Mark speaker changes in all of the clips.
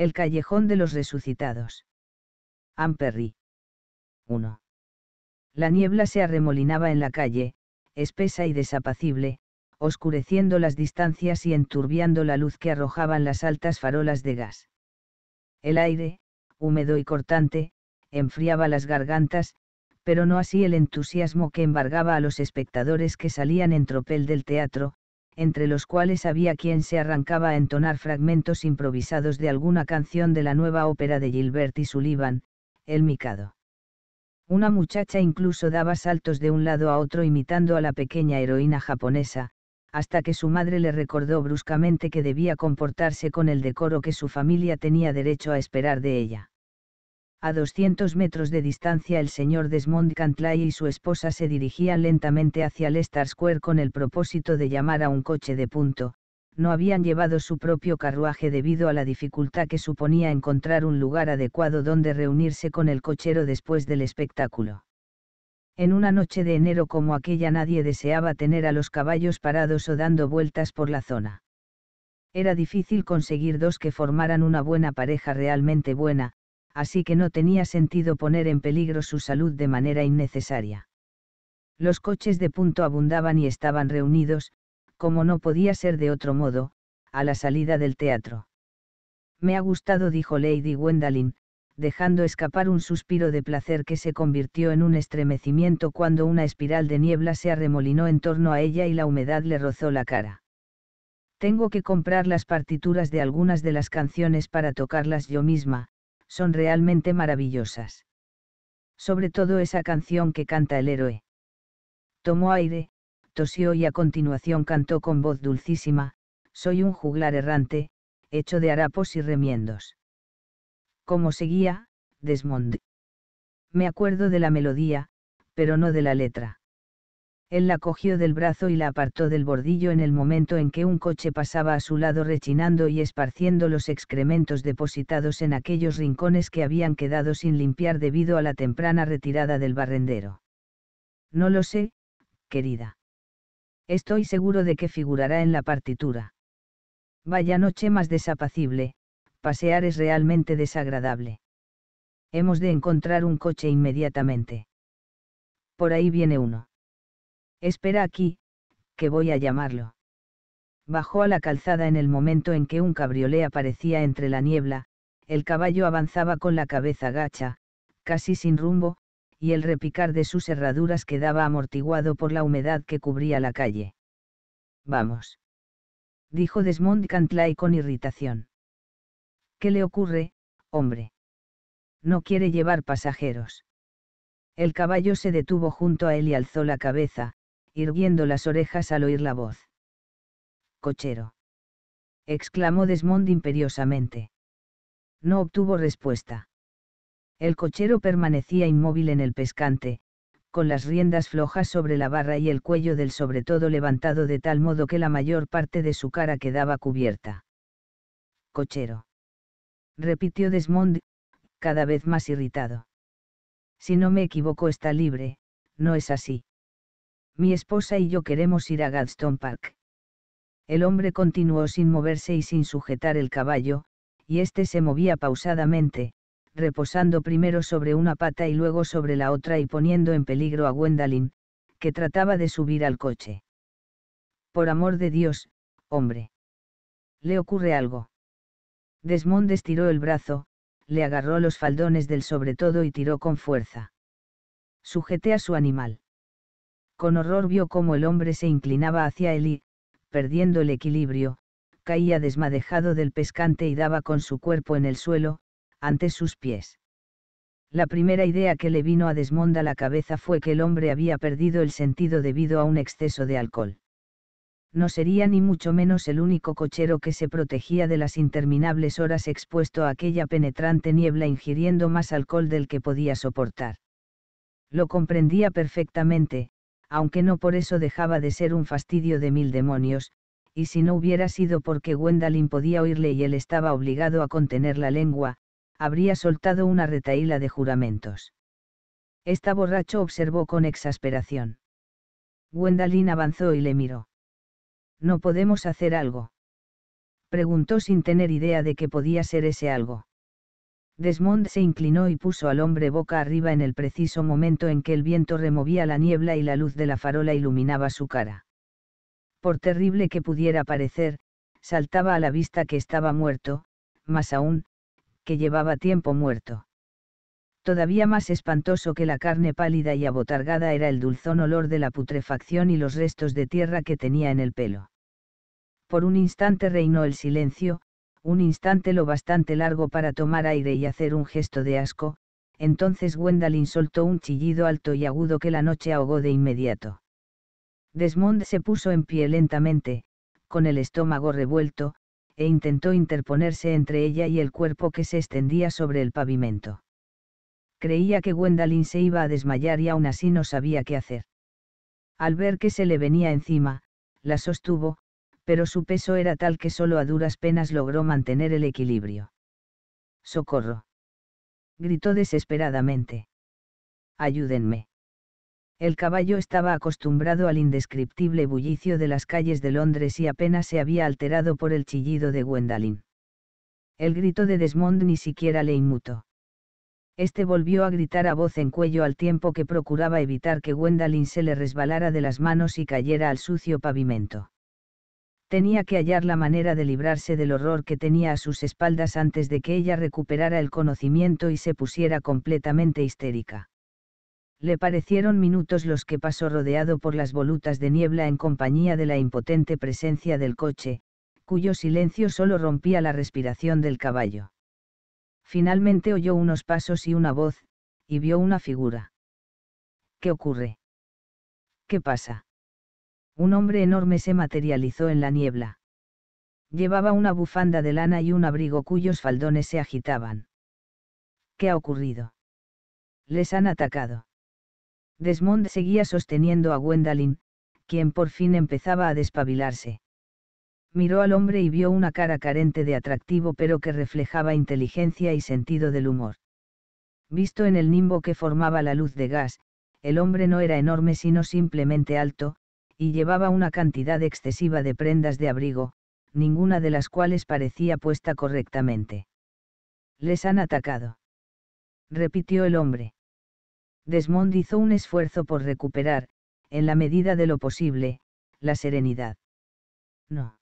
Speaker 1: El callejón de los resucitados. Amperry. 1. La niebla se arremolinaba en la calle, espesa y desapacible, oscureciendo las distancias y enturbiando la luz que arrojaban las altas farolas de gas. El aire, húmedo y cortante, enfriaba las gargantas, pero no así el entusiasmo que embargaba a los espectadores que salían en tropel del teatro, entre los cuales había quien se arrancaba a entonar fragmentos improvisados de alguna canción de la nueva ópera de Gilbert y Sullivan, El Mikado. Una muchacha incluso daba saltos de un lado a otro imitando a la pequeña heroína japonesa, hasta que su madre le recordó bruscamente que debía comportarse con el decoro que su familia tenía derecho a esperar de ella. A 200 metros de distancia el señor Desmond Cantlay y su esposa se dirigían lentamente hacia Leicester Square con el propósito de llamar a un coche de punto, no habían llevado su propio carruaje debido a la dificultad que suponía encontrar un lugar adecuado donde reunirse con el cochero después del espectáculo. En una noche de enero como aquella nadie deseaba tener a los caballos parados o dando vueltas por la zona. Era difícil conseguir dos que formaran una buena pareja realmente buena, así que no tenía sentido poner en peligro su salud de manera innecesaria. Los coches de punto abundaban y estaban reunidos, como no podía ser de otro modo, a la salida del teatro. Me ha gustado, dijo Lady Gwendolyn, dejando escapar un suspiro de placer que se convirtió en un estremecimiento cuando una espiral de niebla se arremolinó en torno a ella y la humedad le rozó la cara. Tengo que comprar las partituras de algunas de las canciones para tocarlas yo misma, son realmente maravillosas. Sobre todo esa canción que canta el héroe. Tomó aire, tosió y a continuación cantó con voz dulcísima, Soy un juglar errante, hecho de harapos y remiendos. Como seguía, Desmond. Me acuerdo de la melodía, pero no de la letra. Él la cogió del brazo y la apartó del bordillo en el momento en que un coche pasaba a su lado rechinando y esparciendo los excrementos depositados en aquellos rincones que habían quedado sin limpiar debido a la temprana retirada del barrendero. No lo sé, querida. Estoy seguro de que figurará en la partitura. Vaya noche más desapacible, pasear es realmente desagradable. Hemos de encontrar un coche inmediatamente. Por ahí viene uno. Espera aquí, que voy a llamarlo. Bajó a la calzada en el momento en que un cabriolé aparecía entre la niebla, el caballo avanzaba con la cabeza gacha, casi sin rumbo, y el repicar de sus herraduras quedaba amortiguado por la humedad que cubría la calle. Vamos. Dijo Desmond Cantlay con irritación. ¿Qué le ocurre, hombre? No quiere llevar pasajeros. El caballo se detuvo junto a él y alzó la cabeza, irguiendo las orejas al oír la voz. Cochero. exclamó Desmond imperiosamente. No obtuvo respuesta. El cochero permanecía inmóvil en el pescante, con las riendas flojas sobre la barra y el cuello del sobre todo levantado de tal modo que la mayor parte de su cara quedaba cubierta. Cochero. Repitió Desmond, cada vez más irritado. Si no me equivoco está libre, no es así. Mi esposa y yo queremos ir a Gadston Park. El hombre continuó sin moverse y sin sujetar el caballo, y éste se movía pausadamente, reposando primero sobre una pata y luego sobre la otra y poniendo en peligro a Gwendolyn, que trataba de subir al coche. Por amor de Dios, hombre. Le ocurre algo. Desmond estiró el brazo, le agarró los faldones del sobretodo y tiró con fuerza. Sujeté a su animal. Con horror vio cómo el hombre se inclinaba hacia él y, perdiendo el equilibrio, caía desmadejado del pescante y daba con su cuerpo en el suelo, ante sus pies. La primera idea que le vino a desmonda la cabeza fue que el hombre había perdido el sentido debido a un exceso de alcohol. No sería ni mucho menos el único cochero que se protegía de las interminables horas expuesto a aquella penetrante niebla ingiriendo más alcohol del que podía soportar. Lo comprendía perfectamente, aunque no por eso dejaba de ser un fastidio de mil demonios, y si no hubiera sido porque Gwendolyn podía oírle y él estaba obligado a contener la lengua, habría soltado una retaíla de juramentos. Esta borracho observó con exasperación. Gwendolyn avanzó y le miró. ¿No podemos hacer algo? Preguntó sin tener idea de qué podía ser ese algo. Desmond se inclinó y puso al hombre boca arriba en el preciso momento en que el viento removía la niebla y la luz de la farola iluminaba su cara. Por terrible que pudiera parecer, saltaba a la vista que estaba muerto, más aún, que llevaba tiempo muerto. Todavía más espantoso que la carne pálida y abotargada era el dulzón olor de la putrefacción y los restos de tierra que tenía en el pelo. Por un instante reinó el silencio, un instante lo bastante largo para tomar aire y hacer un gesto de asco, entonces Gwendolyn soltó un chillido alto y agudo que la noche ahogó de inmediato. Desmond se puso en pie lentamente, con el estómago revuelto, e intentó interponerse entre ella y el cuerpo que se extendía sobre el pavimento. Creía que Gwendolyn se iba a desmayar y aún así no sabía qué hacer. Al ver que se le venía encima, la sostuvo, pero su peso era tal que solo a duras penas logró mantener el equilibrio. ¡Socorro! gritó desesperadamente. ¡Ayúdenme! El caballo estaba acostumbrado al indescriptible bullicio de las calles de Londres y apenas se había alterado por el chillido de Gwendolyn. El grito de Desmond ni siquiera le inmutó. Este volvió a gritar a voz en cuello al tiempo que procuraba evitar que Gwendolyn se le resbalara de las manos y cayera al sucio pavimento tenía que hallar la manera de librarse del horror que tenía a sus espaldas antes de que ella recuperara el conocimiento y se pusiera completamente histérica. Le parecieron minutos los que pasó rodeado por las volutas de niebla en compañía de la impotente presencia del coche, cuyo silencio solo rompía la respiración del caballo. Finalmente oyó unos pasos y una voz, y vio una figura. ¿Qué ocurre? ¿Qué pasa? un hombre enorme se materializó en la niebla. Llevaba una bufanda de lana y un abrigo cuyos faldones se agitaban. ¿Qué ha ocurrido? Les han atacado. Desmond seguía sosteniendo a Gwendolyn, quien por fin empezaba a despabilarse. Miró al hombre y vio una cara carente de atractivo pero que reflejaba inteligencia y sentido del humor. Visto en el nimbo que formaba la luz de gas, el hombre no era enorme sino simplemente alto, y llevaba una cantidad excesiva de prendas de abrigo, ninguna de las cuales parecía puesta correctamente. Les han atacado. Repitió el hombre. Desmond hizo un esfuerzo por recuperar, en la medida de lo posible, la serenidad. No.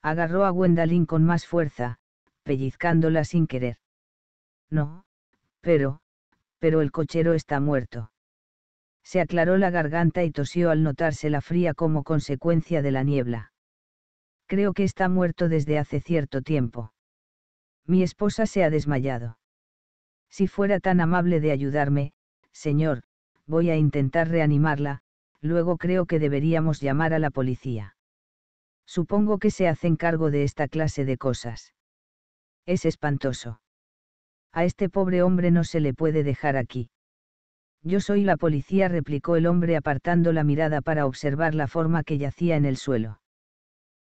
Speaker 1: Agarró a Gwendolyn con más fuerza, pellizcándola sin querer. No, pero, pero el cochero está muerto se aclaró la garganta y tosió al notarse la fría como consecuencia de la niebla. Creo que está muerto desde hace cierto tiempo. Mi esposa se ha desmayado. Si fuera tan amable de ayudarme, señor, voy a intentar reanimarla, luego creo que deberíamos llamar a la policía. Supongo que se hacen cargo de esta clase de cosas. Es espantoso. A este pobre hombre no se le puede dejar aquí. Yo soy la policía, replicó el hombre apartando la mirada para observar la forma que yacía en el suelo.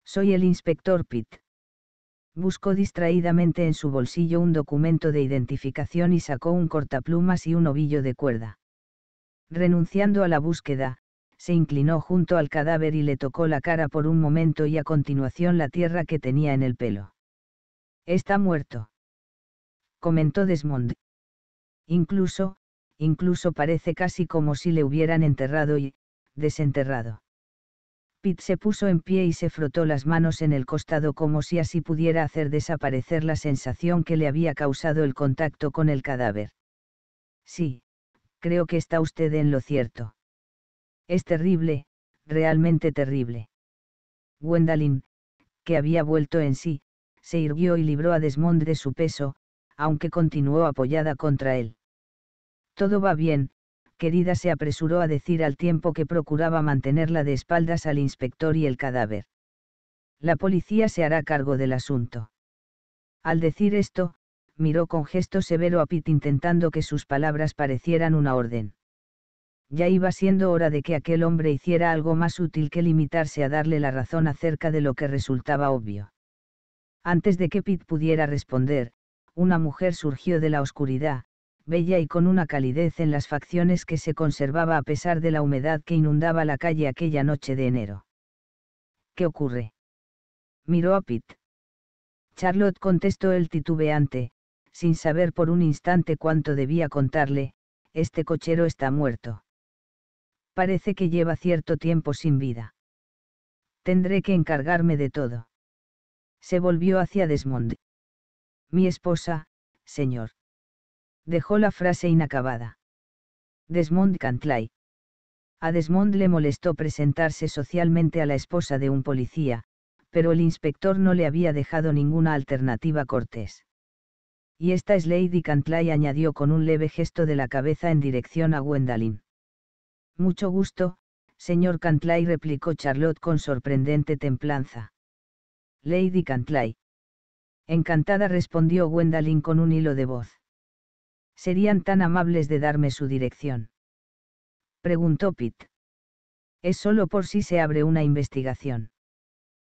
Speaker 1: Soy el inspector Pitt. Buscó distraídamente en su bolsillo un documento de identificación y sacó un cortaplumas y un ovillo de cuerda. Renunciando a la búsqueda, se inclinó junto al cadáver y le tocó la cara por un momento y a continuación la tierra que tenía en el pelo. Está muerto. Comentó Desmond. Incluso, incluso parece casi como si le hubieran enterrado y, desenterrado. Pitt se puso en pie y se frotó las manos en el costado como si así pudiera hacer desaparecer la sensación que le había causado el contacto con el cadáver. Sí, creo que está usted en lo cierto. Es terrible, realmente terrible. Gwendolyn, que había vuelto en sí, se irguió y libró a Desmond de su peso, aunque continuó apoyada contra él. Todo va bien, querida se apresuró a decir al tiempo que procuraba mantenerla de espaldas al inspector y el cadáver. La policía se hará cargo del asunto. Al decir esto, miró con gesto severo a Pitt intentando que sus palabras parecieran una orden. Ya iba siendo hora de que aquel hombre hiciera algo más útil que limitarse a darle la razón acerca de lo que resultaba obvio. Antes de que Pitt pudiera responder, una mujer surgió de la oscuridad, bella y con una calidez en las facciones que se conservaba a pesar de la humedad que inundaba la calle aquella noche de enero. ¿Qué ocurre? Miró a Pitt. Charlotte contestó el titubeante, sin saber por un instante cuánto debía contarle, este cochero está muerto. Parece que lleva cierto tiempo sin vida. Tendré que encargarme de todo. Se volvió hacia Desmond. Mi esposa, señor dejó la frase inacabada. Desmond Cantlay. A Desmond le molestó presentarse socialmente a la esposa de un policía, pero el inspector no le había dejado ninguna alternativa cortés. Y esta es Lady Cantlay, añadió con un leve gesto de la cabeza en dirección a Gwendolyn. Mucho gusto, señor Cantlay, replicó Charlotte con sorprendente templanza. Lady Cantlay. Encantada respondió Gwendolyn con un hilo de voz. ¿Serían tan amables de darme su dirección? Preguntó Pitt. Es solo por si se abre una investigación.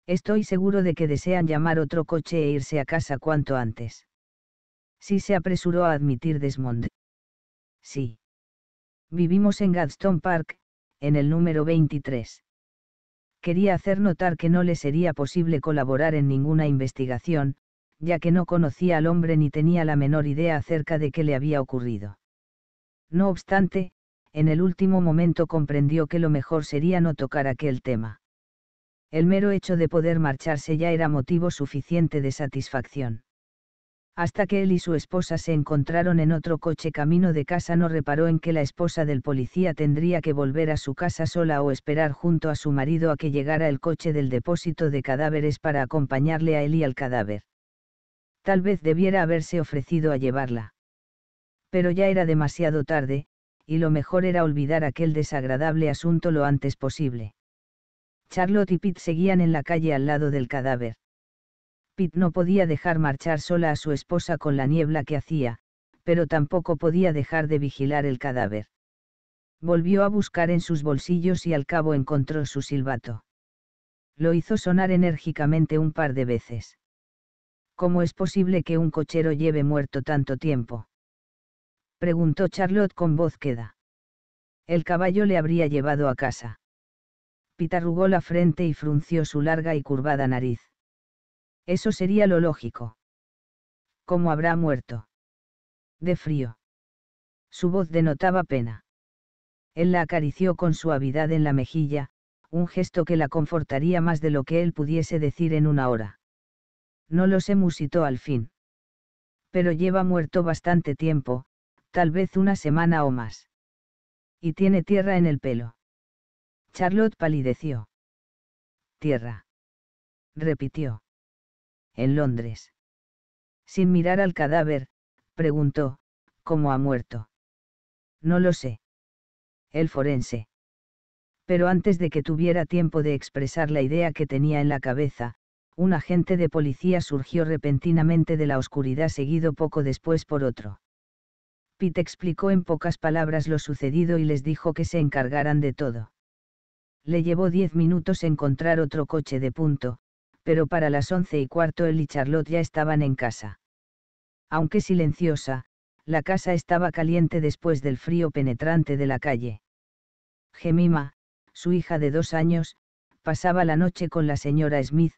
Speaker 1: Estoy seguro de que desean llamar otro coche e irse a casa cuanto antes. Sí se apresuró a admitir Desmond. Sí. Vivimos en Gadstone Park, en el número 23. Quería hacer notar que no le sería posible colaborar en ninguna investigación, ya que no conocía al hombre ni tenía la menor idea acerca de qué le había ocurrido. No obstante, en el último momento comprendió que lo mejor sería no tocar aquel tema. El mero hecho de poder marcharse ya era motivo suficiente de satisfacción. Hasta que él y su esposa se encontraron en otro coche camino de casa no reparó en que la esposa del policía tendría que volver a su casa sola o esperar junto a su marido a que llegara el coche del depósito de cadáveres para acompañarle a él y al cadáver tal vez debiera haberse ofrecido a llevarla. Pero ya era demasiado tarde, y lo mejor era olvidar aquel desagradable asunto lo antes posible. Charlotte y Pitt seguían en la calle al lado del cadáver. Pitt no podía dejar marchar sola a su esposa con la niebla que hacía, pero tampoco podía dejar de vigilar el cadáver. Volvió a buscar en sus bolsillos y al cabo encontró su silbato. Lo hizo sonar enérgicamente un par de veces. ¿Cómo es posible que un cochero lleve muerto tanto tiempo? preguntó Charlotte con voz queda. El caballo le habría llevado a casa. Pitarrugó la frente y frunció su larga y curvada nariz. Eso sería lo lógico. ¿Cómo habrá muerto? De frío. Su voz denotaba pena. Él la acarició con suavidad en la mejilla, un gesto que la confortaría más de lo que él pudiese decir en una hora. No lo sé, musitó al fin. Pero lleva muerto bastante tiempo, tal vez una semana o más. Y tiene tierra en el pelo. Charlotte palideció. Tierra. Repitió. En Londres. Sin mirar al cadáver, preguntó, ¿cómo ha muerto? No lo sé. El forense. Pero antes de que tuviera tiempo de expresar la idea que tenía en la cabeza, un agente de policía surgió repentinamente de la oscuridad seguido poco después por otro. Pete explicó en pocas palabras lo sucedido y les dijo que se encargaran de todo. Le llevó diez minutos encontrar otro coche de punto, pero para las once y cuarto él y Charlotte ya estaban en casa. Aunque silenciosa, la casa estaba caliente después del frío penetrante de la calle. Gemima, su hija de dos años, pasaba la noche con la señora Smith,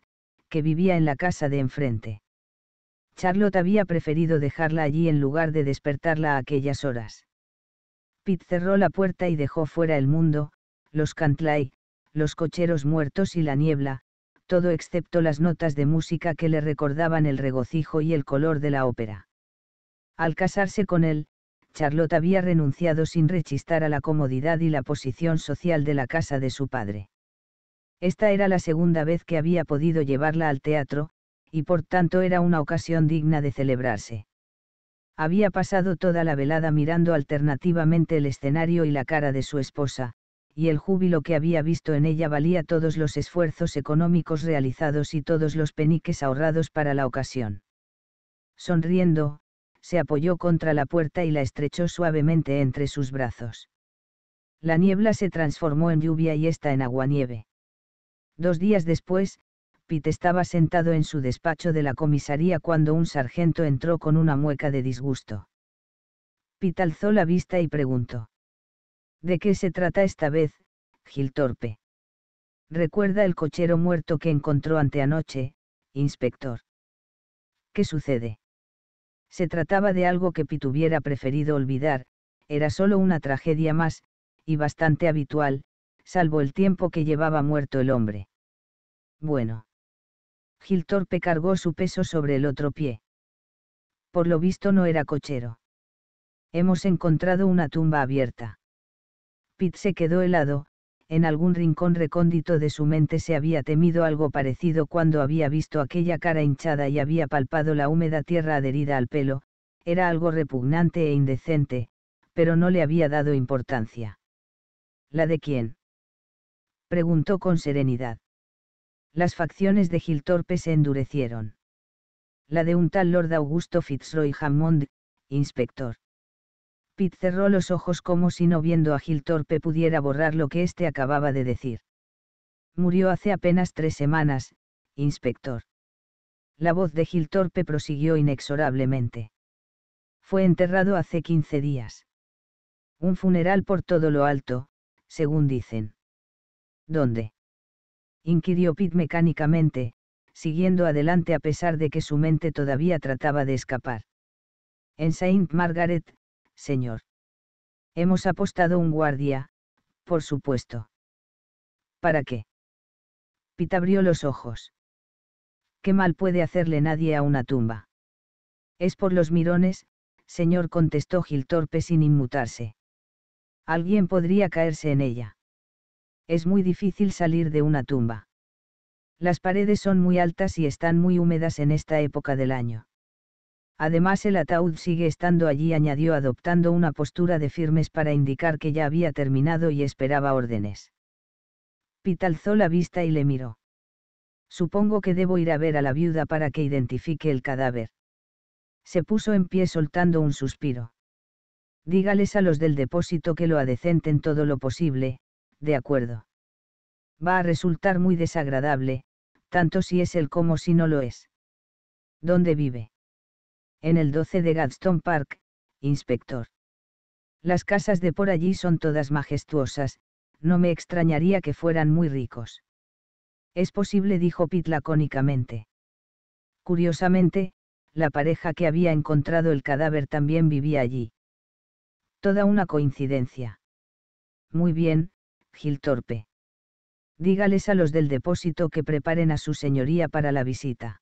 Speaker 1: que vivía en la casa de enfrente. Charlotte había preferido dejarla allí en lugar de despertarla a aquellas horas. Pitt cerró la puerta y dejó fuera el mundo, los cantlay, los cocheros muertos y la niebla, todo excepto las notas de música que le recordaban el regocijo y el color de la ópera. Al casarse con él, Charlotte había renunciado sin rechistar a la comodidad y la posición social de la casa de su padre. Esta era la segunda vez que había podido llevarla al teatro, y por tanto era una ocasión digna de celebrarse. Había pasado toda la velada mirando alternativamente el escenario y la cara de su esposa, y el júbilo que había visto en ella valía todos los esfuerzos económicos realizados y todos los peniques ahorrados para la ocasión. Sonriendo, se apoyó contra la puerta y la estrechó suavemente entre sus brazos. La niebla se transformó en lluvia y esta en aguanieve. Dos días después, Pitt estaba sentado en su despacho de la comisaría cuando un sargento entró con una mueca de disgusto. Pitt alzó la vista y preguntó. ¿De qué se trata esta vez, Giltorpe? Recuerda el cochero muerto que encontró anteanoche, inspector. ¿Qué sucede? Se trataba de algo que Pitt hubiera preferido olvidar, era solo una tragedia más, y bastante habitual, salvo el tiempo que llevaba muerto el hombre. Bueno. Giltorpe cargó su peso sobre el otro pie. Por lo visto no era cochero. Hemos encontrado una tumba abierta. Pitt se quedó helado, en algún rincón recóndito de su mente se había temido algo parecido cuando había visto aquella cara hinchada y había palpado la húmeda tierra adherida al pelo, era algo repugnante e indecente, pero no le había dado importancia. ¿La de quién? preguntó con serenidad. Las facciones de Giltorpe se endurecieron. La de un tal Lord Augusto Fitzroy Hammond, inspector. Pitt cerró los ojos como si no viendo a Giltorpe pudiera borrar lo que éste acababa de decir. Murió hace apenas tres semanas, inspector. La voz de Giltorpe prosiguió inexorablemente. Fue enterrado hace quince días. Un funeral por todo lo alto, según dicen. ¿Dónde? inquirió Pitt mecánicamente, siguiendo adelante a pesar de que su mente todavía trataba de escapar. En Saint Margaret, señor. Hemos apostado un guardia, por supuesto. ¿Para qué? Pitt abrió los ojos. ¿Qué mal puede hacerle nadie a una tumba? Es por los mirones, señor, contestó Gil Torpe sin inmutarse. Alguien podría caerse en ella es muy difícil salir de una tumba. Las paredes son muy altas y están muy húmedas en esta época del año. Además el ataúd sigue estando allí, añadió adoptando una postura de firmes para indicar que ya había terminado y esperaba órdenes. Pitalzó alzó la vista y le miró. Supongo que debo ir a ver a la viuda para que identifique el cadáver. Se puso en pie soltando un suspiro. Dígales a los del depósito que lo adecenten todo lo posible, de acuerdo. Va a resultar muy desagradable, tanto si es él como si no lo es. ¿Dónde vive? En el 12 de Gadsden Park, inspector. Las casas de por allí son todas majestuosas, no me extrañaría que fueran muy ricos. Es posible, dijo Pitt lacónicamente. Curiosamente, la pareja que había encontrado el cadáver también vivía allí. Toda una coincidencia. Muy bien, Giltorpe. Dígales a los del depósito que preparen a su señoría para la visita.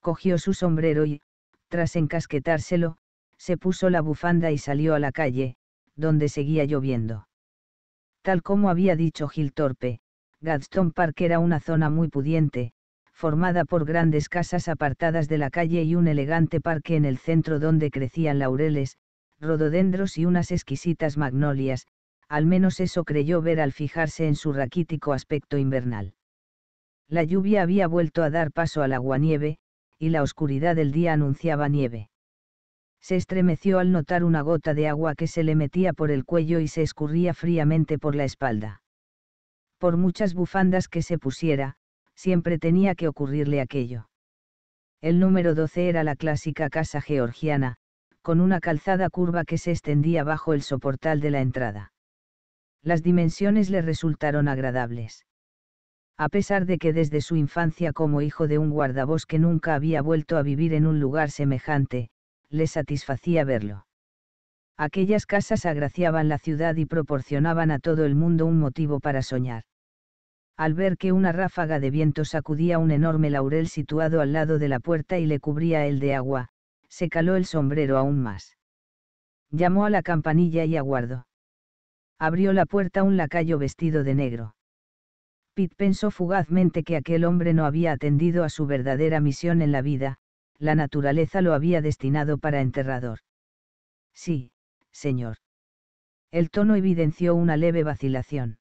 Speaker 1: Cogió su sombrero y, tras encasquetárselo, se puso la bufanda y salió a la calle, donde seguía lloviendo. Tal como había dicho Giltorpe, Gadstone Park era una zona muy pudiente, formada por grandes casas apartadas de la calle y un elegante parque en el centro donde crecían laureles, rododendros y unas exquisitas magnolias, al menos eso creyó ver al fijarse en su raquítico aspecto invernal. La lluvia había vuelto a dar paso al aguanieve, y la oscuridad del día anunciaba nieve. Se estremeció al notar una gota de agua que se le metía por el cuello y se escurría fríamente por la espalda. Por muchas bufandas que se pusiera, siempre tenía que ocurrirle aquello. El número 12 era la clásica casa georgiana, con una calzada curva que se extendía bajo el soportal de la entrada las dimensiones le resultaron agradables. A pesar de que desde su infancia como hijo de un guardabosque nunca había vuelto a vivir en un lugar semejante, le satisfacía verlo. Aquellas casas agraciaban la ciudad y proporcionaban a todo el mundo un motivo para soñar. Al ver que una ráfaga de viento sacudía un enorme laurel situado al lado de la puerta y le cubría el de agua, se caló el sombrero aún más. Llamó a la campanilla y aguardó abrió la puerta un lacayo vestido de negro. Pitt pensó fugazmente que aquel hombre no había atendido a su verdadera misión en la vida, la naturaleza lo había destinado para enterrador. Sí, señor. El tono evidenció una leve vacilación.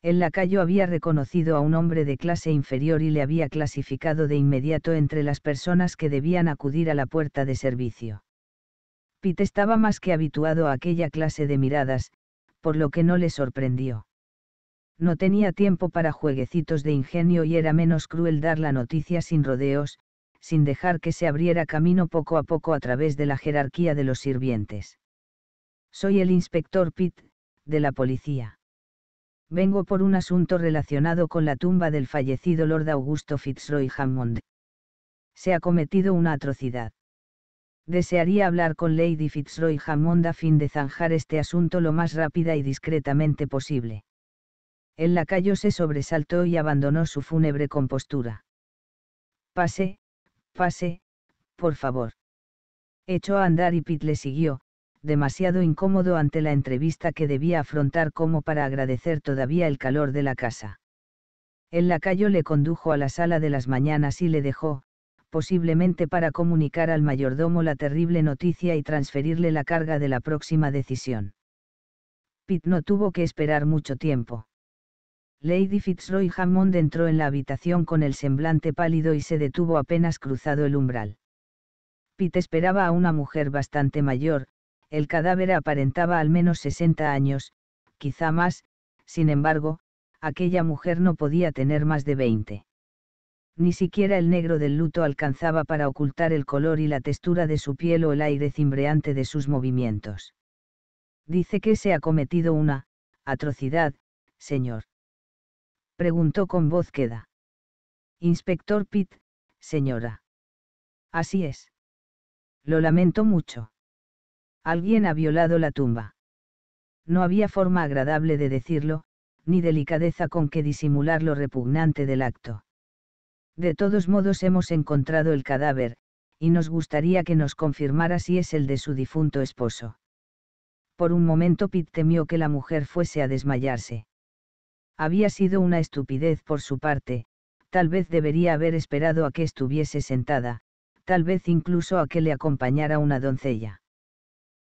Speaker 1: El lacayo había reconocido a un hombre de clase inferior y le había clasificado de inmediato entre las personas que debían acudir a la puerta de servicio. Pitt estaba más que habituado a aquella clase de miradas, por lo que no le sorprendió. No tenía tiempo para jueguecitos de ingenio y era menos cruel dar la noticia sin rodeos, sin dejar que se abriera camino poco a poco a través de la jerarquía de los sirvientes. Soy el inspector Pitt, de la policía. Vengo por un asunto relacionado con la tumba del fallecido Lord Augusto Fitzroy Hammond. Se ha cometido una atrocidad. Desearía hablar con Lady Fitzroy Hammond a fin de zanjar este asunto lo más rápida y discretamente posible. El lacayo se sobresaltó y abandonó su fúnebre compostura. Pase, pase, por favor. Echó a andar y Pitt le siguió, demasiado incómodo ante la entrevista que debía afrontar como para agradecer todavía el calor de la casa. El lacayo le condujo a la sala de las mañanas y le dejó, posiblemente para comunicar al mayordomo la terrible noticia y transferirle la carga de la próxima decisión. Pitt no tuvo que esperar mucho tiempo. Lady Fitzroy Hammond entró en la habitación con el semblante pálido y se detuvo apenas cruzado el umbral. Pitt esperaba a una mujer bastante mayor, el cadáver aparentaba al menos 60 años, quizá más, sin embargo, aquella mujer no podía tener más de 20 ni siquiera el negro del luto alcanzaba para ocultar el color y la textura de su piel o el aire cimbreante de sus movimientos. Dice que se ha cometido una, atrocidad, señor. Preguntó con voz queda. Inspector Pitt, señora. Así es. Lo lamento mucho. Alguien ha violado la tumba. No había forma agradable de decirlo, ni delicadeza con que disimular lo repugnante del acto. De todos modos hemos encontrado el cadáver, y nos gustaría que nos confirmara si es el de su difunto esposo. Por un momento Pitt temió que la mujer fuese a desmayarse. Había sido una estupidez por su parte, tal vez debería haber esperado a que estuviese sentada, tal vez incluso a que le acompañara una doncella.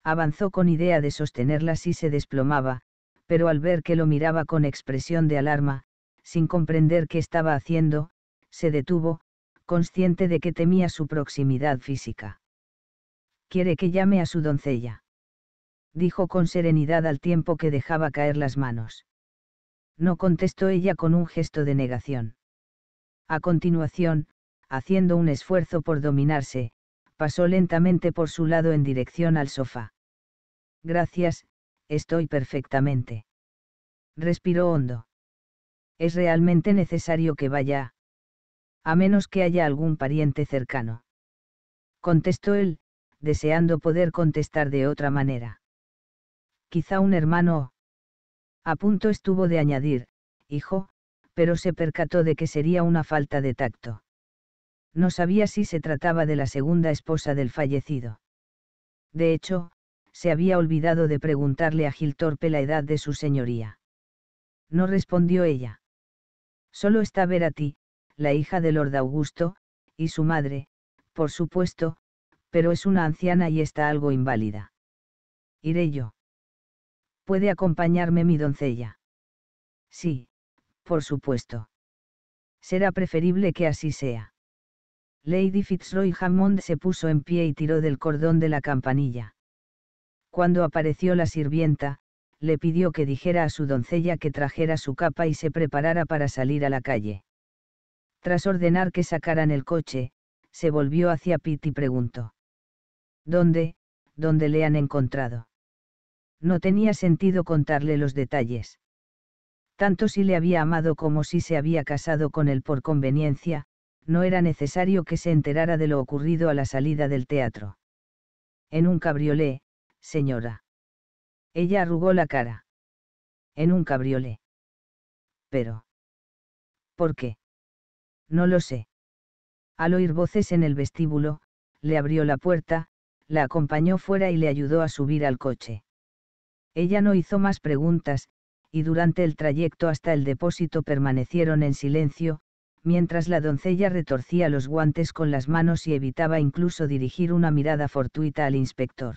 Speaker 1: Avanzó con idea de sostenerla si se desplomaba, pero al ver que lo miraba con expresión de alarma, sin comprender qué estaba haciendo, se detuvo, consciente de que temía su proximidad física. Quiere que llame a su doncella. Dijo con serenidad al tiempo que dejaba caer las manos. No contestó ella con un gesto de negación. A continuación, haciendo un esfuerzo por dominarse, pasó lentamente por su lado en dirección al sofá. Gracias, estoy perfectamente. Respiró hondo. Es realmente necesario que vaya a menos que haya algún pariente cercano. Contestó él, deseando poder contestar de otra manera. Quizá un hermano. A punto estuvo de añadir, hijo, pero se percató de que sería una falta de tacto. No sabía si se trataba de la segunda esposa del fallecido. De hecho, se había olvidado de preguntarle a Giltorpe la edad de su señoría. No respondió ella. Solo está ver a ti, la hija de Lord Augusto, y su madre, por supuesto, pero es una anciana y está algo inválida. Iré yo. ¿Puede acompañarme mi doncella? Sí, por supuesto. Será preferible que así sea. Lady Fitzroy Hammond se puso en pie y tiró del cordón de la campanilla. Cuando apareció la sirvienta, le pidió que dijera a su doncella que trajera su capa y se preparara para salir a la calle. Tras ordenar que sacaran el coche, se volvió hacia Pete y preguntó. ¿Dónde, dónde le han encontrado? No tenía sentido contarle los detalles. Tanto si le había amado como si se había casado con él por conveniencia, no era necesario que se enterara de lo ocurrido a la salida del teatro. En un cabriolé, señora. Ella arrugó la cara. En un cabriolé. Pero. ¿Por qué? No lo sé. Al oír voces en el vestíbulo, le abrió la puerta, la acompañó fuera y le ayudó a subir al coche. Ella no hizo más preguntas, y durante el trayecto hasta el depósito permanecieron en silencio, mientras la doncella retorcía los guantes con las manos y evitaba incluso dirigir una mirada fortuita al inspector.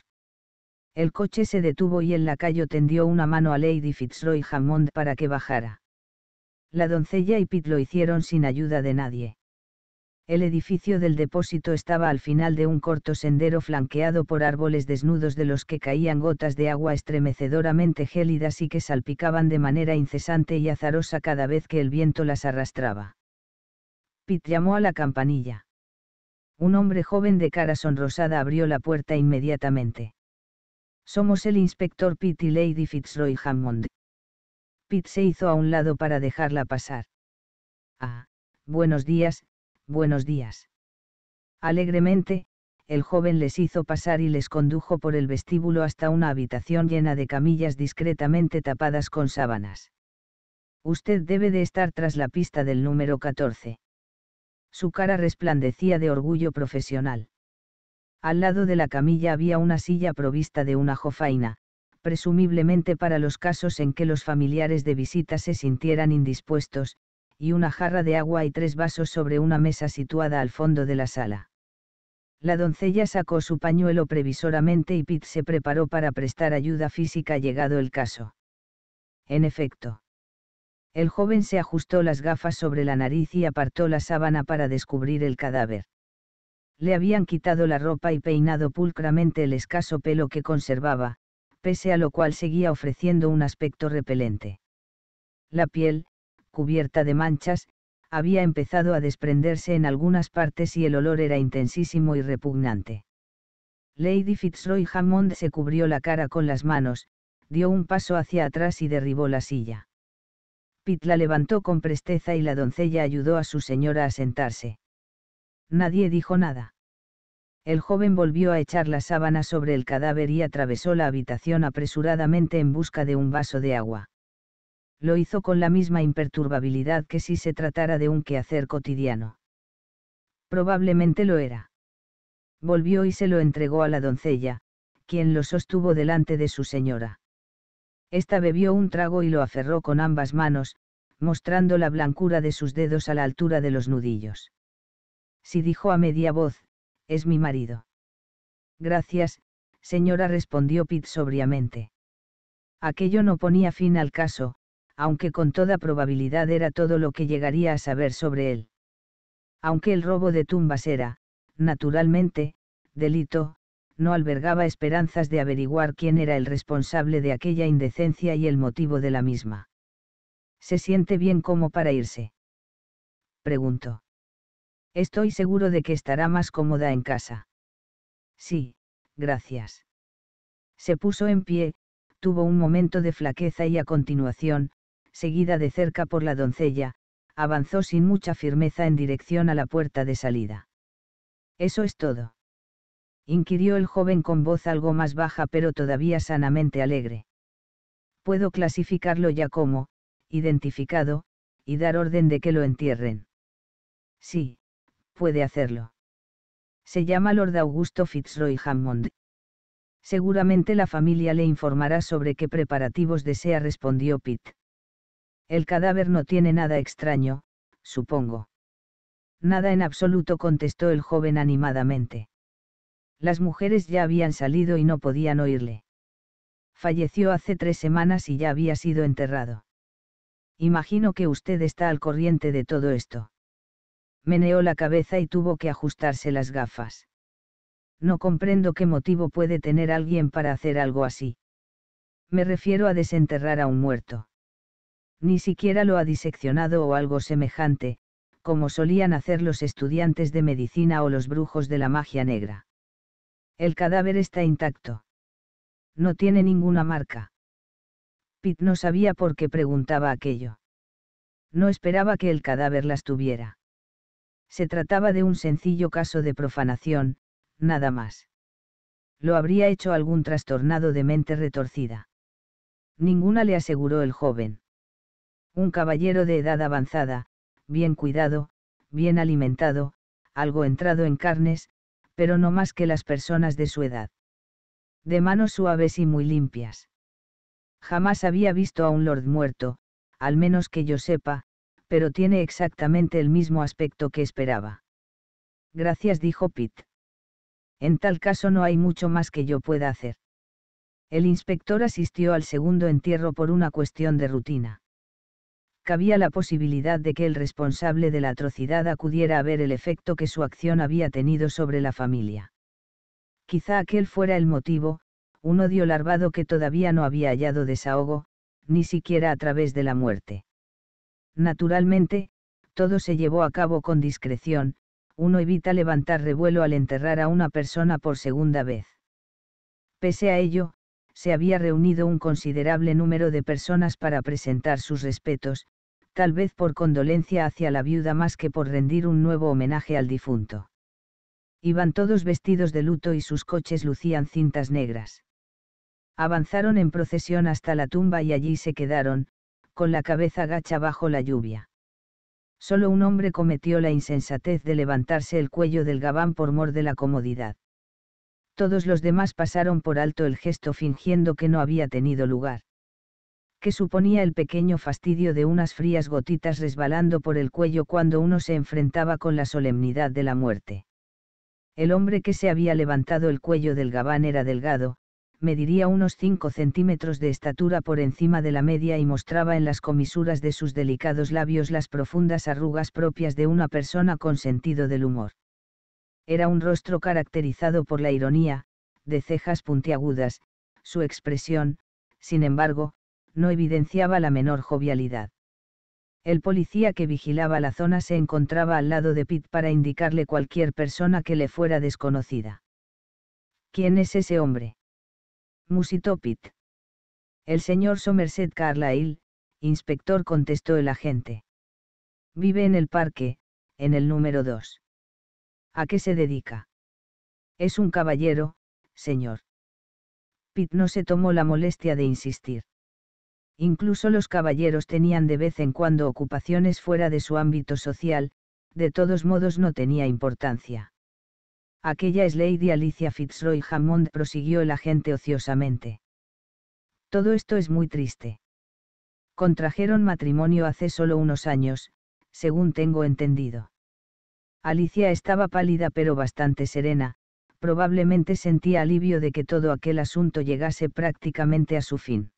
Speaker 1: El coche se detuvo y el lacayo tendió una mano a Lady Fitzroy Hammond para que bajara la doncella y Pitt lo hicieron sin ayuda de nadie. El edificio del depósito estaba al final de un corto sendero flanqueado por árboles desnudos de los que caían gotas de agua estremecedoramente gélidas y que salpicaban de manera incesante y azarosa cada vez que el viento las arrastraba. Pitt llamó a la campanilla. Un hombre joven de cara sonrosada abrió la puerta inmediatamente. Somos el inspector Pitt y Lady Fitzroy Hammond. Pete se hizo a un lado para dejarla pasar. Ah, buenos días, buenos días. Alegremente, el joven les hizo pasar y les condujo por el vestíbulo hasta una habitación llena de camillas discretamente tapadas con sábanas. Usted debe de estar tras la pista del número 14. Su cara resplandecía de orgullo profesional. Al lado de la camilla había una silla provista de una jofaina, presumiblemente para los casos en que los familiares de visita se sintieran indispuestos, y una jarra de agua y tres vasos sobre una mesa situada al fondo de la sala. La doncella sacó su pañuelo previsoramente y Pitt se preparó para prestar ayuda física llegado el caso. En efecto. El joven se ajustó las gafas sobre la nariz y apartó la sábana para descubrir el cadáver. Le habían quitado la ropa y peinado pulcramente el escaso pelo que conservaba, pese a lo cual seguía ofreciendo un aspecto repelente. La piel, cubierta de manchas, había empezado a desprenderse en algunas partes y el olor era intensísimo y repugnante. Lady Fitzroy Hammond se cubrió la cara con las manos, dio un paso hacia atrás y derribó la silla. Pitt la levantó con presteza y la doncella ayudó a su señora a sentarse. Nadie dijo nada. El joven volvió a echar la sábana sobre el cadáver y atravesó la habitación apresuradamente en busca de un vaso de agua. Lo hizo con la misma imperturbabilidad que si se tratara de un quehacer cotidiano. Probablemente lo era. Volvió y se lo entregó a la doncella, quien lo sostuvo delante de su señora. Esta bebió un trago y lo aferró con ambas manos, mostrando la blancura de sus dedos a la altura de los nudillos. Si dijo a media voz, es mi marido. Gracias, señora respondió Pitt sobriamente. Aquello no ponía fin al caso, aunque con toda probabilidad era todo lo que llegaría a saber sobre él. Aunque el robo de tumbas era, naturalmente, delito, no albergaba esperanzas de averiguar quién era el responsable de aquella indecencia y el motivo de la misma. ¿Se siente bien como para irse? Preguntó. Estoy seguro de que estará más cómoda en casa. Sí, gracias. Se puso en pie, tuvo un momento de flaqueza y a continuación, seguida de cerca por la doncella, avanzó sin mucha firmeza en dirección a la puerta de salida. Eso es todo. Inquirió el joven con voz algo más baja pero todavía sanamente alegre. Puedo clasificarlo ya como, identificado, y dar orden de que lo entierren. Sí, puede hacerlo. Se llama Lord Augusto Fitzroy Hammond. Seguramente la familia le informará sobre qué preparativos desea, respondió Pitt. El cadáver no tiene nada extraño, supongo. Nada en absoluto, contestó el joven animadamente. Las mujeres ya habían salido y no podían oírle. Falleció hace tres semanas y ya había sido enterrado. Imagino que usted está al corriente de todo esto meneó la cabeza y tuvo que ajustarse las gafas. No comprendo qué motivo puede tener alguien para hacer algo así. Me refiero a desenterrar a un muerto. Ni siquiera lo ha diseccionado o algo semejante, como solían hacer los estudiantes de medicina o los brujos de la magia negra. El cadáver está intacto. No tiene ninguna marca. Pitt no sabía por qué preguntaba aquello. No esperaba que el cadáver las tuviera se trataba de un sencillo caso de profanación, nada más. Lo habría hecho algún trastornado de mente retorcida. Ninguna le aseguró el joven. Un caballero de edad avanzada, bien cuidado, bien alimentado, algo entrado en carnes, pero no más que las personas de su edad. De manos suaves y muy limpias. Jamás había visto a un lord muerto, al menos que yo sepa, pero tiene exactamente el mismo aspecto que esperaba. Gracias, dijo Pitt. En tal caso no hay mucho más que yo pueda hacer. El inspector asistió al segundo entierro por una cuestión de rutina. Cabía la posibilidad de que el responsable de la atrocidad acudiera a ver el efecto que su acción había tenido sobre la familia. Quizá aquel fuera el motivo, un odio larvado que todavía no había hallado desahogo, ni siquiera a través de la muerte. Naturalmente, todo se llevó a cabo con discreción, uno evita levantar revuelo al enterrar a una persona por segunda vez. Pese a ello, se había reunido un considerable número de personas para presentar sus respetos, tal vez por condolencia hacia la viuda más que por rendir un nuevo homenaje al difunto. Iban todos vestidos de luto y sus coches lucían cintas negras. Avanzaron en procesión hasta la tumba y allí se quedaron, con la cabeza gacha bajo la lluvia. Solo un hombre cometió la insensatez de levantarse el cuello del gabán por mor de la comodidad. Todos los demás pasaron por alto el gesto fingiendo que no había tenido lugar. Que suponía el pequeño fastidio de unas frías gotitas resbalando por el cuello cuando uno se enfrentaba con la solemnidad de la muerte. El hombre que se había levantado el cuello del gabán era delgado, mediría unos 5 centímetros de estatura por encima de la media y mostraba en las comisuras de sus delicados labios las profundas arrugas propias de una persona con sentido del humor. Era un rostro caracterizado por la ironía, de cejas puntiagudas, su expresión, sin embargo, no evidenciaba la menor jovialidad. El policía que vigilaba la zona se encontraba al lado de Pitt para indicarle cualquier persona que le fuera desconocida. ¿Quién es ese hombre? Musitopit. El señor Somerset Carlyle, inspector contestó el agente. Vive en el parque, en el número 2. ¿A qué se dedica? Es un caballero, señor. Pitt no se tomó la molestia de insistir. Incluso los caballeros tenían de vez en cuando ocupaciones fuera de su ámbito social, de todos modos no tenía importancia. Aquella es Lady Alicia Fitzroy Hammond, prosiguió el agente ociosamente. Todo esto es muy triste. Contrajeron matrimonio hace solo unos años, según tengo entendido. Alicia estaba pálida pero bastante serena, probablemente sentía alivio de que todo aquel asunto llegase prácticamente a su fin.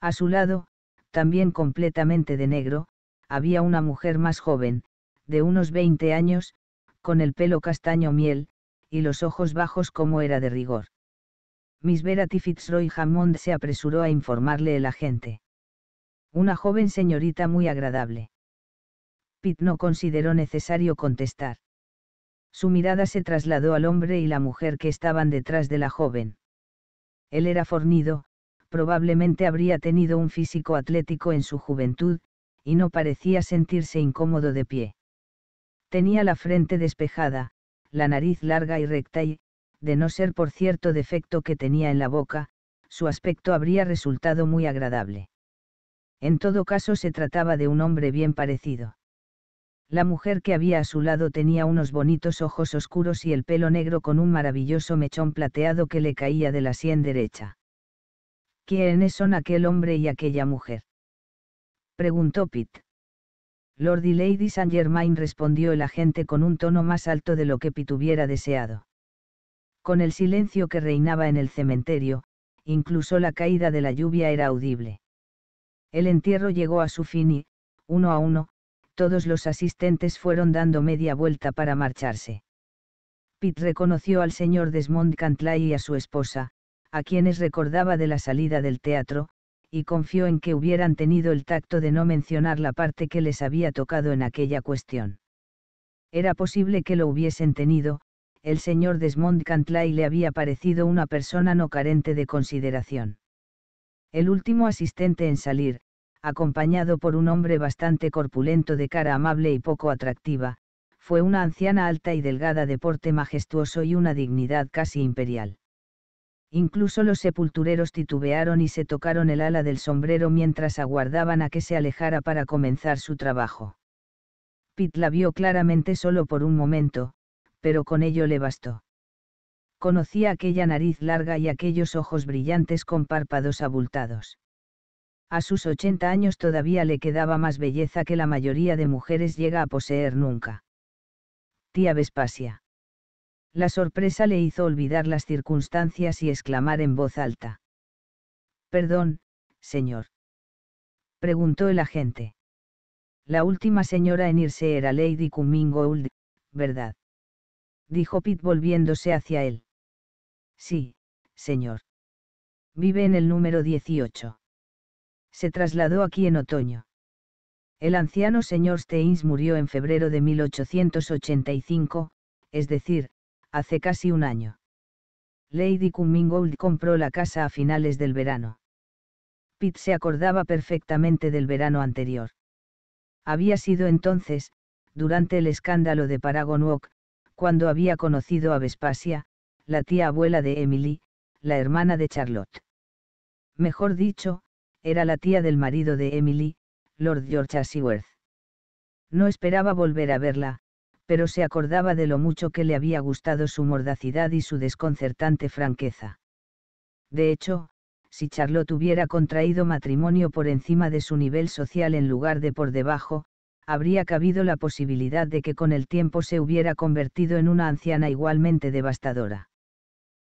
Speaker 1: A su lado, también completamente de negro, había una mujer más joven, de unos 20 años, con el pelo castaño miel, y los ojos bajos como era de rigor. Miss Verity Fitzroy Hammond se apresuró a informarle el agente. Una joven señorita muy agradable. Pitt no consideró necesario contestar. Su mirada se trasladó al hombre y la mujer que estaban detrás de la joven. Él era fornido, probablemente habría tenido un físico atlético en su juventud, y no parecía sentirse incómodo de pie. Tenía la frente despejada, la nariz larga y recta y, de no ser por cierto defecto que tenía en la boca, su aspecto habría resultado muy agradable. En todo caso se trataba de un hombre bien parecido. La mujer que había a su lado tenía unos bonitos ojos oscuros y el pelo negro con un maravilloso mechón plateado que le caía de la sien derecha. ¿Quiénes son aquel hombre y aquella mujer? preguntó Pitt. Lord y Lady Saint Germain respondió el agente con un tono más alto de lo que Pitt hubiera deseado. Con el silencio que reinaba en el cementerio, incluso la caída de la lluvia era audible. El entierro llegó a su fin y, uno a uno, todos los asistentes fueron dando media vuelta para marcharse. Pitt reconoció al señor Desmond Cantlay y a su esposa, a quienes recordaba de la salida del teatro, y confió en que hubieran tenido el tacto de no mencionar la parte que les había tocado en aquella cuestión. Era posible que lo hubiesen tenido, el señor Desmond Cantlay le había parecido una persona no carente de consideración. El último asistente en salir, acompañado por un hombre bastante corpulento de cara amable y poco atractiva, fue una anciana alta y delgada de porte majestuoso y una dignidad casi imperial. Incluso los sepultureros titubearon y se tocaron el ala del sombrero mientras aguardaban a que se alejara para comenzar su trabajo. Pitt la vio claramente solo por un momento, pero con ello le bastó. Conocía aquella nariz larga y aquellos ojos brillantes con párpados abultados. A sus 80 años todavía le quedaba más belleza que la mayoría de mujeres llega a poseer nunca. Tía Vespasia. La sorpresa le hizo olvidar las circunstancias y exclamar en voz alta. Perdón, señor. Preguntó el agente. La última señora en irse era Lady Cumming ¿verdad? Dijo Pitt volviéndose hacia él. Sí, señor. Vive en el número 18. Se trasladó aquí en otoño. El anciano señor Steins murió en febrero de 1885, es decir, hace casi un año. Lady Cummingold compró la casa a finales del verano. Pitt se acordaba perfectamente del verano anterior. Había sido entonces, durante el escándalo de Paragon Walk, cuando había conocido a Vespasia, la tía abuela de Emily, la hermana de Charlotte. Mejor dicho, era la tía del marido de Emily, Lord George Ashworth. No esperaba volver a verla, pero se acordaba de lo mucho que le había gustado su mordacidad y su desconcertante franqueza. De hecho, si Charlotte hubiera contraído matrimonio por encima de su nivel social en lugar de por debajo, habría cabido la posibilidad de que con el tiempo se hubiera convertido en una anciana igualmente devastadora.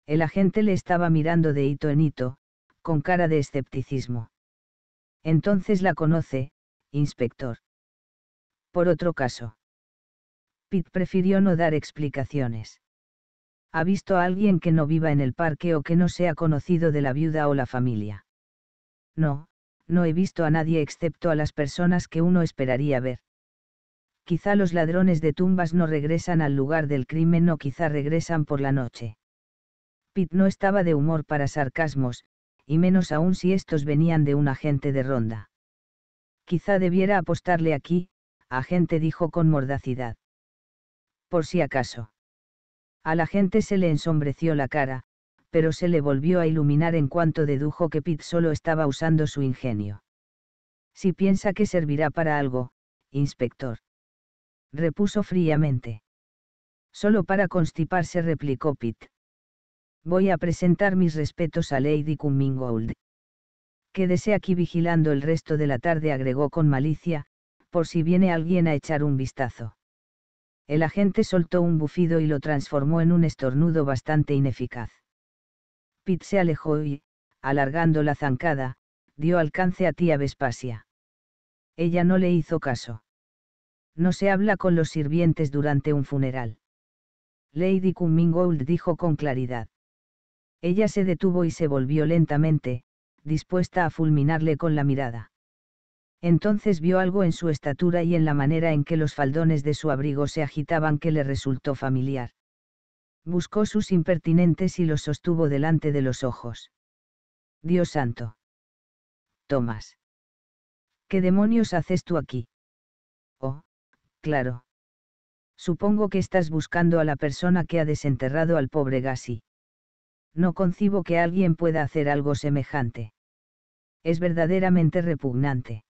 Speaker 1: El agente le estaba mirando de hito en hito, con cara de escepticismo. Entonces la conoce, inspector. Por otro caso. Pitt prefirió no dar explicaciones. ¿Ha visto a alguien que no viva en el parque o que no sea conocido de la viuda o la familia? No, no he visto a nadie excepto a las personas que uno esperaría ver. Quizá los ladrones de tumbas no regresan al lugar del crimen o quizá regresan por la noche. Pitt no estaba de humor para sarcasmos, y menos aún si estos venían de un agente de ronda. Quizá debiera apostarle aquí, agente dijo con mordacidad por si acaso. A la gente se le ensombreció la cara, pero se le volvió a iluminar en cuanto dedujo que Pitt solo estaba usando su ingenio. Si piensa que servirá para algo, inspector. Repuso fríamente. Solo para constiparse, replicó Pitt. Voy a presentar mis respetos a Lady Cummingold. Quédese aquí vigilando el resto de la tarde, agregó con malicia, por si viene alguien a echar un vistazo. El agente soltó un bufido y lo transformó en un estornudo bastante ineficaz. Pitt se alejó y, alargando la zancada, dio alcance a tía Vespasia. Ella no le hizo caso. No se habla con los sirvientes durante un funeral. Lady Cummingold dijo con claridad. Ella se detuvo y se volvió lentamente, dispuesta a fulminarle con la mirada entonces vio algo en su estatura y en la manera en que los faldones de su abrigo se agitaban que le resultó familiar. Buscó sus impertinentes y los sostuvo delante de los ojos. Dios santo. Tomás. ¿Qué demonios haces tú aquí? Oh, claro. Supongo que estás buscando a la persona que ha desenterrado al pobre Gassi. No concibo que alguien pueda hacer algo semejante. Es verdaderamente repugnante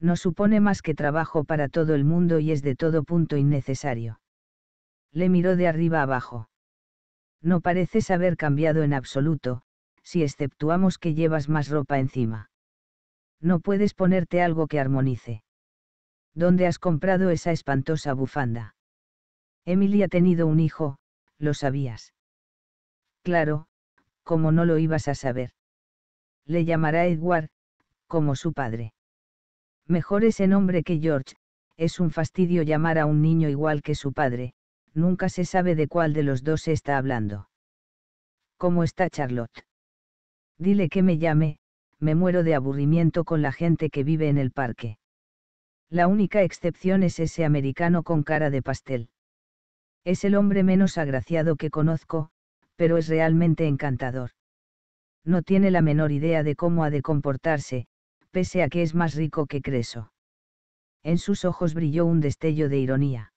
Speaker 1: no supone más que trabajo para todo el mundo y es de todo punto innecesario. Le miró de arriba abajo. No pareces haber cambiado en absoluto, si exceptuamos que llevas más ropa encima. No puedes ponerte algo que armonice. ¿Dónde has comprado esa espantosa bufanda? Emily ha tenido un hijo, lo sabías. Claro, como no lo ibas a saber. Le llamará Edward, como su padre. Mejor ese nombre que George, es un fastidio llamar a un niño igual que su padre, nunca se sabe de cuál de los dos se está hablando. ¿Cómo está Charlotte? Dile que me llame, me muero de aburrimiento con la gente que vive en el parque. La única excepción es ese americano con cara de pastel. Es el hombre menos agraciado que conozco, pero es realmente encantador. No tiene la menor idea de cómo ha de comportarse, pese a que es más rico que Creso. En sus ojos brilló un destello de ironía.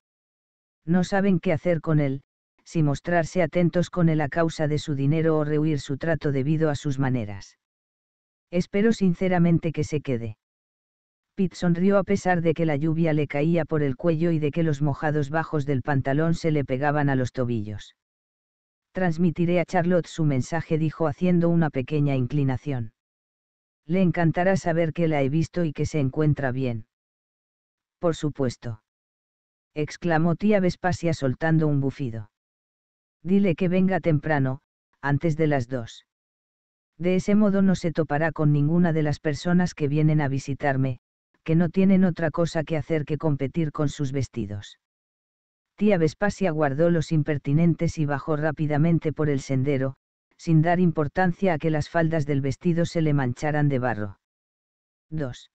Speaker 1: No saben qué hacer con él, si mostrarse atentos con él a causa de su dinero o rehuir su trato debido a sus maneras. Espero sinceramente que se quede. Pitt sonrió a pesar de que la lluvia le caía por el cuello y de que los mojados bajos del pantalón se le pegaban a los tobillos. Transmitiré a Charlotte su mensaje, dijo haciendo una pequeña inclinación. Le encantará saber que la he visto y que se encuentra bien. Por supuesto. exclamó tía Vespasia soltando un bufido. Dile que venga temprano, antes de las dos. De ese modo no se topará con ninguna de las personas que vienen a visitarme, que no tienen otra cosa que hacer que competir con sus vestidos. Tía Vespasia guardó los impertinentes y bajó rápidamente por el sendero, sin dar importancia a que las faldas del vestido se le mancharan de barro. 2.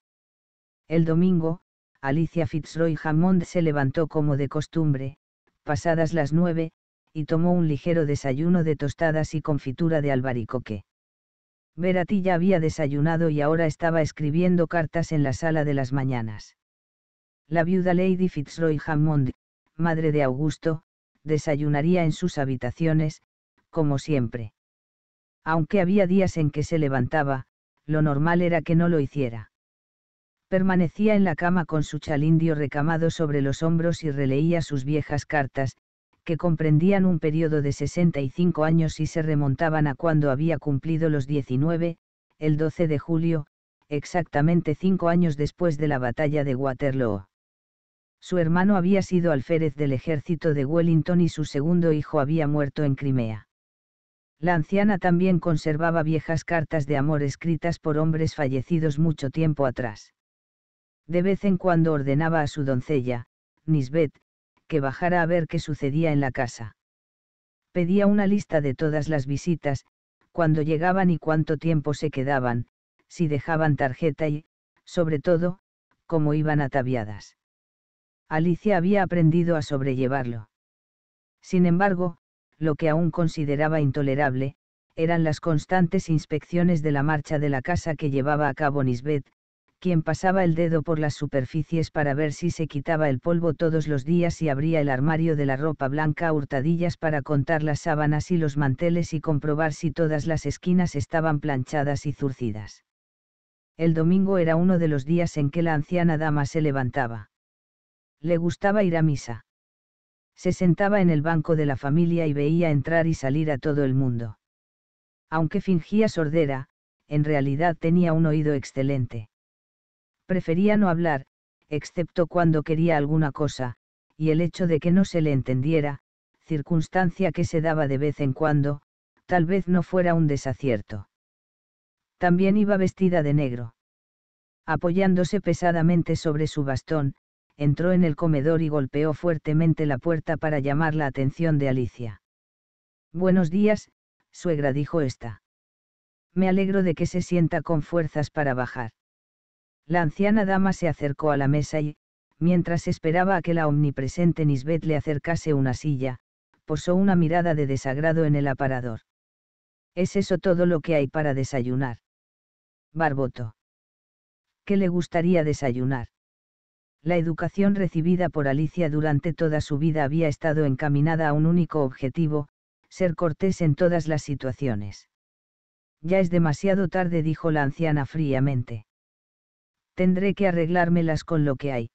Speaker 1: El domingo, Alicia Fitzroy Hammond se levantó como de costumbre, pasadas las nueve, y tomó un ligero desayuno de tostadas y confitura de albaricoque. Verati ya había desayunado y ahora estaba escribiendo cartas en la sala de las mañanas. La viuda Lady Fitzroy Hammond, madre de Augusto, desayunaría en sus habitaciones, como siempre aunque había días en que se levantaba, lo normal era que no lo hiciera. Permanecía en la cama con su chalindio recamado sobre los hombros y releía sus viejas cartas, que comprendían un periodo de 65 años y se remontaban a cuando había cumplido los 19, el 12 de julio, exactamente cinco años después de la batalla de Waterloo. Su hermano había sido alférez del ejército de Wellington y su segundo hijo había muerto en Crimea. La anciana también conservaba viejas cartas de amor escritas por hombres fallecidos mucho tiempo atrás. De vez en cuando ordenaba a su doncella, Nisbet, que bajara a ver qué sucedía en la casa. Pedía una lista de todas las visitas, cuándo llegaban y cuánto tiempo se quedaban, si dejaban tarjeta y, sobre todo, cómo iban ataviadas. Alicia había aprendido a sobrellevarlo. Sin embargo, lo que aún consideraba intolerable, eran las constantes inspecciones de la marcha de la casa que llevaba a cabo Nisbet, quien pasaba el dedo por las superficies para ver si se quitaba el polvo todos los días y abría el armario de la ropa blanca a hurtadillas para contar las sábanas y los manteles y comprobar si todas las esquinas estaban planchadas y zurcidas. El domingo era uno de los días en que la anciana dama se levantaba. Le gustaba ir a misa se sentaba en el banco de la familia y veía entrar y salir a todo el mundo. Aunque fingía sordera, en realidad tenía un oído excelente. Prefería no hablar, excepto cuando quería alguna cosa, y el hecho de que no se le entendiera, circunstancia que se daba de vez en cuando, tal vez no fuera un desacierto. También iba vestida de negro. Apoyándose pesadamente sobre su bastón, entró en el comedor y golpeó fuertemente la puerta para llamar la atención de Alicia. Buenos días, suegra dijo esta. Me alegro de que se sienta con fuerzas para bajar. La anciana dama se acercó a la mesa y, mientras esperaba a que la omnipresente Nisbet le acercase una silla, posó una mirada de desagrado en el aparador. ¿Es eso todo lo que hay para desayunar? Barboto. ¿Qué le gustaría desayunar? La educación recibida por Alicia durante toda su vida había estado encaminada a un único objetivo, ser cortés en todas las situaciones. Ya es demasiado tarde, dijo la anciana fríamente. Tendré que arreglármelas con lo que hay.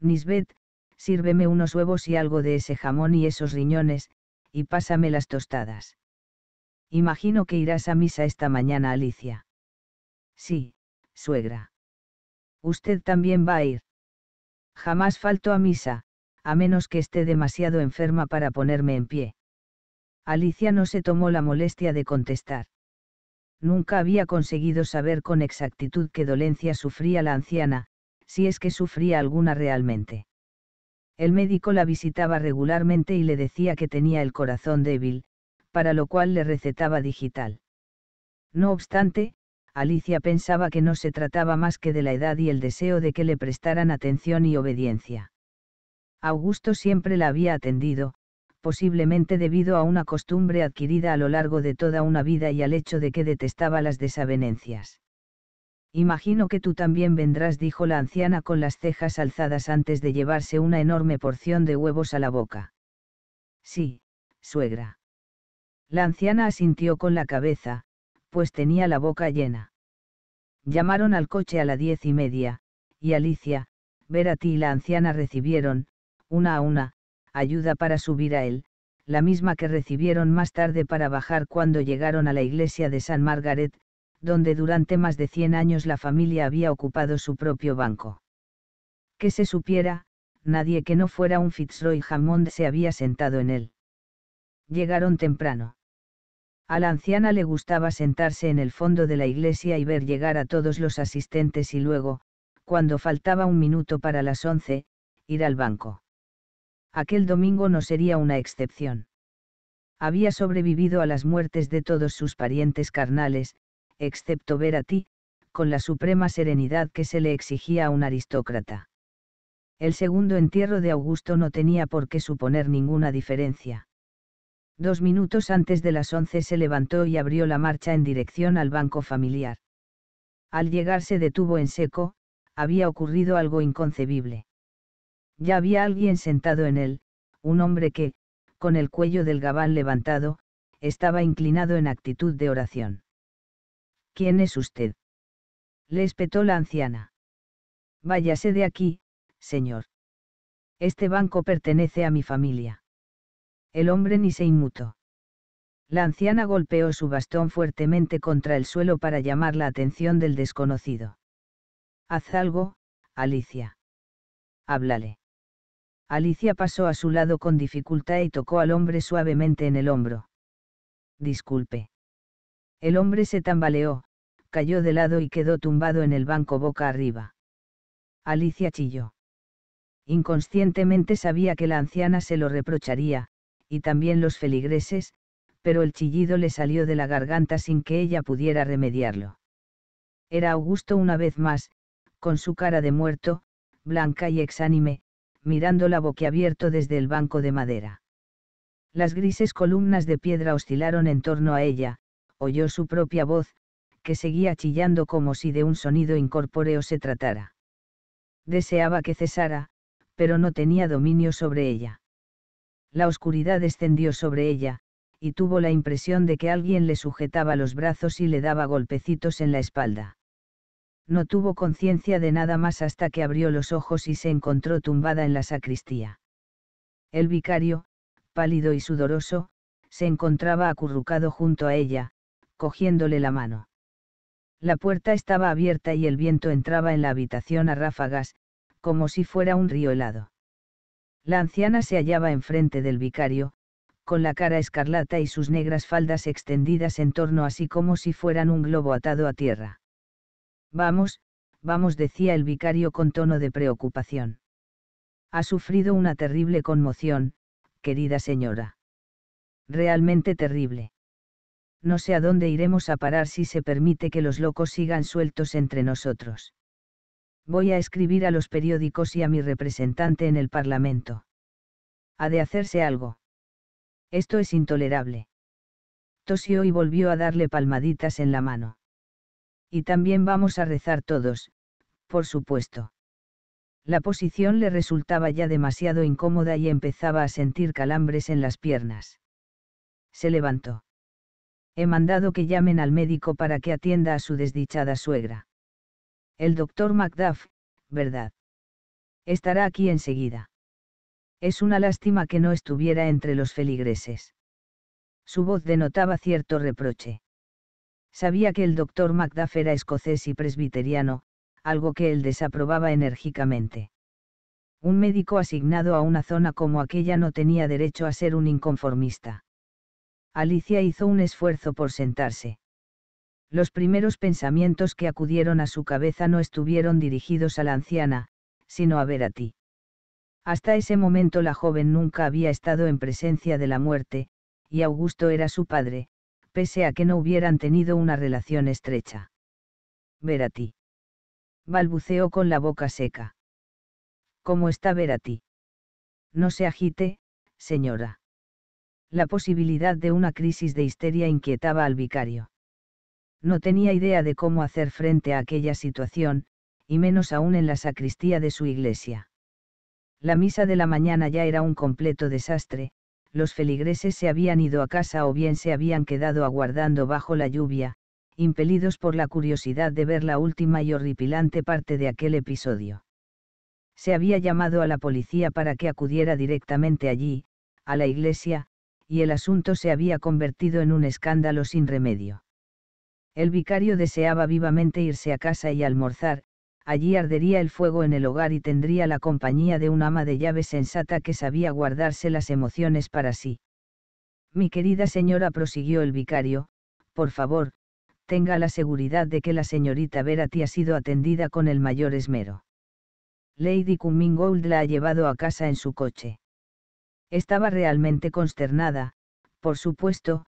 Speaker 1: Nisbet, sírveme unos huevos y algo de ese jamón y esos riñones, y pásame las tostadas. Imagino que irás a misa esta mañana, Alicia. Sí, suegra. Usted también va a ir. Jamás falto a misa, a menos que esté demasiado enferma para ponerme en pie. Alicia no se tomó la molestia de contestar. Nunca había conseguido saber con exactitud qué dolencia sufría la anciana, si es que sufría alguna realmente. El médico la visitaba regularmente y le decía que tenía el corazón débil, para lo cual le recetaba digital. No obstante, Alicia pensaba que no se trataba más que de la edad y el deseo de que le prestaran atención y obediencia. Augusto siempre la había atendido, posiblemente debido a una costumbre adquirida a lo largo de toda una vida y al hecho de que detestaba las desavenencias. Imagino que tú también vendrás, dijo la anciana con las cejas alzadas antes de llevarse una enorme porción de huevos a la boca. Sí, suegra. La anciana asintió con la cabeza, pues tenía la boca llena. Llamaron al coche a las diez y media, y Alicia, Verati y la anciana recibieron, una a una, ayuda para subir a él, la misma que recibieron más tarde para bajar cuando llegaron a la iglesia de San Margaret, donde durante más de cien años la familia había ocupado su propio banco. Que se supiera, nadie que no fuera un Fitzroy Hammond se había sentado en él. Llegaron temprano. A la anciana le gustaba sentarse en el fondo de la iglesia y ver llegar a todos los asistentes y luego, cuando faltaba un minuto para las once, ir al banco. Aquel domingo no sería una excepción. Había sobrevivido a las muertes de todos sus parientes carnales, excepto ver a ti, con la suprema serenidad que se le exigía a un aristócrata. El segundo entierro de Augusto no tenía por qué suponer ninguna diferencia. Dos minutos antes de las once se levantó y abrió la marcha en dirección al banco familiar. Al llegar se detuvo en seco, había ocurrido algo inconcebible. Ya había alguien sentado en él, un hombre que, con el cuello del gabán levantado, estaba inclinado en actitud de oración. ¿Quién es usted? Le espetó la anciana. Váyase de aquí, señor. Este banco pertenece a mi familia. El hombre ni se inmutó. La anciana golpeó su bastón fuertemente contra el suelo para llamar la atención del desconocido. Haz algo, Alicia. Háblale. Alicia pasó a su lado con dificultad y tocó al hombre suavemente en el hombro. Disculpe. El hombre se tambaleó, cayó de lado y quedó tumbado en el banco boca arriba. Alicia chilló. Inconscientemente sabía que la anciana se lo reprocharía, y también los feligreses, pero el chillido le salió de la garganta sin que ella pudiera remediarlo. Era Augusto una vez más, con su cara de muerto, blanca y exánime, mirándola boquiabierto desde el banco de madera. Las grises columnas de piedra oscilaron en torno a ella, oyó su propia voz, que seguía chillando como si de un sonido incorpóreo se tratara. Deseaba que cesara, pero no tenía dominio sobre ella la oscuridad descendió sobre ella, y tuvo la impresión de que alguien le sujetaba los brazos y le daba golpecitos en la espalda. No tuvo conciencia de nada más hasta que abrió los ojos y se encontró tumbada en la sacristía. El vicario, pálido y sudoroso, se encontraba acurrucado junto a ella, cogiéndole la mano. La puerta estaba abierta y el viento entraba en la habitación a ráfagas, como si fuera un río helado. La anciana se hallaba enfrente del vicario, con la cara escarlata y sus negras faldas extendidas en torno así como si fueran un globo atado a tierra. Vamos, vamos, decía el vicario con tono de preocupación. Ha sufrido una terrible conmoción, querida señora. Realmente terrible. No sé a dónde iremos a parar si se permite que los locos sigan sueltos entre nosotros. Voy a escribir a los periódicos y a mi representante en el Parlamento. Ha de hacerse algo. Esto es intolerable. Tosió y volvió a darle palmaditas en la mano. Y también vamos a rezar todos, por supuesto. La posición le resultaba ya demasiado incómoda y empezaba a sentir calambres en las piernas. Se levantó. He mandado que llamen al médico para que atienda a su desdichada suegra. El doctor Macduff, ¿verdad? Estará aquí enseguida. Es una lástima que no estuviera entre los feligreses. Su voz denotaba cierto reproche. Sabía que el doctor Macduff era escocés y presbiteriano, algo que él desaprobaba enérgicamente. Un médico asignado a una zona como aquella no tenía derecho a ser un inconformista. Alicia hizo un esfuerzo por sentarse. Los primeros pensamientos que acudieron a su cabeza no estuvieron dirigidos a la anciana, sino a Verati. Hasta ese momento la joven nunca había estado en presencia de la muerte, y Augusto era su padre, pese a que no hubieran tenido una relación estrecha. Verati. Balbuceó con la boca seca. ¿Cómo está Verati? No se agite, señora. La posibilidad de una crisis de histeria inquietaba al vicario. No tenía idea de cómo hacer frente a aquella situación, y menos aún en la sacristía de su iglesia. La misa de la mañana ya era un completo desastre, los feligreses se habían ido a casa o bien se habían quedado aguardando bajo la lluvia, impelidos por la curiosidad de ver la última y horripilante parte de aquel episodio. Se había llamado a la policía para que acudiera directamente allí, a la iglesia, y el asunto se había convertido en un escándalo sin remedio. El vicario deseaba vivamente irse a casa y almorzar, allí ardería el fuego en el hogar y tendría la compañía de un ama de llave sensata que sabía guardarse las emociones para sí. Mi querida señora, prosiguió el vicario, por favor, tenga la seguridad de que la señorita Verati ha sido atendida con el mayor esmero. Lady Cummingold la ha llevado a casa en su coche. Estaba realmente consternada, por supuesto,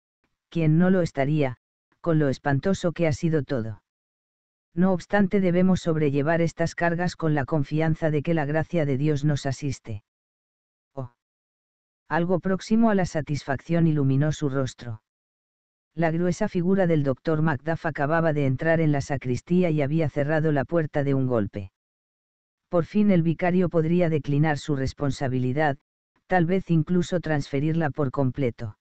Speaker 1: quien no lo estaría, con lo espantoso que ha sido todo. No obstante debemos sobrellevar estas cargas con la confianza de que la gracia de Dios nos asiste. Oh. Algo próximo a la satisfacción iluminó su rostro. La gruesa figura del doctor Macduff acababa de entrar en la sacristía y había cerrado la puerta de un golpe. Por fin el vicario podría declinar su responsabilidad, tal vez incluso transferirla por completo.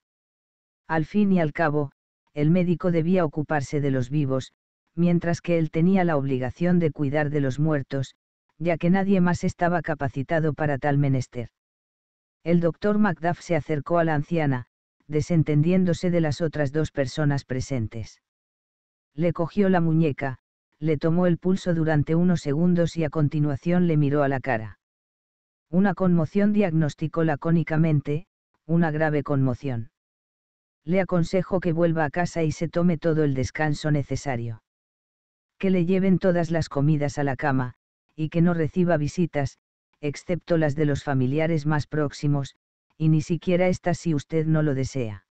Speaker 1: Al fin y al cabo, el médico debía ocuparse de los vivos, mientras que él tenía la obligación de cuidar de los muertos, ya que nadie más estaba capacitado para tal menester. El doctor Macduff se acercó a la anciana, desentendiéndose de las otras dos personas presentes. Le cogió la muñeca, le tomó el pulso durante unos segundos y a continuación le miró a la cara. Una conmoción diagnosticó lacónicamente, una grave conmoción le aconsejo que vuelva a casa y se tome todo el descanso necesario. Que le lleven todas las comidas a la cama, y que no reciba visitas, excepto las de los familiares más próximos, y ni siquiera estas si usted no lo desea.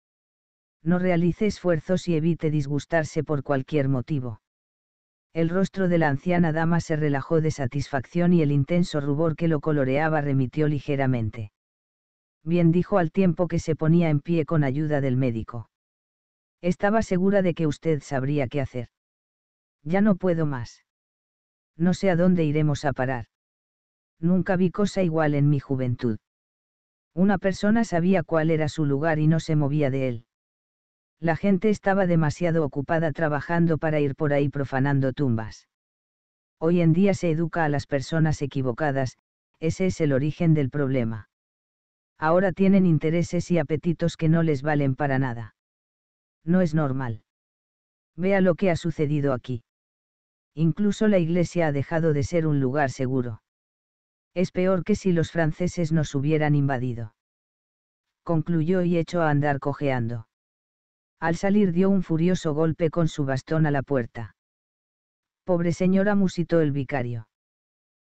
Speaker 1: No realice esfuerzos y evite disgustarse por cualquier motivo. El rostro de la anciana dama se relajó de satisfacción y el intenso rubor que lo coloreaba remitió ligeramente bien dijo al tiempo que se ponía en pie con ayuda del médico. Estaba segura de que usted sabría qué hacer. Ya no puedo más. No sé a dónde iremos a parar. Nunca vi cosa igual en mi juventud. Una persona sabía cuál era su lugar y no se movía de él. La gente estaba demasiado ocupada trabajando para ir por ahí profanando tumbas. Hoy en día se educa a las personas equivocadas, ese es el origen del problema ahora tienen intereses y apetitos que no les valen para nada. No es normal. Vea lo que ha sucedido aquí. Incluso la iglesia ha dejado de ser un lugar seguro. Es peor que si los franceses nos hubieran invadido. Concluyó y echó a andar cojeando. Al salir dio un furioso golpe con su bastón a la puerta. Pobre señora, musitó el vicario.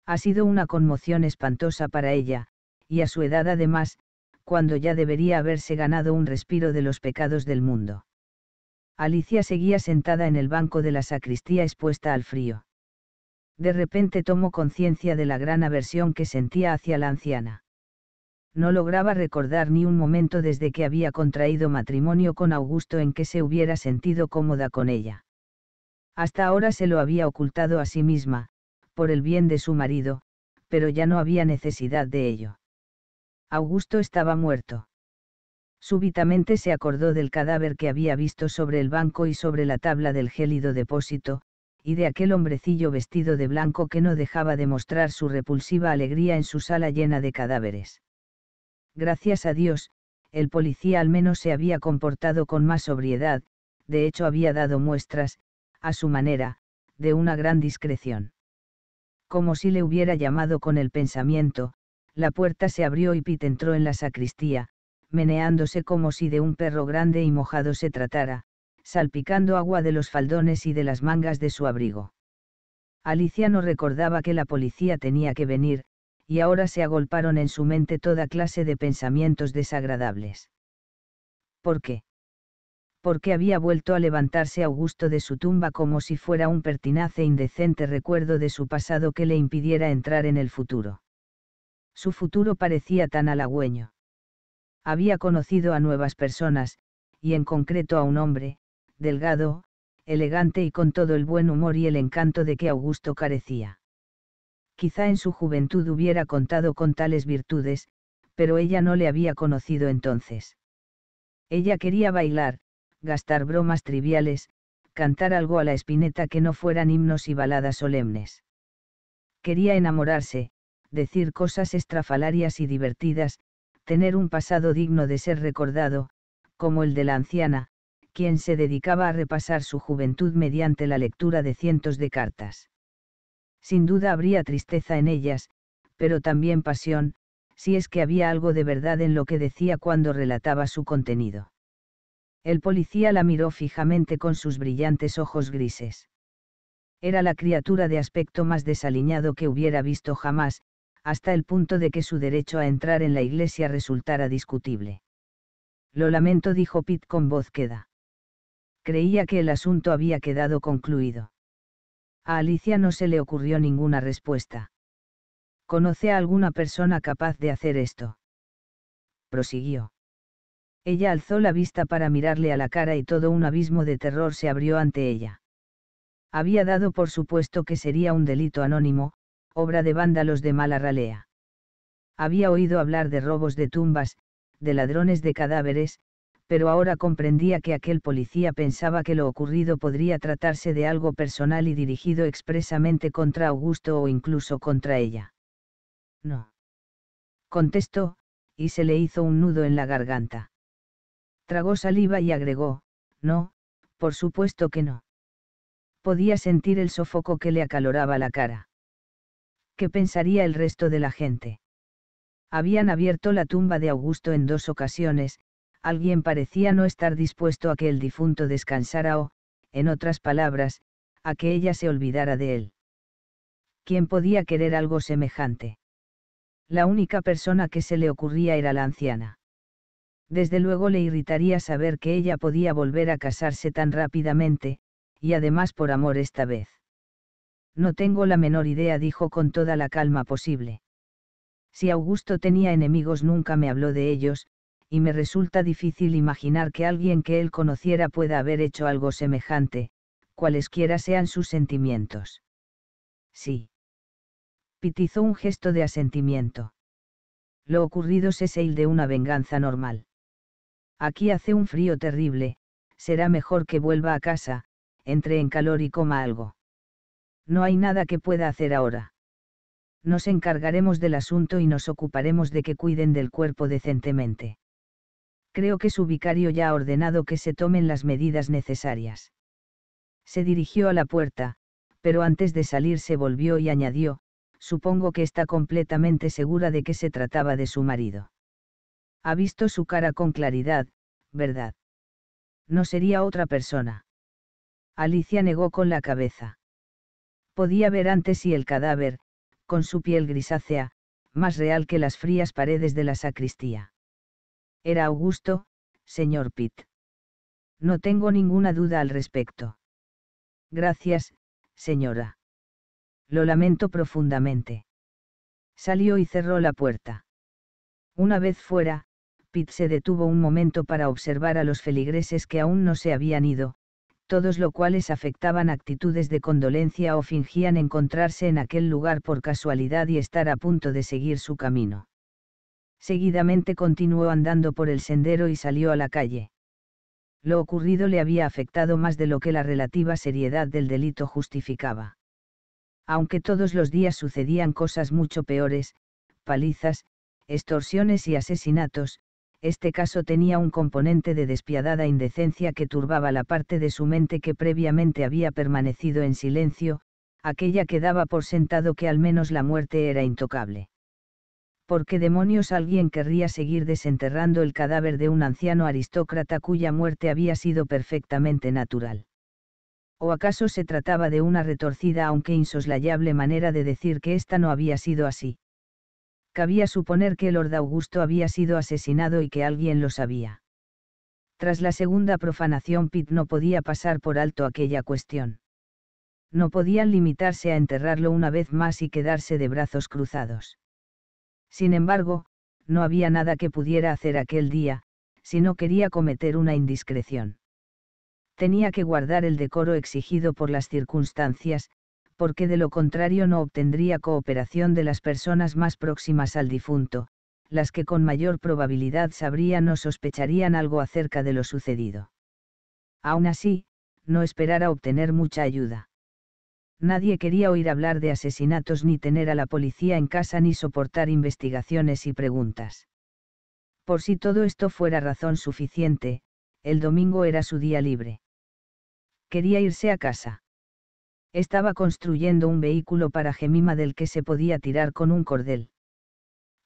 Speaker 1: Ha sido una conmoción espantosa para ella, y a su edad además, cuando ya debería haberse ganado un respiro de los pecados del mundo. Alicia seguía sentada en el banco de la sacristía expuesta al frío. De repente tomó conciencia de la gran aversión que sentía hacia la anciana. No lograba recordar ni un momento desde que había contraído matrimonio con Augusto en que se hubiera sentido cómoda con ella. Hasta ahora se lo había ocultado a sí misma, por el bien de su marido, pero ya no había necesidad de ello. Augusto estaba muerto. Súbitamente se acordó del cadáver que había visto sobre el banco y sobre la tabla del gélido depósito, y de aquel hombrecillo vestido de blanco que no dejaba de mostrar su repulsiva alegría en su sala llena de cadáveres. Gracias a Dios, el policía al menos se había comportado con más sobriedad, de hecho había dado muestras, a su manera, de una gran discreción. Como si le hubiera llamado con el pensamiento, la puerta se abrió y Pete entró en la sacristía, meneándose como si de un perro grande y mojado se tratara, salpicando agua de los faldones y de las mangas de su abrigo. Alicia no recordaba que la policía tenía que venir, y ahora se agolparon en su mente toda clase de pensamientos desagradables. ¿Por qué? Porque había vuelto a levantarse Augusto de su tumba como si fuera un pertinaz e indecente recuerdo de su pasado que le impidiera entrar en el futuro? Su futuro parecía tan halagüeño. Había conocido a nuevas personas, y en concreto a un hombre, delgado, elegante y con todo el buen humor y el encanto de que Augusto carecía. Quizá en su juventud hubiera contado con tales virtudes, pero ella no le había conocido entonces. Ella quería bailar, gastar bromas triviales, cantar algo a la espineta que no fueran himnos y baladas solemnes. Quería enamorarse, decir cosas estrafalarias y divertidas, tener un pasado digno de ser recordado, como el de la anciana, quien se dedicaba a repasar su juventud mediante la lectura de cientos de cartas. Sin duda habría tristeza en ellas, pero también pasión, si es que había algo de verdad en lo que decía cuando relataba su contenido. El policía la miró fijamente con sus brillantes ojos grises. Era la criatura de aspecto más desaliñado que hubiera visto jamás, hasta el punto de que su derecho a entrar en la iglesia resultara discutible. Lo lamento, dijo Pitt con voz queda. Creía que el asunto había quedado concluido. A Alicia no se le ocurrió ninguna respuesta. ¿Conoce a alguna persona capaz de hacer esto? prosiguió. Ella alzó la vista para mirarle a la cara y todo un abismo de terror se abrió ante ella. Había dado por supuesto que sería un delito anónimo, obra de vándalos de mala ralea. Había oído hablar de robos de tumbas, de ladrones de cadáveres, pero ahora comprendía que aquel policía pensaba que lo ocurrido podría tratarse de algo personal y dirigido expresamente contra Augusto o incluso contra ella. No. Contestó, y se le hizo un nudo en la garganta. Tragó saliva y agregó, no, por supuesto que no. Podía sentir el sofoco que le acaloraba la cara. ¿qué pensaría el resto de la gente? Habían abierto la tumba de Augusto en dos ocasiones, alguien parecía no estar dispuesto a que el difunto descansara o, en otras palabras, a que ella se olvidara de él. ¿Quién podía querer algo semejante? La única persona que se le ocurría era la anciana. Desde luego le irritaría saber que ella podía volver a casarse tan rápidamente, y además por amor esta vez. No tengo la menor idea, dijo con toda la calma posible. Si Augusto tenía enemigos nunca me habló de ellos, y me resulta difícil imaginar que alguien que él conociera pueda haber hecho algo semejante, cualesquiera sean sus sentimientos. Sí. Pitizó un gesto de asentimiento. Lo ocurrido es el de una venganza normal. Aquí hace un frío terrible, será mejor que vuelva a casa, entre en calor y coma algo. No hay nada que pueda hacer ahora. Nos encargaremos del asunto y nos ocuparemos de que cuiden del cuerpo decentemente. Creo que su vicario ya ha ordenado que se tomen las medidas necesarias. Se dirigió a la puerta, pero antes de salir se volvió y añadió, supongo que está completamente segura de que se trataba de su marido. Ha visto su cara con claridad, ¿verdad? No sería otra persona. Alicia negó con la cabeza podía ver antes y el cadáver, con su piel grisácea, más real que las frías paredes de la sacristía. Era Augusto, señor Pitt. No tengo ninguna duda al respecto. Gracias, señora. Lo lamento profundamente. Salió y cerró la puerta. Una vez fuera, Pitt se detuvo un momento para observar a los feligreses que aún no se habían ido, todos los cuales afectaban actitudes de condolencia o fingían encontrarse en aquel lugar por casualidad y estar a punto de seguir su camino. Seguidamente continuó andando por el sendero y salió a la calle. Lo ocurrido le había afectado más de lo que la relativa seriedad del delito justificaba. Aunque todos los días sucedían cosas mucho peores, palizas, extorsiones y asesinatos, este caso tenía un componente de despiadada indecencia que turbaba la parte de su mente que previamente había permanecido en silencio, aquella que daba por sentado que al menos la muerte era intocable. ¿Por qué demonios alguien querría seguir desenterrando el cadáver de un anciano aristócrata cuya muerte había sido perfectamente natural? ¿O acaso se trataba de una retorcida aunque insoslayable manera de decir que ésta no había sido así? cabía suponer que Lord Augusto había sido asesinado y que alguien lo sabía. Tras la segunda profanación Pitt no podía pasar por alto aquella cuestión. No podían limitarse a enterrarlo una vez más y quedarse de brazos cruzados. Sin embargo, no había nada que pudiera hacer aquel día, si no quería cometer una indiscreción. Tenía que guardar el decoro exigido por las circunstancias, porque de lo contrario no obtendría cooperación de las personas más próximas al difunto, las que con mayor probabilidad sabrían o sospecharían algo acerca de lo sucedido. Aún así, no esperara obtener mucha ayuda. Nadie quería oír hablar de asesinatos ni tener a la policía en casa ni soportar investigaciones y preguntas. Por si todo esto fuera razón suficiente, el domingo era su día libre. Quería irse a casa estaba construyendo un vehículo para Gemima del que se podía tirar con un cordel.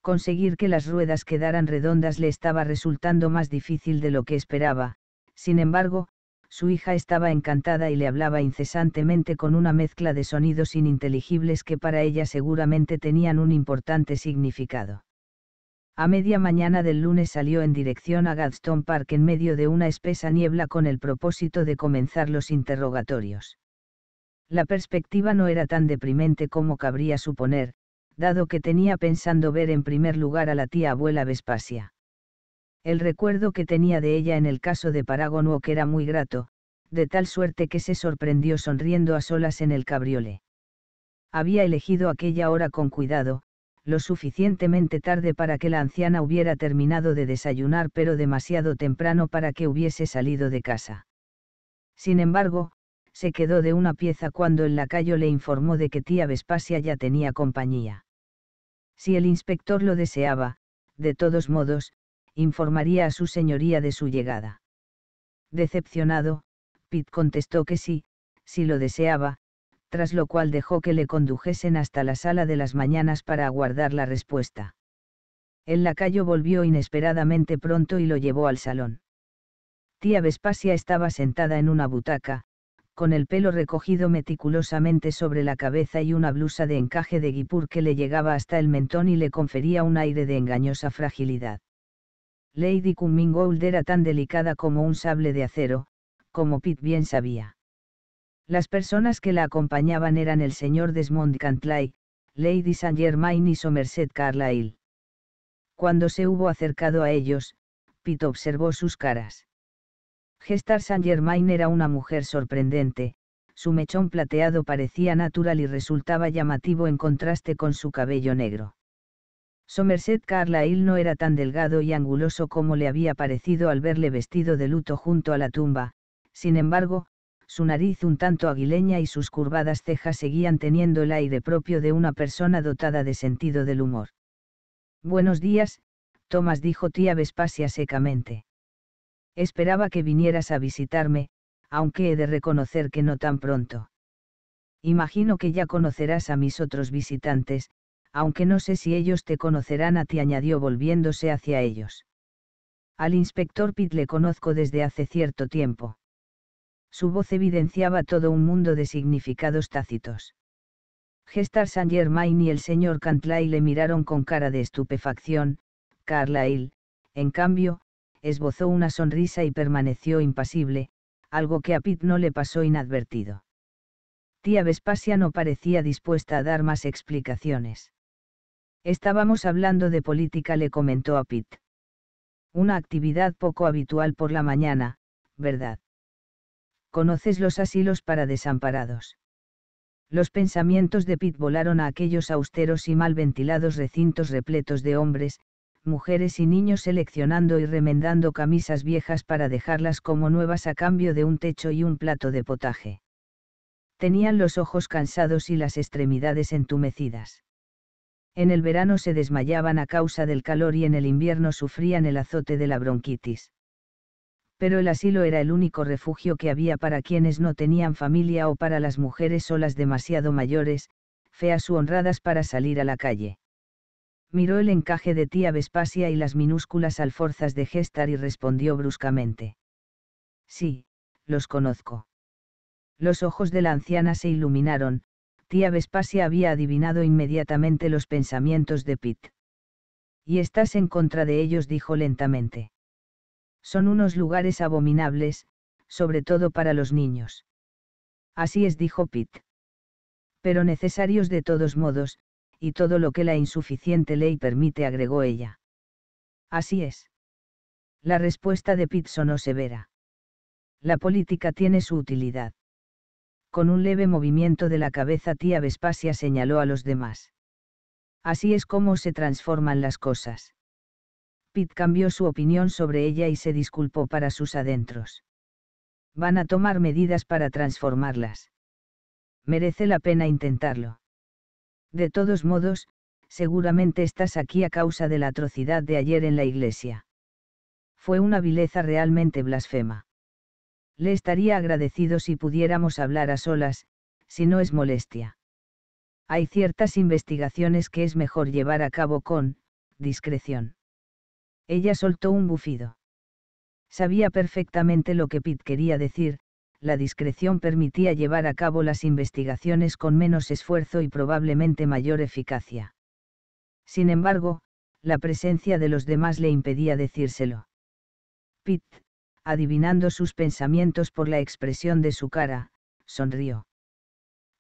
Speaker 1: Conseguir que las ruedas quedaran redondas le estaba resultando más difícil de lo que esperaba, sin embargo, su hija estaba encantada y le hablaba incesantemente con una mezcla de sonidos ininteligibles que para ella seguramente tenían un importante significado. A media mañana del lunes salió en dirección a Gadstone Park en medio de una espesa niebla con el propósito de comenzar los interrogatorios. La perspectiva no era tan deprimente como cabría suponer, dado que tenía pensando ver en primer lugar a la tía abuela Vespasia. El recuerdo que tenía de ella en el caso de Paragon que era muy grato, de tal suerte que se sorprendió sonriendo a solas en el cabriole. Había elegido aquella hora con cuidado, lo suficientemente tarde para que la anciana hubiera terminado de desayunar pero demasiado temprano para que hubiese salido de casa. Sin embargo, se quedó de una pieza cuando el lacayo le informó de que tía Vespasia ya tenía compañía. Si el inspector lo deseaba, de todos modos, informaría a su señoría de su llegada. Decepcionado, Pitt contestó que sí, si lo deseaba, tras lo cual dejó que le condujesen hasta la sala de las mañanas para aguardar la respuesta. El lacayo volvió inesperadamente pronto y lo llevó al salón. Tía Vespasia estaba sentada en una butaca, con el pelo recogido meticulosamente sobre la cabeza y una blusa de encaje de guipur que le llegaba hasta el mentón y le confería un aire de engañosa fragilidad. Lady Cummingold era tan delicada como un sable de acero, como Pitt bien sabía. Las personas que la acompañaban eran el señor Desmond Cantlay, Lady Saint Germain y Somerset Carlyle. Cuando se hubo acercado a ellos, Pitt observó sus caras. Gestar Saint Germain era una mujer sorprendente, su mechón plateado parecía natural y resultaba llamativo en contraste con su cabello negro. Somerset Carlyle no era tan delgado y anguloso como le había parecido al verle vestido de luto junto a la tumba, sin embargo, su nariz un tanto aguileña y sus curvadas cejas seguían teniendo el aire propio de una persona dotada de sentido del humor. Buenos días, Thomas dijo tía Vespasia secamente. Esperaba que vinieras a visitarme, aunque he de reconocer que no tan pronto. Imagino que ya conocerás a mis otros visitantes, aunque no sé si ellos te conocerán a ti, añadió volviéndose hacia ellos. Al inspector Pitt le conozco desde hace cierto tiempo. Su voz evidenciaba todo un mundo de significados tácitos. Gestar Saint Germain y el señor Cantlay le miraron con cara de estupefacción, Carlyle, en cambio, esbozó una sonrisa y permaneció impasible, algo que a Pitt no le pasó inadvertido. Tía Vespasia no parecía dispuesta a dar más explicaciones. Estábamos hablando de política, le comentó a Pitt. Una actividad poco habitual por la mañana, ¿verdad? Conoces los asilos para desamparados. Los pensamientos de Pitt volaron a aquellos austeros y mal ventilados recintos repletos de hombres, mujeres y niños seleccionando y remendando camisas viejas para dejarlas como nuevas a cambio de un techo y un plato de potaje. Tenían los ojos cansados y las extremidades entumecidas. En el verano se desmayaban a causa del calor y en el invierno sufrían el azote de la bronquitis. Pero el asilo era el único refugio que había para quienes no tenían familia o para las mujeres solas demasiado mayores, feas u honradas para salir a la calle miró el encaje de tía Vespasia y las minúsculas alforzas de Gestar y respondió bruscamente. Sí, los conozco. Los ojos de la anciana se iluminaron, tía Vespasia había adivinado inmediatamente los pensamientos de Pitt. Y estás en contra de ellos, dijo lentamente. Son unos lugares abominables, sobre todo para los niños. Así es, dijo Pitt. Pero necesarios de todos modos, y todo lo que la insuficiente ley permite, agregó ella. Así es. La respuesta de Pitt sonó severa. La política tiene su utilidad. Con un leve movimiento de la cabeza tía Vespasia señaló a los demás. Así es como se transforman las cosas. Pitt cambió su opinión sobre ella y se disculpó para sus adentros. Van a tomar medidas para transformarlas. Merece la pena intentarlo. De todos modos, seguramente estás aquí a causa de la atrocidad de ayer en la iglesia. Fue una vileza realmente blasfema. Le estaría agradecido si pudiéramos hablar a solas, si no es molestia. Hay ciertas investigaciones que es mejor llevar a cabo con discreción. Ella soltó un bufido. Sabía perfectamente lo que Pitt quería decir, la discreción permitía llevar a cabo las investigaciones con menos esfuerzo y probablemente mayor eficacia. Sin embargo, la presencia de los demás le impedía decírselo. Pitt, adivinando sus pensamientos por la expresión de su cara, sonrió.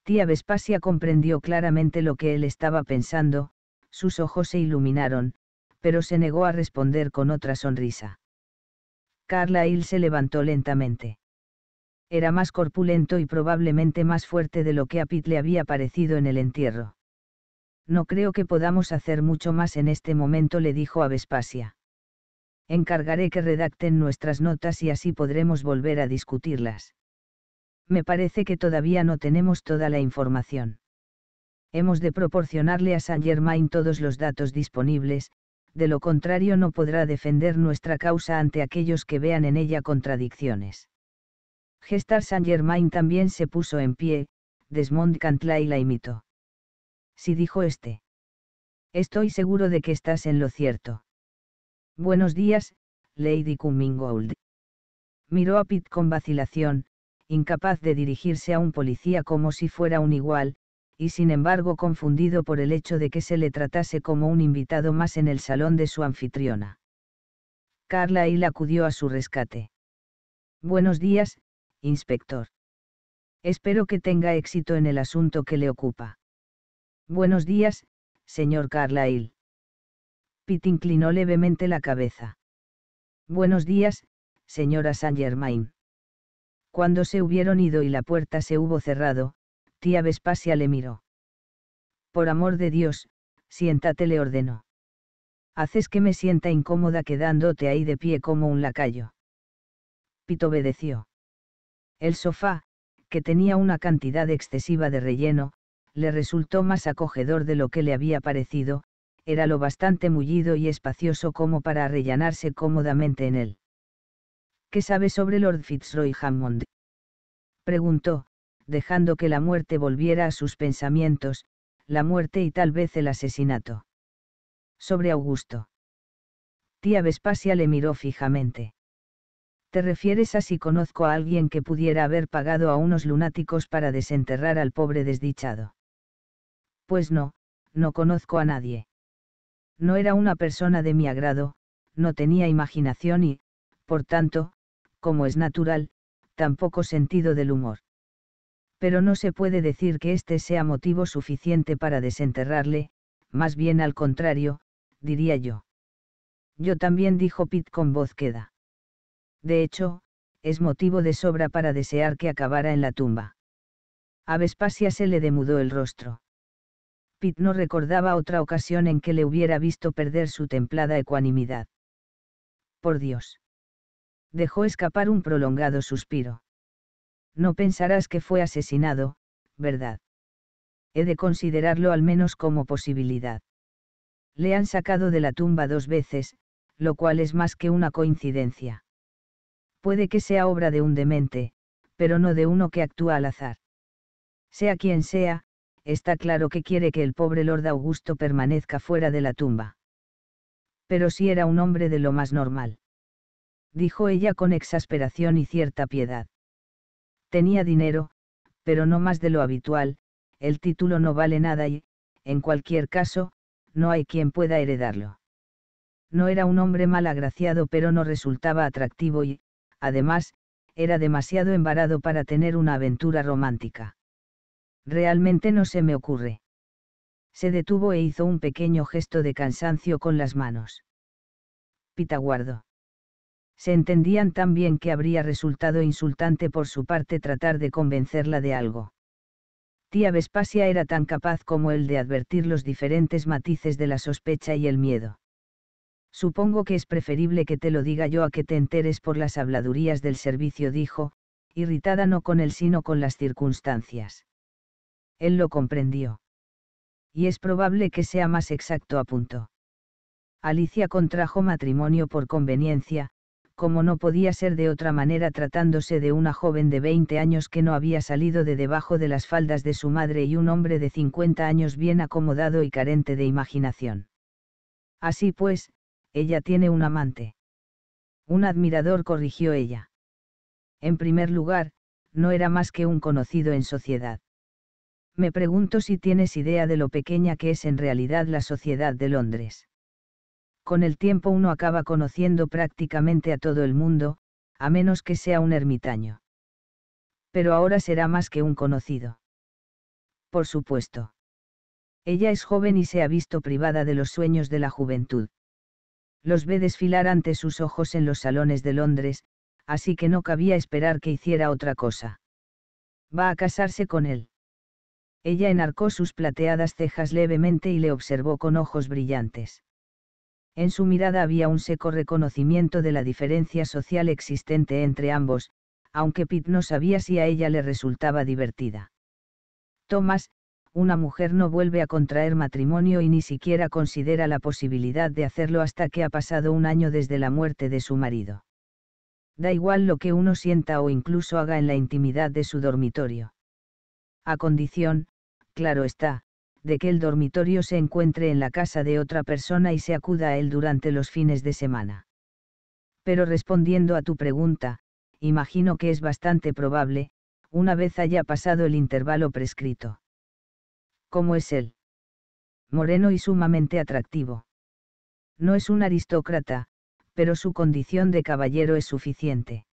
Speaker 1: Tía Vespasia comprendió claramente lo que él estaba pensando, sus ojos se iluminaron, pero se negó a responder con otra sonrisa. Carlyle se levantó lentamente era más corpulento y probablemente más fuerte de lo que a Pitt le había parecido en el entierro. No creo que podamos hacer mucho más en este momento, le dijo a Vespasia. Encargaré que redacten nuestras notas y así podremos volver a discutirlas. Me parece que todavía no tenemos toda la información. Hemos de proporcionarle a Saint Germain todos los datos disponibles, de lo contrario no podrá defender nuestra causa ante aquellos que vean en ella contradicciones. Gestar Saint Germain también se puso en pie, Desmond Cantlay la imitó. sí dijo este. Estoy seguro de que estás en lo cierto. Buenos días, Lady Cummingold. Miró a Pitt con vacilación, incapaz de dirigirse a un policía como si fuera un igual, y sin embargo confundido por el hecho de que se le tratase como un invitado más en el salón de su anfitriona. Carla acudió a su rescate. Buenos días, inspector. Espero que tenga éxito en el asunto que le ocupa. Buenos días, señor Carlyle. Pitt inclinó levemente la cabeza. Buenos días, señora Saint Germain. Cuando se hubieron ido y la puerta se hubo cerrado, tía Vespasia le miró. Por amor de Dios, siéntate, le ordenó. Haces que me sienta incómoda quedándote ahí de pie como un lacayo. Pitt obedeció. El sofá, que tenía una cantidad excesiva de relleno, le resultó más acogedor de lo que le había parecido, era lo bastante mullido y espacioso como para arrellanarse cómodamente en él. ¿Qué sabe sobre Lord Fitzroy Hammond? preguntó, dejando que la muerte volviera a sus pensamientos, la muerte y tal vez el asesinato. Sobre Augusto. Tía Vespasia le miró fijamente. ¿Te refieres a si conozco a alguien que pudiera haber pagado a unos lunáticos para desenterrar al pobre desdichado? Pues no, no conozco a nadie. No era una persona de mi agrado, no tenía imaginación y, por tanto, como es natural, tampoco sentido del humor. Pero no se puede decir que este sea motivo suficiente para desenterrarle, más bien al contrario, diría yo. Yo también dijo Pitt con voz queda de hecho, es motivo de sobra para desear que acabara en la tumba. A Vespasia se le demudó el rostro. Pitt no recordaba otra ocasión en que le hubiera visto perder su templada ecuanimidad. Por Dios. Dejó escapar un prolongado suspiro. No pensarás que fue asesinado, ¿verdad? He de considerarlo al menos como posibilidad. Le han sacado de la tumba dos veces, lo cual es más que una coincidencia. Puede que sea obra de un demente, pero no de uno que actúa al azar. Sea quien sea, está claro que quiere que el pobre Lord Augusto permanezca fuera de la tumba. Pero si era un hombre de lo más normal. Dijo ella con exasperación y cierta piedad. Tenía dinero, pero no más de lo habitual, el título no vale nada y, en cualquier caso, no hay quien pueda heredarlo. No era un hombre mal agraciado pero no resultaba atractivo y, además, era demasiado embarado para tener una aventura romántica. Realmente no se me ocurre. Se detuvo e hizo un pequeño gesto de cansancio con las manos. Pitaguardo. Se entendían tan bien que habría resultado insultante por su parte tratar de convencerla de algo. Tía Vespasia era tan capaz como él de advertir los diferentes matices de la sospecha y el miedo. Supongo que es preferible que te lo diga yo a que te enteres por las habladurías del servicio, dijo, irritada no con él sino con las circunstancias. Él lo comprendió. Y es probable que sea más exacto a punto. Alicia contrajo matrimonio por conveniencia, como no podía ser de otra manera tratándose de una joven de 20 años que no había salido de debajo de las faldas de su madre y un hombre de 50 años bien acomodado y carente de imaginación. Así pues, ella tiene un amante. Un admirador corrigió ella. En primer lugar, no era más que un conocido en sociedad. Me pregunto si tienes idea de lo pequeña que es en realidad la sociedad de Londres. Con el tiempo uno acaba conociendo prácticamente a todo el mundo, a menos que sea un ermitaño. Pero ahora será más que un conocido. Por supuesto. Ella es joven y se ha visto privada de los sueños de la juventud los ve desfilar ante sus ojos en los salones de Londres, así que no cabía esperar que hiciera otra cosa. Va a casarse con él. Ella enarcó sus plateadas cejas levemente y le observó con ojos brillantes. En su mirada había un seco reconocimiento de la diferencia social existente entre ambos, aunque Pitt no sabía si a ella le resultaba divertida. Thomas, una mujer no vuelve a contraer matrimonio y ni siquiera considera la posibilidad de hacerlo hasta que ha pasado un año desde la muerte de su marido. Da igual lo que uno sienta o incluso haga en la intimidad de su dormitorio. A condición, claro está, de que el dormitorio se encuentre en la casa de otra persona y se acuda a él durante los fines de semana. Pero respondiendo a tu pregunta, imagino que es bastante probable, una vez haya pasado el intervalo prescrito. ¿Cómo es él. Moreno y sumamente atractivo. No es un aristócrata, pero su condición de caballero es suficiente.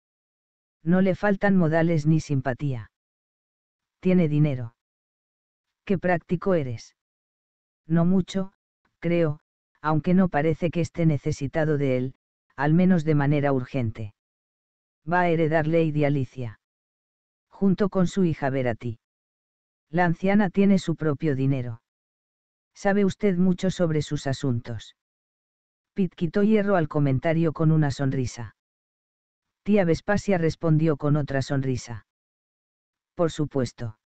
Speaker 1: No le faltan modales ni simpatía. Tiene dinero. ¿Qué práctico eres? No mucho, creo, aunque no parece que esté necesitado de él, al menos de manera urgente. Va a heredar Lady Alicia. Junto con su hija Verati. La anciana tiene su propio dinero. Sabe usted mucho sobre sus asuntos. Pit quitó hierro al comentario con una sonrisa. Tía Vespasia respondió con otra sonrisa. Por supuesto.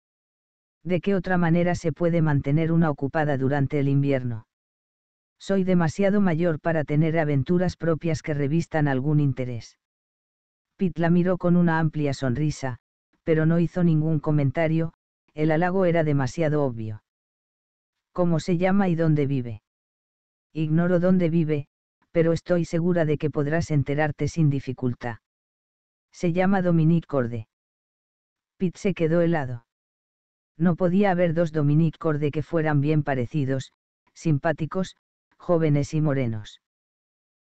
Speaker 1: ¿De qué otra manera se puede mantener una ocupada durante el invierno? Soy demasiado mayor para tener aventuras propias que revistan algún interés. Pit la miró con una amplia sonrisa, pero no hizo ningún comentario, el halago era demasiado obvio. ¿Cómo se llama y dónde vive? Ignoro dónde vive, pero estoy segura de que podrás enterarte sin dificultad. Se llama Dominique Corde. Pitt se quedó helado. No podía haber dos Dominique Corde que fueran bien parecidos, simpáticos, jóvenes y morenos.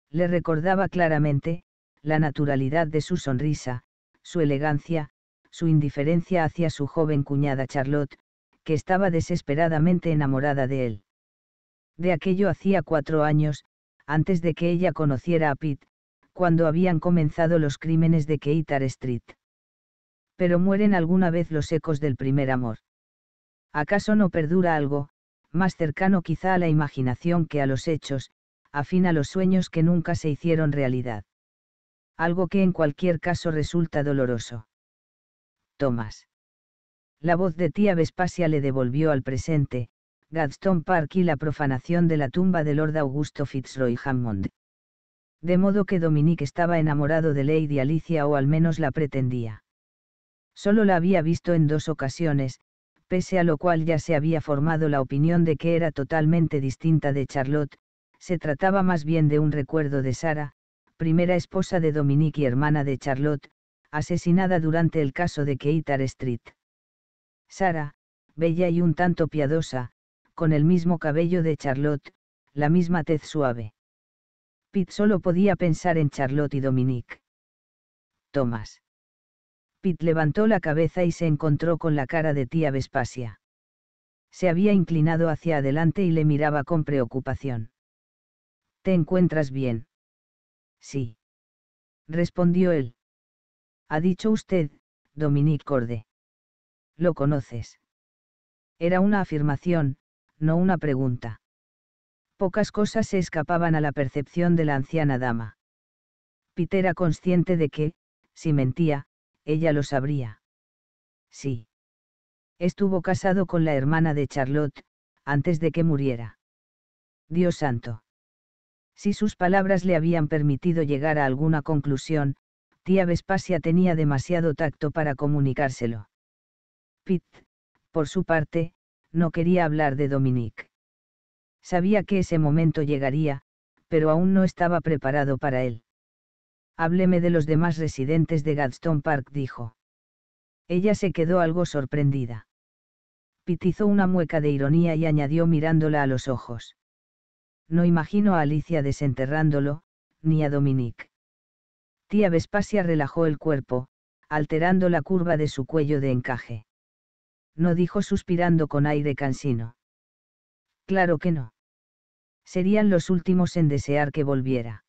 Speaker 1: Le recordaba claramente, la naturalidad de su sonrisa, su elegancia, su indiferencia hacia su joven cuñada Charlotte, que estaba desesperadamente enamorada de él. De aquello hacía cuatro años, antes de que ella conociera a Pitt, cuando habían comenzado los crímenes de Keitar Street. Pero mueren alguna vez los ecos del primer amor. ¿Acaso no perdura algo, más cercano quizá a la imaginación que a los hechos, afín a los sueños que nunca se hicieron realidad? Algo que en cualquier caso resulta doloroso. Thomas. La voz de tía Vespasia le devolvió al presente, Gadstone Park y la profanación de la tumba de Lord Augusto Fitzroy Hammond. De modo que Dominique estaba enamorado de Lady Alicia o al menos la pretendía. Solo la había visto en dos ocasiones, pese a lo cual ya se había formado la opinión de que era totalmente distinta de Charlotte, se trataba más bien de un recuerdo de Sara, primera esposa de Dominique y hermana de Charlotte, asesinada durante el caso de Keitar Street. Sara, bella y un tanto piadosa, con el mismo cabello de Charlotte, la misma tez suave. Pitt solo podía pensar en Charlotte y Dominique. Tomás. Pitt levantó la cabeza y se encontró con la cara de tía Vespasia. Se había inclinado hacia adelante y le miraba con preocupación. ¿Te encuentras bien? Sí. Respondió él. Ha dicho usted, Dominique Corde. ¿Lo conoces? Era una afirmación, no una pregunta. Pocas cosas se escapaban a la percepción de la anciana dama. Peter era consciente de que, si mentía, ella lo sabría. Sí. Estuvo casado con la hermana de Charlotte, antes de que muriera. Dios santo. Si sus palabras le habían permitido llegar a alguna conclusión, tía Vespasia tenía demasiado tacto para comunicárselo. Pitt, por su parte, no quería hablar de Dominique. Sabía que ese momento llegaría, pero aún no estaba preparado para él. Hábleme de los demás residentes de Gadsden Park, dijo. Ella se quedó algo sorprendida. Pitt hizo una mueca de ironía y añadió mirándola a los ojos. No imagino a Alicia desenterrándolo, ni a Dominique. Tía Vespasia relajó el cuerpo, alterando la curva de su cuello de encaje. No dijo suspirando con aire cansino. Claro que no. Serían los últimos en desear que volviera.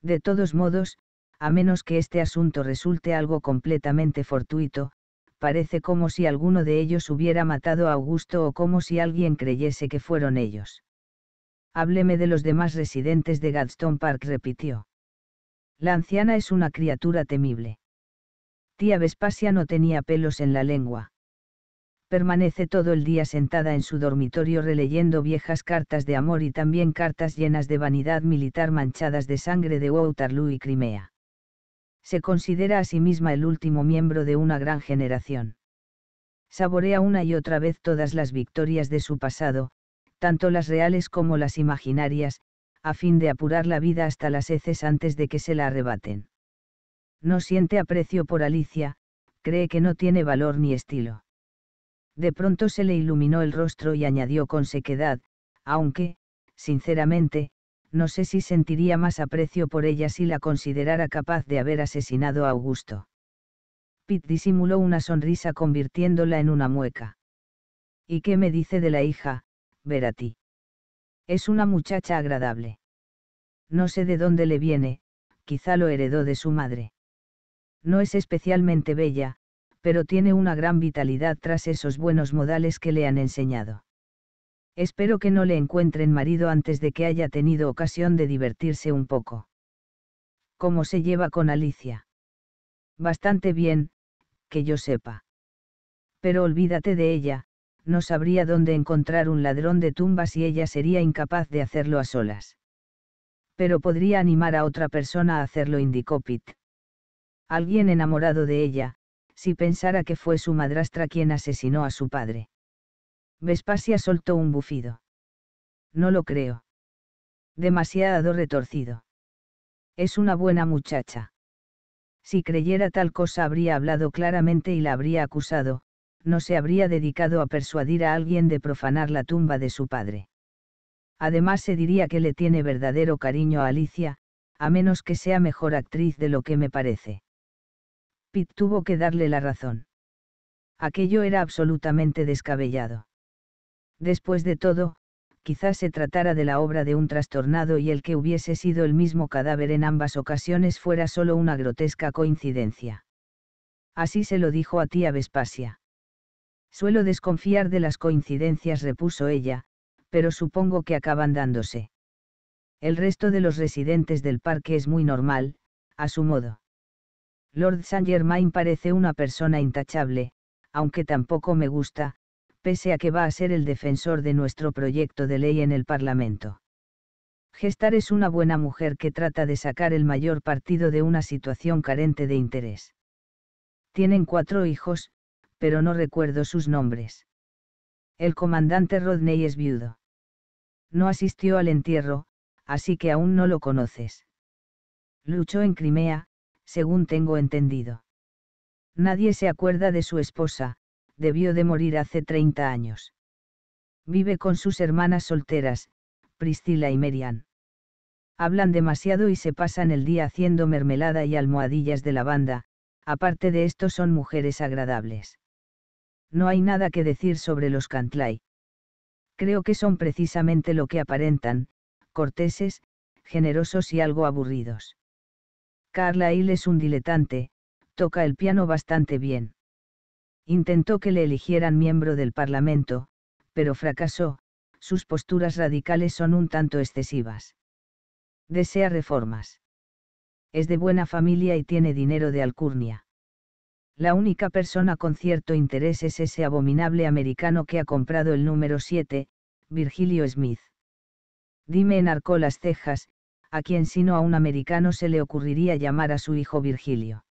Speaker 1: De todos modos, a menos que este asunto resulte algo completamente fortuito, parece como si alguno de ellos hubiera matado a Augusto o como si alguien creyese que fueron ellos. Hábleme de los demás residentes de Gadstone Park, repitió. La anciana es una criatura temible. Tía Vespasia no tenía pelos en la lengua. Permanece todo el día sentada en su dormitorio releyendo viejas cartas de amor y también cartas llenas de vanidad militar manchadas de sangre de Waterloo y Crimea. Se considera a sí misma el último miembro de una gran generación. Saborea una y otra vez todas las victorias de su pasado, tanto las reales como las imaginarias, a fin de apurar la vida hasta las heces antes de que se la arrebaten. No siente aprecio por Alicia, cree que no tiene valor ni estilo. De pronto se le iluminó el rostro y añadió con sequedad, aunque, sinceramente, no sé si sentiría más aprecio por ella si la considerara capaz de haber asesinado a Augusto. Pitt disimuló una sonrisa convirtiéndola en una mueca. ¿Y qué me dice de la hija, ti? Es una muchacha agradable. No sé de dónde le viene, quizá lo heredó de su madre. No es especialmente bella, pero tiene una gran vitalidad tras esos buenos modales que le han enseñado. Espero que no le encuentren marido antes de que haya tenido ocasión de divertirse un poco. ¿Cómo se lleva con Alicia? Bastante bien, que yo sepa. Pero olvídate de ella, no sabría dónde encontrar un ladrón de tumbas y ella sería incapaz de hacerlo a solas. Pero podría animar a otra persona a hacerlo, indicó Pitt. Alguien enamorado de ella, si pensara que fue su madrastra quien asesinó a su padre. Vespasia soltó un bufido. No lo creo. Demasiado retorcido. Es una buena muchacha. Si creyera tal cosa habría hablado claramente y la habría acusado, no se habría dedicado a persuadir a alguien de profanar la tumba de su padre. Además se diría que le tiene verdadero cariño a Alicia, a menos que sea mejor actriz de lo que me parece. Pitt tuvo que darle la razón. Aquello era absolutamente descabellado. Después de todo, quizás se tratara de la obra de un trastornado y el que hubiese sido el mismo cadáver en ambas ocasiones fuera solo una grotesca coincidencia. Así se lo dijo a tía Vespasia. Suelo desconfiar de las coincidencias, repuso ella, pero supongo que acaban dándose. El resto de los residentes del parque es muy normal, a su modo. Lord Saint Germain parece una persona intachable, aunque tampoco me gusta, pese a que va a ser el defensor de nuestro proyecto de ley en el Parlamento. Gestar es una buena mujer que trata de sacar el mayor partido de una situación carente de interés. Tienen cuatro hijos, pero no recuerdo sus nombres. El comandante Rodney es viudo. No asistió al entierro, así que aún no lo conoces. Luchó en Crimea, según tengo entendido. Nadie se acuerda de su esposa, debió de morir hace 30 años. Vive con sus hermanas solteras, Priscila y Merian. Hablan demasiado y se pasan el día haciendo mermelada y almohadillas de lavanda, aparte de esto son mujeres agradables no hay nada que decir sobre los Cantlay. Creo que son precisamente lo que aparentan, corteses, generosos y algo aburridos. Carlyle es un diletante, toca el piano bastante bien. Intentó que le eligieran miembro del Parlamento, pero fracasó, sus posturas radicales son un tanto excesivas. Desea reformas. Es de buena familia y tiene dinero de alcurnia. La única persona con cierto interés es ese abominable americano que ha comprado el número 7, Virgilio Smith. Dime enarcó las cejas, a quien sino a un americano se le ocurriría llamar a su hijo Virgilio.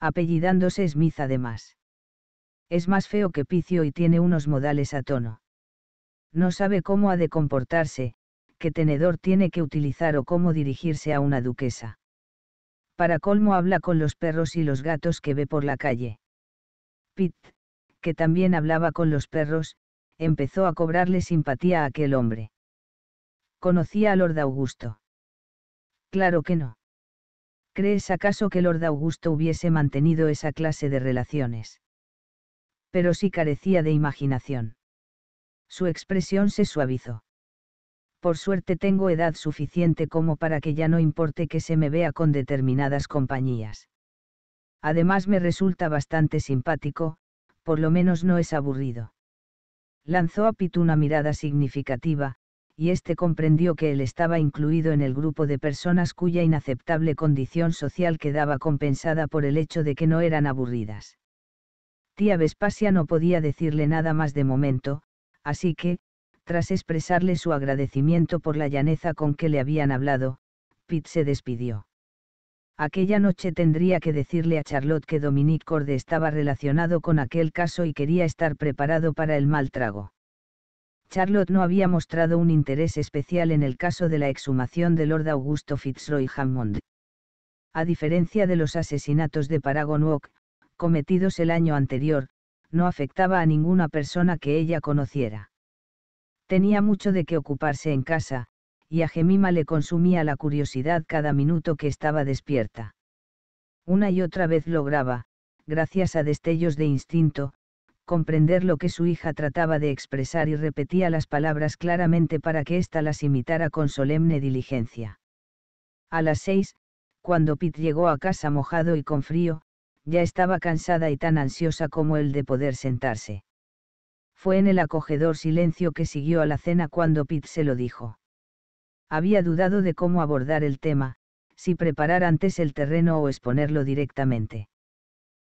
Speaker 1: Apellidándose Smith además. Es más feo que Picio y tiene unos modales a tono. No sabe cómo ha de comportarse, qué tenedor tiene que utilizar o cómo dirigirse a una duquesa. Para colmo habla con los perros y los gatos que ve por la calle. Pitt, que también hablaba con los perros, empezó a cobrarle simpatía a aquel hombre. ¿Conocía a Lord Augusto? Claro que no. ¿Crees acaso que Lord Augusto hubiese mantenido esa clase de relaciones? Pero sí carecía de imaginación. Su expresión se suavizó. Por suerte tengo edad suficiente como para que ya no importe que se me vea con determinadas compañías. Además me resulta bastante simpático, por lo menos no es aburrido. Lanzó a Pitu una mirada significativa, y éste comprendió que él estaba incluido en el grupo de personas cuya inaceptable condición social quedaba compensada por el hecho de que no eran aburridas. Tía Vespasia no podía decirle nada más de momento, así que, tras expresarle su agradecimiento por la llaneza con que le habían hablado, Pitt se despidió. Aquella noche tendría que decirle a Charlotte que Dominique Corde estaba relacionado con aquel caso y quería estar preparado para el mal trago. Charlotte no había mostrado un interés especial en el caso de la exhumación de Lord Augusto Fitzroy Hammond. A diferencia de los asesinatos de Paragon Walk, cometidos el año anterior, no afectaba a ninguna persona que ella conociera. Tenía mucho de qué ocuparse en casa, y a Gemima le consumía la curiosidad cada minuto que estaba despierta. Una y otra vez lograba, gracias a destellos de instinto, comprender lo que su hija trataba de expresar y repetía las palabras claramente para que ésta las imitara con solemne diligencia. A las seis, cuando Pitt llegó a casa mojado y con frío, ya estaba cansada y tan ansiosa como él de poder sentarse. Fue en el acogedor silencio que siguió a la cena cuando Pitt se lo dijo. Había dudado de cómo abordar el tema, si preparar antes el terreno o exponerlo directamente.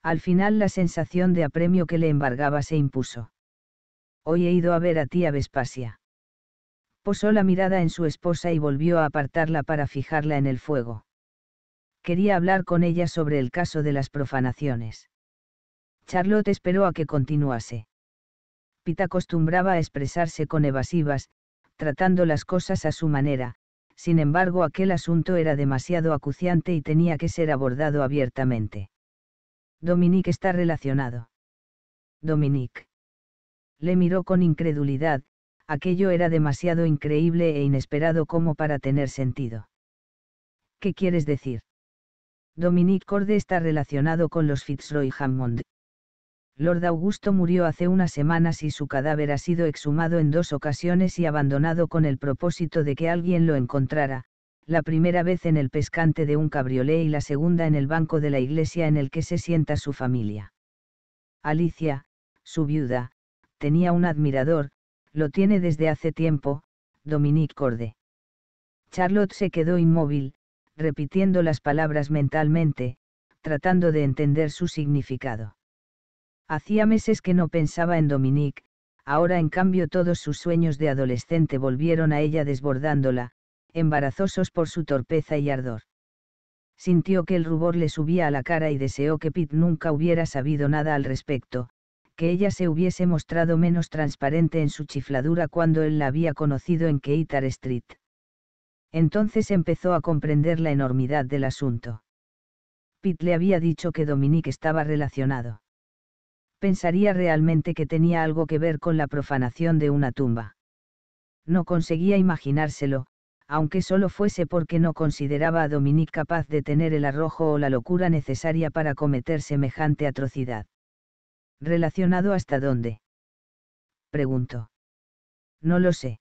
Speaker 1: Al final la sensación de apremio que le embargaba se impuso. Hoy he ido a ver a tía Vespasia. Posó la mirada en su esposa y volvió a apartarla para fijarla en el fuego. Quería hablar con ella sobre el caso de las profanaciones. Charlotte esperó a que continuase. Pita acostumbraba a expresarse con evasivas, tratando las cosas a su manera, sin embargo aquel asunto era demasiado acuciante y tenía que ser abordado abiertamente. Dominique está relacionado. Dominique. Le miró con incredulidad, aquello era demasiado increíble e inesperado como para tener sentido. ¿Qué quieres decir? Dominique Corde está relacionado con los Fitzroy Hammond. Lord Augusto murió hace unas semanas y su cadáver ha sido exhumado en dos ocasiones y abandonado con el propósito de que alguien lo encontrara, la primera vez en el pescante de un cabriolé y la segunda en el banco de la iglesia en el que se sienta su familia. Alicia, su viuda, tenía un admirador, lo tiene desde hace tiempo, Dominique Corde. Charlotte se quedó inmóvil, repitiendo las palabras mentalmente, tratando de entender su significado. Hacía meses que no pensaba en Dominique, ahora en cambio todos sus sueños de adolescente volvieron a ella desbordándola, embarazosos por su torpeza y ardor. Sintió que el rubor le subía a la cara y deseó que Pitt nunca hubiera sabido nada al respecto, que ella se hubiese mostrado menos transparente en su chifladura cuando él la había conocido en Keitar Street. Entonces empezó a comprender la enormidad del asunto. Pitt le había dicho que Dominique estaba relacionado pensaría realmente que tenía algo que ver con la profanación de una tumba. No conseguía imaginárselo, aunque solo fuese porque no consideraba a Dominique capaz de tener el arrojo o la locura necesaria para cometer semejante atrocidad. ¿Relacionado hasta dónde? Preguntó. No lo sé.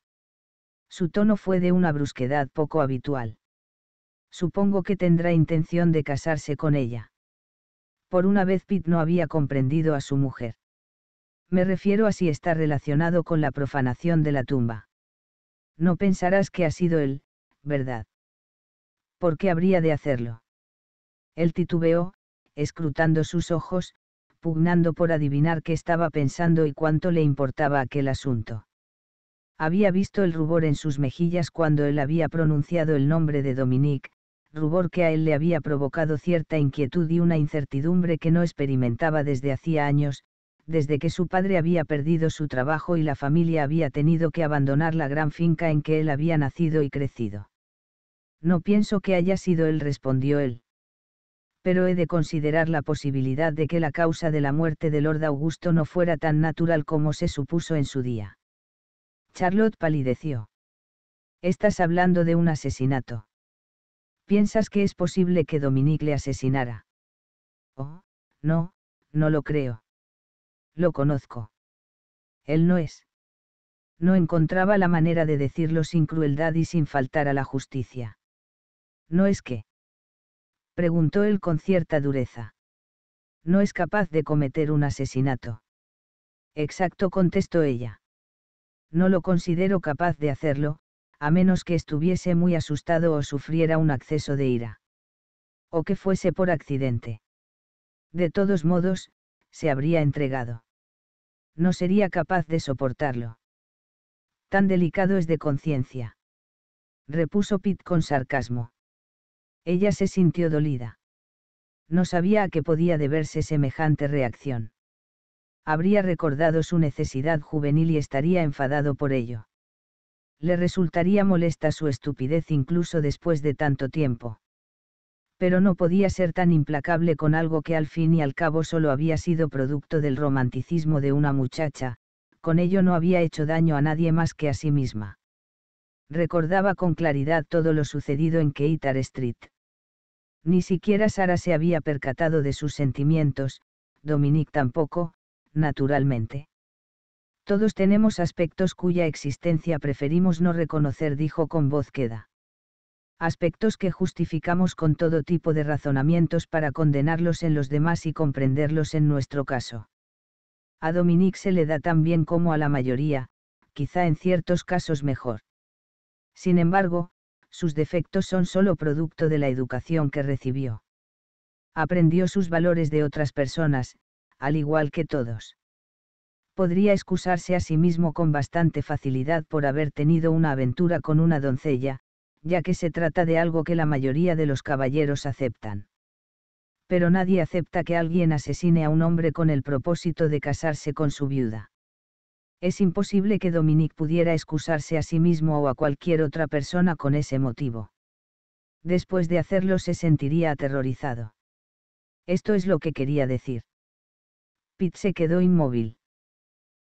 Speaker 1: Su tono fue de una brusquedad poco habitual. Supongo que tendrá intención de casarse con ella por una vez Pitt no había comprendido a su mujer. Me refiero a si está relacionado con la profanación de la tumba. No pensarás que ha sido él, ¿verdad? ¿Por qué habría de hacerlo? Él titubeó, escrutando sus ojos, pugnando por adivinar qué estaba pensando y cuánto le importaba aquel asunto. Había visto el rubor en sus mejillas cuando él había pronunciado el nombre de Dominique, rubor que a él le había provocado cierta inquietud y una incertidumbre que no experimentaba desde hacía años, desde que su padre había perdido su trabajo y la familia había tenido que abandonar la gran finca en que él había nacido y crecido. No pienso que haya sido él, respondió él. Pero he de considerar la posibilidad de que la causa de la muerte de Lord Augusto no fuera tan natural como se supuso en su día. Charlotte palideció. Estás hablando de un asesinato. ¿Piensas que es posible que Dominique le asesinara? Oh, no, no lo creo. Lo conozco. Él no es. No encontraba la manera de decirlo sin crueldad y sin faltar a la justicia. ¿No es que? Preguntó él con cierta dureza. No es capaz de cometer un asesinato. Exacto, contestó ella. No lo considero capaz de hacerlo, a menos que estuviese muy asustado o sufriera un acceso de ira. O que fuese por accidente. De todos modos, se habría entregado. No sería capaz de soportarlo. Tan delicado es de conciencia. Repuso Pitt con sarcasmo. Ella se sintió dolida. No sabía a qué podía deberse semejante reacción. Habría recordado su necesidad juvenil y estaría enfadado por ello le resultaría molesta su estupidez incluso después de tanto tiempo. Pero no podía ser tan implacable con algo que al fin y al cabo solo había sido producto del romanticismo de una muchacha, con ello no había hecho daño a nadie más que a sí misma. Recordaba con claridad todo lo sucedido en Keitar Street. Ni siquiera Sara se había percatado de sus sentimientos, Dominique tampoco, naturalmente. Todos tenemos aspectos cuya existencia preferimos no reconocer, dijo con voz queda. Aspectos que justificamos con todo tipo de razonamientos para condenarlos en los demás y comprenderlos en nuestro caso. A Dominique se le da tan bien como a la mayoría, quizá en ciertos casos mejor. Sin embargo, sus defectos son solo producto de la educación que recibió. Aprendió sus valores de otras personas, al igual que todos podría excusarse a sí mismo con bastante facilidad por haber tenido una aventura con una doncella, ya que se trata de algo que la mayoría de los caballeros aceptan. Pero nadie acepta que alguien asesine a un hombre con el propósito de casarse con su viuda. Es imposible que Dominique pudiera excusarse a sí mismo o a cualquier otra persona con ese motivo. Después de hacerlo se sentiría aterrorizado. Esto es lo que quería decir. Pitt se quedó inmóvil.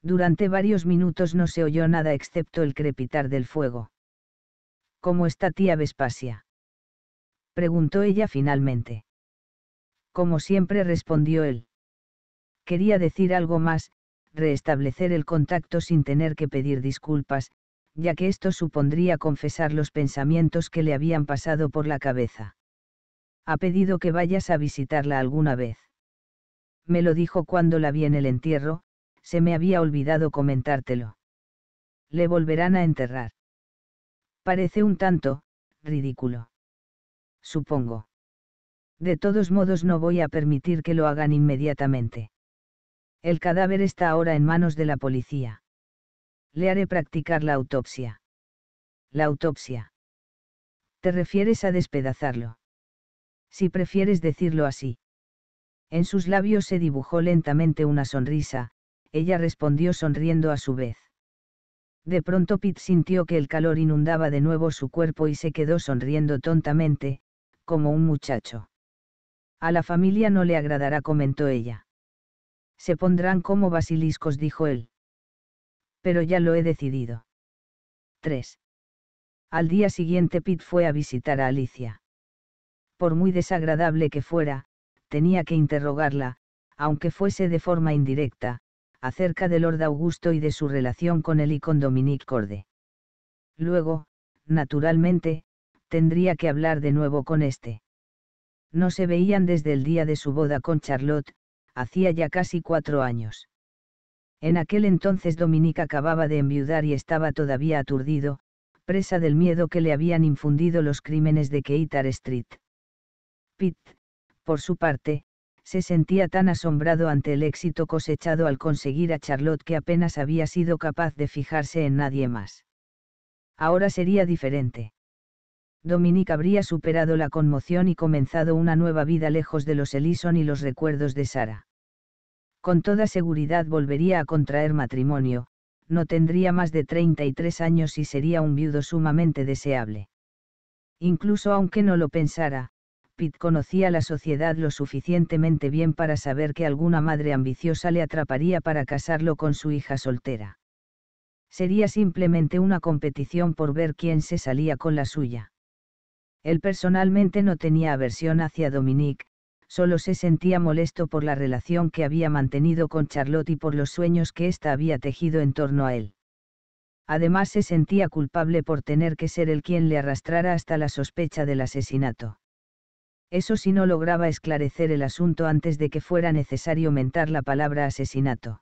Speaker 1: Durante varios minutos no se oyó nada excepto el crepitar del fuego. ¿Cómo está tía Vespasia? preguntó ella finalmente. Como siempre respondió él. Quería decir algo más, reestablecer el contacto sin tener que pedir disculpas, ya que esto supondría confesar los pensamientos que le habían pasado por la cabeza. Ha pedido que vayas a visitarla alguna vez. Me lo dijo cuando la vi en el entierro, se me había olvidado comentártelo. Le volverán a enterrar. Parece un tanto, ridículo. Supongo. De todos modos no voy a permitir que lo hagan inmediatamente. El cadáver está ahora en manos de la policía. Le haré practicar la autopsia. La autopsia. ¿Te refieres a despedazarlo? Si prefieres decirlo así. En sus labios se dibujó lentamente una sonrisa, ella respondió sonriendo a su vez. De pronto pitt sintió que el calor inundaba de nuevo su cuerpo y se quedó sonriendo tontamente, como un muchacho. A la familia no le agradará, comentó ella. Se pondrán como basiliscos, dijo él. Pero ya lo he decidido. 3. Al día siguiente Pete fue a visitar a Alicia. Por muy desagradable que fuera, tenía que interrogarla, aunque fuese de forma indirecta, acerca de Lord Augusto y de su relación con él y con Dominique Corde. Luego, naturalmente, tendría que hablar de nuevo con este. No se veían desde el día de su boda con Charlotte, hacía ya casi cuatro años. En aquel entonces Dominique acababa de enviudar y estaba todavía aturdido, presa del miedo que le habían infundido los crímenes de Keitar Street. Pitt, por su parte, se sentía tan asombrado ante el éxito cosechado al conseguir a Charlotte que apenas había sido capaz de fijarse en nadie más. Ahora sería diferente. Dominique habría superado la conmoción y comenzado una nueva vida lejos de los Ellison y los recuerdos de Sara. Con toda seguridad volvería a contraer matrimonio, no tendría más de 33 años y sería un viudo sumamente deseable. Incluso aunque no lo pensara, Pitt conocía la sociedad lo suficientemente bien para saber que alguna madre ambiciosa le atraparía para casarlo con su hija soltera. Sería simplemente una competición por ver quién se salía con la suya. Él personalmente no tenía aversión hacia Dominique, solo se sentía molesto por la relación que había mantenido con Charlotte y por los sueños que ésta había tejido en torno a él. Además se sentía culpable por tener que ser el quien le arrastrara hasta la sospecha del asesinato. Eso si no lograba esclarecer el asunto antes de que fuera necesario mentar la palabra asesinato.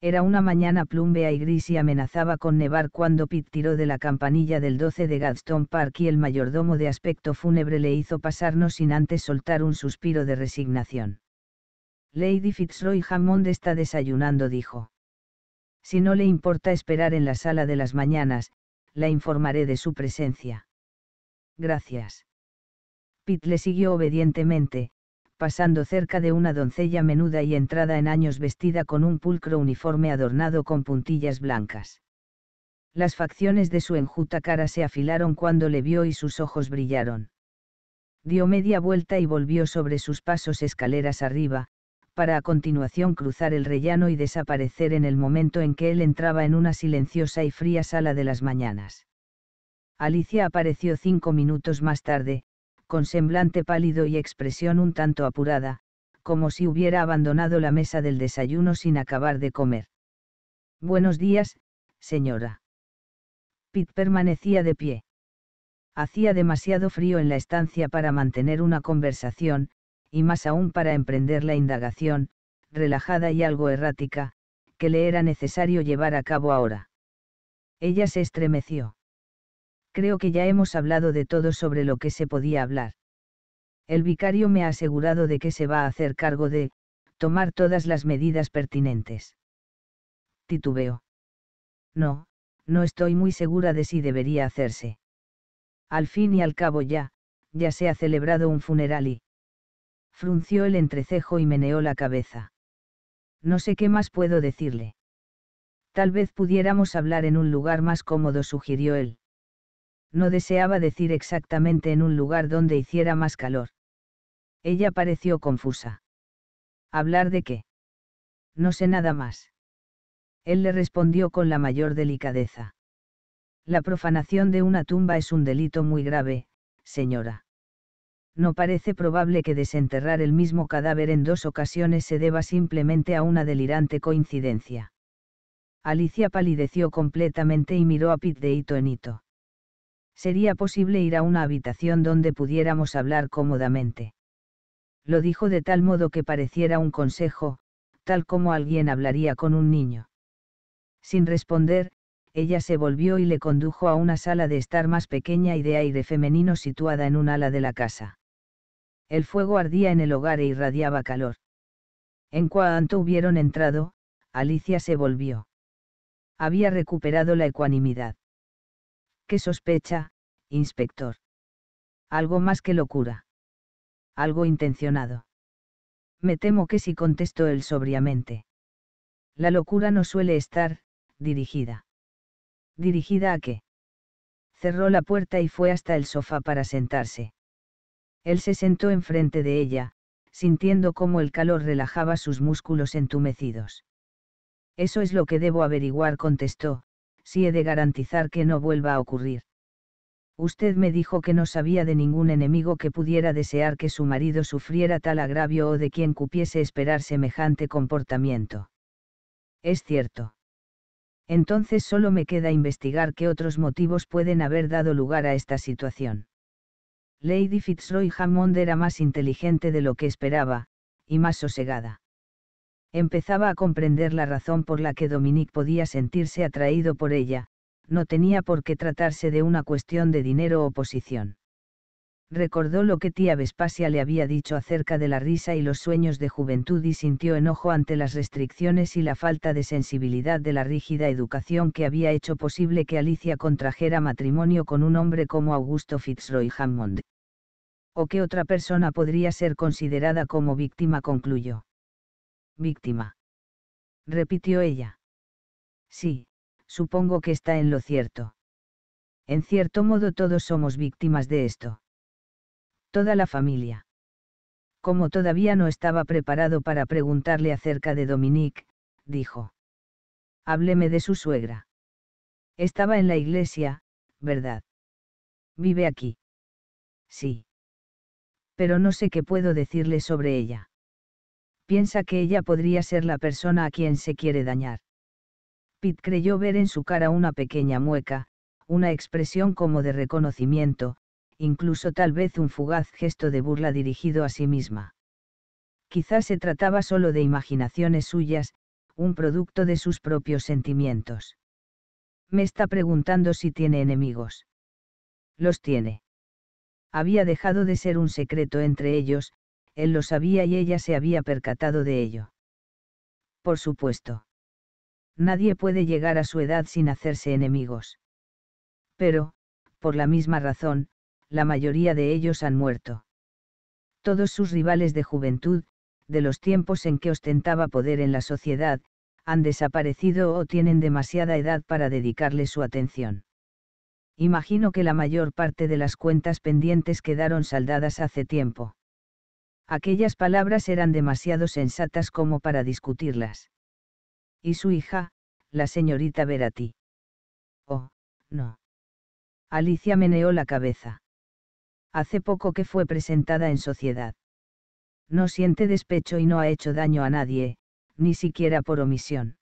Speaker 1: Era una mañana plumbea y gris y amenazaba con nevar cuando Pitt tiró de la campanilla del 12 de Gadstone Park y el mayordomo de aspecto fúnebre le hizo pasarnos sin antes soltar un suspiro de resignación. Lady Fitzroy Hammond está desayunando, dijo. Si no le importa esperar en la sala de las mañanas, la informaré de su presencia. Gracias. Pitt le siguió obedientemente, pasando cerca de una doncella menuda y entrada en años vestida con un pulcro uniforme adornado con puntillas blancas. Las facciones de su enjuta cara se afilaron cuando le vio y sus ojos brillaron. Dio media vuelta y volvió sobre sus pasos escaleras arriba, para a continuación cruzar el rellano y desaparecer en el momento en que él entraba en una silenciosa y fría sala de las mañanas. Alicia apareció cinco minutos más tarde, con semblante pálido y expresión un tanto apurada, como si hubiera abandonado la mesa del desayuno sin acabar de comer. Buenos días, señora. Pitt permanecía de pie. Hacía demasiado frío en la estancia para mantener una conversación, y más aún para emprender la indagación, relajada y algo errática, que le era necesario llevar a cabo ahora. Ella se estremeció creo que ya hemos hablado de todo sobre lo que se podía hablar. El vicario me ha asegurado de que se va a hacer cargo de, tomar todas las medidas pertinentes. Titubeo. No, no estoy muy segura de si debería hacerse. Al fin y al cabo ya, ya se ha celebrado un funeral y... Frunció el entrecejo y meneó la cabeza. No sé qué más puedo decirle. Tal vez pudiéramos hablar en un lugar más cómodo, sugirió él no deseaba decir exactamente en un lugar donde hiciera más calor. Ella pareció confusa. ¿Hablar de qué? No sé nada más. Él le respondió con la mayor delicadeza. La profanación de una tumba es un delito muy grave, señora. No parece probable que desenterrar el mismo cadáver en dos ocasiones se deba simplemente a una delirante coincidencia. Alicia palideció completamente y miró a Pete de hito en hito sería posible ir a una habitación donde pudiéramos hablar cómodamente. Lo dijo de tal modo que pareciera un consejo, tal como alguien hablaría con un niño. Sin responder, ella se volvió y le condujo a una sala de estar más pequeña y de aire femenino situada en un ala de la casa. El fuego ardía en el hogar e irradiaba calor. En cuanto hubieron entrado, Alicia se volvió. Había recuperado la ecuanimidad. ¿Qué sospecha, inspector? Algo más que locura. Algo intencionado. Me temo que si contestó él sobriamente. La locura no suele estar, dirigida. ¿Dirigida a qué? Cerró la puerta y fue hasta el sofá para sentarse. Él se sentó enfrente de ella, sintiendo cómo el calor relajaba sus músculos entumecidos. Eso es lo que debo averiguar, contestó, si he de garantizar que no vuelva a ocurrir. Usted me dijo que no sabía de ningún enemigo que pudiera desear que su marido sufriera tal agravio o de quien cupiese esperar semejante comportamiento. Es cierto. Entonces solo me queda investigar qué otros motivos pueden haber dado lugar a esta situación. Lady Fitzroy Hammond era más inteligente de lo que esperaba, y más sosegada. Empezaba a comprender la razón por la que Dominique podía sentirse atraído por ella, no tenía por qué tratarse de una cuestión de dinero o posición. Recordó lo que tía Vespasia le había dicho acerca de la risa y los sueños de juventud y sintió enojo ante las restricciones y la falta de sensibilidad de la rígida educación que había hecho posible que Alicia contrajera matrimonio con un hombre como Augusto Fitzroy Hammond. ¿O qué otra persona podría ser considerada como víctima? concluyó víctima. Repitió ella. Sí, supongo que está en lo cierto. En cierto modo todos somos víctimas de esto. Toda la familia. Como todavía no estaba preparado para preguntarle acerca de Dominique, dijo. Hábleme de su suegra. Estaba en la iglesia, ¿verdad? Vive aquí. Sí. Pero no sé qué puedo decirle sobre ella piensa que ella podría ser la persona a quien se quiere dañar. Pitt creyó ver en su cara una pequeña mueca, una expresión como de reconocimiento, incluso tal vez un fugaz gesto de burla dirigido a sí misma. Quizás se trataba solo de imaginaciones suyas, un producto de sus propios sentimientos. Me está preguntando si tiene enemigos. Los tiene. Había dejado de ser un secreto entre ellos, él lo sabía y ella se había percatado de ello. Por supuesto. Nadie puede llegar a su edad sin hacerse enemigos. Pero, por la misma razón, la mayoría de ellos han muerto. Todos sus rivales de juventud, de los tiempos en que ostentaba poder en la sociedad, han desaparecido o tienen demasiada edad para dedicarle su atención. Imagino que la mayor parte de las cuentas pendientes quedaron saldadas hace tiempo. Aquellas palabras eran demasiado sensatas como para discutirlas. Y su hija, la señorita Verati. Oh, no. Alicia meneó la cabeza. Hace poco que fue presentada en sociedad. No siente despecho y no ha hecho daño a nadie, ni siquiera por omisión.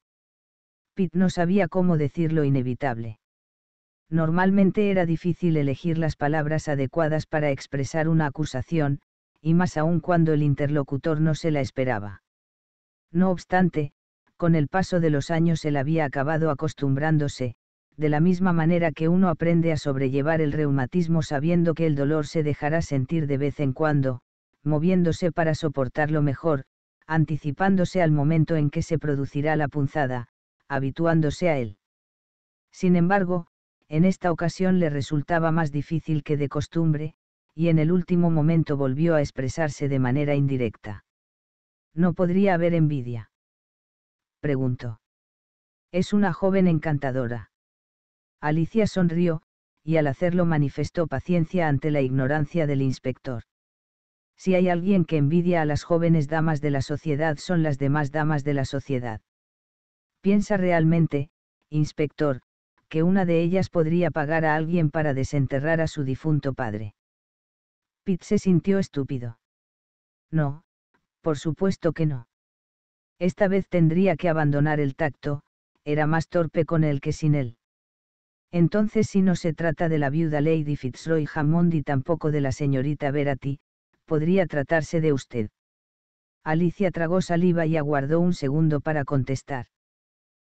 Speaker 1: Pitt no sabía cómo decir lo inevitable. Normalmente era difícil elegir las palabras adecuadas para expresar una acusación, y más aún cuando el interlocutor no se la esperaba. No obstante, con el paso de los años él había acabado acostumbrándose, de la misma manera que uno aprende a sobrellevar el reumatismo sabiendo que el dolor se dejará sentir de vez en cuando, moviéndose para soportarlo mejor, anticipándose al momento en que se producirá la punzada, habituándose a él. Sin embargo, en esta ocasión le resultaba más difícil que de costumbre, y en el último momento volvió a expresarse de manera indirecta. ¿No podría haber envidia? Preguntó. Es una joven encantadora. Alicia sonrió, y al hacerlo manifestó paciencia ante la ignorancia del inspector. Si hay alguien que envidia a las jóvenes damas de la sociedad son las demás damas de la sociedad. Piensa realmente, inspector, que una de ellas podría pagar a alguien para desenterrar a su difunto padre. Pitt se sintió estúpido. No, por supuesto que no. Esta vez tendría que abandonar el tacto, era más torpe con él que sin él. Entonces si no se trata de la viuda Lady Fitzroy Hammond y tampoco de la señorita Verati, podría tratarse de usted. Alicia tragó saliva y aguardó un segundo para contestar.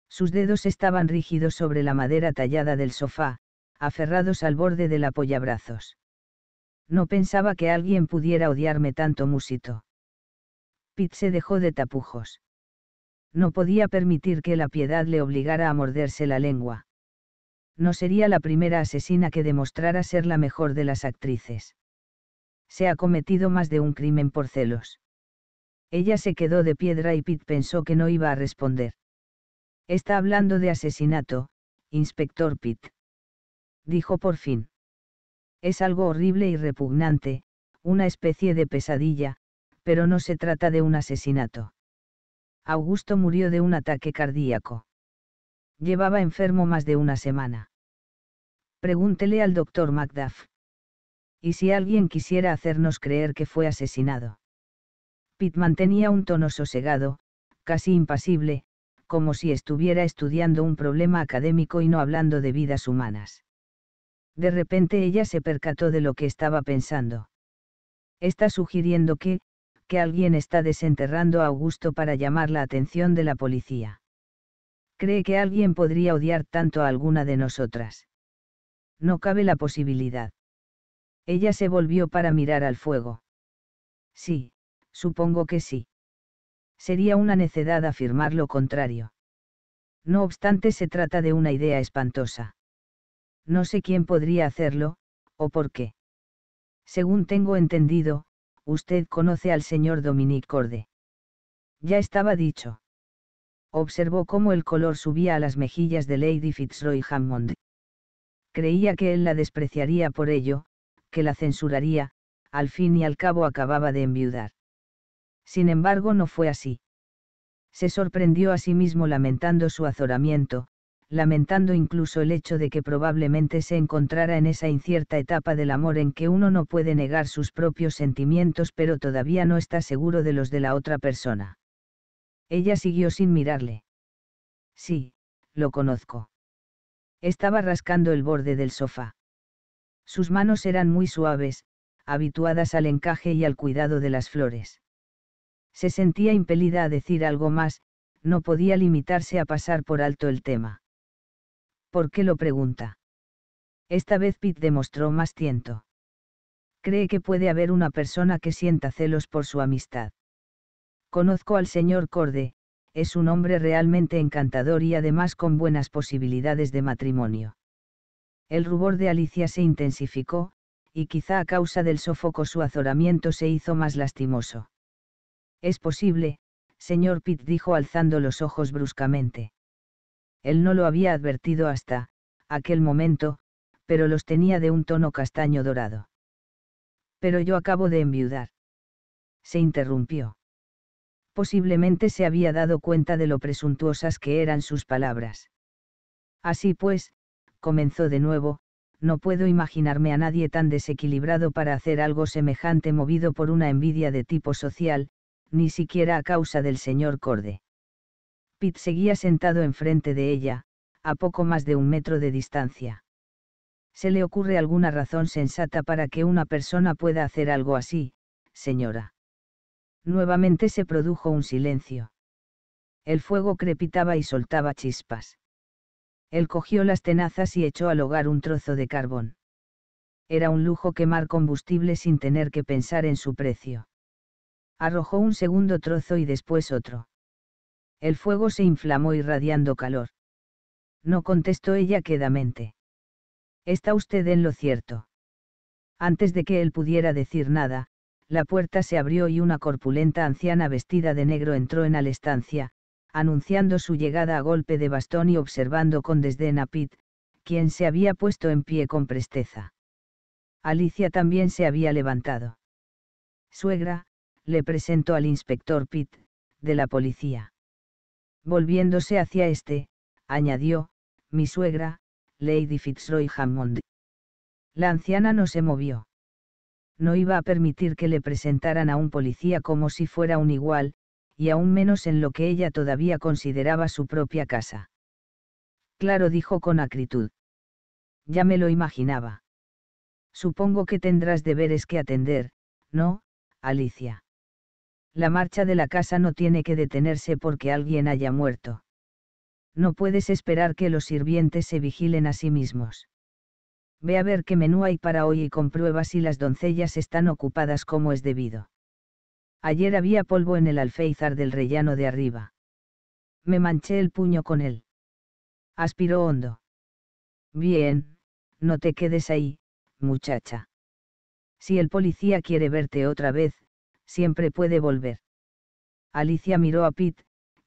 Speaker 1: Sus dedos estaban rígidos sobre la madera tallada del sofá, aferrados al borde del apoyabrazos. No pensaba que alguien pudiera odiarme tanto Musito. Pitt se dejó de tapujos. No podía permitir que la piedad le obligara a morderse la lengua. No sería la primera asesina que demostrara ser la mejor de las actrices. Se ha cometido más de un crimen por celos. Ella se quedó de piedra y Pitt pensó que no iba a responder. Está hablando de asesinato, inspector Pitt. Dijo por fin. Es algo horrible y repugnante, una especie de pesadilla, pero no se trata de un asesinato. Augusto murió de un ataque cardíaco. Llevaba enfermo más de una semana. Pregúntele al doctor Macduff. ¿Y si alguien quisiera hacernos creer que fue asesinado? Pitt mantenía un tono sosegado, casi impasible, como si estuviera estudiando un problema académico y no hablando de vidas humanas. De repente ella se percató de lo que estaba pensando. Está sugiriendo que, que alguien está desenterrando a Augusto para llamar la atención de la policía. Cree que alguien podría odiar tanto a alguna de nosotras. No cabe la posibilidad. Ella se volvió para mirar al fuego. Sí, supongo que sí. Sería una necedad afirmar lo contrario. No obstante, se trata de una idea espantosa. No sé quién podría hacerlo, o por qué. Según tengo entendido, usted conoce al señor Dominique Corde. Ya estaba dicho. Observó cómo el color subía a las mejillas de Lady Fitzroy Hammond. Creía que él la despreciaría por ello, que la censuraría, al fin y al cabo acababa de enviudar. Sin embargo, no fue así. Se sorprendió a sí mismo lamentando su azoramiento, lamentando incluso el hecho de que probablemente se encontrara en esa incierta etapa del amor en que uno no puede negar sus propios sentimientos pero todavía no está seguro de los de la otra persona. Ella siguió sin mirarle. Sí, lo conozco. Estaba rascando el borde del sofá. Sus manos eran muy suaves, habituadas al encaje y al cuidado de las flores. Se sentía impelida a decir algo más, no podía limitarse a pasar por alto el tema. ¿Por qué lo pregunta? Esta vez Pitt demostró más tiento. Cree que puede haber una persona que sienta celos por su amistad. Conozco al señor Corde, es un hombre realmente encantador y además con buenas posibilidades de matrimonio. El rubor de Alicia se intensificó, y quizá a causa del sofoco su azoramiento se hizo más lastimoso. Es posible, señor Pitt dijo alzando los ojos bruscamente. Él no lo había advertido hasta, aquel momento, pero los tenía de un tono castaño dorado. Pero yo acabo de enviudar. Se interrumpió. Posiblemente se había dado cuenta de lo presuntuosas que eran sus palabras. Así pues, comenzó de nuevo, no puedo imaginarme a nadie tan desequilibrado para hacer algo semejante movido por una envidia de tipo social, ni siquiera a causa del señor Corde. Pitt seguía sentado enfrente de ella, a poco más de un metro de distancia. ¿Se le ocurre alguna razón sensata para que una persona pueda hacer algo así, señora? Nuevamente se produjo un silencio. El fuego crepitaba y soltaba chispas. Él cogió las tenazas y echó al hogar un trozo de carbón. Era un lujo quemar combustible sin tener que pensar en su precio. Arrojó un segundo trozo y después otro. El fuego se inflamó irradiando calor. No contestó ella quedamente. Está usted en lo cierto. Antes de que él pudiera decir nada, la puerta se abrió y una corpulenta anciana vestida de negro entró en la estancia, anunciando su llegada a golpe de bastón y observando con desdén a Pitt, quien se había puesto en pie con presteza. Alicia también se había levantado. Suegra, le presentó al inspector Pitt, de la policía. Volviéndose hacia este, añadió, mi suegra, Lady Fitzroy Hammond. La anciana no se movió. No iba a permitir que le presentaran a un policía como si fuera un igual, y aún menos en lo que ella todavía consideraba su propia casa. Claro, dijo con acritud. Ya me lo imaginaba. Supongo que tendrás deberes que atender, ¿no, Alicia? La marcha de la casa no tiene que detenerse porque alguien haya muerto. No puedes esperar que los sirvientes se vigilen a sí mismos. Ve a ver qué menú hay para hoy y comprueba si las doncellas están ocupadas como es debido. Ayer había polvo en el alféizar del rellano de arriba. Me manché el puño con él. Aspiró hondo. Bien, no te quedes ahí, muchacha. Si el policía quiere verte otra vez, siempre puede volver. Alicia miró a Pete,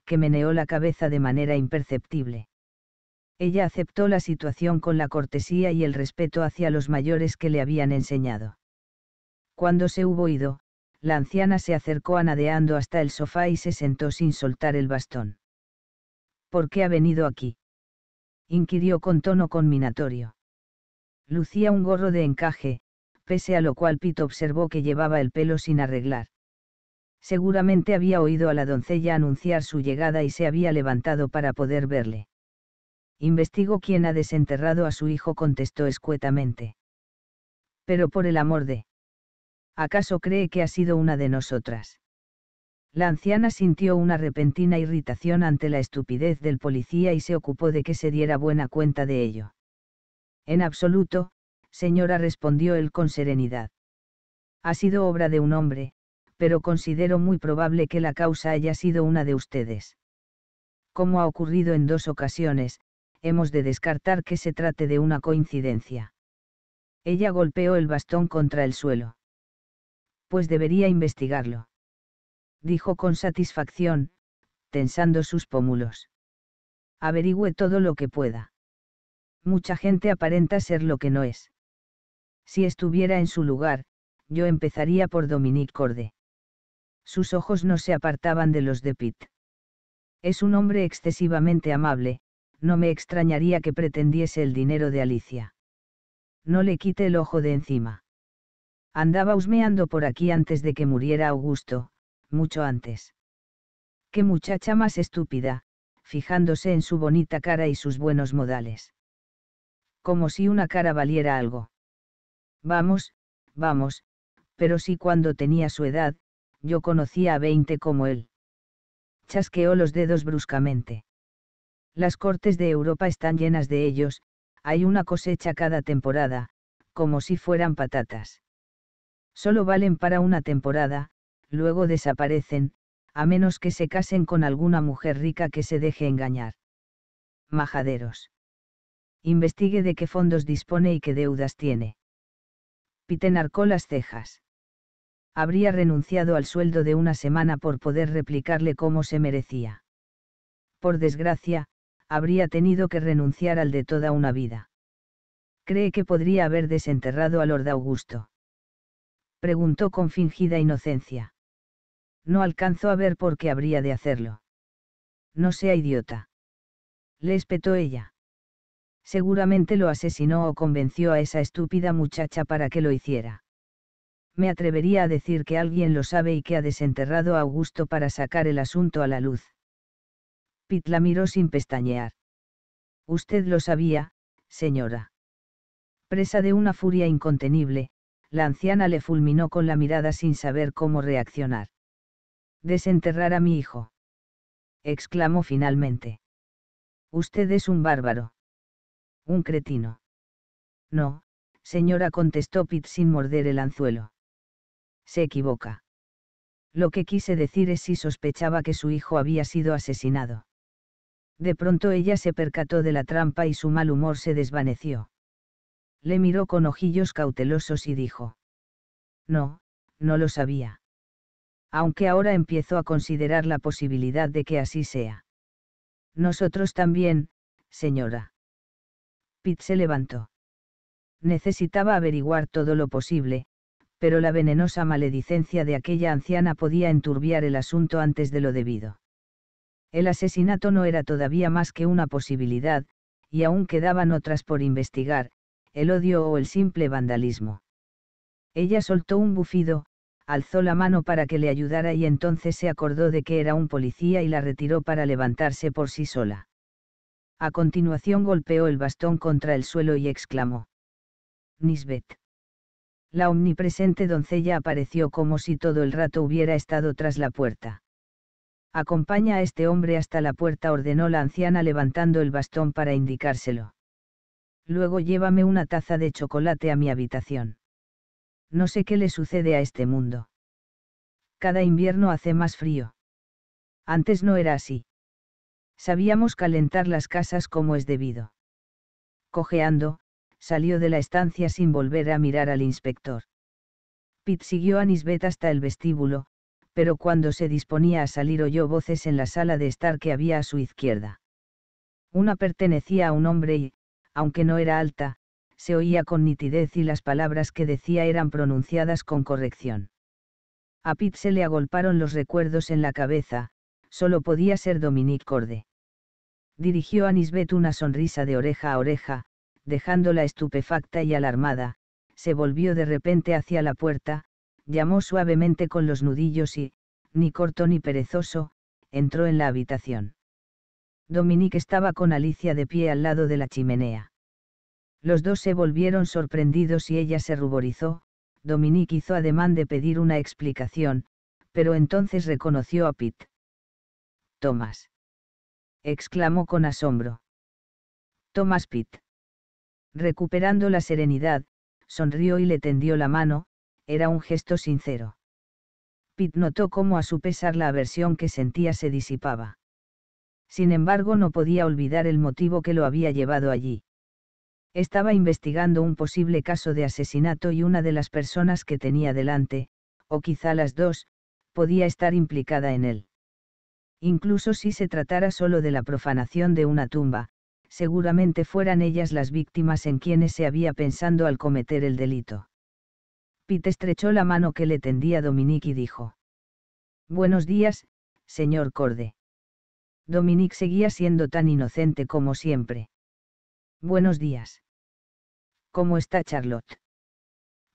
Speaker 1: que meneó la cabeza de manera imperceptible. Ella aceptó la situación con la cortesía y el respeto hacia los mayores que le habían enseñado. Cuando se hubo ido, la anciana se acercó anadeando hasta el sofá y se sentó sin soltar el bastón. ¿Por qué ha venido aquí? inquirió con tono conminatorio. Lucía un gorro de encaje, pese a lo cual Pete observó que llevaba el pelo sin arreglar. Seguramente había oído a la doncella anunciar su llegada y se había levantado para poder verle. Investigo quién ha desenterrado a su hijo, contestó escuetamente. Pero por el amor de... ¿Acaso cree que ha sido una de nosotras? La anciana sintió una repentina irritación ante la estupidez del policía y se ocupó de que se diera buena cuenta de ello. En absoluto, señora respondió él con serenidad. Ha sido obra de un hombre, pero considero muy probable que la causa haya sido una de ustedes. Como ha ocurrido en dos ocasiones, hemos de descartar que se trate de una coincidencia. Ella golpeó el bastón contra el suelo. Pues debería investigarlo. Dijo con satisfacción, tensando sus pómulos. Averigüe todo lo que pueda. Mucha gente aparenta ser lo que no es. Si estuviera en su lugar, yo empezaría por Dominique Corde. Sus ojos no se apartaban de los de Pitt. Es un hombre excesivamente amable, no me extrañaría que pretendiese el dinero de Alicia. No le quite el ojo de encima. Andaba husmeando por aquí antes de que muriera Augusto, mucho antes. Qué muchacha más estúpida, fijándose en su bonita cara y sus buenos modales. Como si una cara valiera algo. Vamos, vamos, pero si cuando tenía su edad, yo conocía a veinte como él. Chasqueó los dedos bruscamente. Las cortes de Europa están llenas de ellos, hay una cosecha cada temporada, como si fueran patatas. Solo valen para una temporada, luego desaparecen, a menos que se casen con alguna mujer rica que se deje engañar. Majaderos. Investigue de qué fondos dispone y qué deudas tiene. Piten arcó las cejas habría renunciado al sueldo de una semana por poder replicarle como se merecía. Por desgracia, habría tenido que renunciar al de toda una vida. ¿Cree que podría haber desenterrado a Lord Augusto? Preguntó con fingida inocencia. No alcanzó a ver por qué habría de hacerlo. No sea idiota. Le espetó ella. Seguramente lo asesinó o convenció a esa estúpida muchacha para que lo hiciera me atrevería a decir que alguien lo sabe y que ha desenterrado a Augusto para sacar el asunto a la luz. Pitt la miró sin pestañear. Usted lo sabía, señora. Presa de una furia incontenible, la anciana le fulminó con la mirada sin saber cómo reaccionar. Desenterrar a mi hijo. exclamó finalmente. Usted es un bárbaro. Un cretino. No, señora contestó Pitt sin morder el anzuelo se equivoca. Lo que quise decir es si sospechaba que su hijo había sido asesinado. De pronto ella se percató de la trampa y su mal humor se desvaneció. Le miró con ojillos cautelosos y dijo. No, no lo sabía. Aunque ahora empiezo a considerar la posibilidad de que así sea. Nosotros también, señora. Pitt se levantó. Necesitaba averiguar todo lo posible, pero la venenosa maledicencia de aquella anciana podía enturbiar el asunto antes de lo debido. El asesinato no era todavía más que una posibilidad, y aún quedaban otras por investigar, el odio o el simple vandalismo. Ella soltó un bufido, alzó la mano para que le ayudara y entonces se acordó de que era un policía y la retiró para levantarse por sí sola. A continuación golpeó el bastón contra el suelo y exclamó. Nisbet. La omnipresente doncella apareció como si todo el rato hubiera estado tras la puerta. Acompaña a este hombre hasta la puerta, ordenó la anciana levantando el bastón para indicárselo. Luego llévame una taza de chocolate a mi habitación. No sé qué le sucede a este mundo. Cada invierno hace más frío. Antes no era así. Sabíamos calentar las casas como es debido. Cojeando, salió de la estancia sin volver a mirar al inspector. Pitt siguió a Nisbet hasta el vestíbulo, pero cuando se disponía a salir oyó voces en la sala de estar que había a su izquierda. Una pertenecía a un hombre y, aunque no era alta, se oía con nitidez y las palabras que decía eran pronunciadas con corrección. A Pitt se le agolparon los recuerdos en la cabeza, solo podía ser Dominique Corde. Dirigió a Nisbet una sonrisa de oreja a oreja, dejándola estupefacta y alarmada, se volvió de repente hacia la puerta, llamó suavemente con los nudillos y, ni corto ni perezoso, entró en la habitación. Dominique estaba con Alicia de pie al lado de la chimenea. Los dos se volvieron sorprendidos y ella se ruborizó, Dominique hizo ademán de pedir una explicación, pero entonces reconoció a Pitt. Tomás, exclamó con asombro. Tomás Pitt. Recuperando la serenidad, sonrió y le tendió la mano, era un gesto sincero. Pitt notó cómo a su pesar la aversión que sentía se disipaba. Sin embargo, no podía olvidar el motivo que lo había llevado allí. Estaba investigando un posible caso de asesinato y una de las personas que tenía delante, o quizá las dos, podía estar implicada en él. Incluso si se tratara solo de la profanación de una tumba, seguramente fueran ellas las víctimas en quienes se había pensando al cometer el delito. Pete estrechó la mano que le tendía Dominique y dijo. Buenos días, señor Corde. Dominique seguía siendo tan inocente como siempre. Buenos días. ¿Cómo está Charlotte?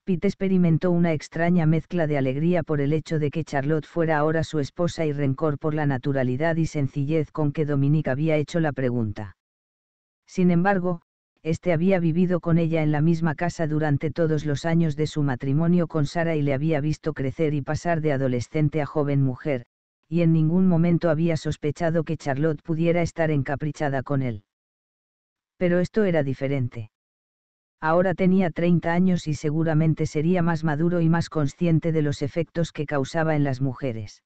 Speaker 1: Pete experimentó una extraña mezcla de alegría por el hecho de que Charlotte fuera ahora su esposa y rencor por la naturalidad y sencillez con que Dominique había hecho la pregunta. Sin embargo, este había vivido con ella en la misma casa durante todos los años de su matrimonio con Sara y le había visto crecer y pasar de adolescente a joven mujer, y en ningún momento había sospechado que Charlotte pudiera estar encaprichada con él. Pero esto era diferente. Ahora tenía 30 años y seguramente sería más maduro y más consciente de los efectos que causaba en las mujeres.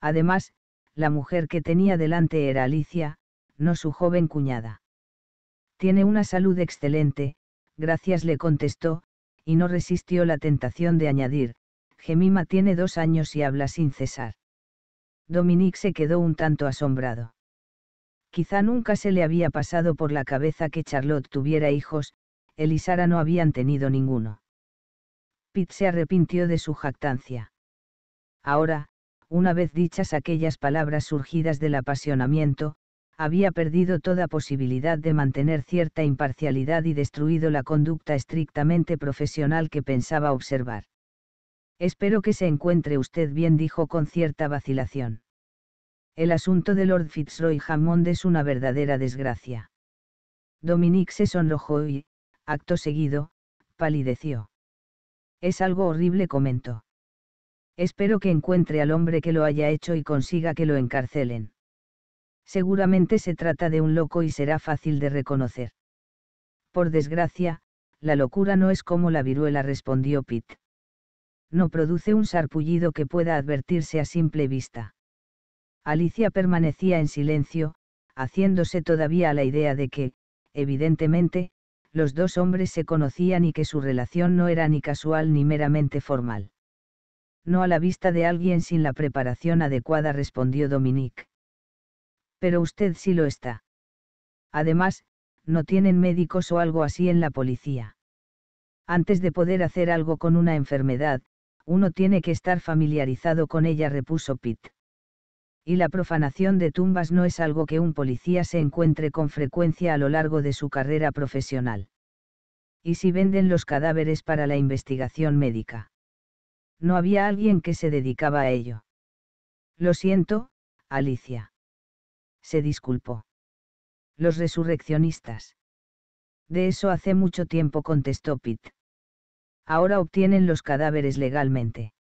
Speaker 1: Además, la mujer que tenía delante era Alicia, no su joven cuñada tiene una salud excelente, gracias le contestó, y no resistió la tentación de añadir, Gemima tiene dos años y habla sin cesar. Dominique se quedó un tanto asombrado. Quizá nunca se le había pasado por la cabeza que Charlotte tuviera hijos, él no habían tenido ninguno. Pitt se arrepintió de su jactancia. Ahora, una vez dichas aquellas palabras surgidas del apasionamiento, había perdido toda posibilidad de mantener cierta imparcialidad y destruido la conducta estrictamente profesional que pensaba observar. Espero que se encuentre usted bien, dijo con cierta vacilación. El asunto de Lord Fitzroy Hammond es una verdadera desgracia. Dominique se sonrojó y, acto seguido, palideció. Es algo horrible, comentó. Espero que encuentre al hombre que lo haya hecho y consiga que lo encarcelen seguramente se trata de un loco y será fácil de reconocer. Por desgracia, la locura no es como la viruela, respondió Pitt. No produce un sarpullido que pueda advertirse a simple vista. Alicia permanecía en silencio, haciéndose todavía a la idea de que, evidentemente, los dos hombres se conocían y que su relación no era ni casual ni meramente formal. No a la vista de alguien sin la preparación adecuada, respondió Dominique pero usted sí lo está. Además, no tienen médicos o algo así en la policía. Antes de poder hacer algo con una enfermedad, uno tiene que estar familiarizado con ella, repuso Pitt. Y la profanación de tumbas no es algo que un policía se encuentre con frecuencia a lo largo de su carrera profesional. ¿Y si venden los cadáveres para la investigación médica? No había alguien que se dedicaba a ello. Lo siento, Alicia se disculpó. Los resurreccionistas. De eso hace mucho tiempo contestó Pitt. Ahora obtienen los cadáveres legalmente.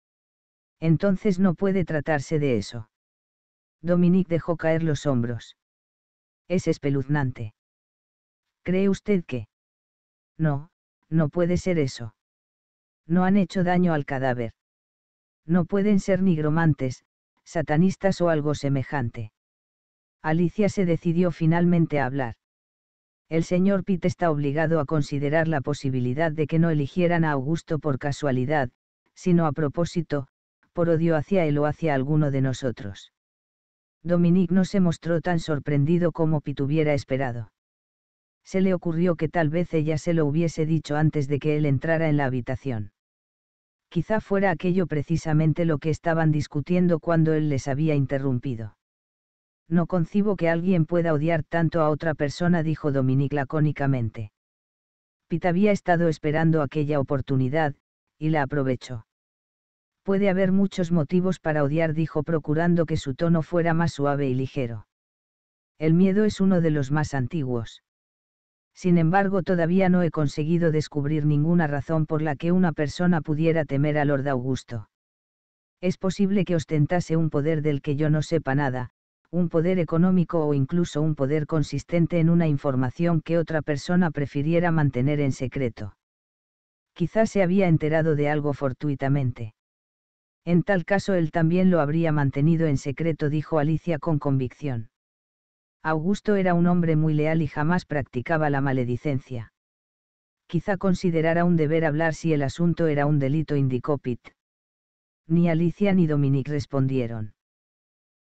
Speaker 1: Entonces no puede tratarse de eso. Dominique dejó caer los hombros. Es espeluznante. ¿Cree usted que? No, no puede ser eso. No han hecho daño al cadáver. No pueden ser nigromantes, satanistas o algo semejante. Alicia se decidió finalmente a hablar. El señor Pitt está obligado a considerar la posibilidad de que no eligieran a Augusto por casualidad, sino a propósito, por odio hacia él o hacia alguno de nosotros. Dominique no se mostró tan sorprendido como Pitt hubiera esperado. Se le ocurrió que tal vez ella se lo hubiese dicho antes de que él entrara en la habitación. Quizá fuera aquello precisamente lo que estaban discutiendo cuando él les había interrumpido. No concibo que alguien pueda odiar tanto a otra persona, dijo Dominique lacónicamente. Pitt había estado esperando aquella oportunidad, y la aprovechó. Puede haber muchos motivos para odiar, dijo procurando que su tono fuera más suave y ligero. El miedo es uno de los más antiguos. Sin embargo, todavía no he conseguido descubrir ninguna razón por la que una persona pudiera temer a Lord Augusto. Es posible que ostentase un poder del que yo no sepa nada, un poder económico o incluso un poder consistente en una información que otra persona prefiriera mantener en secreto. Quizás se había enterado de algo fortuitamente. En tal caso él también lo habría mantenido en secreto, dijo Alicia con convicción. Augusto era un hombre muy leal y jamás practicaba la maledicencia. Quizá considerara un deber hablar si el asunto era un delito, indicó Pitt. Ni Alicia ni Dominic respondieron.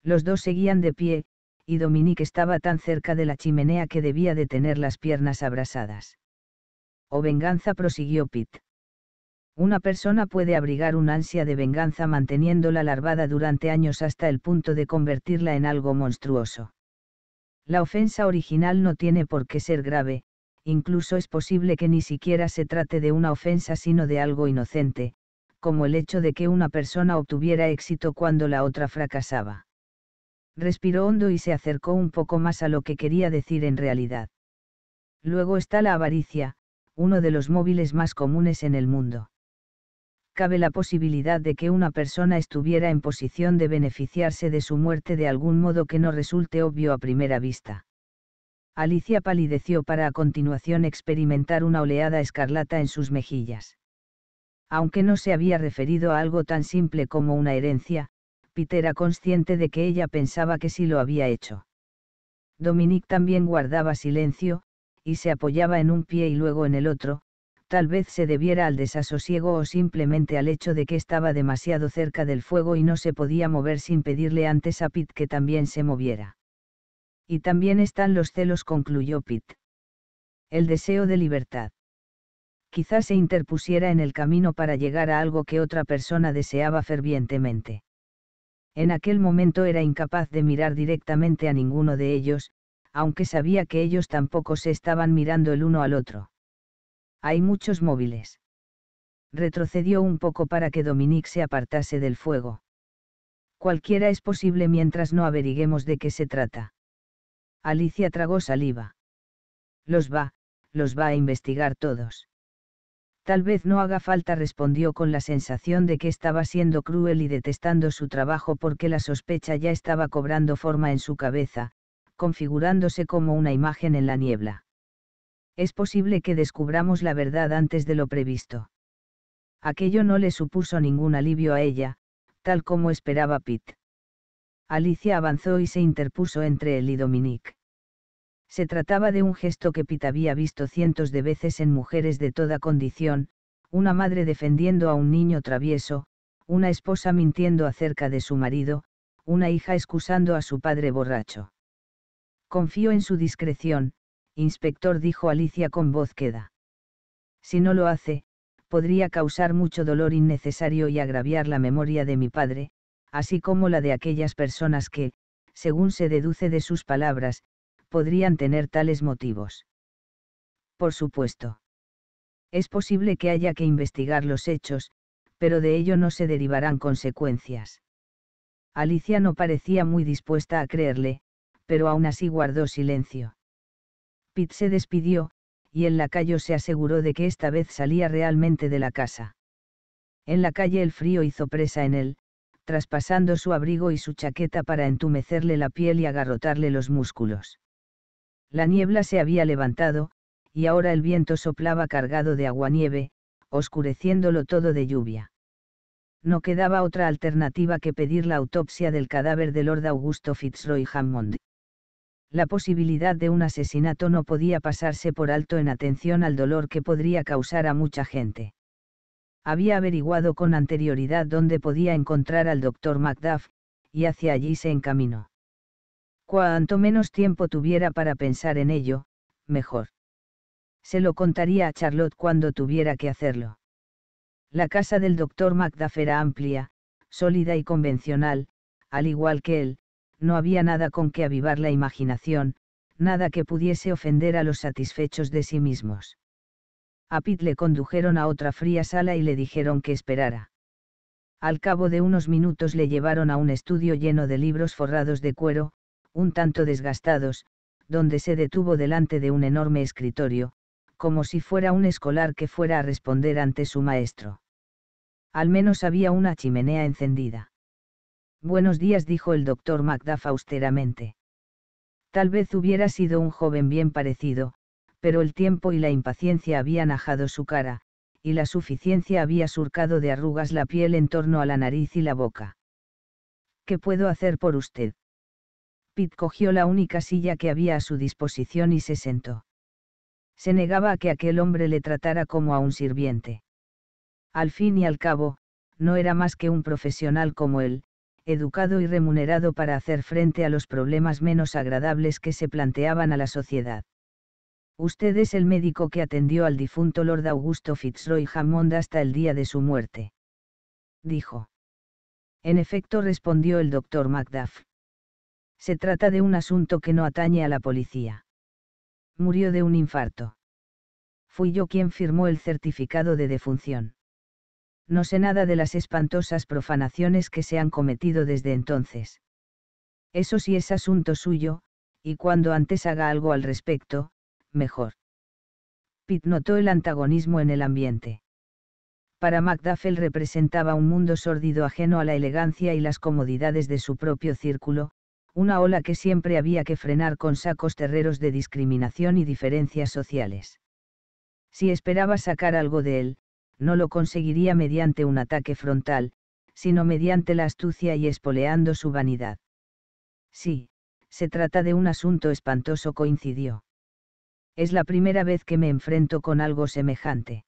Speaker 1: Los dos seguían de pie, y Dominique estaba tan cerca de la chimenea que debía de tener las piernas abrasadas. O oh, venganza, prosiguió Pitt. Una persona puede abrigar un ansia de venganza manteniéndola larvada durante años hasta el punto de convertirla en algo monstruoso. La ofensa original no tiene por qué ser grave, incluso es posible que ni siquiera se trate de una ofensa sino de algo inocente, como el hecho de que una persona obtuviera éxito cuando la otra fracasaba respiró hondo y se acercó un poco más a lo que quería decir en realidad. Luego está la avaricia, uno de los móviles más comunes en el mundo. Cabe la posibilidad de que una persona estuviera en posición de beneficiarse de su muerte de algún modo que no resulte obvio a primera vista. Alicia palideció para a continuación experimentar una oleada escarlata en sus mejillas. Aunque no se había referido a algo tan simple como una herencia, Pete era consciente de que ella pensaba que sí lo había hecho. Dominique también guardaba silencio, y se apoyaba en un pie y luego en el otro, tal vez se debiera al desasosiego o simplemente al hecho de que estaba demasiado cerca del fuego y no se podía mover sin pedirle antes a Pitt que también se moviera. Y también están los celos, concluyó Pitt. El deseo de libertad. Quizás se interpusiera en el camino para llegar a algo que otra persona deseaba fervientemente. En aquel momento era incapaz de mirar directamente a ninguno de ellos, aunque sabía que ellos tampoco se estaban mirando el uno al otro. Hay muchos móviles. Retrocedió un poco para que Dominique se apartase del fuego. Cualquiera es posible mientras no averiguemos de qué se trata. Alicia tragó saliva. Los va, los va a investigar todos. Tal vez no haga falta, respondió con la sensación de que estaba siendo cruel y detestando su trabajo porque la sospecha ya estaba cobrando forma en su cabeza, configurándose como una imagen en la niebla. Es posible que descubramos la verdad antes de lo previsto. Aquello no le supuso ningún alivio a ella, tal como esperaba Pitt. Alicia avanzó y se interpuso entre él y Dominique. Se trataba de un gesto que Pitt había visto cientos de veces en mujeres de toda condición, una madre defendiendo a un niño travieso, una esposa mintiendo acerca de su marido, una hija excusando a su padre borracho. Confío en su discreción, inspector dijo Alicia con voz queda. Si no lo hace, podría causar mucho dolor innecesario y agraviar la memoria de mi padre, así como la de aquellas personas que, según se deduce de sus palabras, podrían tener tales motivos. Por supuesto. Es posible que haya que investigar los hechos, pero de ello no se derivarán consecuencias. Alicia no parecía muy dispuesta a creerle, pero aún así guardó silencio. Pitt se despidió, y el lacayo se aseguró de que esta vez salía realmente de la casa. En la calle el frío hizo presa en él, traspasando su abrigo y su chaqueta para entumecerle la piel y agarrotarle los músculos. La niebla se había levantado, y ahora el viento soplaba cargado de aguanieve, oscureciéndolo todo de lluvia. No quedaba otra alternativa que pedir la autopsia del cadáver de Lord Augusto Fitzroy Hammond. La posibilidad de un asesinato no podía pasarse por alto en atención al dolor que podría causar a mucha gente. Había averiguado con anterioridad dónde podía encontrar al doctor Macduff, y hacia allí se encaminó. Cuanto menos tiempo tuviera para pensar en ello, mejor. Se lo contaría a Charlotte cuando tuviera que hacerlo. La casa del doctor Macduff era amplia, sólida y convencional, al igual que él, no había nada con que avivar la imaginación, nada que pudiese ofender a los satisfechos de sí mismos. A Pitt le condujeron a otra fría sala y le dijeron que esperara. Al cabo de unos minutos le llevaron a un estudio lleno de libros forrados de cuero, un tanto desgastados, donde se detuvo delante de un enorme escritorio, como si fuera un escolar que fuera a responder ante su maestro. Al menos había una chimenea encendida. Buenos días, dijo el doctor Macduff austeramente. Tal vez hubiera sido un joven bien parecido, pero el tiempo y la impaciencia habían ajado su cara, y la suficiencia había surcado de arrugas la piel en torno a la nariz y la boca. ¿Qué puedo hacer por usted? Pitt cogió la única silla que había a su disposición y se sentó. Se negaba a que aquel hombre le tratara como a un sirviente. Al fin y al cabo, no era más que un profesional como él, educado y remunerado para hacer frente a los problemas menos agradables que se planteaban a la sociedad. Usted es el médico que atendió al difunto Lord Augusto Fitzroy Hammond hasta el día de su muerte. Dijo. En efecto respondió el doctor Macduff. Se trata de un asunto que no atañe a la policía. Murió de un infarto. Fui yo quien firmó el certificado de defunción. No sé nada de las espantosas profanaciones que se han cometido desde entonces. Eso sí es asunto suyo, y cuando antes haga algo al respecto, mejor. Pitt notó el antagonismo en el ambiente. Para MacDuffel representaba un mundo sórdido ajeno a la elegancia y las comodidades de su propio círculo, una ola que siempre había que frenar con sacos terreros de discriminación y diferencias sociales. Si esperaba sacar algo de él, no lo conseguiría mediante un ataque frontal, sino mediante la astucia y espoleando su vanidad. Sí, se trata de un asunto espantoso coincidió. Es la primera vez que me enfrento con algo semejante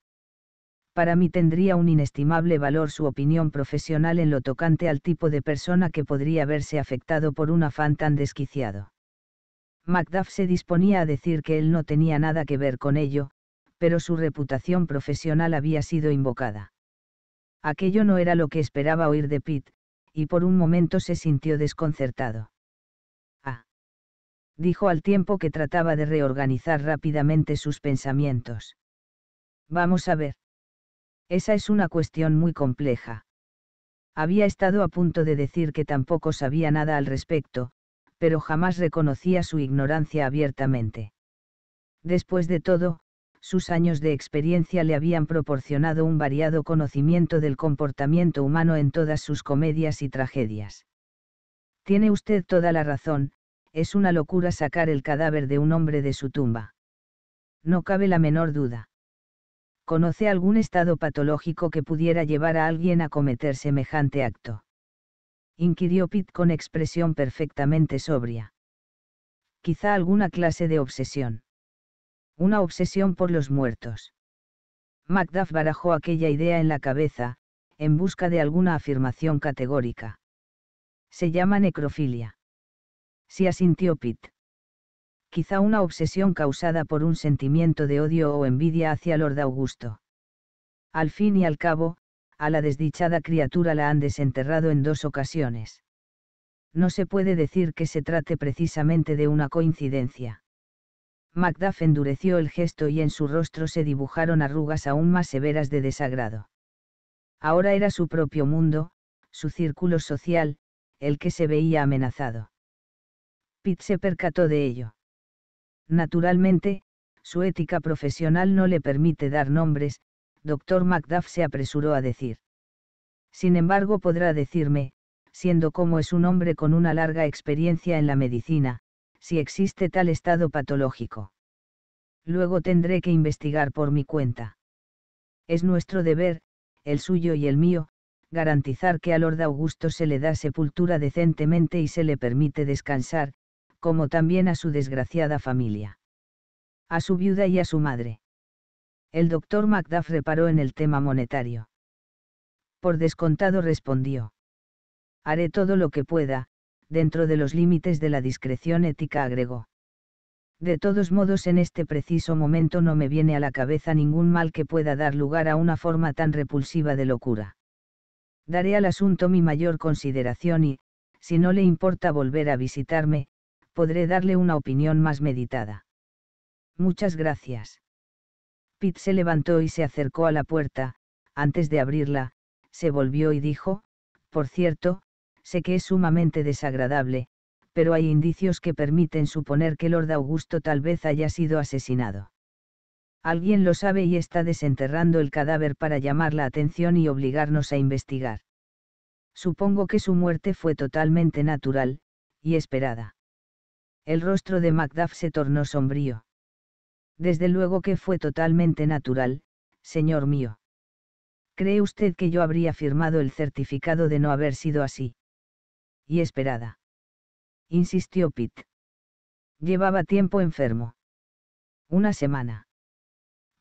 Speaker 1: para mí tendría un inestimable valor su opinión profesional en lo tocante al tipo de persona que podría verse afectado por un afán tan desquiciado. Macduff se disponía a decir que él no tenía nada que ver con ello, pero su reputación profesional había sido invocada. Aquello no era lo que esperaba oír de Pitt, y por un momento se sintió desconcertado. Ah. Dijo al tiempo que trataba de reorganizar rápidamente sus pensamientos. Vamos a ver. Esa es una cuestión muy compleja. Había estado a punto de decir que tampoco sabía nada al respecto, pero jamás reconocía su ignorancia abiertamente. Después de todo, sus años de experiencia le habían proporcionado un variado conocimiento del comportamiento humano en todas sus comedias y tragedias. Tiene usted toda la razón, es una locura sacar el cadáver de un hombre de su tumba. No cabe la menor duda conoce algún estado patológico que pudiera llevar a alguien a cometer semejante acto. Inquirió Pitt con expresión perfectamente sobria. Quizá alguna clase de obsesión. Una obsesión por los muertos. Macduff barajó aquella idea en la cabeza, en busca de alguna afirmación categórica. Se llama necrofilia. Si asintió Pitt quizá una obsesión causada por un sentimiento de odio o envidia hacia Lord Augusto. Al fin y al cabo, a la desdichada criatura la han desenterrado en dos ocasiones. No se puede decir que se trate precisamente de una coincidencia. Macduff endureció el gesto y en su rostro se dibujaron arrugas aún más severas de desagrado. Ahora era su propio mundo, su círculo social, el que se veía amenazado. Pitt se percató de ello. Naturalmente, su ética profesional no le permite dar nombres, doctor Macduff se apresuró a decir. Sin embargo, podrá decirme, siendo como es un hombre con una larga experiencia en la medicina, si existe tal estado patológico. Luego tendré que investigar por mi cuenta. Es nuestro deber, el suyo y el mío, garantizar que a Lord Augusto se le da sepultura decentemente y se le permite descansar, como también a su desgraciada familia. A su viuda y a su madre. El doctor Macduff reparó en el tema monetario. Por descontado respondió. Haré todo lo que pueda, dentro de los límites de la discreción ética agregó. De todos modos en este preciso momento no me viene a la cabeza ningún mal que pueda dar lugar a una forma tan repulsiva de locura. Daré al asunto mi mayor consideración y, si no le importa volver a visitarme, podré darle una opinión más meditada. Muchas gracias. Pitt se levantó y se acercó a la puerta, antes de abrirla, se volvió y dijo, por cierto, sé que es sumamente desagradable, pero hay indicios que permiten suponer que Lord Augusto tal vez haya sido asesinado. Alguien lo sabe y está desenterrando el cadáver para llamar la atención y obligarnos a investigar. Supongo que su muerte fue totalmente natural, y esperada el rostro de Macduff se tornó sombrío. Desde luego que fue totalmente natural, señor mío. ¿Cree usted que yo habría firmado el certificado de no haber sido así? Y esperada. Insistió Pitt. Llevaba tiempo enfermo. Una semana.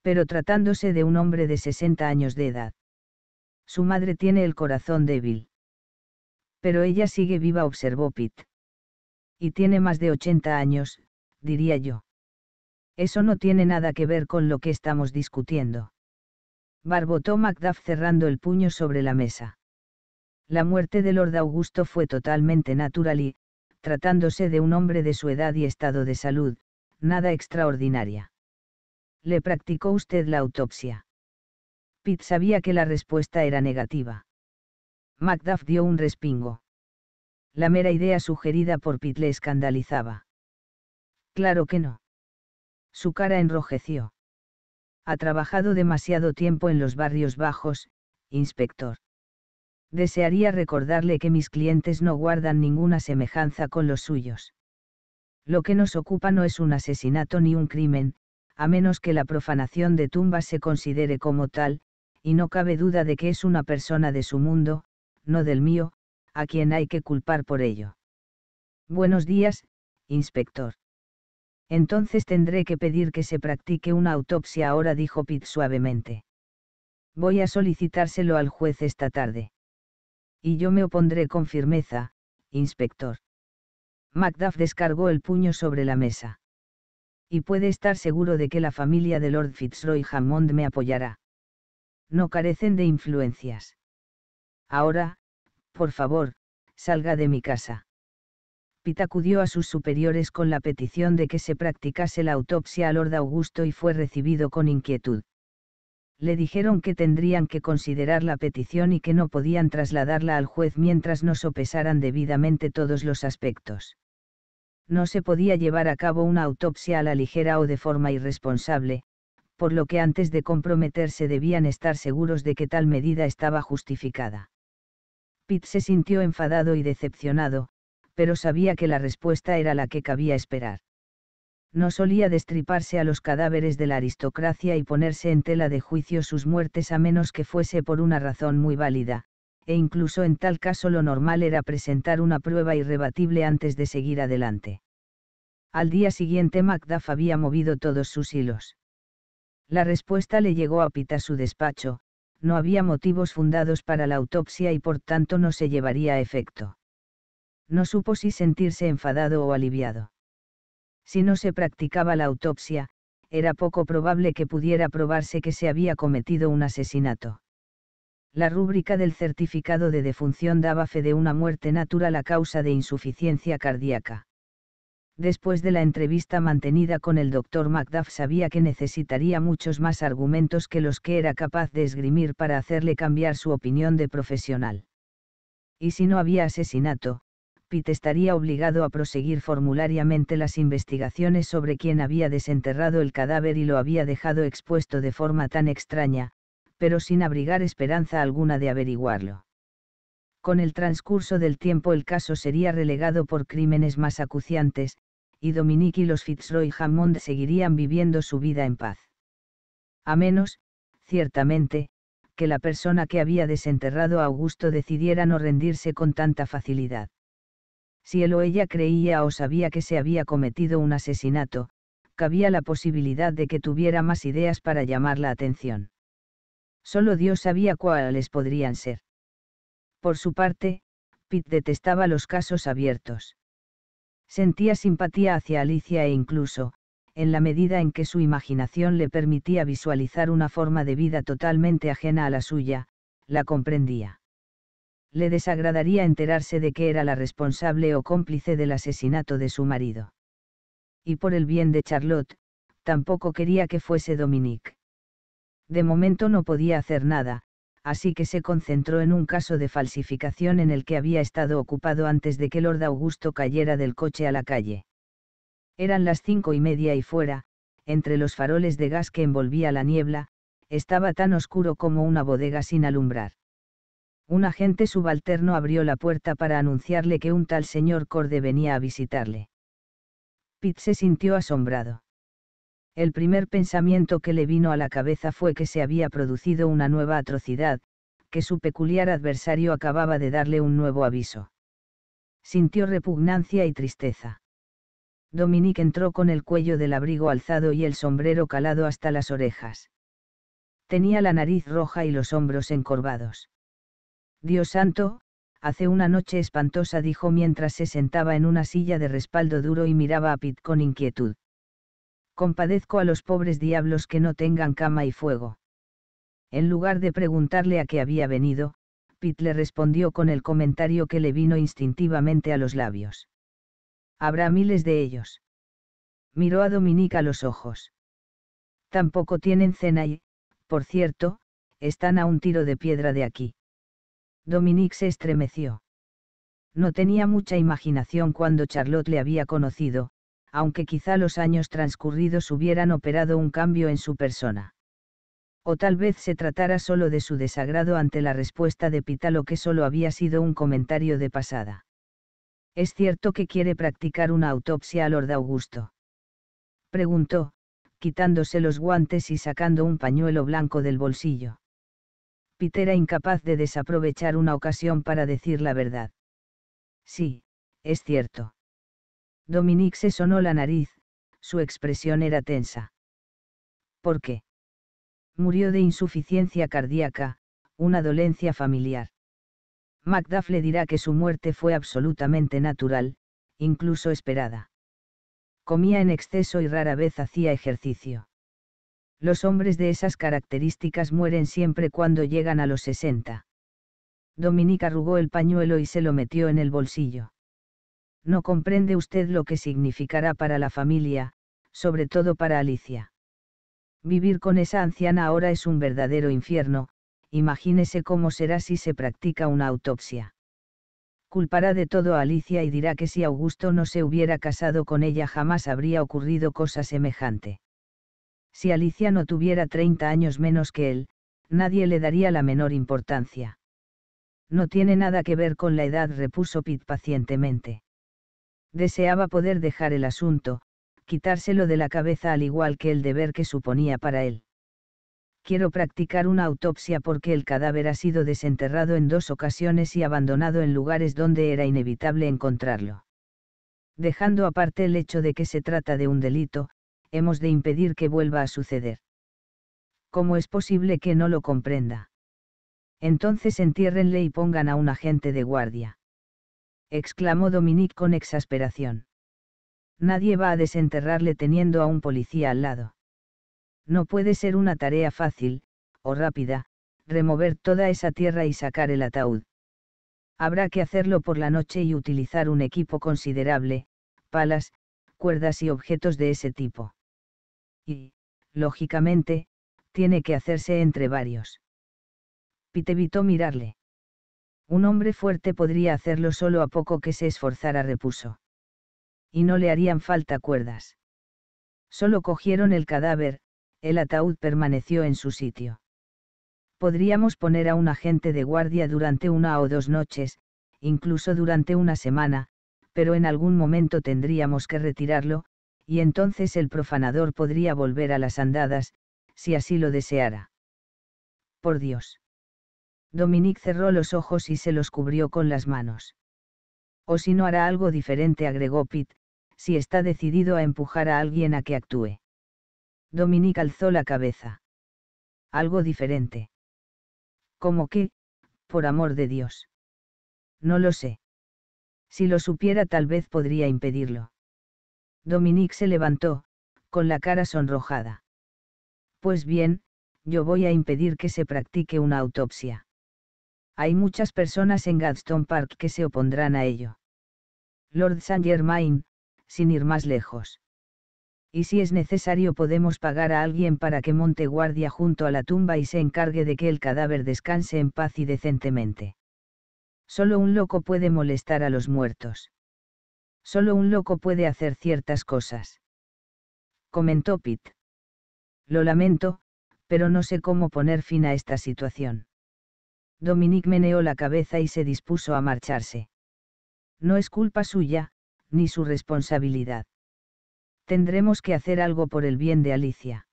Speaker 1: Pero tratándose de un hombre de 60 años de edad. Su madre tiene el corazón débil. Pero ella sigue viva, observó Pitt y tiene más de 80 años, diría yo. Eso no tiene nada que ver con lo que estamos discutiendo. Barbotó Macduff cerrando el puño sobre la mesa. La muerte de Lord Augusto fue totalmente natural y, tratándose de un hombre de su edad y estado de salud, nada extraordinaria. ¿Le practicó usted la autopsia? Pitt sabía que la respuesta era negativa. Macduff dio un respingo. La mera idea sugerida por Pitt le escandalizaba. Claro que no. Su cara enrojeció. Ha trabajado demasiado tiempo en los barrios bajos, inspector. Desearía recordarle que mis clientes no guardan ninguna semejanza con los suyos. Lo que nos ocupa no es un asesinato ni un crimen, a menos que la profanación de tumbas se considere como tal, y no cabe duda de que es una persona de su mundo, no del mío, a quien hay que culpar por ello. Buenos días, inspector. Entonces tendré que pedir que se practique una autopsia ahora, dijo Pitt suavemente. Voy a solicitárselo al juez esta tarde. Y yo me opondré con firmeza, inspector. Macduff descargó el puño sobre la mesa. Y puede estar seguro de que la familia de Lord Fitzroy Hammond me apoyará. No carecen de influencias. Ahora, por favor, salga de mi casa. Pitt acudió a sus superiores con la petición de que se practicase la autopsia a Lord Augusto y fue recibido con inquietud. Le dijeron que tendrían que considerar la petición y que no podían trasladarla al juez mientras no sopesaran debidamente todos los aspectos. No se podía llevar a cabo una autopsia a la ligera o de forma irresponsable, por lo que antes de comprometerse debían estar seguros de que tal medida estaba justificada. Pitt se sintió enfadado y decepcionado, pero sabía que la respuesta era la que cabía esperar. No solía destriparse a los cadáveres de la aristocracia y ponerse en tela de juicio sus muertes a menos que fuese por una razón muy válida, e incluso en tal caso lo normal era presentar una prueba irrebatible antes de seguir adelante. Al día siguiente Macduff había movido todos sus hilos. La respuesta le llegó a Pitt a su despacho, no había motivos fundados para la autopsia y por tanto no se llevaría a efecto. No supo si sentirse enfadado o aliviado. Si no se practicaba la autopsia, era poco probable que pudiera probarse que se había cometido un asesinato. La rúbrica del certificado de defunción daba fe de una muerte natural a causa de insuficiencia cardíaca después de la entrevista mantenida con el doctor Macduff sabía que necesitaría muchos más argumentos que los que era capaz de esgrimir para hacerle cambiar su opinión de profesional. Y si no había asesinato, Pitt estaría obligado a proseguir formulariamente las investigaciones sobre quién había desenterrado el cadáver y lo había dejado expuesto de forma tan extraña, pero sin abrigar esperanza alguna de averiguarlo con el transcurso del tiempo el caso sería relegado por crímenes más acuciantes, y Dominique y los Fitzroy Hammond seguirían viviendo su vida en paz. A menos, ciertamente, que la persona que había desenterrado a Augusto decidiera no rendirse con tanta facilidad. Si él o ella creía o sabía que se había cometido un asesinato, cabía la posibilidad de que tuviera más ideas para llamar la atención. Solo Dios sabía cuáles podrían ser. Por su parte, Pitt detestaba los casos abiertos. Sentía simpatía hacia Alicia e incluso, en la medida en que su imaginación le permitía visualizar una forma de vida totalmente ajena a la suya, la comprendía. Le desagradaría enterarse de que era la responsable o cómplice del asesinato de su marido. Y por el bien de Charlotte, tampoco quería que fuese Dominique. De momento no podía hacer nada, así que se concentró en un caso de falsificación en el que había estado ocupado antes de que Lord Augusto cayera del coche a la calle. Eran las cinco y media y fuera, entre los faroles de gas que envolvía la niebla, estaba tan oscuro como una bodega sin alumbrar. Un agente subalterno abrió la puerta para anunciarle que un tal señor Corde venía a visitarle. Pitt se sintió asombrado. El primer pensamiento que le vino a la cabeza fue que se había producido una nueva atrocidad, que su peculiar adversario acababa de darle un nuevo aviso. Sintió repugnancia y tristeza. Dominique entró con el cuello del abrigo alzado y el sombrero calado hasta las orejas. Tenía la nariz roja y los hombros encorvados. Dios santo, hace una noche espantosa dijo mientras se sentaba en una silla de respaldo duro y miraba a Pitt con inquietud compadezco a los pobres diablos que no tengan cama y fuego. En lugar de preguntarle a qué había venido, Pitt le respondió con el comentario que le vino instintivamente a los labios. Habrá miles de ellos. Miró a a los ojos. Tampoco tienen cena y, por cierto, están a un tiro de piedra de aquí. Dominique se estremeció. No tenía mucha imaginación cuando Charlotte le había conocido, aunque quizá los años transcurridos hubieran operado un cambio en su persona. O tal vez se tratara solo de su desagrado ante la respuesta de Pitalo que solo había sido un comentario de pasada. Es cierto que quiere practicar una autopsia a Lord Augusto. Preguntó, quitándose los guantes y sacando un pañuelo blanco del bolsillo. Pit era incapaz de desaprovechar una ocasión para decir la verdad. Sí, es cierto. Dominique se sonó la nariz, su expresión era tensa. ¿Por qué? Murió de insuficiencia cardíaca, una dolencia familiar. Macduff le dirá que su muerte fue absolutamente natural, incluso esperada. Comía en exceso y rara vez hacía ejercicio. Los hombres de esas características mueren siempre cuando llegan a los 60. Dominique arrugó el pañuelo y se lo metió en el bolsillo. No comprende usted lo que significará para la familia, sobre todo para Alicia. Vivir con esa anciana ahora es un verdadero infierno, imagínese cómo será si se practica una autopsia. Culpará de todo a Alicia y dirá que si Augusto no se hubiera casado con ella jamás habría ocurrido cosa semejante. Si Alicia no tuviera 30 años menos que él, nadie le daría la menor importancia. No tiene nada que ver con la edad, repuso Pitt pacientemente deseaba poder dejar el asunto, quitárselo de la cabeza al igual que el deber que suponía para él. Quiero practicar una autopsia porque el cadáver ha sido desenterrado en dos ocasiones y abandonado en lugares donde era inevitable encontrarlo. Dejando aparte el hecho de que se trata de un delito, hemos de impedir que vuelva a suceder. ¿Cómo es posible que no lo comprenda? Entonces entiérrenle y pongan a un agente de guardia exclamó Dominique con exasperación. Nadie va a desenterrarle teniendo a un policía al lado. No puede ser una tarea fácil, o rápida, remover toda esa tierra y sacar el ataúd. Habrá que hacerlo por la noche y utilizar un equipo considerable, palas, cuerdas y objetos de ese tipo. Y, lógicamente, tiene que hacerse entre varios. Pete evitó mirarle. Un hombre fuerte podría hacerlo solo a poco que se esforzara, repuso. Y no le harían falta cuerdas. Solo cogieron el cadáver, el ataúd permaneció en su sitio. Podríamos poner a un agente de guardia durante una o dos noches, incluso durante una semana, pero en algún momento tendríamos que retirarlo, y entonces el profanador podría volver a las andadas, si así lo deseara. Por Dios. Dominique cerró los ojos y se los cubrió con las manos. O si no hará algo diferente, agregó Pitt, si está decidido a empujar a alguien a que actúe. Dominique alzó la cabeza. Algo diferente. ¿Cómo qué? Por amor de Dios. No lo sé. Si lo supiera tal vez podría impedirlo. Dominique se levantó, con la cara sonrojada. Pues bien, yo voy a impedir que se practique una autopsia hay muchas personas en Gadstone Park que se opondrán a ello. Lord Saint Germain, sin ir más lejos. Y si es necesario podemos pagar a alguien para que monte guardia junto a la tumba y se encargue de que el cadáver descanse en paz y decentemente. Solo un loco puede molestar a los muertos. Solo un loco puede hacer ciertas cosas. Comentó Pitt. Lo lamento, pero no sé cómo poner fin a esta situación. Dominique meneó la cabeza y se dispuso a marcharse. No es culpa suya, ni su responsabilidad. Tendremos que hacer algo por el bien de Alicia.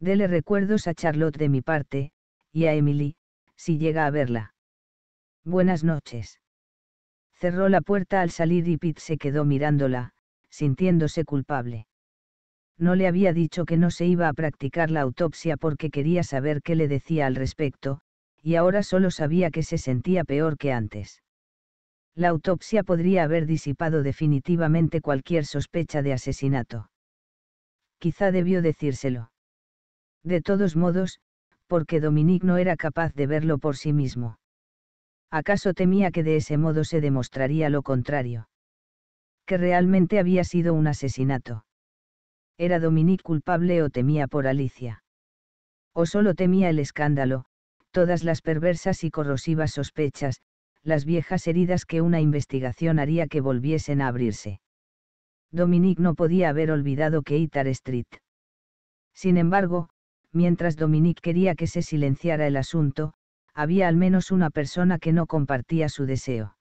Speaker 1: Dele recuerdos a Charlotte de mi parte, y a Emily, si llega a verla. Buenas noches. Cerró la puerta al salir y Pete se quedó mirándola, sintiéndose culpable. No le había dicho que no se iba a practicar la autopsia porque quería saber qué le decía al respecto, y ahora solo sabía que se sentía peor que antes. La autopsia podría haber disipado definitivamente cualquier sospecha de asesinato. Quizá debió decírselo. De todos modos, porque Dominique no era capaz de verlo por sí mismo. ¿Acaso temía que de ese modo se demostraría lo contrario? Que realmente había sido un asesinato. ¿Era Dominique culpable o temía por Alicia? ¿O solo temía el escándalo, todas las perversas y corrosivas sospechas, las viejas heridas que una investigación haría que volviesen a abrirse. Dominique no podía haber olvidado que Itar Street. Sin embargo, mientras Dominique quería que se silenciara el asunto, había al menos una persona que no compartía su deseo.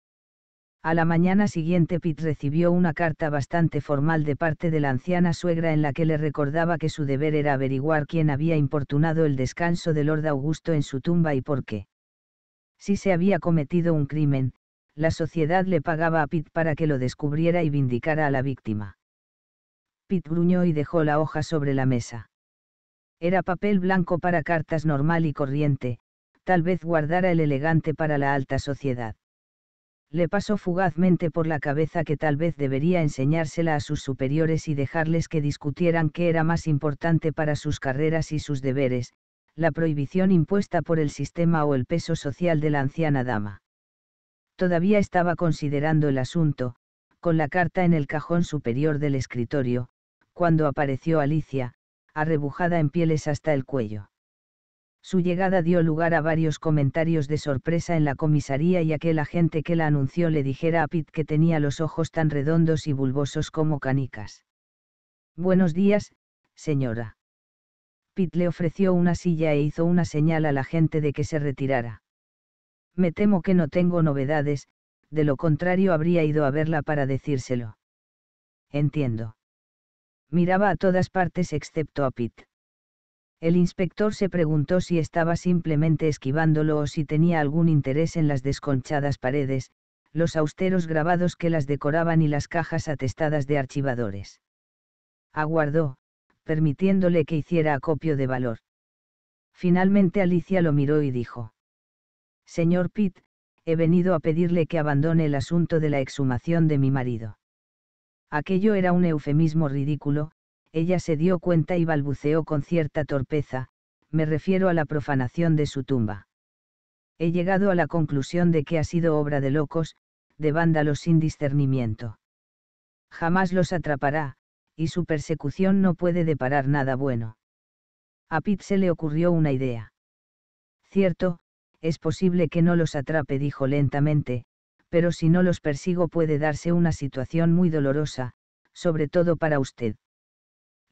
Speaker 1: A la mañana siguiente Pitt recibió una carta bastante formal de parte de la anciana suegra en la que le recordaba que su deber era averiguar quién había importunado el descanso de Lord Augusto en su tumba y por qué. Si se había cometido un crimen, la sociedad le pagaba a Pitt para que lo descubriera y vindicara a la víctima. Pitt gruñó y dejó la hoja sobre la mesa. Era papel blanco para cartas normal y corriente, tal vez guardara el elegante para la alta sociedad le pasó fugazmente por la cabeza que tal vez debería enseñársela a sus superiores y dejarles que discutieran qué era más importante para sus carreras y sus deberes, la prohibición impuesta por el sistema o el peso social de la anciana dama. Todavía estaba considerando el asunto, con la carta en el cajón superior del escritorio, cuando apareció Alicia, arrebujada en pieles hasta el cuello. Su llegada dio lugar a varios comentarios de sorpresa en la comisaría y aquel agente que la anunció le dijera a Pitt que tenía los ojos tan redondos y bulbosos como canicas. Buenos días, señora. Pitt le ofreció una silla e hizo una señal a la gente de que se retirara. Me temo que no tengo novedades, de lo contrario habría ido a verla para decírselo. Entiendo. Miraba a todas partes excepto a Pitt el inspector se preguntó si estaba simplemente esquivándolo o si tenía algún interés en las desconchadas paredes, los austeros grabados que las decoraban y las cajas atestadas de archivadores. Aguardó, permitiéndole que hiciera acopio de valor. Finalmente Alicia lo miró y dijo. Señor Pitt, he venido a pedirle que abandone el asunto de la exhumación de mi marido. Aquello era un eufemismo ridículo, ella se dio cuenta y balbuceó con cierta torpeza, me refiero a la profanación de su tumba. He llegado a la conclusión de que ha sido obra de locos, de vándalos sin discernimiento. Jamás los atrapará, y su persecución no puede deparar nada bueno. A Pitt se le ocurrió una idea. Cierto, es posible que no los atrape, dijo lentamente, pero si no los persigo puede darse una situación muy dolorosa, sobre todo para usted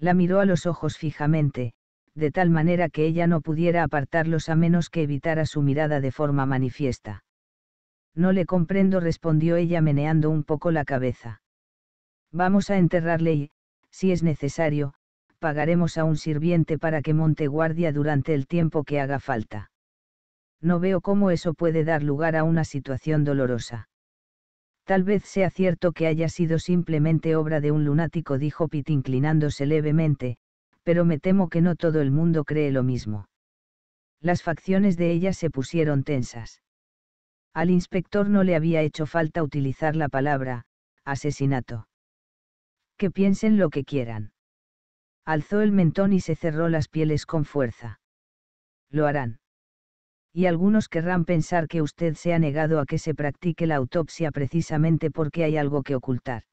Speaker 1: la miró a los ojos fijamente, de tal manera que ella no pudiera apartarlos a menos que evitara su mirada de forma manifiesta. No le comprendo, respondió ella meneando un poco la cabeza. Vamos a enterrarle y, si es necesario, pagaremos a un sirviente para que monte guardia durante el tiempo que haga falta. No veo cómo eso puede dar lugar a una situación dolorosa. Tal vez sea cierto que haya sido simplemente obra de un lunático, dijo Pitt inclinándose levemente, pero me temo que no todo el mundo cree lo mismo. Las facciones de ella se pusieron tensas. Al inspector no le había hecho falta utilizar la palabra, asesinato. Que piensen lo que quieran. Alzó el mentón y se cerró las pieles con fuerza. Lo harán y algunos querrán pensar que usted se ha negado a que se practique la autopsia precisamente porque hay algo que ocultar.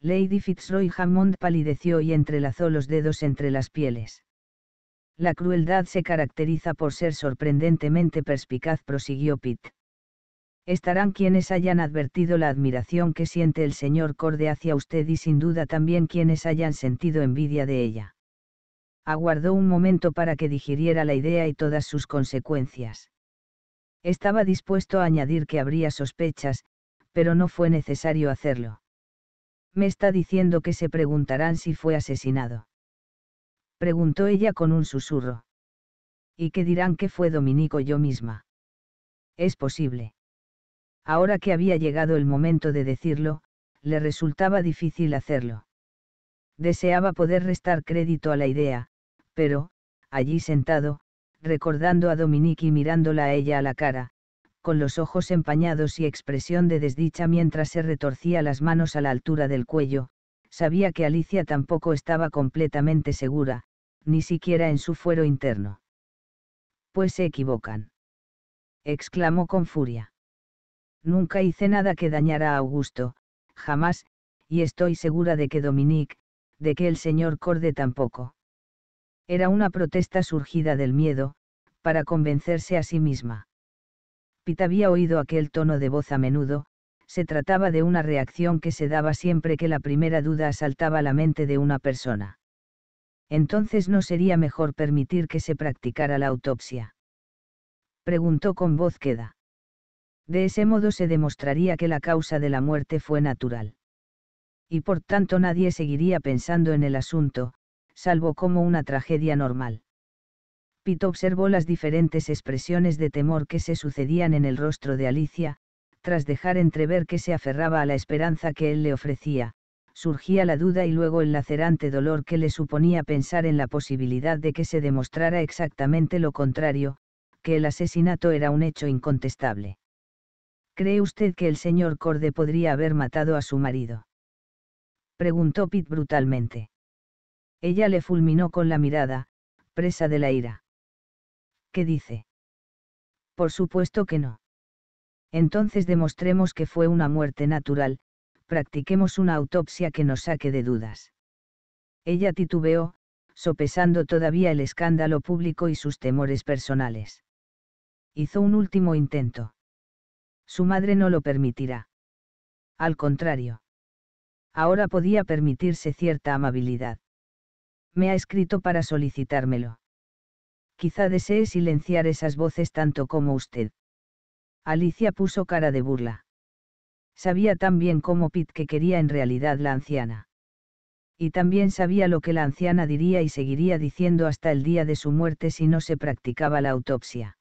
Speaker 1: Lady Fitzroy Hammond palideció y entrelazó los dedos entre las pieles. La crueldad se caracteriza por ser sorprendentemente perspicaz, prosiguió Pitt. Estarán quienes hayan advertido la admiración que siente el señor Corde hacia usted y sin duda también quienes hayan sentido envidia de ella aguardó un momento para que digiriera la idea y todas sus consecuencias. Estaba dispuesto a añadir que habría sospechas, pero no fue necesario hacerlo. Me está diciendo que se preguntarán si fue asesinado. Preguntó ella con un susurro. Y que dirán que fue Dominico yo misma. Es posible. Ahora que había llegado el momento de decirlo, le resultaba difícil hacerlo. Deseaba poder restar crédito a la idea, pero, allí sentado, recordando a Dominique y mirándola a ella a la cara, con los ojos empañados y expresión de desdicha mientras se retorcía las manos a la altura del cuello, sabía que Alicia tampoco estaba completamente segura, ni siquiera en su fuero interno. Pues se equivocan. exclamó con furia. Nunca hice nada que dañara a Augusto, jamás, y estoy segura de que Dominique, de que el señor Corde tampoco. Era una protesta surgida del miedo, para convencerse a sí misma. Pit había oído aquel tono de voz a menudo, se trataba de una reacción que se daba siempre que la primera duda asaltaba la mente de una persona. Entonces no sería mejor permitir que se practicara la autopsia. Preguntó con voz queda. De ese modo se demostraría que la causa de la muerte fue natural. Y por tanto nadie seguiría pensando en el asunto, salvo como una tragedia normal. Pitt observó las diferentes expresiones de temor que se sucedían en el rostro de Alicia, tras dejar entrever que se aferraba a la esperanza que él le ofrecía, surgía la duda y luego el lacerante dolor que le suponía pensar en la posibilidad de que se demostrara exactamente lo contrario, que el asesinato era un hecho incontestable. ¿Cree usted que el señor Corde podría haber matado a su marido? preguntó Pitt brutalmente. Ella le fulminó con la mirada, presa de la ira. ¿Qué dice? Por supuesto que no. Entonces demostremos que fue una muerte natural, practiquemos una autopsia que nos saque de dudas. Ella titubeó, sopesando todavía el escándalo público y sus temores personales. Hizo un último intento. Su madre no lo permitirá. Al contrario. Ahora podía permitirse cierta amabilidad me ha escrito para solicitármelo. Quizá desee silenciar esas voces tanto como usted. Alicia puso cara de burla. Sabía tan bien como Pitt que quería en realidad la anciana. Y también sabía lo que la anciana diría y seguiría diciendo hasta el día de su muerte si no se practicaba la autopsia.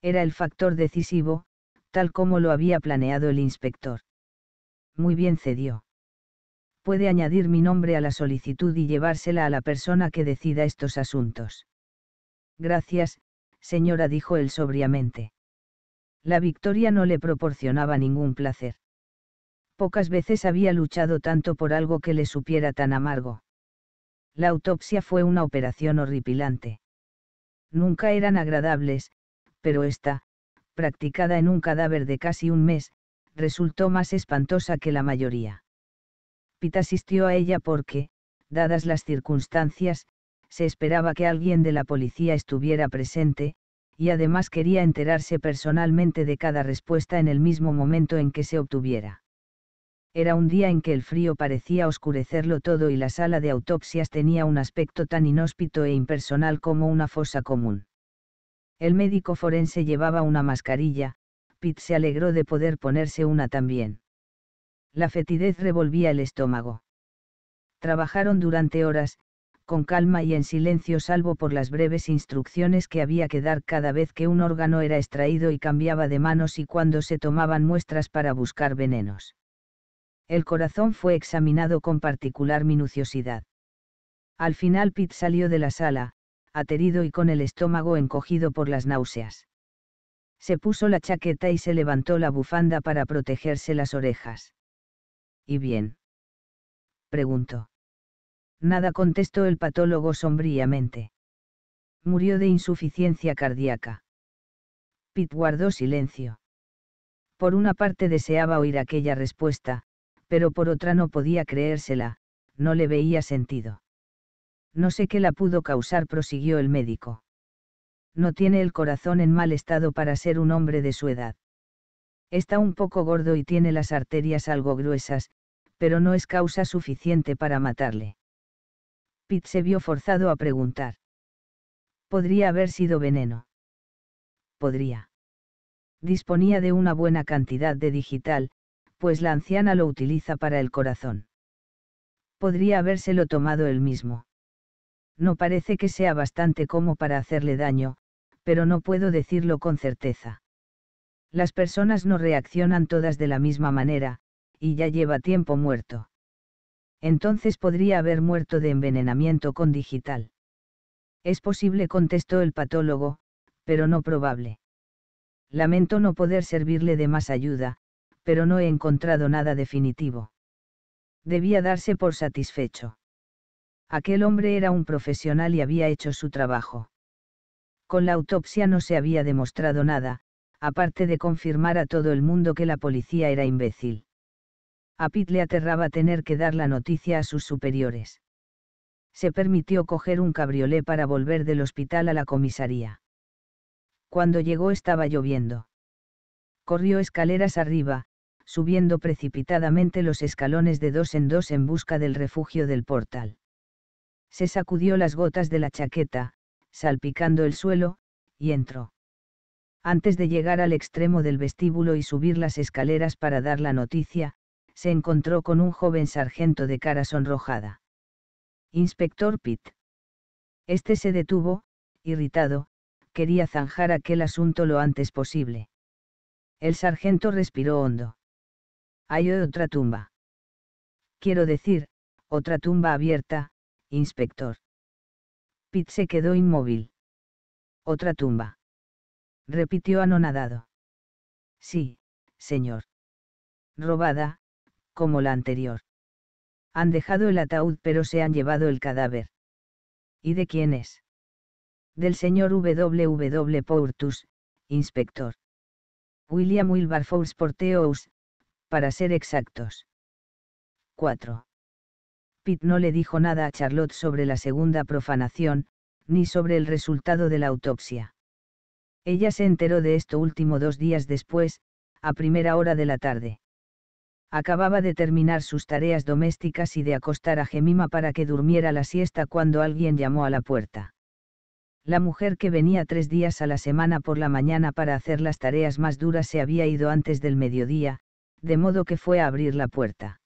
Speaker 1: Era el factor decisivo, tal como lo había planeado el inspector. Muy bien cedió puede añadir mi nombre a la solicitud y llevársela a la persona que decida estos asuntos. Gracias, señora, dijo él sobriamente. La victoria no le proporcionaba ningún placer. Pocas veces había luchado tanto por algo que le supiera tan amargo. La autopsia fue una operación horripilante. Nunca eran agradables, pero esta, practicada en un cadáver de casi un mes, resultó más espantosa que la mayoría. Pitt asistió a ella porque, dadas las circunstancias, se esperaba que alguien de la policía estuviera presente, y además quería enterarse personalmente de cada respuesta en el mismo momento en que se obtuviera. Era un día en que el frío parecía oscurecerlo todo y la sala de autopsias tenía un aspecto tan inhóspito e impersonal como una fosa común. El médico forense llevaba una mascarilla, Pitt se alegró de poder ponerse una también. La fetidez revolvía el estómago. Trabajaron durante horas, con calma y en silencio salvo por las breves instrucciones que había que dar cada vez que un órgano era extraído y cambiaba de manos y cuando se tomaban muestras para buscar venenos. El corazón fue examinado con particular minuciosidad. Al final Pitt salió de la sala, aterido y con el estómago encogido por las náuseas. Se puso la chaqueta y se levantó la bufanda para protegerse las orejas. ¿Y bien? Preguntó. Nada contestó el patólogo sombríamente. Murió de insuficiencia cardíaca. Pitt guardó silencio. Por una parte deseaba oír aquella respuesta, pero por otra no podía creérsela, no le veía sentido. No sé qué la pudo causar, prosiguió el médico. No tiene el corazón en mal estado para ser un hombre de su edad. Está un poco gordo y tiene las arterias algo gruesas, pero no es causa suficiente para matarle. Pitt se vio forzado a preguntar. Podría haber sido veneno. Podría. Disponía de una buena cantidad de digital, pues la anciana lo utiliza para el corazón. Podría habérselo tomado él mismo. No parece que sea bastante como para hacerle daño, pero no puedo decirlo con certeza. Las personas no reaccionan todas de la misma manera, y ya lleva tiempo muerto. Entonces podría haber muerto de envenenamiento con digital. Es posible, contestó el patólogo, pero no probable. Lamento no poder servirle de más ayuda, pero no he encontrado nada definitivo. Debía darse por satisfecho. Aquel hombre era un profesional y había hecho su trabajo. Con la autopsia no se había demostrado nada, aparte de confirmar a todo el mundo que la policía era imbécil a Pitt le aterraba tener que dar la noticia a sus superiores. Se permitió coger un cabriolé para volver del hospital a la comisaría. Cuando llegó estaba lloviendo. Corrió escaleras arriba, subiendo precipitadamente los escalones de dos en dos en busca del refugio del portal. Se sacudió las gotas de la chaqueta, salpicando el suelo, y entró. Antes de llegar al extremo del vestíbulo y subir las escaleras para dar la noticia, se encontró con un joven sargento de cara sonrojada. Inspector Pitt. Este se detuvo, irritado, quería zanjar aquel asunto lo antes posible. El sargento respiró hondo. Hay otra tumba. Quiero decir, otra tumba abierta, inspector. Pitt se quedó inmóvil. Otra tumba. Repitió anonadado. Sí, señor. Robada, como la anterior. Han dejado el ataúd pero se han llevado el cadáver. ¿Y de quién es? Del señor W.W. Portus, inspector. William Wilberforce Porteous, para ser exactos. 4. Pitt no le dijo nada a Charlotte sobre la segunda profanación, ni sobre el resultado de la autopsia. Ella se enteró de esto último dos días después, a primera hora de la tarde acababa de terminar sus tareas domésticas y de acostar a Gemima para que durmiera la siesta cuando alguien llamó a la puerta. La mujer que venía tres días a la semana por la mañana para hacer las tareas más duras se había ido antes del mediodía, de modo que fue a abrir la puerta.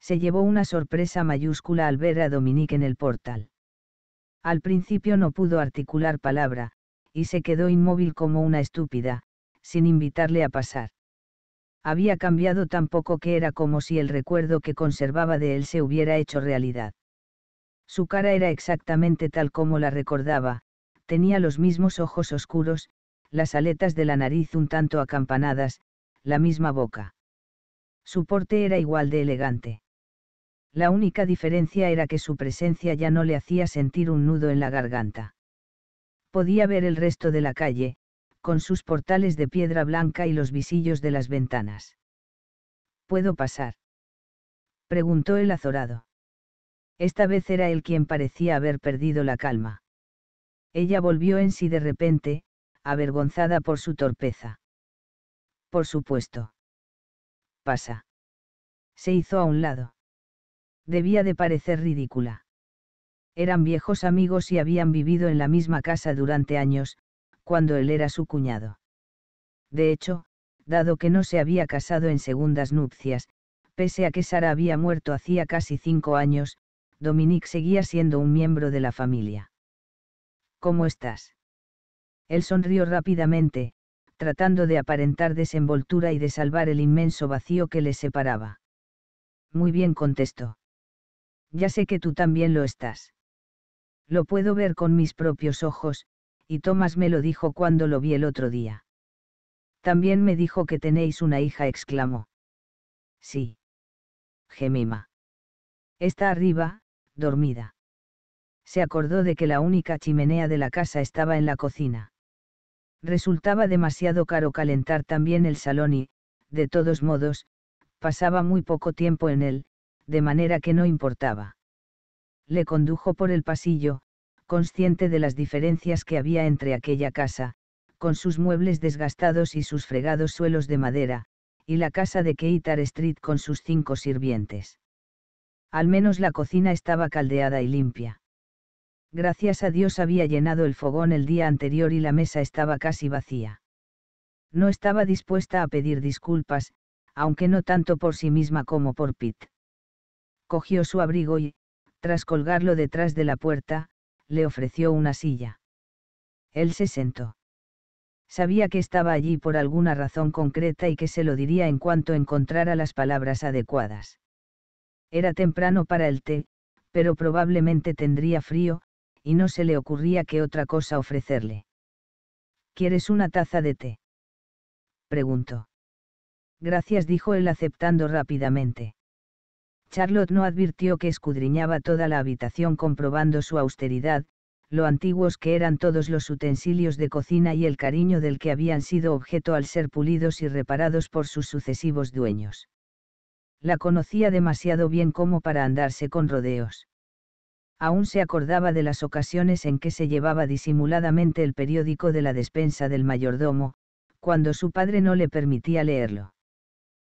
Speaker 1: Se llevó una sorpresa mayúscula al ver a Dominique en el portal. Al principio no pudo articular palabra, y se quedó inmóvil como una estúpida, sin invitarle a pasar había cambiado tan poco que era como si el recuerdo que conservaba de él se hubiera hecho realidad. Su cara era exactamente tal como la recordaba, tenía los mismos ojos oscuros, las aletas de la nariz un tanto acampanadas, la misma boca. Su porte era igual de elegante. La única diferencia era que su presencia ya no le hacía sentir un nudo en la garganta. Podía ver el resto de la calle, con sus portales de piedra blanca y los visillos de las ventanas. ¿Puedo pasar? preguntó el azorado. Esta vez era él quien parecía haber perdido la calma. Ella volvió en sí de repente, avergonzada por su torpeza. Por supuesto. Pasa. Se hizo a un lado. Debía de parecer ridícula. Eran viejos amigos y habían vivido en la misma casa durante años, cuando él era su cuñado. De hecho, dado que no se había casado en segundas nupcias, pese a que Sara había muerto hacía casi cinco años, Dominique seguía siendo un miembro de la familia. ¿Cómo estás? Él sonrió rápidamente, tratando de aparentar desenvoltura y de salvar el inmenso vacío que le separaba. Muy bien contestó. Ya sé que tú también lo estás. Lo puedo ver con mis propios ojos, y Tomás me lo dijo cuando lo vi el otro día. También me dijo que tenéis una hija, exclamó. Sí. Gemima. Está arriba, dormida. Se acordó de que la única chimenea de la casa estaba en la cocina. Resultaba demasiado caro calentar también el salón y, de todos modos, pasaba muy poco tiempo en él, de manera que no importaba. Le condujo por el pasillo, consciente de las diferencias que había entre aquella casa, con sus muebles desgastados y sus fregados suelos de madera, y la casa de Keitar Street con sus cinco sirvientes. Al menos la cocina estaba caldeada y limpia. Gracias a Dios había llenado el fogón el día anterior y la mesa estaba casi vacía. No estaba dispuesta a pedir disculpas, aunque no tanto por sí misma como por Pitt. Cogió su abrigo y, tras colgarlo detrás de la puerta, le ofreció una silla. Él se sentó. Sabía que estaba allí por alguna razón concreta y que se lo diría en cuanto encontrara las palabras adecuadas. Era temprano para el té, pero probablemente tendría frío, y no se le ocurría qué otra cosa ofrecerle. ¿Quieres una taza de té? Preguntó. Gracias, dijo él aceptando rápidamente. Charlotte no advirtió que escudriñaba toda la habitación comprobando su austeridad, lo antiguos que eran todos los utensilios de cocina y el cariño del que habían sido objeto al ser pulidos y reparados por sus sucesivos dueños. La conocía demasiado bien como para andarse con rodeos. Aún se acordaba de las ocasiones en que se llevaba disimuladamente el periódico de la despensa del mayordomo, cuando su padre no le permitía leerlo.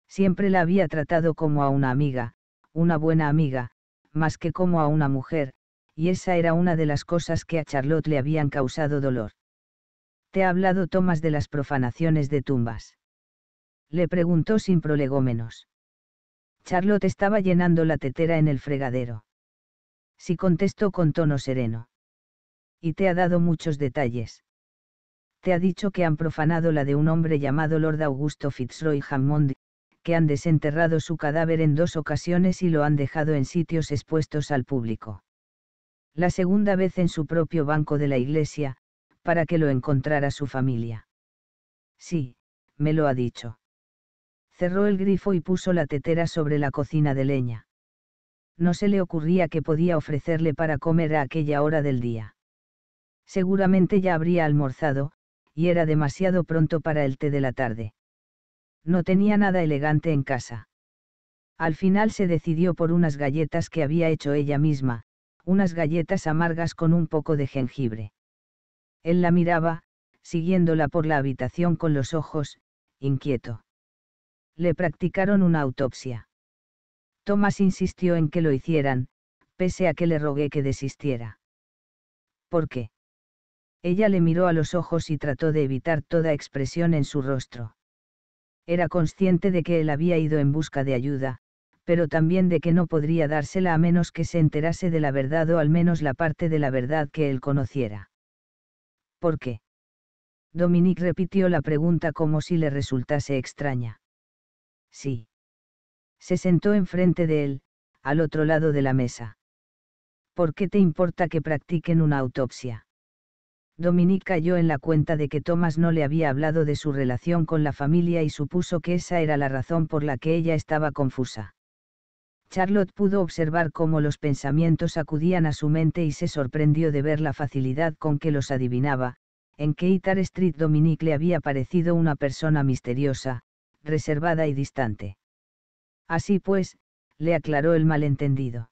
Speaker 1: Siempre la había tratado como a una amiga, una buena amiga, más que como a una mujer, y esa era una de las cosas que a Charlotte le habían causado dolor. ¿Te ha hablado Tomás de las profanaciones de tumbas? Le preguntó sin prolegómenos. Charlotte estaba llenando la tetera en el fregadero. Sí contestó con tono sereno. Y te ha dado muchos detalles. Te ha dicho que han profanado la de un hombre llamado Lord Augusto Fitzroy Hammond, que han desenterrado su cadáver en dos ocasiones y lo han dejado en sitios expuestos al público. La segunda vez en su propio banco de la iglesia, para que lo encontrara su familia. Sí, me lo ha dicho. Cerró el grifo y puso la tetera sobre la cocina de leña. No se le ocurría que podía ofrecerle para comer a aquella hora del día. Seguramente ya habría almorzado, y era demasiado pronto para el té de la tarde no tenía nada elegante en casa. Al final se decidió por unas galletas que había hecho ella misma, unas galletas amargas con un poco de jengibre. Él la miraba, siguiéndola por la habitación con los ojos, inquieto. Le practicaron una autopsia. Tomás insistió en que lo hicieran, pese a que le rogué que desistiera. ¿Por qué? Ella le miró a los ojos y trató de evitar toda expresión en su rostro. Era consciente de que él había ido en busca de ayuda, pero también de que no podría dársela a menos que se enterase de la verdad o al menos la parte de la verdad que él conociera. ¿Por qué? Dominique repitió la pregunta como si le resultase extraña. Sí. Se sentó enfrente de él, al otro lado de la mesa. ¿Por qué te importa que practiquen una autopsia? Dominique cayó en la cuenta de que Thomas no le había hablado de su relación con la familia y supuso que esa era la razón por la que ella estaba confusa. Charlotte pudo observar cómo los pensamientos acudían a su mente y se sorprendió de ver la facilidad con que los adivinaba, en que Itar Street Dominique le había parecido una persona misteriosa, reservada y distante. Así pues, le aclaró el malentendido.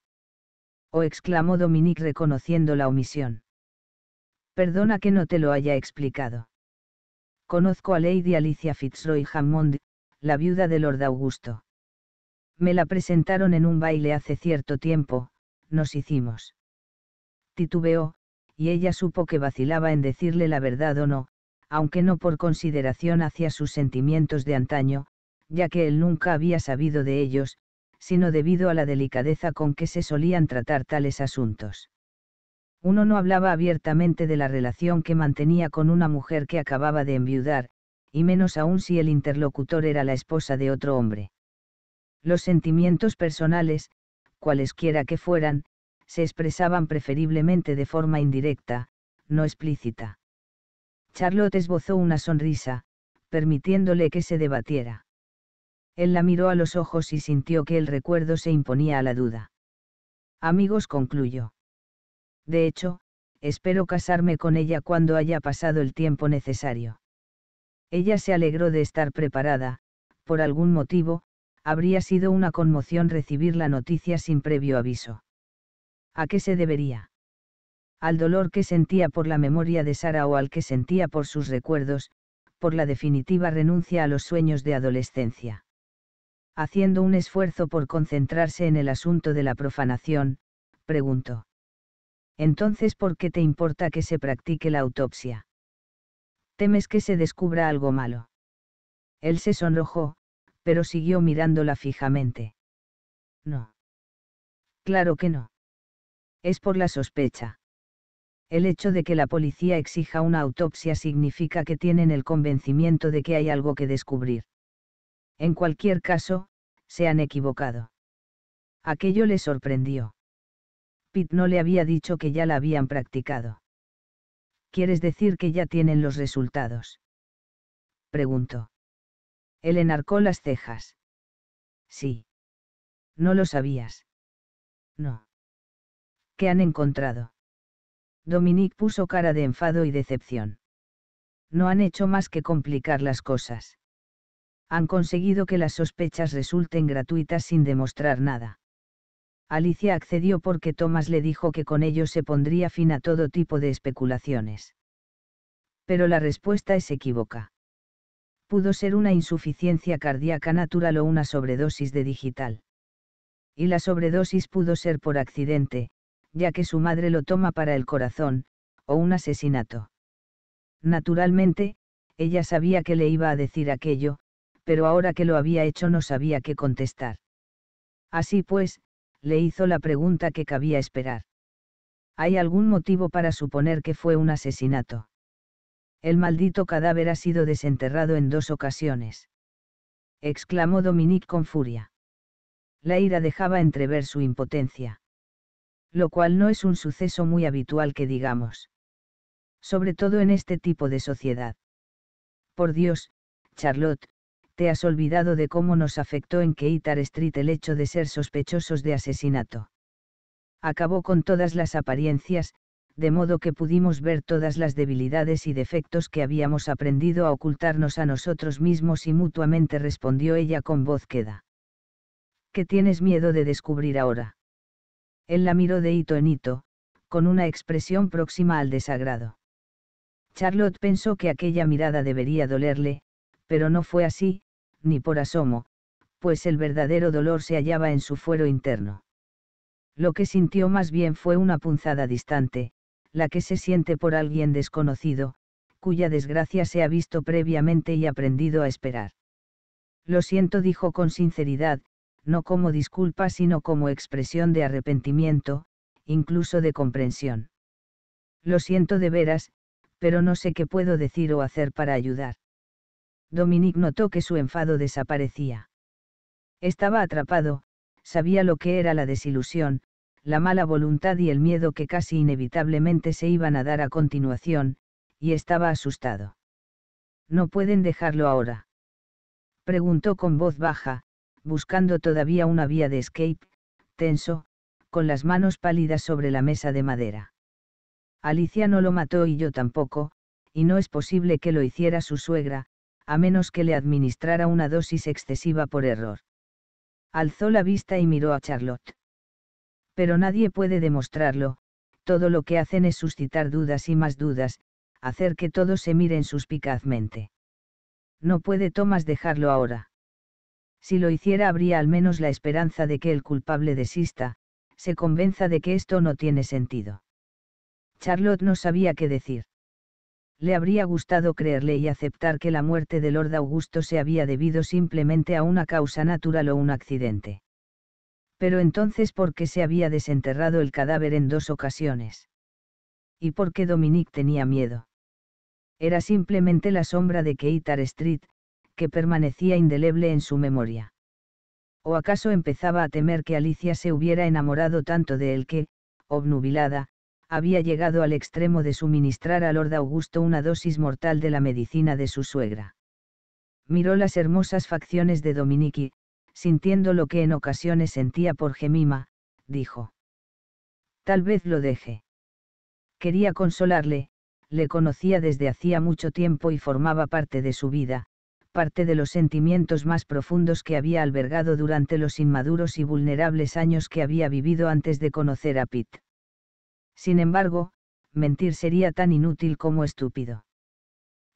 Speaker 1: O exclamó Dominique reconociendo la omisión. Perdona que no te lo haya explicado. Conozco a Lady Alicia Fitzroy Hammond, la viuda de Lord Augusto. Me la presentaron en un baile hace cierto tiempo, nos hicimos. Titubeó, y ella supo que vacilaba en decirle la verdad o no, aunque no por consideración hacia sus sentimientos de antaño, ya que él nunca había sabido de ellos, sino debido a la delicadeza con que se solían tratar tales asuntos. Uno no hablaba abiertamente de la relación que mantenía con una mujer que acababa de enviudar, y menos aún si el interlocutor era la esposa de otro hombre. Los sentimientos personales, cualesquiera que fueran, se expresaban preferiblemente de forma indirecta, no explícita. Charlotte esbozó una sonrisa, permitiéndole que se debatiera. Él la miró a los ojos y sintió que el recuerdo se imponía a la duda. Amigos concluyó. De hecho, espero casarme con ella cuando haya pasado el tiempo necesario. Ella se alegró de estar preparada, por algún motivo, habría sido una conmoción recibir la noticia sin previo aviso. ¿A qué se debería? Al dolor que sentía por la memoria de Sara o al que sentía por sus recuerdos, por la definitiva renuncia a los sueños de adolescencia. Haciendo un esfuerzo por concentrarse en el asunto de la profanación, preguntó entonces ¿por qué te importa que se practique la autopsia? ¿Temes que se descubra algo malo? Él se sonrojó, pero siguió mirándola fijamente. No. Claro que no. Es por la sospecha. El hecho de que la policía exija una autopsia significa que tienen el convencimiento de que hay algo que descubrir. En cualquier caso, se han equivocado. Aquello le sorprendió. Pitt no le había dicho que ya la habían practicado. ¿Quieres decir que ya tienen los resultados? Preguntó. Él enarcó las cejas. Sí. No lo sabías. No. ¿Qué han encontrado? Dominique puso cara de enfado y decepción. No han hecho más que complicar las cosas. Han conseguido que las sospechas resulten gratuitas sin demostrar nada. Alicia accedió porque Thomas le dijo que con ello se pondría fin a todo tipo de especulaciones. Pero la respuesta es equívoca. Pudo ser una insuficiencia cardíaca natural o una sobredosis de digital. Y la sobredosis pudo ser por accidente, ya que su madre lo toma para el corazón, o un asesinato. Naturalmente, ella sabía que le iba a decir aquello, pero ahora que lo había hecho no sabía qué contestar. Así pues, le hizo la pregunta que cabía esperar. ¿Hay algún motivo para suponer que fue un asesinato? El maldito cadáver ha sido desenterrado en dos ocasiones. Exclamó Dominique con furia. La ira dejaba entrever su impotencia. Lo cual no es un suceso muy habitual que digamos. Sobre todo en este tipo de sociedad. Por Dios, Charlotte, te has olvidado de cómo nos afectó en Keitar Street el hecho de ser sospechosos de asesinato. Acabó con todas las apariencias, de modo que pudimos ver todas las debilidades y defectos que habíamos aprendido a ocultarnos a nosotros mismos y mutuamente respondió ella con voz queda. ¿Qué tienes miedo de descubrir ahora? Él la miró de hito en hito, con una expresión próxima al desagrado. Charlotte pensó que aquella mirada debería dolerle, pero no fue así, ni por asomo, pues el verdadero dolor se hallaba en su fuero interno. Lo que sintió más bien fue una punzada distante, la que se siente por alguien desconocido, cuya desgracia se ha visto previamente y aprendido a esperar. Lo siento, dijo con sinceridad, no como disculpa, sino como expresión de arrepentimiento, incluso de comprensión. Lo siento de veras, pero no sé qué puedo decir o hacer para ayudar. Dominique notó que su enfado desaparecía. Estaba atrapado, sabía lo que era la desilusión, la mala voluntad y el miedo que casi inevitablemente se iban a dar a continuación, y estaba asustado. ¿No pueden dejarlo ahora? Preguntó con voz baja, buscando todavía una vía de escape, tenso, con las manos pálidas sobre la mesa de madera. Alicia no lo mató y yo tampoco, y no es posible que lo hiciera su suegra, a menos que le administrara una dosis excesiva por error. Alzó la vista y miró a Charlotte. Pero nadie puede demostrarlo, todo lo que hacen es suscitar dudas y más dudas, hacer que todos se miren suspicazmente. No puede Tomás dejarlo ahora. Si lo hiciera habría al menos la esperanza de que el culpable desista, se convenza de que esto no tiene sentido. Charlotte no sabía qué decir le habría gustado creerle y aceptar que la muerte de Lord Augusto se había debido simplemente a una causa natural o un accidente. Pero entonces, ¿por qué se había desenterrado el cadáver en dos ocasiones? ¿Y por qué Dominique tenía miedo? Era simplemente la sombra de Keitar Street, que permanecía indeleble en su memoria. ¿O acaso empezaba a temer que Alicia se hubiera enamorado tanto de él que, obnubilada, había llegado al extremo de suministrar a Lord Augusto una dosis mortal de la medicina de su suegra. Miró las hermosas facciones de Dominique, sintiendo lo que en ocasiones sentía por Gemima, dijo. Tal vez lo deje. Quería consolarle, le conocía desde hacía mucho tiempo y formaba parte de su vida, parte de los sentimientos más profundos que había albergado durante los inmaduros y vulnerables años que había vivido antes de conocer a Pitt. Sin embargo, mentir sería tan inútil como estúpido.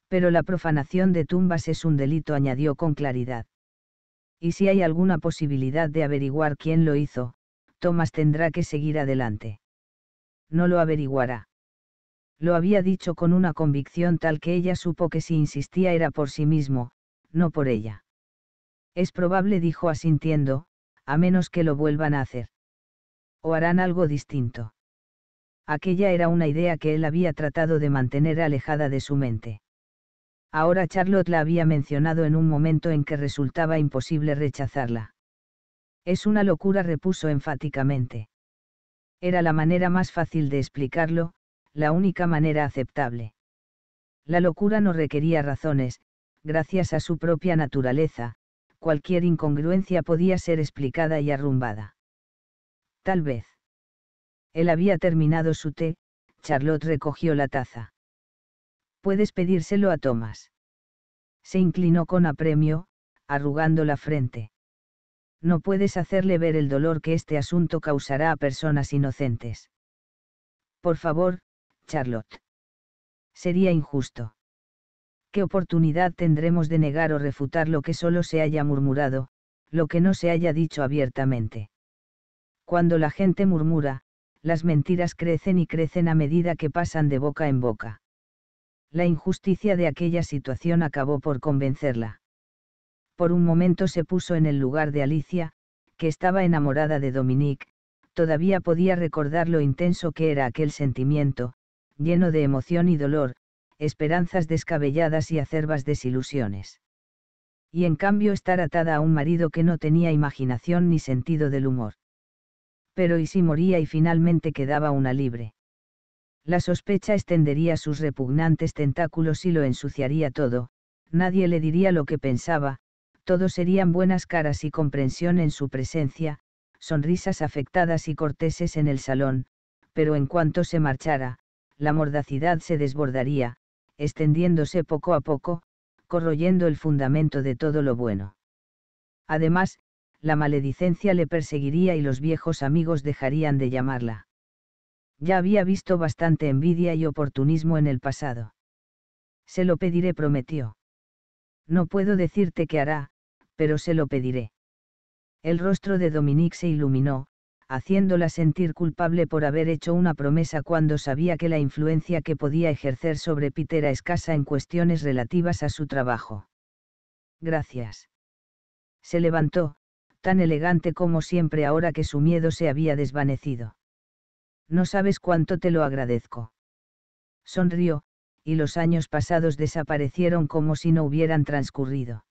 Speaker 1: Pero la profanación de tumbas es un delito, añadió con claridad. Y si hay alguna posibilidad de averiguar quién lo hizo, Thomas tendrá que seguir adelante. No lo averiguará. Lo había dicho con una convicción tal que ella supo que si insistía era por sí mismo, no por ella. Es probable, dijo asintiendo, a menos que lo vuelvan a hacer. O harán algo distinto aquella era una idea que él había tratado de mantener alejada de su mente. Ahora Charlotte la había mencionado en un momento en que resultaba imposible rechazarla. Es una locura, repuso enfáticamente. Era la manera más fácil de explicarlo, la única manera aceptable. La locura no requería razones, gracias a su propia naturaleza, cualquier incongruencia podía ser explicada y arrumbada. Tal vez. Él había terminado su té, Charlotte recogió la taza. Puedes pedírselo a Thomas. Se inclinó con apremio, arrugando la frente. No puedes hacerle ver el dolor que este asunto causará a personas inocentes. Por favor, Charlotte. Sería injusto. ¿Qué oportunidad tendremos de negar o refutar lo que solo se haya murmurado, lo que no se haya dicho abiertamente? Cuando la gente murmura, las mentiras crecen y crecen a medida que pasan de boca en boca. La injusticia de aquella situación acabó por convencerla. Por un momento se puso en el lugar de Alicia, que estaba enamorada de Dominique, todavía podía recordar lo intenso que era aquel sentimiento, lleno de emoción y dolor, esperanzas descabelladas y acerbas desilusiones. Y en cambio estar atada a un marido que no tenía imaginación ni sentido del humor pero ¿y si moría y finalmente quedaba una libre? La sospecha extendería sus repugnantes tentáculos y lo ensuciaría todo, nadie le diría lo que pensaba, todos serían buenas caras y comprensión en su presencia, sonrisas afectadas y corteses en el salón, pero en cuanto se marchara, la mordacidad se desbordaría, extendiéndose poco a poco, corroyendo el fundamento de todo lo bueno. Además, la maledicencia le perseguiría y los viejos amigos dejarían de llamarla. Ya había visto bastante envidia y oportunismo en el pasado. Se lo pediré, prometió. No puedo decirte qué hará, pero se lo pediré. El rostro de Dominique se iluminó, haciéndola sentir culpable por haber hecho una promesa cuando sabía que la influencia que podía ejercer sobre Peter era escasa en cuestiones relativas a su trabajo. Gracias. Se levantó, tan elegante como siempre ahora que su miedo se había desvanecido. No sabes cuánto te lo agradezco. Sonrió, y los años pasados desaparecieron como si no hubieran transcurrido.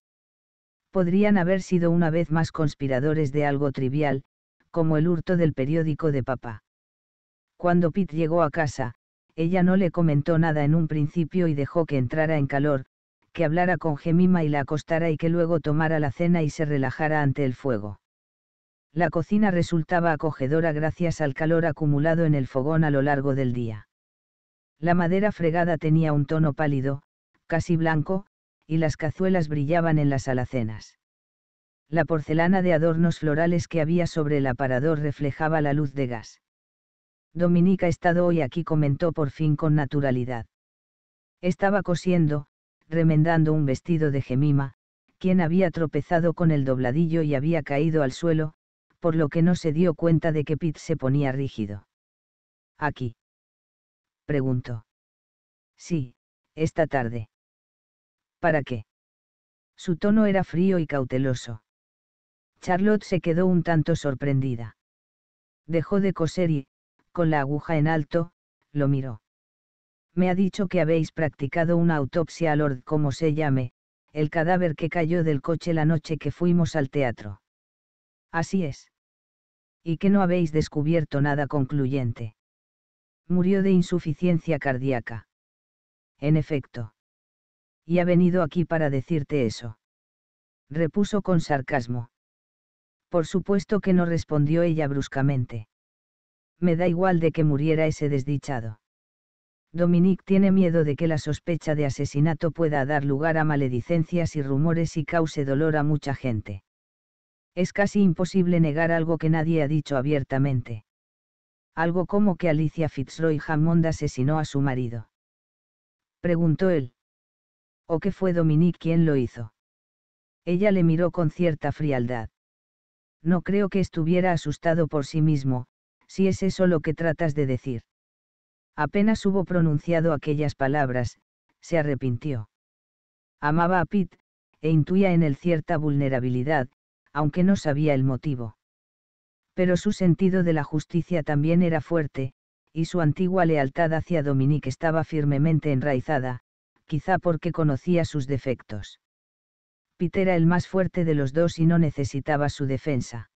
Speaker 1: Podrían haber sido una vez más conspiradores de algo trivial, como el hurto del periódico de papá. Cuando Pete llegó a casa, ella no le comentó nada en un principio y dejó que entrara en calor, que hablara con Gemima y la acostara y que luego tomara la cena y se relajara ante el fuego. La cocina resultaba acogedora gracias al calor acumulado en el fogón a lo largo del día. La madera fregada tenía un tono pálido, casi blanco, y las cazuelas brillaban en las alacenas. La porcelana de adornos florales que había sobre el aparador reflejaba la luz de gas. Dominica ha estado hoy aquí comentó por fin con naturalidad. Estaba cosiendo, remendando un vestido de Gemima, quien había tropezado con el dobladillo y había caído al suelo, por lo que no se dio cuenta de que Pitt se ponía rígido. ¿Aquí? preguntó. Sí, esta tarde. ¿Para qué? Su tono era frío y cauteloso. Charlotte se quedó un tanto sorprendida. Dejó de coser y, con la aguja en alto, lo miró me ha dicho que habéis practicado una autopsia al Lord, como se llame, el cadáver que cayó del coche la noche que fuimos al teatro. Así es. Y que no habéis descubierto nada concluyente. Murió de insuficiencia cardíaca. En efecto. Y ha venido aquí para decirte eso. Repuso con sarcasmo. Por supuesto que no respondió ella bruscamente. Me da igual de que muriera ese desdichado. Dominique tiene miedo de que la sospecha de asesinato pueda dar lugar a maledicencias y rumores y cause dolor a mucha gente. Es casi imposible negar algo que nadie ha dicho abiertamente. Algo como que Alicia Fitzroy Hammond asesinó a su marido. Preguntó él. ¿O qué fue Dominique quien lo hizo? Ella le miró con cierta frialdad. No creo que estuviera asustado por sí mismo, si es eso lo que tratas de decir. Apenas hubo pronunciado aquellas palabras, se arrepintió. Amaba a Pete, e intuía en él cierta vulnerabilidad, aunque no sabía el motivo. Pero su sentido de la justicia también era fuerte, y su antigua lealtad hacia Dominique estaba firmemente enraizada, quizá porque conocía sus defectos. Pete era el más fuerte de los dos y no necesitaba su defensa.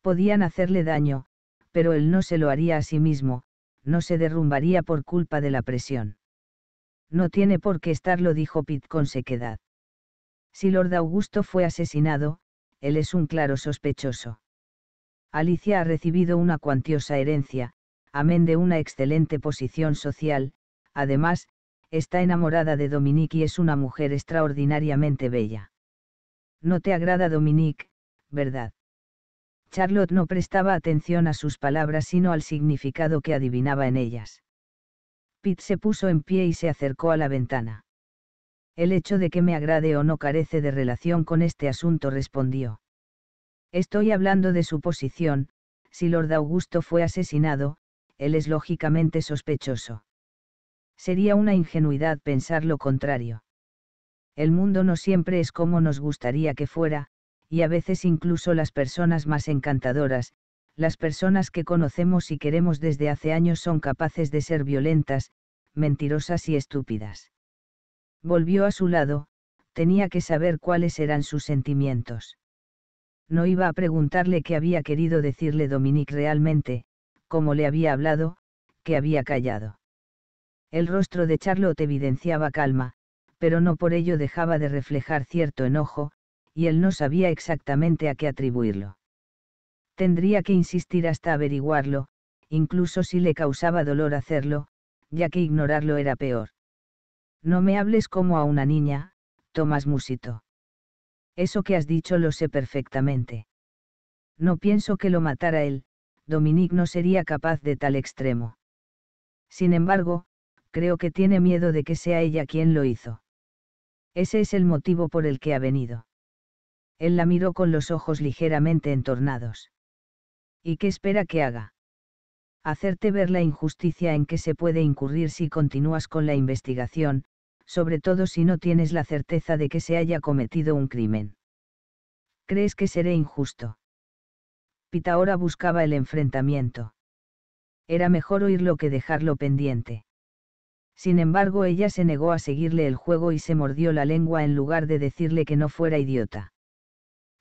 Speaker 1: Podían hacerle daño, pero él no se lo haría a sí mismo, no se derrumbaría por culpa de la presión. No tiene por qué estarlo, dijo Pitt con sequedad. Si Lord Augusto fue asesinado, él es un claro sospechoso. Alicia ha recibido una cuantiosa herencia, amén de una excelente posición social, además, está enamorada de Dominique y es una mujer extraordinariamente bella. No te agrada Dominique, ¿verdad? Charlotte no prestaba atención a sus palabras sino al significado que adivinaba en ellas. Pitt se puso en pie y se acercó a la ventana. El hecho de que me agrade o no carece de relación con este asunto respondió. Estoy hablando de su posición, si Lord Augusto fue asesinado, él es lógicamente sospechoso. Sería una ingenuidad pensar lo contrario. El mundo no siempre es como nos gustaría que fuera, y a veces incluso las personas más encantadoras, las personas que conocemos y queremos desde hace años son capaces de ser violentas, mentirosas y estúpidas. Volvió a su lado, tenía que saber cuáles eran sus sentimientos. No iba a preguntarle qué había querido decirle Dominique realmente, cómo le había hablado, que había callado. El rostro de Charlotte evidenciaba calma, pero no por ello dejaba de reflejar cierto enojo, y él no sabía exactamente a qué atribuirlo. Tendría que insistir hasta averiguarlo, incluso si le causaba dolor hacerlo, ya que ignorarlo era peor. No me hables como a una niña, Tomás Musito. Eso que has dicho lo sé perfectamente. No pienso que lo matara él, Dominique no sería capaz de tal extremo. Sin embargo, creo que tiene miedo de que sea ella quien lo hizo. Ese es el motivo por el que ha venido. Él la miró con los ojos ligeramente entornados. ¿Y qué espera que haga? Hacerte ver la injusticia en que se puede incurrir si continúas con la investigación, sobre todo si no tienes la certeza de que se haya cometido un crimen. ¿Crees que seré injusto? Pitaora buscaba el enfrentamiento. Era mejor oírlo que dejarlo pendiente. Sin embargo, ella se negó a seguirle el juego y se mordió la lengua en lugar de decirle que no fuera idiota.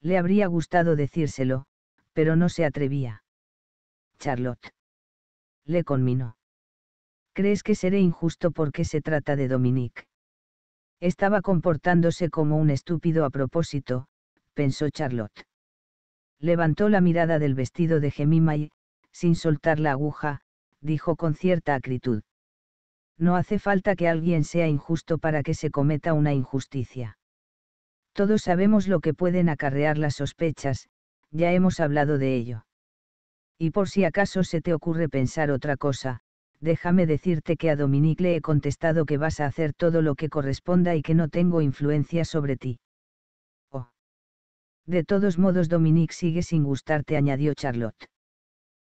Speaker 1: Le habría gustado decírselo, pero no se atrevía. Charlotte. Le conminó. ¿Crees que seré injusto porque se trata de Dominique? Estaba comportándose como un estúpido a propósito, pensó Charlotte. Levantó la mirada del vestido de Gemima y, sin soltar la aguja, dijo con cierta acritud. No hace falta que alguien sea injusto para que se cometa una injusticia. Todos sabemos lo que pueden acarrear las sospechas, ya hemos hablado de ello. Y por si acaso se te ocurre pensar otra cosa, déjame decirte que a Dominique le he contestado que vas a hacer todo lo que corresponda y que no tengo influencia sobre ti. Oh. De todos modos Dominique sigue sin gustarte, añadió Charlotte.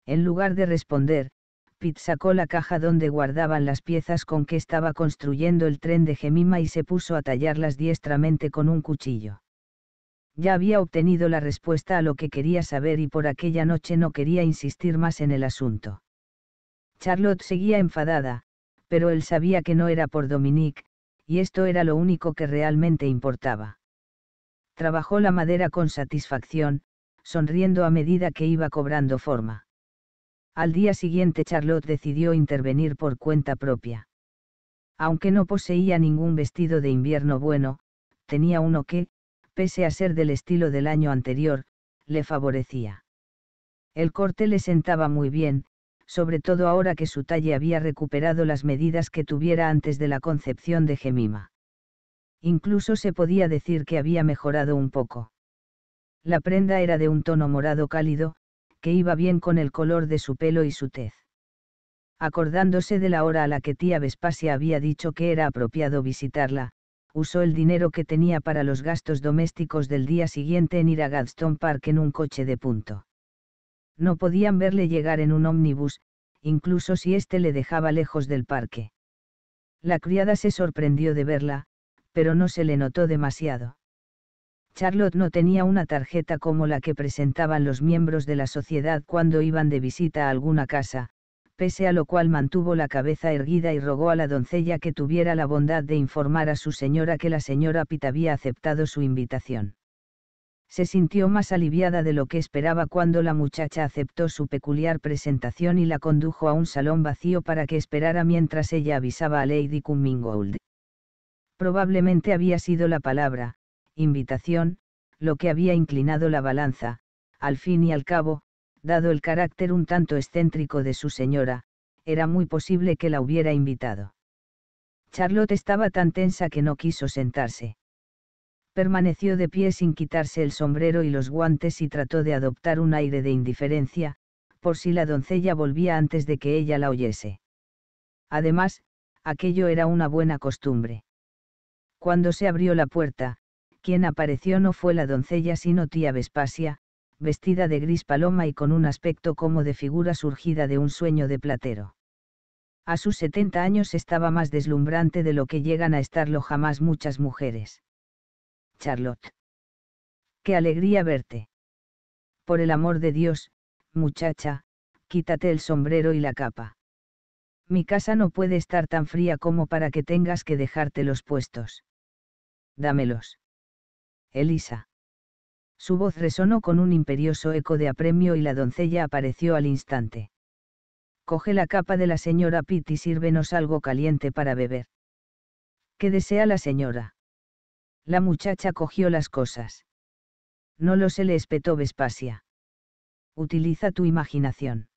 Speaker 1: En lugar de responder, Pitt sacó la caja donde guardaban las piezas con que estaba construyendo el tren de Gemima y se puso a tallarlas diestramente con un cuchillo. Ya había obtenido la respuesta a lo que quería saber y por aquella noche no quería insistir más en el asunto. Charlotte seguía enfadada, pero él sabía que no era por Dominique, y esto era lo único que realmente importaba. Trabajó la madera con satisfacción, sonriendo a medida que iba cobrando forma. Al día siguiente Charlotte decidió intervenir por cuenta propia. Aunque no poseía ningún vestido de invierno bueno, tenía uno que, pese a ser del estilo del año anterior, le favorecía. El corte le sentaba muy bien, sobre todo ahora que su talle había recuperado las medidas que tuviera antes de la concepción de Gemima. Incluso se podía decir que había mejorado un poco. La prenda era de un tono morado cálido, que iba bien con el color de su pelo y su tez. Acordándose de la hora a la que tía Vespasia había dicho que era apropiado visitarla, usó el dinero que tenía para los gastos domésticos del día siguiente en ir a Gladstone Park en un coche de punto. No podían verle llegar en un ómnibus, incluso si éste le dejaba lejos del parque. La criada se sorprendió de verla, pero no se le notó demasiado. Charlotte no tenía una tarjeta como la que presentaban los miembros de la sociedad cuando iban de visita a alguna casa, pese a lo cual mantuvo la cabeza erguida y rogó a la doncella que tuviera la bondad de informar a su señora que la señora Pitt había aceptado su invitación. Se sintió más aliviada de lo que esperaba cuando la muchacha aceptó su peculiar presentación y la condujo a un salón vacío para que esperara mientras ella avisaba a Lady Cummingold. Probablemente había sido la palabra, invitación, lo que había inclinado la balanza, al fin y al cabo, dado el carácter un tanto excéntrico de su señora, era muy posible que la hubiera invitado. Charlotte estaba tan tensa que no quiso sentarse. Permaneció de pie sin quitarse el sombrero y los guantes y trató de adoptar un aire de indiferencia, por si la doncella volvía antes de que ella la oyese. Además, aquello era una buena costumbre. Cuando se abrió la puerta, quien apareció no fue la doncella sino tía Vespasia, vestida de gris paloma y con un aspecto como de figura surgida de un sueño de platero. A sus 70 años estaba más deslumbrante de lo que llegan a estarlo jamás muchas mujeres. Charlotte. Qué alegría verte. Por el amor de Dios, muchacha, quítate el sombrero y la capa. Mi casa no puede estar tan fría como para que tengas que los puestos. Dámelos. Elisa. Su voz resonó con un imperioso eco de apremio y la doncella apareció al instante. Coge la capa de la señora Pitt y sírvenos algo caliente para beber. ¿Qué desea la señora? La muchacha cogió las cosas. No lo se le espetó Vespasia. Utiliza tu imaginación.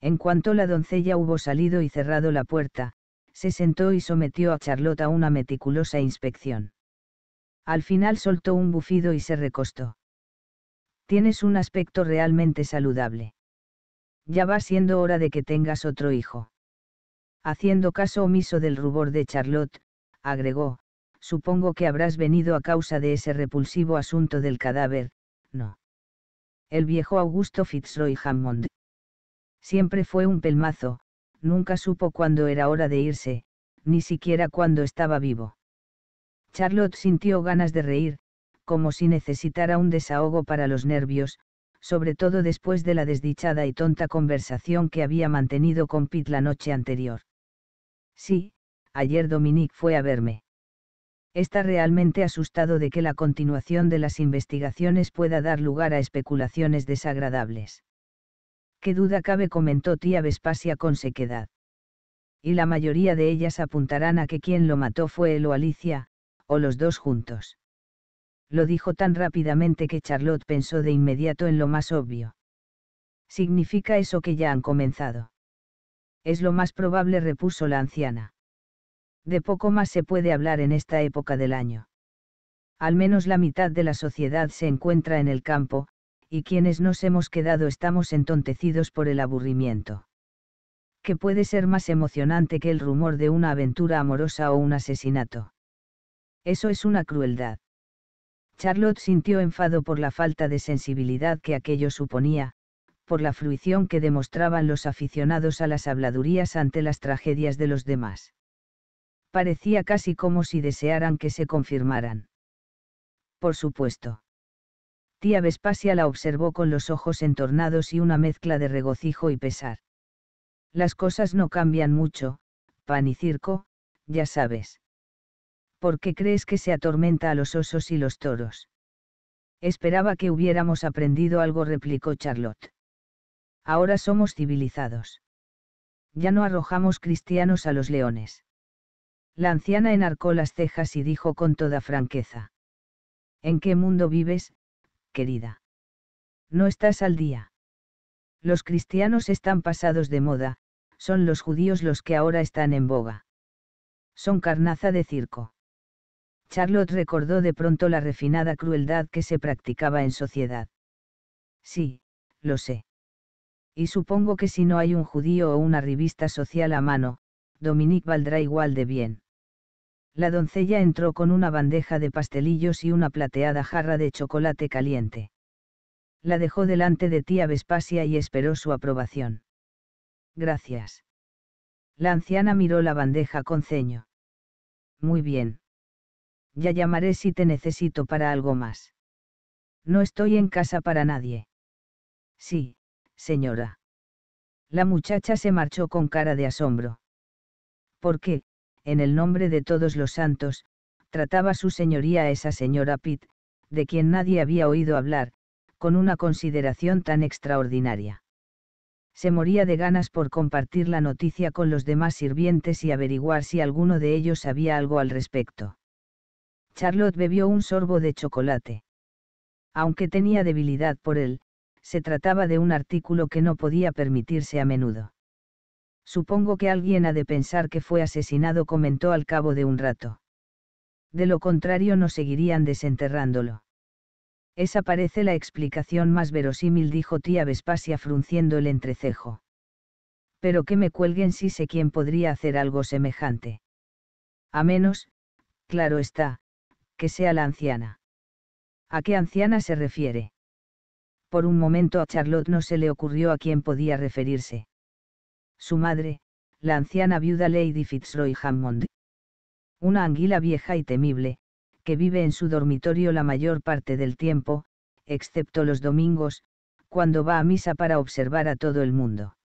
Speaker 1: En cuanto la doncella hubo salido y cerrado la puerta, se sentó y sometió a Charlotte a una meticulosa inspección. Al final soltó un bufido y se recostó. Tienes un aspecto realmente saludable. Ya va siendo hora de que tengas otro hijo. Haciendo caso omiso del rubor de Charlotte, agregó, supongo que habrás venido a causa de ese repulsivo asunto del cadáver, no. El viejo Augusto Fitzroy Hammond. Siempre fue un pelmazo, nunca supo cuándo era hora de irse, ni siquiera cuando estaba vivo. Charlotte sintió ganas de reír, como si necesitara un desahogo para los nervios, sobre todo después de la desdichada y tonta conversación que había mantenido con Pete la noche anterior. Sí, ayer Dominique fue a verme. Está realmente asustado de que la continuación de las investigaciones pueda dar lugar a especulaciones desagradables. Qué duda cabe, comentó tía Vespasia con sequedad. Y la mayoría de ellas apuntarán a que quien lo mató fue él o Alicia, o los dos juntos. Lo dijo tan rápidamente que Charlotte pensó de inmediato en lo más obvio. Significa eso que ya han comenzado. Es lo más probable, repuso la anciana. De poco más se puede hablar en esta época del año. Al menos la mitad de la sociedad se encuentra en el campo, y quienes nos hemos quedado estamos entontecidos por el aburrimiento. ¿Qué puede ser más emocionante que el rumor de una aventura amorosa o un asesinato? Eso es una crueldad. Charlotte sintió enfado por la falta de sensibilidad que aquello suponía, por la fruición que demostraban los aficionados a las habladurías ante las tragedias de los demás. Parecía casi como si desearan que se confirmaran. Por supuesto. Tía Vespasia la observó con los ojos entornados y una mezcla de regocijo y pesar. Las cosas no cambian mucho, pan y circo, ya sabes. ¿por qué crees que se atormenta a los osos y los toros? Esperaba que hubiéramos aprendido algo, replicó Charlotte. Ahora somos civilizados. Ya no arrojamos cristianos a los leones. La anciana enarcó las cejas y dijo con toda franqueza. ¿En qué mundo vives, querida? No estás al día. Los cristianos están pasados de moda, son los judíos los que ahora están en boga. Son carnaza de circo. Charlotte recordó de pronto la refinada crueldad que se practicaba en sociedad. Sí, lo sé. Y supongo que si no hay un judío o una revista social a mano, Dominique valdrá igual de bien. La doncella entró con una bandeja de pastelillos y una plateada jarra de chocolate caliente. La dejó delante de tía Vespasia y esperó su aprobación. Gracias. La anciana miró la bandeja con ceño. Muy bien ya llamaré si te necesito para algo más. No estoy en casa para nadie. Sí, señora. La muchacha se marchó con cara de asombro. ¿Por qué, en el nombre de todos los santos, trataba su señoría a esa señora Pitt, de quien nadie había oído hablar, con una consideración tan extraordinaria. Se moría de ganas por compartir la noticia con los demás sirvientes y averiguar si alguno de ellos sabía algo al respecto. Charlotte bebió un sorbo de chocolate. Aunque tenía debilidad por él, se trataba de un artículo que no podía permitirse a menudo. Supongo que alguien ha de pensar que fue asesinado, comentó al cabo de un rato. De lo contrario no seguirían desenterrándolo. Esa parece la explicación más verosímil, dijo tía Vespasia frunciendo el entrecejo. Pero que me cuelguen si sé quién podría hacer algo semejante. A menos, claro está, que sea la anciana. ¿A qué anciana se refiere? Por un momento a Charlotte no se le ocurrió a quién podía referirse. Su madre, la anciana viuda Lady Fitzroy Hammond. Una anguila vieja y temible, que vive en su dormitorio la mayor parte del tiempo, excepto los domingos, cuando va a misa para observar a todo el mundo.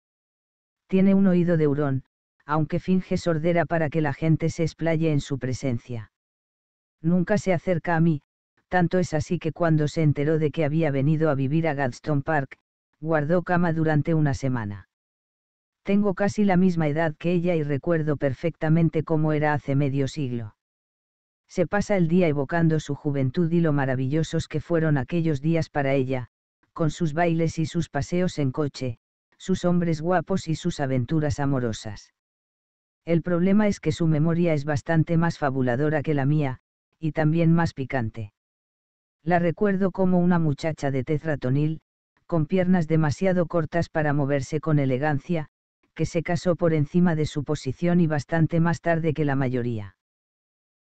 Speaker 1: Tiene un oído de hurón, aunque finge sordera para que la gente se explaye en su presencia. Nunca se acerca a mí, tanto es así que cuando se enteró de que había venido a vivir a Gadston Park, guardó cama durante una semana. Tengo casi la misma edad que ella y recuerdo perfectamente cómo era hace medio siglo. Se pasa el día evocando su juventud y lo maravillosos que fueron aquellos días para ella, con sus bailes y sus paseos en coche, sus hombres guapos y sus aventuras amorosas. El problema es que su memoria es bastante más fabuladora que la mía, y también más picante. La recuerdo como una muchacha de tez ratonil, con piernas demasiado cortas para moverse con elegancia, que se casó por encima de su posición y bastante más tarde que la mayoría.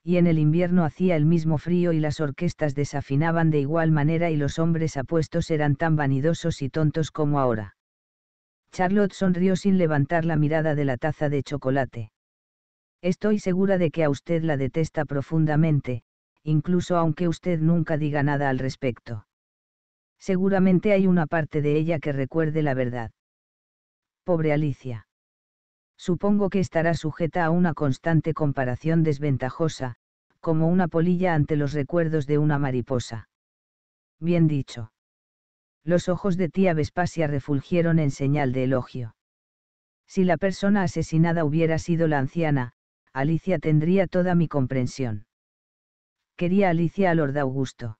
Speaker 1: Y en el invierno hacía el mismo frío y las orquestas desafinaban de igual manera y los hombres apuestos eran tan vanidosos y tontos como ahora. Charlotte sonrió sin levantar la mirada de la taza de chocolate. Estoy segura de que a usted la detesta profundamente, incluso aunque usted nunca diga nada al respecto. Seguramente hay una parte de ella que recuerde la verdad. Pobre Alicia. Supongo que estará sujeta a una constante comparación desventajosa, como una polilla ante los recuerdos de una mariposa. Bien dicho. Los ojos de tía Vespasia refulgieron en señal de elogio. Si la persona asesinada hubiera sido la anciana, Alicia tendría toda mi comprensión quería Alicia a Lord Augusto.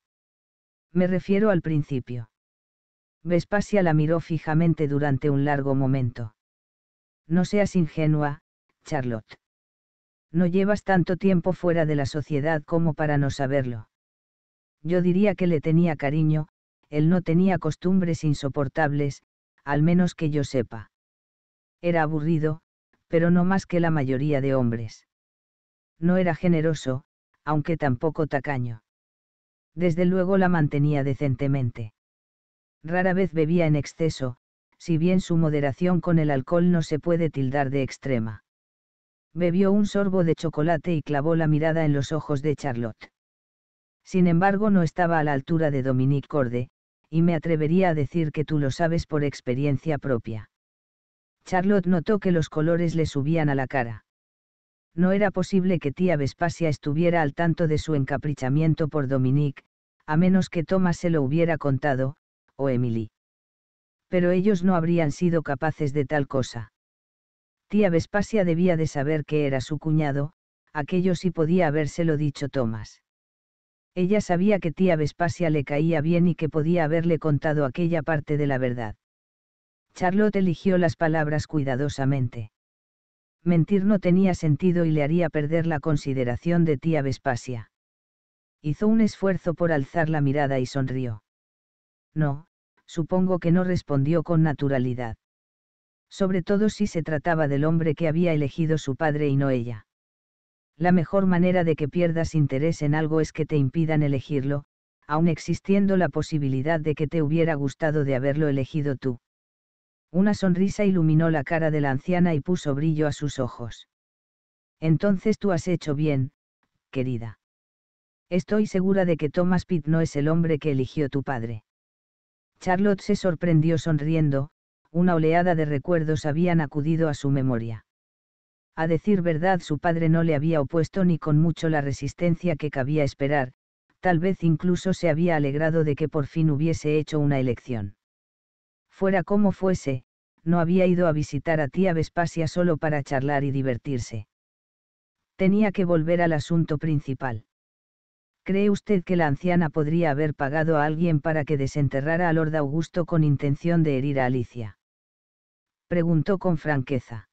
Speaker 1: Me refiero al principio. Vespasia la miró fijamente durante un largo momento. No seas ingenua, Charlotte. No llevas tanto tiempo fuera de la sociedad como para no saberlo. Yo diría que le tenía cariño, él no tenía costumbres insoportables, al menos que yo sepa. Era aburrido, pero no más que la mayoría de hombres. No era generoso, aunque tampoco tacaño. Desde luego la mantenía decentemente. Rara vez bebía en exceso, si bien su moderación con el alcohol no se puede tildar de extrema. Bebió un sorbo de chocolate y clavó la mirada en los ojos de Charlotte. Sin embargo, no estaba a la altura de Dominique Corde, y me atrevería a decir que tú lo sabes por experiencia propia. Charlotte notó que los colores le subían a la cara. No era posible que tía Vespasia estuviera al tanto de su encaprichamiento por Dominique, a menos que Thomas se lo hubiera contado, o Emily. Pero ellos no habrían sido capaces de tal cosa. Tía Vespasia debía de saber que era su cuñado, aquello sí podía habérselo dicho Thomas. Ella sabía que tía Vespasia le caía bien y que podía haberle contado aquella parte de la verdad. Charlotte eligió las palabras cuidadosamente mentir no tenía sentido y le haría perder la consideración de tía Vespasia. Hizo un esfuerzo por alzar la mirada y sonrió. No, supongo que no respondió con naturalidad. Sobre todo si se trataba del hombre que había elegido su padre y no ella. La mejor manera de que pierdas interés en algo es que te impidan elegirlo, aun existiendo la posibilidad de que te hubiera gustado de haberlo elegido tú. Una sonrisa iluminó la cara de la anciana y puso brillo a sus ojos. Entonces tú has hecho bien, querida. Estoy segura de que Thomas Pitt no es el hombre que eligió tu padre. Charlotte se sorprendió sonriendo, una oleada de recuerdos habían acudido a su memoria. A decir verdad, su padre no le había opuesto ni con mucho la resistencia que cabía esperar, tal vez incluso se había alegrado de que por fin hubiese hecho una elección. Fuera como fuese, no había ido a visitar a tía Vespasia solo para charlar y divertirse. Tenía que volver al asunto principal. ¿Cree usted que la anciana podría haber pagado a alguien para que desenterrara a Lord Augusto con intención de herir a Alicia? Preguntó con franqueza.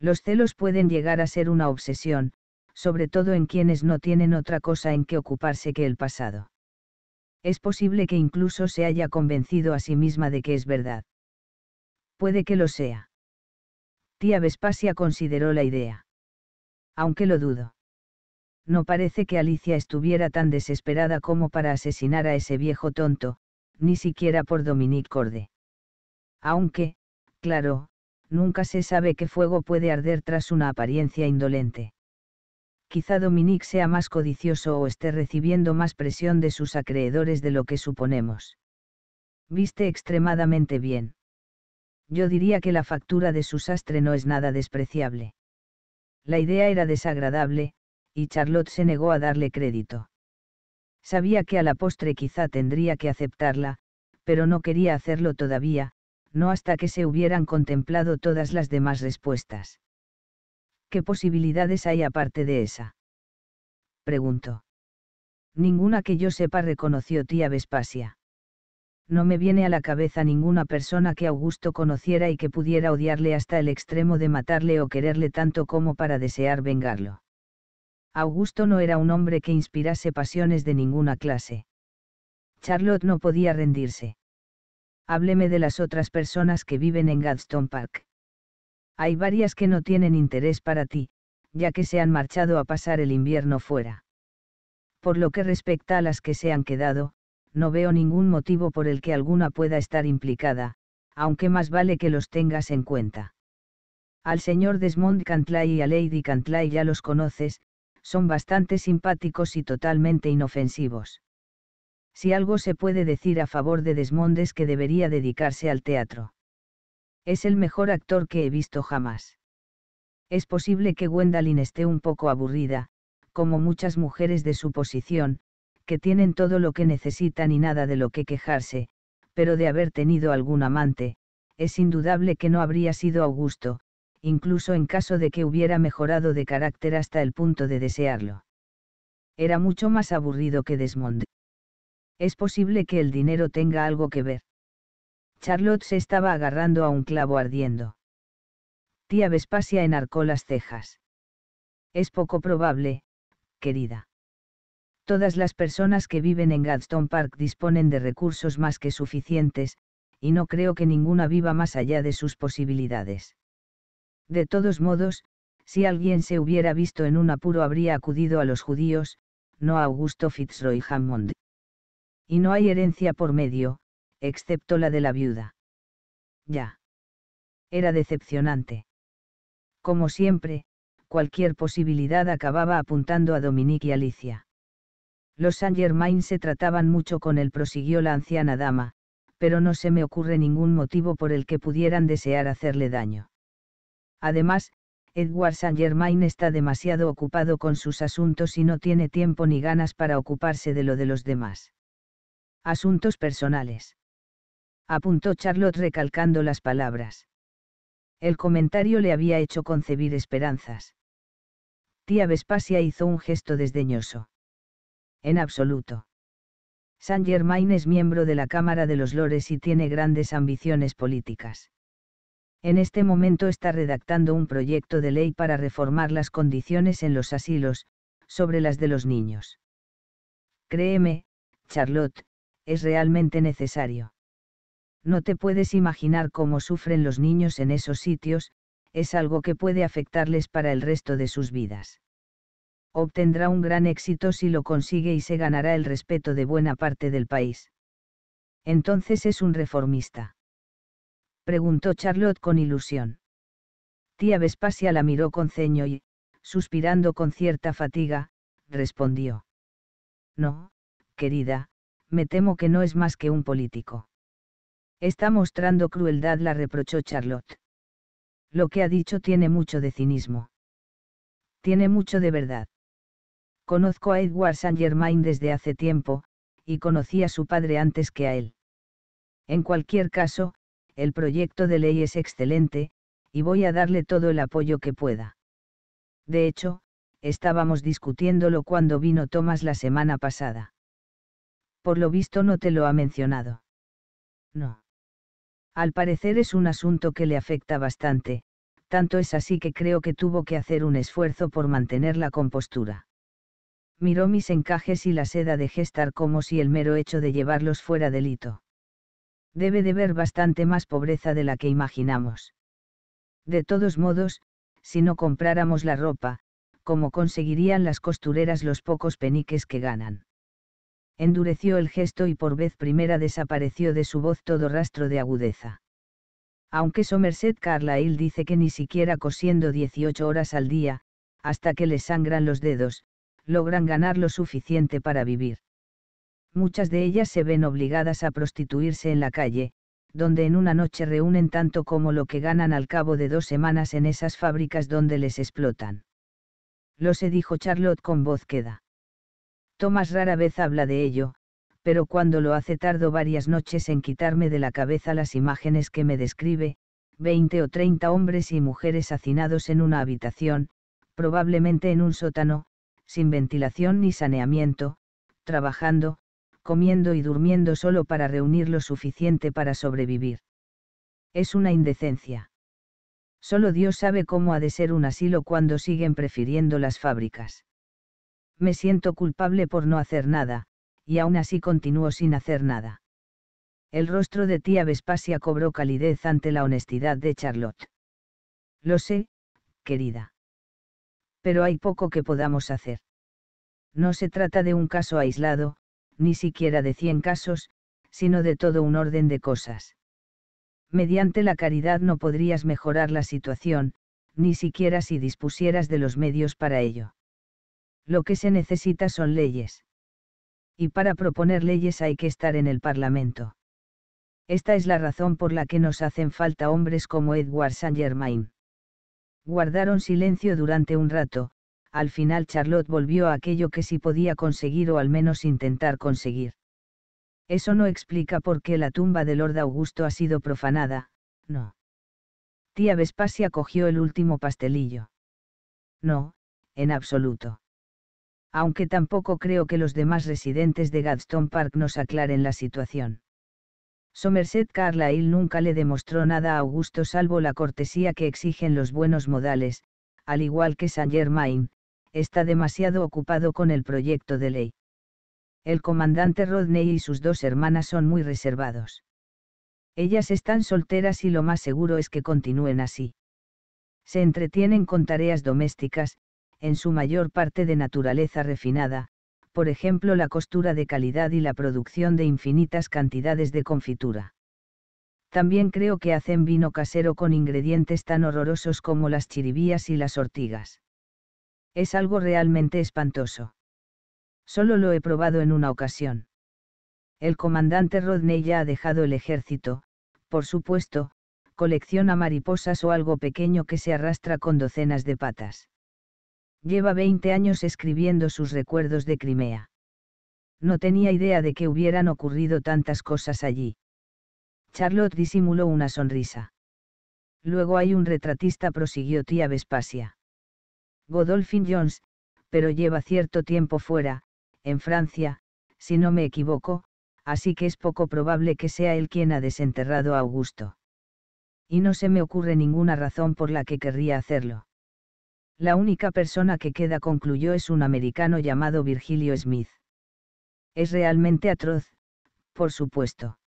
Speaker 1: Los celos pueden llegar a ser una obsesión, sobre todo en quienes no tienen otra cosa en que ocuparse que el pasado. Es posible que incluso se haya convencido a sí misma de que es verdad. Puede que lo sea. Tía Vespasia consideró la idea. Aunque lo dudo. No parece que Alicia estuviera tan desesperada como para asesinar a ese viejo tonto, ni siquiera por Dominique Corde. Aunque, claro, nunca se sabe qué fuego puede arder tras una apariencia indolente quizá Dominique sea más codicioso o esté recibiendo más presión de sus acreedores de lo que suponemos. Viste extremadamente bien. Yo diría que la factura de su sastre no es nada despreciable. La idea era desagradable, y Charlotte se negó a darle crédito. Sabía que a la postre quizá tendría que aceptarla, pero no quería hacerlo todavía, no hasta que se hubieran contemplado todas las demás respuestas. ¿Qué posibilidades hay aparte de esa? Preguntó. Ninguna que yo sepa, reconoció tía Vespasia. No me viene a la cabeza ninguna persona que Augusto conociera y que pudiera odiarle hasta el extremo de matarle o quererle tanto como para desear vengarlo. Augusto no era un hombre que inspirase pasiones de ninguna clase. Charlotte no podía rendirse. Hábleme de las otras personas que viven en Gadstone Park. Hay varias que no tienen interés para ti, ya que se han marchado a pasar el invierno fuera. Por lo que respecta a las que se han quedado, no veo ningún motivo por el que alguna pueda estar implicada, aunque más vale que los tengas en cuenta. Al señor Desmond Cantlay y a Lady Cantlay ya los conoces, son bastante simpáticos y totalmente inofensivos. Si algo se puede decir a favor de Desmond es que debería dedicarse al teatro. Es el mejor actor que he visto jamás. Es posible que Gwendolyn esté un poco aburrida, como muchas mujeres de su posición, que tienen todo lo que necesitan y nada de lo que quejarse, pero de haber tenido algún amante, es indudable que no habría sido Augusto, incluso en caso de que hubiera mejorado de carácter hasta el punto de desearlo. Era mucho más aburrido que Desmond. Es posible que el dinero tenga algo que ver. Charlotte se estaba agarrando a un clavo ardiendo. Tía Vespasia enarcó las cejas. Es poco probable, querida. Todas las personas que viven en Gadstone Park disponen de recursos más que suficientes, y no creo que ninguna viva más allá de sus posibilidades. De todos modos, si alguien se hubiera visto en un apuro habría acudido a los judíos, no a Augusto Fitzroy Hammond. Y no hay herencia por medio, excepto la de la viuda. Ya. Era decepcionante. Como siempre, cualquier posibilidad acababa apuntando a Dominique y Alicia. Los Saint Germain se trataban mucho con él, prosiguió la anciana dama, pero no se me ocurre ningún motivo por el que pudieran desear hacerle daño. Además, Edward Saint Germain está demasiado ocupado con sus asuntos y no tiene tiempo ni ganas para ocuparse de lo de los demás. Asuntos personales apuntó Charlotte recalcando las palabras. El comentario le había hecho concebir esperanzas. Tía Vespasia hizo un gesto desdeñoso. En absoluto. Saint Germain es miembro de la Cámara de los Lores y tiene grandes ambiciones políticas. En este momento está redactando un proyecto de ley para reformar las condiciones en los asilos, sobre las de los niños. Créeme, Charlotte, es realmente necesario. No te puedes imaginar cómo sufren los niños en esos sitios, es algo que puede afectarles para el resto de sus vidas. Obtendrá un gran éxito si lo consigue y se ganará el respeto de buena parte del país. Entonces es un reformista. Preguntó Charlotte con ilusión. Tía Vespasia la miró con ceño y, suspirando con cierta fatiga, respondió. No, querida, me temo que no es más que un político. Está mostrando crueldad, la reprochó Charlotte. Lo que ha dicho tiene mucho de cinismo. Tiene mucho de verdad. Conozco a Edward Saint Germain desde hace tiempo, y conocí a su padre antes que a él. En cualquier caso, el proyecto de ley es excelente, y voy a darle todo el apoyo que pueda. De hecho, estábamos discutiéndolo cuando vino Thomas la semana pasada. Por lo visto no te lo ha mencionado. No. Al parecer es un asunto que le afecta bastante, tanto es así que creo que tuvo que hacer un esfuerzo por mantener la compostura. Miró mis encajes y la seda de gestar como si el mero hecho de llevarlos fuera delito. Debe de ver bastante más pobreza de la que imaginamos. De todos modos, si no compráramos la ropa, ¿cómo conseguirían las costureras los pocos peniques que ganan? endureció el gesto y por vez primera desapareció de su voz todo rastro de agudeza. Aunque Somerset Carlyle dice que ni siquiera cosiendo 18 horas al día, hasta que le sangran los dedos, logran ganar lo suficiente para vivir. Muchas de ellas se ven obligadas a prostituirse en la calle, donde en una noche reúnen tanto como lo que ganan al cabo de dos semanas en esas fábricas donde les explotan. Lo se dijo Charlotte con voz queda. Tomás rara vez habla de ello, pero cuando lo hace tardo varias noches en quitarme de la cabeza las imágenes que me describe, veinte o treinta hombres y mujeres hacinados en una habitación, probablemente en un sótano, sin ventilación ni saneamiento, trabajando, comiendo y durmiendo solo para reunir lo suficiente para sobrevivir. Es una indecencia. Solo Dios sabe cómo ha de ser un asilo cuando siguen prefiriendo las fábricas me siento culpable por no hacer nada, y aún así continúo sin hacer nada. El rostro de tía Vespasia cobró calidez ante la honestidad de Charlotte. Lo sé, querida. Pero hay poco que podamos hacer. No se trata de un caso aislado, ni siquiera de cien casos, sino de todo un orden de cosas. Mediante la caridad no podrías mejorar la situación, ni siquiera si dispusieras de los medios para ello. Lo que se necesita son leyes. Y para proponer leyes hay que estar en el Parlamento. Esta es la razón por la que nos hacen falta hombres como Edward Saint Germain. Guardaron silencio durante un rato, al final Charlotte volvió a aquello que sí podía conseguir o al menos intentar conseguir. Eso no explica por qué la tumba de Lord Augusto ha sido profanada, no. Tía Vespasia cogió el último pastelillo. No, en absoluto aunque tampoco creo que los demás residentes de Gadsden Park nos aclaren la situación. Somerset Carlyle nunca le demostró nada a Augusto salvo la cortesía que exigen los buenos modales, al igual que Saint Germain, está demasiado ocupado con el proyecto de ley. El comandante Rodney y sus dos hermanas son muy reservados. Ellas están solteras y lo más seguro es que continúen así. Se entretienen con tareas domésticas, en su mayor parte de naturaleza refinada, por ejemplo la costura de calidad y la producción de infinitas cantidades de confitura. También creo que hacen vino casero con ingredientes tan horrorosos como las chiribías y las ortigas. Es algo realmente espantoso. Solo lo he probado en una ocasión. El comandante Rodney ya ha dejado el ejército, por supuesto, colecciona mariposas o algo pequeño que se arrastra con docenas de patas lleva 20 años escribiendo sus recuerdos de Crimea. No tenía idea de que hubieran ocurrido tantas cosas allí. Charlotte disimuló una sonrisa. Luego hay un retratista, prosiguió tía Vespasia. Godolphin Jones, pero lleva cierto tiempo fuera, en Francia, si no me equivoco, así que es poco probable que sea él quien ha desenterrado a Augusto. Y no se me ocurre ninguna razón por la que querría hacerlo. La única persona que queda concluyó es un americano llamado Virgilio Smith. Es realmente atroz, por supuesto.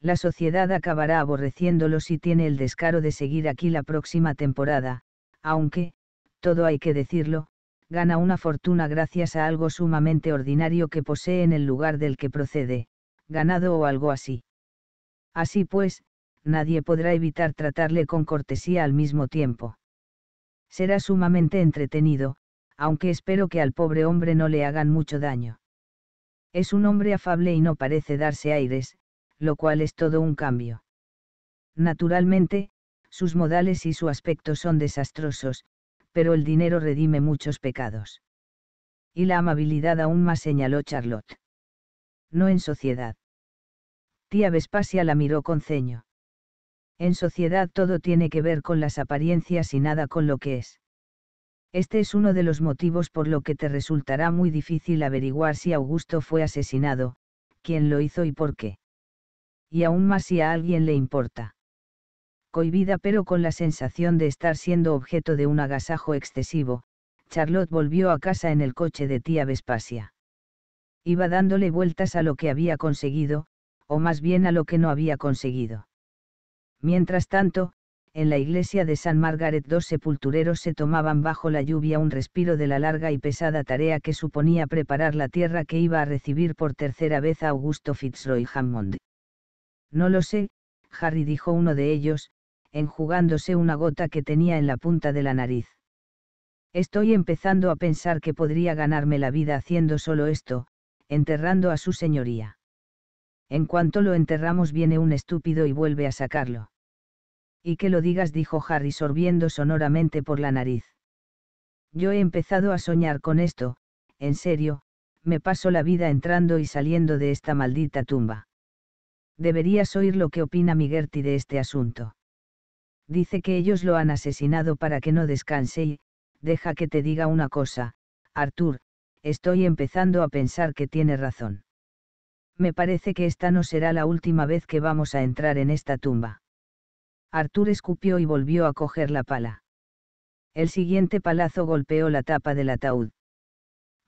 Speaker 1: La sociedad acabará aborreciéndolo si tiene el descaro de seguir aquí la próxima temporada, aunque, todo hay que decirlo, gana una fortuna gracias a algo sumamente ordinario que posee en el lugar del que procede, ganado o algo así. Así pues, nadie podrá evitar tratarle con cortesía al mismo tiempo. Será sumamente entretenido, aunque espero que al pobre hombre no le hagan mucho daño. Es un hombre afable y no parece darse aires, lo cual es todo un cambio. Naturalmente, sus modales y su aspecto son desastrosos, pero el dinero redime muchos pecados. Y la amabilidad aún más señaló Charlotte. No en sociedad. Tía Vespasia la miró con ceño. En sociedad todo tiene que ver con las apariencias y nada con lo que es. Este es uno de los motivos por lo que te resultará muy difícil averiguar si Augusto fue asesinado, quién lo hizo y por qué. Y aún más si a alguien le importa. Cohibida pero con la sensación de estar siendo objeto de un agasajo excesivo, Charlotte volvió a casa en el coche de tía Vespasia. Iba dándole vueltas a lo que había conseguido, o más bien a lo que no había conseguido Mientras tanto, en la iglesia de San Margaret dos sepultureros se tomaban bajo la lluvia un respiro de la larga y pesada tarea que suponía preparar la tierra que iba a recibir por tercera vez a Augusto Fitzroy Hammond. No lo sé, Harry dijo uno de ellos, enjugándose una gota que tenía en la punta de la nariz. Estoy empezando a pensar que podría ganarme la vida haciendo solo esto, enterrando a su señoría. En cuanto lo enterramos viene un estúpido y vuelve a sacarlo. Y que lo digas, dijo Harry sorbiendo sonoramente por la nariz. Yo he empezado a soñar con esto, en serio, me paso la vida entrando y saliendo de esta maldita tumba. Deberías oír lo que opina Migerti de este asunto. Dice que ellos lo han asesinado para que no descanse y, deja que te diga una cosa, Arthur, estoy empezando a pensar que tiene razón. Me parece que esta no será la última vez que vamos a entrar en esta tumba. Artur escupió y volvió a coger la pala. El siguiente palazo golpeó la tapa del ataúd.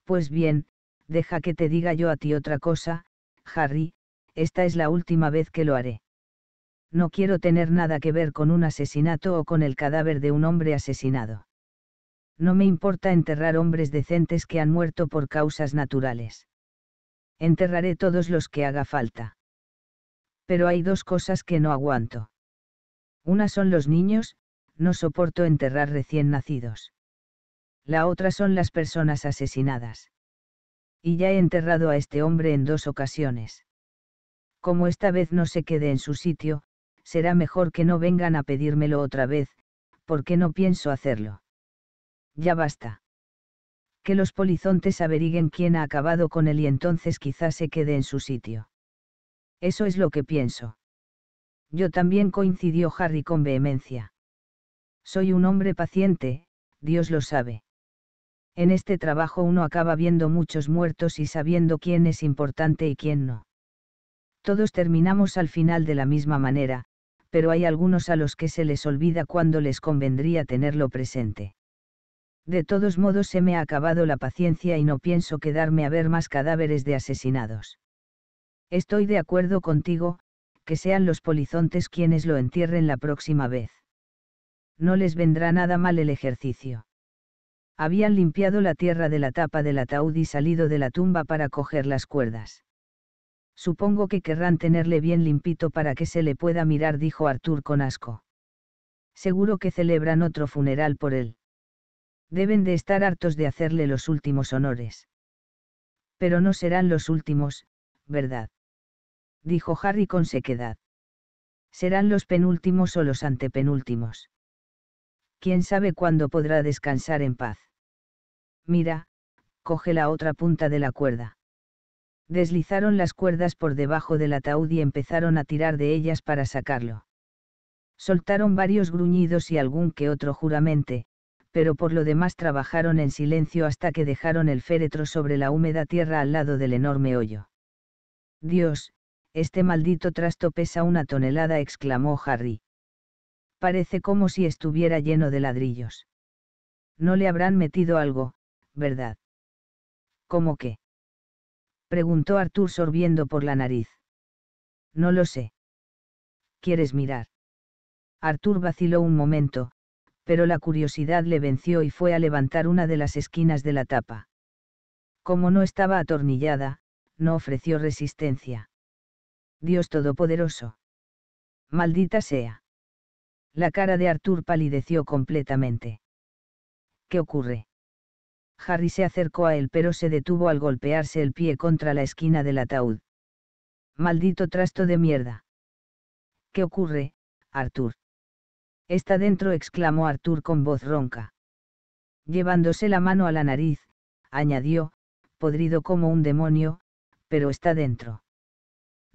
Speaker 1: Pues bien, deja que te diga yo a ti otra cosa, Harry, esta es la última vez que lo haré. No quiero tener nada que ver con un asesinato o con el cadáver de un hombre asesinado. No me importa enterrar hombres decentes que han muerto por causas naturales. Enterraré todos los que haga falta. Pero hay dos cosas que no aguanto. Una son los niños, no soporto enterrar recién nacidos. La otra son las personas asesinadas. Y ya he enterrado a este hombre en dos ocasiones. Como esta vez no se quede en su sitio, será mejor que no vengan a pedírmelo otra vez, porque no pienso hacerlo. Ya basta. Que los polizontes averiguen quién ha acabado con él y entonces quizás se quede en su sitio. Eso es lo que pienso. Yo también coincidió Harry con vehemencia. Soy un hombre paciente, Dios lo sabe. En este trabajo uno acaba viendo muchos muertos y sabiendo quién es importante y quién no. Todos terminamos al final de la misma manera, pero hay algunos a los que se les olvida cuando les convendría tenerlo presente. De todos modos se me ha acabado la paciencia y no pienso quedarme a ver más cadáveres de asesinados. Estoy de acuerdo contigo, que sean los polizontes quienes lo entierren la próxima vez. No les vendrá nada mal el ejercicio. Habían limpiado la tierra de la tapa del ataúd y salido de la tumba para coger las cuerdas. Supongo que querrán tenerle bien limpito para que se le pueda mirar, dijo Artur con asco. Seguro que celebran otro funeral por él. Deben de estar hartos de hacerle los últimos honores. Pero no serán los últimos, ¿verdad? dijo Harry con sequedad. Serán los penúltimos o los antepenúltimos. Quién sabe cuándo podrá descansar en paz. Mira, coge la otra punta de la cuerda. Deslizaron las cuerdas por debajo del ataúd y empezaron a tirar de ellas para sacarlo. Soltaron varios gruñidos y algún que otro juramente, pero por lo demás trabajaron en silencio hasta que dejaron el féretro sobre la húmeda tierra al lado del enorme hoyo. Dios, este maldito trasto pesa una tonelada, exclamó Harry. Parece como si estuviera lleno de ladrillos. No le habrán metido algo, ¿verdad? ¿Cómo qué? Preguntó Arthur sorbiendo por la nariz. No lo sé. ¿Quieres mirar? Arthur vaciló un momento, pero la curiosidad le venció y fue a levantar una de las esquinas de la tapa. Como no estaba atornillada, no ofreció resistencia. Dios Todopoderoso. Maldita sea. La cara de Arthur palideció completamente. ¿Qué ocurre? Harry se acercó a él pero se detuvo al golpearse el pie contra la esquina del ataúd. Maldito trasto de mierda. ¿Qué ocurre, Arthur? Está dentro, exclamó Arthur con voz ronca. Llevándose la mano a la nariz, añadió, podrido como un demonio, pero está dentro.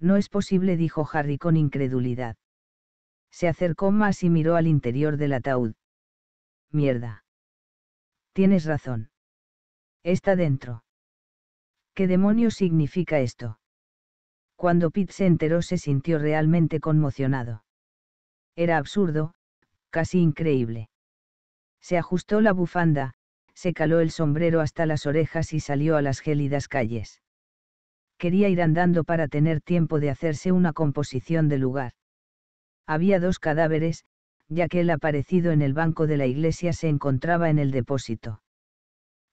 Speaker 1: No es posible, dijo Harry con incredulidad. Se acercó más y miró al interior del ataúd. Mierda. Tienes razón. Está dentro. ¿Qué demonios significa esto? Cuando Pete se enteró se sintió realmente conmocionado. Era absurdo, casi increíble. Se ajustó la bufanda, se caló el sombrero hasta las orejas y salió a las gélidas calles quería ir andando para tener tiempo de hacerse una composición del lugar. Había dos cadáveres, ya que el aparecido en el banco de la iglesia se encontraba en el depósito.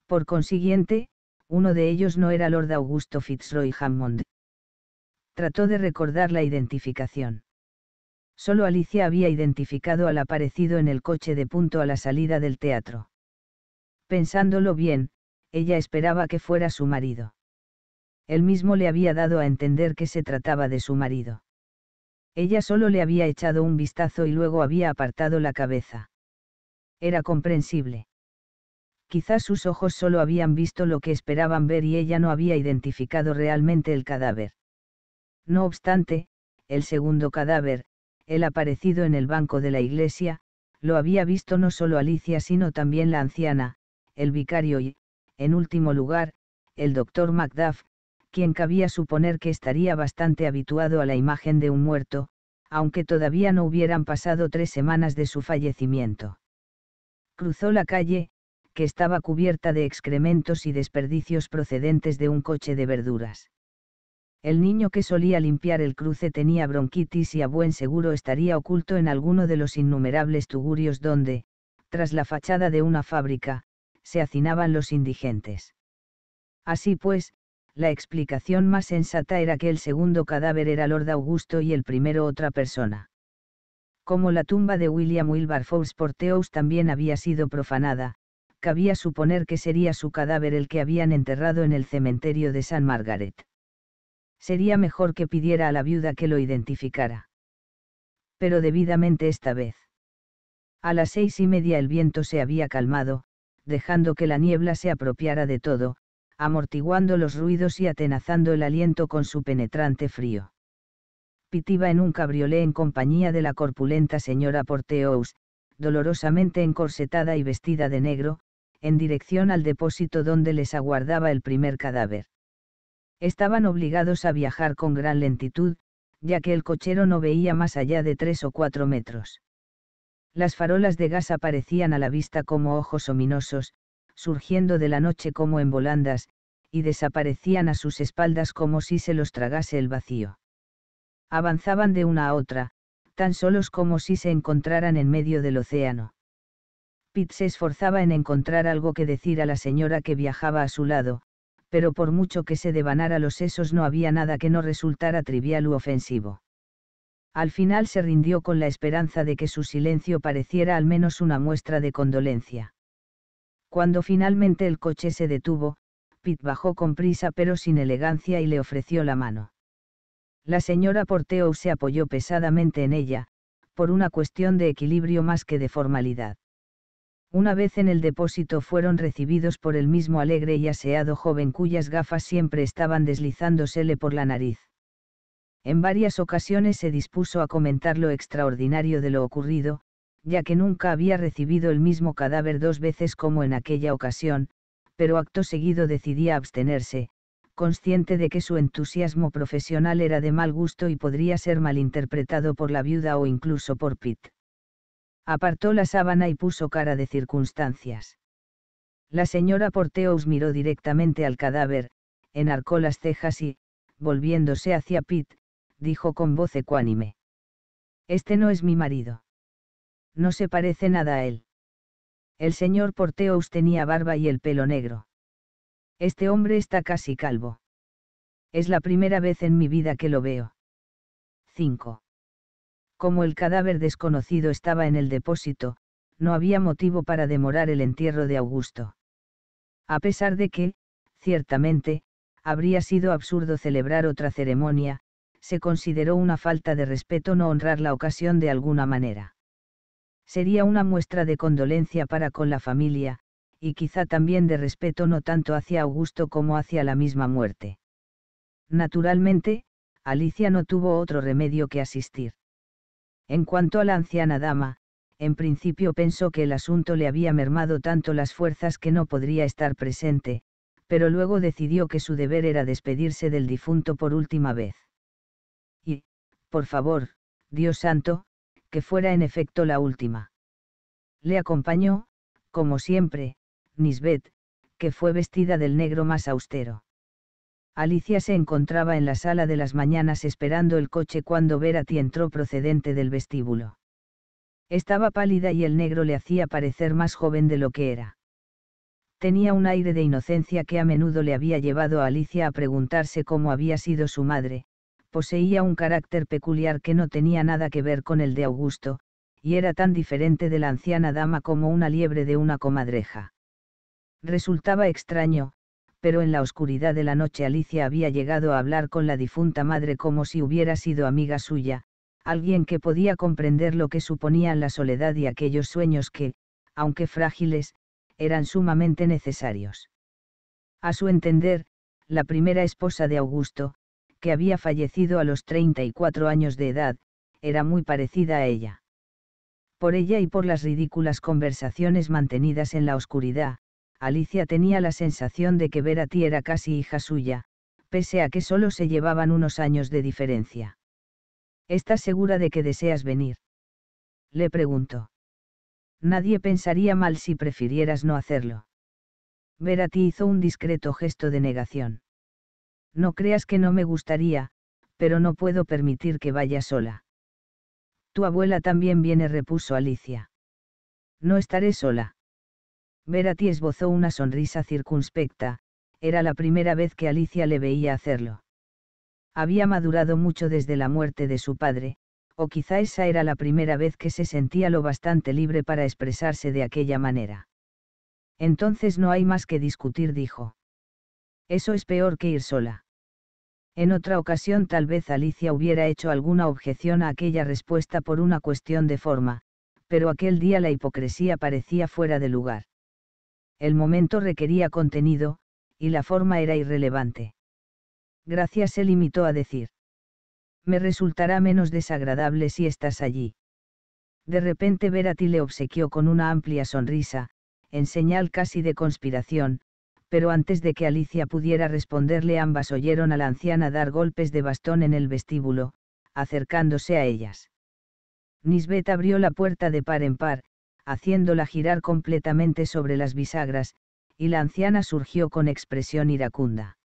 Speaker 1: Por consiguiente, uno de ellos no era Lord Augusto Fitzroy Hammond. Trató de recordar la identificación. Solo Alicia había identificado al aparecido en el coche de punto a la salida del teatro. Pensándolo bien, ella esperaba que fuera su marido él mismo le había dado a entender que se trataba de su marido. Ella solo le había echado un vistazo y luego había apartado la cabeza. Era comprensible. Quizás sus ojos solo habían visto lo que esperaban ver y ella no había identificado realmente el cadáver. No obstante, el segundo cadáver, el aparecido en el banco de la iglesia, lo había visto no solo Alicia sino también la anciana, el vicario y, en último lugar, el doctor Macduff, quien cabía suponer que estaría bastante habituado a la imagen de un muerto, aunque todavía no hubieran pasado tres semanas de su fallecimiento. Cruzó la calle, que estaba cubierta de excrementos y desperdicios procedentes de un coche de verduras. El niño que solía limpiar el cruce tenía bronquitis y a buen seguro estaría oculto en alguno de los innumerables tugurios donde, tras la fachada de una fábrica, se hacinaban los indigentes. Así pues, la explicación más sensata era que el segundo cadáver era Lord Augusto y el primero otra persona. Como la tumba de William Wilberforce Porteous también había sido profanada, cabía suponer que sería su cadáver el que habían enterrado en el cementerio de San Margaret. Sería mejor que pidiera a la viuda que lo identificara. Pero debidamente esta vez. A las seis y media el viento se había calmado, dejando que la niebla se apropiara de todo, amortiguando los ruidos y atenazando el aliento con su penetrante frío. Pitiba en un cabriolé en compañía de la corpulenta señora Porteous, dolorosamente encorsetada y vestida de negro, en dirección al depósito donde les aguardaba el primer cadáver. Estaban obligados a viajar con gran lentitud, ya que el cochero no veía más allá de tres o cuatro metros. Las farolas de gas aparecían a la vista como ojos ominosos, surgiendo de la noche como en volandas, y desaparecían a sus espaldas como si se los tragase el vacío. Avanzaban de una a otra, tan solos como si se encontraran en medio del océano. Pitt se esforzaba en encontrar algo que decir a la señora que viajaba a su lado, pero por mucho que se devanara los sesos no había nada que no resultara trivial u ofensivo. Al final se rindió con la esperanza de que su silencio pareciera al menos una muestra de condolencia. Cuando finalmente el coche se detuvo, Pitt bajó con prisa pero sin elegancia y le ofreció la mano. La señora Porteo se apoyó pesadamente en ella, por una cuestión de equilibrio más que de formalidad. Una vez en el depósito fueron recibidos por el mismo alegre y aseado joven cuyas gafas siempre estaban deslizándosele por la nariz. En varias ocasiones se dispuso a comentar lo extraordinario de lo ocurrido, ya que nunca había recibido el mismo cadáver dos veces como en aquella ocasión, pero acto seguido decidía abstenerse, consciente de que su entusiasmo profesional era de mal gusto y podría ser malinterpretado por la viuda o incluso por Pitt. Apartó la sábana y puso cara de circunstancias. La señora Porteus miró directamente al cadáver, enarcó las cejas y, volviéndose hacia Pitt, dijo con voz ecuánime. Este no es mi marido. No se parece nada a él. El señor Porteus tenía barba y el pelo negro. Este hombre está casi calvo. Es la primera vez en mi vida que lo veo. 5. Como el cadáver desconocido estaba en el depósito, no había motivo para demorar el entierro de Augusto. A pesar de que, ciertamente, habría sido absurdo celebrar otra ceremonia, se consideró una falta de respeto no honrar la ocasión de alguna manera sería una muestra de condolencia para con la familia, y quizá también de respeto no tanto hacia Augusto como hacia la misma muerte. Naturalmente, Alicia no tuvo otro remedio que asistir. En cuanto a la anciana dama, en principio pensó que el asunto le había mermado tanto las fuerzas que no podría estar presente, pero luego decidió que su deber era despedirse del difunto por última vez. Y, por favor, Dios santo, que fuera en efecto la última. Le acompañó, como siempre, Nisbet, que fue vestida del negro más austero. Alicia se encontraba en la sala de las mañanas esperando el coche cuando Verati entró procedente del vestíbulo. Estaba pálida y el negro le hacía parecer más joven de lo que era. Tenía un aire de inocencia que a menudo le había llevado a Alicia a preguntarse cómo había sido su madre, poseía un carácter peculiar que no tenía nada que ver con el de Augusto, y era tan diferente de la anciana dama como una liebre de una comadreja. Resultaba extraño, pero en la oscuridad de la noche Alicia había llegado a hablar con la difunta madre como si hubiera sido amiga suya, alguien que podía comprender lo que suponían la soledad y aquellos sueños que, aunque frágiles, eran sumamente necesarios. A su entender, la primera esposa de Augusto, había fallecido a los 34 años de edad, era muy parecida a ella. Por ella y por las ridículas conversaciones mantenidas en la oscuridad, Alicia tenía la sensación de que Verati era casi hija suya, pese a que solo se llevaban unos años de diferencia. ¿Estás segura de que deseas venir? Le preguntó. Nadie pensaría mal si prefirieras no hacerlo. Verati hizo un discreto gesto de negación. No creas que no me gustaría, pero no puedo permitir que vaya sola. Tu abuela también viene, repuso Alicia. No estaré sola. Verati esbozó una sonrisa circunspecta, era la primera vez que Alicia le veía hacerlo. Había madurado mucho desde la muerte de su padre, o quizá esa era la primera vez que se sentía lo bastante libre para expresarse de aquella manera. Entonces no hay más que discutir, dijo. Eso es peor que ir sola. En otra ocasión tal vez Alicia hubiera hecho alguna objeción a aquella respuesta por una cuestión de forma, pero aquel día la hipocresía parecía fuera de lugar. El momento requería contenido, y la forma era irrelevante. Gracias se limitó a decir. Me resultará menos desagradable si estás allí. De repente Verati le obsequió con una amplia sonrisa, en señal casi de conspiración, pero antes de que Alicia pudiera responderle ambas oyeron a la anciana dar golpes de bastón en el vestíbulo, acercándose a ellas. Nisbet abrió la puerta de par en par, haciéndola girar completamente sobre las bisagras, y la anciana surgió con expresión iracunda.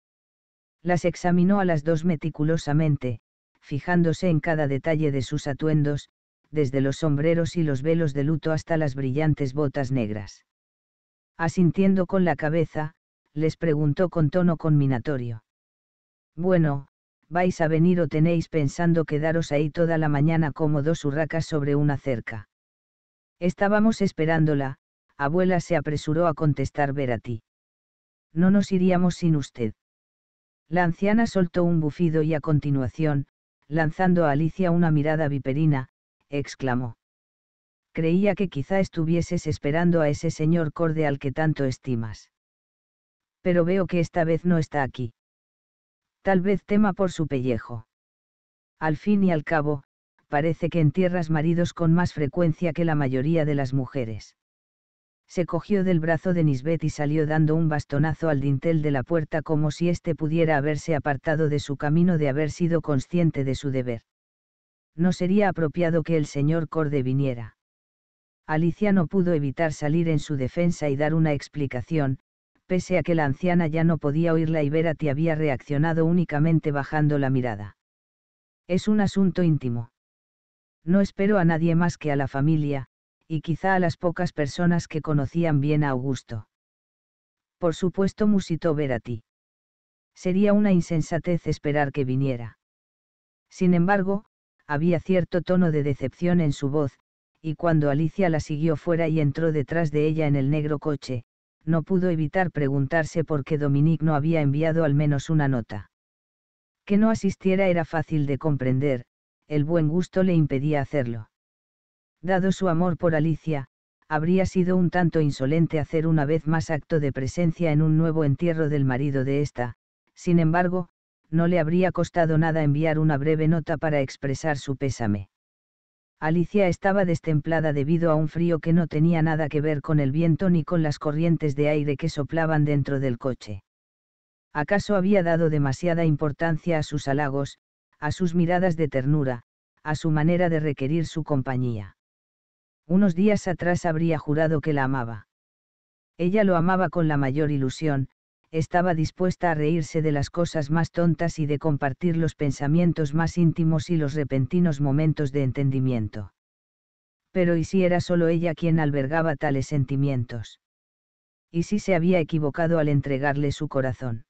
Speaker 1: Las examinó a las dos meticulosamente, fijándose en cada detalle de sus atuendos, desde los sombreros y los velos de luto hasta las brillantes botas negras. Asintiendo con la cabeza, les preguntó con tono conminatorio. Bueno, vais a venir o tenéis pensando quedaros ahí toda la mañana como dos urracas sobre una cerca. Estábamos esperándola, abuela se apresuró a contestar a «ver ti». No nos iríamos sin usted. La anciana soltó un bufido y a continuación, lanzando a Alicia una mirada viperina, exclamó. Creía que quizá estuvieses esperando a ese señor Corde al que tanto estimas pero veo que esta vez no está aquí. Tal vez tema por su pellejo. Al fin y al cabo, parece que entierras maridos con más frecuencia que la mayoría de las mujeres. Se cogió del brazo de Nisbet y salió dando un bastonazo al dintel de la puerta como si éste pudiera haberse apartado de su camino de haber sido consciente de su deber. No sería apropiado que el señor Corde viniera. Alicia no pudo evitar salir en su defensa y dar una explicación, pese a que la anciana ya no podía oírla y Verati había reaccionado únicamente bajando la mirada. Es un asunto íntimo. No espero a nadie más que a la familia, y quizá a las pocas personas que conocían bien a Augusto. Por supuesto, musitó Verati. Sería una insensatez esperar que viniera. Sin embargo, había cierto tono de decepción en su voz, y cuando Alicia la siguió fuera y entró detrás de ella en el negro coche, no pudo evitar preguntarse por qué Dominique no había enviado al menos una nota. Que no asistiera era fácil de comprender, el buen gusto le impedía hacerlo. Dado su amor por Alicia, habría sido un tanto insolente hacer una vez más acto de presencia en un nuevo entierro del marido de ésta, sin embargo, no le habría costado nada enviar una breve nota para expresar su pésame. Alicia estaba destemplada debido a un frío que no tenía nada que ver con el viento ni con las corrientes de aire que soplaban dentro del coche. ¿Acaso había dado demasiada importancia a sus halagos, a sus miradas de ternura, a su manera de requerir su compañía? Unos días atrás habría jurado que la amaba. Ella lo amaba con la mayor ilusión, estaba dispuesta a reírse de las cosas más tontas y de compartir los pensamientos más íntimos y los repentinos momentos de entendimiento. Pero ¿y si era solo ella quien albergaba tales sentimientos? ¿Y si se había equivocado al entregarle su corazón?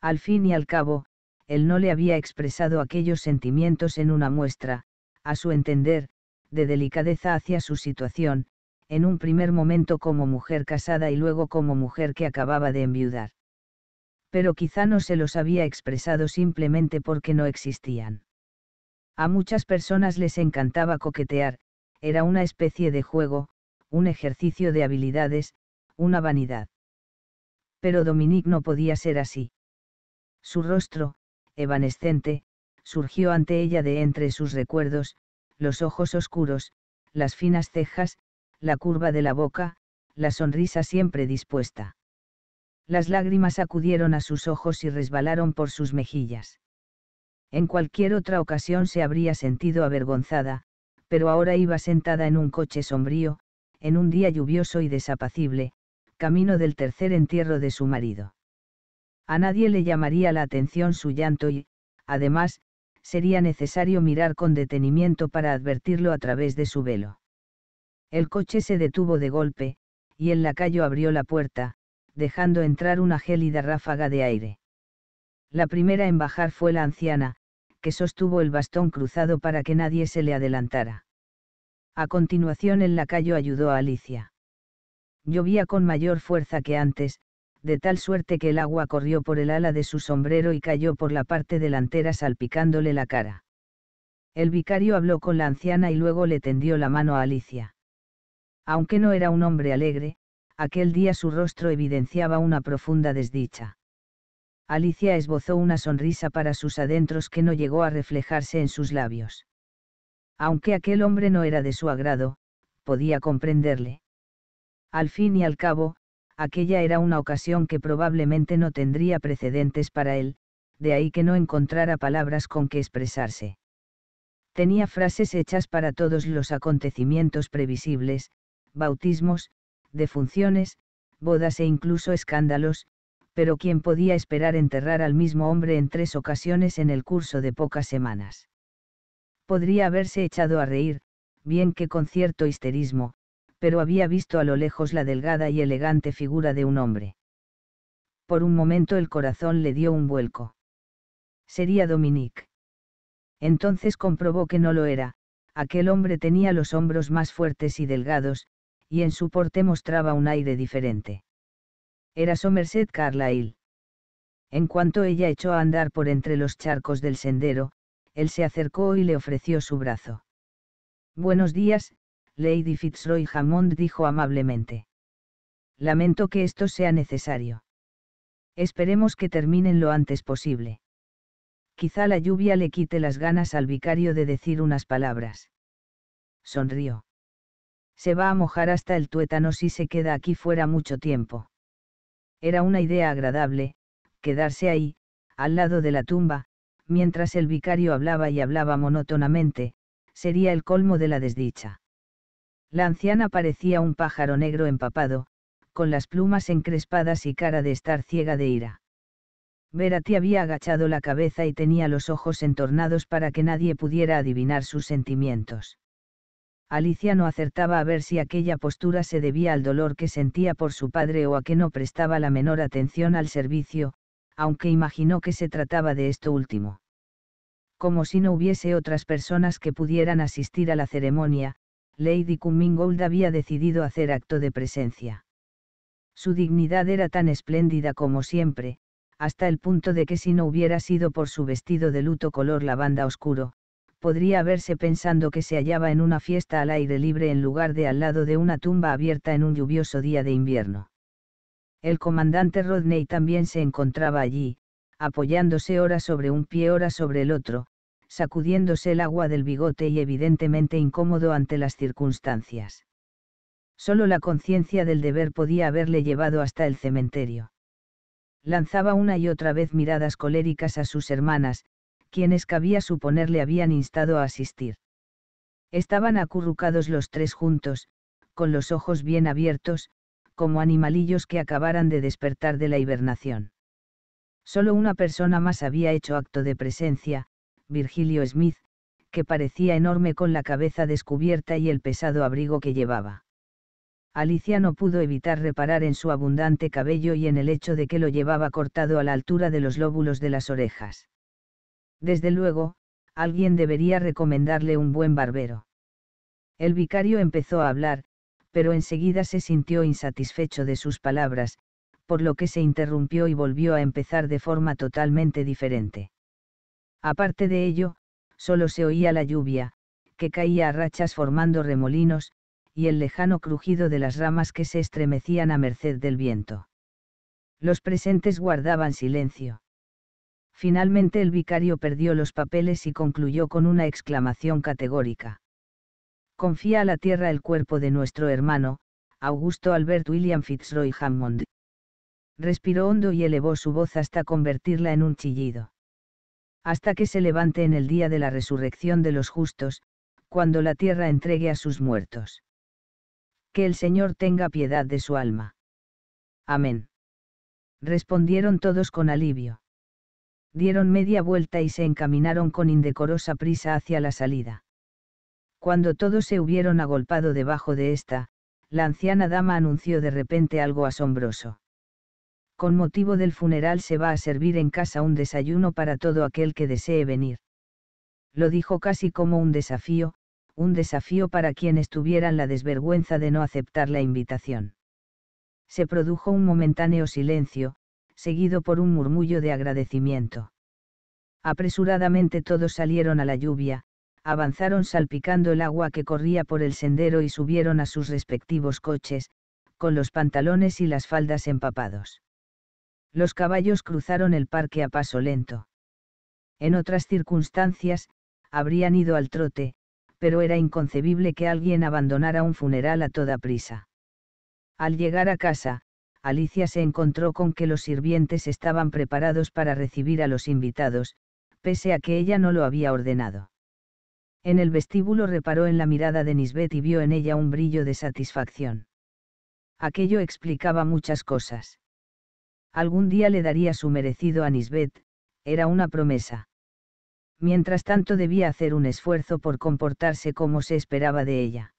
Speaker 1: Al fin y al cabo, él no le había expresado aquellos sentimientos en una muestra, a su entender, de delicadeza hacia su situación, en un primer momento como mujer casada y luego como mujer que acababa de enviudar. Pero quizá no se los había expresado simplemente porque no existían. A muchas personas les encantaba coquetear, era una especie de juego, un ejercicio de habilidades, una vanidad. Pero Dominique no podía ser así. Su rostro, evanescente, surgió ante ella de entre sus recuerdos, los ojos oscuros, las finas cejas, la curva de la boca, la sonrisa siempre dispuesta. Las lágrimas acudieron a sus ojos y resbalaron por sus mejillas. En cualquier otra ocasión se habría sentido avergonzada, pero ahora iba sentada en un coche sombrío, en un día lluvioso y desapacible, camino del tercer entierro de su marido. A nadie le llamaría la atención su llanto y, además, sería necesario mirar con detenimiento para advertirlo a través de su velo. El coche se detuvo de golpe, y el lacayo abrió la puerta, dejando entrar una gélida ráfaga de aire. La primera en bajar fue la anciana, que sostuvo el bastón cruzado para que nadie se le adelantara. A continuación el lacayo ayudó a Alicia. Llovía con mayor fuerza que antes, de tal suerte que el agua corrió por el ala de su sombrero y cayó por la parte delantera salpicándole la cara. El vicario habló con la anciana y luego le tendió la mano a Alicia. Aunque no era un hombre alegre, aquel día su rostro evidenciaba una profunda desdicha. Alicia esbozó una sonrisa para sus adentros que no llegó a reflejarse en sus labios. Aunque aquel hombre no era de su agrado, podía comprenderle. Al fin y al cabo, aquella era una ocasión que probablemente no tendría precedentes para él, de ahí que no encontrara palabras con que expresarse. Tenía frases hechas para todos los acontecimientos previsibles, bautismos, defunciones, bodas e incluso escándalos, pero ¿quién podía esperar enterrar al mismo hombre en tres ocasiones en el curso de pocas semanas? Podría haberse echado a reír, bien que con cierto histerismo, pero había visto a lo lejos la delgada y elegante figura de un hombre. Por un momento el corazón le dio un vuelco. Sería Dominique. Entonces comprobó que no lo era, aquel hombre tenía los hombros más fuertes y delgados, y en su porte mostraba un aire diferente. Era Somerset Carlyle. En cuanto ella echó a andar por entre los charcos del sendero, él se acercó y le ofreció su brazo. Buenos días, Lady Fitzroy Hammond dijo amablemente. Lamento que esto sea necesario. Esperemos que terminen lo antes posible. Quizá la lluvia le quite las ganas al vicario de decir unas palabras. Sonrió se va a mojar hasta el tuétano si se queda aquí fuera mucho tiempo. Era una idea agradable, quedarse ahí, al lado de la tumba, mientras el vicario hablaba y hablaba monótonamente, sería el colmo de la desdicha. La anciana parecía un pájaro negro empapado, con las plumas encrespadas y cara de estar ciega de ira. Verati había agachado la cabeza y tenía los ojos entornados para que nadie pudiera adivinar sus sentimientos. Alicia no acertaba a ver si aquella postura se debía al dolor que sentía por su padre o a que no prestaba la menor atención al servicio, aunque imaginó que se trataba de esto último. Como si no hubiese otras personas que pudieran asistir a la ceremonia, Lady Cummingold había decidido hacer acto de presencia. Su dignidad era tan espléndida como siempre, hasta el punto de que si no hubiera sido por su vestido de luto color lavanda oscuro, podría verse pensando que se hallaba en una fiesta al aire libre en lugar de al lado de una tumba abierta en un lluvioso día de invierno. El comandante Rodney también se encontraba allí, apoyándose ora sobre un pie, ora sobre el otro, sacudiéndose el agua del bigote y evidentemente incómodo ante las circunstancias. Solo la conciencia del deber podía haberle llevado hasta el cementerio. Lanzaba una y otra vez miradas coléricas a sus hermanas, quienes cabía suponer le habían instado a asistir. Estaban acurrucados los tres juntos, con los ojos bien abiertos, como animalillos que acabaran de despertar de la hibernación. Solo una persona más había hecho acto de presencia, Virgilio Smith, que parecía enorme con la cabeza descubierta y el pesado abrigo que llevaba. Alicia no pudo evitar reparar en su abundante cabello y en el hecho de que lo llevaba cortado a la altura de los lóbulos de las orejas. Desde luego, alguien debería recomendarle un buen barbero. El vicario empezó a hablar, pero enseguida se sintió insatisfecho de sus palabras, por lo que se interrumpió y volvió a empezar de forma totalmente diferente. Aparte de ello, solo se oía la lluvia, que caía a rachas formando remolinos, y el lejano crujido de las ramas que se estremecían a merced del viento. Los presentes guardaban silencio. Finalmente el vicario perdió los papeles y concluyó con una exclamación categórica. Confía a la tierra el cuerpo de nuestro hermano, Augusto Albert William Fitzroy Hammond. Respiró hondo y elevó su voz hasta convertirla en un chillido. Hasta que se levante en el día de la resurrección de los justos, cuando la tierra entregue a sus muertos. Que el Señor tenga piedad de su alma. Amén. Respondieron todos con alivio dieron media vuelta y se encaminaron con indecorosa prisa hacia la salida. Cuando todos se hubieron agolpado debajo de esta, la anciana dama anunció de repente algo asombroso. Con motivo del funeral se va a servir en casa un desayuno para todo aquel que desee venir. Lo dijo casi como un desafío, un desafío para quienes tuvieran la desvergüenza de no aceptar la invitación. Se produjo un momentáneo silencio, seguido por un murmullo de agradecimiento. Apresuradamente todos salieron a la lluvia, avanzaron salpicando el agua que corría por el sendero y subieron a sus respectivos coches, con los pantalones y las faldas empapados. Los caballos cruzaron el parque a paso lento. En otras circunstancias, habrían ido al trote, pero era inconcebible que alguien abandonara un funeral a toda prisa. Al llegar a casa, Alicia se encontró con que los sirvientes estaban preparados para recibir a los invitados, pese a que ella no lo había ordenado. En el vestíbulo reparó en la mirada de Nisbet y vio en ella un brillo de satisfacción. Aquello explicaba muchas cosas. Algún día le daría su merecido a Nisbet, era una promesa. Mientras tanto debía hacer un esfuerzo por comportarse como se esperaba de ella.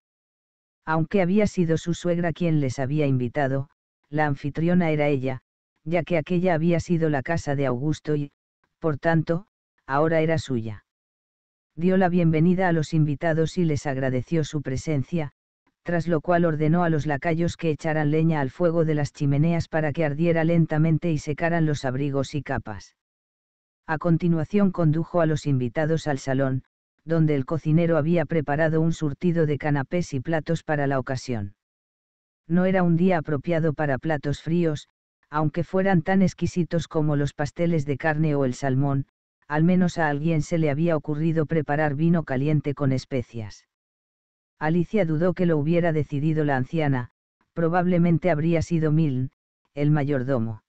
Speaker 1: Aunque había sido su suegra quien les había invitado, la anfitriona era ella, ya que aquella había sido la casa de Augusto y, por tanto, ahora era suya. Dio la bienvenida a los invitados y les agradeció su presencia, tras lo cual ordenó a los lacayos que echaran leña al fuego de las chimeneas para que ardiera lentamente y secaran los abrigos y capas. A continuación condujo a los invitados al salón, donde el cocinero había preparado un surtido de canapés y platos para la ocasión no era un día apropiado para platos fríos, aunque fueran tan exquisitos como los pasteles de carne o el salmón, al menos a alguien se le había ocurrido preparar vino caliente con especias. Alicia dudó que lo hubiera decidido la anciana, probablemente habría sido Milne, el mayordomo.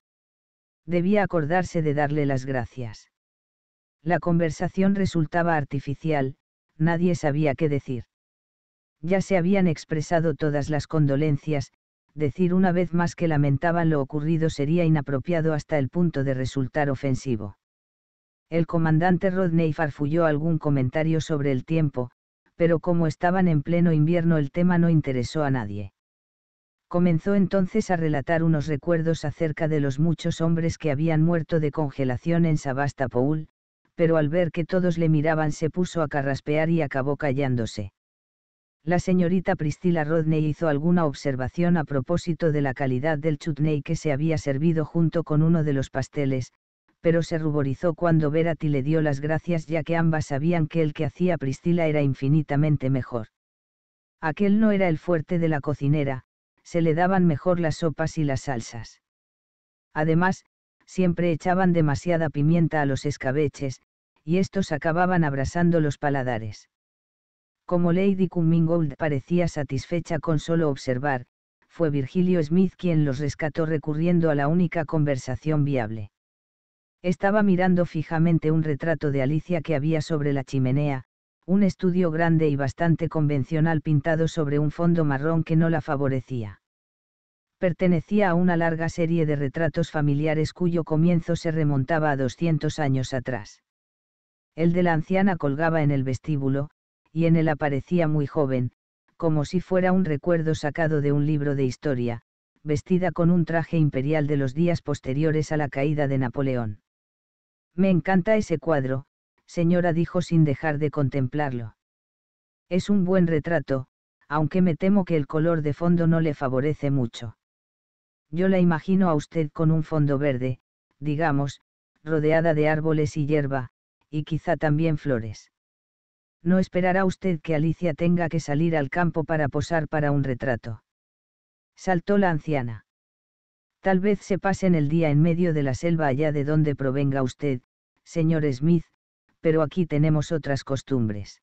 Speaker 1: Debía acordarse de darle las gracias. La conversación resultaba artificial, nadie sabía qué decir. Ya se habían expresado todas las condolencias, decir una vez más que lamentaban lo ocurrido sería inapropiado hasta el punto de resultar ofensivo. El comandante Rodney farfulló algún comentario sobre el tiempo, pero como estaban en pleno invierno el tema no interesó a nadie. Comenzó entonces a relatar unos recuerdos acerca de los muchos hombres que habían muerto de congelación en Sebastopol, pero al ver que todos le miraban se puso a carraspear y acabó callándose la señorita Priscilla Rodney hizo alguna observación a propósito de la calidad del chutney que se había servido junto con uno de los pasteles, pero se ruborizó cuando Verati le dio las gracias ya que ambas sabían que el que hacía Pristila era infinitamente mejor. Aquel no era el fuerte de la cocinera, se le daban mejor las sopas y las salsas. Además, siempre echaban demasiada pimienta a los escabeches, y estos acababan abrasando los paladares. Como Lady Cummingold parecía satisfecha con solo observar, fue Virgilio Smith quien los rescató recurriendo a la única conversación viable. Estaba mirando fijamente un retrato de Alicia que había sobre la chimenea, un estudio grande y bastante convencional pintado sobre un fondo marrón que no la favorecía. Pertenecía a una larga serie de retratos familiares cuyo comienzo se remontaba a 200 años atrás. El de la anciana colgaba en el vestíbulo, y en él aparecía muy joven, como si fuera un recuerdo sacado de un libro de historia, vestida con un traje imperial de los días posteriores a la caída de Napoleón. Me encanta ese cuadro, señora dijo sin dejar de contemplarlo. Es un buen retrato, aunque me temo que el color de fondo no le favorece mucho. Yo la imagino a usted con un fondo verde, digamos, rodeada de árboles y hierba, y quizá también flores. No esperará usted que Alicia tenga que salir al campo para posar para un retrato. Saltó la anciana. Tal vez se pasen el día en medio de la selva allá de donde provenga usted, señor Smith, pero aquí tenemos otras costumbres.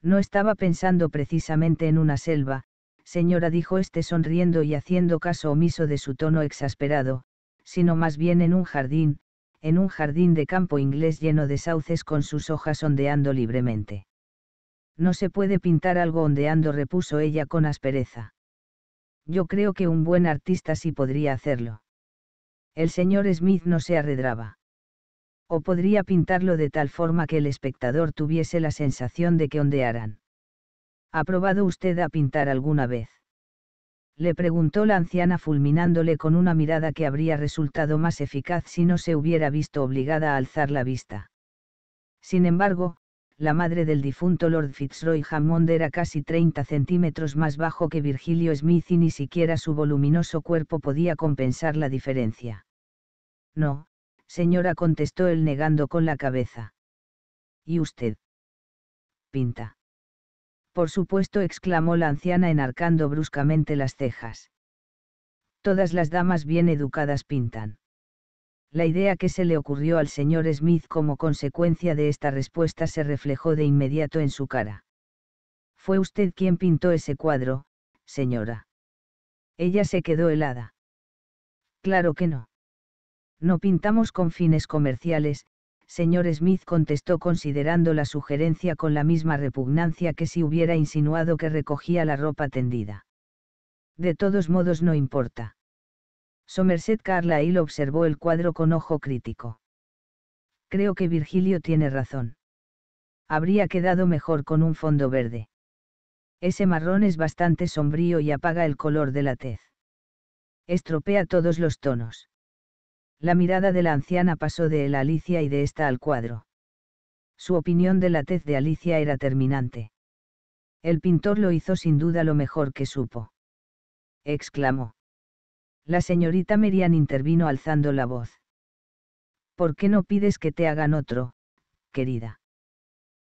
Speaker 1: No estaba pensando precisamente en una selva, señora dijo este sonriendo y haciendo caso omiso de su tono exasperado, sino más bien en un jardín, en un jardín de campo inglés lleno de sauces con sus hojas ondeando libremente. No se puede pintar algo ondeando, repuso ella con aspereza. Yo creo que un buen artista sí podría hacerlo. El señor Smith no se arredraba. O podría pintarlo de tal forma que el espectador tuviese la sensación de que ondearan. ¿Ha probado usted a pintar alguna vez? le preguntó la anciana fulminándole con una mirada que habría resultado más eficaz si no se hubiera visto obligada a alzar la vista. Sin embargo, la madre del difunto Lord Fitzroy Hammond era casi 30 centímetros más bajo que Virgilio Smith y ni siquiera su voluminoso cuerpo podía compensar la diferencia. No, señora contestó él negando con la cabeza. ¿Y usted? Pinta. Por supuesto, exclamó la anciana enarcando bruscamente las cejas. Todas las damas bien educadas pintan. La idea que se le ocurrió al señor Smith como consecuencia de esta respuesta se reflejó de inmediato en su cara. Fue usted quien pintó ese cuadro, señora. Ella se quedó helada. Claro que no. No pintamos con fines comerciales, señor Smith contestó considerando la sugerencia con la misma repugnancia que si hubiera insinuado que recogía la ropa tendida. De todos modos no importa. Somerset Carlyle observó el cuadro con ojo crítico. Creo que Virgilio tiene razón. Habría quedado mejor con un fondo verde. Ese marrón es bastante sombrío y apaga el color de la tez. Estropea todos los tonos. La mirada de la anciana pasó de él a Alicia y de ésta al cuadro. Su opinión de la tez de Alicia era terminante. El pintor lo hizo sin duda lo mejor que supo. Exclamó. La señorita Merian intervino alzando la voz. ¿Por qué no pides que te hagan otro, querida?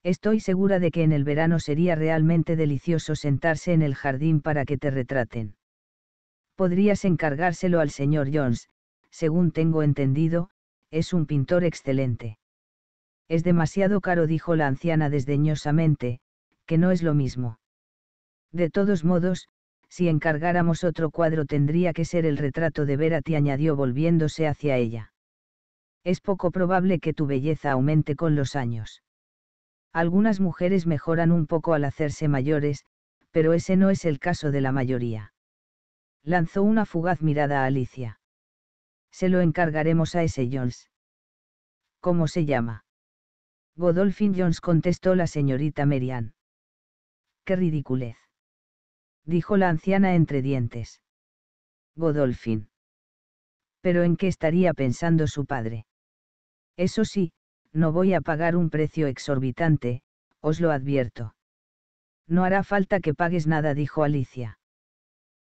Speaker 1: Estoy segura de que en el verano sería realmente delicioso sentarse en el jardín para que te retraten. Podrías encargárselo al señor Jones, según tengo entendido, es un pintor excelente. Es demasiado caro, dijo la anciana desdeñosamente, que no es lo mismo. De todos modos, si encargáramos otro cuadro tendría que ser el retrato de Verati, añadió volviéndose hacia ella. Es poco probable que tu belleza aumente con los años. Algunas mujeres mejoran un poco al hacerse mayores, pero ese no es el caso de la mayoría. Lanzó una fugaz mirada a Alicia se lo encargaremos a ese Jones. ¿Cómo se llama? Godolphin Jones contestó la señorita Merian. ¡Qué ridiculez! dijo la anciana entre dientes. Godolphin. ¿Pero en qué estaría pensando su padre? Eso sí, no voy a pagar un precio exorbitante, os lo advierto. No hará falta que pagues nada, dijo Alicia.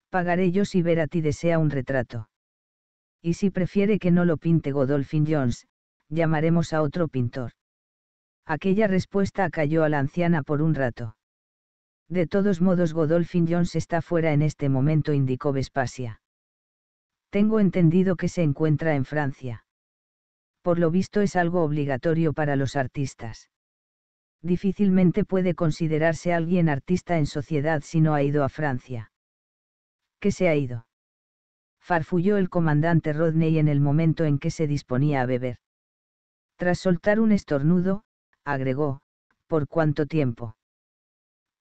Speaker 1: Pagaré yo si ti desea un retrato. Y si prefiere que no lo pinte Godolphin Jones, llamaremos a otro pintor. Aquella respuesta cayó a la anciana por un rato. De todos modos, Godolphin Jones está fuera en este momento, indicó Vespasia. Tengo entendido que se encuentra en Francia. Por lo visto es algo obligatorio para los artistas. Difícilmente puede considerarse alguien artista en sociedad si no ha ido a Francia. ¿Qué se ha ido? farfulló el comandante Rodney en el momento en que se disponía a beber. Tras soltar un estornudo, agregó, ¿por cuánto tiempo?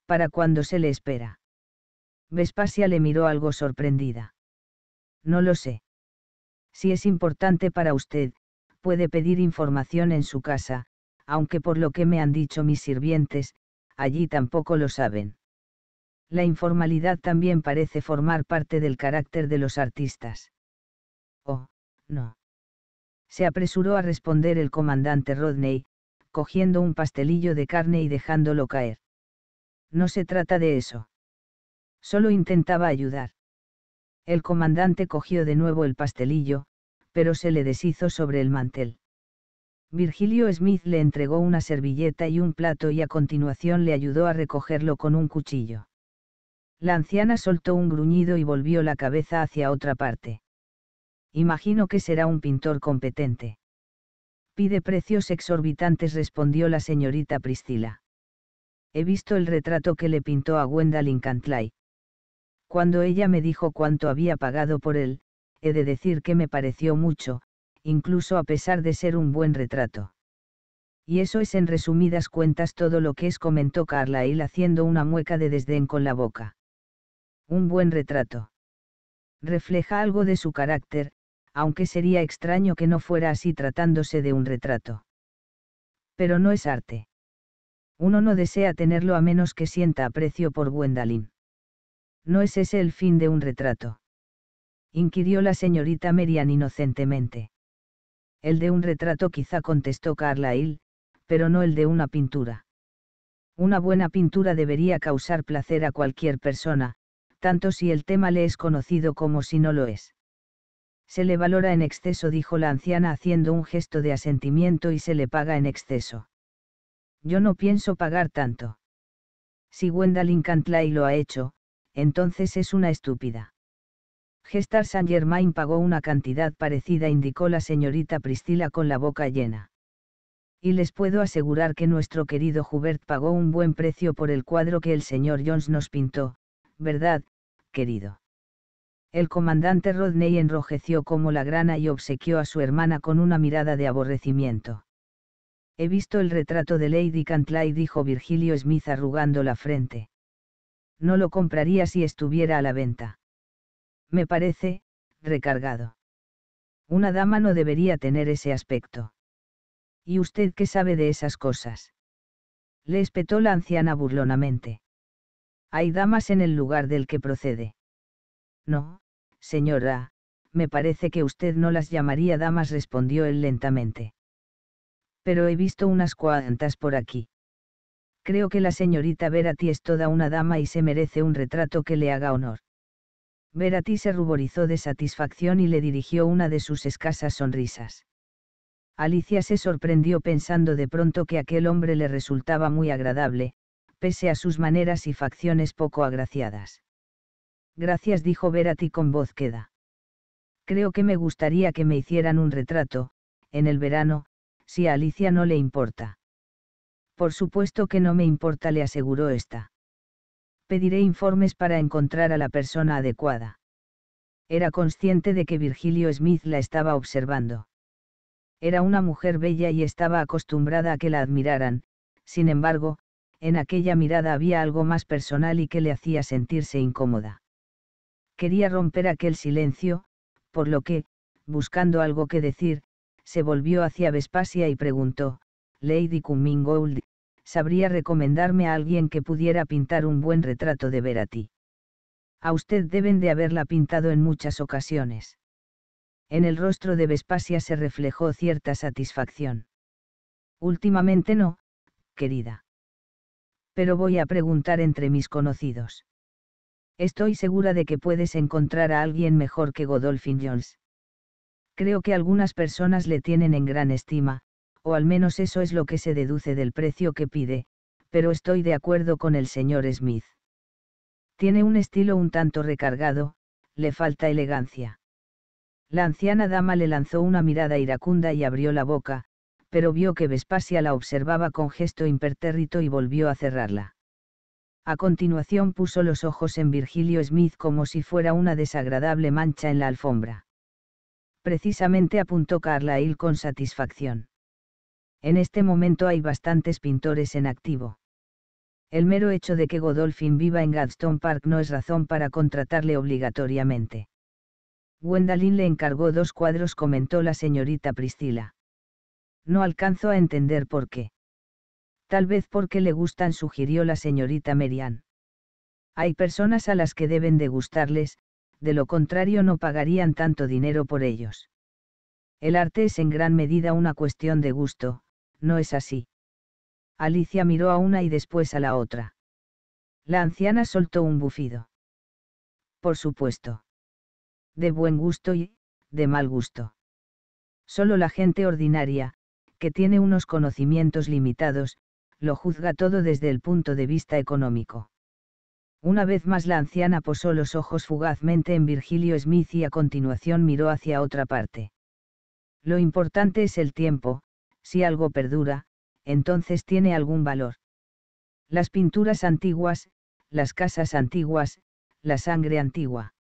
Speaker 1: ¿Para cuándo se le espera? Vespasia le miró algo sorprendida. No lo sé. Si es importante para usted, puede pedir información en su casa, aunque por lo que me han dicho mis sirvientes, allí tampoco lo saben la informalidad también parece formar parte del carácter de los artistas.
Speaker 2: Oh, no.
Speaker 1: Se apresuró a responder el comandante Rodney, cogiendo un pastelillo de carne y dejándolo caer. No se trata de eso. Solo intentaba ayudar. El comandante cogió de nuevo el pastelillo, pero se le deshizo sobre el mantel. Virgilio Smith le entregó una servilleta y un plato y a continuación le ayudó a recogerlo con un cuchillo. La anciana soltó un gruñido y volvió la cabeza hacia otra parte. Imagino que será un pintor competente. Pide precios exorbitantes, respondió la señorita Priscila. He visto el retrato que le pintó a Gwendolyn Cantlay. Cuando ella me dijo cuánto había pagado por él, he de decir que me pareció mucho, incluso a pesar de ser un buen retrato. Y eso es en resumidas cuentas todo lo que es, comentó Carlyle haciendo una mueca de desdén con la boca. Un buen retrato. Refleja algo de su carácter, aunque sería extraño que no fuera así tratándose de un retrato. Pero no es arte. Uno no desea tenerlo a menos que sienta aprecio por Gwendolyn. ¿No es ese el fin de un retrato? inquirió la señorita Merian inocentemente. El de un retrato quizá contestó Carlyle, pero no el de una pintura. Una buena pintura debería causar placer a cualquier persona, tanto si el tema le es conocido como si no lo es. Se le valora en exceso, dijo la anciana haciendo un gesto de asentimiento y se le paga en exceso. Yo no pienso pagar tanto. Si Gwendolyn Cantlay lo ha hecho, entonces es una estúpida. Gestar Saint Germain pagó una cantidad parecida, indicó la señorita Priscila con la boca llena. Y les puedo asegurar que nuestro querido Hubert pagó un buen precio por el cuadro que el señor Jones nos pintó, ¿verdad, querido? El comandante Rodney enrojeció como la grana y obsequió a su hermana con una mirada de aborrecimiento. He visto el retrato de Lady Cantlay, dijo Virgilio Smith arrugando la frente. No lo compraría si estuviera a la venta. Me parece, recargado. Una dama no debería tener ese aspecto. ¿Y usted qué sabe de esas cosas? Le espetó la anciana burlonamente. Hay damas en el lugar del que procede. No, señora, me parece que usted no las llamaría damas, respondió él lentamente. Pero he visto unas cuantas por aquí. Creo que la señorita Verati es toda una dama y se merece un retrato que le haga honor. Verati se ruborizó de satisfacción y le dirigió una de sus escasas sonrisas. Alicia se sorprendió pensando de pronto que aquel hombre le resultaba muy agradable, pese a sus maneras y facciones poco agraciadas. Gracias, dijo Verati con voz queda. Creo que me gustaría que me hicieran un retrato, en el verano, si a Alicia no le importa. Por supuesto que no me importa, le aseguró esta. Pediré informes para encontrar a la persona adecuada. Era consciente de que Virgilio Smith la estaba observando. Era una mujer bella y estaba acostumbrada a que la admiraran, sin embargo, en aquella mirada había algo más personal y que le hacía sentirse incómoda. Quería romper aquel silencio, por lo que, buscando algo que decir, se volvió hacia Vespasia y preguntó, Lady Cummingold, ¿sabría recomendarme a alguien que pudiera pintar un buen retrato de Verati? A usted deben de haberla pintado en muchas ocasiones. En el rostro de Vespasia se reflejó cierta satisfacción. Últimamente no, querida pero voy a preguntar entre mis conocidos. Estoy segura de que puedes encontrar a alguien mejor que Godolphin Jones. Creo que algunas personas le tienen en gran estima, o al menos eso es lo que se deduce del precio que pide, pero estoy de acuerdo con el señor Smith. Tiene un estilo un tanto recargado, le falta elegancia. La anciana dama le lanzó una mirada iracunda y abrió la boca, pero vio que Vespasia la observaba con gesto impertérrito y volvió a cerrarla. A continuación puso los ojos en Virgilio Smith como si fuera una desagradable mancha en la alfombra. Precisamente apuntó Carlyle con satisfacción. En este momento hay bastantes pintores en activo. El mero hecho de que Godolphin viva en Gadstone Park no es razón para contratarle obligatoriamente. Gwendolyn le encargó dos cuadros, comentó la señorita Priscilla. No alcanzo a entender por qué. Tal vez porque le gustan, sugirió la señorita Merian. Hay personas a las que deben de gustarles, de lo contrario no pagarían tanto dinero por ellos. El arte es en gran medida una cuestión de gusto, ¿no es así? Alicia miró a una y después a la otra. La anciana soltó un bufido. Por supuesto. De buen gusto y, de mal gusto. Solo la gente ordinaria, que tiene unos conocimientos limitados, lo juzga todo desde el punto de vista económico. Una vez más la anciana posó los ojos fugazmente en Virgilio Smith y a continuación miró hacia otra parte. Lo importante es el tiempo, si algo perdura, entonces tiene algún valor. Las pinturas antiguas, las casas antiguas, la sangre antigua.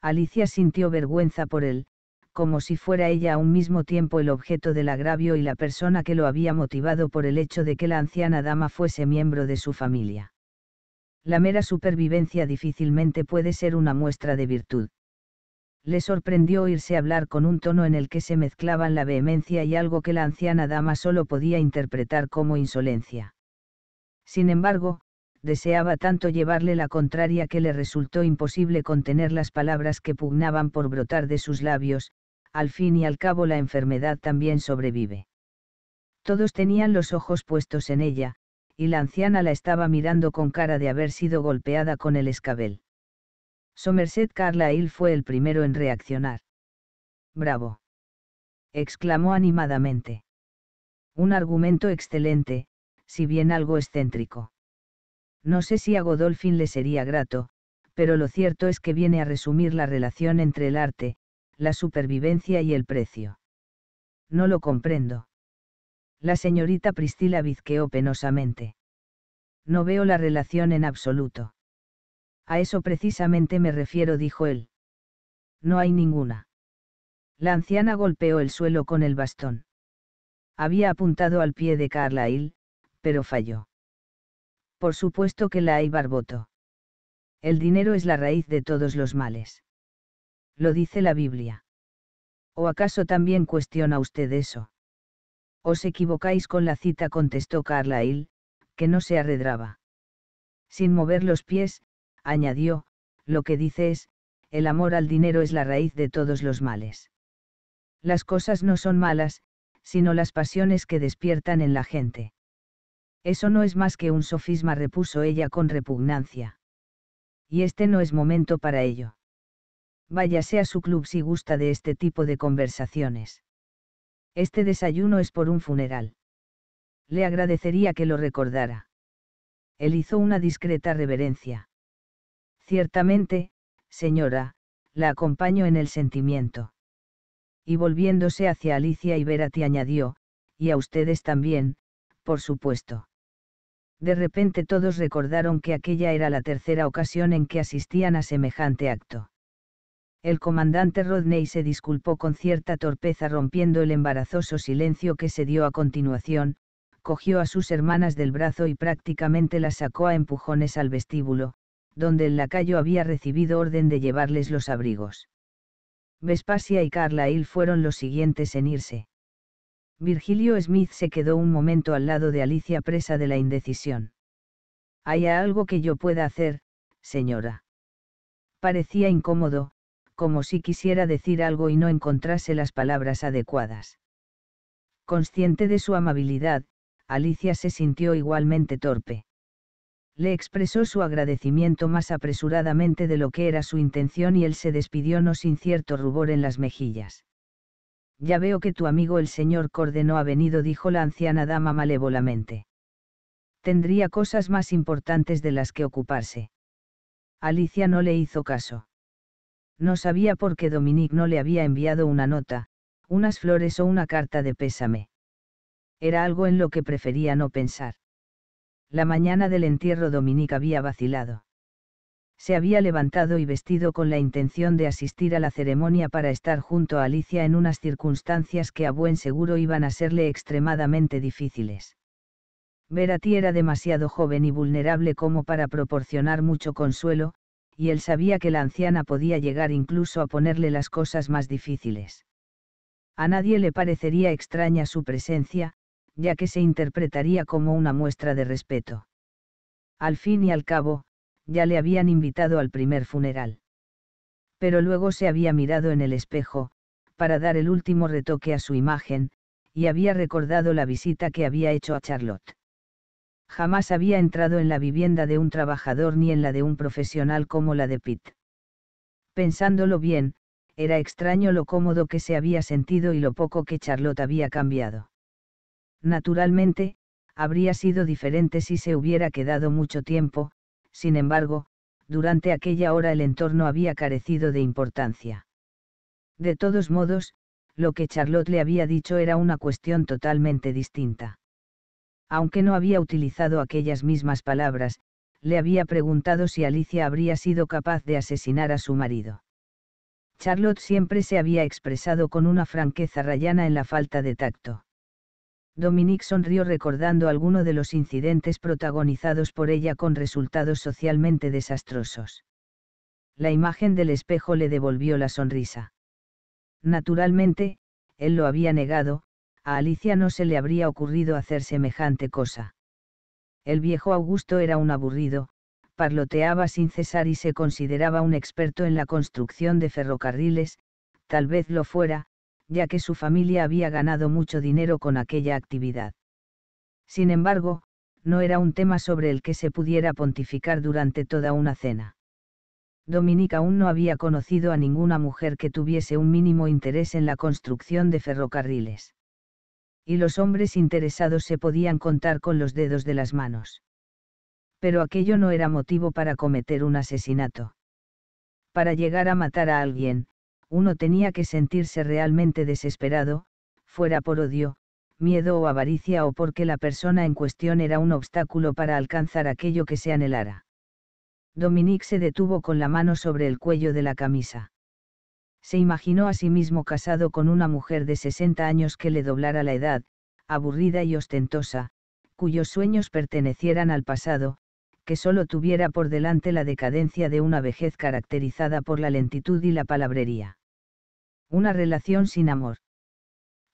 Speaker 1: Alicia sintió vergüenza por él, como si fuera ella a un mismo tiempo el objeto del agravio y la persona que lo había motivado por el hecho de que la anciana dama fuese miembro de su familia. La mera supervivencia difícilmente puede ser una muestra de virtud. Le sorprendió oírse hablar con un tono en el que se mezclaban la vehemencia y algo que la anciana dama solo podía interpretar como insolencia. Sin embargo, deseaba tanto llevarle la contraria que le resultó imposible contener las palabras que pugnaban por brotar de sus labios, al fin y al cabo la enfermedad también sobrevive. Todos tenían los ojos puestos en ella, y la anciana la estaba mirando con cara de haber sido golpeada con el escabel. Somerset Carlyle fue el primero en reaccionar. Bravo. exclamó animadamente. Un argumento excelente, si bien algo excéntrico. No sé si a Godolphin le sería grato, pero lo cierto es que viene a resumir la relación entre el arte, la supervivencia y el precio. No lo comprendo. La señorita Pristila bizqueó penosamente. No veo la relación en absoluto. A eso precisamente me refiero, dijo él. No hay ninguna. La anciana golpeó el suelo con el bastón. Había apuntado al pie de Carlyle, pero falló. Por supuesto que la hay, barboto. El dinero es la raíz de todos los males lo dice la Biblia. ¿O acaso también cuestiona usted eso? Os equivocáis con la cita, contestó Carlyle, que no se arredraba. Sin mover los pies, añadió, lo que dice es, el amor al dinero es la raíz de todos los males. Las cosas no son malas, sino las pasiones que despiertan en la gente. Eso no es más que un sofisma, repuso ella con repugnancia. Y este no es momento para ello. Váyase a su club si gusta de este tipo de conversaciones. Este desayuno es por un funeral. Le agradecería que lo recordara. Él hizo una discreta reverencia. Ciertamente, señora, la acompaño en el sentimiento. Y volviéndose hacia Alicia y Verati añadió, y a ustedes también, por supuesto. De repente todos recordaron que aquella era la tercera ocasión en que asistían a semejante acto el comandante Rodney se disculpó con cierta torpeza rompiendo el embarazoso silencio que se dio a continuación, cogió a sus hermanas del brazo y prácticamente las sacó a empujones al vestíbulo, donde el lacayo había recibido orden de llevarles los abrigos. Vespasia y Carlyle fueron los siguientes en irse. Virgilio Smith se quedó un momento al lado de Alicia presa de la indecisión. ¿Hay algo que yo pueda hacer, señora? Parecía incómodo, como si quisiera decir algo y no encontrase las palabras adecuadas. Consciente de su amabilidad, Alicia se sintió igualmente torpe. Le expresó su agradecimiento más apresuradamente de lo que era su intención y él se despidió no sin cierto rubor en las mejillas. Ya veo que tu amigo el señor no ha venido, dijo la anciana dama malévolamente. Tendría cosas más importantes de las que ocuparse. Alicia no le hizo caso. No sabía por qué Dominique no le había enviado una nota, unas flores o una carta de pésame. Era algo en lo que prefería no pensar. La mañana del entierro Dominique había vacilado. Se había levantado y vestido con la intención de asistir a la ceremonia para estar junto a Alicia en unas circunstancias que a buen seguro iban a serle extremadamente difíciles. Verati era demasiado joven y vulnerable como para proporcionar mucho consuelo, y él sabía que la anciana podía llegar incluso a ponerle las cosas más difíciles. A nadie le parecería extraña su presencia, ya que se interpretaría como una muestra de respeto. Al fin y al cabo, ya le habían invitado al primer funeral. Pero luego se había mirado en el espejo, para dar el último retoque a su imagen, y había recordado la visita que había hecho a Charlotte. Jamás había entrado en la vivienda de un trabajador ni en la de un profesional como la de Pitt. Pensándolo bien, era extraño lo cómodo que se había sentido y lo poco que Charlotte había cambiado. Naturalmente, habría sido diferente si se hubiera quedado mucho tiempo, sin embargo, durante aquella hora el entorno había carecido de importancia. De todos modos, lo que Charlotte le había dicho era una cuestión totalmente distinta aunque no había utilizado aquellas mismas palabras, le había preguntado si Alicia habría sido capaz de asesinar a su marido. Charlotte siempre se había expresado con una franqueza rayana en la falta de tacto. Dominique sonrió recordando alguno de los incidentes protagonizados por ella con resultados socialmente desastrosos. La imagen del espejo le devolvió la sonrisa. Naturalmente, él lo había negado, a Alicia no se le habría ocurrido hacer semejante cosa. El viejo Augusto era un aburrido, parloteaba sin cesar y se consideraba un experto en la construcción de ferrocarriles, tal vez lo fuera, ya que su familia había ganado mucho dinero con aquella actividad. Sin embargo, no era un tema sobre el que se pudiera pontificar durante toda una cena. Dominica aún no había conocido a ninguna mujer que tuviese un mínimo interés en la construcción de ferrocarriles y los hombres interesados se podían contar con los dedos de las manos. Pero aquello no era motivo para cometer un asesinato. Para llegar a matar a alguien, uno tenía que sentirse realmente desesperado, fuera por odio, miedo o avaricia o porque la persona en cuestión era un obstáculo para alcanzar aquello que se anhelara. Dominique se detuvo con la mano sobre el cuello de la camisa se imaginó a sí mismo casado con una mujer de 60 años que le doblara la edad, aburrida y ostentosa, cuyos sueños pertenecieran al pasado, que solo tuviera por delante la decadencia de una vejez caracterizada por la lentitud y la palabrería. Una relación sin amor.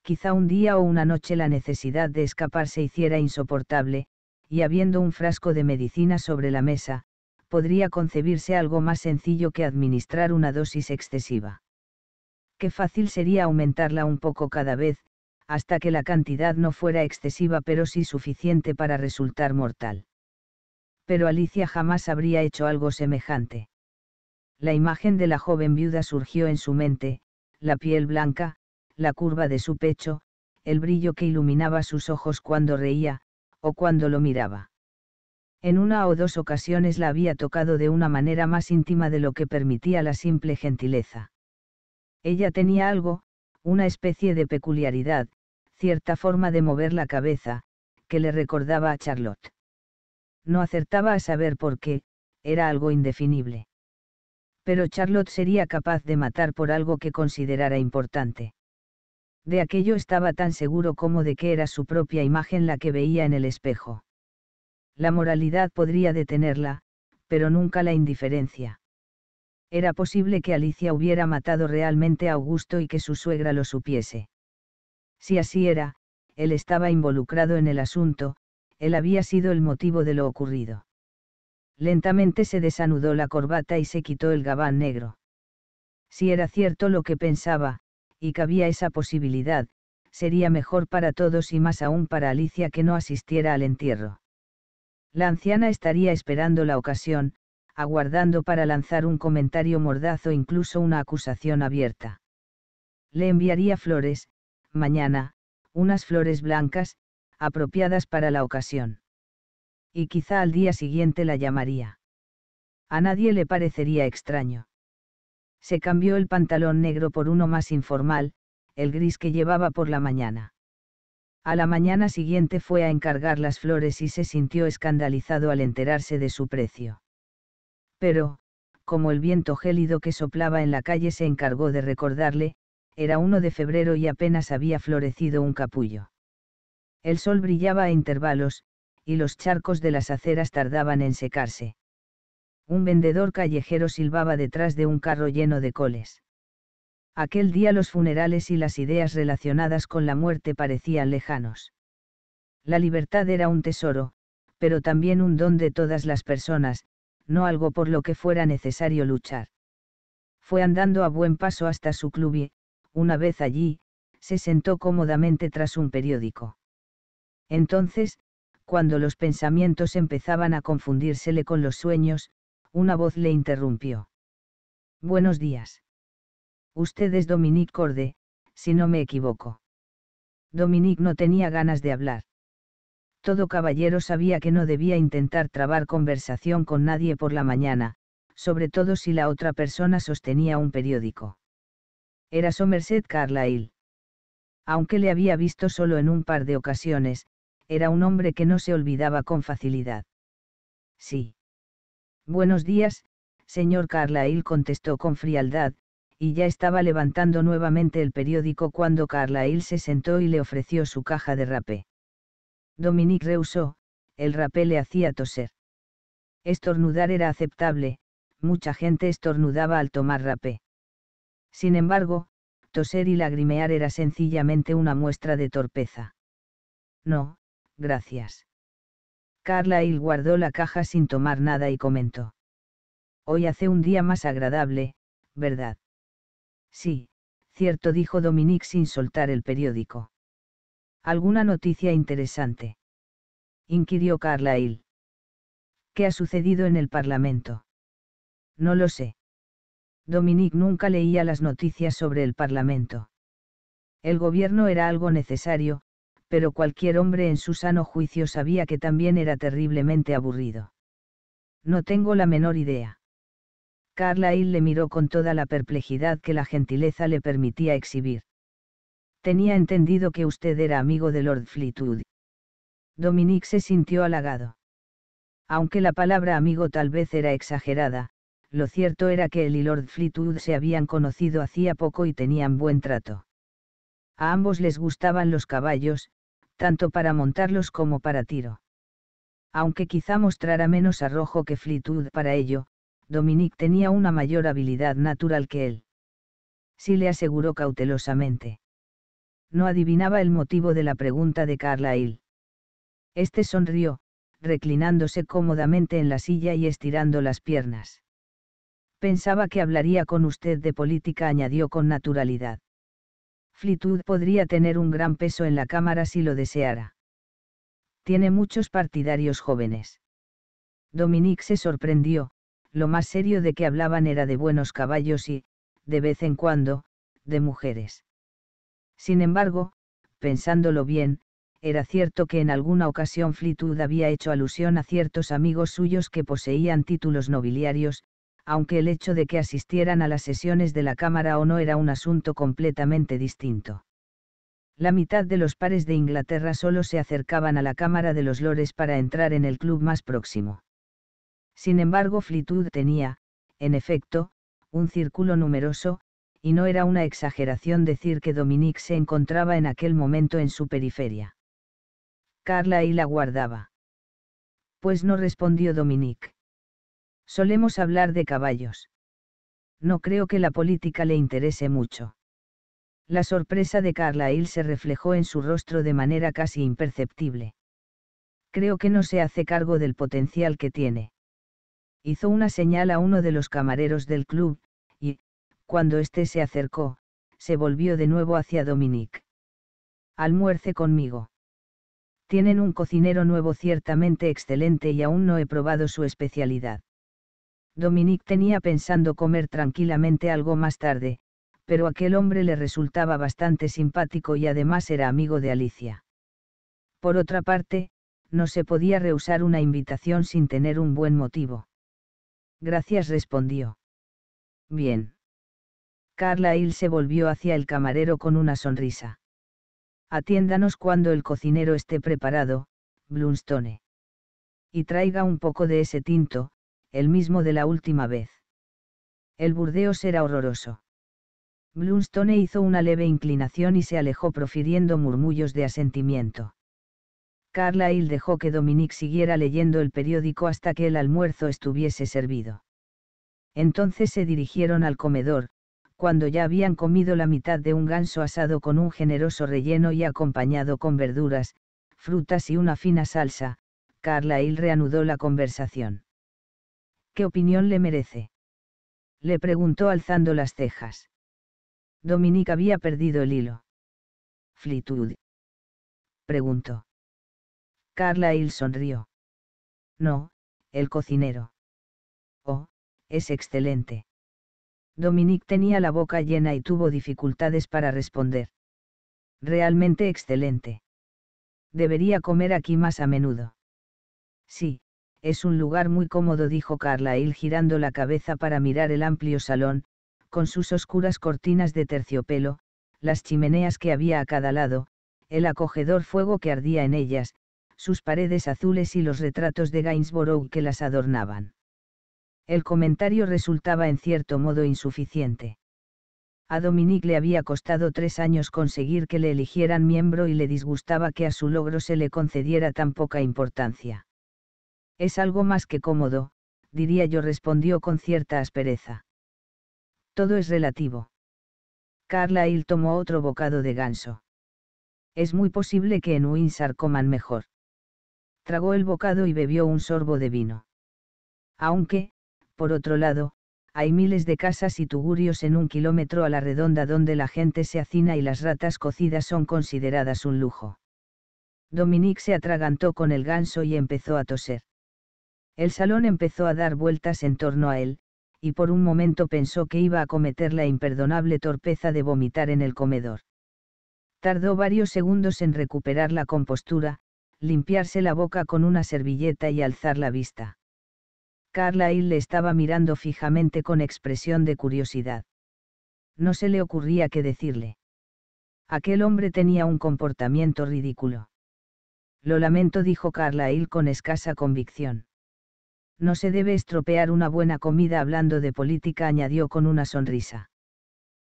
Speaker 1: Quizá un día o una noche la necesidad de escapar se hiciera insoportable, y habiendo un frasco de medicina sobre la mesa, podría concebirse algo más sencillo que administrar una dosis excesiva qué fácil sería aumentarla un poco cada vez, hasta que la cantidad no fuera excesiva pero sí suficiente para resultar mortal. Pero Alicia jamás habría hecho algo semejante. La imagen de la joven viuda surgió en su mente, la piel blanca, la curva de su pecho, el brillo que iluminaba sus ojos cuando reía, o cuando lo miraba. En una o dos ocasiones la había tocado de una manera más íntima de lo que permitía la simple gentileza. Ella tenía algo, una especie de peculiaridad, cierta forma de mover la cabeza, que le recordaba a Charlotte. No acertaba a saber por qué, era algo indefinible. Pero Charlotte sería capaz de matar por algo que considerara importante. De aquello estaba tan seguro como de que era su propia imagen la que veía en el espejo. La moralidad podría detenerla, pero nunca la indiferencia. Era posible que Alicia hubiera matado realmente a Augusto y que su suegra lo supiese. Si así era, él estaba involucrado en el asunto, él había sido el motivo de lo ocurrido. Lentamente se desanudó la corbata y se quitó el gabán negro. Si era cierto lo que pensaba, y cabía esa posibilidad, sería mejor para todos y más aún para Alicia que no asistiera al entierro. La anciana estaría esperando la ocasión, aguardando para lanzar un comentario mordaz o e incluso una acusación abierta. Le enviaría flores, mañana, unas flores blancas, apropiadas para la ocasión. Y quizá al día siguiente la llamaría. A nadie le parecería extraño. Se cambió el pantalón negro por uno más informal, el gris que llevaba por la mañana. A la mañana siguiente fue a encargar las flores y se sintió escandalizado al enterarse de su precio. Pero, como el viento gélido que soplaba en la calle se encargó de recordarle, era 1 de febrero y apenas había florecido un capullo. El sol brillaba a intervalos, y los charcos de las aceras tardaban en secarse. Un vendedor callejero silbaba detrás de un carro lleno de coles. Aquel día los funerales y las ideas relacionadas con la muerte parecían lejanos. La libertad era un tesoro, pero también un don de todas las personas, no algo por lo que fuera necesario luchar. Fue andando a buen paso hasta su club y, una vez allí, se sentó cómodamente tras un periódico. Entonces, cuando los pensamientos empezaban a confundírsele con los sueños, una voz le interrumpió. Buenos días. Usted es Dominique Corde, si no me equivoco. Dominique no tenía ganas de hablar. Todo caballero sabía que no debía intentar trabar conversación con nadie por la mañana, sobre todo si la otra persona sostenía un periódico. Era Somerset Carlyle. Aunque le había visto solo en un par de ocasiones, era un hombre que no se olvidaba con facilidad. Sí. Buenos días, señor Carlyle contestó con frialdad, y ya estaba levantando nuevamente el periódico cuando Carlyle se sentó y le ofreció su caja de rapé. Dominique rehusó, el rapé le hacía toser. Estornudar era aceptable, mucha gente estornudaba al tomar rapé. Sin embargo, toser y lagrimear era sencillamente una muestra de torpeza. No, gracias. Carlyle guardó la caja sin tomar nada y comentó. Hoy hace un día más agradable, ¿verdad? Sí, cierto dijo Dominique sin soltar el periódico. ¿Alguna noticia interesante? inquirió Carlyle. ¿Qué ha sucedido en el Parlamento? No lo sé. Dominique nunca leía las noticias sobre el Parlamento. El gobierno era algo necesario, pero cualquier hombre en su sano juicio sabía que también era terriblemente aburrido. No tengo la menor idea. Carlyle le miró con toda la perplejidad que la gentileza le permitía exhibir tenía entendido que usted era amigo de Lord Fleetwood. Dominique se sintió halagado. Aunque la palabra amigo tal vez era exagerada, lo cierto era que él y Lord Fleetwood se habían conocido hacía poco y tenían buen trato. A ambos les gustaban los caballos, tanto para montarlos como para tiro. Aunque quizá mostrara menos arrojo que Fleetwood para ello, Dominique tenía una mayor habilidad natural que él. Sí le aseguró cautelosamente no adivinaba el motivo de la pregunta de Carlyle. Este sonrió, reclinándose cómodamente en la silla y estirando las piernas. Pensaba que hablaría con usted de política, añadió con naturalidad. Flitud podría tener un gran peso en la Cámara si lo deseara. Tiene muchos partidarios jóvenes. Dominique se sorprendió, lo más serio de que hablaban era de buenos caballos y, de vez en cuando, de mujeres. Sin embargo, pensándolo bien, era cierto que en alguna ocasión Fleetwood había hecho alusión a ciertos amigos suyos que poseían títulos nobiliarios, aunque el hecho de que asistieran a las sesiones de la Cámara o no era un asunto completamente distinto. La mitad de los pares de Inglaterra solo se acercaban a la Cámara de los Lores para entrar en el club más próximo. Sin embargo, Fleetwood tenía, en efecto, un círculo numeroso, y no era una exageración decir que Dominique se encontraba en aquel momento en su periferia. Carla Hill la guardaba. Pues no respondió Dominique. Solemos hablar de caballos. No creo que la política le interese mucho. La sorpresa de Carlyle se reflejó en su rostro de manera casi imperceptible. Creo que no se hace cargo del potencial que tiene. Hizo una señal a uno de los camareros del club, cuando éste se acercó, se volvió de nuevo hacia Dominique. Almuerce conmigo. Tienen un cocinero nuevo ciertamente excelente y aún no he probado su especialidad. Dominique tenía pensando comer tranquilamente algo más tarde, pero aquel hombre le resultaba bastante simpático y además era amigo de Alicia. Por otra parte, no se podía rehusar una invitación sin tener un buen motivo. Gracias respondió. Bien. Carlyle se volvió hacia el camarero con una sonrisa. Atiéndanos cuando el cocinero esté preparado, Blunstone. Y traiga un poco de ese tinto, el mismo de la última vez. El Burdeos será horroroso. Blunstone hizo una leve inclinación y se alejó profiriendo murmullos de asentimiento. Carlyle dejó que Dominique siguiera leyendo el periódico hasta que el almuerzo estuviese servido. Entonces se dirigieron al comedor, cuando ya habían comido la mitad de un ganso asado con un generoso relleno y acompañado con verduras, frutas y una fina salsa, Carlyle reanudó la conversación. ¿Qué opinión le merece? Le preguntó alzando las cejas. Dominique había perdido el hilo. Flitwood. Preguntó. Carlyle sonrió. No, el cocinero. Oh, es excelente. Dominique tenía la boca llena y tuvo dificultades para responder. Realmente excelente. Debería comer aquí más a menudo. Sí, es un lugar muy cómodo, dijo Carlyle girando la cabeza para mirar el amplio salón, con sus oscuras cortinas de terciopelo, las chimeneas que había a cada lado, el acogedor fuego que ardía en ellas, sus paredes azules y los retratos de Gainsborough que las adornaban. El comentario resultaba en cierto modo insuficiente. A Dominique le había costado tres años conseguir que le eligieran miembro y le disgustaba que a su logro se le concediera tan poca importancia. Es algo más que cómodo, diría yo, respondió con cierta aspereza. Todo es relativo. Carlyle tomó otro bocado de ganso. Es muy posible que en Windsor coman mejor. Tragó el bocado y bebió un sorbo de vino. Aunque, por otro lado, hay miles de casas y tugurios en un kilómetro a la redonda donde la gente se hacina y las ratas cocidas son consideradas un lujo. Dominique se atragantó con el ganso y empezó a toser. El salón empezó a dar vueltas en torno a él, y por un momento pensó que iba a cometer la imperdonable torpeza de vomitar en el comedor. Tardó varios segundos en recuperar la compostura, limpiarse la boca con una servilleta y alzar la vista. Hill le estaba mirando fijamente con expresión de curiosidad. No se le ocurría qué decirle. Aquel hombre tenía un comportamiento ridículo. Lo lamento, dijo Carlyle con escasa convicción. No se debe estropear una buena comida hablando de política, añadió con una sonrisa.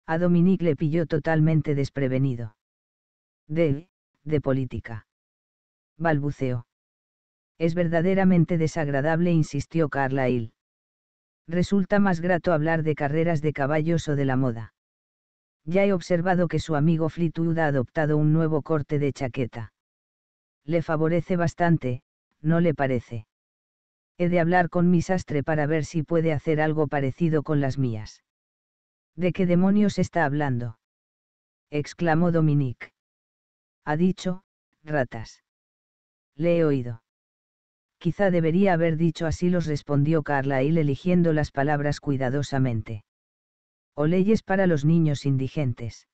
Speaker 1: A Dominique le pilló totalmente desprevenido. De, de política. Balbuceó. Es verdaderamente desagradable, insistió Carlyle. Resulta más grato hablar de carreras de caballos o de la moda. Ya he observado que su amigo Fleetwood ha adoptado un nuevo corte de chaqueta. Le favorece bastante, ¿no le parece? He de hablar con mi sastre para ver si puede hacer algo parecido con las mías. ¿De qué demonios está hablando? exclamó Dominique. Ha dicho, ratas. Le he oído. Quizá debería haber dicho así los respondió Carlyle eligiendo las palabras cuidadosamente. O leyes para los niños indigentes.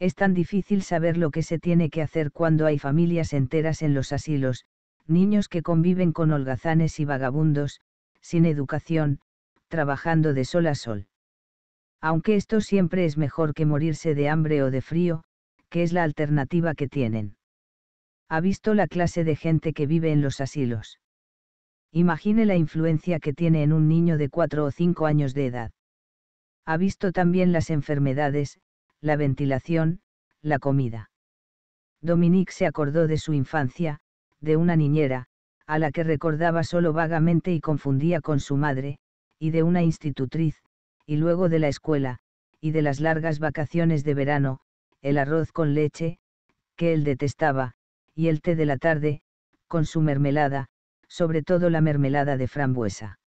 Speaker 1: Es tan difícil saber lo que se tiene que hacer cuando hay familias enteras en los asilos, niños que conviven con holgazanes y vagabundos, sin educación, trabajando de sol a sol. Aunque esto siempre es mejor que morirse de hambre o de frío, que es la alternativa que tienen ha visto la clase de gente que vive en los asilos. Imagine la influencia que tiene en un niño de cuatro o 5 años de edad. Ha visto también las enfermedades, la ventilación, la comida. Dominique se acordó de su infancia, de una niñera, a la que recordaba solo vagamente y confundía con su madre, y de una institutriz, y luego de la escuela, y de las largas vacaciones de verano, el arroz con leche, que él detestaba, y el té de la tarde, con su mermelada, sobre todo la mermelada de frambuesa.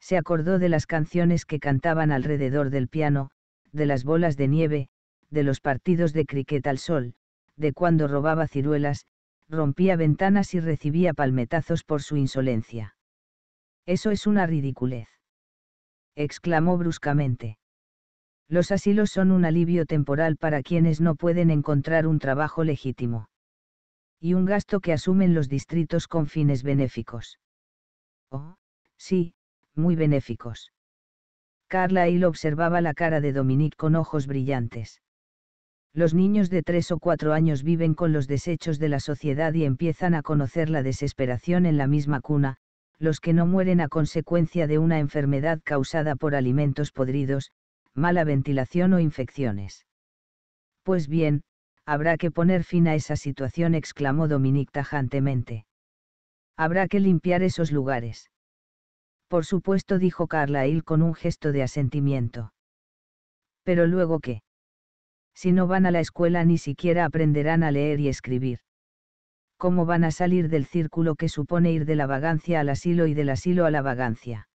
Speaker 1: Se acordó de las canciones que cantaban alrededor del piano, de las bolas de nieve, de los partidos de cricket al sol, de cuando robaba ciruelas, rompía ventanas y recibía palmetazos por su insolencia. Eso es una ridiculez. exclamó bruscamente. Los asilos son un alivio temporal para quienes no pueden encontrar un trabajo legítimo y un gasto que asumen los distritos con fines benéficos. Oh, sí, muy benéficos. Carla Hill observaba la cara de Dominique con ojos brillantes. Los niños de tres o cuatro años viven con los desechos de la sociedad y empiezan a conocer la desesperación en la misma cuna, los que no mueren a consecuencia de una enfermedad causada por alimentos podridos, mala ventilación o infecciones. Pues bien, Habrá que poner fin a esa situación, exclamó Dominique tajantemente. Habrá que limpiar esos lugares. Por supuesto, dijo Carlyle con un gesto de asentimiento. Pero luego qué? Si no van a la escuela ni siquiera aprenderán a leer y escribir. ¿Cómo van a salir del círculo que supone ir de la vagancia al asilo y del asilo a la vagancia?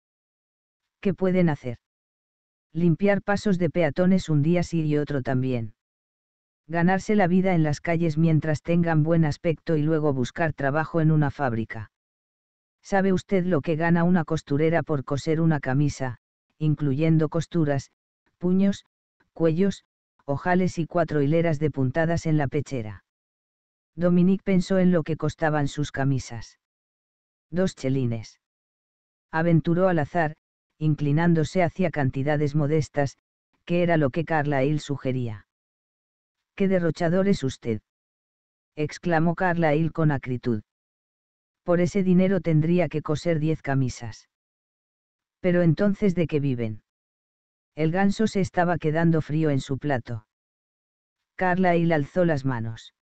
Speaker 1: ¿Qué pueden hacer? Limpiar pasos de peatones un día sí y otro también ganarse la vida en las calles mientras tengan buen aspecto y luego buscar trabajo en una fábrica. ¿Sabe usted lo que gana una costurera por coser una camisa, incluyendo costuras, puños, cuellos, ojales y cuatro hileras de puntadas en la pechera? Dominique pensó en lo que costaban sus camisas. Dos chelines. Aventuró al azar, inclinándose hacia cantidades modestas, que era lo que Carla Hill sugería. ¡Qué derrochador es usted! exclamó Carlyle con acritud. Por ese dinero tendría que coser diez camisas. Pero entonces, ¿de qué viven? El ganso se estaba quedando frío en su plato. Carlyle alzó las manos.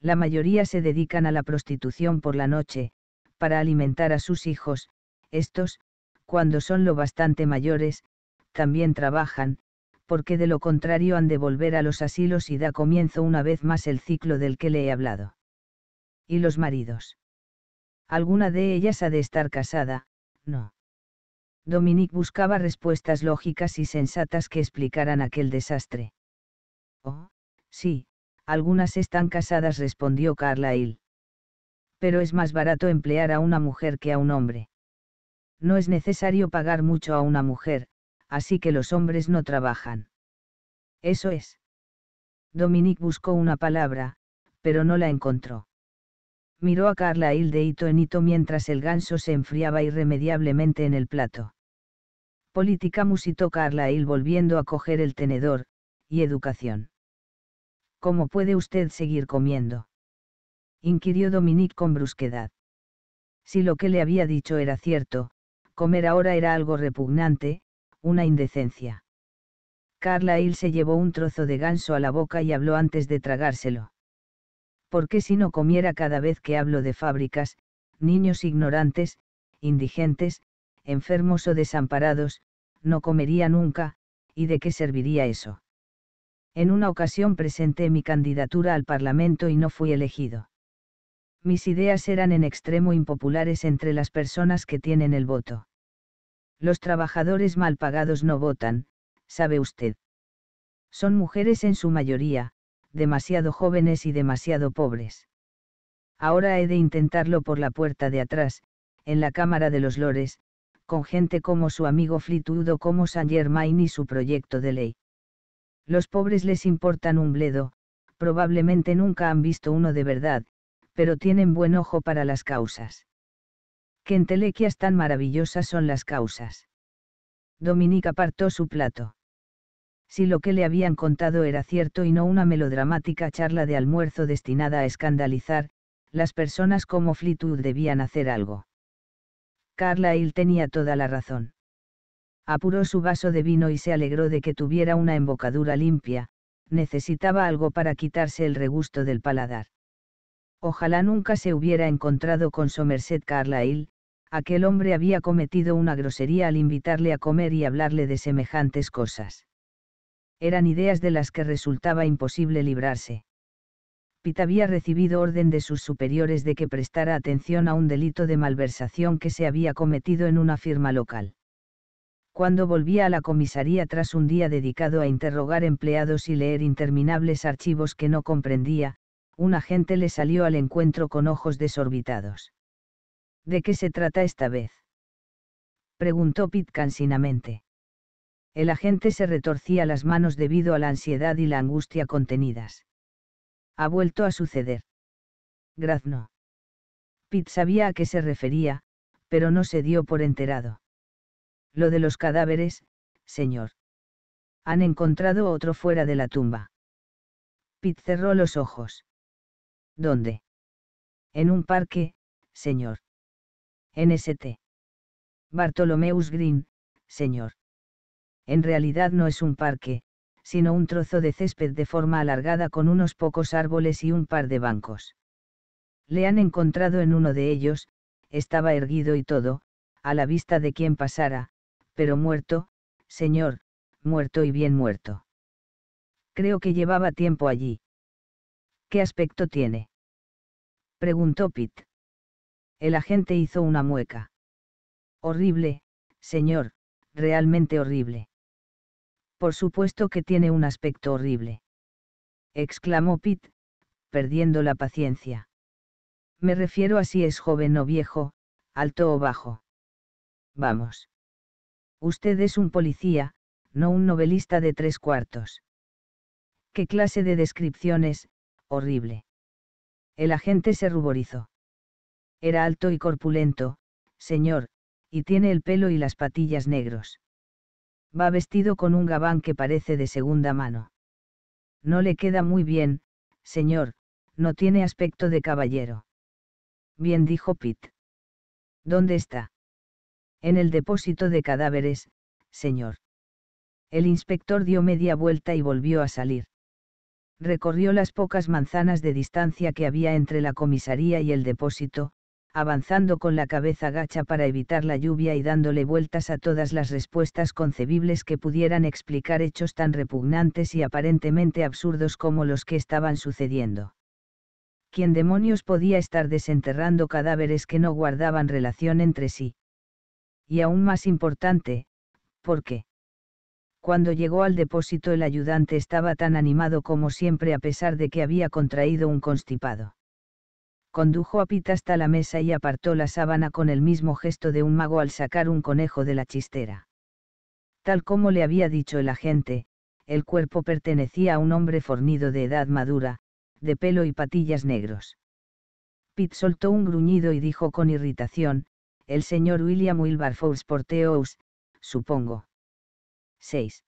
Speaker 1: La mayoría se dedican a la prostitución por la noche, para alimentar a sus hijos, estos, cuando son lo bastante mayores, también trabajan, porque de lo contrario han de volver a los asilos y da comienzo una vez más el ciclo del que le he hablado. ¿Y los maridos? ¿Alguna de ellas ha de estar casada? No. Dominique buscaba respuestas lógicas y sensatas que explicaran aquel desastre. Oh, sí, algunas están casadas, respondió Carlyle. Pero es más barato emplear a una mujer que a un hombre. No es necesario pagar mucho a una mujer, así que los hombres no trabajan. Eso es. Dominique buscó una palabra, pero no la encontró. Miró a Carlyle de hito en hito mientras el ganso se enfriaba irremediablemente en el plato. Política musitó Carlyle volviendo a coger el tenedor, y educación. ¿Cómo puede usted seguir comiendo? inquirió Dominique con brusquedad. Si lo que le había dicho era cierto, comer ahora era algo repugnante, una indecencia. Carlyle se llevó un trozo de ganso a la boca y habló antes de tragárselo. ¿Por qué si no comiera cada vez que hablo de fábricas, niños ignorantes, indigentes, enfermos o desamparados, no comería nunca, y de qué serviría eso? En una ocasión presenté mi candidatura al Parlamento y no fui elegido. Mis ideas eran en extremo impopulares entre las personas que tienen el voto. Los trabajadores mal pagados no votan, sabe usted. Son mujeres en su mayoría, demasiado jóvenes y demasiado pobres. Ahora he de intentarlo por la puerta de atrás, en la Cámara de los Lores, con gente como su amigo Fritudo como Saint Germain y su proyecto de ley. Los pobres les importan un bledo, probablemente nunca han visto uno de verdad, pero tienen buen ojo para las causas qué entelequias tan maravillosas son las causas. Dominica apartó su plato. Si lo que le habían contado era cierto y no una melodramática charla de almuerzo destinada a escandalizar, las personas como Fleetwood debían hacer algo. Carlyle tenía toda la razón. Apuró su vaso de vino y se alegró de que tuviera una embocadura limpia, necesitaba algo para quitarse el regusto del paladar ojalá nunca se hubiera encontrado con Somerset Carlyle, aquel hombre había cometido una grosería al invitarle a comer y hablarle de semejantes cosas. Eran ideas de las que resultaba imposible librarse. Pitt había recibido orden de sus superiores de que prestara atención a un delito de malversación que se había cometido en una firma local. Cuando volvía a la comisaría tras un día dedicado a interrogar empleados y leer interminables archivos que no comprendía, un agente le salió al encuentro con ojos desorbitados ¿De qué se trata esta vez? preguntó Pitt cansinamente. El agente se retorcía las manos debido a la ansiedad y la angustia contenidas. Ha vuelto a suceder. Grazno. Pitt sabía a qué se refería, pero no se dio por enterado. Lo de los cadáveres, señor. Han encontrado otro fuera de la tumba. Pitt cerró los ojos. ¿Dónde? En un parque, señor. NST. Bartolomeus Green, señor. En realidad no es un parque, sino un trozo de césped de forma alargada con unos pocos árboles y un par de bancos. Le han encontrado en uno de ellos, estaba erguido y todo, a la vista de quien pasara, pero muerto, señor, muerto y bien muerto. Creo que llevaba tiempo allí. ¿Qué aspecto tiene? preguntó Pitt. El agente hizo una mueca. Horrible, señor, realmente horrible. Por supuesto que tiene un aspecto horrible. Exclamó Pitt, perdiendo la paciencia. Me refiero a si es joven o viejo, alto o bajo. Vamos. Usted es un policía, no un novelista de tres cuartos. ¿Qué clase de descripciones, horrible? El agente se ruborizó. Era alto y corpulento, señor, y tiene el pelo y las patillas negros. Va vestido con un gabán que parece de segunda mano. No le queda muy bien, señor, no tiene aspecto de caballero. Bien dijo Pitt. ¿Dónde está? En el depósito de cadáveres, señor. El inspector dio media vuelta y volvió a salir. Recorrió las pocas manzanas de distancia que había entre la comisaría y el depósito, avanzando con la cabeza gacha para evitar la lluvia y dándole vueltas a todas las respuestas concebibles que pudieran explicar hechos tan repugnantes y aparentemente absurdos como los que estaban sucediendo. ¿Quién demonios podía estar desenterrando cadáveres que no guardaban relación entre sí? Y aún más importante, ¿por qué? Cuando llegó al depósito el ayudante estaba tan animado como siempre a pesar de que había contraído un constipado condujo a Pitt hasta la mesa y apartó la sábana con el mismo gesto de un mago al sacar un conejo de la chistera. Tal como le había dicho el agente, el cuerpo pertenecía a un hombre fornido de edad madura, de pelo y patillas negros. Pitt soltó un gruñido y dijo con irritación, el señor William Wilberforce Porteous, supongo. 6.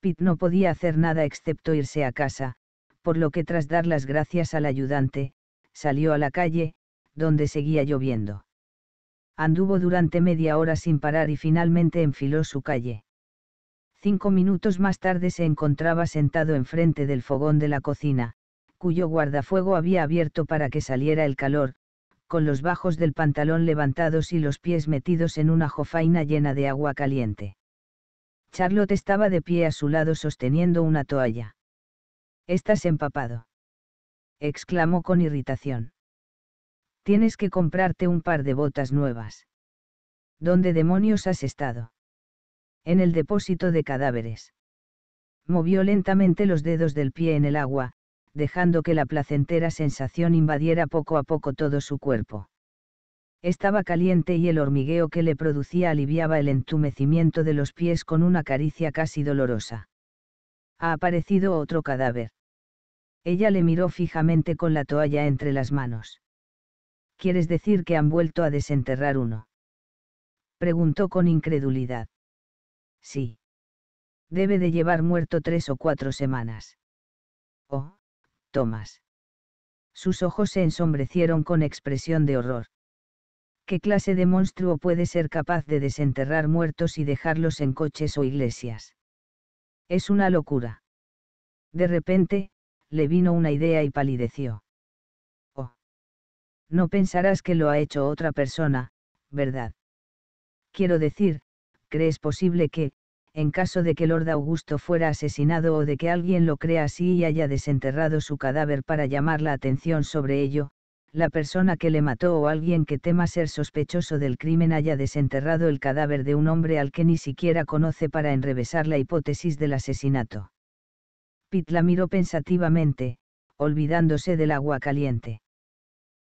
Speaker 1: Pitt no podía hacer nada excepto irse a casa, por lo que tras dar las gracias al ayudante, salió a la calle, donde seguía lloviendo. Anduvo durante media hora sin parar y finalmente enfiló su calle. Cinco minutos más tarde se encontraba sentado enfrente del fogón de la cocina, cuyo guardafuego había abierto para que saliera el calor, con los bajos del pantalón levantados y los pies metidos en una jofaina llena de agua caliente. Charlotte estaba de pie a su lado sosteniendo una toalla. Estás empapado exclamó con irritación. Tienes que comprarte un par de botas nuevas. ¿Dónde demonios has estado? En el depósito de cadáveres. Movió lentamente los dedos del pie en el agua, dejando que la placentera sensación invadiera poco a poco todo su cuerpo. Estaba caliente y el hormigueo que le producía aliviaba el entumecimiento de los pies con una caricia casi dolorosa. Ha aparecido otro cadáver. Ella le miró fijamente con la toalla entre las manos. ¿Quieres decir que han vuelto a desenterrar uno? Preguntó con incredulidad. Sí. Debe de llevar muerto tres o cuatro semanas.
Speaker 2: Oh, Tomás.
Speaker 1: Sus ojos se ensombrecieron con expresión de horror. ¿Qué clase de monstruo puede ser capaz de desenterrar muertos y dejarlos en coches o iglesias? Es una locura. De repente, le vino una idea y palideció. Oh. No pensarás que lo ha hecho otra persona, ¿verdad? Quiero decir, ¿crees posible que, en caso de que Lord Augusto fuera asesinado o de que alguien lo crea así y haya desenterrado su cadáver para llamar la atención sobre ello, la persona que le mató o alguien que tema ser sospechoso del crimen haya desenterrado el cadáver de un hombre al que ni siquiera conoce para enrevesar la hipótesis del asesinato. Pit la miró pensativamente, olvidándose del agua caliente.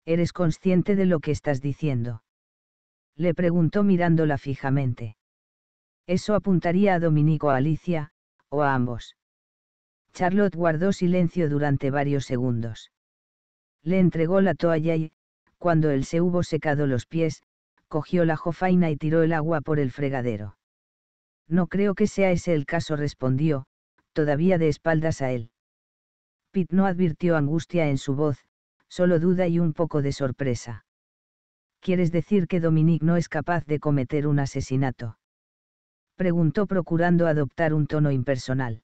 Speaker 1: ¿Eres consciente de lo que estás diciendo? Le preguntó mirándola fijamente. Eso apuntaría a Dominico o a Alicia, o a ambos. Charlotte guardó silencio durante varios segundos. Le entregó la toalla y, cuando él se hubo secado los pies, cogió la jofaina y tiró el agua por el fregadero. No creo que sea ese el caso, respondió, todavía de espaldas a él. Pitt no advirtió angustia en su voz, solo duda y un poco de sorpresa. ¿Quieres decir que Dominique no es capaz de cometer un asesinato? Preguntó procurando adoptar un tono impersonal.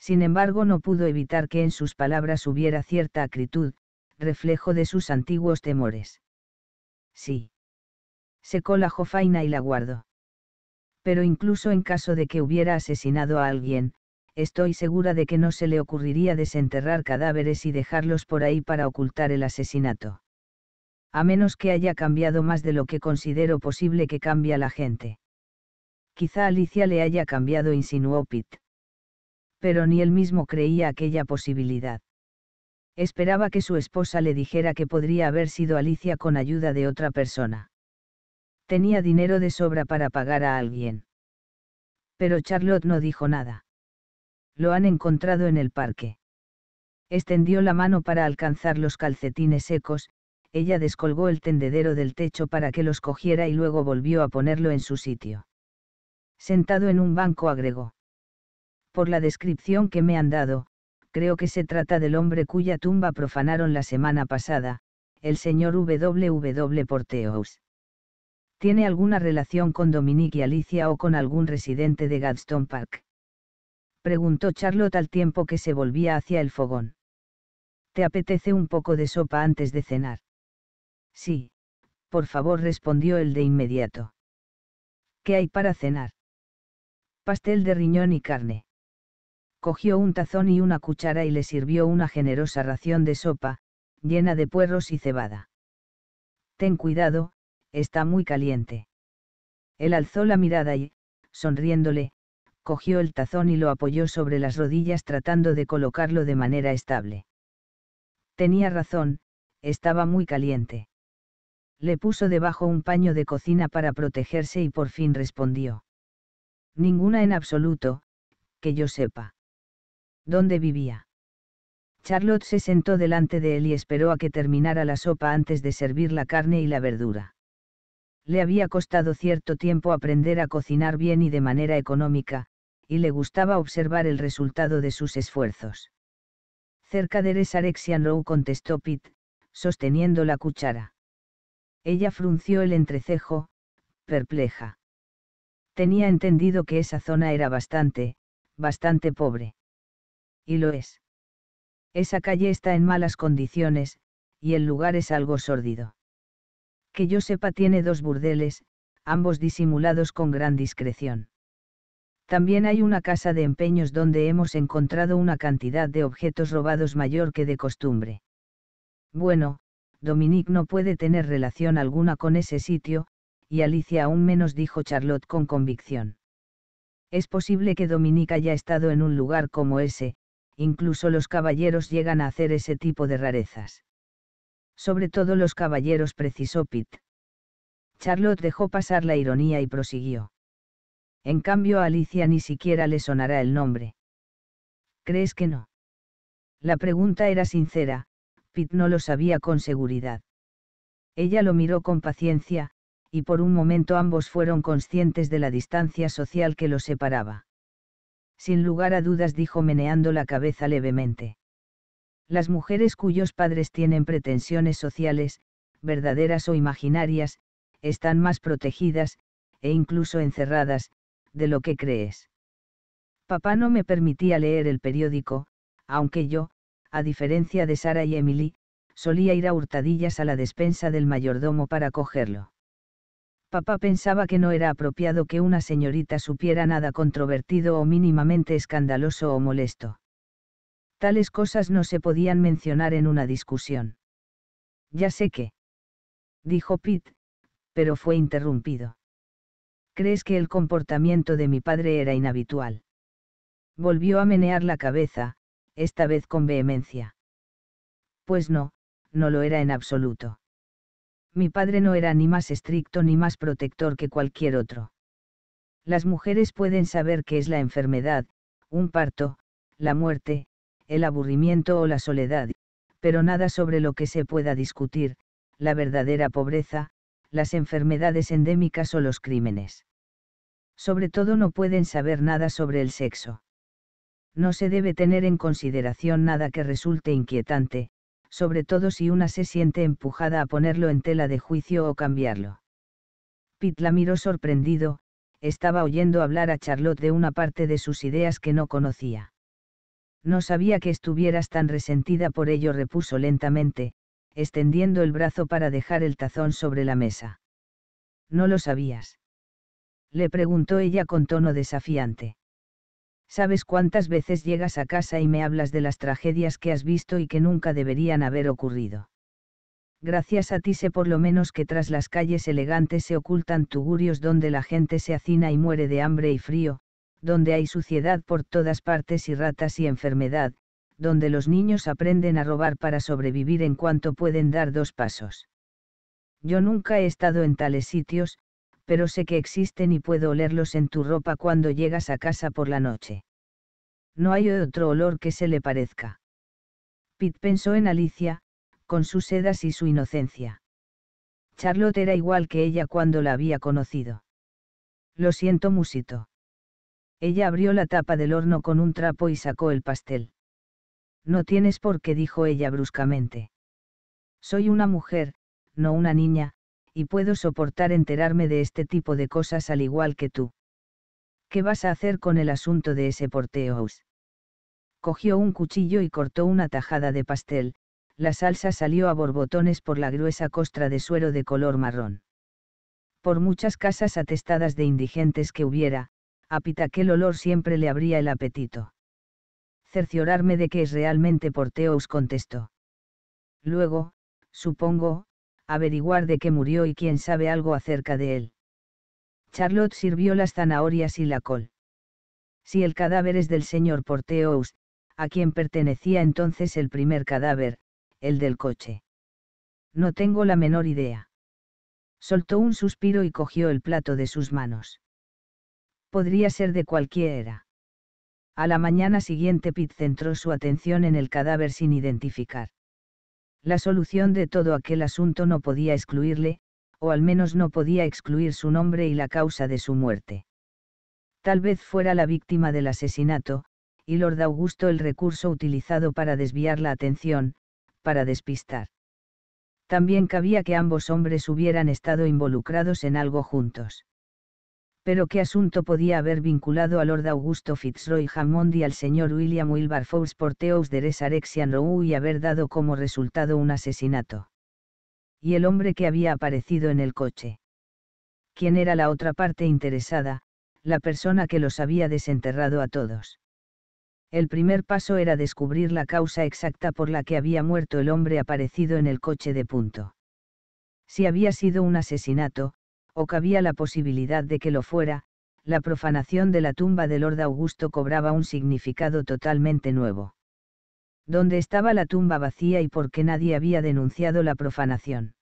Speaker 1: Sin embargo, no pudo evitar que en sus palabras hubiera cierta acritud, reflejo de sus antiguos temores. Sí. Secó la jofaina y la guardó. Pero incluso en caso de que hubiera asesinado a alguien, estoy segura de que no se le ocurriría desenterrar cadáveres y dejarlos por ahí para ocultar el asesinato. A menos que haya cambiado más de lo que considero posible que cambia la gente. Quizá Alicia le haya cambiado, insinuó Pitt. Pero ni él mismo creía aquella posibilidad. Esperaba que su esposa le dijera que podría haber sido Alicia con ayuda de otra persona. Tenía dinero de sobra para pagar a alguien. Pero Charlotte no dijo nada lo han encontrado en el parque. Extendió la mano para alcanzar los calcetines secos, ella descolgó el tendedero del techo para que los cogiera y luego volvió a ponerlo en su sitio. Sentado en un banco agregó. Por la descripción que me han dado, creo que se trata del hombre cuya tumba profanaron la semana pasada, el señor W.W. Porteous. ¿Tiene alguna relación con Dominique y Alicia o con algún residente de Gadstone Park? preguntó Charlotte al tiempo que se volvía hacia el fogón. ¿Te apetece un poco de sopa antes de cenar? Sí, por favor, respondió él de inmediato. ¿Qué hay para cenar? Pastel de riñón y carne. Cogió un tazón y una cuchara y le sirvió una generosa ración de sopa, llena de puerros y cebada. Ten cuidado, está muy caliente. Él alzó la mirada y, sonriéndole, cogió el tazón y lo apoyó sobre las rodillas tratando de colocarlo de manera estable. Tenía razón, estaba muy caliente. Le puso debajo un paño de cocina para protegerse y por fin respondió. Ninguna en absoluto, que yo sepa. ¿Dónde vivía? Charlotte se sentó delante de él y esperó a que terminara la sopa antes de servir la carne y la verdura. Le había costado cierto tiempo aprender a cocinar bien y de manera económica, y le gustaba observar el resultado de sus esfuerzos. Cerca de Resarexian Row contestó Pitt, sosteniendo la cuchara. Ella frunció el entrecejo, perpleja. Tenía entendido que esa zona era bastante, bastante pobre. Y lo es. Esa calle está en malas condiciones, y el lugar es algo sórdido. Que yo sepa tiene dos burdeles, ambos disimulados con gran discreción. También hay una casa de empeños donde hemos encontrado una cantidad de objetos robados mayor que de costumbre. Bueno, Dominique no puede tener relación alguna con ese sitio, y Alicia aún menos dijo Charlotte con convicción. Es posible que Dominique haya estado en un lugar como ese, incluso los caballeros llegan a hacer ese tipo de rarezas. Sobre todo los caballeros, precisó Pitt. Charlotte dejó pasar la ironía y prosiguió. En cambio a Alicia ni siquiera le sonará el nombre. ¿Crees que no? La pregunta era sincera, Pitt no lo sabía con seguridad. Ella lo miró con paciencia, y por un momento ambos fueron conscientes de la distancia social que los separaba. Sin lugar a dudas dijo meneando la cabeza levemente. Las mujeres cuyos padres tienen pretensiones sociales, verdaderas o imaginarias, están más protegidas, e incluso encerradas, de lo que crees. Papá no me permitía leer el periódico, aunque yo, a diferencia de Sara y Emily, solía ir a hurtadillas a la despensa del mayordomo para cogerlo. Papá pensaba que no era apropiado que una señorita supiera nada controvertido o mínimamente escandaloso o molesto. Tales cosas no se podían mencionar en una discusión. Ya sé que, dijo Pete, pero fue interrumpido. ¿crees que el comportamiento de mi padre era inhabitual? Volvió a menear la cabeza, esta vez con vehemencia. Pues no, no lo era en absoluto. Mi padre no era ni más estricto ni más protector que cualquier otro. Las mujeres pueden saber qué es la enfermedad, un parto, la muerte, el aburrimiento o la soledad, pero nada sobre lo que se pueda discutir, la verdadera pobreza, las enfermedades endémicas o los crímenes. Sobre todo no pueden saber nada sobre el sexo. No se debe tener en consideración nada que resulte inquietante, sobre todo si una se siente empujada a ponerlo en tela de juicio o cambiarlo. Pitt la miró sorprendido, estaba oyendo hablar a Charlotte de una parte de sus ideas que no conocía. No sabía que estuvieras tan resentida por ello, repuso lentamente, extendiendo el brazo para dejar el tazón sobre la mesa. ¿No lo sabías? Le preguntó ella con tono desafiante. ¿Sabes cuántas veces llegas a casa y me hablas de las tragedias que has visto y que nunca deberían haber ocurrido? Gracias a ti sé por lo menos que tras las calles elegantes se ocultan tugurios donde la gente se hacina y muere de hambre y frío, donde hay suciedad por todas partes y ratas y enfermedad, donde los niños aprenden a robar para sobrevivir en cuanto pueden dar dos pasos. Yo nunca he estado en tales sitios, pero sé que existen y puedo olerlos en tu ropa cuando llegas a casa por la noche. No hay otro olor que se le parezca. Pitt pensó en Alicia, con sus sedas y su inocencia. Charlotte era igual que ella cuando la había conocido. Lo siento, musito. Ella abrió la tapa del horno con un trapo y sacó el pastel. No tienes por qué, dijo ella bruscamente. Soy una mujer, no una niña, y puedo soportar enterarme de este tipo de cosas al igual que tú. ¿Qué vas a hacer con el asunto de ese porteos? Cogió un cuchillo y cortó una tajada de pastel, la salsa salió a borbotones por la gruesa costra de suero de color marrón. Por muchas casas atestadas de indigentes que hubiera, a Pitaquel olor siempre le abría el apetito cerciorarme de que es realmente Porteous contestó. Luego, supongo, averiguar de qué murió y quién sabe algo acerca de él. Charlotte sirvió las zanahorias y la col. Si el cadáver es del señor Porteous, a quien pertenecía entonces el primer cadáver, el del coche. No tengo la menor idea. Soltó un suspiro y cogió el plato de sus manos. Podría ser de cualquiera. A la mañana siguiente Pitt centró su atención en el cadáver sin identificar. La solución de todo aquel asunto no podía excluirle, o al menos no podía excluir su nombre y la causa de su muerte. Tal vez fuera la víctima del asesinato, y Lord Augusto el recurso utilizado para desviar la atención, para despistar. También cabía que ambos hombres hubieran estado involucrados en algo juntos pero qué asunto podía haber vinculado a Lord Augusto Fitzroy Hammond y al señor William Wilberforce Porteous de Resarexian Row y haber dado como resultado un asesinato. Y el hombre que había aparecido en el coche. ¿Quién era la otra parte interesada, la persona que los había desenterrado a todos? El primer paso era descubrir la causa exacta por la que había muerto el hombre aparecido en el coche de punto. Si había sido un asesinato, o cabía la posibilidad de que lo fuera, la profanación de la tumba del Lord Augusto cobraba un significado totalmente nuevo. ¿Dónde estaba la tumba vacía y por qué nadie había denunciado la profanación?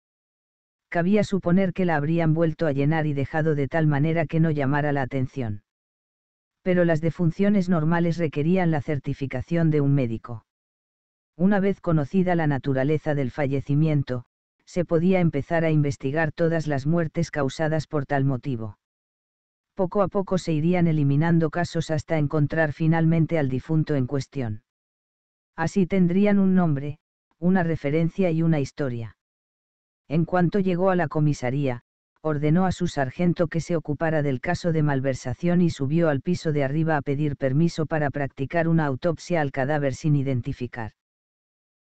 Speaker 1: Cabía suponer que la habrían vuelto a llenar y dejado de tal manera que no llamara la atención. Pero las defunciones normales requerían la certificación de un médico. Una vez conocida la naturaleza del fallecimiento, se podía empezar a investigar todas las muertes causadas por tal motivo. Poco a poco se irían eliminando casos hasta encontrar finalmente al difunto en cuestión. Así tendrían un nombre, una referencia y una historia. En cuanto llegó a la comisaría, ordenó a su sargento que se ocupara del caso de malversación y subió al piso de arriba a pedir permiso para practicar una autopsia al cadáver sin identificar.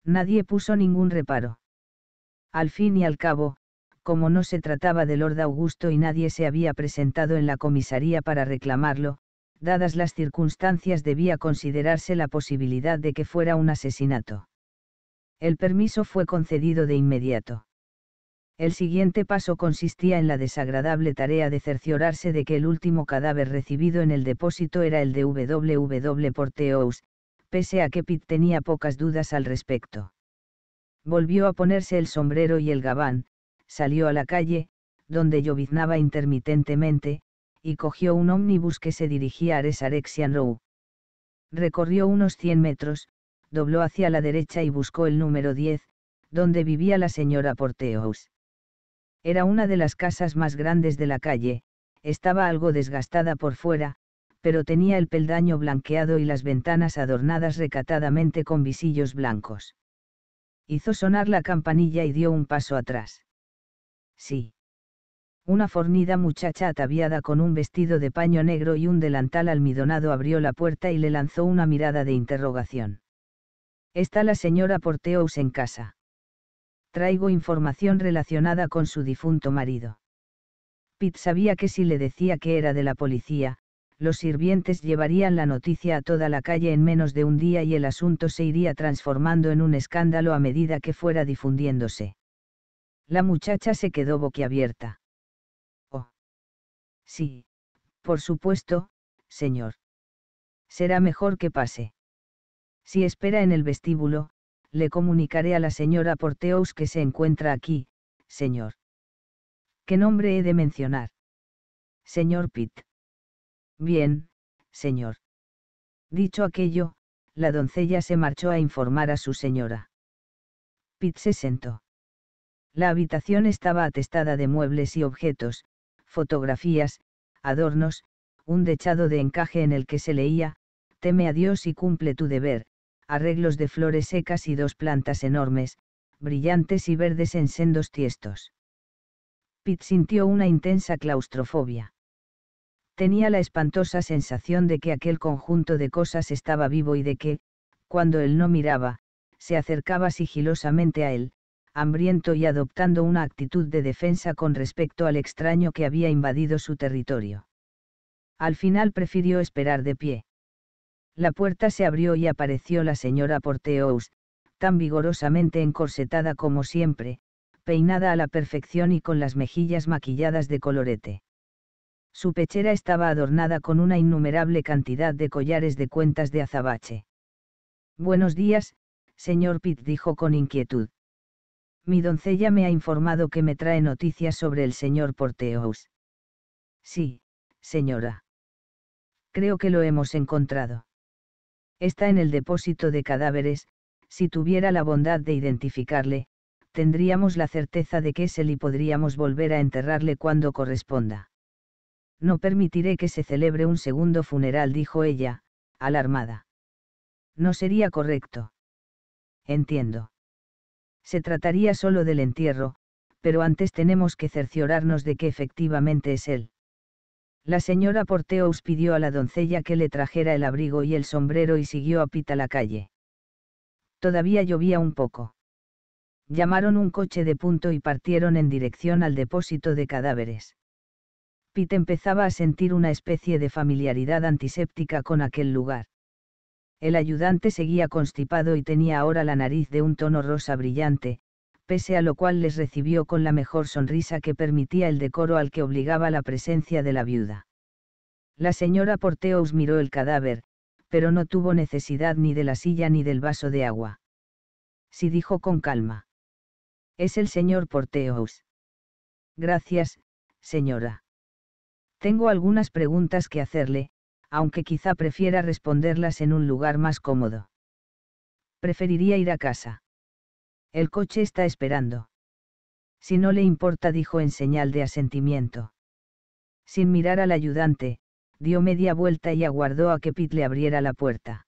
Speaker 1: Nadie puso ningún reparo. Al fin y al cabo, como no se trataba de Lord Augusto y nadie se había presentado en la comisaría para reclamarlo, dadas las circunstancias debía considerarse la posibilidad de que fuera un asesinato. El permiso fue concedido de inmediato. El siguiente paso consistía en la desagradable tarea de cerciorarse de que el último cadáver recibido en el depósito era el de W. Porteous, pese a que Pitt tenía pocas dudas al respecto. Volvió a ponerse el sombrero y el gabán, salió a la calle, donde lloviznaba intermitentemente, y cogió un ómnibus que se dirigía a Aresarexian Row. Recorrió unos 100 metros, dobló hacia la derecha y buscó el número 10, donde vivía la señora Porteous. Era una de las casas más grandes de la calle, estaba algo desgastada por fuera, pero tenía el peldaño blanqueado y las ventanas adornadas recatadamente con visillos blancos hizo sonar la campanilla y dio un paso atrás. Sí. Una fornida muchacha ataviada con un vestido de paño negro y un delantal almidonado abrió la puerta y le lanzó una mirada de interrogación. Está la señora Porteous en casa. Traigo información relacionada con su difunto marido. Pitt sabía que si le decía que era de la policía, los sirvientes llevarían la noticia a toda la calle en menos de un día y el asunto se iría transformando en un escándalo a medida que fuera difundiéndose. La muchacha se quedó boquiabierta. Oh. Sí, por supuesto, señor. Será mejor que pase. Si espera en el vestíbulo, le comunicaré a la señora Porteus que se encuentra aquí, señor. ¿Qué nombre he de mencionar? Señor Pitt. Bien, señor. Dicho aquello, la doncella se marchó a informar a su señora. Pitt se sentó. La habitación estaba atestada de muebles y objetos, fotografías, adornos, un dechado de encaje en el que se leía, teme a Dios y cumple tu deber, arreglos de flores secas y dos plantas enormes, brillantes y verdes en sendos tiestos. Pitt sintió una intensa claustrofobia tenía la espantosa sensación de que aquel conjunto de cosas estaba vivo y de que, cuando él no miraba, se acercaba sigilosamente a él, hambriento y adoptando una actitud de defensa con respecto al extraño que había invadido su territorio. Al final prefirió esperar de pie. La puerta se abrió y apareció la señora Porteous, tan vigorosamente encorsetada como siempre, peinada a la perfección y con las mejillas maquilladas de colorete. Su pechera estaba adornada con una innumerable cantidad de collares de cuentas de azabache. Buenos días, señor Pitt dijo con inquietud. Mi doncella me ha informado que me trae noticias sobre el señor Porteous. Sí, señora. Creo que lo hemos encontrado. Está en el depósito de cadáveres, si tuviera la bondad de identificarle, tendríamos la certeza de que es él y podríamos volver a enterrarle cuando corresponda. No permitiré que se celebre un segundo funeral, dijo ella, alarmada. No sería correcto. Entiendo. Se trataría solo del entierro, pero antes tenemos que cerciorarnos de que efectivamente es él. La señora Porteus pidió a la doncella que le trajera el abrigo y el sombrero y siguió a Pita la calle. Todavía llovía un poco. Llamaron un coche de punto y partieron en dirección al depósito de cadáveres. Pete empezaba a sentir una especie de familiaridad antiséptica con aquel lugar. El ayudante seguía constipado y tenía ahora la nariz de un tono rosa brillante, pese a lo cual les recibió con la mejor sonrisa que permitía el decoro al que obligaba la presencia de la viuda. La señora Porteous miró el cadáver, pero no tuvo necesidad ni de la silla ni del vaso de agua. Si sí dijo con calma. Es el señor Porteous. Gracias, señora. Tengo algunas preguntas que hacerle, aunque quizá prefiera responderlas en un lugar más cómodo. Preferiría ir a casa. El coche está esperando. Si no le importa, dijo en señal de asentimiento. Sin mirar al ayudante, dio media vuelta y aguardó a que Pete le abriera la puerta.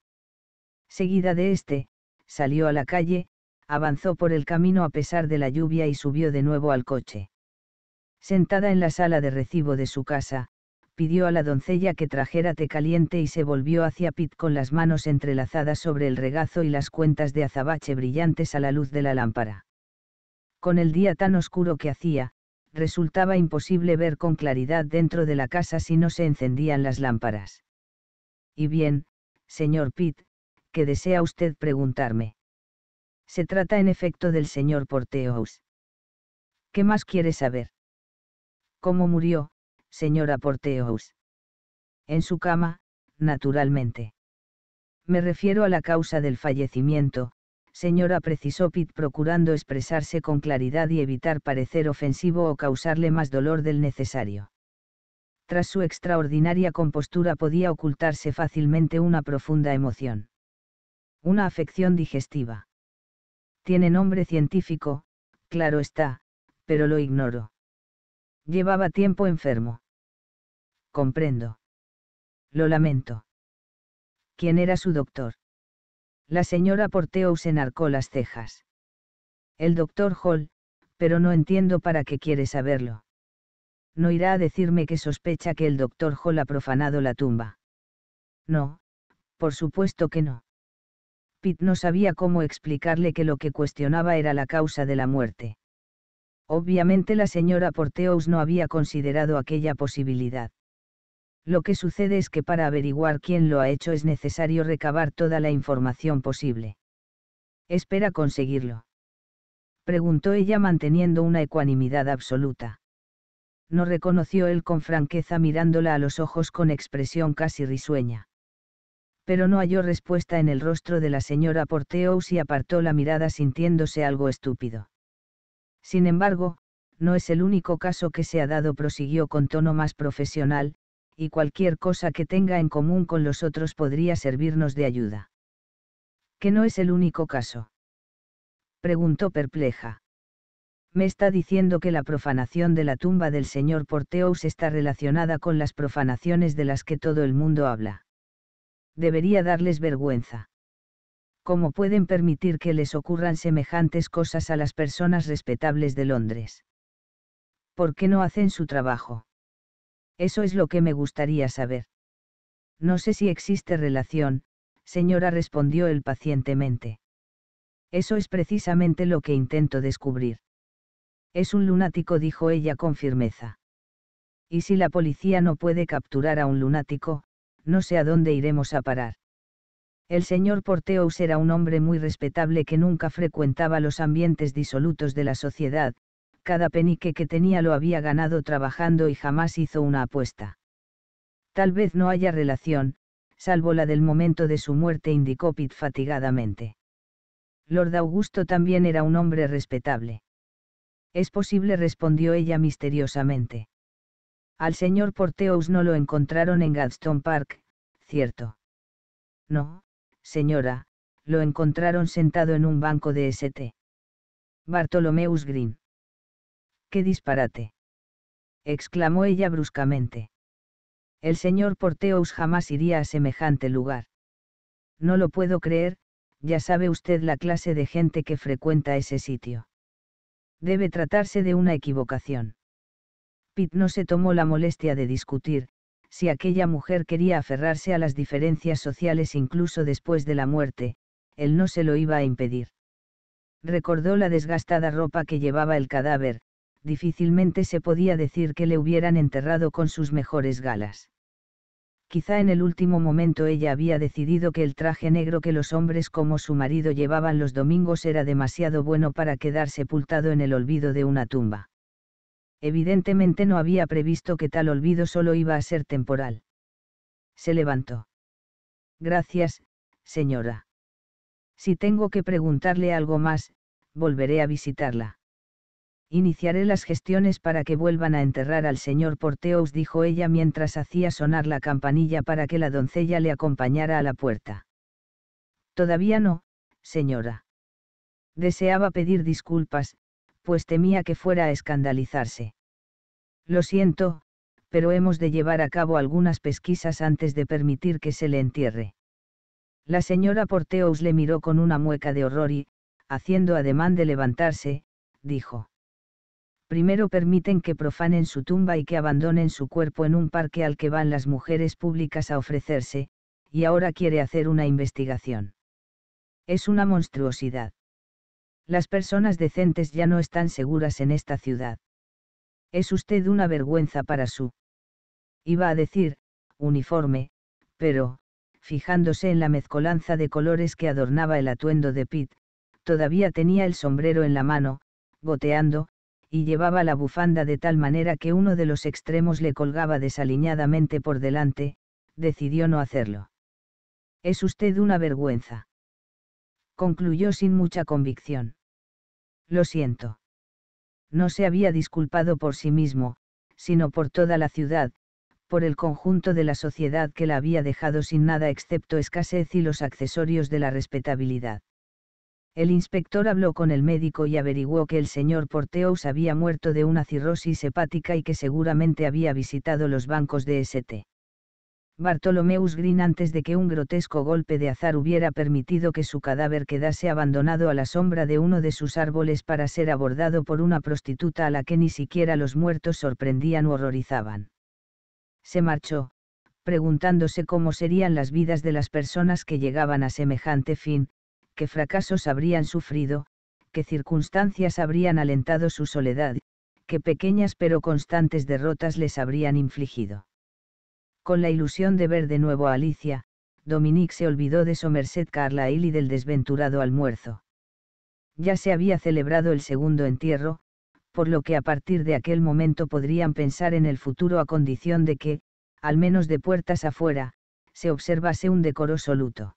Speaker 1: Seguida de este, salió a la calle, avanzó por el camino a pesar de la lluvia y subió de nuevo al coche sentada en la sala de recibo de su casa, pidió a la doncella que trajera té caliente y se volvió hacia Pitt con las manos entrelazadas sobre el regazo y las cuentas de azabache brillantes a la luz de la lámpara. Con el día tan oscuro que hacía, resultaba imposible ver con claridad dentro de la casa si no se encendían las lámparas. Y bien, señor Pitt, ¿qué desea usted preguntarme? Se trata en efecto del señor Porteous. ¿Qué más quiere saber? ¿Cómo murió, señora Porteous? En su cama, naturalmente. Me refiero a la causa del fallecimiento, señora precisó Pitt procurando expresarse con claridad y evitar parecer ofensivo o causarle más dolor del necesario. Tras su extraordinaria compostura podía ocultarse fácilmente una profunda emoción. Una afección digestiva. Tiene nombre científico, claro está, pero lo ignoro. Llevaba tiempo enfermo. Comprendo. Lo lamento. ¿Quién era su doctor? La señora Porteo se enarcó las cejas. El doctor Hall, pero no entiendo para qué quiere saberlo. No irá a decirme que sospecha que el doctor Hall ha profanado la tumba. No, por supuesto que no. Pitt no sabía cómo explicarle que lo que cuestionaba era la causa de la muerte. Obviamente la señora Porteous no había considerado aquella posibilidad. Lo que sucede es que para averiguar quién lo ha hecho es necesario recabar toda la información posible. ¿Espera conseguirlo? Preguntó ella manteniendo una ecuanimidad absoluta. No reconoció él con franqueza mirándola a los ojos con expresión casi risueña. Pero no halló respuesta en el rostro de la señora Porteous y apartó la mirada sintiéndose algo estúpido. Sin embargo, no es el único caso que se ha dado, prosiguió con tono más profesional, y cualquier cosa que tenga en común con los otros podría servirnos de ayuda. ¿Qué no es el único caso? Preguntó perpleja. Me está diciendo que la profanación de la tumba del señor Porteus está relacionada con las profanaciones de las que todo el mundo habla. Debería darles vergüenza. ¿cómo pueden permitir que les ocurran semejantes cosas a las personas respetables de Londres? ¿Por qué no hacen su trabajo? Eso es lo que me gustaría saber. No sé si existe relación, señora respondió él pacientemente. Eso es precisamente lo que intento descubrir. Es un lunático, dijo ella con firmeza. Y si la policía no puede capturar a un lunático, no sé a dónde iremos a parar. El señor Porteous era un hombre muy respetable que nunca frecuentaba los ambientes disolutos de la sociedad, cada penique que tenía lo había ganado trabajando y jamás hizo una apuesta. Tal vez no haya relación, salvo la del momento de su muerte, indicó Pitt fatigadamente. Lord Augusto también era un hombre respetable. Es posible, respondió ella misteriosamente. Al señor Porteous no lo encontraron en Gadstone Park, cierto. No, señora, lo encontraron sentado en un banco de St. Bartolomeus Green. ¡Qué disparate! exclamó ella bruscamente. El señor Porteus jamás iría a semejante lugar. No lo puedo creer, ya sabe usted la clase de gente que frecuenta ese sitio. Debe tratarse de una equivocación. Pitt no se tomó la molestia de discutir, si aquella mujer quería aferrarse a las diferencias sociales incluso después de la muerte, él no se lo iba a impedir. Recordó la desgastada ropa que llevaba el cadáver, difícilmente se podía decir que le hubieran enterrado con sus mejores galas. Quizá en el último momento ella había decidido que el traje negro que los hombres como su marido llevaban los domingos era demasiado bueno para quedar sepultado en el olvido de una tumba evidentemente no había previsto que tal olvido solo iba a ser temporal. Se levantó. Gracias, señora. Si tengo que preguntarle algo más, volveré a visitarla. Iniciaré las gestiones para que vuelvan a enterrar al señor Porteus» dijo ella mientras hacía sonar la campanilla para que la doncella le acompañara a la puerta. Todavía no, señora. Deseaba pedir disculpas, pues temía que fuera a escandalizarse. Lo siento, pero hemos de llevar a cabo algunas pesquisas antes de permitir que se le entierre. La señora Porteus le miró con una mueca de horror y, haciendo ademán de levantarse, dijo. Primero permiten que profanen su tumba y que abandonen su cuerpo en un parque al que van las mujeres públicas a ofrecerse, y ahora quiere hacer una investigación. Es una monstruosidad. Las personas decentes ya no están seguras en esta ciudad. Es usted una vergüenza para su. Iba a decir, uniforme, pero, fijándose en la mezcolanza de colores que adornaba el atuendo de Pitt, todavía tenía el sombrero en la mano, goteando, y llevaba la bufanda de tal manera que uno de los extremos le colgaba desaliñadamente por delante, decidió no hacerlo. Es usted una vergüenza concluyó sin mucha convicción. Lo siento. No se había disculpado por sí mismo, sino por toda la ciudad, por el conjunto de la sociedad que la había dejado sin nada excepto escasez y los accesorios de la respetabilidad. El inspector habló con el médico y averiguó que el señor Porteus había muerto de una cirrosis hepática y que seguramente había visitado los bancos de St. Bartolomeus Grin antes de que un grotesco golpe de azar hubiera permitido que su cadáver quedase abandonado a la sombra de uno de sus árboles para ser abordado por una prostituta a la que ni siquiera los muertos sorprendían u horrorizaban. Se marchó, preguntándose cómo serían las vidas de las personas que llegaban a semejante fin, qué fracasos habrían sufrido, qué circunstancias habrían alentado su soledad, qué pequeñas pero constantes derrotas les habrían infligido con la ilusión de ver de nuevo a Alicia, Dominique se olvidó de Somerset Carlyle y del desventurado almuerzo. Ya se había celebrado el segundo entierro, por lo que a partir de aquel momento podrían pensar en el futuro a condición de que, al menos de puertas afuera, se observase un decoroso luto.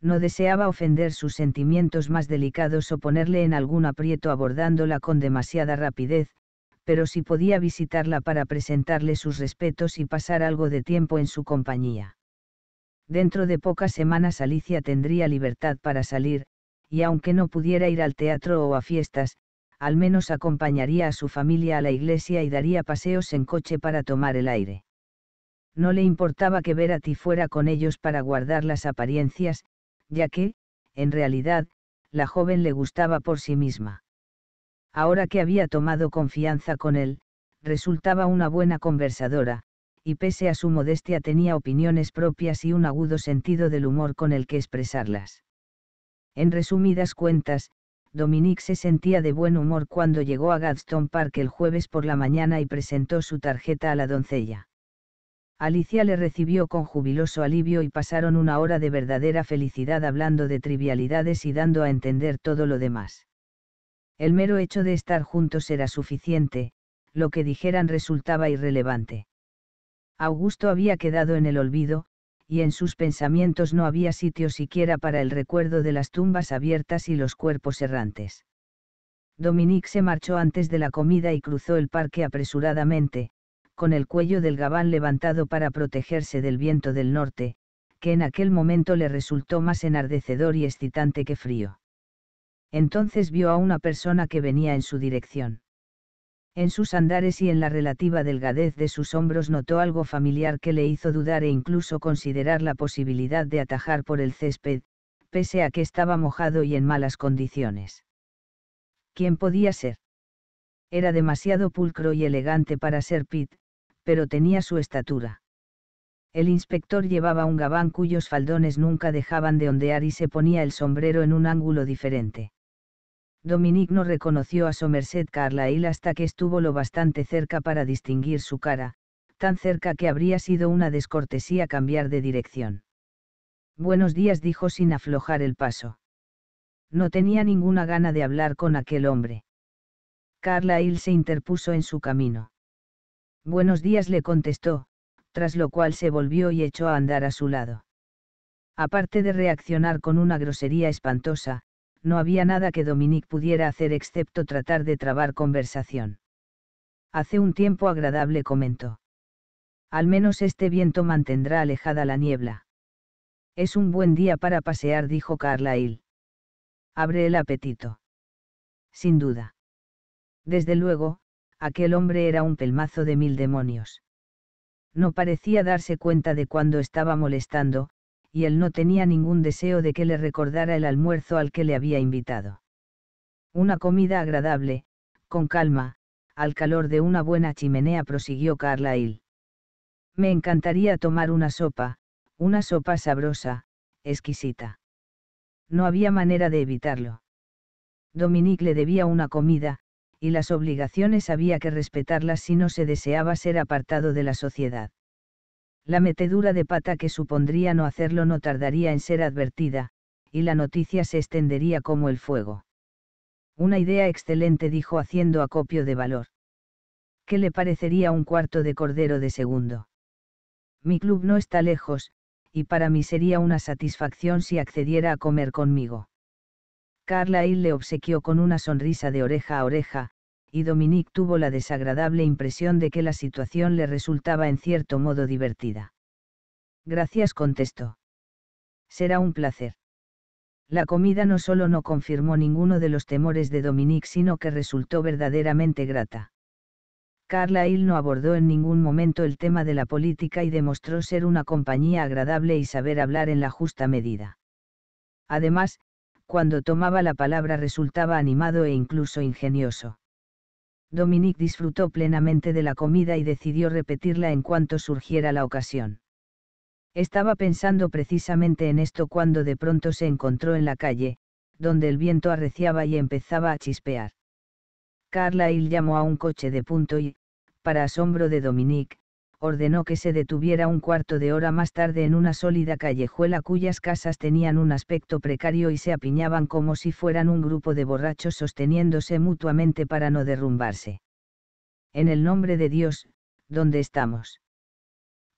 Speaker 1: No deseaba ofender sus sentimientos más delicados o ponerle en algún aprieto abordándola con demasiada rapidez, pero si podía visitarla para presentarle sus respetos y pasar algo de tiempo en su compañía. Dentro de pocas semanas Alicia tendría libertad para salir, y aunque no pudiera ir al teatro o a fiestas, al menos acompañaría a su familia a la iglesia y daría paseos en coche para tomar el aire. No le importaba que Verati fuera con ellos para guardar las apariencias, ya que, en realidad, la joven le gustaba por sí misma. Ahora que había tomado confianza con él, resultaba una buena conversadora, y pese a su modestia tenía opiniones propias y un agudo sentido del humor con el que expresarlas. En resumidas cuentas, Dominique se sentía de buen humor cuando llegó a Gadstone Park el jueves por la mañana y presentó su tarjeta a la doncella. Alicia le recibió con jubiloso alivio y pasaron una hora de verdadera felicidad hablando de trivialidades y dando a entender todo lo demás. El mero hecho de estar juntos era suficiente, lo que dijeran resultaba irrelevante. Augusto había quedado en el olvido, y en sus pensamientos no había sitio siquiera para el recuerdo de las tumbas abiertas y los cuerpos errantes. Dominique se marchó antes de la comida y cruzó el parque apresuradamente, con el cuello del gabán levantado para protegerse del viento del norte, que en aquel momento le resultó más enardecedor y excitante que frío entonces vio a una persona que venía en su dirección. En sus andares y en la relativa delgadez de sus hombros notó algo familiar que le hizo dudar e incluso considerar la posibilidad de atajar por el césped, pese a que estaba mojado y en malas condiciones. ¿Quién podía ser? Era demasiado pulcro y elegante para ser Pitt, pero tenía su estatura. El inspector llevaba un gabán cuyos faldones nunca dejaban de ondear y se ponía el sombrero en un ángulo diferente. Dominique no reconoció a Somerset Carlyle hasta que estuvo lo bastante cerca para distinguir su cara, tan cerca que habría sido una descortesía cambiar de dirección. Buenos días dijo sin aflojar el paso. No tenía ninguna gana de hablar con aquel hombre. Carlyle se interpuso en su camino. Buenos días le contestó, tras lo cual se volvió y echó a andar a su lado. Aparte de reaccionar con una grosería espantosa, no había nada que Dominique pudiera hacer excepto tratar de trabar conversación. Hace un tiempo agradable comentó. Al menos este viento mantendrá alejada la niebla. Es un buen día para pasear, dijo Carlyle. Abre el apetito. Sin duda. Desde luego, aquel hombre era un pelmazo de mil demonios. No parecía darse cuenta de cuando estaba molestando, y él no tenía ningún deseo de que le recordara el almuerzo al que le había invitado. Una comida agradable, con calma, al calor de una buena chimenea, prosiguió Carlyle. Me encantaría tomar una sopa, una sopa sabrosa, exquisita. No había manera de evitarlo. Dominique le debía una comida, y las obligaciones había que respetarlas si no se deseaba ser apartado de la sociedad. La metedura de pata que supondría no hacerlo no tardaría en ser advertida, y la noticia se extendería como el fuego. Una idea excelente dijo haciendo acopio de valor. ¿Qué le parecería un cuarto de cordero de segundo? Mi club no está lejos, y para mí sería una satisfacción si accediera a comer conmigo. Carlyle le obsequió con una sonrisa de oreja a oreja, y Dominique tuvo la desagradable impresión de que la situación le resultaba en cierto modo divertida. Gracias contestó. Será un placer. La comida no solo no confirmó ninguno de los temores de Dominique, sino que resultó verdaderamente grata. Hill no abordó en ningún momento el tema de la política y demostró ser una compañía agradable y saber hablar en la justa medida. Además, cuando tomaba la palabra resultaba animado e incluso ingenioso. Dominique disfrutó plenamente de la comida y decidió repetirla en cuanto surgiera la ocasión. Estaba pensando precisamente en esto cuando de pronto se encontró en la calle, donde el viento arreciaba y empezaba a chispear. Carlyle llamó a un coche de punto y, para asombro de Dominique, ordenó que se detuviera un cuarto de hora más tarde en una sólida callejuela cuyas casas tenían un aspecto precario y se apiñaban como si fueran un grupo de borrachos sosteniéndose mutuamente para no derrumbarse. En el nombre de Dios, ¿dónde estamos?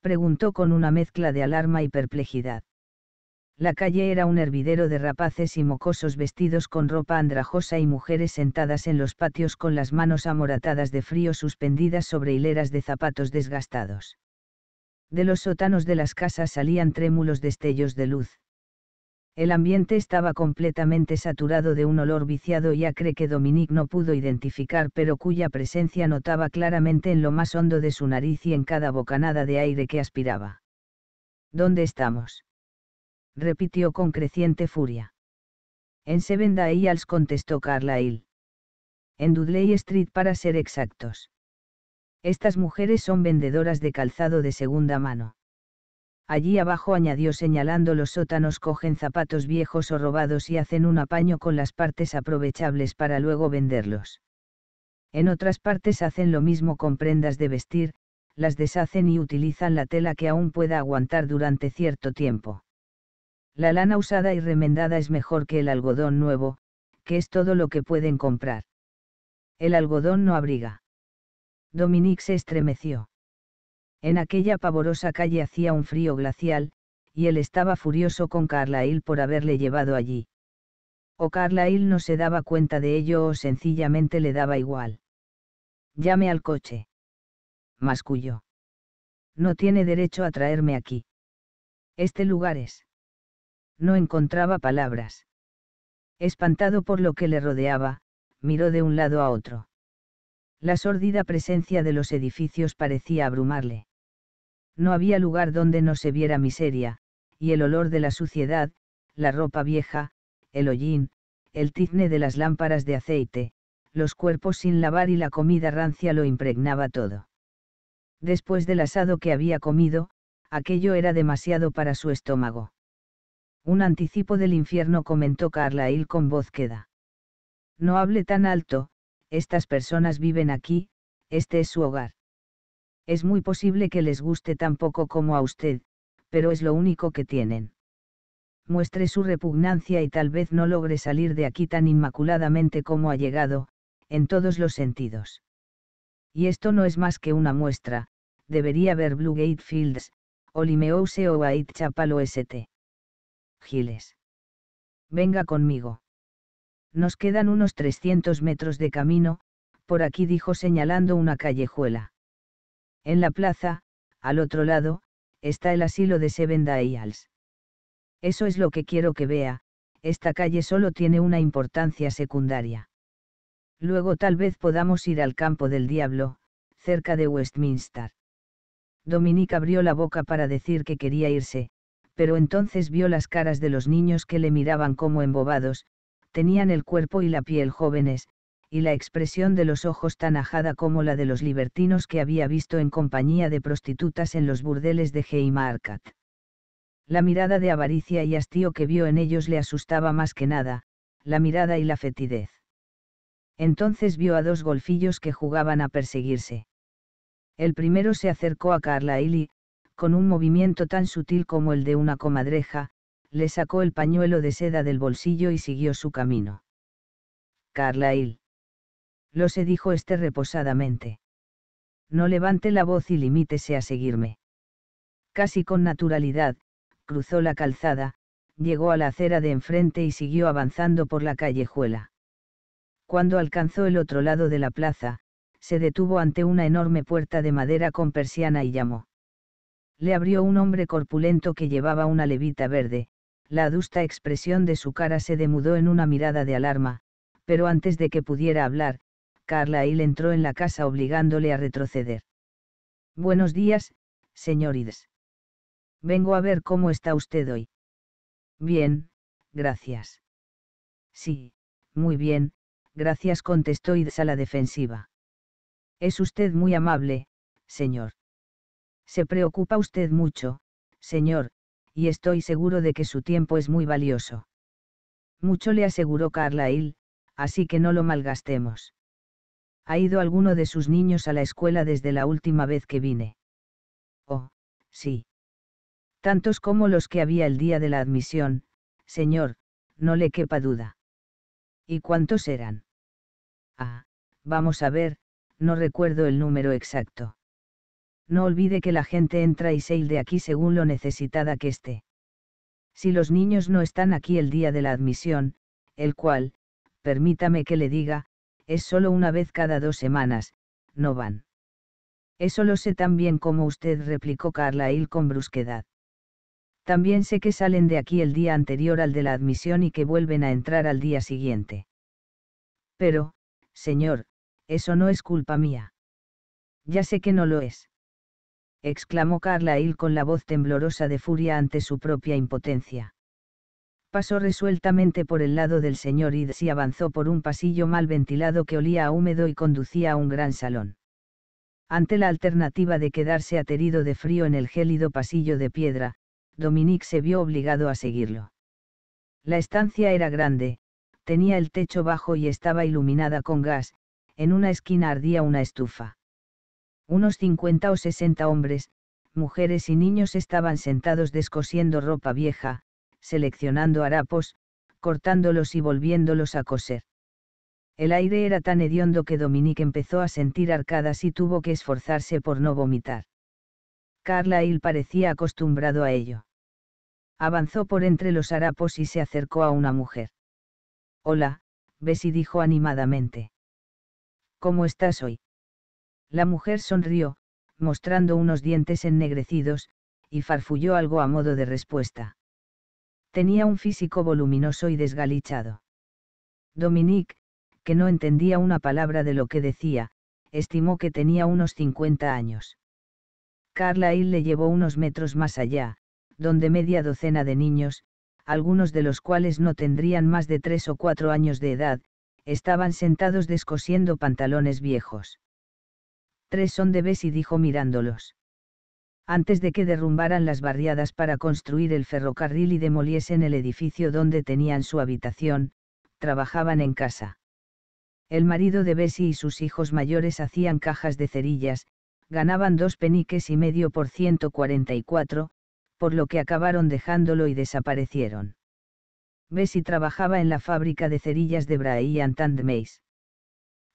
Speaker 1: preguntó con una mezcla de alarma y perplejidad. La calle era un hervidero de rapaces y mocosos vestidos con ropa andrajosa y mujeres sentadas en los patios con las manos amoratadas de frío suspendidas sobre hileras de zapatos desgastados. De los sótanos de las casas salían trémulos destellos de luz. El ambiente estaba completamente saturado de un olor viciado y acre que Dominique no pudo identificar pero cuya presencia notaba claramente en lo más hondo de su nariz y en cada bocanada de aire que aspiraba. ¿Dónde estamos? repitió con creciente furia. En Seven Dials contestó Carlyle. En Dudley Street para ser exactos. Estas mujeres son vendedoras de calzado de segunda mano. Allí abajo añadió señalando los sótanos cogen zapatos viejos o robados y hacen un apaño con las partes aprovechables para luego venderlos. En otras partes hacen lo mismo con prendas de vestir, las deshacen y utilizan la tela que aún pueda aguantar durante cierto tiempo. La lana usada y remendada es mejor que el algodón nuevo, que es todo lo que pueden comprar. El algodón no abriga. Dominique se estremeció. En aquella pavorosa calle hacía un frío glacial, y él estaba furioso con Carlyle por haberle llevado allí. O Carlyle no se daba cuenta de ello o sencillamente le daba igual. Llame al coche. Masculló. No tiene derecho a traerme aquí. Este lugar es no encontraba palabras. Espantado por lo que le rodeaba, miró de un lado a otro. La sórdida presencia de los edificios parecía abrumarle. No había lugar donde no se viera miseria, y el olor de la suciedad, la ropa vieja, el hollín, el tizne de las lámparas de aceite, los cuerpos sin lavar y la comida rancia lo impregnaba todo. Después del asado que había comido, aquello era demasiado para su estómago. Un anticipo del infierno comentó Carlyle con voz queda. No hable tan alto, estas personas viven aquí, este es su hogar. Es muy posible que les guste tan poco como a usted, pero es lo único que tienen. Muestre su repugnancia y tal vez no logre salir de aquí tan inmaculadamente como ha llegado, en todos los sentidos. Y esto no es más que una muestra, debería ver Bluegate Fields, Olimeouse o Whitechapel o St. Giles. Venga conmigo. Nos quedan unos 300 metros de camino, por aquí dijo señalando una callejuela. En la plaza, al otro lado, está el asilo de Seven Dials. Eso es lo que quiero que vea, esta calle solo tiene una importancia secundaria. Luego tal vez podamos ir al campo del diablo, cerca de Westminster. Dominic abrió la boca para decir que quería irse, pero entonces vio las caras de los niños que le miraban como embobados, tenían el cuerpo y la piel jóvenes, y la expresión de los ojos tan ajada como la de los libertinos que había visto en compañía de prostitutas en los burdeles de Heimarkat. La mirada de avaricia y hastío que vio en ellos le asustaba más que nada, la mirada y la fetidez. Entonces vio a dos golfillos que jugaban a perseguirse. El primero se acercó a Carla y, con un movimiento tan sutil como el de una comadreja, le sacó el pañuelo de seda del bolsillo y siguió su camino. Carlyle. Lo se dijo este reposadamente. No levante la voz y limítese a seguirme. Casi con naturalidad, cruzó la calzada, llegó a la acera de enfrente y siguió avanzando por la callejuela. Cuando alcanzó el otro lado de la plaza, se detuvo ante una enorme puerta de madera con persiana y llamó le abrió un hombre corpulento que llevaba una levita verde, la adusta expresión de su cara se demudó en una mirada de alarma, pero antes de que pudiera hablar, Carlyle entró en la casa obligándole a retroceder. Buenos días, señor Ides. Vengo a ver cómo está usted hoy. Bien, gracias. Sí, muy bien, gracias contestó Ides a la defensiva. Es usted muy amable, señor. Se preocupa usted mucho, señor, y estoy seguro de que su tiempo es muy valioso. Mucho le aseguró Carlyle, así que no lo malgastemos. ¿Ha ido alguno de sus niños a la escuela desde la última vez que vine? Oh, sí. Tantos como los que había el día de la admisión, señor, no le quepa duda. ¿Y cuántos eran? Ah, vamos a ver, no recuerdo el número exacto no olvide que la gente entra y sale de aquí según lo necesitada que esté. Si los niños no están aquí el día de la admisión, el cual, permítame que le diga, es solo una vez cada dos semanas, no van. Eso lo sé tan bien como usted, replicó Carlyle con brusquedad. También sé que salen de aquí el día anterior al de la admisión y que vuelven a entrar al día siguiente. Pero, señor, eso no es culpa mía. Ya sé que no lo es exclamó Carlyle con la voz temblorosa de furia ante su propia impotencia. Pasó resueltamente por el lado del señor y y avanzó por un pasillo mal ventilado que olía a húmedo y conducía a un gran salón. Ante la alternativa de quedarse aterido de frío en el gélido pasillo de piedra, Dominique se vio obligado a seguirlo. La estancia era grande, tenía el techo bajo y estaba iluminada con gas, en una esquina ardía una estufa. Unos 50 o 60 hombres, mujeres y niños estaban sentados descosiendo ropa vieja, seleccionando harapos, cortándolos y volviéndolos a coser. El aire era tan hediondo que Dominique empezó a sentir arcadas y tuvo que esforzarse por no vomitar. Carlyle parecía acostumbrado a ello. Avanzó por entre los harapos y se acercó a una mujer. Hola, Bessie dijo animadamente. ¿Cómo estás hoy? La mujer sonrió, mostrando unos dientes ennegrecidos, y farfulló algo a modo de respuesta. Tenía un físico voluminoso y desgalichado. Dominique, que no entendía una palabra de lo que decía, estimó que tenía unos 50 años. Carlyle le llevó unos metros más allá, donde media docena de niños, algunos de los cuales no tendrían más de tres o cuatro años de edad, estaban sentados descosiendo pantalones viejos tres son de Bessie dijo mirándolos. Antes de que derrumbaran las barriadas para construir el ferrocarril y demoliesen el edificio donde tenían su habitación, trabajaban en casa. El marido de Bessie y sus hijos mayores hacían cajas de cerillas, ganaban dos peniques y medio por 144, por lo que acabaron dejándolo y desaparecieron. Bessie trabajaba en la fábrica de cerillas de y and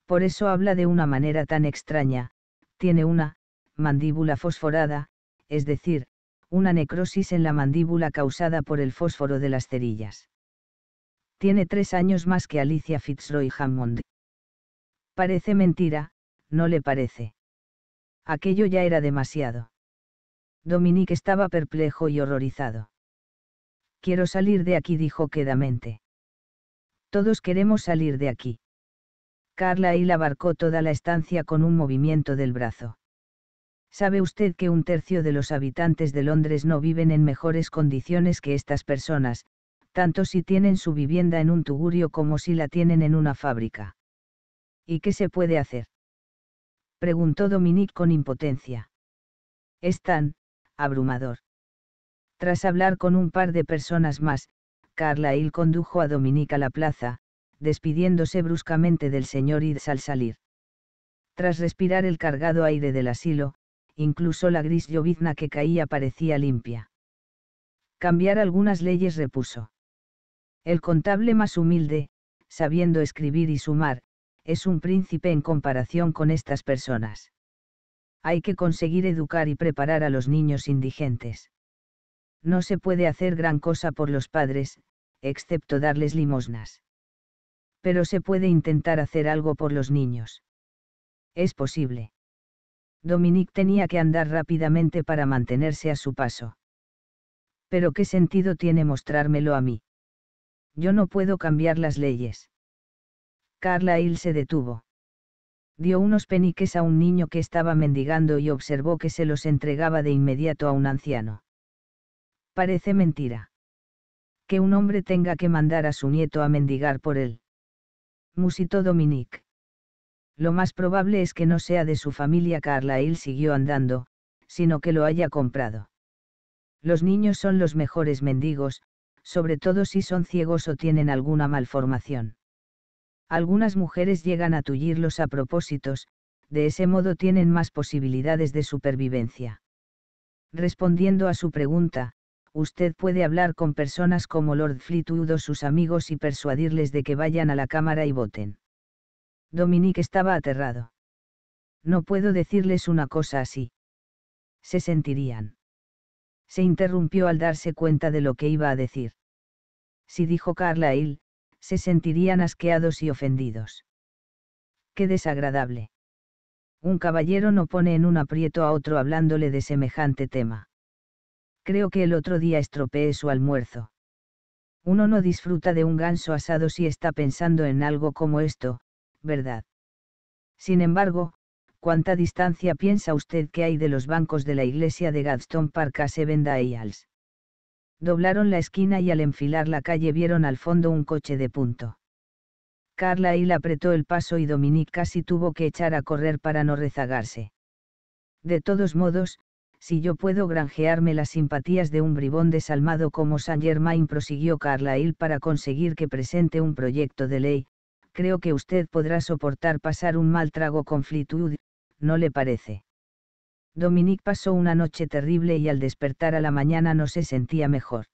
Speaker 1: Por eso habla de una manera tan extraña, tiene una mandíbula fosforada, es decir, una necrosis en la mandíbula causada por el fósforo de las cerillas. Tiene tres años más que Alicia Fitzroy Hammond. Parece mentira, no le parece. Aquello ya era demasiado. Dominique estaba perplejo y horrorizado. Quiero salir de aquí, dijo quedamente. Todos queremos salir de aquí. Carlyle abarcó toda la estancia con un movimiento del brazo. ¿Sabe usted que un tercio de los habitantes de Londres no viven en mejores condiciones que estas personas, tanto si tienen su vivienda en un tugurio como si la tienen en una fábrica? ¿Y qué se puede hacer? Preguntó Dominique con impotencia. Es tan, abrumador. Tras hablar con un par de personas más, Carlyle condujo a Dominique a la plaza, despidiéndose bruscamente del señor Ids al salir. Tras respirar el cargado aire del asilo, incluso la gris llovizna que caía parecía limpia. Cambiar algunas leyes repuso. El contable más humilde, sabiendo escribir y sumar, es un príncipe en comparación con estas personas. Hay que conseguir educar y preparar a los niños indigentes. No se puede hacer gran cosa por los padres, excepto darles limosnas pero se puede intentar hacer algo por los niños. Es posible. Dominique tenía que andar rápidamente para mantenerse a su paso. Pero ¿qué sentido tiene mostrármelo a mí? Yo no puedo cambiar las leyes. Hill se detuvo. Dio unos peniques a un niño que estaba mendigando y observó que se los entregaba de inmediato a un anciano. Parece mentira. Que un hombre tenga que mandar a su nieto a mendigar por él. Musito Dominique. Lo más probable es que no sea de su familia él siguió andando, sino que lo haya comprado. Los niños son los mejores mendigos, sobre todo si son ciegos o tienen alguna malformación. Algunas mujeres llegan a tullirlos a propósitos, de ese modo tienen más posibilidades de supervivencia. Respondiendo a su pregunta, usted puede hablar con personas como Lord Fleetwood o sus amigos y persuadirles de que vayan a la Cámara y voten. Dominique estaba aterrado. No puedo decirles una cosa así. Se sentirían. Se interrumpió al darse cuenta de lo que iba a decir. Si dijo Carlyle, se sentirían asqueados y ofendidos. Qué desagradable. Un caballero no pone en un aprieto a otro hablándole de semejante tema creo que el otro día estropeé su almuerzo. Uno no disfruta de un ganso asado si está pensando en algo como esto, ¿verdad? Sin embargo, ¿cuánta distancia piensa usted que hay de los bancos de la iglesia de Gadstone Park a Seven Dials? Doblaron la esquina y al enfilar la calle vieron al fondo un coche de punto. Carla Carlyle apretó el paso y Dominique casi tuvo que echar a correr para no rezagarse. De todos modos, si yo puedo granjearme las simpatías de un bribón desalmado como Saint Germain, prosiguió Carlyle para conseguir que presente un proyecto de ley, creo que usted podrá soportar pasar un mal trago con Fleetwood, ¿no le parece? Dominique pasó una noche terrible y al despertar a la mañana no se sentía mejor.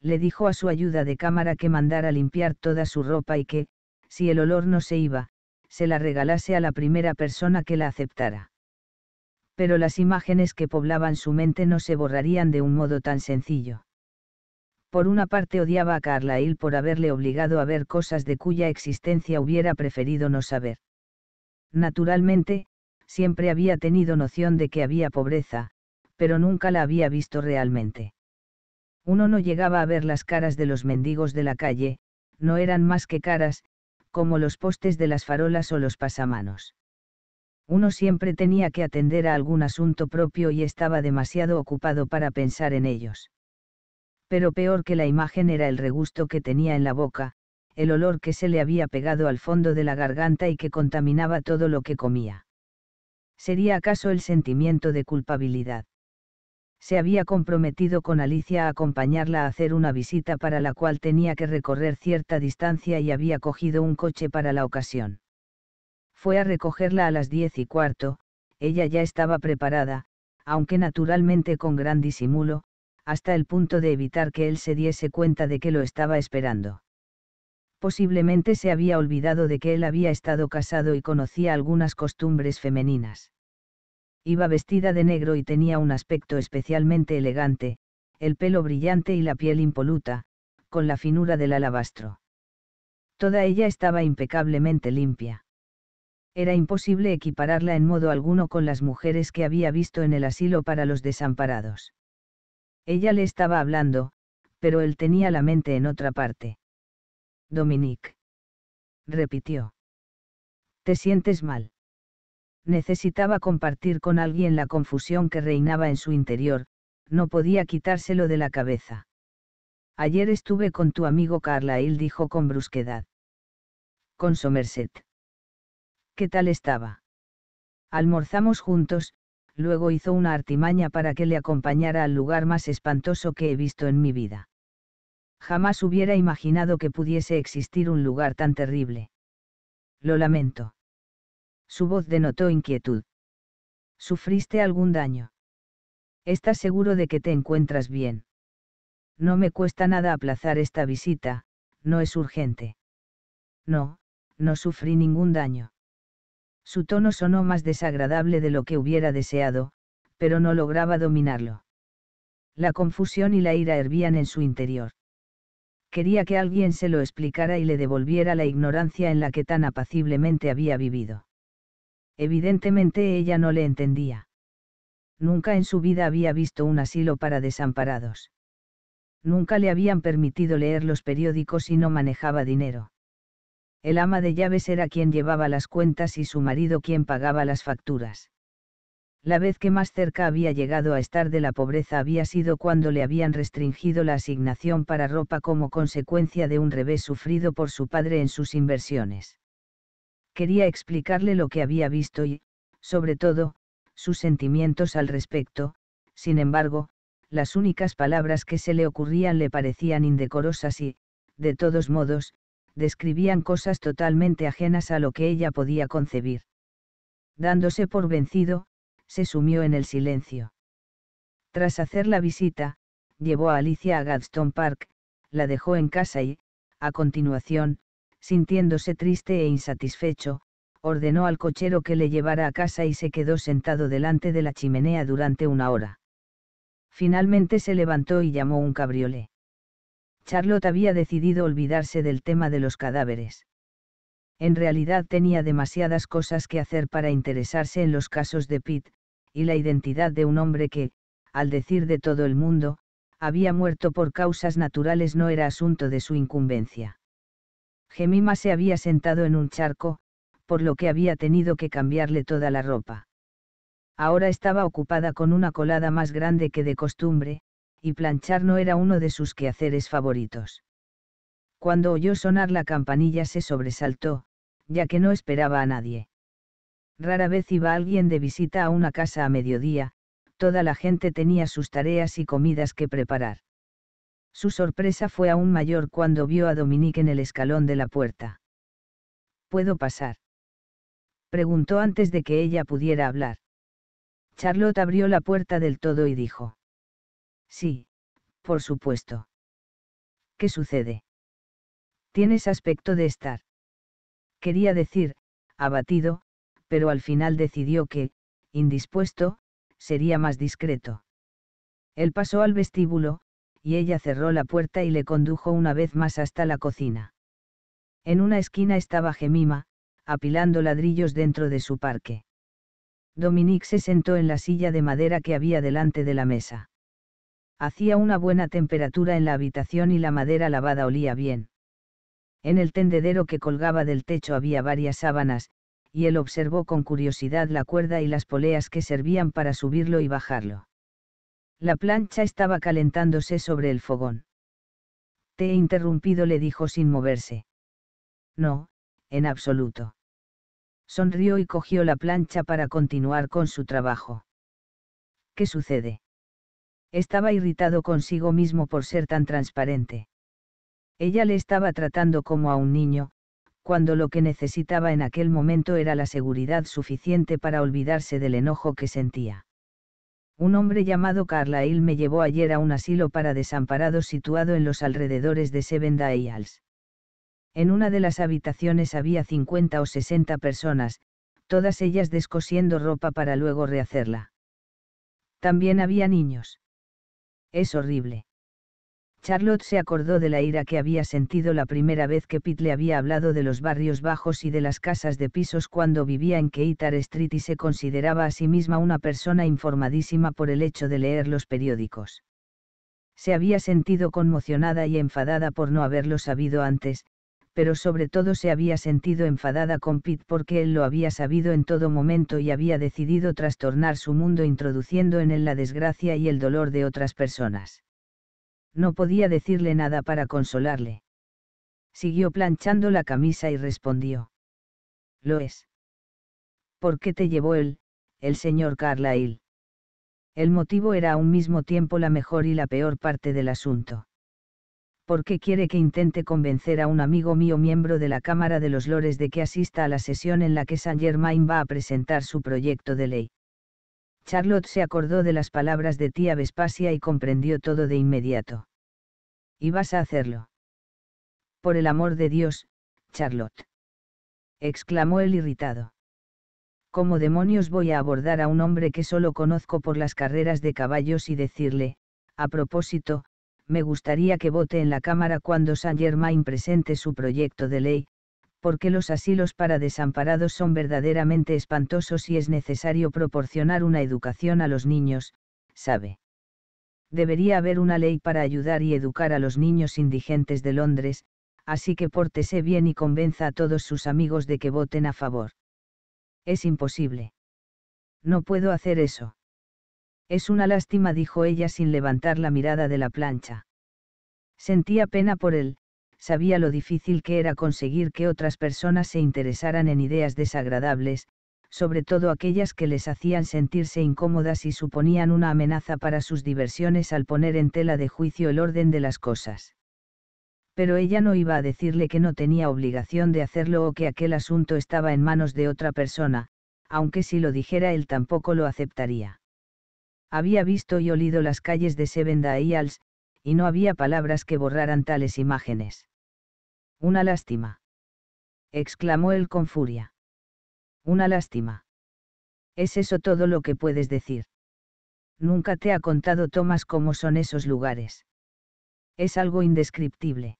Speaker 1: Le dijo a su ayuda de cámara que mandara limpiar toda su ropa y que, si el olor no se iba, se la regalase a la primera persona que la aceptara pero las imágenes que poblaban su mente no se borrarían de un modo tan sencillo. Por una parte odiaba a Carlyle por haberle obligado a ver cosas de cuya existencia hubiera preferido no saber. Naturalmente, siempre había tenido noción de que había pobreza, pero nunca la había visto realmente. Uno no llegaba a ver las caras de los mendigos de la calle, no eran más que caras, como los postes de las farolas o los pasamanos. Uno siempre tenía que atender a algún asunto propio y estaba demasiado ocupado para pensar en ellos. Pero peor que la imagen era el regusto que tenía en la boca, el olor que se le había pegado al fondo de la garganta y que contaminaba todo lo que comía. ¿Sería acaso el sentimiento de culpabilidad? Se había comprometido con Alicia a acompañarla a hacer una visita para la cual tenía que recorrer cierta distancia y había cogido un coche para la ocasión. Fue a recogerla a las diez y cuarto, ella ya estaba preparada, aunque naturalmente con gran disimulo, hasta el punto de evitar que él se diese cuenta de que lo estaba esperando. Posiblemente se había olvidado de que él había estado casado y conocía algunas costumbres femeninas. Iba vestida de negro y tenía un aspecto especialmente elegante, el pelo brillante y la piel impoluta, con la finura del alabastro. Toda ella estaba impecablemente limpia era imposible equipararla en modo alguno con las mujeres que había visto en el asilo para los desamparados. Ella le estaba hablando, pero él tenía la mente en otra parte. Dominique. Repitió. ¿Te sientes mal? Necesitaba compartir con alguien la confusión que reinaba en su interior, no podía quitárselo de la cabeza. Ayer estuve con tu amigo Carlyle, dijo con brusquedad. Con Somerset qué tal estaba. Almorzamos juntos, luego hizo una artimaña para que le acompañara al lugar más espantoso que he visto en mi vida. Jamás hubiera imaginado que pudiese existir un lugar tan terrible. Lo lamento. Su voz denotó inquietud. ¿Sufriste algún daño? ¿Estás seguro de que te encuentras bien? No me cuesta nada aplazar esta visita, no es urgente. No, no sufrí ningún daño. Su tono sonó más desagradable de lo que hubiera deseado, pero no lograba dominarlo. La confusión y la ira hervían en su interior. Quería que alguien se lo explicara y le devolviera la ignorancia en la que tan apaciblemente había vivido. Evidentemente ella no le entendía. Nunca en su vida había visto un asilo para desamparados. Nunca le habían permitido leer los periódicos y no manejaba dinero el ama de llaves era quien llevaba las cuentas y su marido quien pagaba las facturas. La vez que más cerca había llegado a estar de la pobreza había sido cuando le habían restringido la asignación para ropa como consecuencia de un revés sufrido por su padre en sus inversiones. Quería explicarle lo que había visto y, sobre todo, sus sentimientos al respecto, sin embargo, las únicas palabras que se le ocurrían le parecían indecorosas y, de todos modos, describían cosas totalmente ajenas a lo que ella podía concebir. Dándose por vencido, se sumió en el silencio. Tras hacer la visita, llevó a Alicia a Gadsden Park, la dejó en casa y, a continuación, sintiéndose triste e insatisfecho, ordenó al cochero que le llevara a casa y se quedó sentado delante de la chimenea durante una hora. Finalmente se levantó y llamó un cabriolé. Charlotte había decidido olvidarse del tema de los cadáveres. En realidad tenía demasiadas cosas que hacer para interesarse en los casos de Pitt, y la identidad de un hombre que, al decir de todo el mundo, había muerto por causas naturales no era asunto de su incumbencia. Gemima se había sentado en un charco, por lo que había tenido que cambiarle toda la ropa. Ahora estaba ocupada con una colada más grande que de costumbre, y planchar no era uno de sus quehaceres favoritos. Cuando oyó sonar la campanilla se sobresaltó, ya que no esperaba a nadie. Rara vez iba alguien de visita a una casa a mediodía, toda la gente tenía sus tareas y comidas que preparar. Su sorpresa fue aún mayor cuando vio a Dominique en el escalón de la puerta. ¿Puedo pasar? preguntó antes de que ella pudiera hablar. Charlotte abrió la puerta del todo y dijo. Sí, por supuesto. ¿Qué sucede? Tienes aspecto de estar. Quería decir, abatido, pero al final decidió que, indispuesto, sería más discreto. Él pasó al vestíbulo, y ella cerró la puerta y le condujo una vez más hasta la cocina. En una esquina estaba Gemima, apilando ladrillos dentro de su parque. Dominique se sentó en la silla de madera que había delante de la mesa. Hacía una buena temperatura en la habitación y la madera lavada olía bien. En el tendedero que colgaba del techo había varias sábanas, y él observó con curiosidad la cuerda y las poleas que servían para subirlo y bajarlo. La plancha estaba calentándose sobre el fogón. Te he interrumpido, le dijo sin moverse. No, en absoluto. Sonrió y cogió la plancha para continuar con su trabajo. ¿Qué sucede? Estaba irritado consigo mismo por ser tan transparente. Ella le estaba tratando como a un niño, cuando lo que necesitaba en aquel momento era la seguridad suficiente para olvidarse del enojo que sentía. Un hombre llamado Carlyle me llevó ayer a un asilo para desamparados situado en los alrededores de Seven Dials. En una de las habitaciones había 50 o 60 personas, todas ellas descosiendo ropa para luego rehacerla. También había niños. Es horrible. Charlotte se acordó de la ira que había sentido la primera vez que Pitt le había hablado de los barrios bajos y de las casas de pisos cuando vivía en Keitar Street y se consideraba a sí misma una persona informadísima por el hecho de leer los periódicos. Se había sentido conmocionada y enfadada por no haberlo sabido antes, pero sobre todo se había sentido enfadada con Pete porque él lo había sabido en todo momento y había decidido trastornar su mundo introduciendo en él la desgracia y el dolor de otras personas. No podía decirle nada para consolarle. Siguió planchando la camisa y respondió. Lo es. ¿Por qué te llevó él, el señor Carlyle? El motivo era a un mismo tiempo la mejor y la peor parte del asunto ¿por qué quiere que intente convencer a un amigo mío miembro de la Cámara de los Lores de que asista a la sesión en la que Saint Germain va a presentar su proyecto de ley? Charlotte se acordó de las palabras de tía Vespasia y comprendió todo de inmediato. ¿Y vas a hacerlo? Por el amor de Dios, Charlotte. exclamó el irritado. ¿Cómo demonios voy a abordar a un hombre que solo conozco por las carreras de caballos y decirle, a propósito, me gustaría que vote en la Cámara cuando saint Germain presente su proyecto de ley, porque los asilos para desamparados son verdaderamente espantosos y es necesario proporcionar una educación a los niños, sabe. Debería haber una ley para ayudar y educar a los niños indigentes de Londres, así que pórtese bien y convenza a todos sus amigos de que voten a favor. Es imposible. No puedo hacer eso. Es una lástima, dijo ella sin levantar la mirada de la plancha. Sentía pena por él, sabía lo difícil que era conseguir que otras personas se interesaran en ideas desagradables, sobre todo aquellas que les hacían sentirse incómodas y suponían una amenaza para sus diversiones al poner en tela de juicio el orden de las cosas. Pero ella no iba a decirle que no tenía obligación de hacerlo o que aquel asunto estaba en manos de otra persona, aunque si lo dijera él tampoco lo aceptaría. Había visto y olido las calles de Seven Dials, y no había palabras que borraran tales imágenes. Una lástima. exclamó él con furia. Una lástima. ¿Es eso todo lo que puedes decir? Nunca te ha contado Tomás cómo son esos lugares. Es algo indescriptible.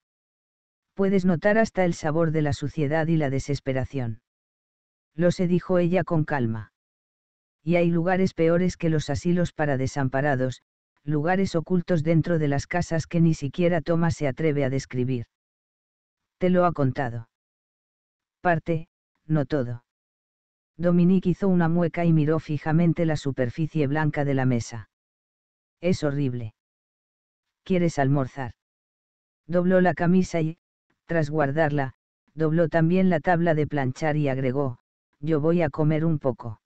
Speaker 1: Puedes notar hasta el sabor de la suciedad y la desesperación. Lo se dijo ella con calma y hay lugares peores que los asilos para desamparados, lugares ocultos dentro de las casas que ni siquiera Thomas se atreve a describir. Te lo ha contado. Parte, no todo. Dominique hizo una mueca y miró fijamente la superficie blanca de la mesa. Es horrible. ¿Quieres almorzar? Dobló la camisa y, tras guardarla, dobló también la tabla de planchar y agregó, yo voy a comer un poco.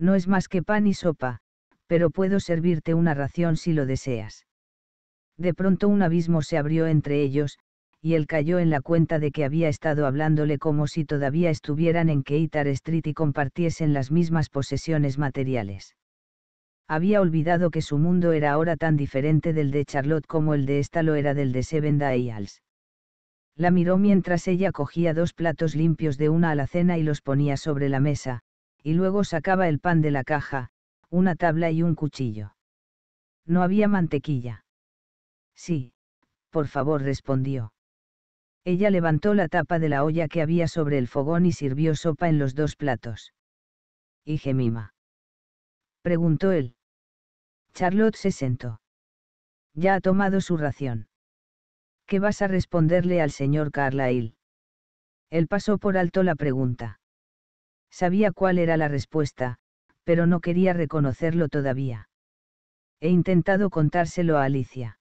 Speaker 1: No es más que pan y sopa, pero puedo servirte una ración si lo deseas. De pronto un abismo se abrió entre ellos, y él cayó en la cuenta de que había estado hablándole como si todavía estuvieran en Keitar Street y compartiesen las mismas posesiones materiales. Había olvidado que su mundo era ahora tan diferente del de Charlotte como el de esta lo era del de Seven Dials. La miró mientras ella cogía dos platos limpios de una alacena y los ponía sobre la mesa, y luego sacaba el pan de la caja, una tabla y un cuchillo. No había mantequilla. Sí, por favor, respondió. Ella levantó la tapa de la olla que había sobre el fogón y sirvió sopa en los dos platos. ¿Y mima». preguntó él. Charlotte se sentó. Ya ha tomado su ración. ¿Qué vas a responderle al señor Carlyle? Él pasó por alto la pregunta. Sabía cuál era la respuesta, pero no quería reconocerlo todavía. He intentado contárselo a Alicia.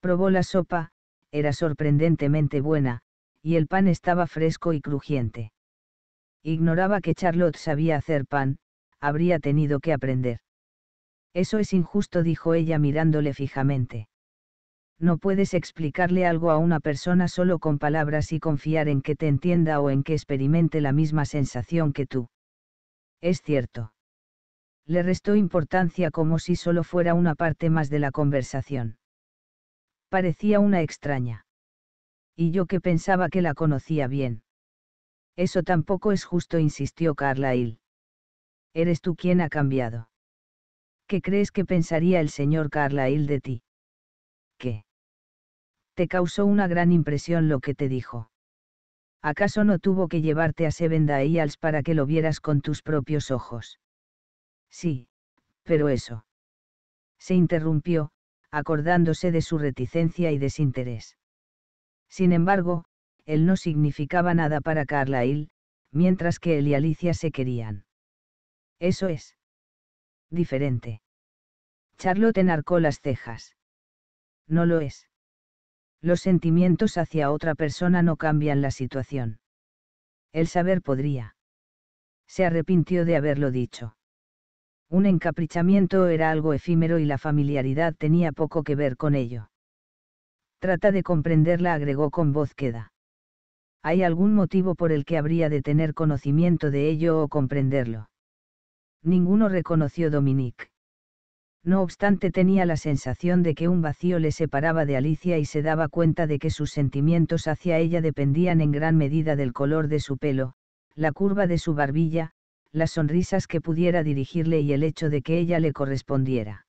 Speaker 1: Probó la sopa, era sorprendentemente buena, y el pan estaba fresco y crujiente. Ignoraba que Charlotte sabía hacer pan, habría tenido que aprender. Eso es injusto, dijo ella mirándole fijamente no puedes explicarle algo a una persona solo con palabras y confiar en que te entienda o en que experimente la misma sensación que tú. Es cierto. Le restó importancia como si solo fuera una parte más de la conversación. Parecía una extraña. Y yo que pensaba que la conocía bien. Eso tampoco es justo, insistió Carlyle. Eres tú quien ha cambiado. ¿Qué crees que pensaría el señor Carlyle de ti? ¿Qué? Te causó una gran impresión lo que te dijo. ¿Acaso no tuvo que llevarte a Seven Dials para que lo vieras con tus propios ojos? Sí, pero eso. Se interrumpió, acordándose de su reticencia y desinterés. Sin embargo, él no significaba nada para Carlyle, mientras que él y Alicia se querían. Eso es. Diferente. Charlotte enarcó las cejas no lo es. Los sentimientos hacia otra persona no cambian la situación. El saber podría. Se arrepintió de haberlo dicho. Un encaprichamiento era algo efímero y la familiaridad tenía poco que ver con ello. Trata de comprenderla, agregó con voz queda. ¿Hay algún motivo por el que habría de tener conocimiento de ello o comprenderlo? Ninguno reconoció Dominique. No obstante tenía la sensación de que un vacío le separaba de Alicia y se daba cuenta de que sus sentimientos hacia ella dependían en gran medida del color de su pelo, la curva de su barbilla, las sonrisas que pudiera dirigirle y el hecho de que ella le correspondiera.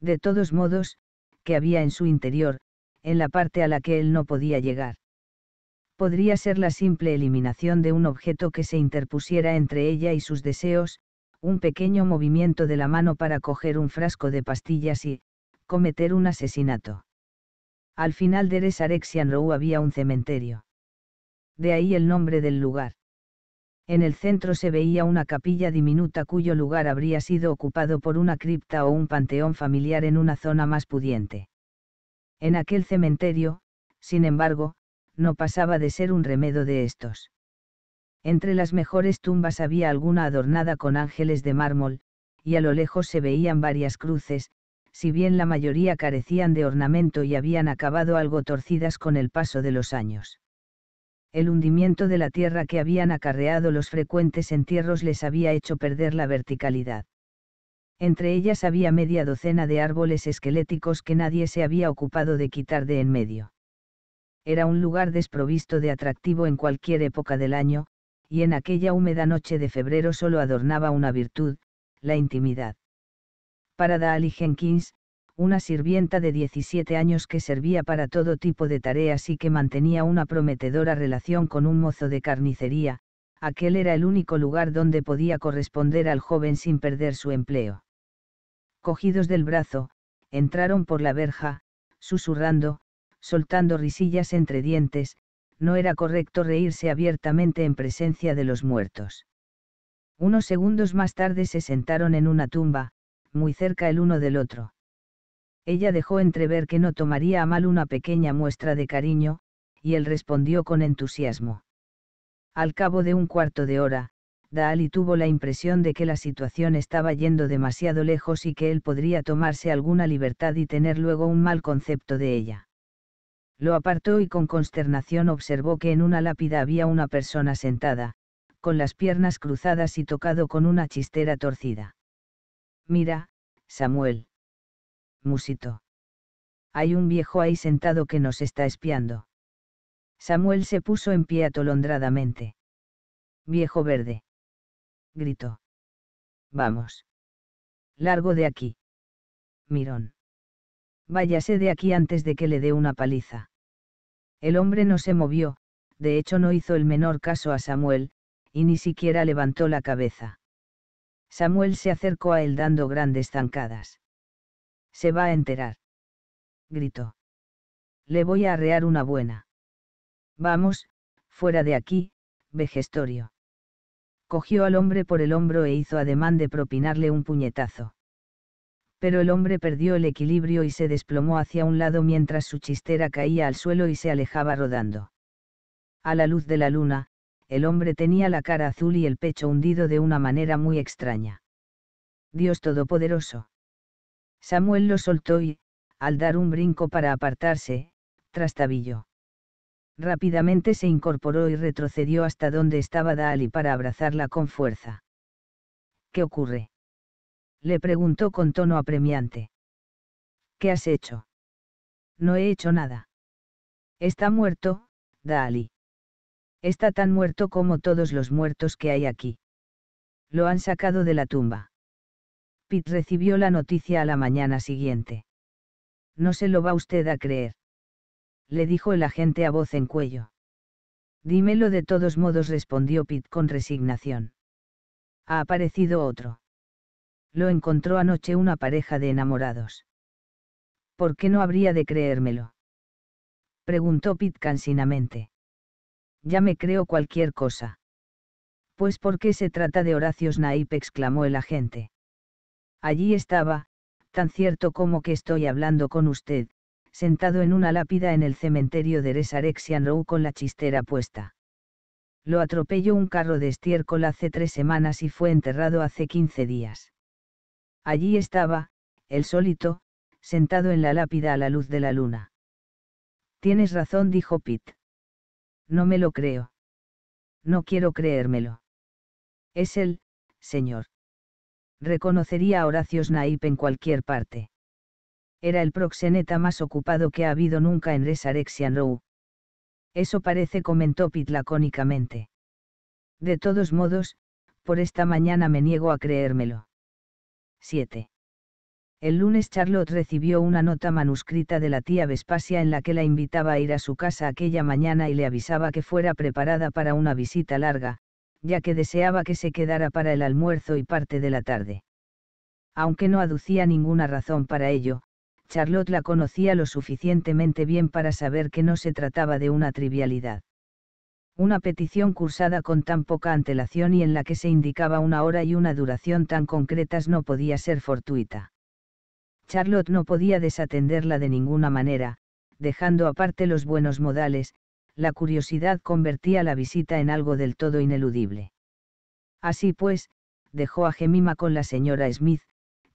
Speaker 1: De todos modos, que había en su interior, en la parte a la que él no podía llegar. Podría ser la simple eliminación de un objeto que se interpusiera entre ella y sus deseos, un pequeño movimiento de la mano para coger un frasco de pastillas y, cometer un asesinato. Al final de Resarexian Row había un cementerio. De ahí el nombre del lugar. En el centro se veía una capilla diminuta cuyo lugar habría sido ocupado por una cripta o un panteón familiar en una zona más pudiente. En aquel cementerio, sin embargo, no pasaba de ser un remedo de estos. Entre las mejores tumbas había alguna adornada con ángeles de mármol, y a lo lejos se veían varias cruces, si bien la mayoría carecían de ornamento y habían acabado algo torcidas con el paso de los años. El hundimiento de la tierra que habían acarreado los frecuentes entierros les había hecho perder la verticalidad. Entre ellas había media docena de árboles esqueléticos que nadie se había ocupado de quitar de en medio. Era un lugar desprovisto de atractivo en cualquier época del año, y en aquella húmeda noche de febrero solo adornaba una virtud, la intimidad. Para Daly Jenkins, una sirvienta de 17 años que servía para todo tipo de tareas y que mantenía una prometedora relación con un mozo de carnicería, aquel era el único lugar donde podía corresponder al joven sin perder su empleo. Cogidos del brazo, entraron por la verja, susurrando, soltando risillas entre dientes, no era correcto reírse abiertamente en presencia de los muertos. Unos segundos más tarde se sentaron en una tumba, muy cerca el uno del otro. Ella dejó entrever que no tomaría a mal una pequeña muestra de cariño, y él respondió con entusiasmo. Al cabo de un cuarto de hora, Dali tuvo la impresión de que la situación estaba yendo demasiado lejos y que él podría tomarse alguna libertad y tener luego un mal concepto de ella. Lo apartó y con consternación observó que en una lápida había una persona sentada, con las piernas cruzadas y tocado con una chistera torcida. Mira, Samuel. Musito. Hay un viejo ahí sentado que nos está espiando. Samuel se puso en pie atolondradamente. Viejo verde. Gritó. Vamos. Largo de aquí. Mirón. Váyase de aquí antes de que le dé una paliza. El hombre no se movió, de hecho no hizo el menor caso a Samuel, y ni siquiera levantó la cabeza. Samuel se acercó a él dando grandes zancadas. Se va a enterar. Gritó. Le voy a arrear una buena. Vamos, fuera de aquí, vejestorio. Cogió al hombre por el hombro e hizo ademán de propinarle un puñetazo pero el hombre perdió el equilibrio y se desplomó hacia un lado mientras su chistera caía al suelo y se alejaba rodando. A la luz de la luna, el hombre tenía la cara azul y el pecho hundido de una manera muy extraña. Dios Todopoderoso. Samuel lo soltó y, al dar un brinco para apartarse, trastabilló. Rápidamente se incorporó y retrocedió hasta donde estaba Dali para abrazarla con fuerza. ¿Qué ocurre? le preguntó con tono apremiante. ¿Qué has hecho? No he hecho nada. Está muerto, Dali. Está tan muerto como todos los muertos que hay aquí. Lo han sacado de la tumba. Pitt recibió la noticia a la mañana siguiente. No se lo va usted a creer. Le dijo el agente a voz en cuello. Dímelo de todos modos, respondió Pitt con resignación. Ha aparecido otro lo encontró anoche una pareja de enamorados. ¿Por qué no habría de creérmelo? Preguntó Pitt cansinamente. Ya me creo cualquier cosa. Pues ¿por qué se trata de Horacio Snape, exclamó el agente. Allí estaba, tan cierto como que estoy hablando con usted, sentado en una lápida en el cementerio de Resarexian Row con la chistera puesta. Lo atropelló un carro de estiércol hace tres semanas y fue enterrado hace quince días. Allí estaba, el solito, sentado en la lápida a la luz de la luna. Tienes razón, dijo Pitt. No me lo creo. No quiero creérmelo. Es él, señor. Reconocería a Horacio Snaip en cualquier parte. Era el proxeneta más ocupado que ha habido nunca en Resarexian Row. Eso parece, comentó Pitt lacónicamente. De todos modos, por esta mañana me niego a creérmelo. 7. El lunes Charlotte recibió una nota manuscrita de la tía Vespasia en la que la invitaba a ir a su casa aquella mañana y le avisaba que fuera preparada para una visita larga, ya que deseaba que se quedara para el almuerzo y parte de la tarde. Aunque no aducía ninguna razón para ello, Charlotte la conocía lo suficientemente bien para saber que no se trataba de una trivialidad una petición cursada con tan poca antelación y en la que se indicaba una hora y una duración tan concretas no podía ser fortuita. Charlotte no podía desatenderla de ninguna manera, dejando aparte los buenos modales, la curiosidad convertía la visita en algo del todo ineludible. Así pues, dejó a Gemima con la señora Smith,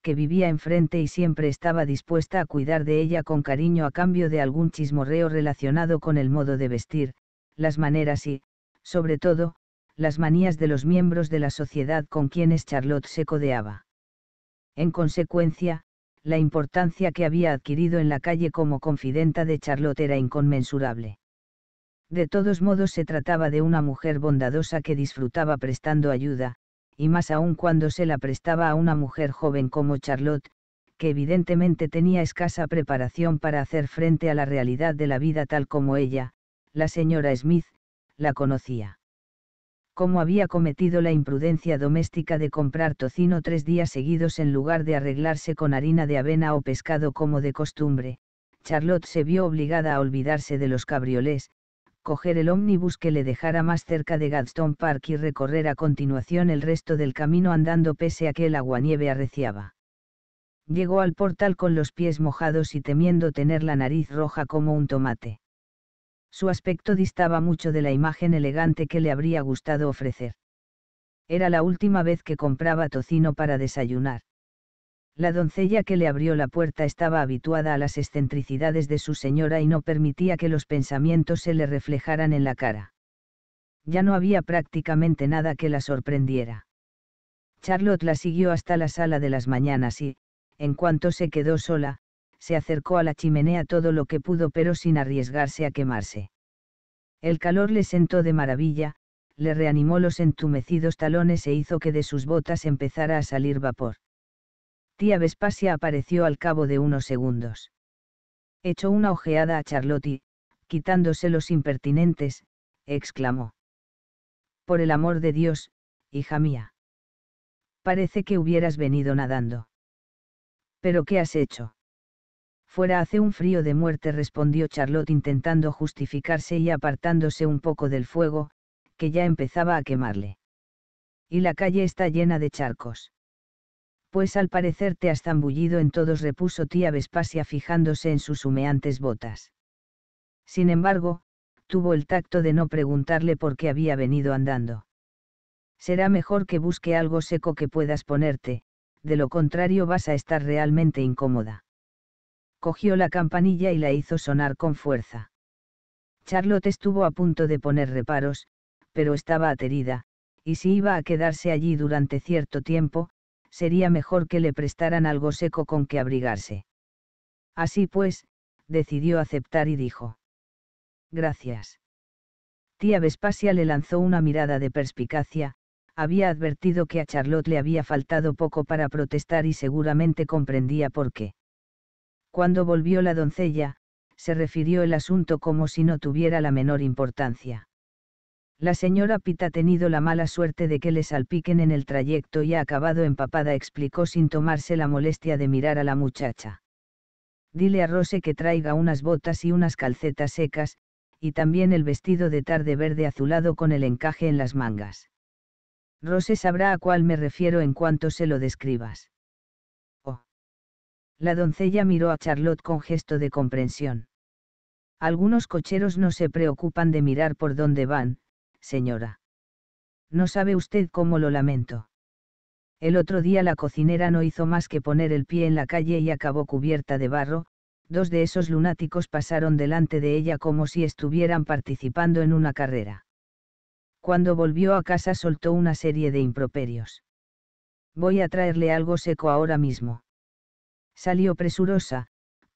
Speaker 1: que vivía enfrente y siempre estaba dispuesta a cuidar de ella con cariño a cambio de algún chismorreo relacionado con el modo de vestir, las maneras y, sobre todo, las manías de los miembros de la sociedad con quienes Charlotte se codeaba. En consecuencia, la importancia que había adquirido en la calle como confidenta de Charlotte era inconmensurable. De todos modos se trataba de una mujer bondadosa que disfrutaba prestando ayuda, y más aún cuando se la prestaba a una mujer joven como Charlotte, que evidentemente tenía escasa preparación para hacer frente a la realidad de la vida tal como ella, la señora Smith, la conocía. Como había cometido la imprudencia doméstica de comprar tocino tres días seguidos en lugar de arreglarse con harina de avena o pescado como de costumbre, Charlotte se vio obligada a olvidarse de los cabriolés, coger el ómnibus que le dejara más cerca de Gadstone Park y recorrer a continuación el resto del camino andando pese a que el nieve arreciaba. Llegó al portal con los pies mojados y temiendo tener la nariz roja como un tomate. Su aspecto distaba mucho de la imagen elegante que le habría gustado ofrecer. Era la última vez que compraba tocino para desayunar. La doncella que le abrió la puerta estaba habituada a las excentricidades de su señora y no permitía que los pensamientos se le reflejaran en la cara. Ya no había prácticamente nada que la sorprendiera. Charlotte la siguió hasta la sala de las mañanas y, en cuanto se quedó sola, se acercó a la chimenea todo lo que pudo pero sin arriesgarse a quemarse. El calor le sentó de maravilla, le reanimó los entumecidos talones e hizo que de sus botas empezara a salir vapor. Tía Vespasia apareció al cabo de unos segundos. Echó una ojeada a y, quitándose los impertinentes, exclamó. Por el amor de Dios, hija mía. Parece que hubieras venido nadando. ¿Pero qué has hecho? Fuera hace un frío de muerte, respondió Charlotte intentando justificarse y apartándose un poco del fuego, que ya empezaba a quemarle. Y la calle está llena de charcos. Pues al parecer te has zambullido en todos, repuso tía Vespasia fijándose en sus humeantes botas. Sin embargo, tuvo el tacto de no preguntarle por qué había venido andando. Será mejor que busque algo seco que puedas ponerte, de lo contrario vas a estar realmente incómoda cogió la campanilla y la hizo sonar con fuerza. Charlotte estuvo a punto de poner reparos, pero estaba aterida, y si iba a quedarse allí durante cierto tiempo, sería mejor que le prestaran algo seco con que abrigarse. Así pues, decidió aceptar y dijo. Gracias. Tía Vespasia le lanzó una mirada de perspicacia, había advertido que a Charlotte le había faltado poco para protestar y seguramente comprendía por qué. Cuando volvió la doncella, se refirió el asunto como si no tuviera la menor importancia. La señora Pitt ha tenido la mala suerte de que le salpiquen en el trayecto y ha acabado empapada, explicó sin tomarse la molestia de mirar a la muchacha. Dile a Rose que traiga unas botas y unas calcetas secas, y también el vestido de tarde verde azulado con el encaje en las mangas. Rose sabrá a cuál me refiero en cuanto se lo describas. La doncella miró a Charlotte con gesto de comprensión. Algunos cocheros no se preocupan de mirar por dónde van, señora. No sabe usted cómo lo lamento. El otro día la cocinera no hizo más que poner el pie en la calle y acabó cubierta de barro, dos de esos lunáticos pasaron delante de ella como si estuvieran participando en una carrera. Cuando volvió a casa soltó una serie de improperios. Voy a traerle algo seco ahora mismo salió presurosa,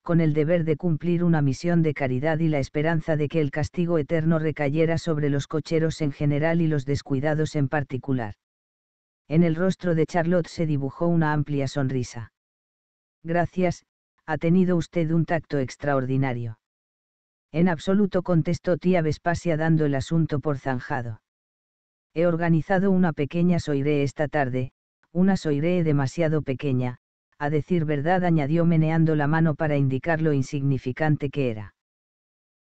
Speaker 1: con el deber de cumplir una misión de caridad y la esperanza de que el castigo eterno recayera sobre los cocheros en general y los descuidados en particular. En el rostro de Charlotte se dibujó una amplia sonrisa. Gracias, ha tenido usted un tacto extraordinario. En absoluto contestó tía Vespasia dando el asunto por zanjado. He organizado una pequeña soirée esta tarde, una soirée demasiado pequeña, a decir verdad añadió meneando la mano para indicar lo insignificante que era.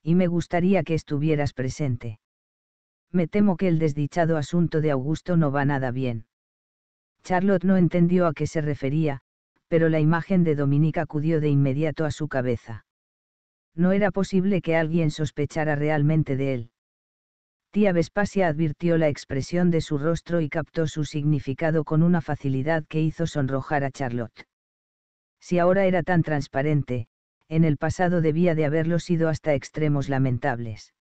Speaker 1: Y me gustaría que estuvieras presente. Me temo que el desdichado asunto de Augusto no va nada bien. Charlotte no entendió a qué se refería, pero la imagen de Dominica acudió de inmediato a su cabeza. No era posible que alguien sospechara realmente de él. Tía Vespasia advirtió la expresión de su rostro y captó su significado con una facilidad que hizo sonrojar a Charlotte. Si ahora era tan transparente, en el pasado debía de haberlo sido hasta extremos lamentables.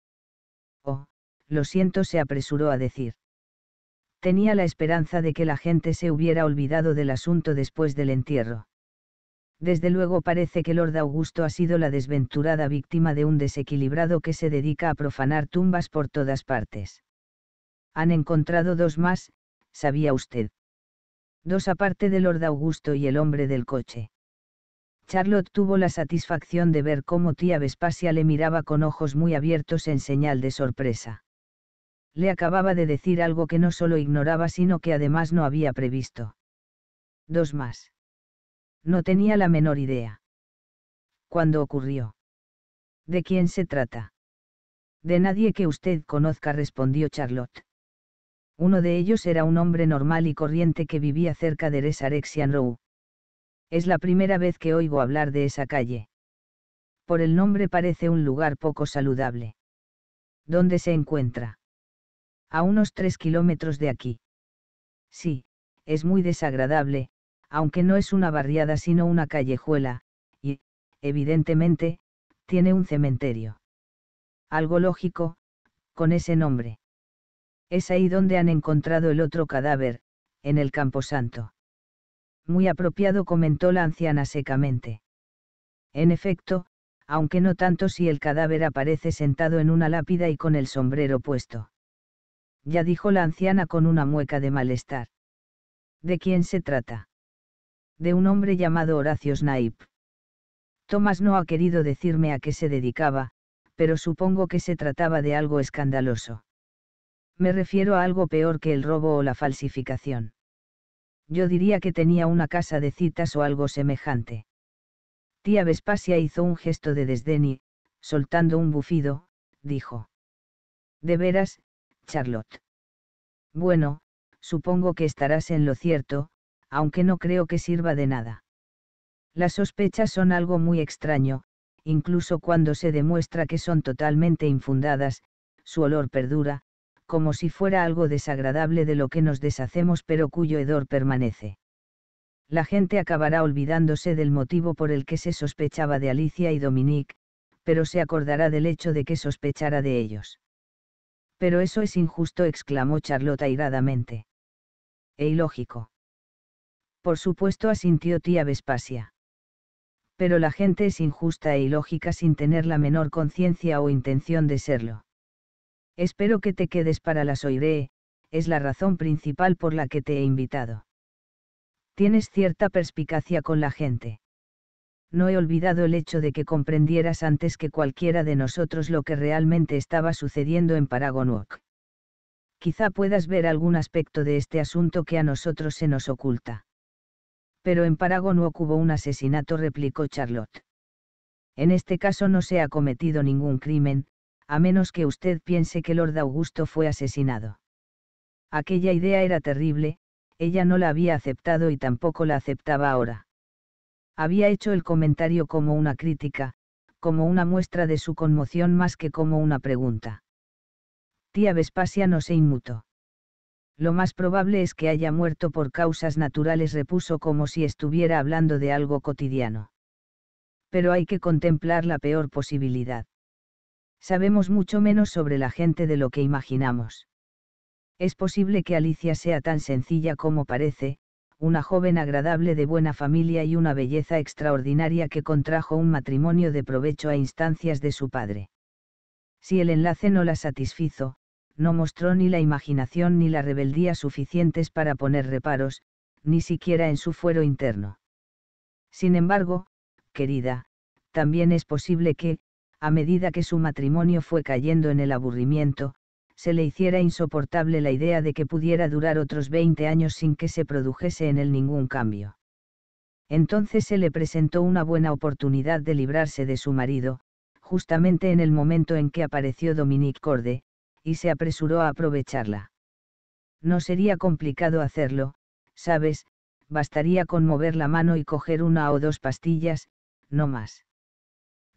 Speaker 1: Oh, lo siento, se apresuró a decir. Tenía la esperanza de que la gente se hubiera olvidado del asunto después del entierro. Desde luego parece que Lord Augusto ha sido la desventurada víctima de un desequilibrado que se dedica a profanar tumbas por todas partes. Han encontrado dos más, sabía usted. Dos aparte de Lord Augusto y el hombre del coche. Charlotte tuvo la satisfacción de ver cómo tía Vespasia le miraba con ojos muy abiertos en señal de sorpresa. Le acababa de decir algo que no solo ignoraba sino que además no había previsto. Dos más. No tenía la menor idea. ¿Cuándo ocurrió? ¿De quién se trata? De nadie que usted conozca, respondió Charlotte. Uno de ellos era un hombre normal y corriente que vivía cerca de Resarexian Row, es la primera vez que oigo hablar de esa calle. Por el nombre parece un lugar poco saludable. ¿Dónde se encuentra? A unos tres kilómetros de aquí. Sí, es muy desagradable, aunque no es una barriada sino una callejuela, y, evidentemente, tiene un cementerio. Algo lógico, con ese nombre. Es ahí donde han encontrado el otro cadáver, en el camposanto. Muy apropiado comentó la anciana secamente. En efecto, aunque no tanto si el cadáver aparece sentado en una lápida y con el sombrero puesto. Ya dijo la anciana con una mueca de malestar. ¿De quién se trata? De un hombre llamado Horacio Snaip. Tomás no ha querido decirme a qué se dedicaba, pero supongo que se trataba de algo escandaloso. Me refiero a algo peor que el robo o la falsificación yo diría que tenía una casa de citas o algo semejante. Tía Vespasia hizo un gesto de desdén y, soltando un bufido, dijo. De veras, Charlotte. Bueno, supongo que estarás en lo cierto, aunque no creo que sirva de nada. Las sospechas son algo muy extraño, incluso cuando se demuestra que son totalmente infundadas, su olor perdura, como si fuera algo desagradable de lo que nos deshacemos pero cuyo hedor permanece. La gente acabará olvidándose del motivo por el que se sospechaba de Alicia y Dominique, pero se acordará del hecho de que sospechara de ellos. Pero eso es injusto, exclamó Charlotte airadamente. E ilógico. Por supuesto, asintió tía Vespasia. Pero la gente es injusta e ilógica sin tener la menor conciencia o intención de serlo. Espero que te quedes para las oiré, es la razón principal por la que te he invitado. Tienes cierta perspicacia con la gente. No he olvidado el hecho de que comprendieras antes que cualquiera de nosotros lo que realmente estaba sucediendo en Paragon Quizá puedas ver algún aspecto de este asunto que a nosotros se nos oculta. Pero en Paragon hubo un asesinato, replicó Charlotte. En este caso no se ha cometido ningún crimen, a menos que usted piense que Lord Augusto fue asesinado. Aquella idea era terrible, ella no la había aceptado y tampoco la aceptaba ahora. Había hecho el comentario como una crítica, como una muestra de su conmoción más que como una pregunta. Tía Vespasia no se inmutó. Lo más probable es que haya muerto por causas naturales, repuso como si estuviera hablando de algo cotidiano. Pero hay que contemplar la peor posibilidad sabemos mucho menos sobre la gente de lo que imaginamos. Es posible que Alicia sea tan sencilla como parece, una joven agradable de buena familia y una belleza extraordinaria que contrajo un matrimonio de provecho a instancias de su padre. Si el enlace no la satisfizo, no mostró ni la imaginación ni la rebeldía suficientes para poner reparos, ni siquiera en su fuero interno. Sin embargo, querida, también es posible que, a medida que su matrimonio fue cayendo en el aburrimiento, se le hiciera insoportable la idea de que pudiera durar otros 20 años sin que se produjese en él ningún cambio. Entonces se le presentó una buena oportunidad de librarse de su marido, justamente en el momento en que apareció Dominique Corde, y se apresuró a aprovecharla. No sería complicado hacerlo, sabes, bastaría con mover la mano y coger una o dos pastillas, no más.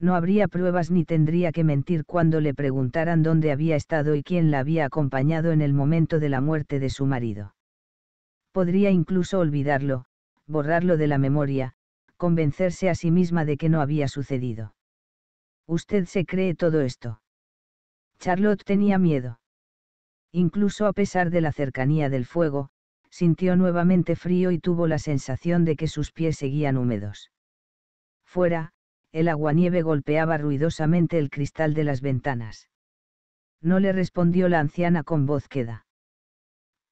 Speaker 1: No habría pruebas ni tendría que mentir cuando le preguntaran dónde había estado y quién la había acompañado en el momento de la muerte de su marido. Podría incluso olvidarlo, borrarlo de la memoria, convencerse a sí misma de que no había sucedido. Usted se cree todo esto. Charlotte tenía miedo. Incluso a pesar de la cercanía del fuego, sintió nuevamente frío y tuvo la sensación de que sus pies seguían húmedos. Fuera, el aguanieve golpeaba ruidosamente el cristal de las ventanas. No le respondió la anciana con voz queda.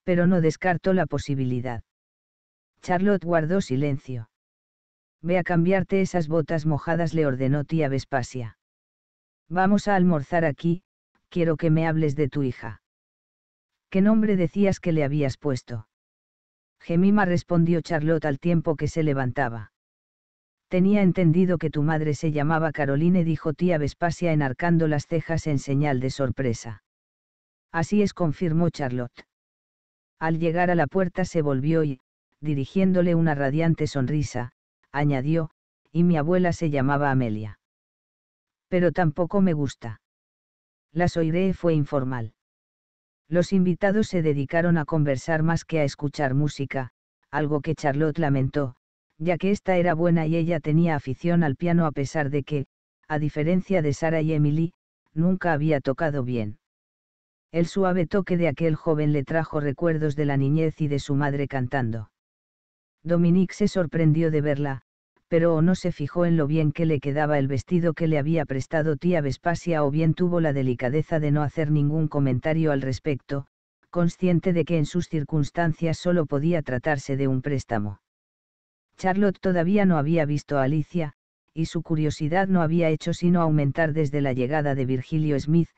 Speaker 1: Pero no descartó la posibilidad. Charlotte guardó silencio. Ve a cambiarte esas botas mojadas, le ordenó tía Vespasia. Vamos a almorzar aquí, quiero que me hables de tu hija. ¿Qué nombre decías que le habías puesto? Gemima respondió Charlotte al tiempo que se levantaba tenía entendido que tu madre se llamaba Caroline, dijo tía Vespasia enarcando las cejas en señal de sorpresa. Así es, confirmó Charlotte. Al llegar a la puerta se volvió y, dirigiéndole una radiante sonrisa, añadió, y mi abuela se llamaba Amelia. Pero tampoco me gusta. Las oiré fue informal. Los invitados se dedicaron a conversar más que a escuchar música, algo que Charlotte lamentó, ya que esta era buena y ella tenía afición al piano a pesar de que, a diferencia de Sara y Emily, nunca había tocado bien. El suave toque de aquel joven le trajo recuerdos de la niñez y de su madre cantando. Dominique se sorprendió de verla, pero o no se fijó en lo bien que le quedaba el vestido que le había prestado tía Vespasia o bien tuvo la delicadeza de no hacer ningún comentario al respecto, consciente de que en sus circunstancias solo podía tratarse de un préstamo. Charlotte todavía no había visto a Alicia, y su curiosidad no había hecho sino aumentar desde la llegada de Virgilio Smith,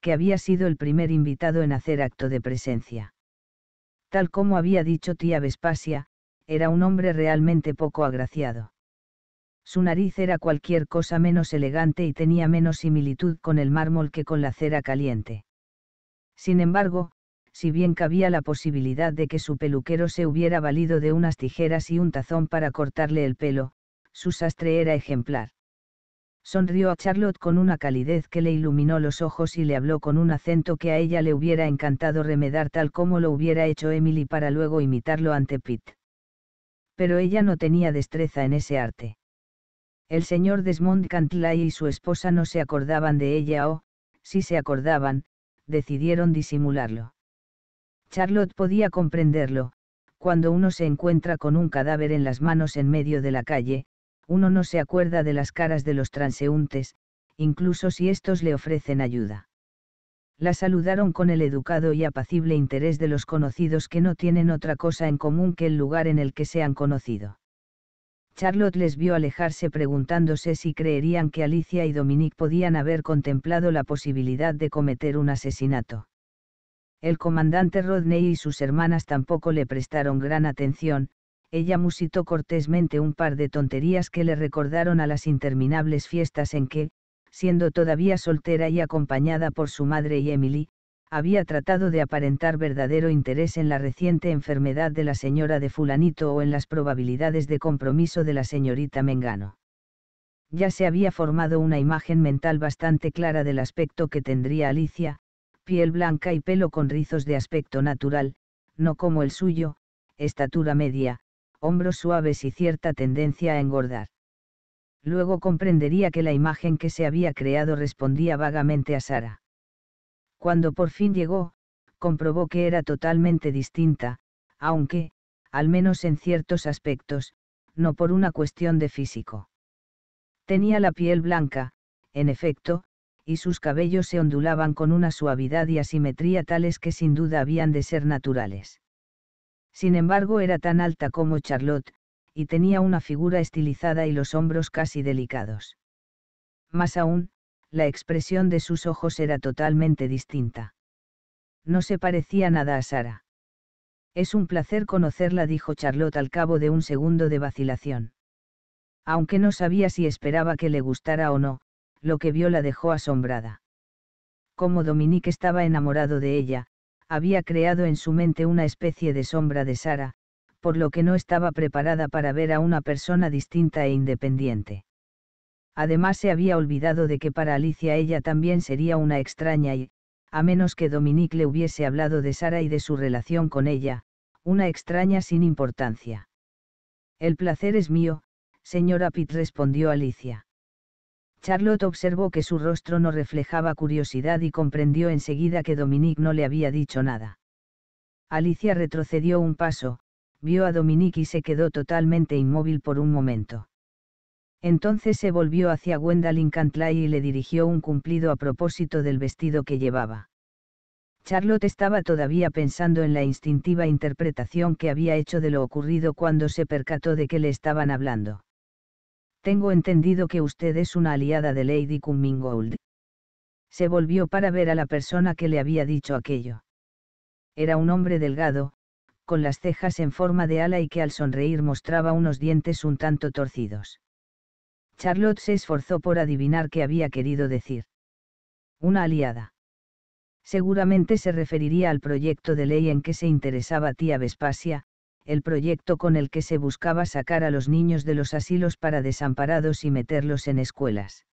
Speaker 1: que había sido el primer invitado en hacer acto de presencia. Tal como había dicho tía Vespasia, era un hombre realmente poco agraciado. Su nariz era cualquier cosa menos elegante y tenía menos similitud con el mármol que con la cera caliente. Sin embargo, si bien cabía la posibilidad de que su peluquero se hubiera valido de unas tijeras y un tazón para cortarle el pelo, su sastre era ejemplar. Sonrió a Charlotte con una calidez que le iluminó los ojos y le habló con un acento que a ella le hubiera encantado remedar tal como lo hubiera hecho Emily para luego imitarlo ante Pitt. Pero ella no tenía destreza en ese arte. El señor Desmond Cantlay y su esposa no se acordaban de ella o, si se acordaban, decidieron disimularlo Charlotte podía comprenderlo, cuando uno se encuentra con un cadáver en las manos en medio de la calle, uno no se acuerda de las caras de los transeúntes, incluso si estos le ofrecen ayuda. La saludaron con el educado y apacible interés de los conocidos que no tienen otra cosa en común que el lugar en el que se han conocido. Charlotte les vio alejarse preguntándose si creerían que Alicia y Dominique podían haber contemplado la posibilidad de cometer un asesinato. El comandante Rodney y sus hermanas tampoco le prestaron gran atención, ella musitó cortésmente un par de tonterías que le recordaron a las interminables fiestas en que, siendo todavía soltera y acompañada por su madre y Emily, había tratado de aparentar verdadero interés en la reciente enfermedad de la señora de fulanito o en las probabilidades de compromiso de la señorita Mengano. Ya se había formado una imagen mental bastante clara del aspecto que tendría Alicia, piel blanca y pelo con rizos de aspecto natural, no como el suyo, estatura media, hombros suaves y cierta tendencia a engordar. Luego comprendería que la imagen que se había creado respondía vagamente a Sara. Cuando por fin llegó, comprobó que era totalmente distinta, aunque, al menos en ciertos aspectos, no por una cuestión de físico. Tenía la piel blanca, en efecto, y sus cabellos se ondulaban con una suavidad y asimetría tales que sin duda habían de ser naturales. Sin embargo, era tan alta como Charlotte, y tenía una figura estilizada y los hombros casi delicados. Más aún, la expresión de sus ojos era totalmente distinta. No se parecía nada a Sara. Es un placer conocerla, dijo Charlotte al cabo de un segundo de vacilación. Aunque no sabía si esperaba que le gustara o no, lo que vio la dejó asombrada. Como Dominique estaba enamorado de ella, había creado en su mente una especie de sombra de Sara, por lo que no estaba preparada para ver a una persona distinta e independiente. Además se había olvidado de que para Alicia ella también sería una extraña y, a menos que Dominique le hubiese hablado de Sara y de su relación con ella, una extraña sin importancia. El placer es mío, señora Pitt respondió Alicia. Charlotte observó que su rostro no reflejaba curiosidad y comprendió enseguida que Dominique no le había dicho nada. Alicia retrocedió un paso, vio a Dominique y se quedó totalmente inmóvil por un momento. Entonces se volvió hacia Gwendolyn Cantlay y le dirigió un cumplido a propósito del vestido que llevaba. Charlotte estaba todavía pensando en la instintiva interpretación que había hecho de lo ocurrido cuando se percató de que le estaban hablando. Tengo entendido que usted es una aliada de Lady Cummingold. Se volvió para ver a la persona que le había dicho aquello. Era un hombre delgado, con las cejas en forma de ala y que al sonreír mostraba unos dientes un tanto torcidos. Charlotte se esforzó por adivinar qué había querido decir. Una aliada. Seguramente se referiría al proyecto de ley en que se interesaba tía Vespasia, el proyecto con el que se buscaba sacar a los niños de los asilos para desamparados y meterlos en escuelas.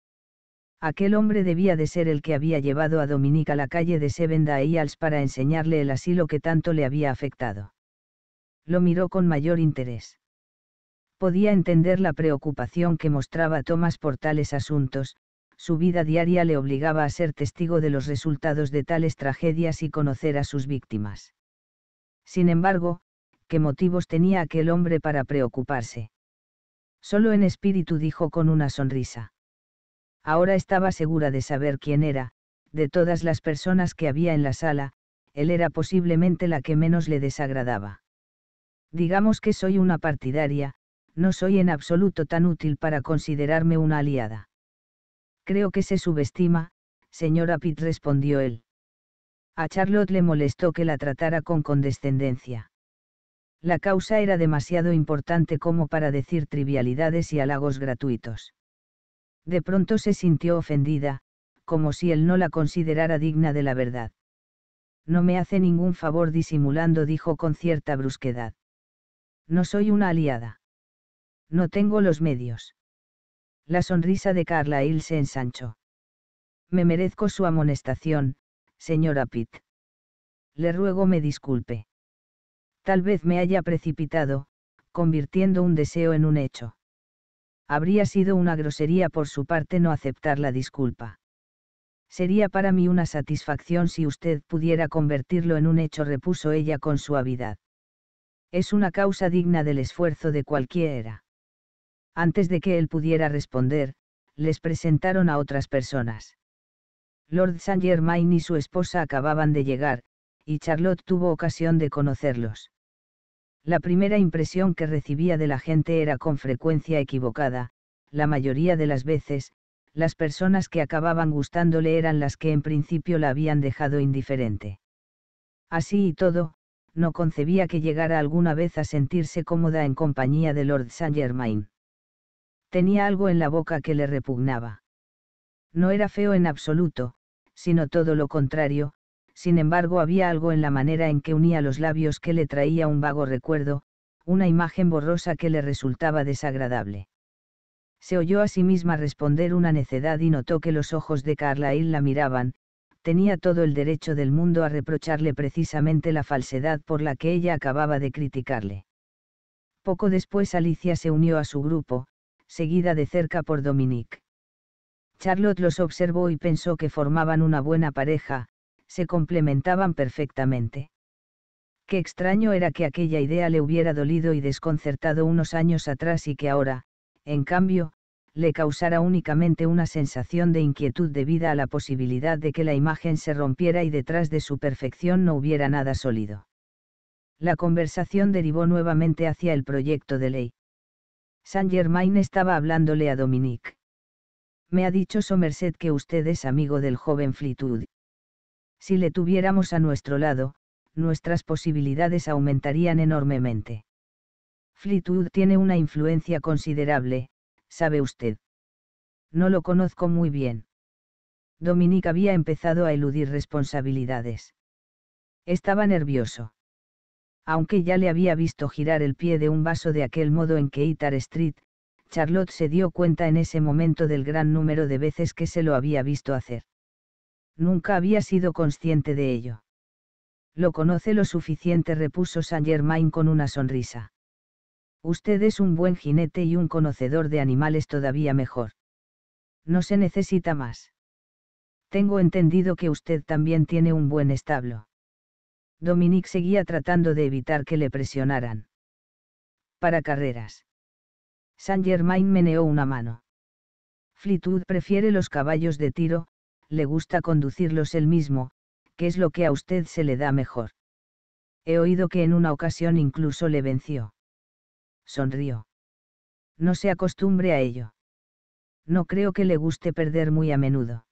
Speaker 1: Aquel hombre debía de ser el que había llevado a Dominique a la calle de Seven Dials para enseñarle el asilo que tanto le había afectado. Lo miró con mayor interés. Podía entender la preocupación que mostraba Tomás por tales asuntos, su vida diaria le obligaba a ser testigo de los resultados de tales tragedias y conocer a sus víctimas. Sin embargo, ¿qué motivos tenía aquel hombre para preocuparse? Solo en espíritu dijo con una sonrisa. Ahora estaba segura de saber quién era, de todas las personas que había en la sala, él era posiblemente la que menos le desagradaba. Digamos que soy una partidaria, no soy en absoluto tan útil para considerarme una aliada. Creo que se subestima, señora Pitt respondió él. A Charlotte le molestó que la tratara con condescendencia. La causa era demasiado importante como para decir trivialidades y halagos gratuitos. De pronto se sintió ofendida, como si él no la considerara digna de la verdad. No me hace ningún favor disimulando, dijo con cierta brusquedad. No soy una aliada. No tengo los medios. La sonrisa de Carlyle se ensanchó. Me merezco su amonestación, señora Pitt. Le ruego me disculpe. Tal vez me haya precipitado, convirtiendo un deseo en un hecho. Habría sido una grosería por su parte no aceptar la disculpa. Sería para mí una satisfacción si usted pudiera convertirlo en un hecho, repuso ella con suavidad. Es una causa digna del esfuerzo de cualquiera. Antes de que él pudiera responder, les presentaron a otras personas. Lord Saint Germain y su esposa acababan de llegar, y Charlotte tuvo ocasión de conocerlos. La primera impresión que recibía de la gente era con frecuencia equivocada, la mayoría de las veces, las personas que acababan gustándole eran las que en principio la habían dejado indiferente. Así y todo, no concebía que llegara alguna vez a sentirse cómoda en compañía de Lord Saint Germain. Tenía algo en la boca que le repugnaba. No era feo en absoluto, sino todo lo contrario, sin embargo había algo en la manera en que unía los labios que le traía un vago recuerdo, una imagen borrosa que le resultaba desagradable. Se oyó a sí misma responder una necedad y notó que los ojos de Carlyle la miraban, tenía todo el derecho del mundo a reprocharle precisamente la falsedad por la que ella acababa de criticarle. Poco después Alicia se unió a su grupo, seguida de cerca por Dominique. Charlotte los observó y pensó que formaban una buena pareja, se complementaban perfectamente. Qué extraño era que aquella idea le hubiera dolido y desconcertado unos años atrás y que ahora, en cambio, le causara únicamente una sensación de inquietud debida a la posibilidad de que la imagen se rompiera y detrás de su perfección no hubiera nada sólido. La conversación derivó nuevamente hacia el proyecto de ley. Saint Germain estaba hablándole a Dominique. Me ha dicho Somerset que usted es amigo del joven Fleetwood, si le tuviéramos a nuestro lado, nuestras posibilidades aumentarían enormemente. Fleetwood tiene una influencia considerable, sabe usted. No lo conozco muy bien. Dominique había empezado a eludir responsabilidades. Estaba nervioso. Aunque ya le había visto girar el pie de un vaso de aquel modo en que Keitar Street, Charlotte se dio cuenta en ese momento del gran número de veces que se lo había visto hacer nunca había sido consciente de ello. Lo conoce lo suficiente, repuso Saint Germain con una sonrisa. Usted es un buen jinete y un conocedor de animales todavía mejor. No se necesita más. Tengo entendido que usted también tiene un buen establo. Dominique seguía tratando de evitar que le presionaran. Para carreras. Saint Germain meneó una mano. Flitwood prefiere los caballos de tiro, le gusta conducirlos él mismo, que es lo que a usted se le da mejor. He oído que en una ocasión incluso le venció. Sonrió. No se acostumbre a ello. No creo que le guste perder muy a menudo.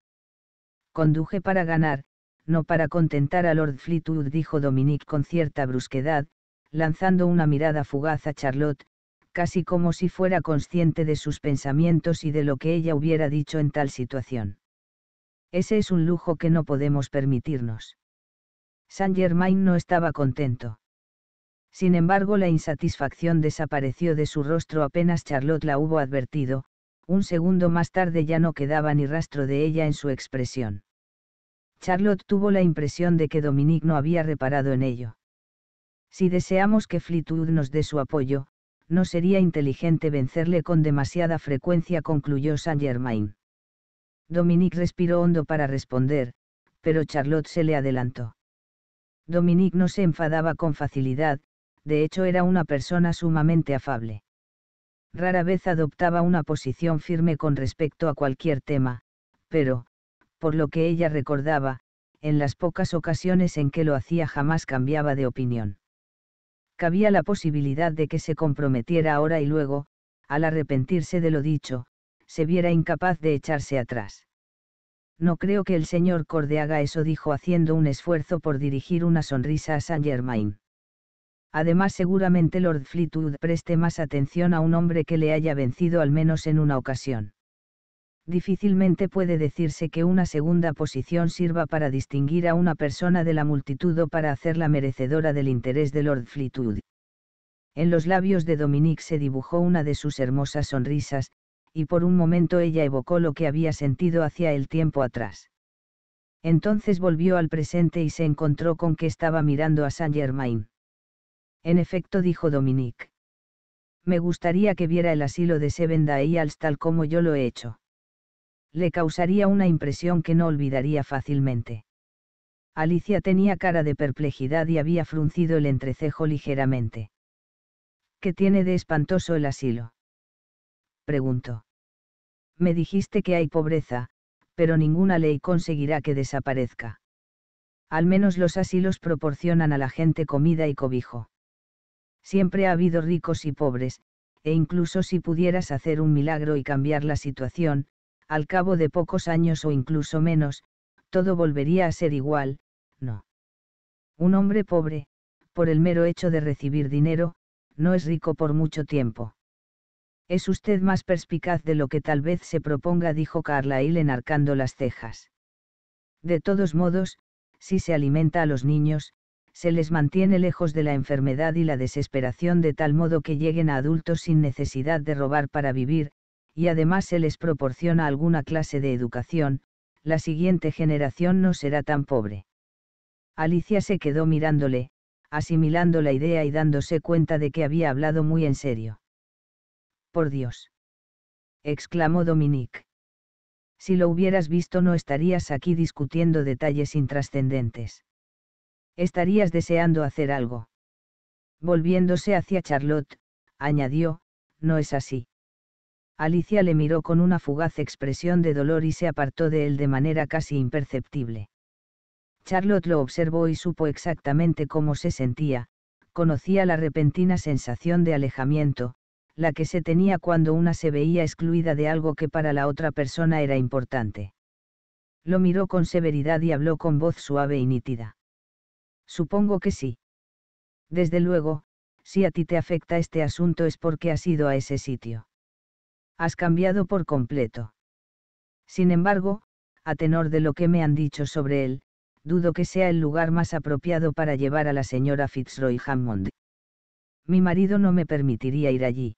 Speaker 1: Conduje para ganar, no para contentar a Lord Fleetwood, dijo Dominique con cierta brusquedad, lanzando una mirada fugaz a Charlotte, casi como si fuera consciente de sus pensamientos y de lo que ella hubiera dicho en tal situación. Ese es un lujo que no podemos permitirnos. Saint Germain no estaba contento. Sin embargo, la insatisfacción desapareció de su rostro apenas Charlotte la hubo advertido, un segundo más tarde ya no quedaba ni rastro de ella en su expresión. Charlotte tuvo la impresión de que Dominique no había reparado en ello. Si deseamos que Fleetwood nos dé su apoyo, no sería inteligente vencerle con demasiada frecuencia, concluyó Saint Germain. Dominique respiró hondo para responder, pero Charlotte se le adelantó. Dominique no se enfadaba con facilidad, de hecho era una persona sumamente afable. Rara vez adoptaba una posición firme con respecto a cualquier tema, pero, por lo que ella recordaba, en las pocas ocasiones en que lo hacía jamás cambiaba de opinión. Cabía la posibilidad de que se comprometiera ahora y luego, al arrepentirse de lo dicho, se viera incapaz de echarse atrás. No creo que el señor Corde haga eso, dijo haciendo un esfuerzo por dirigir una sonrisa a Saint Germain. Además, seguramente Lord Fleetwood preste más atención a un hombre que le haya vencido al menos en una ocasión. Difícilmente puede decirse que una segunda posición sirva para distinguir a una persona de la multitud o para hacerla merecedora del interés de Lord Fleetwood. En los labios de Dominique se dibujó una de sus hermosas sonrisas, y por un momento ella evocó lo que había sentido hacia el tiempo atrás. Entonces volvió al presente y se encontró con que estaba mirando a Saint Germain. En efecto, dijo Dominique. Me gustaría que viera el asilo de Seven Dayals tal como yo lo he hecho. Le causaría una impresión que no olvidaría fácilmente. Alicia tenía cara de perplejidad y había fruncido el entrecejo ligeramente. ¿Qué tiene de espantoso el asilo? pregunto. Me dijiste que hay pobreza, pero ninguna ley conseguirá que desaparezca. Al menos los asilos proporcionan a la gente comida y cobijo. Siempre ha habido ricos y pobres, e incluso si pudieras hacer un milagro y cambiar la situación, al cabo de pocos años o incluso menos, todo volvería a ser igual, no. Un hombre pobre, por el mero hecho de recibir dinero, no es rico por mucho tiempo. Es usted más perspicaz de lo que tal vez se proponga, dijo Carlyle enarcando las cejas. De todos modos, si se alimenta a los niños, se les mantiene lejos de la enfermedad y la desesperación de tal modo que lleguen a adultos sin necesidad de robar para vivir, y además se les proporciona alguna clase de educación, la siguiente generación no será tan pobre. Alicia se quedó mirándole, asimilando la idea y dándose cuenta de que había hablado muy en serio. Por Dios. exclamó Dominique. Si lo hubieras visto no estarías aquí discutiendo detalles intrascendentes. Estarías deseando hacer algo. Volviéndose hacia Charlotte, añadió, no es así. Alicia le miró con una fugaz expresión de dolor y se apartó de él de manera casi imperceptible. Charlotte lo observó y supo exactamente cómo se sentía, conocía la repentina sensación de alejamiento, la que se tenía cuando una se veía excluida de algo que para la otra persona era importante. Lo miró con severidad y habló con voz suave y nítida. Supongo que sí. Desde luego, si a ti te afecta este asunto es porque has ido a ese sitio. Has cambiado por completo. Sin embargo, a tenor de lo que me han dicho sobre él, dudo que sea el lugar más apropiado para llevar a la señora Fitzroy Hammond. Mi marido no me permitiría ir allí.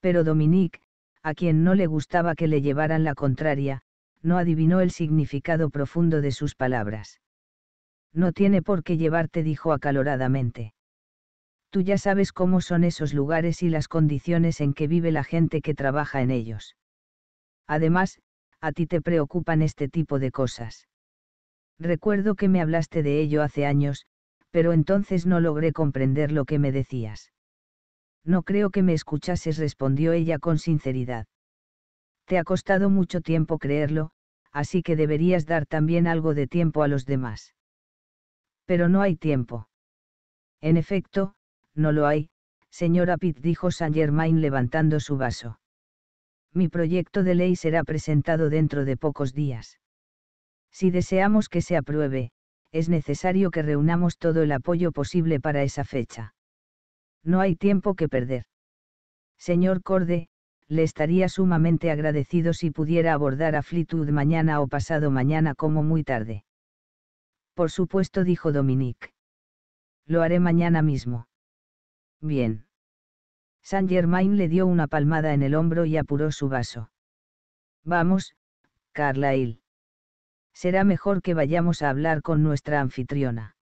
Speaker 1: Pero Dominique, a quien no le gustaba que le llevaran la contraria, no adivinó el significado profundo de sus palabras. No tiene por qué llevarte, dijo acaloradamente. Tú ya sabes cómo son esos lugares y las condiciones en que vive la gente que trabaja en ellos. Además, a ti te preocupan este tipo de cosas. Recuerdo que me hablaste de ello hace años, pero entonces no logré comprender lo que me decías. No creo que me escuchases, respondió ella con sinceridad. Te ha costado mucho tiempo creerlo, así que deberías dar también algo de tiempo a los demás. Pero no hay tiempo. En efecto, no lo hay, señora Pitt dijo Saint Germain levantando su vaso. Mi proyecto de ley será presentado dentro de pocos días. Si deseamos que se apruebe, es necesario que reunamos todo el apoyo posible para esa fecha. No hay tiempo que perder. Señor Corde, le estaría sumamente agradecido si pudiera abordar a Fleetwood mañana o pasado mañana como muy tarde. Por supuesto, dijo Dominique. Lo haré mañana mismo. Bien. Saint Germain le dio una palmada en el hombro y apuró su vaso. Vamos, Carlyle. Será mejor que vayamos a hablar con nuestra anfitriona.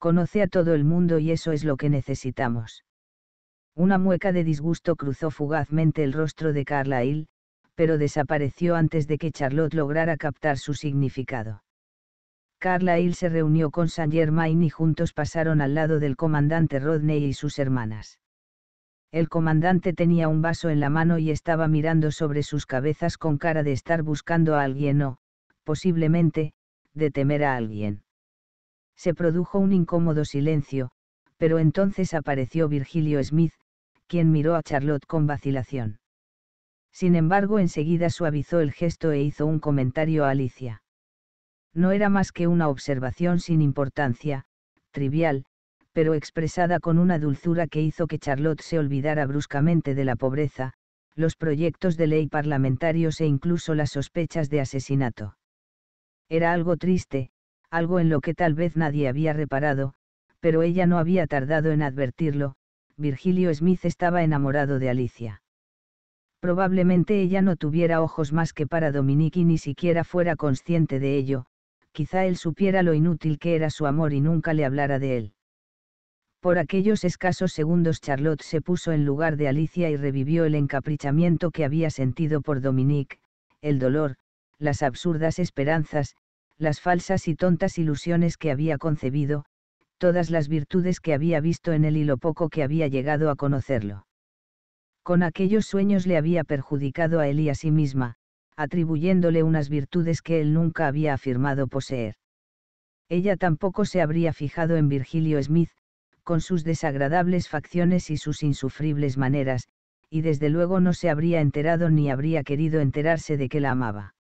Speaker 1: Conoce a todo el mundo y eso es lo que necesitamos. Una mueca de disgusto cruzó fugazmente el rostro de Carlyle, pero desapareció antes de que Charlotte lograra captar su significado. Carlyle se reunió con Saint Germain y juntos pasaron al lado del comandante Rodney y sus hermanas. El comandante tenía un vaso en la mano y estaba mirando sobre sus cabezas con cara de estar buscando a alguien o, posiblemente, de temer a alguien. Se produjo un incómodo silencio, pero entonces apareció Virgilio Smith, quien miró a Charlotte con vacilación. Sin embargo, enseguida suavizó el gesto e hizo un comentario a Alicia. No era más que una observación sin importancia, trivial, pero expresada con una dulzura que hizo que Charlotte se olvidara bruscamente de la pobreza, los proyectos de ley parlamentarios e incluso las sospechas de asesinato. Era algo triste, algo en lo que tal vez nadie había reparado, pero ella no había tardado en advertirlo, Virgilio Smith estaba enamorado de Alicia. Probablemente ella no tuviera ojos más que para Dominique y ni siquiera fuera consciente de ello, quizá él supiera lo inútil que era su amor y nunca le hablara de él. Por aquellos escasos segundos Charlotte se puso en lugar de Alicia y revivió el encaprichamiento que había sentido por Dominique, el dolor, las absurdas esperanzas, las falsas y tontas ilusiones que había concebido, todas las virtudes que había visto en él y lo poco que había llegado a conocerlo. Con aquellos sueños le había perjudicado a él y a sí misma, atribuyéndole unas virtudes que él nunca había afirmado poseer. Ella tampoco se habría fijado en Virgilio Smith, con sus desagradables facciones y sus insufribles maneras, y desde luego no se habría enterado ni habría querido enterarse de que la amaba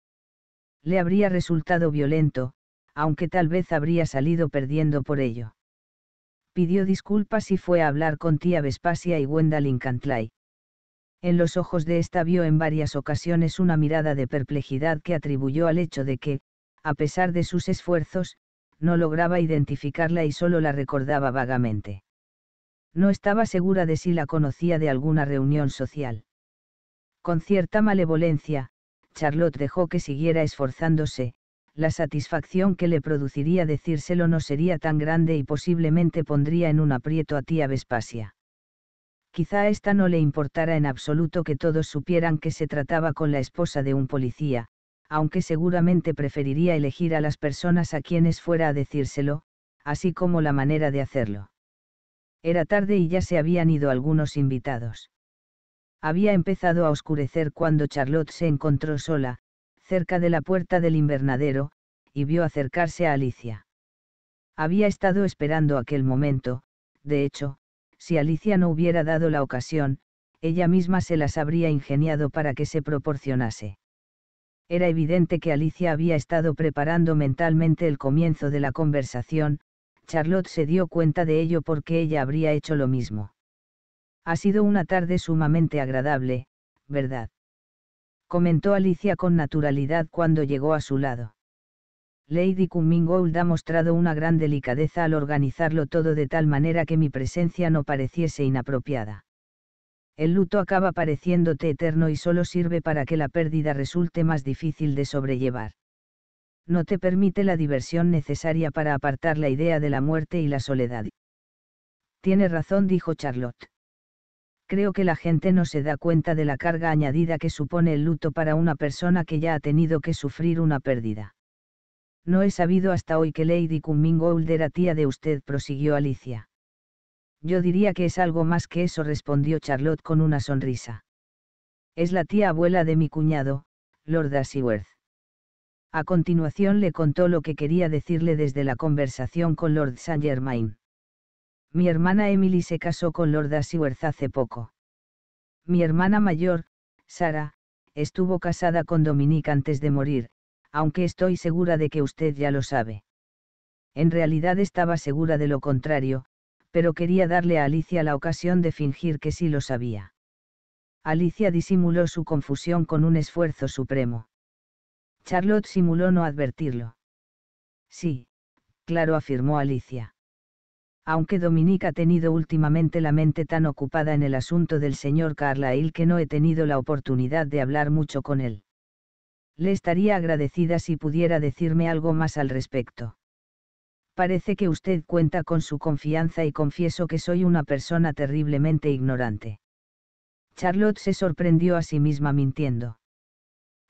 Speaker 1: le habría resultado violento, aunque tal vez habría salido perdiendo por ello. Pidió disculpas y fue a hablar con tía Vespasia y Gwendolyn Cantlay. En los ojos de esta vio en varias ocasiones una mirada de perplejidad que atribuyó al hecho de que, a pesar de sus esfuerzos, no lograba identificarla y solo la recordaba vagamente. No estaba segura de si la conocía de alguna reunión social. Con cierta malevolencia, Charlotte dejó que siguiera esforzándose, la satisfacción que le produciría decírselo no sería tan grande y posiblemente pondría en un aprieto a tía Vespasia. Quizá a esta no le importara en absoluto que todos supieran que se trataba con la esposa de un policía, aunque seguramente preferiría elegir a las personas a quienes fuera a decírselo, así como la manera de hacerlo. Era tarde y ya se habían ido algunos invitados. Había empezado a oscurecer cuando Charlotte se encontró sola, cerca de la puerta del invernadero, y vio acercarse a Alicia. Había estado esperando aquel momento, de hecho, si Alicia no hubiera dado la ocasión, ella misma se las habría ingeniado para que se proporcionase. Era evidente que Alicia había estado preparando mentalmente el comienzo de la conversación, Charlotte se dio cuenta de ello porque ella habría hecho lo mismo. Ha sido una tarde sumamente agradable, ¿verdad? comentó Alicia con naturalidad cuando llegó a su lado. Lady Cummingold ha mostrado una gran delicadeza al organizarlo todo de tal manera que mi presencia no pareciese inapropiada. El luto acaba pareciéndote eterno y solo sirve para que la pérdida resulte más difícil de sobrellevar. No te permite la diversión necesaria para apartar la idea de la muerte y la soledad. Tiene razón, dijo Charlotte creo que la gente no se da cuenta de la carga añadida que supone el luto para una persona que ya ha tenido que sufrir una pérdida. No he sabido hasta hoy que Lady Cummingold era tía de usted, prosiguió Alicia. Yo diría que es algo más que eso, respondió Charlotte con una sonrisa. Es la tía abuela de mi cuñado, Lord Ashworth. A continuación le contó lo que quería decirle desde la conversación con Lord Saint Germain. Mi hermana Emily se casó con Lord Ashworth hace poco. Mi hermana mayor, Sara, estuvo casada con Dominique antes de morir, aunque estoy segura de que usted ya lo sabe. En realidad estaba segura de lo contrario, pero quería darle a Alicia la ocasión de fingir que sí lo sabía. Alicia disimuló su confusión con un esfuerzo supremo. Charlotte simuló no advertirlo. Sí, claro, afirmó Alicia aunque Dominique ha tenido últimamente la mente tan ocupada en el asunto del señor Carlyle que no he tenido la oportunidad de hablar mucho con él. Le estaría agradecida si pudiera decirme algo más al respecto. Parece que usted cuenta con su confianza y confieso que soy una persona terriblemente ignorante. Charlotte se sorprendió a sí misma mintiendo.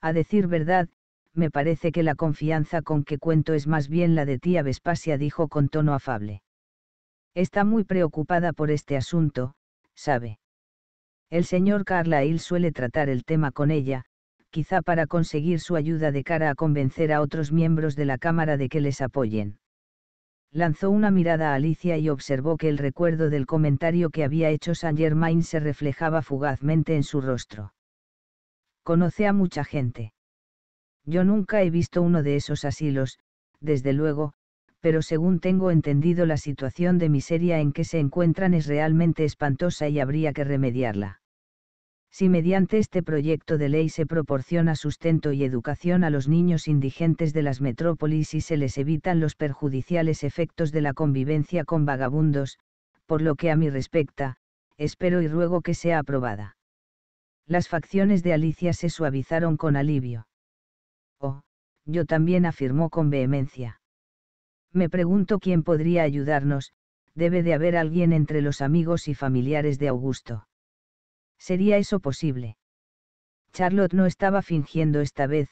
Speaker 1: A decir verdad, me parece que la confianza con que cuento es más bien la de tía Vespasia, dijo con tono afable. Está muy preocupada por este asunto, sabe. El señor Carlyle suele tratar el tema con ella, quizá para conseguir su ayuda de cara a convencer a otros miembros de la Cámara de que les apoyen. Lanzó una mirada a Alicia y observó que el recuerdo del comentario que había hecho Saint Germain se reflejaba fugazmente en su rostro. Conoce a mucha gente. Yo nunca he visto uno de esos asilos, desde luego, pero según tengo entendido la situación de miseria en que se encuentran es realmente espantosa y habría que remediarla. Si mediante este proyecto de ley se proporciona sustento y educación a los niños indigentes de las metrópolis y se les evitan los perjudiciales efectos de la convivencia con vagabundos, por lo que a mi respecta, espero y ruego que sea aprobada. Las facciones de Alicia se suavizaron con alivio. Oh, yo también afirmó con vehemencia. Me pregunto quién podría ayudarnos, debe de haber alguien entre los amigos y familiares de Augusto. ¿Sería eso posible? Charlotte no estaba fingiendo esta vez,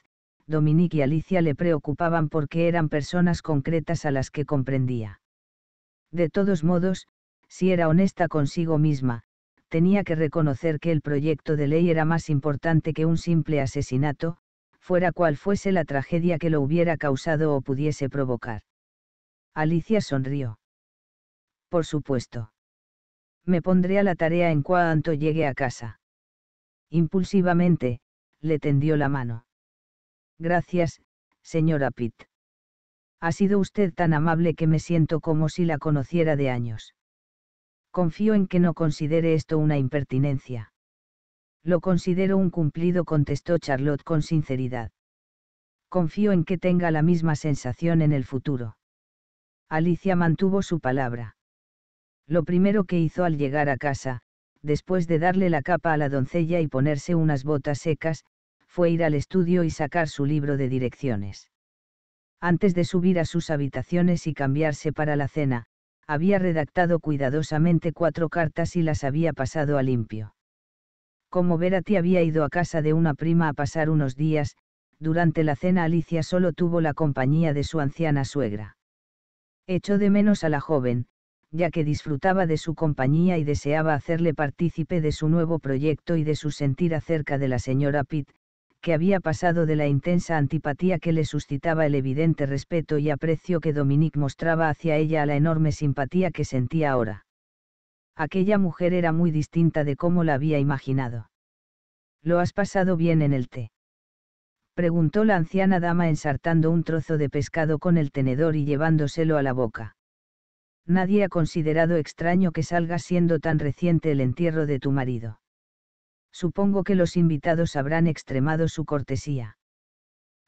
Speaker 1: Dominique y Alicia le preocupaban porque eran personas concretas a las que comprendía. De todos modos, si era honesta consigo misma, tenía que reconocer que el proyecto de ley era más importante que un simple asesinato, fuera cual fuese la tragedia que lo hubiera causado o pudiese provocar. Alicia sonrió. Por supuesto. Me pondré a la tarea en cuanto llegue a casa. Impulsivamente, le tendió la mano. Gracias, señora Pitt. Ha sido usted tan amable que me siento como si la conociera de años. Confío en que no considere esto una impertinencia. Lo considero un cumplido, contestó Charlotte con sinceridad. Confío en que tenga la misma sensación en el futuro. Alicia mantuvo su palabra. Lo primero que hizo al llegar a casa, después de darle la capa a la doncella y ponerse unas botas secas, fue ir al estudio y sacar su libro de direcciones. Antes de subir a sus habitaciones y cambiarse para la cena, había redactado cuidadosamente cuatro cartas y las había pasado a limpio. Como Verati había ido a casa de una prima a pasar unos días, durante la cena Alicia solo tuvo la compañía de su anciana suegra. Echó de menos a la joven, ya que disfrutaba de su compañía y deseaba hacerle partícipe de su nuevo proyecto y de su sentir acerca de la señora Pitt, que había pasado de la intensa antipatía que le suscitaba el evidente respeto y aprecio que Dominique mostraba hacia ella a la enorme simpatía que sentía ahora. Aquella mujer era muy distinta de cómo la había imaginado. Lo has pasado bien en el té preguntó la anciana dama ensartando un trozo de pescado con el tenedor y llevándoselo a la boca. Nadie ha considerado extraño que salga siendo tan reciente el entierro de tu marido. Supongo que los invitados habrán extremado su cortesía.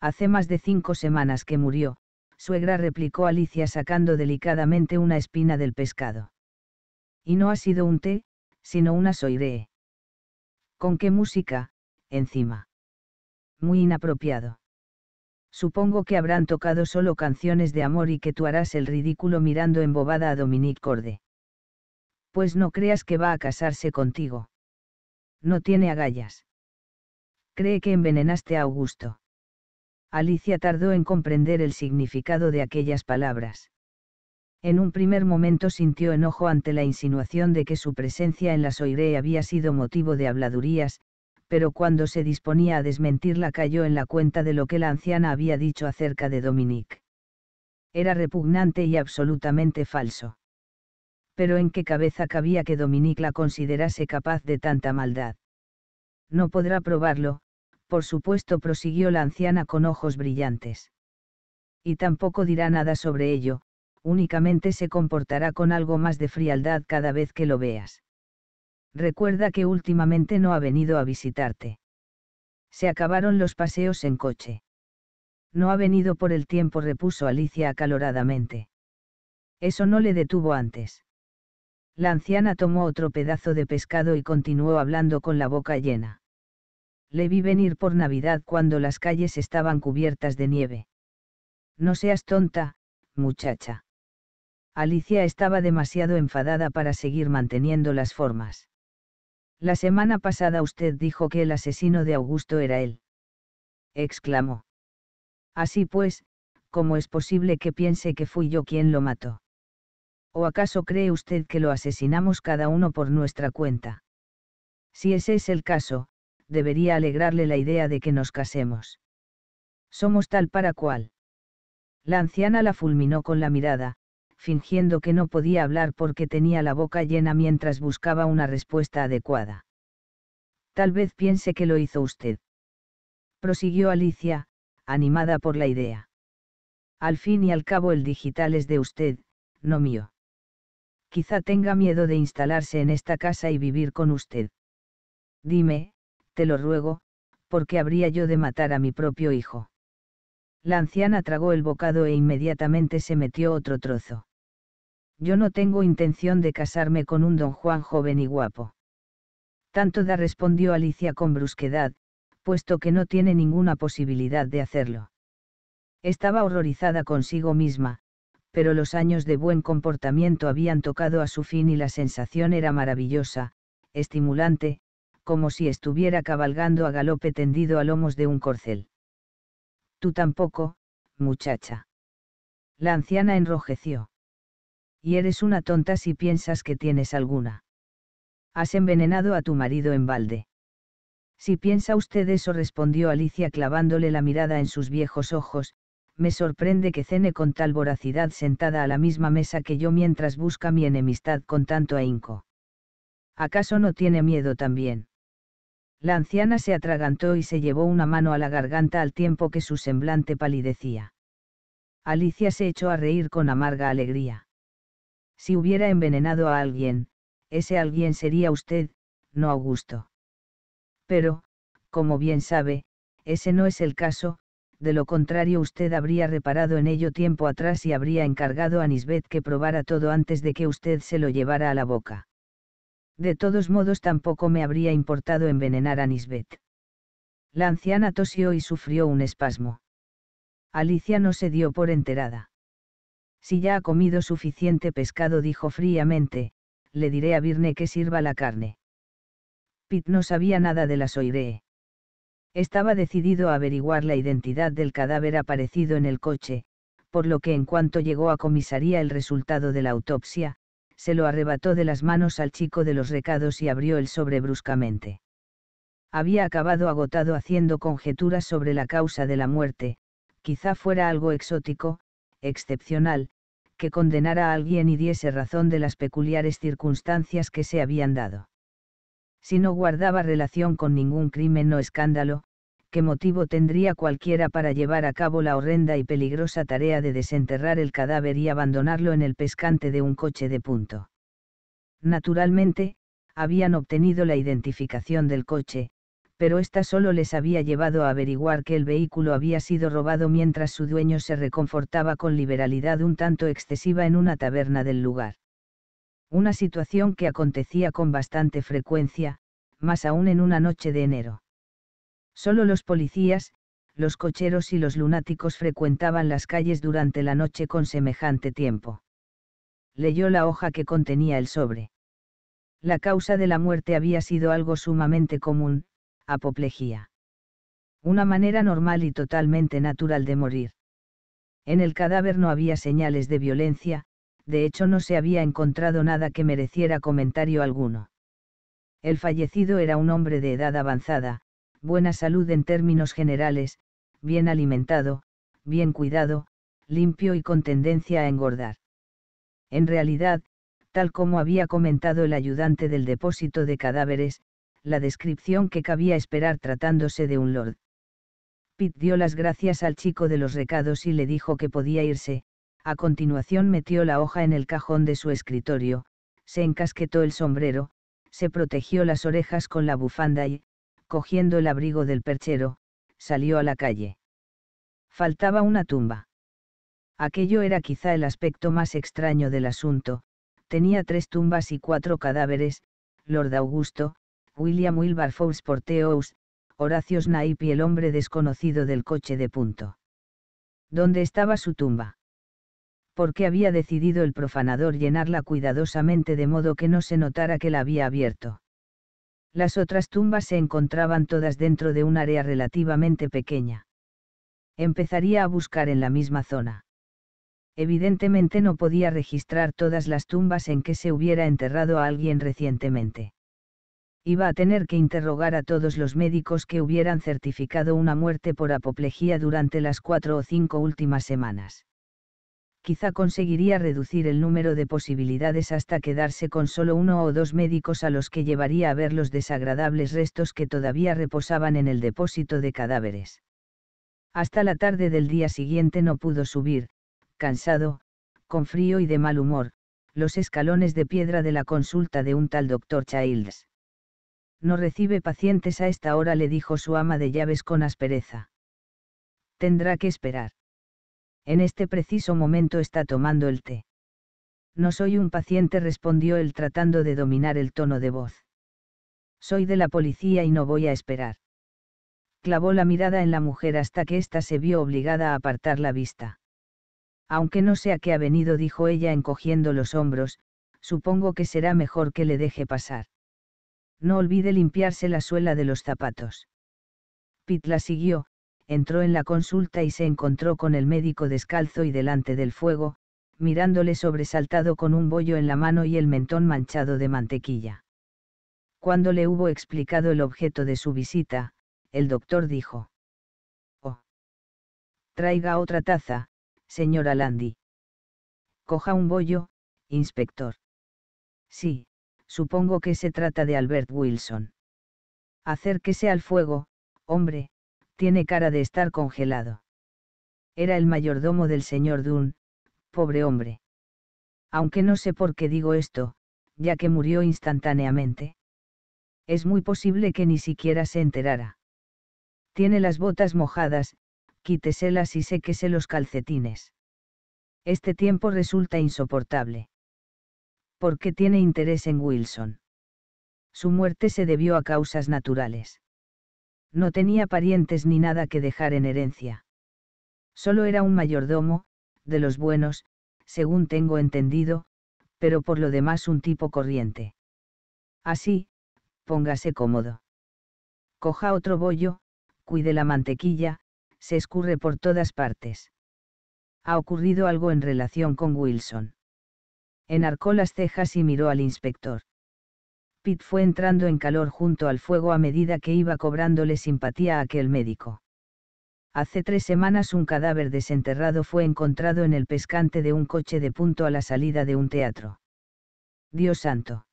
Speaker 1: Hace más de cinco semanas que murió, suegra replicó Alicia sacando delicadamente una espina del pescado. Y no ha sido un té, sino una soiree. ¿Con qué música, encima? muy inapropiado. Supongo que habrán tocado solo canciones de amor y que tú harás el ridículo mirando embobada a Dominique Corde. Pues no creas que va a casarse contigo. No tiene agallas. Cree que envenenaste a Augusto. Alicia tardó en comprender el significado de aquellas palabras. En un primer momento sintió enojo ante la insinuación de que su presencia en la Soiree había sido motivo de habladurías, pero cuando se disponía a desmentirla cayó en la cuenta de lo que la anciana había dicho acerca de Dominique. Era repugnante y absolutamente falso. Pero ¿en qué cabeza cabía que Dominique la considerase capaz de tanta maldad? No podrá probarlo, por supuesto, prosiguió la anciana con ojos brillantes. Y tampoco dirá nada sobre ello, únicamente se comportará con algo más de frialdad cada vez que lo veas. Recuerda que últimamente no ha venido a visitarte. Se acabaron los paseos en coche. No ha venido por el tiempo, repuso Alicia acaloradamente. Eso no le detuvo antes. La anciana tomó otro pedazo de pescado y continuó hablando con la boca llena. Le vi venir por Navidad cuando las calles estaban cubiertas de nieve. No seas tonta, muchacha. Alicia estaba demasiado enfadada para seguir manteniendo las formas. La semana pasada usted dijo que el asesino de Augusto era él. Exclamó. Así pues, ¿cómo es posible que piense que fui yo quien lo mató? ¿O acaso cree usted que lo asesinamos cada uno por nuestra cuenta? Si ese es el caso, debería alegrarle la idea de que nos casemos. Somos tal para cual. La anciana la fulminó con la mirada, fingiendo que no podía hablar porque tenía la boca llena mientras buscaba una respuesta adecuada. Tal vez piense que lo hizo usted. Prosiguió Alicia, animada por la idea. Al fin y al cabo el digital es de usted, no mío. Quizá tenga miedo de instalarse en esta casa y vivir con usted. Dime, te lo ruego, porque habría yo de matar a mi propio hijo. La anciana tragó el bocado e inmediatamente se metió otro trozo. Yo no tengo intención de casarme con un don Juan joven y guapo. Tanto da respondió Alicia con brusquedad, puesto que no tiene ninguna posibilidad de hacerlo. Estaba horrorizada consigo misma, pero los años de buen comportamiento habían tocado a su fin y la sensación era maravillosa, estimulante, como si estuviera cabalgando a galope tendido a lomos de un corcel. Tú tampoco, muchacha. La anciana enrojeció. Y eres una tonta si piensas que tienes alguna. Has envenenado a tu marido en balde. Si piensa usted eso, respondió Alicia clavándole la mirada en sus viejos ojos, me sorprende que cene con tal voracidad sentada a la misma mesa que yo mientras busca mi enemistad con tanto ahínco. ¿Acaso no tiene miedo también? La anciana se atragantó y se llevó una mano a la garganta al tiempo que su semblante palidecía. Alicia se echó a reír con amarga alegría. Si hubiera envenenado a alguien, ese alguien sería usted, no Augusto. Pero, como bien sabe, ese no es el caso, de lo contrario usted habría reparado en ello tiempo atrás y habría encargado a Nisbet que probara todo antes de que usted se lo llevara a la boca. De todos modos tampoco me habría importado envenenar a Nisbet. La anciana tosió y sufrió un espasmo. Alicia no se dio por enterada. Si ya ha comido suficiente pescado, dijo fríamente, le diré a Virne que sirva la carne. Pitt no sabía nada de la Soiree. Estaba decidido a averiguar la identidad del cadáver aparecido en el coche, por lo que en cuanto llegó a comisaría el resultado de la autopsia, se lo arrebató de las manos al chico de los recados y abrió el sobre bruscamente. Había acabado agotado haciendo conjeturas sobre la causa de la muerte, quizá fuera algo exótico, excepcional, que condenara a alguien y diese razón de las peculiares circunstancias que se habían dado. Si no guardaba relación con ningún crimen o escándalo, qué motivo tendría cualquiera para llevar a cabo la horrenda y peligrosa tarea de desenterrar el cadáver y abandonarlo en el pescante de un coche de punto. Naturalmente, habían obtenido la identificación del coche, pero esta solo les había llevado a averiguar que el vehículo había sido robado mientras su dueño se reconfortaba con liberalidad un tanto excesiva en una taberna del lugar. Una situación que acontecía con bastante frecuencia, más aún en una noche de enero. Solo los policías, los cocheros y los lunáticos frecuentaban las calles durante la noche con semejante tiempo. Leyó la hoja que contenía el sobre. La causa de la muerte había sido algo sumamente común, apoplejía. Una manera normal y totalmente natural de morir. En el cadáver no había señales de violencia, de hecho no se había encontrado nada que mereciera comentario alguno. El fallecido era un hombre de edad avanzada, buena salud en términos generales, bien alimentado, bien cuidado, limpio y con tendencia a engordar. En realidad, tal como había comentado el ayudante del depósito de cadáveres, la descripción que cabía esperar tratándose de un lord. Pitt dio las gracias al chico de los recados y le dijo que podía irse, a continuación metió la hoja en el cajón de su escritorio, se encasquetó el sombrero, se protegió las orejas con la bufanda y, cogiendo el abrigo del perchero, salió a la calle. Faltaba una tumba. Aquello era quizá el aspecto más extraño del asunto, tenía tres tumbas y cuatro cadáveres, Lord Augusto, William Wilberforce Porteous, Horacio Snape y el hombre desconocido del coche de punto. ¿Dónde estaba su tumba? ¿Por qué había decidido el profanador llenarla cuidadosamente de modo que no se notara que la había abierto? Las otras tumbas se encontraban todas dentro de un área relativamente pequeña. Empezaría a buscar en la misma zona. Evidentemente no podía registrar todas las tumbas en que se hubiera enterrado a alguien recientemente. Iba a tener que interrogar a todos los médicos que hubieran certificado una muerte por apoplejía durante las cuatro o cinco últimas semanas quizá conseguiría reducir el número de posibilidades hasta quedarse con solo uno o dos médicos a los que llevaría a ver los desagradables restos que todavía reposaban en el depósito de cadáveres. Hasta la tarde del día siguiente no pudo subir, cansado, con frío y de mal humor, los escalones de piedra de la consulta de un tal doctor Childs. No recibe pacientes a esta hora, le dijo su ama de llaves con aspereza. Tendrá que esperar. En este preciso momento está tomando el té. No soy un paciente, respondió él tratando de dominar el tono de voz. Soy de la policía y no voy a esperar. Clavó la mirada en la mujer hasta que ésta se vio obligada a apartar la vista. Aunque no sé a qué ha venido, dijo ella encogiendo los hombros, supongo que será mejor que le deje pasar. No olvide limpiarse la suela de los zapatos. Pit la siguió, entró en la consulta y se encontró con el médico descalzo y delante del fuego, mirándole sobresaltado con un bollo en la mano y el mentón manchado de mantequilla. Cuando le hubo explicado el objeto de su visita, el doctor dijo. Oh. Traiga otra taza, señora Landy. Coja un bollo, inspector. Sí, supongo que se trata de Albert Wilson. Acérquese al fuego, hombre, tiene cara de estar congelado. Era el mayordomo del señor Dunn, pobre hombre. Aunque no sé por qué digo esto, ya que murió instantáneamente. Es muy posible que ni siquiera se enterara. Tiene las botas mojadas, quíteselas y séquese los calcetines. Este tiempo resulta insoportable. ¿Por qué tiene interés en Wilson? Su muerte se debió a causas naturales. No tenía parientes ni nada que dejar en herencia. Solo era un mayordomo, de los buenos, según tengo entendido, pero por lo demás un tipo corriente. Así, póngase cómodo. Coja otro bollo, cuide la mantequilla, se escurre por todas partes. Ha ocurrido algo en relación con Wilson. Enarcó las cejas y miró al inspector. Pitt fue entrando en calor junto al fuego a medida que iba cobrándole simpatía a aquel médico. Hace tres semanas un cadáver desenterrado fue encontrado en el pescante de un coche de punto a la salida de un teatro. Dios santo.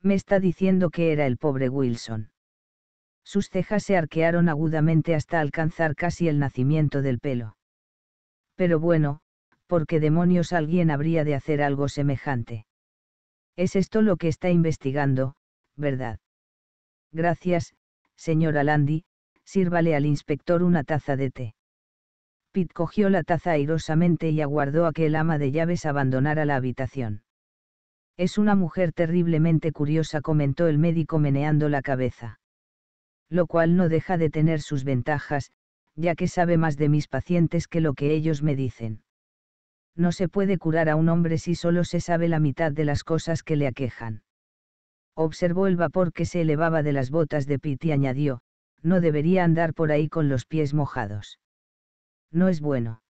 Speaker 1: Me está diciendo que era el pobre Wilson. Sus cejas se arquearon agudamente hasta alcanzar casi el nacimiento del pelo. Pero bueno, ¿por qué demonios alguien habría de hacer algo semejante? Es esto lo que está investigando, ¿verdad? Gracias, señora Landy, sírvale al inspector una taza de té. Pitt cogió la taza airosamente y aguardó a que el ama de llaves abandonara la habitación. Es una mujer terriblemente curiosa, comentó el médico meneando la cabeza. Lo cual no deja de tener sus ventajas, ya que sabe más de mis pacientes que lo que ellos me dicen no se puede curar a un hombre si solo se sabe la mitad de las cosas que le aquejan. Observó el vapor que se elevaba de las botas de Pitt y añadió, no debería andar por ahí con los pies mojados. No es bueno.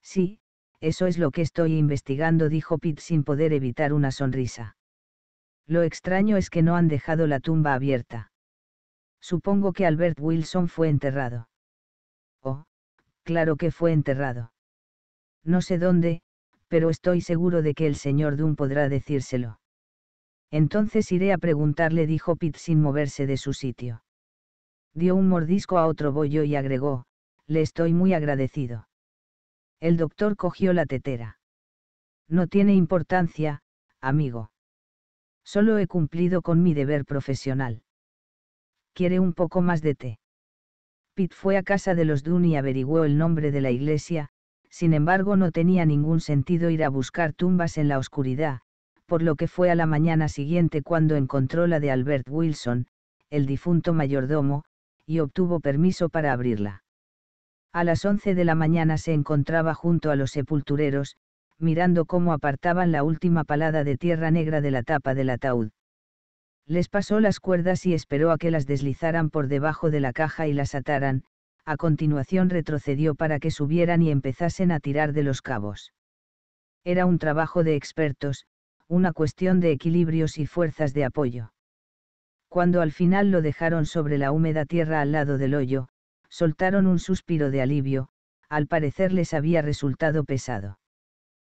Speaker 1: Sí, eso es lo que estoy investigando, dijo Pitt sin poder evitar una sonrisa. Lo extraño es que no han dejado la tumba abierta. Supongo que Albert Wilson fue enterrado. Oh, claro que fue enterrado. No sé dónde, pero estoy seguro de que el señor Dunn podrá decírselo. Entonces iré a preguntarle, dijo Pitt sin moverse de su sitio. Dio un mordisco a otro bollo y agregó, le estoy muy agradecido. El doctor cogió la tetera. No tiene importancia, amigo. Solo he cumplido con mi deber profesional. ¿Quiere un poco más de té? Pitt fue a casa de los Dunn y averiguó el nombre de la iglesia, sin embargo, no tenía ningún sentido ir a buscar tumbas en la oscuridad, por lo que fue a la mañana siguiente cuando encontró la de Albert Wilson, el difunto mayordomo, y obtuvo permiso para abrirla. A las once de la mañana se encontraba junto a los sepultureros, mirando cómo apartaban la última palada de tierra negra de la tapa del ataúd. Les pasó las cuerdas y esperó a que las deslizaran por debajo de la caja y las ataran, a continuación retrocedió para que subieran y empezasen a tirar de los cabos. Era un trabajo de expertos, una cuestión de equilibrios y fuerzas de apoyo. Cuando al final lo dejaron sobre la húmeda tierra al lado del hoyo, soltaron un suspiro de alivio, al parecer les había resultado pesado.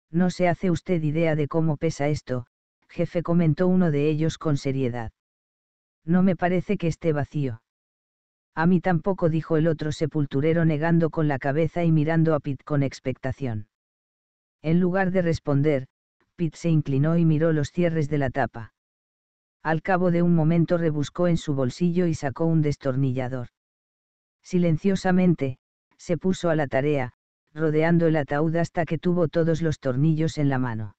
Speaker 1: No se hace usted idea de cómo pesa esto, jefe comentó uno de ellos con seriedad. No me parece que esté vacío. A mí tampoco, dijo el otro sepulturero negando con la cabeza y mirando a Pitt con expectación. En lugar de responder, Pitt se inclinó y miró los cierres de la tapa. Al cabo de un momento rebuscó en su bolsillo y sacó un destornillador. Silenciosamente, se puso a la tarea, rodeando el ataúd hasta que tuvo todos los tornillos en la mano.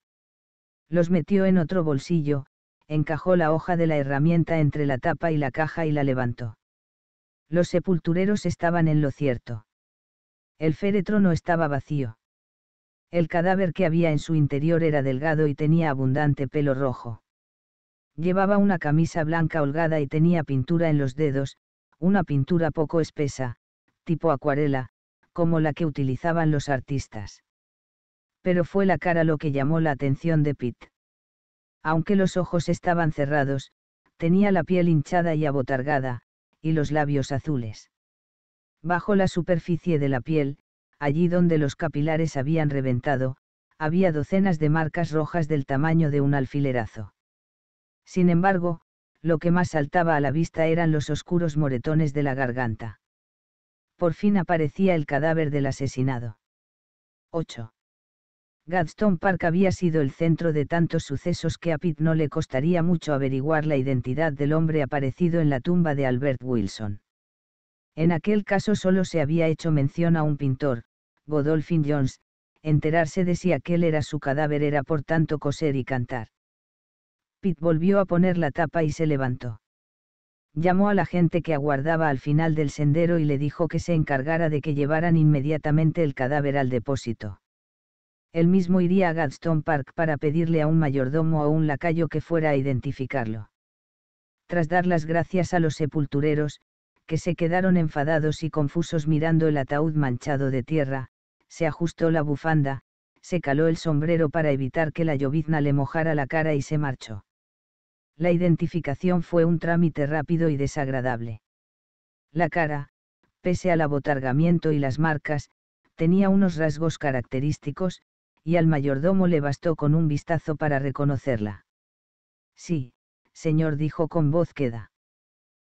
Speaker 1: Los metió en otro bolsillo, encajó la hoja de la herramienta entre la tapa y la caja y la levantó los sepultureros estaban en lo cierto. El féretro no estaba vacío. El cadáver que había en su interior era delgado y tenía abundante pelo rojo. Llevaba una camisa blanca holgada y tenía pintura en los dedos, una pintura poco espesa, tipo acuarela, como la que utilizaban los artistas. Pero fue la cara lo que llamó la atención de Pitt. Aunque los ojos estaban cerrados, tenía la piel hinchada y abotargada, y los labios azules. Bajo la superficie de la piel, allí donde los capilares habían reventado, había docenas de marcas rojas del tamaño de un alfilerazo. Sin embargo, lo que más saltaba a la vista eran los oscuros moretones de la garganta. Por fin aparecía el cadáver del asesinado. 8. Gadstone Park había sido el centro de tantos sucesos que a Pitt no le costaría mucho averiguar la identidad del hombre aparecido en la tumba de Albert Wilson. En aquel caso solo se había hecho mención a un pintor, Godolphin Jones, enterarse de si aquel era su cadáver era por tanto coser y cantar. Pitt volvió a poner la tapa y se levantó. Llamó a la gente que aguardaba al final del sendero y le dijo que se encargara de que llevaran inmediatamente el cadáver al depósito él mismo iría a Gadstone Park para pedirle a un mayordomo o a un lacayo que fuera a identificarlo. Tras dar las gracias a los sepultureros, que se quedaron enfadados y confusos mirando el ataúd manchado de tierra, se ajustó la bufanda, se caló el sombrero para evitar que la llovizna le mojara la cara y se marchó. La identificación fue un trámite rápido y desagradable. La cara, pese al abotargamiento y las marcas, tenía unos rasgos característicos, y al mayordomo le bastó con un vistazo para reconocerla. Sí, señor dijo con voz queda.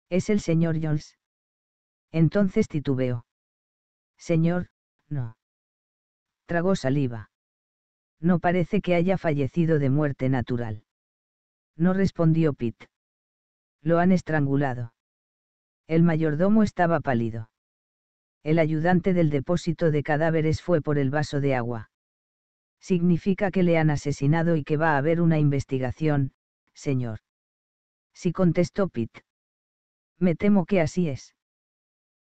Speaker 1: ¿Es el señor Jones? Entonces titubeó. Señor, no. Tragó saliva. No parece que haya fallecido de muerte natural. No respondió Pitt. Lo han estrangulado. El mayordomo estaba pálido. El ayudante del depósito de cadáveres fue por el vaso de agua. Significa que le han asesinado y que va a haber una investigación, señor. Sí contestó Pitt. Me temo que así es.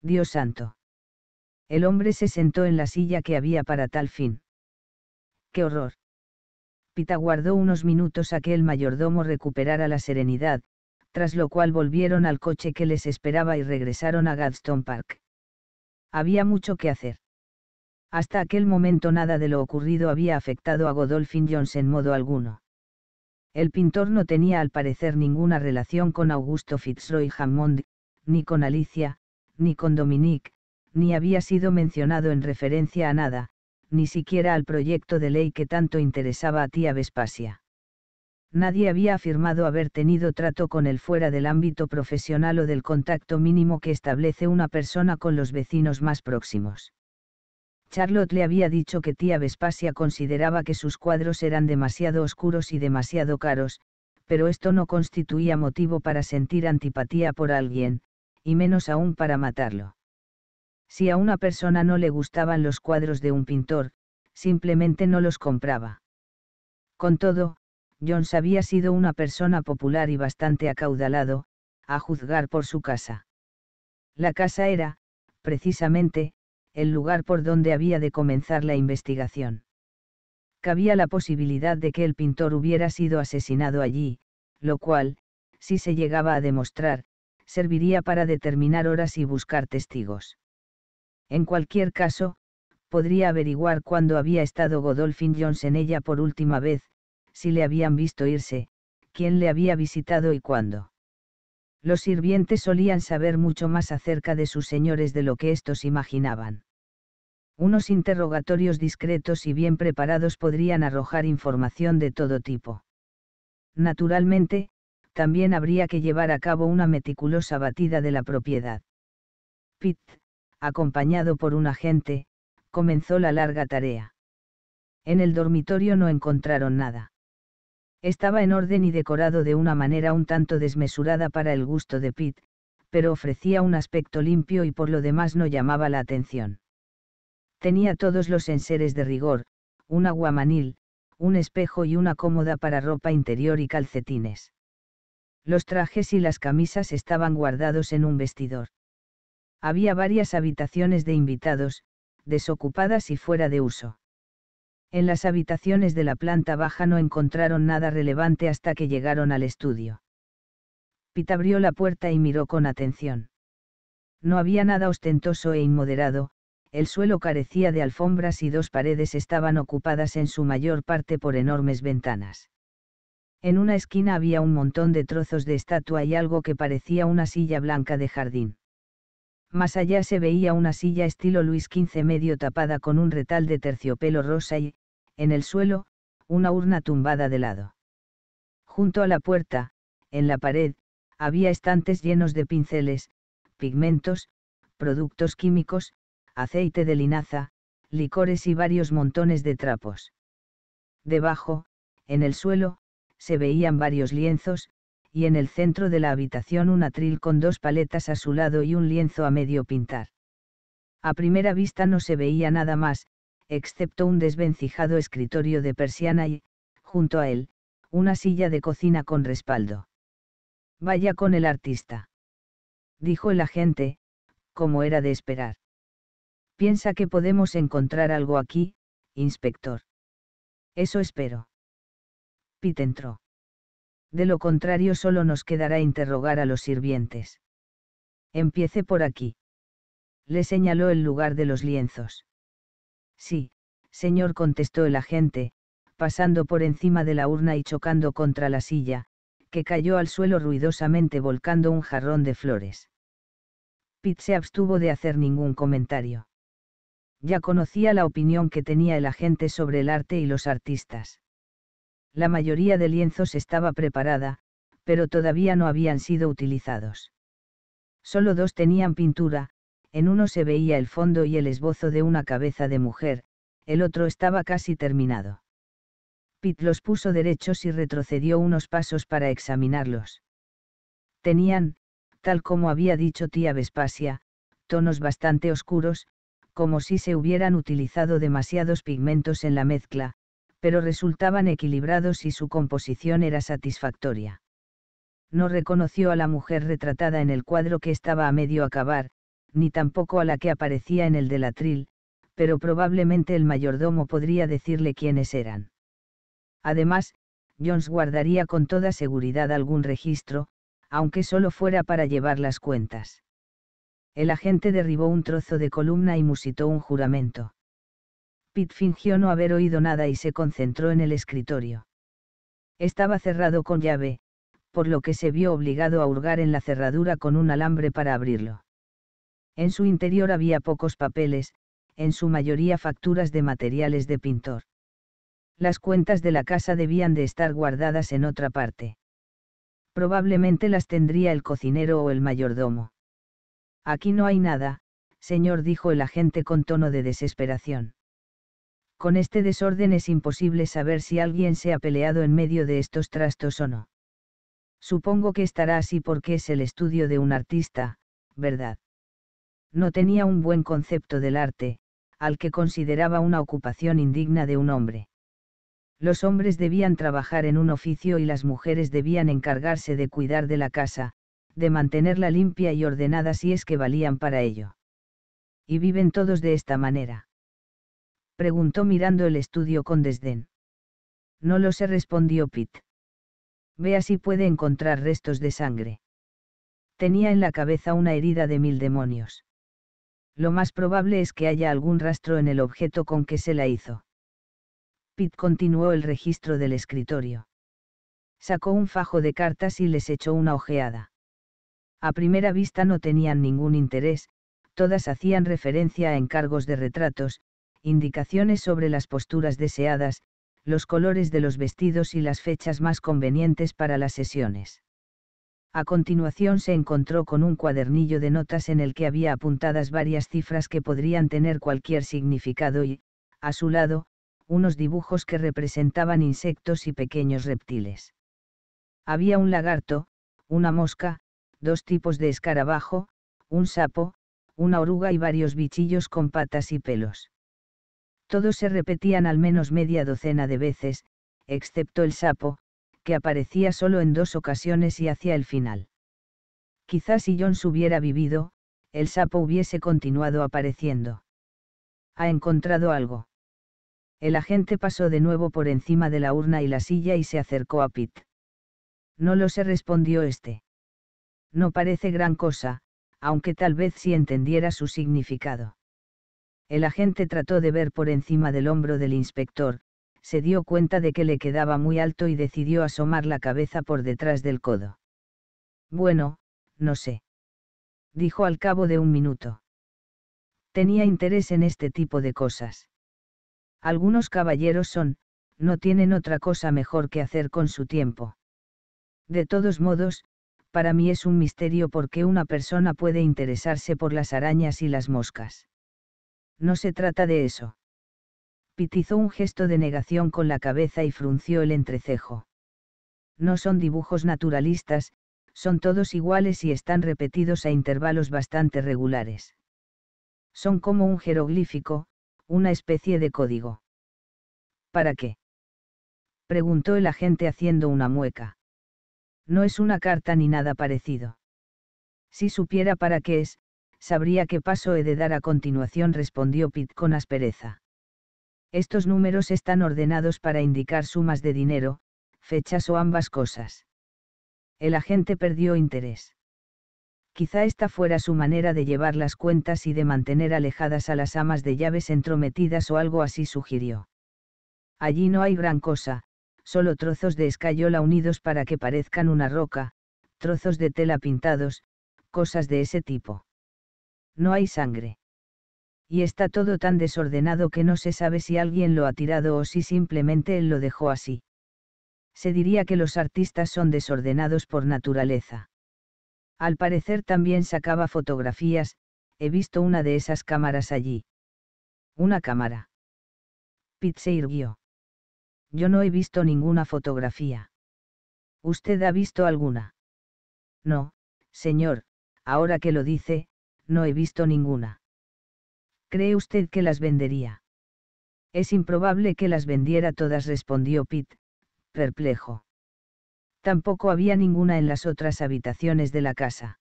Speaker 1: Dios santo. El hombre se sentó en la silla que había para tal fin. ¡Qué horror! Pitt aguardó unos minutos a que el mayordomo recuperara la serenidad, tras lo cual volvieron al coche que les esperaba y regresaron a Gadstone Park. Había mucho que hacer. Hasta aquel momento nada de lo ocurrido había afectado a Godolphin Jones en modo alguno. El pintor no tenía al parecer ninguna relación con Augusto Fitzroy Hammond, ni con Alicia, ni con Dominique, ni había sido mencionado en referencia a nada, ni siquiera al proyecto de ley que tanto interesaba a tía Vespasia. Nadie había afirmado haber tenido trato con él fuera del ámbito profesional o del contacto mínimo que establece una persona con los vecinos más próximos. Charlotte le había dicho que tía Vespasia consideraba que sus cuadros eran demasiado oscuros y demasiado caros, pero esto no constituía motivo para sentir antipatía por alguien, y menos aún para matarlo. Si a una persona no le gustaban los cuadros de un pintor, simplemente no los compraba. Con todo, Jones había sido una persona popular y bastante acaudalado, a juzgar por su casa. La casa era, precisamente, el lugar por donde había de comenzar la investigación. Cabía la posibilidad de que el pintor hubiera sido asesinado allí, lo cual, si se llegaba a demostrar, serviría para determinar horas y buscar testigos. En cualquier caso, podría averiguar cuándo había estado Godolphin Jones en ella por última vez, si le habían visto irse, quién le había visitado y cuándo. Los sirvientes solían saber mucho más acerca de sus señores de lo que estos imaginaban. Unos interrogatorios discretos y bien preparados podrían arrojar información de todo tipo. Naturalmente, también habría que llevar a cabo una meticulosa batida de la propiedad. Pitt, acompañado por un agente, comenzó la larga tarea. En el dormitorio no encontraron nada. Estaba en orden y decorado de una manera un tanto desmesurada para el gusto de Pitt, pero ofrecía un aspecto limpio y por lo demás no llamaba la atención tenía todos los enseres de rigor, un aguamanil, un espejo y una cómoda para ropa interior y calcetines. Los trajes y las camisas estaban guardados en un vestidor. Había varias habitaciones de invitados, desocupadas y fuera de uso. En las habitaciones de la planta baja no encontraron nada relevante hasta que llegaron al estudio. Pitt abrió la puerta y miró con atención. No había nada ostentoso e inmoderado, el suelo carecía de alfombras y dos paredes estaban ocupadas en su mayor parte por enormes ventanas. En una esquina había un montón de trozos de estatua y algo que parecía una silla blanca de jardín. Más allá se veía una silla estilo Luis XV medio tapada con un retal de terciopelo rosa y, en el suelo, una urna tumbada de lado. Junto a la puerta, en la pared, había estantes llenos de pinceles, pigmentos, productos químicos, aceite de linaza, licores y varios montones de trapos. Debajo, en el suelo, se veían varios lienzos, y en el centro de la habitación un atril con dos paletas a su lado y un lienzo a medio pintar. A primera vista no se veía nada más, excepto un desvencijado escritorio de persiana y, junto a él, una silla de cocina con respaldo. Vaya con el artista. Dijo el agente, como era de esperar. Piensa que podemos encontrar algo aquí, inspector. Eso espero. Pit entró. De lo contrario solo nos quedará interrogar a los sirvientes. Empiece por aquí. Le señaló el lugar de los lienzos. Sí, señor, contestó el agente, pasando por encima de la urna y chocando contra la silla, que cayó al suelo ruidosamente volcando un jarrón de flores. Pitt se abstuvo de hacer ningún comentario ya conocía la opinión que tenía el agente sobre el arte y los artistas. La mayoría de lienzos estaba preparada, pero todavía no habían sido utilizados. Solo dos tenían pintura, en uno se veía el fondo y el esbozo de una cabeza de mujer, el otro estaba casi terminado. Pitt los puso derechos y retrocedió unos pasos para examinarlos. Tenían, tal como había dicho tía Vespasia, tonos bastante oscuros, como si se hubieran utilizado demasiados pigmentos en la mezcla, pero resultaban equilibrados y su composición era satisfactoria. No reconoció a la mujer retratada en el cuadro que estaba a medio acabar, ni tampoco a la que aparecía en el del atril, pero probablemente el mayordomo podría decirle quiénes eran. Además, Jones guardaría con toda seguridad algún registro, aunque solo fuera para llevar las cuentas el agente derribó un trozo de columna y musitó un juramento. Pitt fingió no haber oído nada y se concentró en el escritorio. Estaba cerrado con llave, por lo que se vio obligado a hurgar en la cerradura con un alambre para abrirlo. En su interior había pocos papeles, en su mayoría facturas de materiales de pintor. Las cuentas de la casa debían de estar guardadas en otra parte. Probablemente las tendría el cocinero o el mayordomo. Aquí no hay nada, señor, dijo el agente con tono de desesperación. Con este desorden es imposible saber si alguien se ha peleado en medio de estos trastos o no. Supongo que estará así porque es el estudio de un artista, ¿verdad? No tenía un buen concepto del arte, al que consideraba una ocupación indigna de un hombre. Los hombres debían trabajar en un oficio y las mujeres debían encargarse de cuidar de la casa, de mantenerla limpia y ordenada si es que valían para ello. ¿Y viven todos de esta manera? Preguntó mirando el estudio con desdén. No lo sé, respondió Pitt. Vea si puede encontrar restos de sangre. Tenía en la cabeza una herida de mil demonios. Lo más probable es que haya algún rastro en el objeto con que se la hizo. Pitt continuó el registro del escritorio. Sacó un fajo de cartas y les echó una ojeada a primera vista no tenían ningún interés, todas hacían referencia a encargos de retratos, indicaciones sobre las posturas deseadas, los colores de los vestidos y las fechas más convenientes para las sesiones. A continuación se encontró con un cuadernillo de notas en el que había apuntadas varias cifras que podrían tener cualquier significado y, a su lado, unos dibujos que representaban insectos y pequeños reptiles. Había un lagarto, una mosca, dos tipos de escarabajo, un sapo, una oruga y varios bichillos con patas y pelos. Todos se repetían al menos media docena de veces, excepto el sapo, que aparecía solo en dos ocasiones y hacia el final. Quizás si Jones hubiera vivido, el sapo hubiese continuado apareciendo. Ha encontrado algo. El agente pasó de nuevo por encima de la urna y la silla y se acercó a Pitt. No lo sé, respondió este. No parece gran cosa, aunque tal vez si entendiera su significado. El agente trató de ver por encima del hombro del inspector, se dio cuenta de que le quedaba muy alto y decidió asomar la cabeza por detrás del codo. Bueno, no sé. Dijo al cabo de un minuto. Tenía interés en este tipo de cosas. Algunos caballeros son, no tienen otra cosa mejor que hacer con su tiempo. De todos modos, para mí es un misterio por qué una persona puede interesarse por las arañas y las moscas. No se trata de eso. Pitizó un gesto de negación con la cabeza y frunció el entrecejo. No son dibujos naturalistas, son todos iguales y están repetidos a intervalos bastante regulares. Son como un jeroglífico, una especie de código. ¿Para qué? preguntó el agente haciendo una mueca. No es una carta ni nada parecido. Si supiera para qué es, sabría qué paso he de dar a continuación, respondió Pitt con aspereza. Estos números están ordenados para indicar sumas de dinero, fechas o ambas cosas. El agente perdió interés. Quizá esta fuera su manera de llevar las cuentas y de mantener alejadas a las amas de llaves entrometidas o algo así sugirió. Allí no hay gran cosa, solo trozos de escayola unidos para que parezcan una roca, trozos de tela pintados, cosas de ese tipo. No hay sangre. Y está todo tan desordenado que no se sabe si alguien lo ha tirado o si simplemente él lo dejó así. Se diría que los artistas son desordenados por naturaleza. Al parecer también sacaba fotografías, he visto una de esas cámaras allí. Una cámara. irguió yo no he visto ninguna fotografía. ¿Usted ha visto alguna? No, señor, ahora que lo dice, no he visto ninguna. ¿Cree usted que las vendería? Es improbable que las vendiera todas, respondió Pitt, perplejo. Tampoco había ninguna en las otras habitaciones de la casa.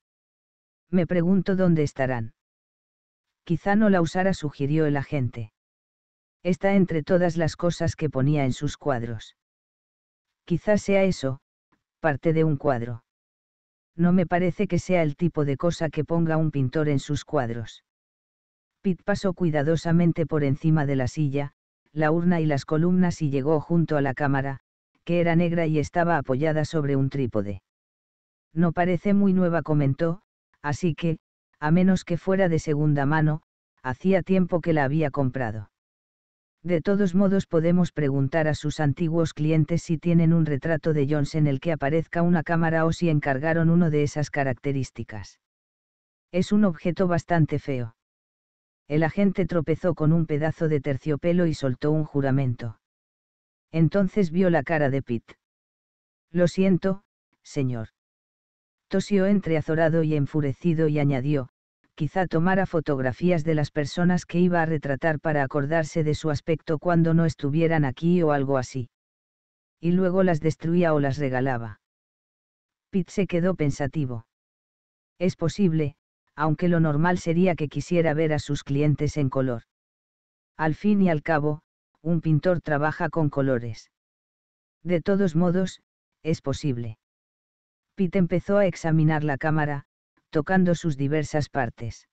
Speaker 1: Me pregunto dónde estarán. Quizá no la usara, sugirió el agente está entre todas las cosas que ponía en sus cuadros. Quizás sea eso, parte de un cuadro. No me parece que sea el tipo de cosa que ponga un pintor en sus cuadros. Pitt pasó cuidadosamente por encima de la silla, la urna y las columnas y llegó junto a la cámara, que era negra y estaba apoyada sobre un trípode. No parece muy nueva, comentó, así que, a menos que fuera de segunda mano, hacía tiempo que la había comprado. De todos modos podemos preguntar a sus antiguos clientes si tienen un retrato de Jones en el que aparezca una cámara o si encargaron uno de esas características. Es un objeto bastante feo. El agente tropezó con un pedazo de terciopelo y soltó un juramento. Entonces vio la cara de Pitt. Lo siento, señor. Tosió entre azorado y enfurecido y añadió, quizá tomara fotografías de las personas que iba a retratar para acordarse de su aspecto cuando no estuvieran aquí o algo así. Y luego las destruía o las regalaba. Pete se quedó pensativo. Es posible, aunque lo normal sería que quisiera ver a sus clientes en color. Al fin y al cabo, un pintor trabaja con colores. De todos modos, es posible. Pitt empezó a examinar la cámara, tocando sus diversas partes.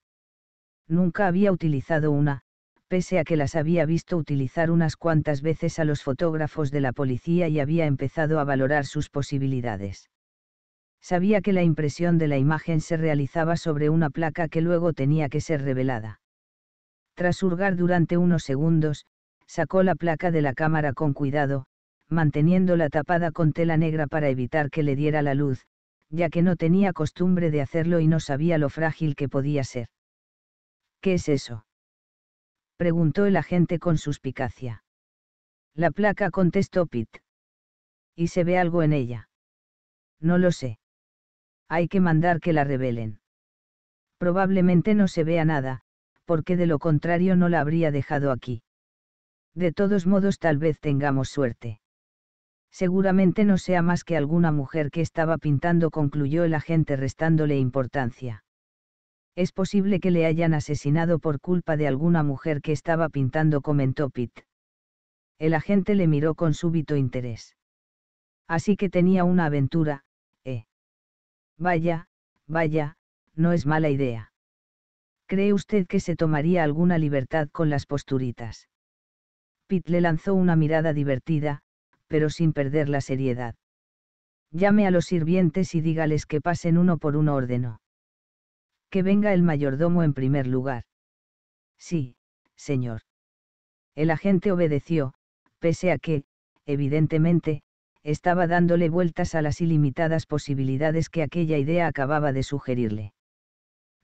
Speaker 1: Nunca había utilizado una, pese a que las había visto utilizar unas cuantas veces a los fotógrafos de la policía y había empezado a valorar sus posibilidades. Sabía que la impresión de la imagen se realizaba sobre una placa que luego tenía que ser revelada. Tras hurgar durante unos segundos, sacó la placa de la cámara con cuidado, manteniéndola tapada con tela negra para evitar que le diera la luz, ya que no tenía costumbre de hacerlo y no sabía lo frágil que podía ser. ¿Qué es eso? preguntó el agente con suspicacia. La placa contestó Pitt. ¿Y se ve algo en ella? No lo sé. Hay que mandar que la revelen. Probablemente no se vea nada, porque de lo contrario no la habría dejado aquí. De todos modos tal vez tengamos suerte seguramente no sea más que alguna mujer que estaba pintando, concluyó el agente restándole importancia. Es posible que le hayan asesinado por culpa de alguna mujer que estaba pintando, comentó Pitt. El agente le miró con súbito interés. Así que tenía una aventura, ¿eh? Vaya, vaya, no es mala idea. ¿Cree usted que se tomaría alguna libertad con las posturitas? Pitt le lanzó una mirada divertida, pero sin perder la seriedad. Llame a los sirvientes y dígales que pasen uno por uno ordeno. Que venga el mayordomo en primer lugar. Sí, señor. El agente obedeció, pese a que, evidentemente, estaba dándole vueltas a las ilimitadas posibilidades que aquella idea acababa de sugerirle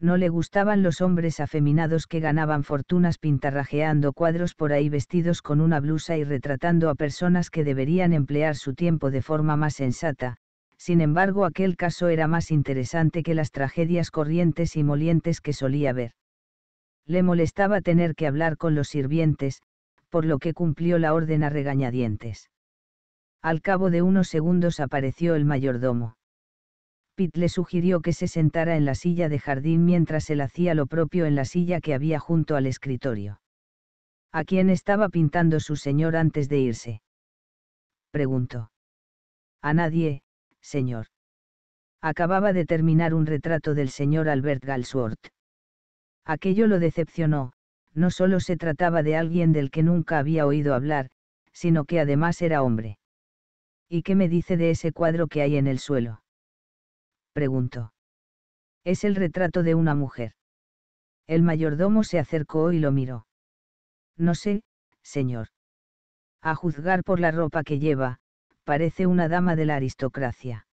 Speaker 1: no le gustaban los hombres afeminados que ganaban fortunas pintarrajeando cuadros por ahí vestidos con una blusa y retratando a personas que deberían emplear su tiempo de forma más sensata, sin embargo aquel caso era más interesante que las tragedias corrientes y molientes que solía ver. Le molestaba tener que hablar con los sirvientes, por lo que cumplió la orden a regañadientes. Al cabo de unos segundos apareció el mayordomo. Pitt le sugirió que se sentara en la silla de jardín mientras él hacía lo propio en la silla que había junto al escritorio. ¿A quién estaba pintando su señor antes de irse? preguntó. A nadie, señor. Acababa de terminar un retrato del señor Albert Galsworth. Aquello lo decepcionó, no solo se trataba de alguien del que nunca había oído hablar, sino que además era hombre. ¿Y qué me dice de ese cuadro que hay en el suelo? preguntó. Es el retrato de una mujer. El mayordomo se acercó y lo miró. No sé, señor. A juzgar por la ropa que lleva, parece una dama de la aristocracia.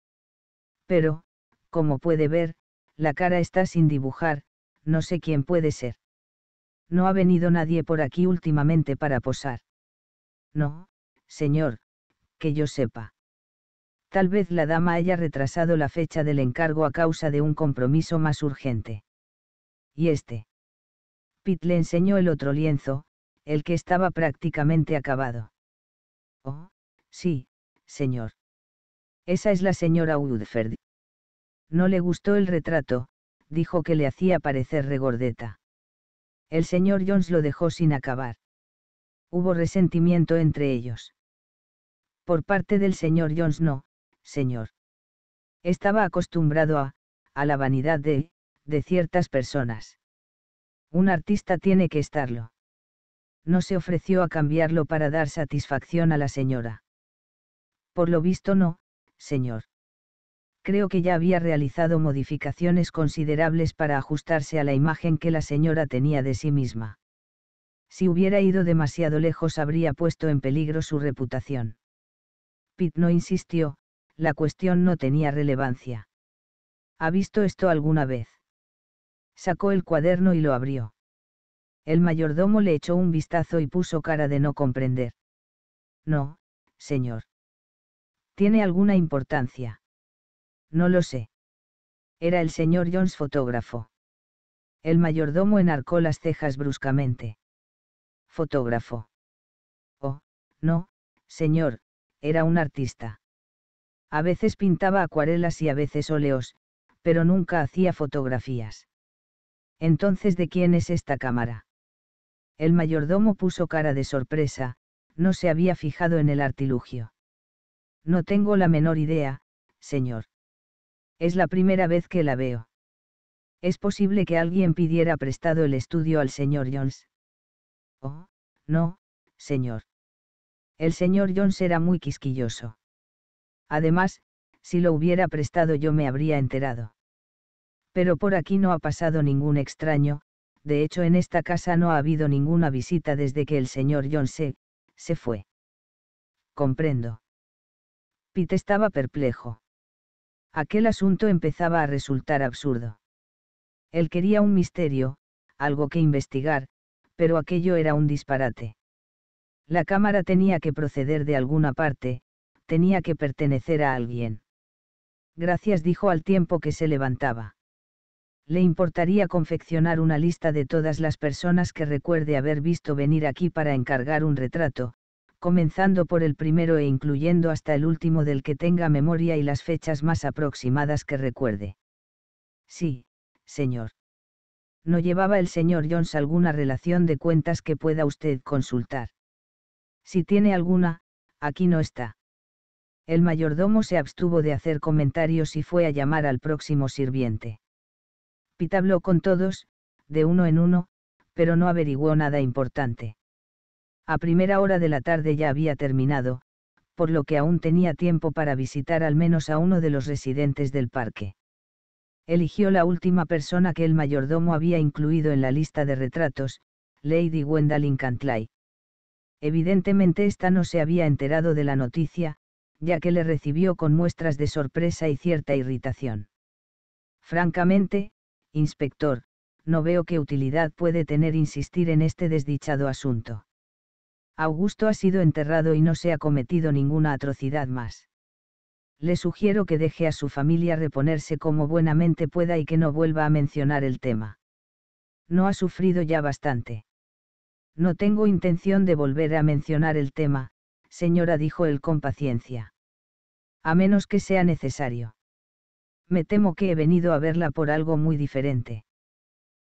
Speaker 1: Pero, como puede ver, la cara está sin dibujar, no sé quién puede ser. No ha venido nadie por aquí últimamente para posar. No, señor, que yo sepa. Tal vez la dama haya retrasado la fecha del encargo a causa de un compromiso más urgente. ¿Y este? Pitt le enseñó el otro lienzo, el que estaba prácticamente acabado. Oh, sí, señor. Esa es la señora Woodford. No le gustó el retrato, dijo que le hacía parecer regordeta. El señor Jones lo dejó sin acabar. Hubo resentimiento entre ellos. Por parte del señor Jones no, Señor. Estaba acostumbrado a, a la vanidad de, de ciertas personas. Un artista tiene que estarlo. No se ofreció a cambiarlo para dar satisfacción a la señora. Por lo visto no, señor. Creo que ya había realizado modificaciones considerables para ajustarse a la imagen que la señora tenía de sí misma. Si hubiera ido demasiado lejos habría puesto en peligro su reputación. Pitt no insistió, la cuestión no tenía relevancia. ¿Ha visto esto alguna vez? Sacó el cuaderno y lo abrió. El mayordomo le echó un vistazo y puso cara de no comprender. No, señor. ¿Tiene alguna importancia? No lo sé. Era el señor Jones fotógrafo. El mayordomo enarcó las cejas bruscamente. Fotógrafo. Oh, no, señor, era un artista. A veces pintaba acuarelas y a veces óleos, pero nunca hacía fotografías. Entonces, ¿de quién es esta cámara? El mayordomo puso cara de sorpresa, no se había fijado en el artilugio. No tengo la menor idea, señor. Es la primera vez que la veo. Es posible que alguien pidiera prestado el estudio al señor Jones. Oh, no, señor. El señor Jones era muy quisquilloso. Además, si lo hubiera prestado yo me habría enterado. Pero por aquí no ha pasado ningún extraño, de hecho en esta casa no ha habido ninguna visita desde que el señor John se, se fue. Comprendo. Pete estaba perplejo. Aquel asunto empezaba a resultar absurdo. Él quería un misterio, algo que investigar, pero aquello era un disparate. La cámara tenía que proceder de alguna parte, tenía que pertenecer a alguien. Gracias dijo al tiempo que se levantaba. Le importaría confeccionar una lista de todas las personas que recuerde haber visto venir aquí para encargar un retrato, comenzando por el primero e incluyendo hasta el último del que tenga memoria y las fechas más aproximadas que recuerde. Sí, señor. ¿No llevaba el señor Jones alguna relación de cuentas que pueda usted consultar? Si tiene alguna, aquí no está. El mayordomo se abstuvo de hacer comentarios y fue a llamar al próximo sirviente. Pitabló con todos, de uno en uno, pero no averiguó nada importante. A primera hora de la tarde ya había terminado, por lo que aún tenía tiempo para visitar al menos a uno de los residentes del parque. Eligió la última persona que el mayordomo había incluido en la lista de retratos, Lady Gwendolyn Cantlay. Evidentemente esta no se había enterado de la noticia, ya que le recibió con muestras de sorpresa y cierta irritación. Francamente, inspector, no veo qué utilidad puede tener insistir en este desdichado asunto. Augusto ha sido enterrado y no se ha cometido ninguna atrocidad más. Le sugiero que deje a su familia reponerse como buenamente pueda y que no vuelva a mencionar el tema. No ha sufrido ya bastante. No tengo intención de volver a mencionar el tema, señora dijo él con paciencia. A menos que sea necesario. Me temo que he venido a verla por algo muy diferente.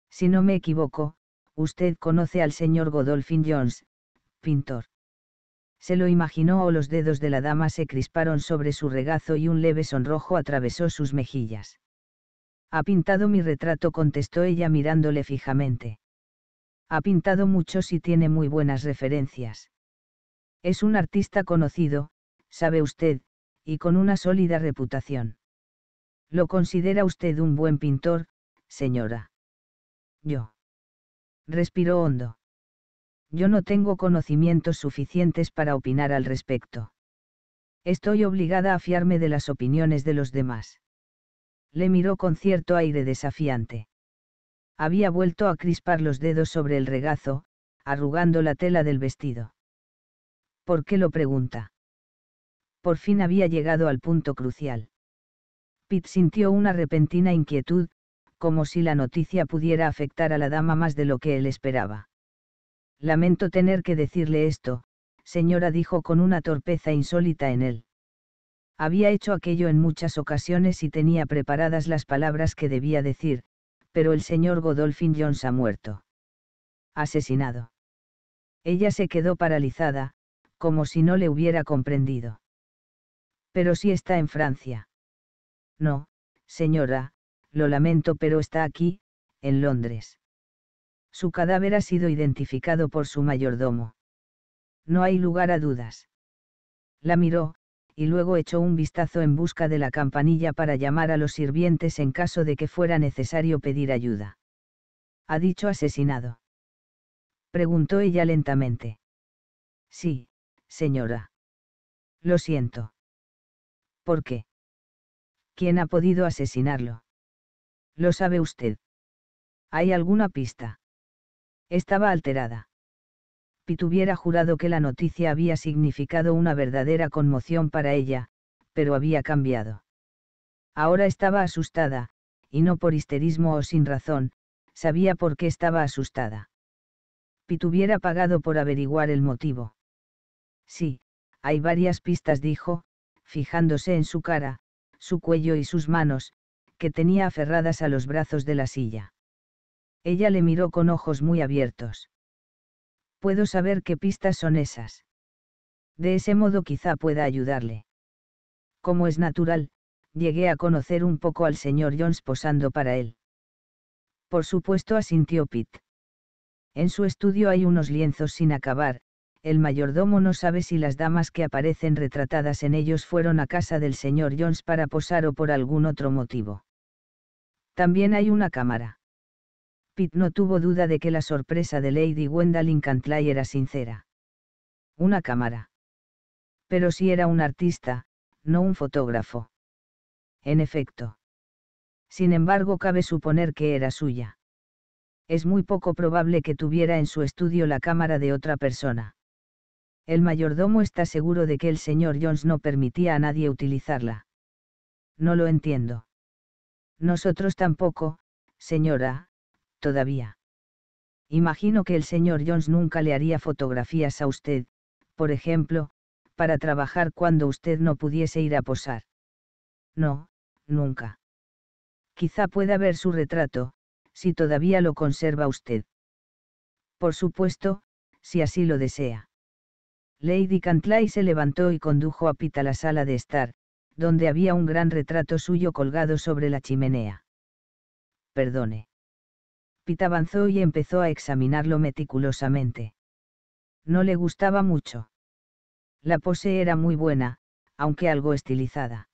Speaker 1: Si no me equivoco, usted conoce al señor Godolphin Jones, pintor. Se lo imaginó o los dedos de la dama se crisparon sobre su regazo y un leve sonrojo atravesó sus mejillas. Ha pintado mi retrato, contestó ella mirándole fijamente. Ha pintado muchos y tiene muy buenas referencias. Es un artista conocido, sabe usted, y con una sólida reputación. ¿Lo considera usted un buen
Speaker 2: pintor, señora?
Speaker 1: Yo. Respiró hondo. Yo no tengo conocimientos suficientes para opinar al respecto. Estoy obligada a fiarme de las opiniones de los demás. Le miró con cierto aire desafiante. Había vuelto a crispar los dedos sobre el regazo, arrugando la tela del vestido. ¿Por qué lo pregunta? Por fin había llegado al punto crucial. Pitt sintió una repentina inquietud, como si la noticia pudiera afectar a la dama más de lo que él esperaba. Lamento tener que decirle esto, señora dijo con una torpeza insólita en él. Había hecho aquello en muchas ocasiones y tenía preparadas las palabras que debía decir, pero el señor Godolphin Jones ha muerto. Asesinado. Ella se quedó paralizada, como si no le hubiera comprendido. Pero si está en Francia. No, señora, lo lamento, pero está aquí, en Londres. Su cadáver ha sido identificado por su mayordomo. No hay lugar a dudas. La miró, y luego echó un vistazo en busca de la campanilla para llamar a los sirvientes en caso de que fuera necesario pedir ayuda. ¿Ha dicho asesinado? Preguntó ella lentamente. Sí, señora. Lo siento. ¿Por qué? ¿Quién ha podido asesinarlo? Lo sabe usted. ¿Hay alguna pista? Estaba alterada. Pitt hubiera jurado que la noticia había significado una verdadera conmoción para ella, pero había cambiado. Ahora estaba asustada, y no por histerismo o sin razón, sabía por qué estaba asustada. Pitt hubiera pagado por averiguar el motivo. Sí, hay varias pistas, dijo, fijándose en su cara, su cuello y sus manos, que tenía aferradas a los brazos de la silla. Ella le miró con ojos muy abiertos. Puedo saber qué pistas son esas. De ese modo quizá pueda ayudarle. Como es natural, llegué a conocer un poco al señor Jones posando para él. Por supuesto, asintió Pitt. En su estudio hay unos lienzos sin acabar, el mayordomo no sabe si las damas que aparecen retratadas en ellos fueron a casa del señor Jones para posar o por algún otro motivo. También hay una cámara. Pitt no tuvo duda de que la sorpresa de Lady Gwendolyn Cantley era sincera. Una cámara. Pero si era un artista, no un fotógrafo. En efecto. Sin embargo, cabe suponer que era suya. Es muy poco probable que tuviera en su estudio la cámara de otra persona el mayordomo está seguro de que el señor Jones no permitía a nadie utilizarla. No lo entiendo. Nosotros tampoco, señora, todavía. Imagino que el señor Jones nunca le haría fotografías a usted, por ejemplo, para trabajar cuando usted no pudiese ir a posar. No, nunca. Quizá pueda ver su retrato, si todavía lo conserva usted. Por supuesto, si así lo desea. Lady Cantlay se levantó y condujo a Pita a la sala de estar, donde había un gran retrato suyo colgado sobre la chimenea. Perdone. Pita avanzó y empezó a examinarlo meticulosamente. No le gustaba mucho. La pose era muy buena, aunque algo estilizada.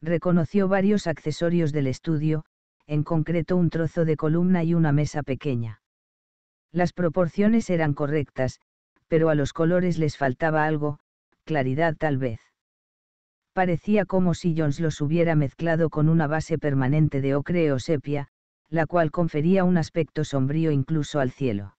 Speaker 1: Reconoció varios accesorios del estudio, en concreto un trozo de columna y una mesa pequeña. Las proporciones eran correctas, pero a los colores les faltaba algo, claridad tal vez. Parecía como si Jones los hubiera mezclado con una base permanente de ocre o sepia, la cual confería un aspecto sombrío incluso al cielo.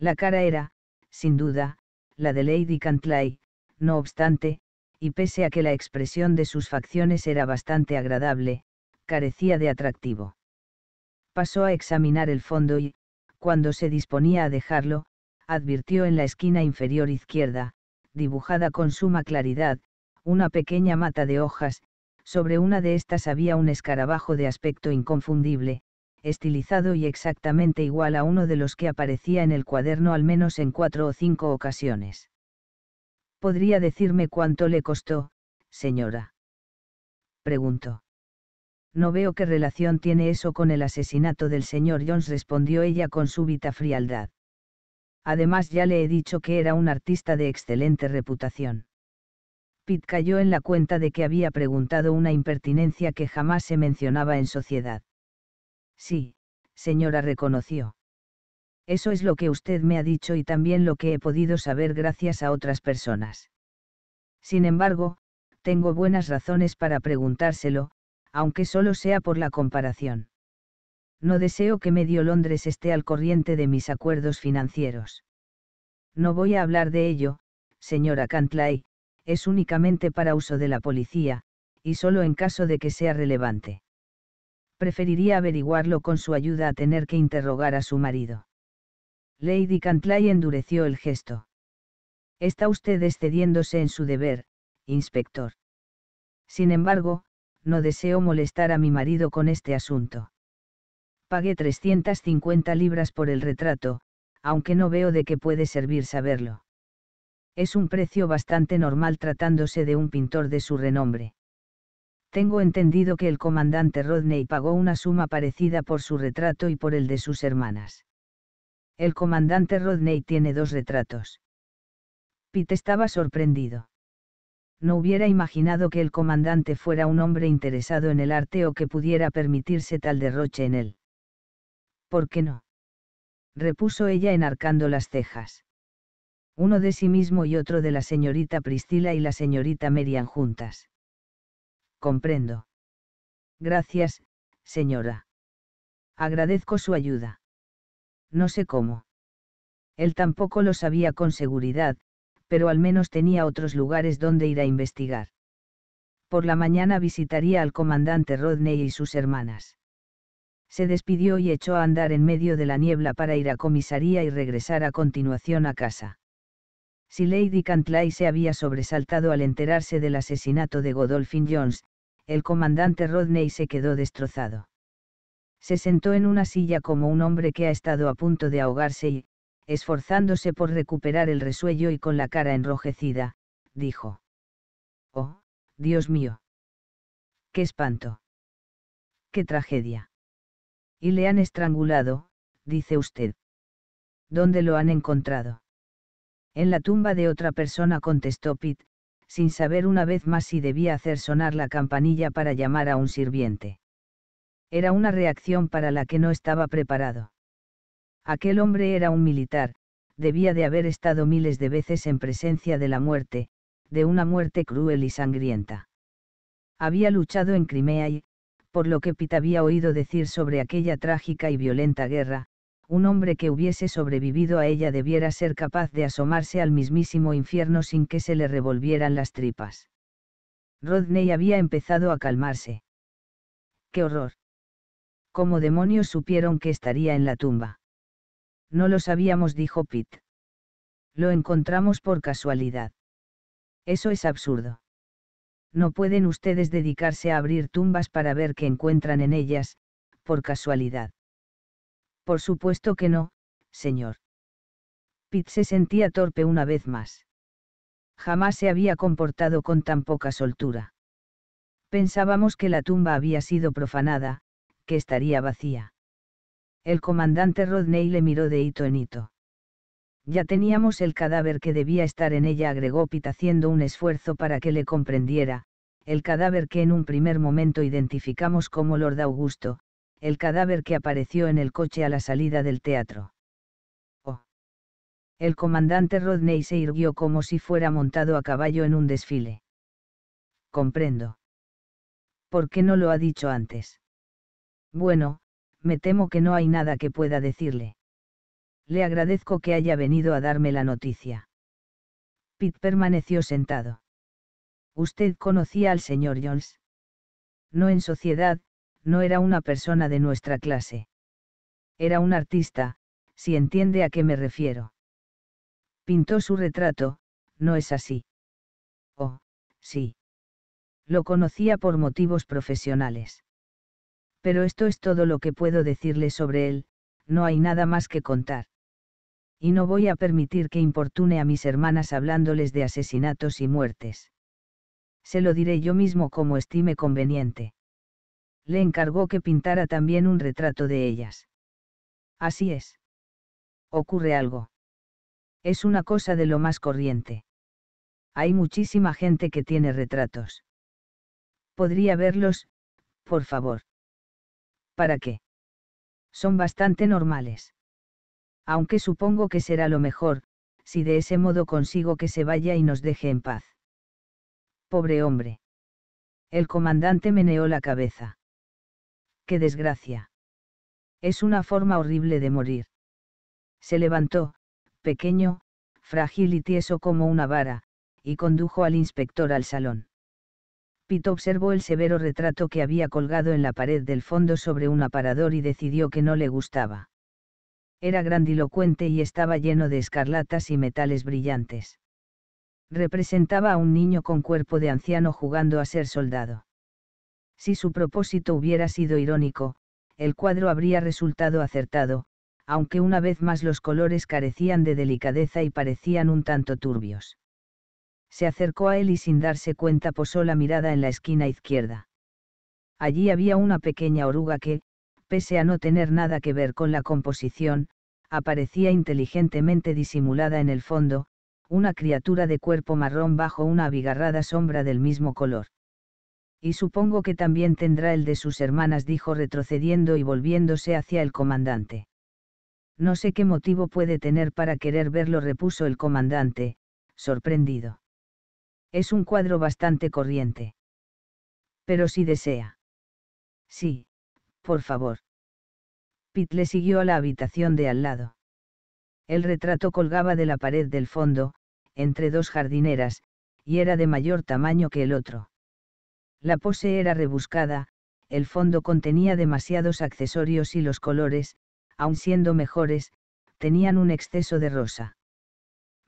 Speaker 1: La cara era, sin duda, la de Lady Cantley, no obstante, y pese a que la expresión de sus facciones era bastante agradable, carecía de atractivo. Pasó a examinar el fondo y, cuando se disponía a dejarlo, advirtió en la esquina inferior izquierda, dibujada con suma claridad, una pequeña mata de hojas, sobre una de estas había un escarabajo de aspecto inconfundible, estilizado y exactamente igual a uno de los que aparecía en el cuaderno al menos en cuatro o cinco ocasiones. ¿Podría decirme cuánto le costó, señora? Preguntó. No veo qué relación tiene eso con el asesinato del señor Jones, respondió ella con súbita frialdad además ya le he dicho que era un artista de excelente reputación. Pitt cayó en la cuenta de que había preguntado una impertinencia que jamás se mencionaba en sociedad. Sí, señora reconoció. Eso es lo que usted me ha dicho y también lo que he podido saber gracias a otras personas. Sin embargo, tengo buenas razones para preguntárselo, aunque solo sea por la comparación. No deseo que medio Londres esté al corriente de mis acuerdos financieros. No voy a hablar de ello, señora Cantlay, es únicamente para uso de la policía, y solo en caso de que sea relevante. Preferiría averiguarlo con su ayuda a tener que interrogar a su marido. Lady Cantlay endureció el gesto. Está usted excediéndose en su deber, inspector. Sin embargo, no deseo molestar a mi marido con este asunto. Pagué 350 libras por el retrato, aunque no veo de qué puede servir saberlo. Es un precio bastante normal tratándose de un pintor de su renombre. Tengo entendido que el comandante Rodney pagó una suma parecida por su retrato y por el de sus hermanas. El comandante Rodney tiene dos retratos. Pete estaba sorprendido no hubiera imaginado que el comandante fuera un hombre interesado en el arte o que pudiera permitirse tal derroche en él. ¿Por qué no? repuso ella enarcando las cejas. Uno de sí mismo y otro de la señorita Priscila y la señorita Merian juntas. Comprendo. Gracias, señora. Agradezco su ayuda. No sé cómo. Él tampoco lo sabía con seguridad, pero al menos tenía otros lugares donde ir a investigar. Por la mañana visitaría al comandante Rodney y sus hermanas se despidió y echó a andar en medio de la niebla para ir a comisaría y regresar a continuación a casa. Si Lady Cantley se había sobresaltado al enterarse del asesinato de Godolphin Jones, el comandante Rodney se quedó destrozado. Se sentó en una silla como un hombre que ha estado a punto de ahogarse y, esforzándose por recuperar el resuello y con la cara enrojecida, dijo. Oh, Dios mío. Qué espanto. Qué tragedia. Y le han estrangulado, dice usted. ¿Dónde lo han encontrado? En la tumba de otra persona contestó Pitt, sin saber una vez más si debía hacer sonar la campanilla para llamar a un sirviente. Era una reacción para la que no estaba preparado. Aquel hombre era un militar, debía de haber estado miles de veces en presencia de la muerte, de una muerte cruel y sangrienta. Había luchado en Crimea y, por lo que Pitt había oído decir sobre aquella trágica y violenta guerra, un hombre que hubiese sobrevivido a ella debiera ser capaz de asomarse al mismísimo infierno sin que se le revolvieran las tripas. Rodney había empezado a calmarse. ¡Qué horror! ¿Cómo demonios supieron que estaría en la tumba? No lo sabíamos, dijo Pitt. Lo encontramos por casualidad. Eso es absurdo no pueden ustedes dedicarse a abrir tumbas para ver qué encuentran en ellas, por casualidad. Por supuesto que no, señor. Pitt se sentía torpe una vez más. Jamás se había comportado con tan poca soltura. Pensábamos que la tumba había sido profanada, que estaría vacía. El comandante Rodney le miró de hito en hito. Ya teníamos el cadáver que debía estar en ella, agregó Pitt haciendo un esfuerzo para que le comprendiera, el cadáver que en un primer momento identificamos como Lord Augusto, el cadáver que apareció en el coche a la salida del teatro. Oh. El comandante Rodney se irguió como si fuera montado a caballo en un desfile. Comprendo. ¿Por qué no lo ha dicho antes? Bueno, me temo que no hay nada que pueda decirle le agradezco que haya venido a darme la noticia. Pitt permaneció sentado. Usted conocía al señor Jones. No en sociedad, no era una persona de nuestra clase. Era un artista, si entiende a qué me refiero. Pintó su retrato, no es así. Oh, sí. Lo conocía por motivos profesionales. Pero esto es todo lo que puedo decirle sobre él, no hay nada más que contar y no voy a permitir que importune a mis hermanas hablándoles de asesinatos y muertes. Se lo diré yo mismo como estime conveniente. Le encargó que pintara también un retrato de ellas. Así es. Ocurre algo. Es una cosa de lo más corriente. Hay muchísima gente que tiene retratos. ¿Podría verlos, por favor? ¿Para qué? Son bastante normales aunque supongo que será lo mejor, si de ese modo consigo que se vaya y nos deje en paz. Pobre hombre. El comandante meneó la cabeza. Qué desgracia. Es una forma horrible de morir. Se levantó, pequeño, frágil y tieso como una vara, y condujo al inspector al salón. Pitt observó el severo retrato que había colgado en la pared del fondo sobre un aparador y decidió que no le gustaba. Era grandilocuente y estaba lleno de escarlatas y metales brillantes. Representaba a un niño con cuerpo de anciano jugando a ser soldado. Si su propósito hubiera sido irónico, el cuadro habría resultado acertado, aunque una vez más los colores carecían de delicadeza y parecían un tanto turbios. Se acercó a él y sin darse cuenta posó la mirada en la esquina izquierda. Allí había una pequeña oruga que, pese a no tener nada que ver con la composición, aparecía inteligentemente disimulada en el fondo, una criatura de cuerpo marrón bajo una abigarrada sombra del mismo color. Y supongo que también tendrá el de sus hermanas, dijo retrocediendo y volviéndose hacia el comandante. No sé qué motivo puede tener para querer verlo, repuso el comandante, sorprendido. Es un cuadro bastante corriente. Pero si desea. Sí, por favor. Pitt le siguió a la habitación de al lado. El retrato colgaba de la pared del fondo, entre dos jardineras, y era de mayor tamaño que el otro. La pose era rebuscada, el fondo contenía demasiados accesorios y los colores, aun siendo mejores, tenían un exceso de rosa.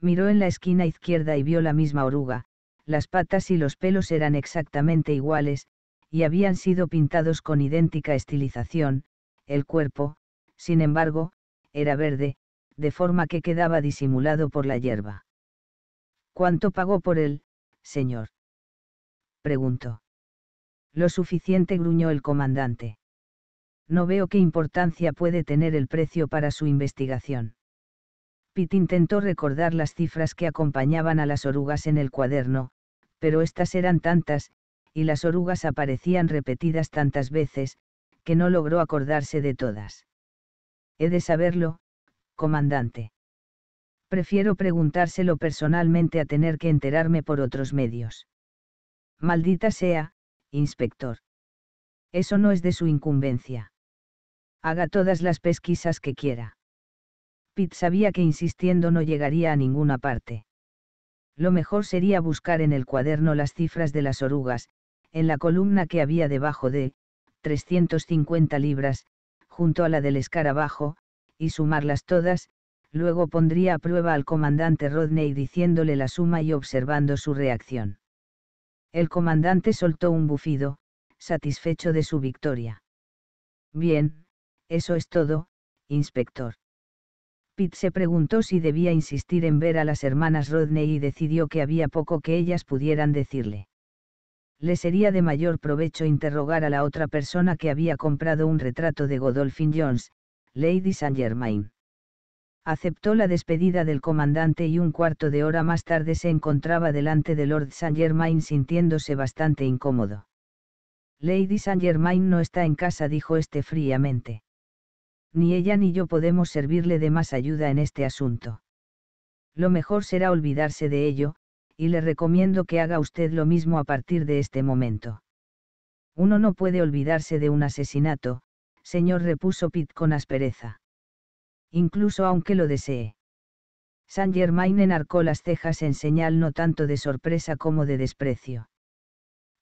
Speaker 1: Miró en la esquina izquierda y vio la misma oruga, las patas y los pelos eran exactamente iguales, y habían sido pintados con idéntica estilización, el cuerpo, sin embargo, era verde, de forma que quedaba disimulado por la hierba. ¿Cuánto pagó por él, señor? preguntó. Lo suficiente gruñó el comandante. No veo qué importancia puede tener el precio para su investigación. Pitt intentó recordar las cifras que acompañaban a las orugas en el cuaderno, pero estas eran tantas, y las orugas aparecían repetidas tantas veces, que no logró acordarse de todas. He de saberlo, comandante. Prefiero preguntárselo personalmente a tener que enterarme por otros medios. Maldita sea, inspector. Eso no es de su incumbencia. Haga todas las pesquisas que quiera. Pitt sabía que insistiendo no llegaría a ninguna parte. Lo mejor sería buscar en el cuaderno las cifras de las orugas, en la columna que había debajo de 350 libras, junto a la del escarabajo, y sumarlas todas, luego pondría a prueba al comandante Rodney diciéndole la suma y observando su reacción. El comandante soltó un bufido, satisfecho de su victoria. Bien, eso es todo, inspector. Pitt se preguntó si debía insistir en ver a las hermanas Rodney y decidió que había poco que ellas pudieran decirle le sería de mayor provecho interrogar a la otra persona que había comprado un retrato de Godolphin Jones, Lady Saint Germain. Aceptó la despedida del comandante y un cuarto de hora más tarde se encontraba delante de Lord Saint Germain sintiéndose bastante incómodo. Lady Saint Germain no está en casa, dijo este fríamente. Ni ella ni yo podemos servirle de más ayuda en este asunto. Lo mejor será olvidarse de ello, y le recomiendo que haga usted lo mismo a partir de este momento. Uno no puede olvidarse de un asesinato, señor repuso Pitt con aspereza. Incluso aunque lo desee. San Germain enarcó las cejas en señal no tanto de sorpresa como de desprecio.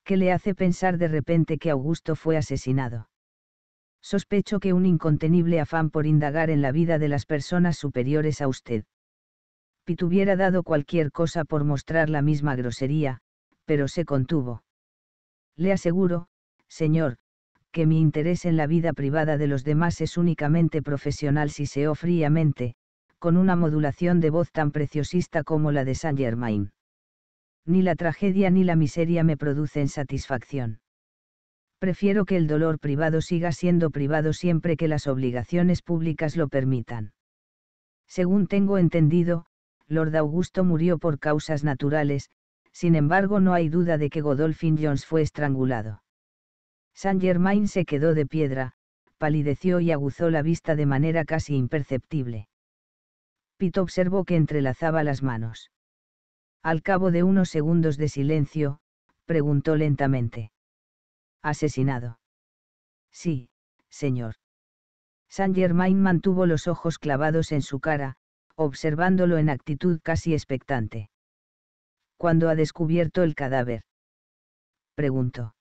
Speaker 1: ¿Qué le hace pensar de repente que Augusto fue asesinado? Sospecho que un incontenible afán por indagar en la vida de las personas superiores a usted. Pit hubiera dado cualquier cosa por mostrar la misma grosería, pero se contuvo. Le aseguro, señor, que mi interés en la vida privada de los demás es únicamente profesional si se fríamente, con una modulación de voz tan preciosista como la de Saint Germain. Ni la tragedia ni la miseria me producen satisfacción. Prefiero que el dolor privado siga siendo privado siempre que las obligaciones públicas lo permitan. Según tengo entendido, Lord Augusto murió por causas naturales, sin embargo no hay duda de que Godolphin Jones fue estrangulado. Saint Germain se quedó de piedra, palideció y aguzó la vista de manera casi imperceptible. Pitt observó que entrelazaba las manos. Al cabo de unos segundos de silencio, preguntó lentamente. ¿Asesinado? Sí, señor. Saint Germain mantuvo los ojos clavados en su cara, observándolo en actitud casi expectante. ¿Cuándo ha descubierto el cadáver? Preguntó.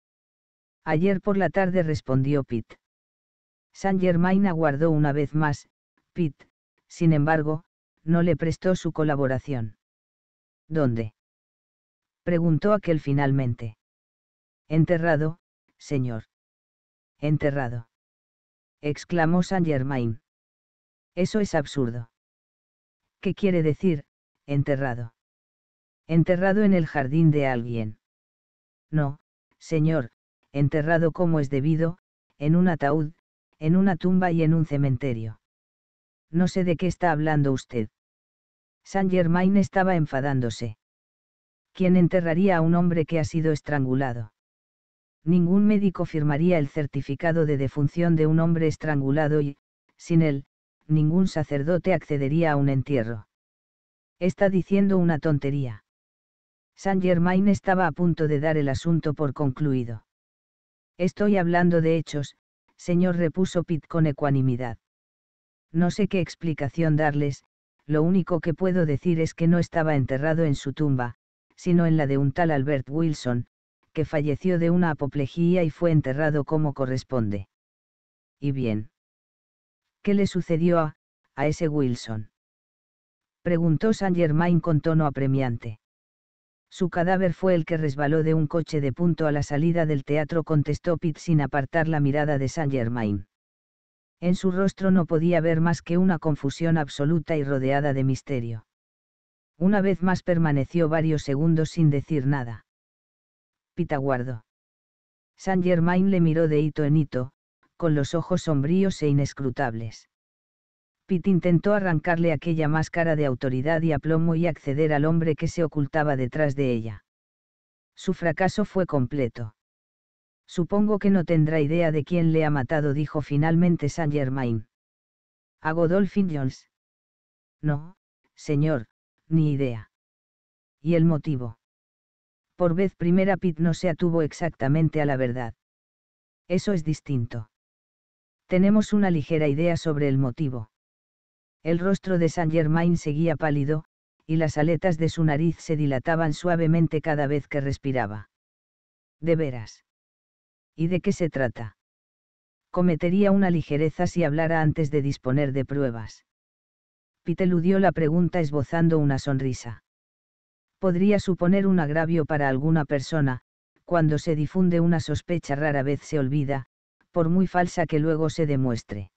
Speaker 1: Ayer por la tarde respondió Pitt. Saint Germain aguardó una vez más, Pitt, sin embargo, no le prestó su colaboración. ¿Dónde? preguntó aquel finalmente. Enterrado, señor. Enterrado. exclamó Saint Germain. Eso es absurdo. ¿Qué quiere decir, enterrado. Enterrado en el jardín de alguien. No, señor, enterrado como es debido, en un ataúd, en una tumba y en un cementerio. No sé de qué está hablando usted. Saint Germain estaba enfadándose. ¿Quién enterraría a un hombre que ha sido estrangulado? Ningún médico firmaría el certificado de defunción de un hombre estrangulado y, sin él, ningún sacerdote accedería a un entierro. Está diciendo una tontería. Saint Germain estaba a punto de dar el asunto por concluido. Estoy hablando de hechos, señor repuso Pitt con ecuanimidad. No sé qué explicación darles, lo único que puedo decir es que no estaba enterrado en su tumba, sino en la de un tal Albert Wilson, que falleció de una apoplejía y fue enterrado como corresponde. Y bien. ¿Qué le sucedió a, a ese Wilson? Preguntó Saint Germain con tono apremiante. Su cadáver fue el que resbaló de un coche de punto a la salida del teatro, contestó Pitt sin apartar la mirada de Saint Germain. En su rostro no podía ver más que una confusión absoluta y rodeada de misterio. Una vez más permaneció varios segundos sin decir nada. Pitaguardo. Saint Germain le miró de hito en hito, con los ojos sombríos e inescrutables. Pitt intentó arrancarle aquella máscara de autoridad y aplomo y acceder al hombre que se ocultaba detrás de ella. Su fracaso fue completo. Supongo que no tendrá idea de quién le ha matado, dijo finalmente Saint Germain. A Godolphin Jones. No, señor, ni idea. ¿Y el motivo? Por vez primera Pitt no se atuvo exactamente a la verdad. Eso es distinto tenemos una ligera idea sobre el motivo. El rostro de Saint Germain seguía pálido, y las aletas de su nariz se dilataban suavemente cada vez que respiraba. De veras. ¿Y de qué se trata? Cometería una ligereza si hablara antes de disponer de pruebas. Pete eludió la pregunta esbozando una sonrisa. Podría suponer un agravio para alguna persona, cuando se difunde una sospecha rara vez se olvida, por muy falsa que luego se demuestre.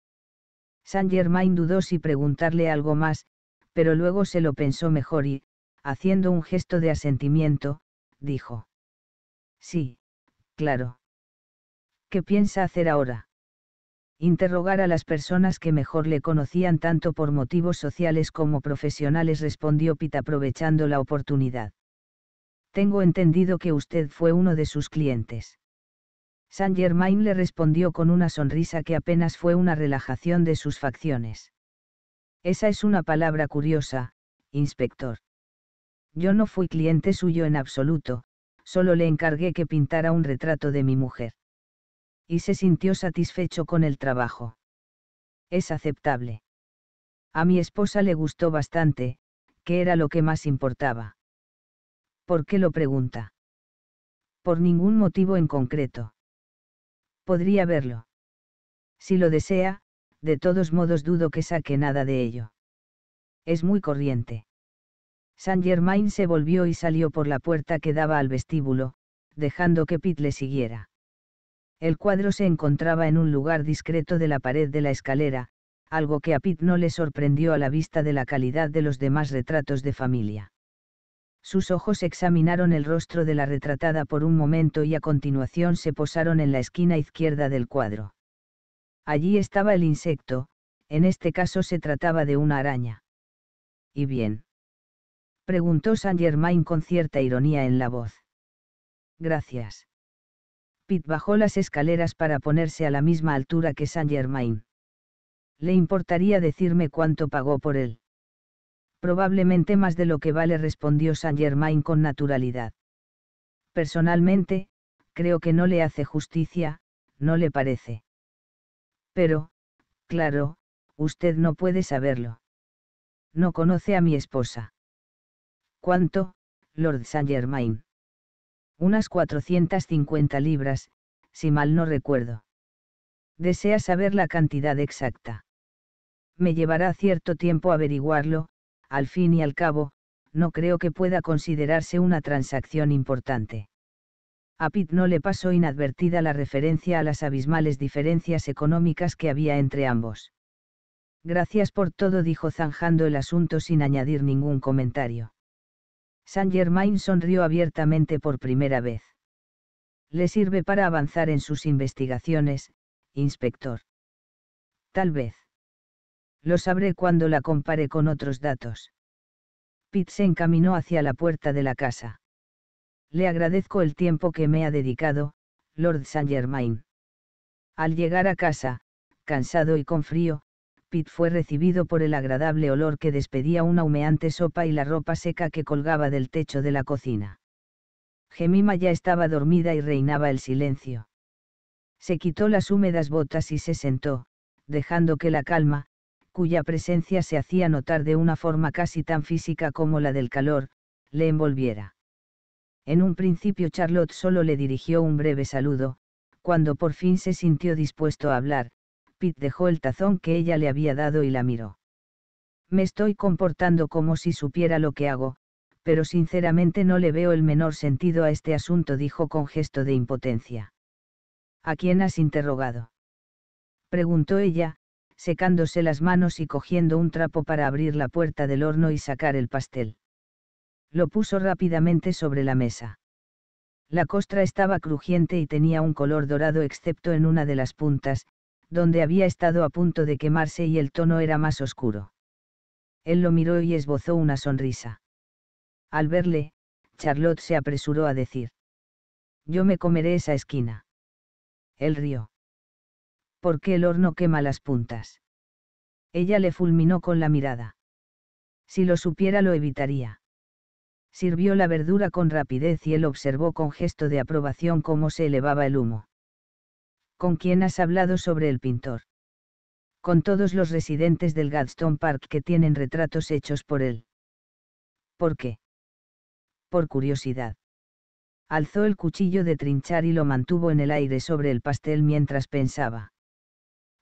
Speaker 1: Saint Germain dudó si preguntarle algo más, pero luego se lo pensó mejor y, haciendo un gesto de asentimiento, dijo. Sí, claro. ¿Qué piensa hacer ahora? Interrogar a las personas que mejor le conocían tanto por motivos sociales como profesionales, respondió Pitt aprovechando la oportunidad. Tengo entendido que usted fue uno de sus clientes. Saint Germain le respondió con una sonrisa que apenas fue una relajación de sus facciones. Esa es una palabra curiosa, inspector. Yo no fui cliente suyo en absoluto, solo le encargué que pintara un retrato de mi mujer. Y se sintió satisfecho con el trabajo. Es aceptable. A mi esposa le gustó bastante, que era lo que más importaba. ¿Por qué lo pregunta? Por ningún motivo en concreto podría verlo. Si lo desea, de todos modos dudo que saque nada de ello. Es muy corriente. Saint Germain se volvió y salió por la puerta que daba al vestíbulo, dejando que Pitt le siguiera. El cuadro se encontraba en un lugar discreto de la pared de la escalera, algo que a Pitt no le sorprendió a la vista de la calidad de los demás retratos de familia. Sus ojos examinaron el rostro de la retratada por un momento y a continuación se posaron en la esquina izquierda del cuadro. Allí estaba el insecto, en este caso se trataba de una araña. ¿Y bien? preguntó Saint Germain con cierta ironía en la voz. Gracias. Pitt bajó las escaleras para ponerse a la misma altura que Saint Germain. ¿Le importaría decirme cuánto pagó por él? Probablemente más de lo que vale, respondió Saint Germain con naturalidad. Personalmente, creo que no le hace justicia, no le parece. Pero, claro, usted no puede saberlo. No conoce a mi esposa. ¿Cuánto, Lord Saint Germain? Unas 450 libras, si mal no recuerdo. Desea saber la cantidad exacta. Me llevará cierto tiempo averiguarlo, al fin y al cabo, no creo que pueda considerarse una transacción importante. A Pitt no le pasó inadvertida la referencia a las abismales diferencias económicas que había entre ambos. Gracias por todo, dijo zanjando el asunto sin añadir ningún comentario. Saint Germain sonrió abiertamente por primera vez. Le sirve para avanzar en sus investigaciones, inspector. Tal vez. Lo sabré cuando la compare con otros datos. Pitt se encaminó hacia la puerta de la casa. Le agradezco el tiempo que me ha dedicado, Lord Saint Germain. Al llegar a casa, cansado y con frío, Pitt fue recibido por el agradable olor que despedía una humeante sopa y la ropa seca que colgaba del techo de la cocina. Gemima ya estaba dormida y reinaba el silencio. Se quitó las húmedas botas y se sentó, dejando que la calma, cuya presencia se hacía notar de una forma casi tan física como la del calor, le envolviera. En un principio Charlotte solo le dirigió un breve saludo, cuando por fin se sintió dispuesto a hablar, Pitt dejó el tazón que ella le había dado y la miró. Me estoy comportando como si supiera lo que hago, pero sinceramente no le veo el menor sentido a este asunto, dijo con gesto de impotencia. ¿A quién has interrogado? Preguntó ella, secándose las manos y cogiendo un trapo para abrir la puerta del horno y sacar el pastel. Lo puso rápidamente sobre la mesa. La costra estaba crujiente y tenía un color dorado excepto en una de las puntas, donde había estado a punto de quemarse y el tono era más oscuro. Él lo miró y esbozó una sonrisa. Al verle, Charlotte se apresuró a decir. Yo me comeré esa esquina. Él rió. ¿por qué el horno quema las puntas. Ella le fulminó con la mirada. Si lo supiera lo evitaría. Sirvió la verdura con rapidez y él observó con gesto de aprobación cómo se elevaba el humo. ¿Con quién has hablado sobre el pintor? Con todos los residentes del Gadstone Park que tienen retratos hechos por él. ¿Por qué? Por curiosidad. Alzó el cuchillo de trinchar y lo mantuvo en el aire sobre el pastel mientras pensaba.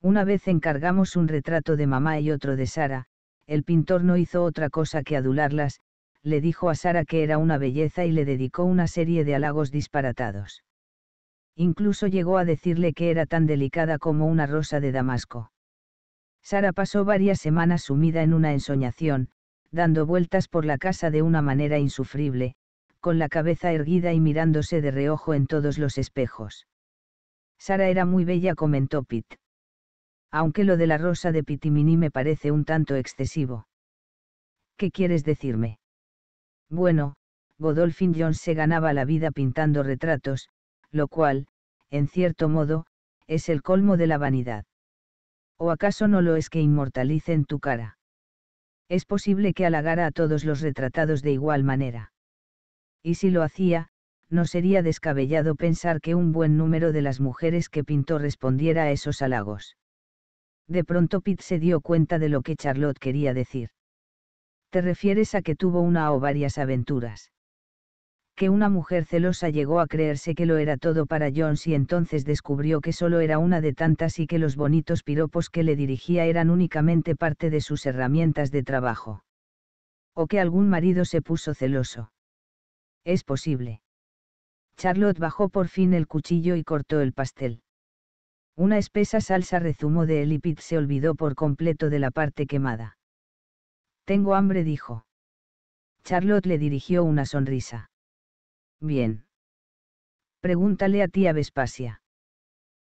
Speaker 1: Una vez encargamos un retrato de mamá y otro de Sara, el pintor no hizo otra cosa que adularlas, le dijo a Sara que era una belleza y le dedicó una serie de halagos disparatados. Incluso llegó a decirle que era tan delicada como una rosa de Damasco. Sara pasó varias semanas sumida en una ensoñación, dando vueltas por la casa de una manera insufrible, con la cabeza erguida y mirándose de reojo en todos los espejos. Sara era muy bella, comentó Pitt aunque lo de la rosa de Pitimini me parece un tanto excesivo. ¿Qué quieres decirme? Bueno, Godolphin Jones se ganaba la vida pintando retratos, lo cual, en cierto modo, es el colmo de la vanidad. ¿O acaso no lo es que inmortalicen tu cara? Es posible que halagara a todos los retratados de igual manera. Y si lo hacía, no sería descabellado pensar que un buen número de las mujeres que pintó respondiera a esos halagos. De pronto Pitt se dio cuenta de lo que Charlotte quería decir. Te refieres a que tuvo una o varias aventuras. Que una mujer celosa llegó a creerse que lo era todo para Jones y entonces descubrió que solo era una de tantas y que los bonitos piropos que le dirigía eran únicamente parte de sus herramientas de trabajo. O que algún marido se puso celoso. Es posible. Charlotte bajó por fin el cuchillo y cortó el pastel. Una espesa salsa rezumó de elipid se olvidó por completo de la parte quemada. Tengo hambre, dijo. Charlotte le dirigió una sonrisa. Bien. Pregúntale a tía Vespasia.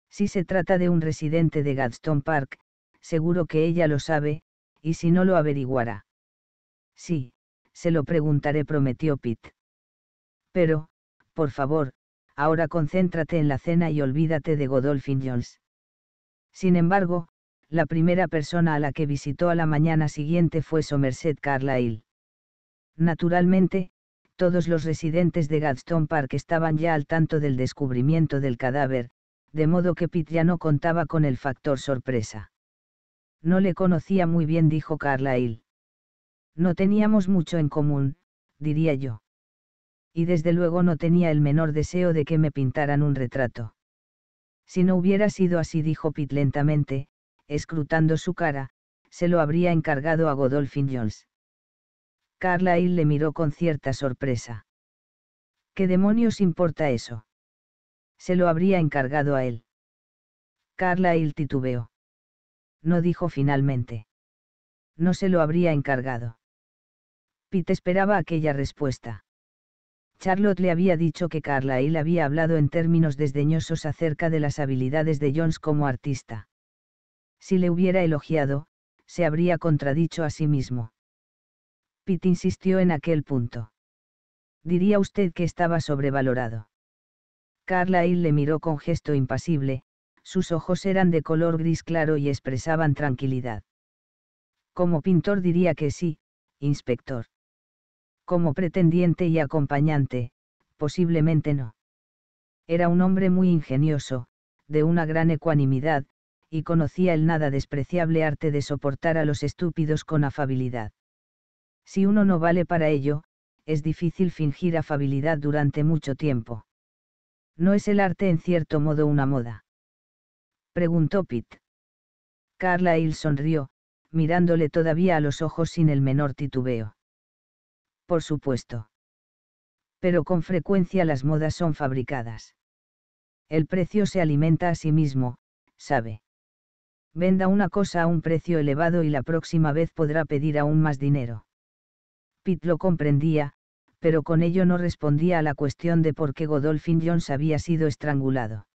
Speaker 1: Si se trata de un residente de Gadsden Park, seguro que ella lo sabe, y si no lo averiguará. Sí, se lo preguntaré, prometió Pitt. Pero, por favor, ahora concéntrate en la cena y olvídate de Godolphin Jones. Sin embargo, la primera persona a la que visitó a la mañana siguiente fue Somerset Carlyle. Naturalmente, todos los residentes de Gadsden Park estaban ya al tanto del descubrimiento del cadáver, de modo que Pitt ya no contaba con el factor sorpresa. No le conocía muy bien, dijo Carlyle. No teníamos mucho en común, diría yo. Y desde luego no tenía el menor deseo de que me pintaran un retrato. Si no hubiera sido así, dijo Pitt lentamente, escrutando su cara, se lo habría encargado a Godolphin Jones. Carlyle le miró con cierta sorpresa. ¿Qué demonios importa eso? Se lo habría encargado a él. Carlyle titubeó. No dijo finalmente. No se lo habría encargado. Pitt esperaba aquella respuesta. Charlotte le había dicho que Carlyle había hablado en términos desdeñosos acerca de las habilidades de Jones como artista. Si le hubiera elogiado, se habría contradicho a sí mismo. Pitt insistió en aquel punto. Diría usted que estaba sobrevalorado. Hill le miró con gesto impasible, sus ojos eran de color gris claro y expresaban tranquilidad. Como pintor diría que sí, inspector como pretendiente y acompañante, posiblemente no. Era un hombre muy ingenioso, de una gran ecuanimidad, y conocía el nada despreciable arte de soportar a los estúpidos con afabilidad. Si uno no vale para ello, es difícil fingir afabilidad durante mucho tiempo. ¿No es el arte en cierto modo una moda? Preguntó Pitt. Carlyle sonrió, mirándole todavía a los ojos sin el menor titubeo por supuesto. Pero con frecuencia las modas son fabricadas. El precio se alimenta a sí mismo, sabe. Venda una cosa a un precio elevado y la próxima vez podrá pedir aún más dinero. Pitt lo comprendía, pero con ello no respondía a la cuestión de por qué Godolphin Jones había sido estrangulado.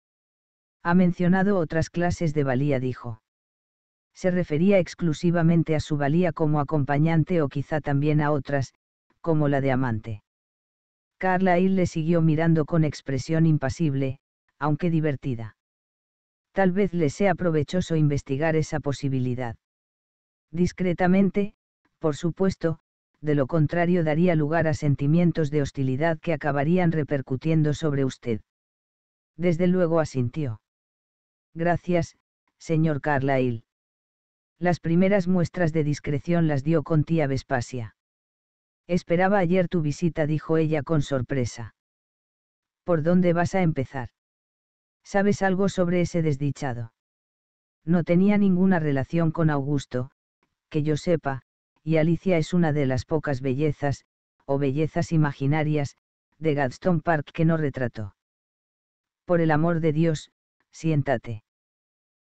Speaker 1: Ha mencionado otras clases de valía, dijo. Se refería exclusivamente a su valía como acompañante o quizá también a otras, como la de amante. Carlyle le siguió mirando con expresión impasible, aunque divertida. Tal vez le sea provechoso investigar esa posibilidad. Discretamente, por supuesto, de lo contrario daría lugar a sentimientos de hostilidad que acabarían repercutiendo sobre usted. Desde luego asintió. Gracias, señor Carlyle. Las primeras muestras de discreción las dio con tía Vespasia. Esperaba ayer tu visita, dijo ella con sorpresa. ¿Por dónde vas a empezar? ¿Sabes algo sobre ese desdichado? No tenía ninguna relación con Augusto, que yo sepa, y Alicia es una de las pocas bellezas, o bellezas imaginarias, de Gadsden Park que no retrató. Por el amor de Dios, siéntate.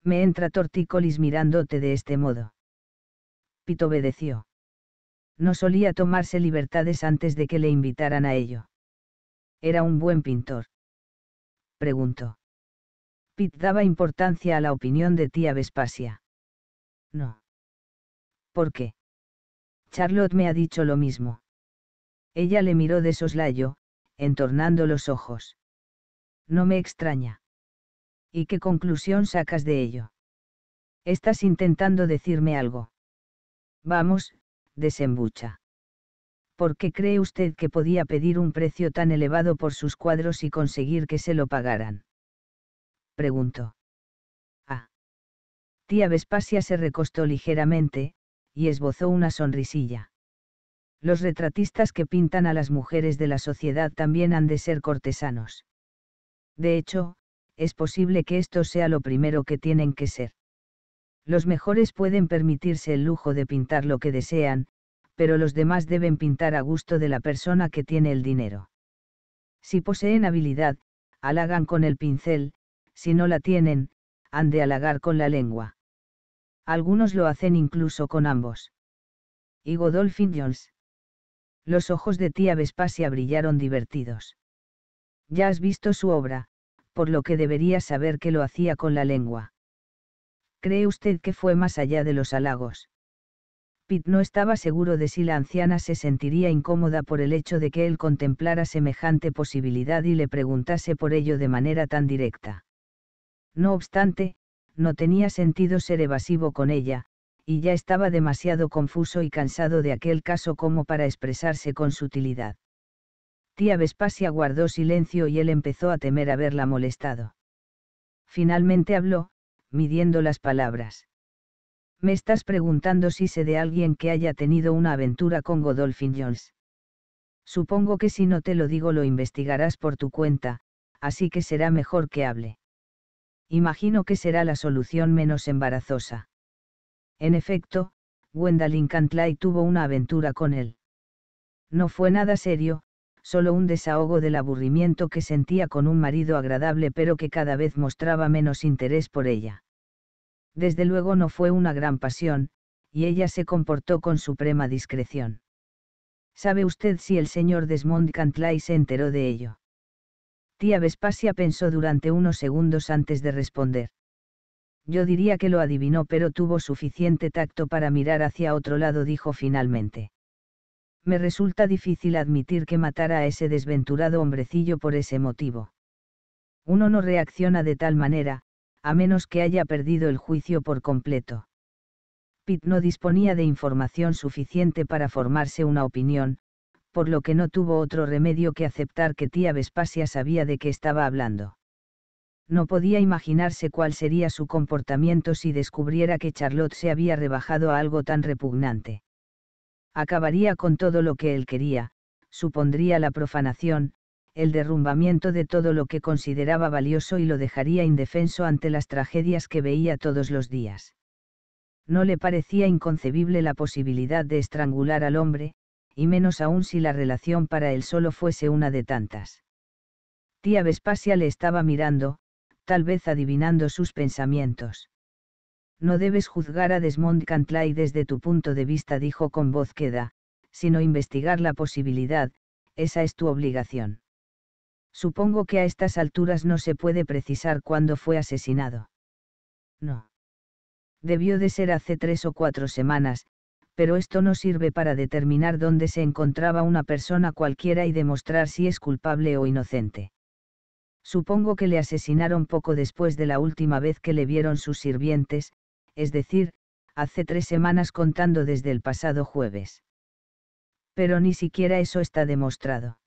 Speaker 1: Me entra tortícolis mirándote de este modo. Pito obedeció. No solía tomarse libertades antes de que le invitaran a ello. ¿Era un buen pintor? Preguntó. Pitt daba importancia a la opinión de tía Vespasia. No. ¿Por qué? Charlotte me ha dicho lo mismo. Ella le miró de soslayo, entornando los ojos. No me extraña. ¿Y qué conclusión sacas de ello? Estás intentando decirme algo. Vamos, desembucha. ¿Por qué cree usted que podía pedir un precio tan elevado por sus cuadros y conseguir que se lo pagaran? Preguntó. Ah. Tía Vespasia se recostó ligeramente, y esbozó una sonrisilla. Los retratistas que pintan a las mujeres de la sociedad también han de ser cortesanos. De hecho, es posible que esto sea lo primero que tienen que ser. Los mejores pueden permitirse el lujo de pintar lo que desean, pero los demás deben pintar a gusto de la persona que tiene el dinero. Si poseen habilidad, halagan con el pincel, si no la tienen, han de halagar con la lengua. Algunos lo hacen incluso con ambos. Y Godolphin Jones. Los ojos de tía Vespasia brillaron divertidos. Ya has visto su obra, por lo que deberías saber que lo hacía con la lengua. ¿Cree usted que fue más allá de los halagos? Pitt no estaba seguro de si la anciana se sentiría incómoda por el hecho de que él contemplara semejante posibilidad y le preguntase por ello de manera tan directa. No obstante, no tenía sentido ser evasivo con ella, y ya estaba demasiado confuso y cansado de aquel caso como para expresarse con sutilidad. Tía Vespasia guardó silencio y él empezó a temer haberla molestado. Finalmente habló, midiendo las palabras. Me estás preguntando si sé de alguien que haya tenido una aventura con Godolphin Jones. Supongo que si no te lo digo lo investigarás por tu cuenta, así que será mejor que hable. Imagino que será la solución menos embarazosa. En efecto, Gwendolyn Cantlay tuvo una aventura con él. No fue nada serio, solo un desahogo del aburrimiento que sentía con un marido agradable pero que cada vez mostraba menos interés por ella. Desde luego no fue una gran pasión, y ella se comportó con suprema discreción. ¿Sabe usted si el señor Desmond Cantlay se enteró de ello? Tía Vespasia pensó durante unos segundos antes de responder. Yo diría que lo adivinó, pero tuvo suficiente tacto para mirar hacia otro lado, dijo finalmente me resulta difícil admitir que matara a ese desventurado hombrecillo por ese motivo. Uno no reacciona de tal manera, a menos que haya perdido el juicio por completo. Pitt no disponía de información suficiente para formarse una opinión, por lo que no tuvo otro remedio que aceptar que tía Vespasia sabía de qué estaba hablando. No podía imaginarse cuál sería su comportamiento si descubriera que Charlotte se había rebajado a algo tan repugnante acabaría con todo lo que él quería, supondría la profanación, el derrumbamiento de todo lo que consideraba valioso y lo dejaría indefenso ante las tragedias que veía todos los días. No le parecía inconcebible la posibilidad de estrangular al hombre, y menos aún si la relación para él solo fuese una de tantas. Tía Vespasia le estaba mirando, tal vez adivinando sus pensamientos. No debes juzgar a Desmond Cantlay desde tu punto de vista, dijo con voz queda, sino investigar la posibilidad, esa es tu obligación. Supongo que a estas alturas no se puede precisar cuándo fue asesinado. No. Debió de ser hace tres o cuatro semanas, pero esto no sirve para determinar dónde se encontraba una persona cualquiera y demostrar si es culpable o inocente. Supongo que le asesinaron poco después de la última vez que le vieron sus sirvientes, es decir, hace tres semanas contando desde el pasado jueves. Pero ni siquiera eso está demostrado.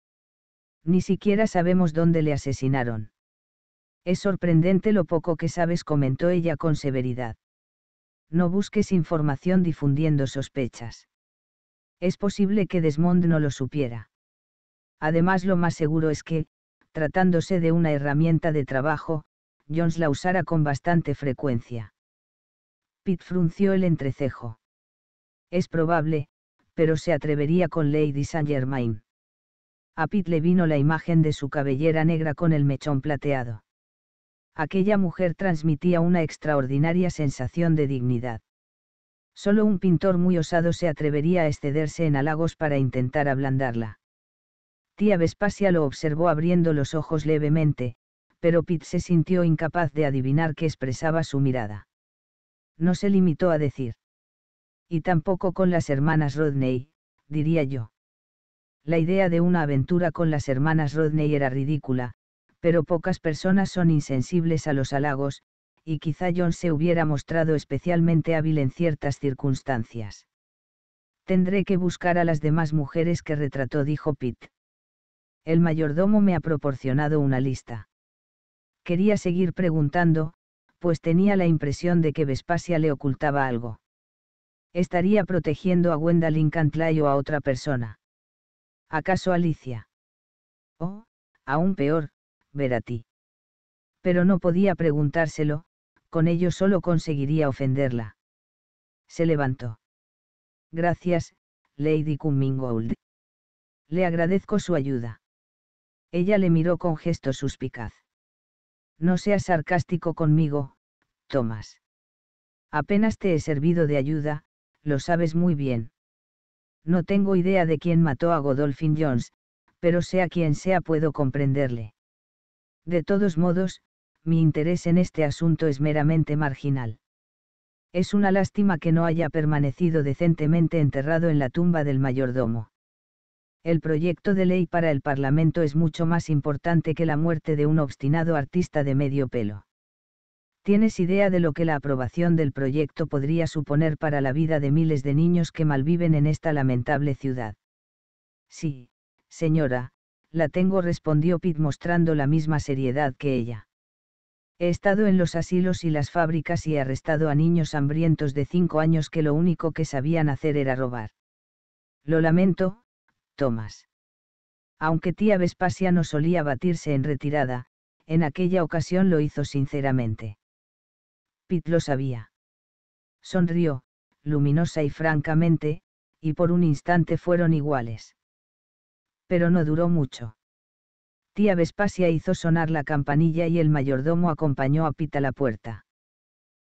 Speaker 1: Ni siquiera sabemos dónde le asesinaron. Es sorprendente lo poco que sabes, comentó ella con severidad. No busques información difundiendo sospechas. Es posible que Desmond no lo supiera. Además, lo más seguro es que, tratándose de una herramienta de trabajo, Jones la usara con bastante frecuencia. Pitt frunció el entrecejo. Es probable, pero se atrevería con Lady Saint Germain. A Pitt le vino la imagen de su cabellera negra con el mechón plateado. Aquella mujer transmitía una extraordinaria sensación de dignidad. Solo un pintor muy osado se atrevería a excederse en halagos para intentar ablandarla. Tía Vespasia lo observó abriendo los ojos levemente, pero Pitt se sintió incapaz de adivinar qué expresaba su mirada no se limitó a decir. Y tampoco con las hermanas Rodney, diría yo. La idea de una aventura con las hermanas Rodney era ridícula, pero pocas personas son insensibles a los halagos, y quizá John se hubiera mostrado especialmente hábil en ciertas circunstancias. Tendré que buscar a las demás mujeres que retrató, dijo Pitt. El mayordomo me ha proporcionado una lista. Quería seguir preguntando, pues tenía la impresión de que Vespasia le ocultaba algo. Estaría protegiendo a Gwendolyn Cantlay o a otra persona. ¿Acaso Alicia? O, oh, aún peor, ver a ti. Pero no podía preguntárselo, con ello solo conseguiría ofenderla. Se levantó. Gracias, Lady Cummingold. Le agradezco su ayuda. Ella le miró con gesto suspicaz. No seas sarcástico conmigo, Tomás. Apenas te he servido de ayuda, lo sabes muy bien. No tengo idea de quién mató a Godolphin Jones, pero sea quien sea puedo comprenderle. De todos modos, mi interés en este asunto es meramente marginal. Es una lástima que no haya permanecido decentemente enterrado en la tumba del mayordomo el proyecto de ley para el Parlamento es mucho más importante que la muerte de un obstinado artista de medio pelo. ¿Tienes idea de lo que la aprobación del proyecto podría suponer para la vida de miles de niños que malviven en esta lamentable ciudad? Sí, señora, la tengo, respondió Pitt mostrando la misma seriedad que ella. He estado en los asilos y las fábricas y he arrestado a niños hambrientos de cinco años que lo único que sabían hacer era robar. Lo lamento, Tomás. Aunque tía Vespasia no solía batirse en retirada, en aquella ocasión lo hizo sinceramente. Pitt lo sabía. Sonrió, luminosa y francamente, y por un instante fueron iguales. Pero no duró mucho. Tía Vespasia hizo sonar la campanilla y el mayordomo acompañó a Pitt a la puerta.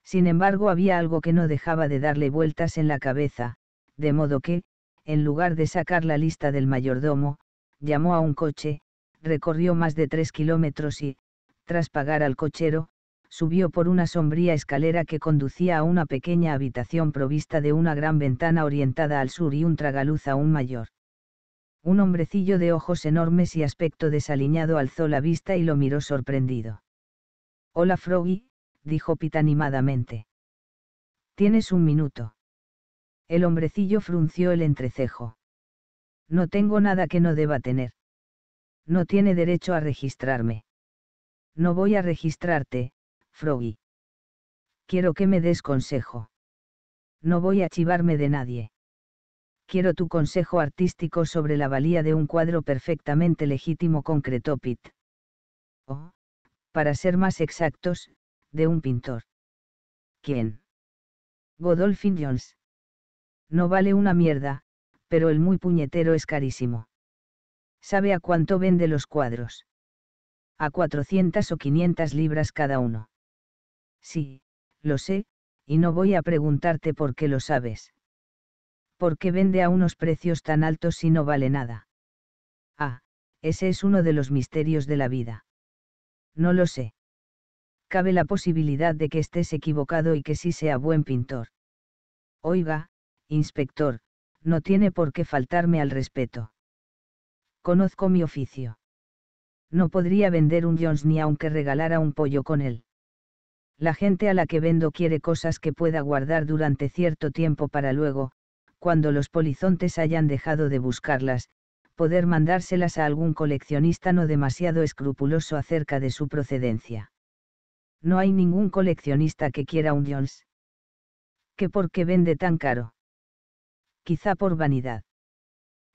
Speaker 1: Sin embargo, había algo que no dejaba de darle vueltas en la cabeza, de modo que, en lugar de sacar la lista del mayordomo, llamó a un coche, recorrió más de tres kilómetros y, tras pagar al cochero, subió por una sombría escalera que conducía a una pequeña habitación provista de una gran ventana orientada al sur y un tragaluz aún mayor. Un hombrecillo de ojos enormes y aspecto desaliñado alzó la vista y lo miró sorprendido. Hola Froggy, dijo Pita animadamente. Tienes un minuto. El hombrecillo frunció el entrecejo. No tengo nada que no deba tener. No tiene derecho a registrarme. No voy a registrarte, Froggy. Quiero que me des consejo. No voy a chivarme de nadie. Quiero tu consejo artístico sobre la valía de un cuadro perfectamente legítimo, concretó Pitt. O, oh, para ser más exactos, de un pintor. ¿Quién? Godolphin Jones. No vale una mierda, pero el muy puñetero es carísimo. ¿Sabe a cuánto vende los cuadros? A 400 o 500 libras cada uno. Sí, lo sé, y no voy a preguntarte por qué lo sabes. ¿Por qué vende a unos precios tan altos si no vale nada? Ah, ese es uno de los misterios de la vida. No lo sé. Cabe la posibilidad de que estés equivocado y que sí sea buen pintor. Oiga, inspector, no tiene por qué faltarme al respeto. Conozco mi oficio. No podría vender un Jones ni aunque regalara un pollo con él. La gente a la que vendo quiere cosas que pueda guardar durante cierto tiempo para luego, cuando los polizontes hayan dejado de buscarlas, poder mandárselas a algún coleccionista no demasiado escrupuloso acerca de su procedencia. No hay ningún coleccionista que quiera un Jones. ¿Qué por qué vende tan caro? quizá por vanidad.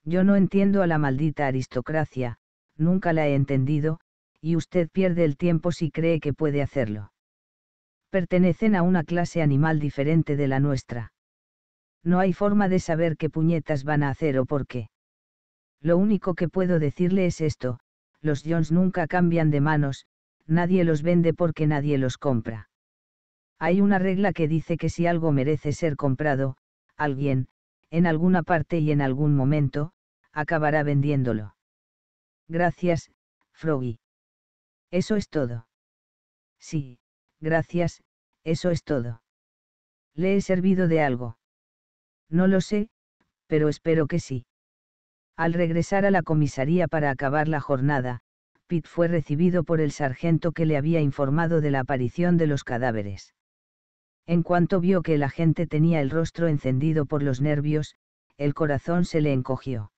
Speaker 1: Yo no entiendo a la maldita aristocracia, nunca la he entendido, y usted pierde el tiempo si cree que puede hacerlo. Pertenecen a una clase animal diferente de la nuestra. No hay forma de saber qué puñetas van a hacer o por qué. Lo único que puedo decirle es esto, los Jones nunca cambian de manos, nadie los vende porque nadie los compra. Hay una regla que dice que si algo merece ser comprado, alguien, en alguna parte y en algún momento, acabará
Speaker 2: vendiéndolo.
Speaker 1: Gracias, Froggy. Eso es todo. Sí, gracias, eso es todo. ¿Le he servido de algo? No lo sé, pero espero que sí. Al regresar a la comisaría para acabar la jornada, Pitt fue recibido por el sargento que le había informado de la aparición de los cadáveres. En cuanto vio que el agente tenía el rostro encendido por los nervios, el corazón se le encogió.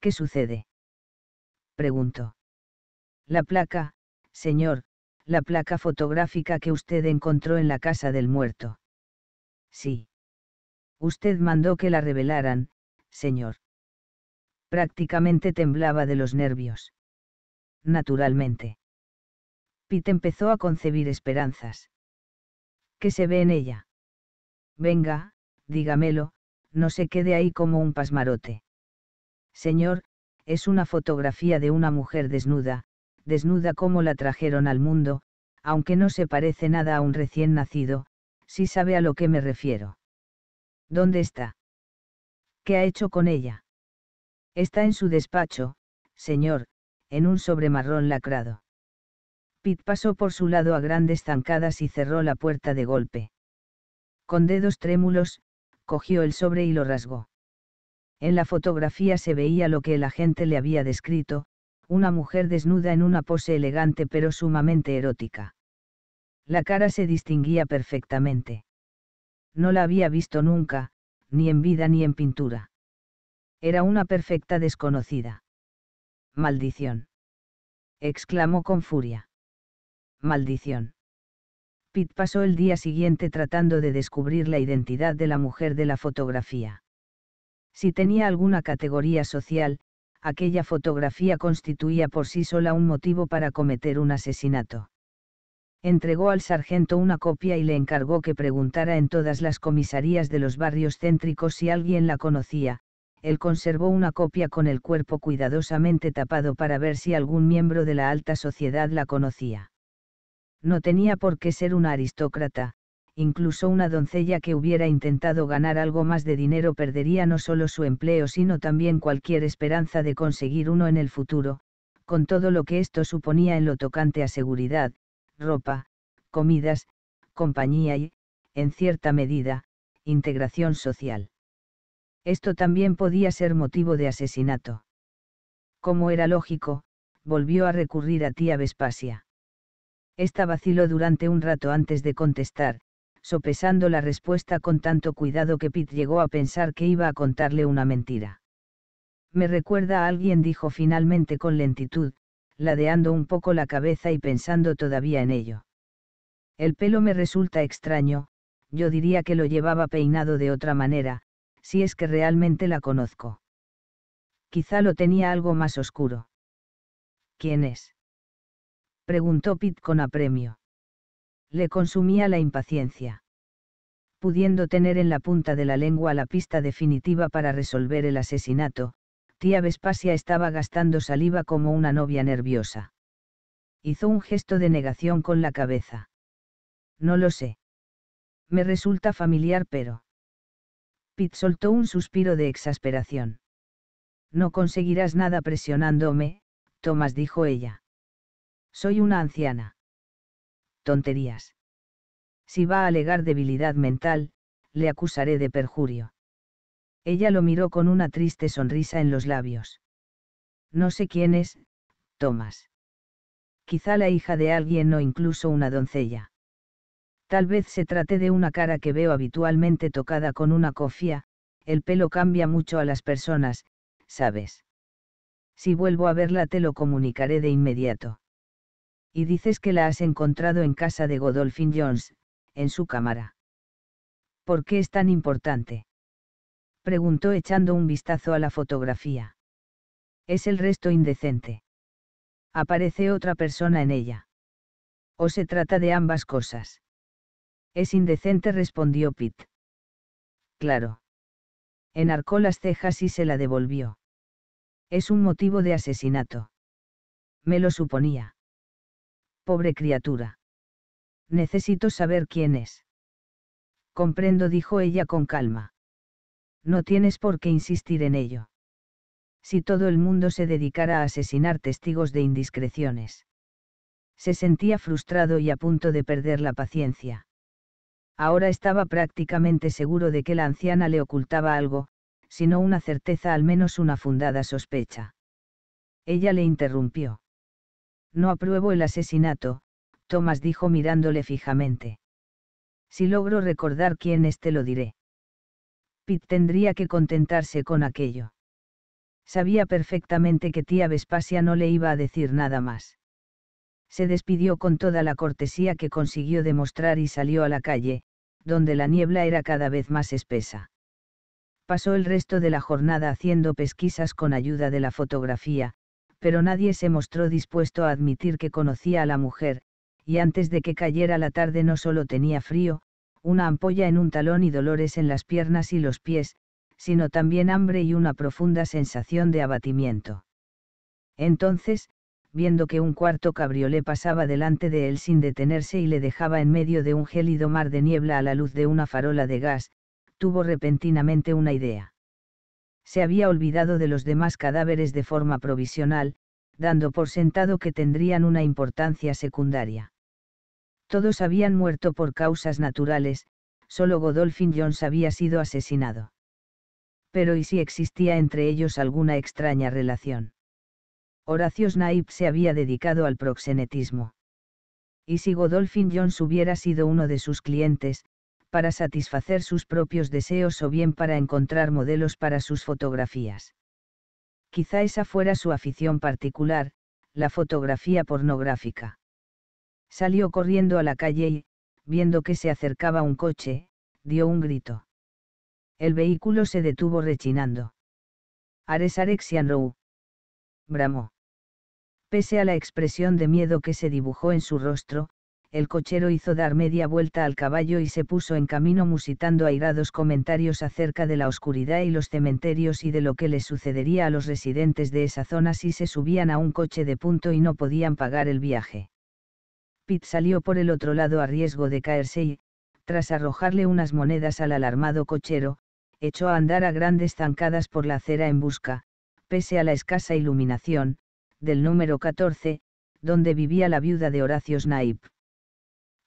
Speaker 1: ¿Qué sucede? preguntó. La placa, señor, la placa fotográfica que usted encontró en la casa del muerto. Sí. Usted mandó que la revelaran, señor. Prácticamente temblaba de los nervios. Naturalmente. Pete empezó a concebir esperanzas. ¿Qué se ve en ella. Venga, dígamelo, no se quede ahí como un pasmarote. Señor, es una fotografía de una mujer desnuda, desnuda como la trajeron al mundo, aunque no se parece nada a un recién nacido, si sabe a lo que me refiero. ¿Dónde está? ¿Qué ha hecho con ella? Está en su despacho, señor, en un sobre marrón lacrado. Pitt pasó por su lado a grandes zancadas y cerró la puerta de golpe. Con dedos trémulos, cogió el sobre y lo rasgó. En la fotografía se veía lo que el agente le había descrito, una mujer desnuda en una pose elegante pero sumamente erótica. La cara se distinguía perfectamente. No la había visto nunca, ni en vida ni en pintura. Era una perfecta desconocida. Maldición. exclamó con furia maldición. Pitt pasó el día siguiente tratando de descubrir la identidad de la mujer de la fotografía. Si tenía alguna categoría social, aquella fotografía constituía por sí sola un motivo para cometer un asesinato. Entregó al sargento una copia y le encargó que preguntara en todas las comisarías de los barrios céntricos si alguien la conocía, él conservó una copia con el cuerpo cuidadosamente tapado para ver si algún miembro de la alta sociedad la conocía no tenía por qué ser una aristócrata, incluso una doncella que hubiera intentado ganar algo más de dinero perdería no solo su empleo sino también cualquier esperanza de conseguir uno en el futuro, con todo lo que esto suponía en lo tocante a seguridad, ropa, comidas, compañía y, en cierta medida, integración social. Esto también podía ser motivo de asesinato. Como era lógico, volvió a recurrir a tía Vespasia. Esta vaciló durante un rato antes de contestar, sopesando la respuesta con tanto cuidado que Pitt llegó a pensar que iba a contarle una mentira. Me recuerda a alguien, dijo finalmente con lentitud, ladeando un poco la cabeza y pensando todavía en ello. El pelo me resulta extraño, yo diría que lo llevaba peinado de otra manera, si es que realmente la conozco. Quizá lo tenía algo más oscuro. ¿Quién es? preguntó Pitt con apremio. Le consumía la impaciencia. Pudiendo tener en la punta de la lengua la pista definitiva para resolver el asesinato, tía Vespasia estaba gastando saliva como una novia nerviosa. Hizo un gesto de negación con la cabeza. No lo sé. Me resulta familiar, pero... Pitt soltó un suspiro de exasperación. No conseguirás nada presionándome, Tomás dijo ella. Soy una anciana. Tonterías. Si va a alegar debilidad mental, le acusaré de perjurio. Ella lo miró con una triste sonrisa en los labios. No sé quién es, Tomás. Quizá la hija de alguien o incluso una doncella. Tal vez se trate de una cara que veo habitualmente tocada con una cofia, el pelo cambia mucho a las personas, ¿sabes? Si vuelvo a verla te lo comunicaré de inmediato y dices que la has encontrado en casa de Godolphin Jones, en su cámara. ¿Por qué es tan importante? Preguntó echando un vistazo a la fotografía. Es el resto indecente. Aparece otra persona en ella. O se trata de ambas cosas. Es indecente, respondió Pitt. Claro. Enarcó las cejas y se la devolvió. Es un motivo de asesinato. Me lo suponía pobre criatura. Necesito saber quién es. Comprendo, dijo ella con calma. No tienes por qué insistir en ello. Si todo el mundo se dedicara a asesinar testigos de indiscreciones. Se sentía frustrado y a punto de perder la paciencia. Ahora estaba prácticamente seguro de que la anciana le ocultaba algo, si no una certeza al menos una fundada sospecha. Ella le interrumpió. No apruebo el asesinato, Thomas dijo mirándole fijamente. Si logro recordar quién es te lo diré. Pitt tendría que contentarse con aquello. Sabía perfectamente que tía Vespasia no le iba a decir nada más. Se despidió con toda la cortesía que consiguió demostrar y salió a la calle, donde la niebla era cada vez más espesa. Pasó el resto de la jornada haciendo pesquisas con ayuda de la fotografía, pero nadie se mostró dispuesto a admitir que conocía a la mujer, y antes de que cayera la tarde no solo tenía frío, una ampolla en un talón y dolores en las piernas y los pies, sino también hambre y una profunda sensación de abatimiento. Entonces, viendo que un cuarto cabriolé pasaba delante de él sin detenerse y le dejaba en medio de un gélido mar de niebla a la luz de una farola de gas, tuvo repentinamente una idea se había olvidado de los demás cadáveres de forma provisional, dando por sentado que tendrían una importancia secundaria. Todos habían muerto por causas naturales, solo Godolphin Jones había sido asesinado. Pero ¿y si existía entre ellos alguna extraña relación? Horacio Snape se había dedicado al proxenetismo. ¿Y si Godolphin Jones hubiera sido uno de sus clientes, para satisfacer sus propios deseos o bien para encontrar modelos para sus fotografías. Quizá esa fuera su afición particular, la fotografía pornográfica. Salió corriendo a la calle y, viendo que se acercaba un coche, dio un grito. El vehículo se detuvo rechinando. Ares Arexian Rou. Bramó. Pese a la expresión de miedo que se dibujó en su rostro, el cochero hizo dar media vuelta al caballo y se puso en camino musitando airados comentarios acerca de la oscuridad y los cementerios y de lo que les sucedería a los residentes de esa zona si se subían a un coche de punto y no podían pagar el viaje. Pitt salió por el otro lado a riesgo de caerse y, tras arrojarle unas monedas al alarmado cochero, echó a andar a grandes zancadas por la acera en busca, pese a la escasa iluminación, del número 14, donde vivía la viuda de Horacio Snape.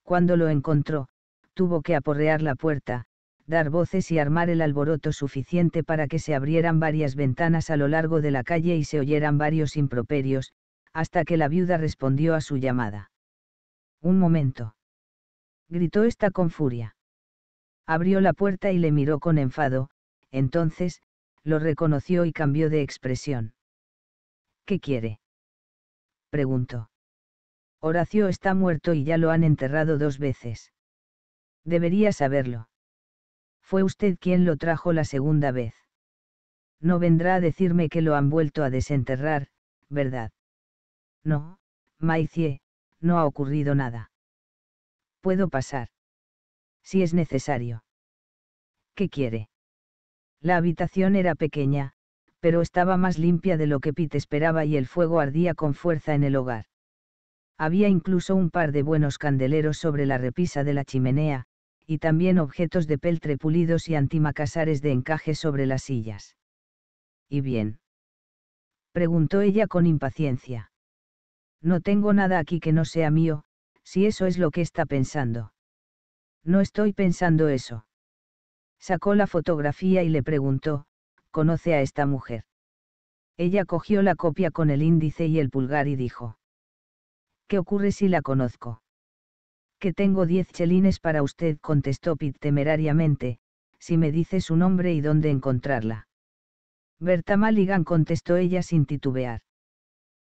Speaker 1: Cuando lo encontró, tuvo que aporrear la puerta, dar voces y armar el alboroto suficiente para que se abrieran varias ventanas a lo largo de la calle y se oyeran varios improperios, hasta que la viuda respondió a su llamada. Un momento. Gritó esta con furia. Abrió la puerta y le miró con enfado, entonces, lo reconoció y cambió de expresión. ¿Qué quiere? Preguntó. Horacio está muerto y ya lo han enterrado dos veces. Debería saberlo. Fue usted quien lo trajo la segunda vez. No vendrá a decirme que lo han vuelto a desenterrar, ¿verdad? No, Maicie, no ha ocurrido nada. Puedo pasar. Si es necesario. ¿Qué quiere? La habitación era pequeña, pero estaba más limpia de lo que Pete esperaba y el fuego ardía con fuerza en el hogar. Había incluso un par de buenos candeleros sobre la repisa de la chimenea, y también objetos de peltre pulidos y antimacasares de encaje sobre las sillas. ¿Y bien? preguntó ella con impaciencia. No tengo nada aquí que no sea mío, si eso es lo que está pensando. No estoy pensando eso. Sacó la fotografía y le preguntó, ¿conoce a esta mujer? Ella cogió la copia con el índice y el pulgar y dijo. ¿Qué ocurre si la conozco? Que tengo diez chelines para usted, contestó Pitt temerariamente, si me dice su nombre y dónde encontrarla. Berta Maligan contestó ella sin titubear.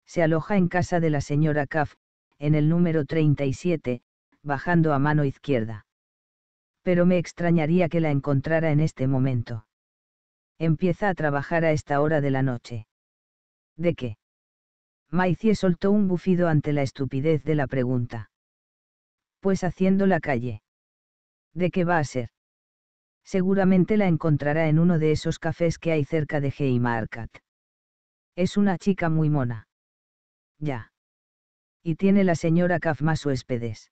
Speaker 1: Se aloja en casa de la señora Caff, en el número 37, bajando a mano izquierda. Pero me extrañaría que la encontrara en este momento. Empieza a trabajar a esta hora de la noche. ¿De qué? Maicie soltó un bufido ante la estupidez de la pregunta. Pues haciendo la calle. ¿De qué va a ser? Seguramente la encontrará en uno de esos cafés que hay cerca de Heimarkat. Es una chica muy mona. Ya. Y tiene la señora Kafma más huéspedes.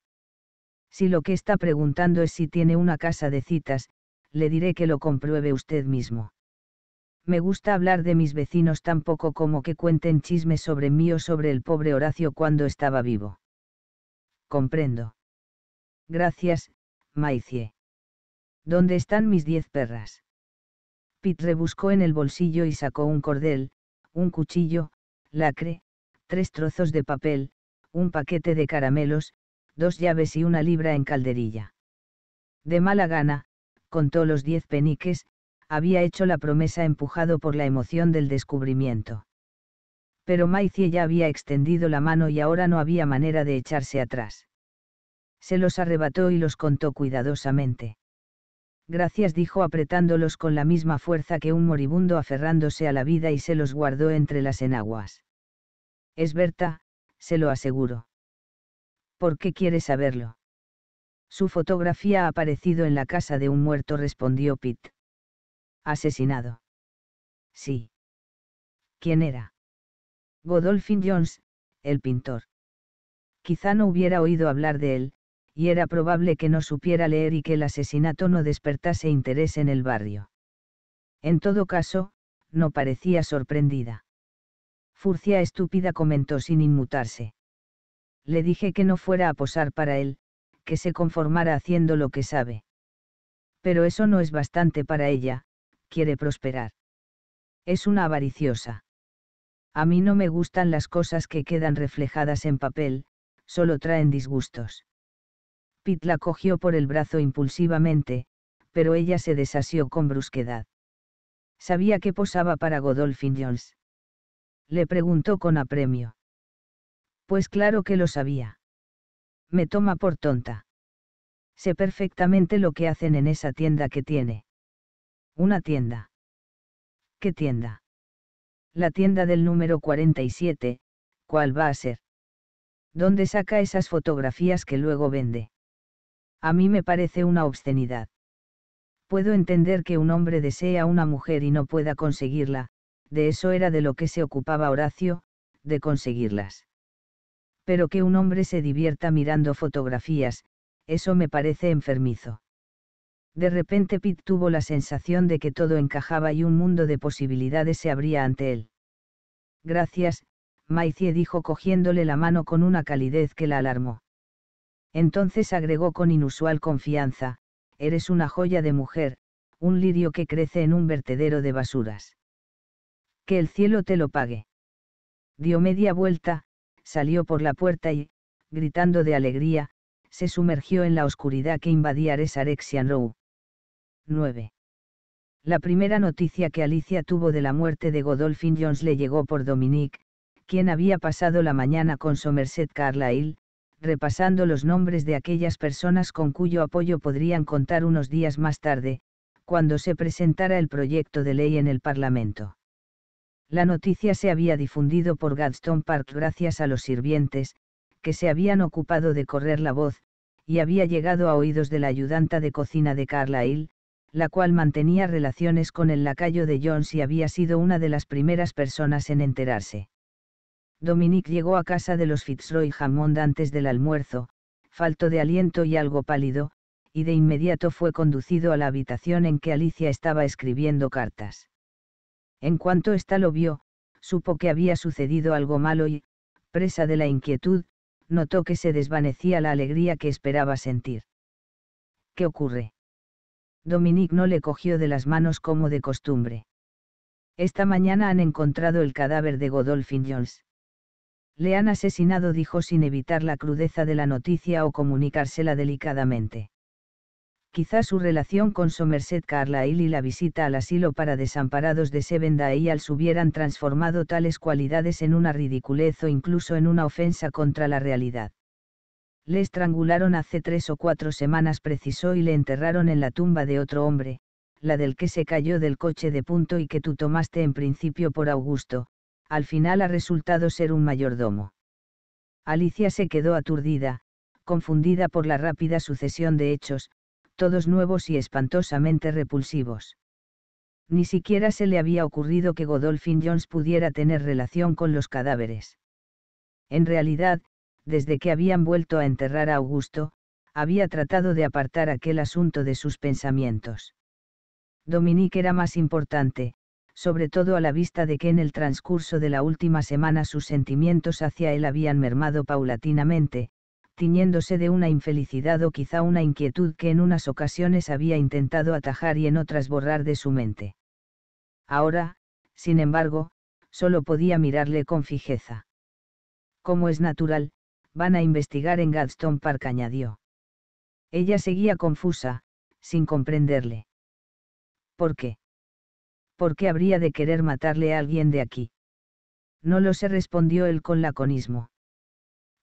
Speaker 1: Si lo que está preguntando es si tiene una casa de citas, le diré que lo compruebe usted mismo me gusta hablar de mis vecinos tan poco como que cuenten chismes sobre mí o sobre el pobre Horacio cuando estaba vivo. Comprendo. Gracias, Maicie. ¿Dónde están mis diez perras? Pit rebuscó en el bolsillo y sacó un cordel, un cuchillo, lacre, tres trozos de papel, un paquete de caramelos, dos llaves y una libra en calderilla. De mala gana, contó los diez peniques, había hecho la promesa empujado por la emoción del descubrimiento. Pero Maicie ya había extendido la mano y ahora no había manera de echarse atrás. Se los arrebató y los contó cuidadosamente. Gracias dijo apretándolos con la misma fuerza que un moribundo aferrándose a la vida y se los guardó entre las enaguas. Es Berta, se lo aseguro. ¿Por qué quiere saberlo? Su fotografía ha aparecido en la casa de un muerto, respondió Pitt. Asesinado. Sí. ¿Quién era? Godolphin Jones, el pintor. Quizá no hubiera oído hablar de él, y era probable que no supiera leer y que el asesinato no despertase interés en el barrio. En todo caso, no parecía sorprendida. Furcia estúpida comentó sin inmutarse. Le dije que no fuera a posar para él, que se conformara haciendo lo que sabe. Pero eso no es bastante para ella, quiere prosperar. Es una avariciosa. A mí no me gustan las cosas que quedan reflejadas en papel, solo traen disgustos. Pete la cogió por el brazo impulsivamente, pero ella se desasió con brusquedad. Sabía que posaba para Godolphin Jones. Le preguntó con apremio. Pues claro que lo sabía. Me toma por tonta. Sé perfectamente lo que hacen en esa tienda que tiene. Una tienda. ¿Qué tienda? La tienda del número 47, ¿cuál va a ser? ¿Dónde saca esas fotografías que luego vende? A mí me parece una obscenidad. Puedo entender que un hombre desee a una mujer y no pueda conseguirla, de eso era de lo que se ocupaba Horacio, de conseguirlas. Pero que un hombre se divierta mirando fotografías, eso me parece enfermizo. De repente Pete tuvo la sensación de que todo encajaba y un mundo de posibilidades se abría ante él. Gracias, Maicie dijo cogiéndole la mano con una calidez que la alarmó. Entonces agregó con inusual confianza, eres una joya de mujer, un lirio que crece en un vertedero de basuras. Que el cielo te lo pague. Dio media vuelta, salió por la puerta y, gritando de alegría, se sumergió en la oscuridad que invadía Resarexian Row. 9. La primera noticia que Alicia tuvo de la muerte de Godolphin Jones le llegó por Dominique, quien había pasado la mañana con Somerset Carlyle, repasando los nombres de aquellas personas con cuyo apoyo podrían contar unos días más tarde, cuando se presentara el proyecto de ley en el Parlamento. La noticia se había difundido por Gadstone Park gracias a los sirvientes, que se habían ocupado de correr la voz, y había llegado a oídos de la ayudanta de cocina de Carlyle, la cual mantenía relaciones con el lacayo de Jones y había sido una de las primeras personas en enterarse. Dominique llegó a casa de los Fitzroy Hammond antes del almuerzo, falto de aliento y algo pálido, y de inmediato fue conducido a la habitación en que Alicia estaba escribiendo cartas. En cuanto ésta lo vio, supo que había sucedido algo malo y, presa de la inquietud, notó que se desvanecía la alegría que esperaba sentir. ¿Qué ocurre? Dominique no le cogió de las manos como de costumbre. Esta mañana han encontrado el cadáver de Godolphin Jones. Le han asesinado, dijo sin evitar la crudeza de la noticia o comunicársela delicadamente. Quizá su relación con Somerset Carlyle y la visita al asilo para desamparados de Seven Dials hubieran transformado tales cualidades en una ridiculez o incluso en una ofensa contra la realidad. Le estrangularon hace tres o cuatro semanas precisó y le enterraron en la tumba de otro hombre, la del que se cayó del coche de punto y que tú tomaste en principio por Augusto, al final ha resultado ser un mayordomo. Alicia se quedó aturdida, confundida por la rápida sucesión de hechos, todos nuevos y espantosamente repulsivos. Ni siquiera se le había ocurrido que Godolphin Jones pudiera tener relación con los cadáveres. En realidad, desde que habían vuelto a enterrar a Augusto, había tratado de apartar aquel asunto de sus pensamientos. Dominique era más importante, sobre todo a la vista de que en el transcurso de la última semana sus sentimientos hacia él habían mermado paulatinamente, tiñéndose de una infelicidad o quizá una inquietud que en unas ocasiones había intentado atajar y en otras borrar de su mente. Ahora, sin embargo, solo podía mirarle con fijeza. Como es natural, van a investigar en Gladstone Park, añadió. Ella seguía confusa, sin comprenderle. ¿Por qué? ¿Por qué habría de querer matarle a alguien de aquí? No lo sé, respondió él con laconismo.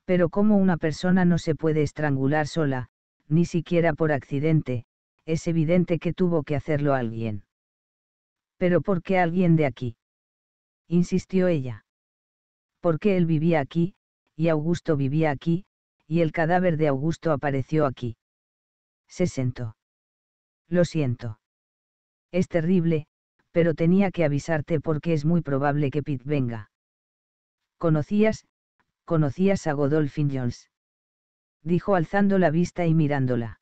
Speaker 1: Pero como una persona no se puede estrangular sola, ni siquiera por accidente, es evidente que tuvo que hacerlo alguien. ¿Pero por qué alguien de aquí? insistió ella. qué él vivía aquí, y Augusto vivía aquí, y el cadáver de Augusto apareció aquí. Se sentó. Lo siento. Es terrible, pero tenía que avisarte porque es muy probable que Pitt venga. Conocías, conocías a Godolphin Jones. Dijo alzando la vista y mirándola.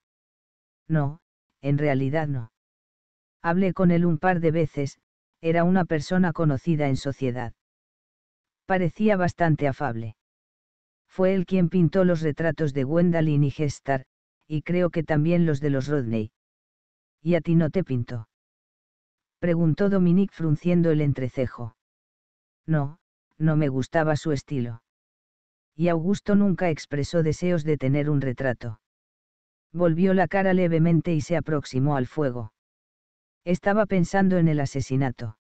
Speaker 1: No, en realidad no. Hablé con él un par de veces, era una persona conocida en sociedad. Parecía bastante afable. Fue él quien pintó los retratos de Gwendolyn y Gestar, y creo que también los de los Rodney. ¿Y a ti no te pintó? Preguntó Dominique frunciendo el entrecejo. No, no me gustaba su estilo. Y Augusto nunca expresó deseos de tener un retrato. Volvió la cara levemente y se aproximó al fuego. Estaba pensando en el asesinato.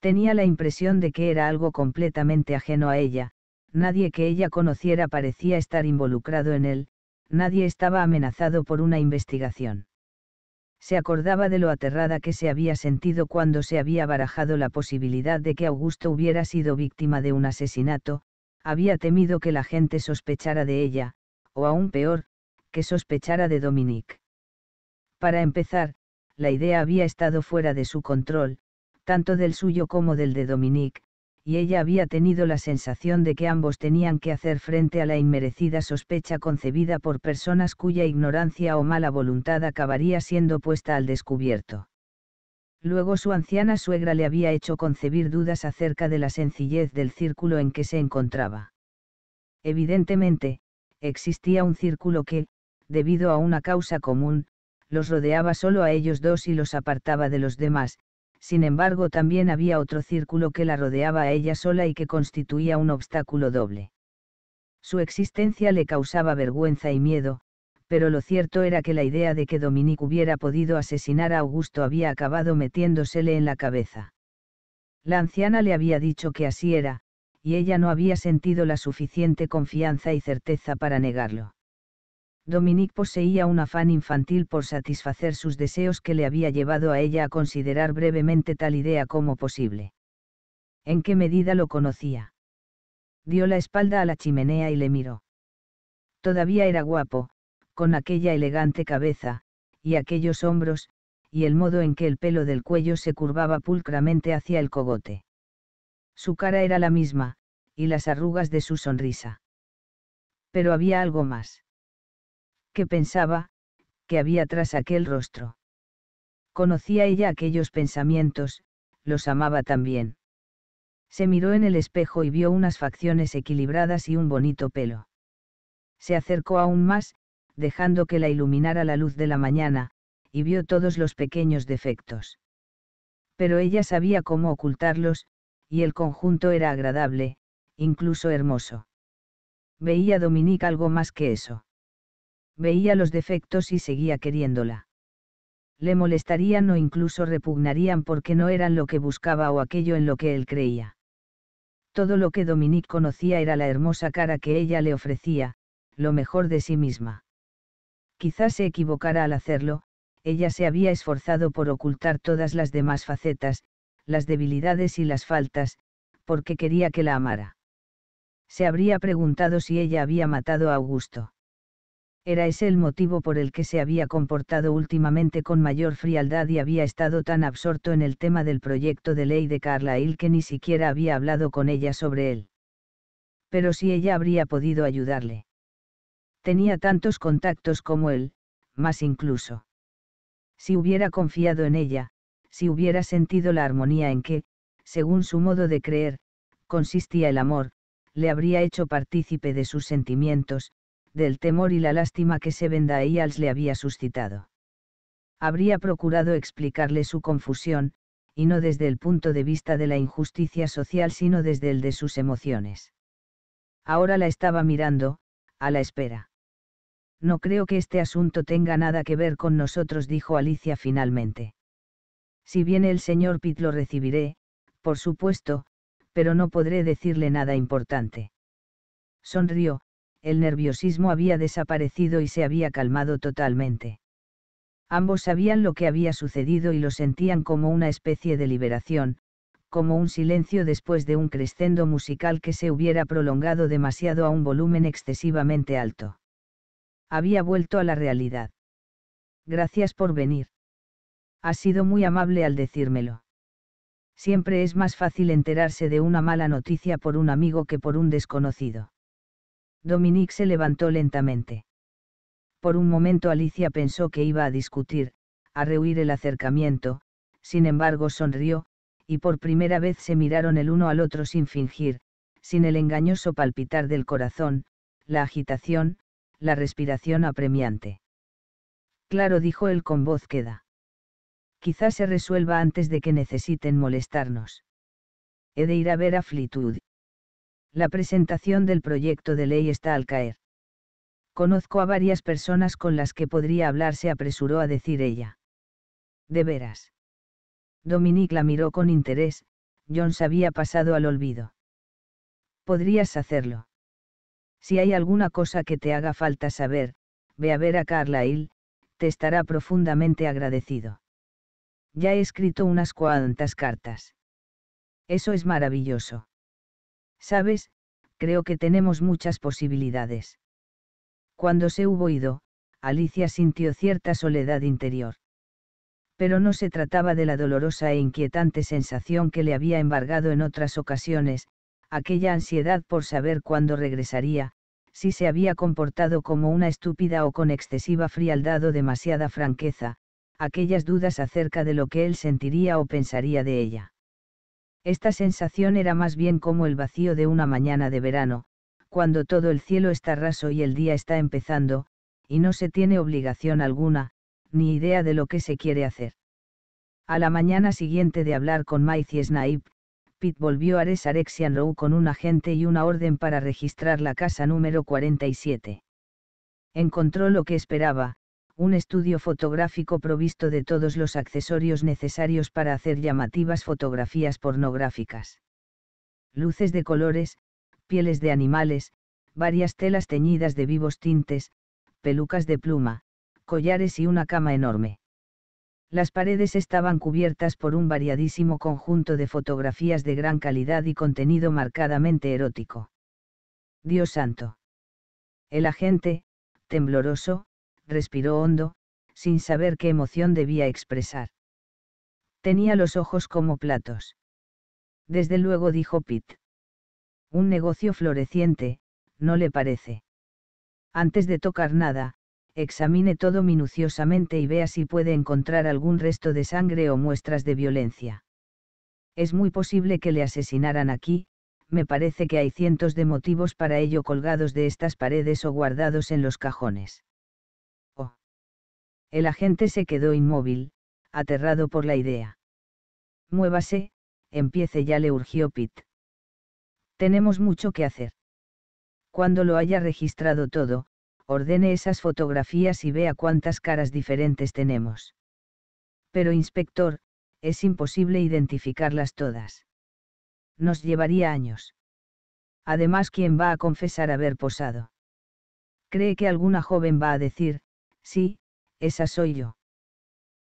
Speaker 1: Tenía la impresión de que era algo completamente ajeno a ella, nadie que ella conociera parecía estar involucrado en él, nadie estaba amenazado por una investigación. Se acordaba de lo aterrada que se había sentido cuando se había barajado la posibilidad de que Augusto hubiera sido víctima de un asesinato, había temido que la gente sospechara de ella, o aún peor, que sospechara de Dominique. Para empezar, la idea había estado fuera de su control, tanto del suyo como del de Dominique, y ella había tenido la sensación de que ambos tenían que hacer frente a la inmerecida sospecha concebida por personas cuya ignorancia o mala voluntad acabaría siendo puesta al descubierto. Luego su anciana suegra le había hecho concebir dudas acerca de la sencillez del círculo en que se encontraba. Evidentemente, existía un círculo que, debido a una causa común, los rodeaba solo a ellos dos y los apartaba de los demás, sin embargo también había otro círculo que la rodeaba a ella sola y que constituía un obstáculo doble. Su existencia le causaba vergüenza y miedo, pero lo cierto era que la idea de que Dominique hubiera podido asesinar a Augusto había acabado metiéndosele en la cabeza. La anciana le había dicho que así era, y ella no había sentido la suficiente confianza y certeza para negarlo. Dominique poseía un afán infantil por satisfacer sus deseos que le había llevado a ella a considerar brevemente tal idea como posible. ¿En qué medida lo conocía? Dio la espalda a la chimenea y le miró. Todavía era guapo, con aquella elegante cabeza, y aquellos hombros, y el modo en que el pelo del cuello se curvaba pulcramente hacia el cogote. Su cara era la misma, y las arrugas de su sonrisa. Pero había algo más que pensaba, que había tras aquel rostro. Conocía ella aquellos pensamientos, los amaba también. Se miró en el espejo y vio unas facciones equilibradas y un bonito pelo. Se acercó aún más, dejando que la iluminara la luz de la mañana, y vio todos los pequeños defectos. Pero ella sabía cómo ocultarlos, y el conjunto era agradable, incluso hermoso. Veía Dominique algo más que eso veía los defectos y seguía queriéndola. Le molestarían o incluso repugnarían porque no eran lo que buscaba o aquello en lo que él creía. Todo lo que Dominique conocía era la hermosa cara que ella le ofrecía, lo mejor de sí misma. Quizás se equivocara al hacerlo, ella se había esforzado por ocultar todas las demás facetas, las debilidades y las faltas, porque quería que la amara. Se habría preguntado si ella había matado a Augusto. Era ese el motivo por el que se había comportado últimamente con mayor frialdad y había estado tan absorto en el tema del proyecto de ley de Carlyle que ni siquiera había hablado con ella sobre él. Pero si ella habría podido ayudarle. Tenía tantos contactos como él, más incluso. Si hubiera confiado en ella, si hubiera sentido la armonía en que, según su modo de creer, consistía el amor, le habría hecho partícipe de sus sentimientos, del temor y la lástima que se venda le había suscitado. Habría procurado explicarle su confusión, y no desde el punto de vista de la injusticia social, sino desde el de sus emociones. Ahora la estaba mirando, a la espera. No creo que este asunto tenga nada que ver con nosotros, dijo Alicia finalmente. Si viene el señor Pitt lo recibiré, por supuesto, pero no podré decirle nada importante. Sonrió, el nerviosismo había desaparecido y se había calmado totalmente. Ambos sabían lo que había sucedido y lo sentían como una especie de liberación, como un silencio después de un crescendo musical que se hubiera prolongado demasiado a un volumen excesivamente alto. Había vuelto a la realidad. Gracias por venir. Ha sido muy amable al decírmelo. Siempre es más fácil enterarse de una mala noticia por un amigo que por un desconocido. Dominique se levantó lentamente. Por un momento Alicia pensó que iba a discutir, a rehuir el acercamiento, sin embargo sonrió, y por primera vez se miraron el uno al otro sin fingir, sin el engañoso palpitar del corazón, la agitación, la respiración apremiante. Claro, dijo él con voz queda. Quizás se resuelva antes de que necesiten molestarnos. He de ir a ver a Fleetwood la presentación del proyecto de ley está al caer. Conozco a varias personas con las que podría hablar, se apresuró a decir ella. De veras. Dominique la miró con interés, Jones había pasado al olvido. Podrías hacerlo. Si hay alguna cosa que te haga falta saber, ve a ver a Carlyle, te estará profundamente agradecido. Ya he escrito unas cuantas cartas. Eso es maravilloso. Sabes, creo que tenemos muchas posibilidades. Cuando se hubo ido, Alicia sintió cierta soledad interior. Pero no se trataba de la dolorosa e inquietante sensación que le había embargado en otras ocasiones, aquella ansiedad por saber cuándo regresaría, si se había comportado como una estúpida o con excesiva frialdad o demasiada franqueza, aquellas dudas acerca de lo que él sentiría o pensaría de ella. Esta sensación era más bien como el vacío de una mañana de verano, cuando todo el cielo está raso y el día está empezando, y no se tiene obligación alguna, ni idea de lo que se quiere hacer. A la mañana siguiente de hablar con y Snape, Pitt volvió a Ares Arexian Row con un agente y una orden para registrar la casa número 47. Encontró lo que esperaba, un estudio fotográfico provisto de todos los accesorios necesarios para hacer llamativas fotografías pornográficas. Luces de colores, pieles de animales, varias telas teñidas de vivos tintes, pelucas de pluma, collares y una cama enorme. Las paredes estaban cubiertas por un variadísimo conjunto de fotografías de gran calidad y contenido marcadamente erótico. Dios santo. El agente, tembloroso, respiró hondo, sin saber qué emoción debía expresar. Tenía los ojos como platos. Desde luego dijo Pitt. Un negocio floreciente, ¿no le parece? Antes de tocar nada, examine todo minuciosamente y vea si puede encontrar algún resto de sangre o muestras de violencia. Es muy posible que le asesinaran aquí, me parece que hay cientos de motivos para ello colgados de estas paredes o guardados en los cajones. El agente se quedó inmóvil, aterrado por la idea. Muévase, empiece ya le urgió Pitt. Tenemos mucho que hacer. Cuando lo haya registrado todo, ordene esas fotografías y vea cuántas caras diferentes tenemos. Pero, inspector, es imposible identificarlas todas. Nos llevaría años. Además, ¿quién va a confesar haber posado? ¿Cree que alguna joven va a decir, sí, esa soy yo.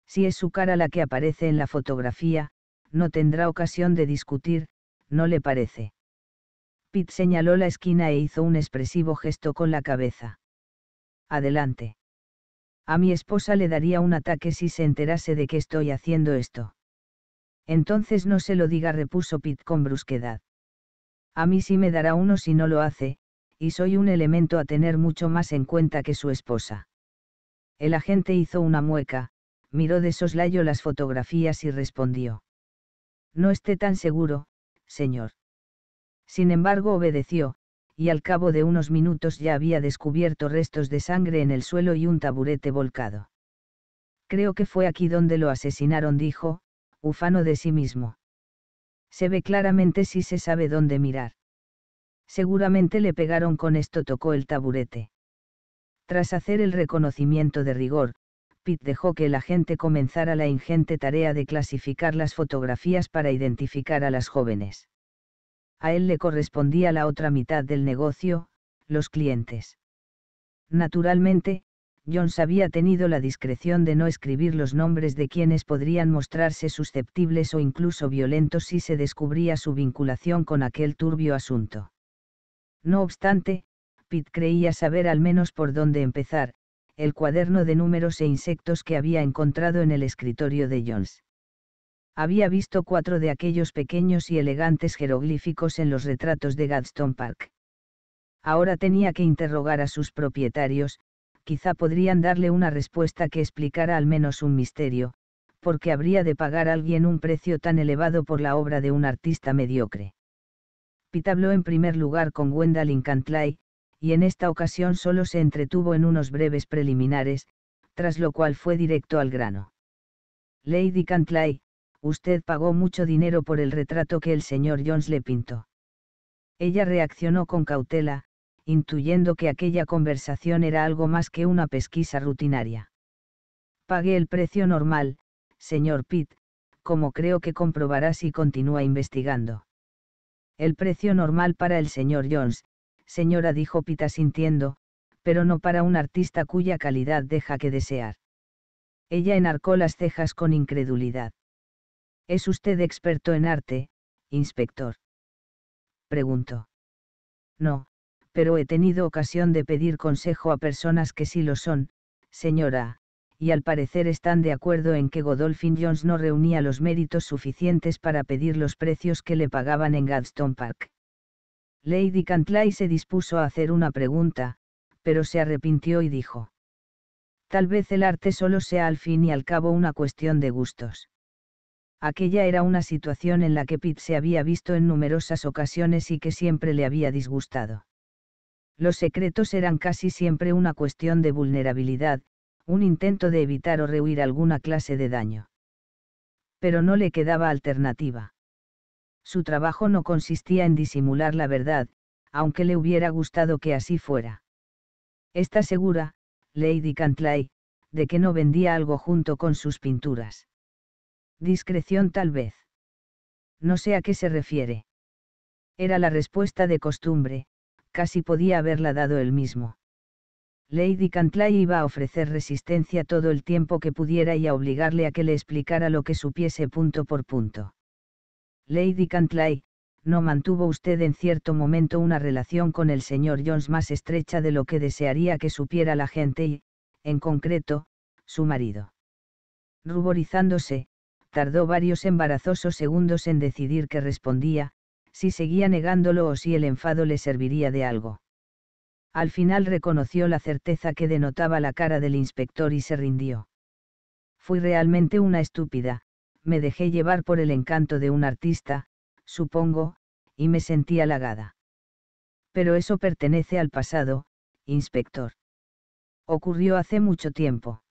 Speaker 1: Si es su cara la que aparece en la fotografía, no tendrá ocasión de discutir, ¿no le parece? Pitt señaló la esquina e hizo un expresivo gesto con la cabeza. Adelante. A mi esposa le daría un ataque si se enterase de que estoy haciendo esto. Entonces no se lo diga, repuso Pitt con brusquedad. A mí sí me dará uno si no lo hace, y soy un elemento a tener mucho más en cuenta que su esposa. El agente hizo una mueca, miró de soslayo las fotografías y respondió. No esté tan seguro, señor. Sin embargo, obedeció, y al cabo de unos minutos ya había descubierto restos de sangre en el suelo y un taburete volcado. Creo que fue aquí donde lo asesinaron, dijo, ufano de sí mismo. Se ve claramente si se sabe dónde mirar. Seguramente le pegaron con esto, tocó el taburete. Tras hacer el reconocimiento de rigor, Pitt dejó que el agente comenzara la ingente tarea de clasificar las fotografías para identificar a las jóvenes. A él le correspondía la otra mitad del negocio, los clientes. Naturalmente, Jones había tenido la discreción de no escribir los nombres de quienes podrían mostrarse susceptibles o incluso violentos si se descubría su vinculación con aquel turbio asunto. No obstante, Pitt creía saber al menos por dónde empezar, el cuaderno de números e insectos que había encontrado en el escritorio de Jones. Había visto cuatro de aquellos pequeños y elegantes jeroglíficos en los retratos de Gadstone Park. Ahora tenía que interrogar a sus propietarios, quizá podrían darle una respuesta que explicara al menos un misterio, porque habría de pagar alguien un precio tan elevado por la obra de un artista mediocre. Pitt habló en primer lugar con Gwendolyn Cantlay, y en esta ocasión solo se entretuvo en unos breves preliminares, tras lo cual fue directo al grano. Lady Cantlay, usted pagó mucho dinero por el retrato que el señor Jones le pintó. Ella reaccionó con cautela, intuyendo que aquella conversación era algo más que una pesquisa rutinaria. Pagué el precio normal, señor Pitt, como creo que comprobará si continúa investigando. El precio normal para el señor Jones, señora dijo Pita sintiendo, pero no para un artista cuya calidad deja que desear. Ella enarcó las cejas con incredulidad. ¿Es usted experto en arte, inspector? Preguntó. No, pero he tenido ocasión de pedir consejo a personas que sí lo son, señora, y al parecer están de acuerdo en que Godolphin Jones no reunía los méritos suficientes para pedir los precios que le pagaban en Gadstone Park. Lady Cantlay se dispuso a hacer una pregunta, pero se arrepintió y dijo. Tal vez el arte solo sea al fin y al cabo una cuestión de gustos. Aquella era una situación en la que Pitt se había visto en numerosas ocasiones y que siempre le había disgustado. Los secretos eran casi siempre una cuestión de vulnerabilidad, un intento de evitar o rehuir alguna clase de daño. Pero no le quedaba alternativa. Su trabajo no consistía en disimular la verdad, aunque le hubiera gustado que así fuera. Está segura, Lady Cantlay, de que no vendía algo junto con sus pinturas. Discreción tal vez. No sé a qué se refiere. Era la respuesta de costumbre, casi podía haberla dado él mismo. Lady Cantlay iba a ofrecer resistencia todo el tiempo que pudiera y a obligarle a que le explicara lo que supiese punto por punto. Lady Cantlay, ¿no mantuvo usted en cierto momento una relación con el señor Jones más estrecha de lo que desearía que supiera la gente y, en concreto, su marido? Ruborizándose, tardó varios embarazosos segundos en decidir qué respondía, si seguía negándolo o si el enfado le serviría de algo. Al final reconoció la certeza que denotaba la cara del inspector y se rindió. Fui realmente una estúpida, me dejé llevar por el encanto de un artista, supongo, y me sentí halagada. Pero eso pertenece al pasado, inspector. Ocurrió hace mucho tiempo.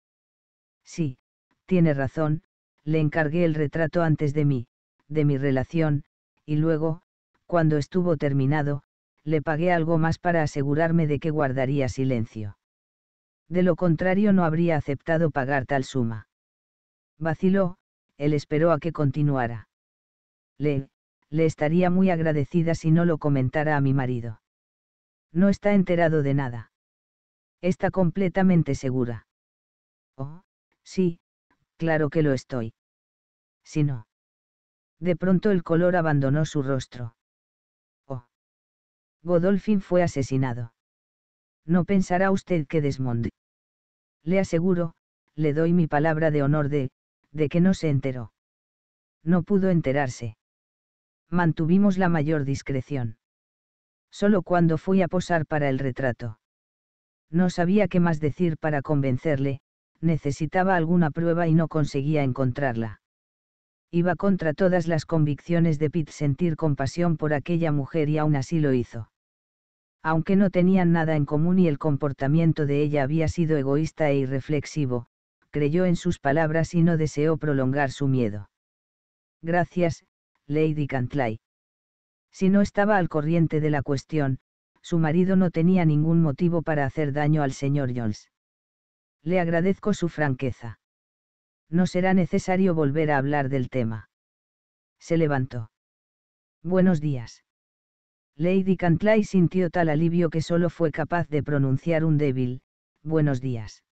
Speaker 1: Sí, tiene razón, le encargué el retrato antes de mí, de mi relación, y luego, cuando estuvo terminado, le pagué algo más para asegurarme de que guardaría silencio. De lo contrario no habría aceptado pagar tal suma. Vaciló, él esperó a que continuara. Le, le estaría muy agradecida si no lo comentara a mi marido. No está enterado de nada. Está completamente segura. Oh, sí, claro que lo estoy. Si no. De pronto el color abandonó su rostro. Oh. Godolphin fue asesinado. No pensará usted que Desmond. Le aseguro, le doy mi palabra de honor de, de que no se enteró. No pudo enterarse. Mantuvimos la mayor discreción. Solo cuando fui a posar para el retrato. No sabía qué más decir para convencerle, necesitaba alguna prueba y no conseguía encontrarla. Iba contra todas las convicciones de Pitt sentir compasión por aquella mujer y aún así lo hizo. Aunque no tenían nada en común y el comportamiento de ella había sido egoísta e irreflexivo, creyó en sus palabras y no deseó prolongar su miedo. Gracias, Lady Cantlay. Si no estaba al corriente de la cuestión, su marido no tenía ningún motivo para hacer daño al señor Jones. Le agradezco su franqueza. No será necesario volver a hablar del tema. Se levantó. Buenos días. Lady Cantlay sintió tal alivio que solo fue capaz de pronunciar un débil, buenos días.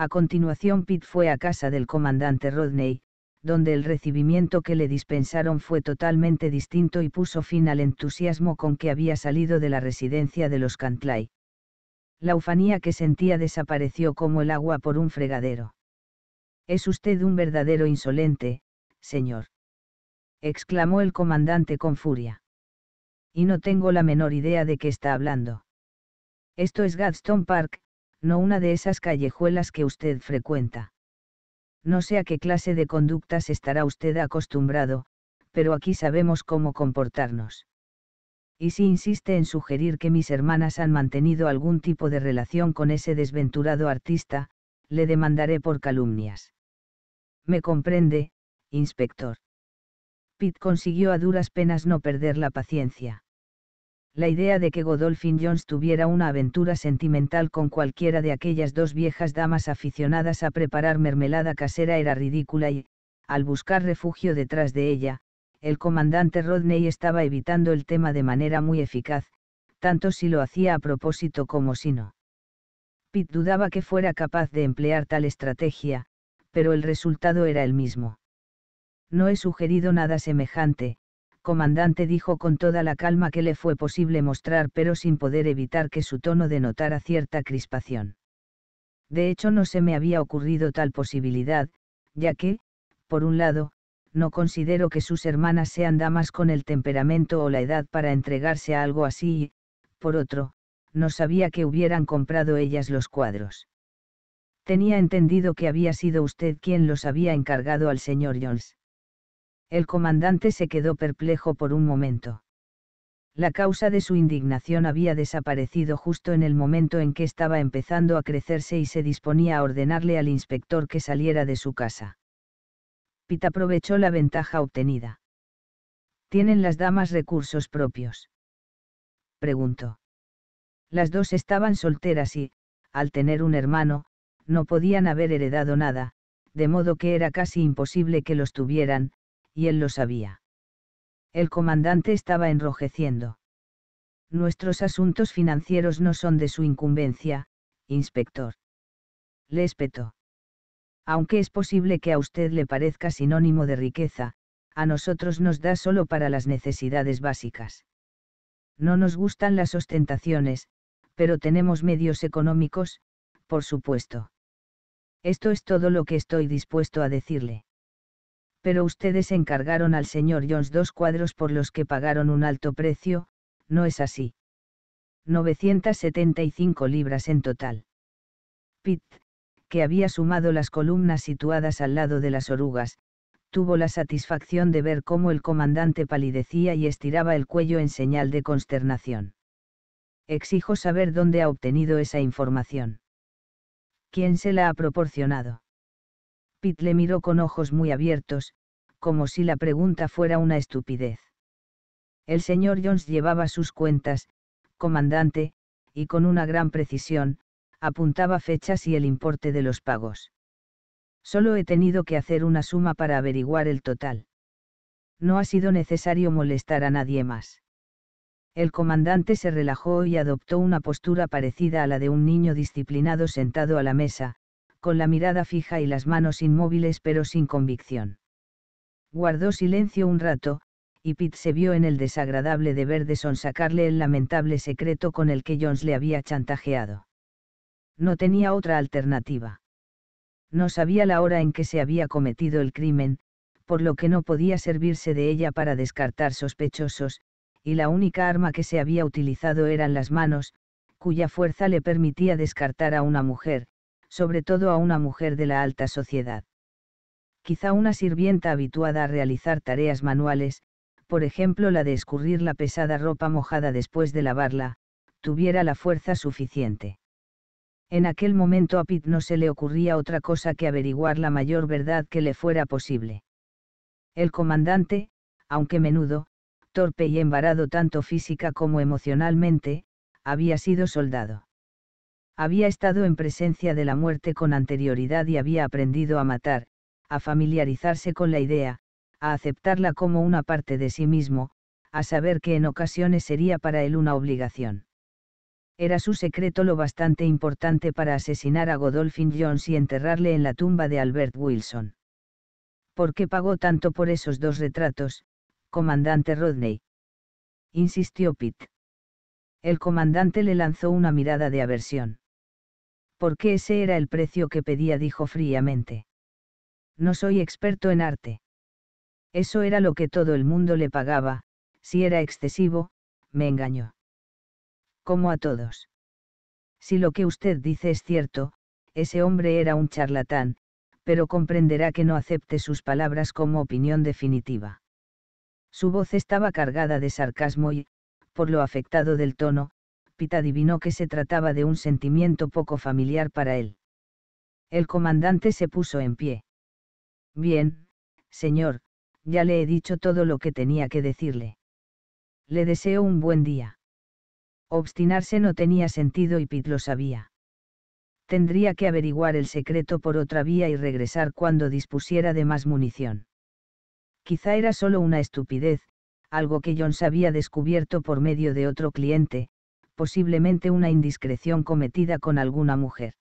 Speaker 1: A continuación Pitt fue a casa del comandante Rodney, donde el recibimiento que le dispensaron fue totalmente distinto y puso fin al entusiasmo con que había salido de la residencia de los Cantlay. La ufanía que sentía desapareció como el agua por un fregadero. Es usted un verdadero insolente, señor. exclamó el comandante con furia. Y no tengo la menor idea de qué está hablando. Esto es Gadstone Park, no una de esas callejuelas que usted frecuenta. No sé a qué clase de conductas estará usted acostumbrado, pero aquí sabemos cómo comportarnos. Y si insiste en sugerir que mis hermanas han mantenido algún tipo de relación con ese desventurado artista, le demandaré por calumnias. Me comprende, inspector. Pitt consiguió a duras penas no perder la paciencia la idea de que Godolphin Jones tuviera una aventura sentimental con cualquiera de aquellas dos viejas damas aficionadas a preparar mermelada casera era ridícula y, al buscar refugio detrás de ella, el comandante Rodney estaba evitando el tema de manera muy eficaz, tanto si lo hacía a propósito como si no. Pitt dudaba que fuera capaz de emplear tal estrategia, pero el resultado era el mismo. No he sugerido nada semejante, comandante dijo con toda la calma que le fue posible mostrar pero sin poder evitar que su tono denotara cierta crispación. De hecho no se me había ocurrido tal posibilidad, ya que, por un lado, no considero que sus hermanas sean damas con el temperamento o la edad para entregarse a algo así y, por otro, no sabía que hubieran comprado ellas los cuadros. Tenía entendido que había sido usted quien los había encargado al señor Jones. El comandante se quedó perplejo por un momento. La causa de su indignación había desaparecido justo en el momento en que estaba empezando a crecerse y se disponía a ordenarle al inspector que saliera de su casa. Pitt aprovechó la ventaja obtenida. ¿Tienen las damas recursos propios? Preguntó. Las dos estaban solteras y, al tener un hermano, no podían haber heredado nada, de modo que era casi imposible que los tuvieran, y él lo sabía. El comandante estaba enrojeciendo. Nuestros asuntos financieros no son de su incumbencia, inspector. Le espetó. Aunque es posible que a usted le parezca sinónimo de riqueza, a nosotros nos da solo para las necesidades básicas. No nos gustan las ostentaciones, pero tenemos medios económicos, por supuesto. Esto es todo lo que estoy dispuesto a decirle pero ustedes encargaron al señor Jones dos cuadros por los que pagaron un alto precio, ¿no es así? 975 libras en total. Pitt, que había sumado las columnas situadas al lado de las orugas, tuvo la satisfacción de ver cómo el comandante palidecía y estiraba el cuello en señal de consternación. Exijo saber dónde ha obtenido esa información. ¿Quién se la ha proporcionado? Pitt le miró con ojos muy abiertos, como si la pregunta fuera una estupidez. El señor Jones llevaba sus cuentas, comandante, y con una gran precisión, apuntaba fechas y el importe de los pagos. Solo he tenido que hacer una suma para averiguar el total. No ha sido necesario molestar a nadie más. El comandante se relajó y adoptó una postura parecida a la de un niño disciplinado sentado a la mesa, con la mirada fija y las manos inmóviles pero sin convicción. Guardó silencio un rato, y Pitt se vio en el desagradable deber de sonsacarle el lamentable secreto con el que Jones le había chantajeado. No tenía otra alternativa. No sabía la hora en que se había cometido el crimen, por lo que no podía servirse de ella para descartar sospechosos, y la única arma que se había utilizado eran las manos, cuya fuerza le permitía descartar a una mujer, sobre todo a una mujer de la alta sociedad. Quizá una sirvienta habituada a realizar tareas manuales, por ejemplo la de escurrir la pesada ropa mojada después de lavarla, tuviera la fuerza suficiente. En aquel momento a Pitt no se le ocurría otra cosa que averiguar la mayor verdad que le fuera posible. El comandante, aunque menudo, torpe y embarado tanto física como emocionalmente, había sido soldado había estado en presencia de la muerte con anterioridad y había aprendido a matar, a familiarizarse con la idea, a aceptarla como una parte de sí mismo, a saber que en ocasiones sería para él una obligación. Era su secreto lo bastante importante para asesinar a Godolphin Jones y enterrarle en la tumba de Albert Wilson. ¿Por qué pagó tanto por esos dos retratos, comandante Rodney? insistió Pitt. El comandante le lanzó una mirada de aversión porque ese era el precio que pedía, dijo fríamente. No soy experto en arte. Eso era lo que todo el mundo le pagaba, si era excesivo, me engañó. Como a todos. Si lo que usted dice es cierto, ese hombre era un charlatán, pero comprenderá que no acepte sus palabras como opinión definitiva. Su voz estaba cargada de sarcasmo y, por lo afectado del tono, Pita adivinó que se trataba de un sentimiento poco familiar para él. El comandante se puso en pie. Bien, señor, ya le he dicho todo lo que tenía que decirle. Le deseo un buen día. Obstinarse no tenía sentido y Pitt lo sabía. Tendría que averiguar el secreto por otra vía y regresar cuando dispusiera de más munición. Quizá era solo una estupidez, algo que Jones había descubierto por medio de otro cliente, posiblemente una indiscreción cometida con alguna mujer.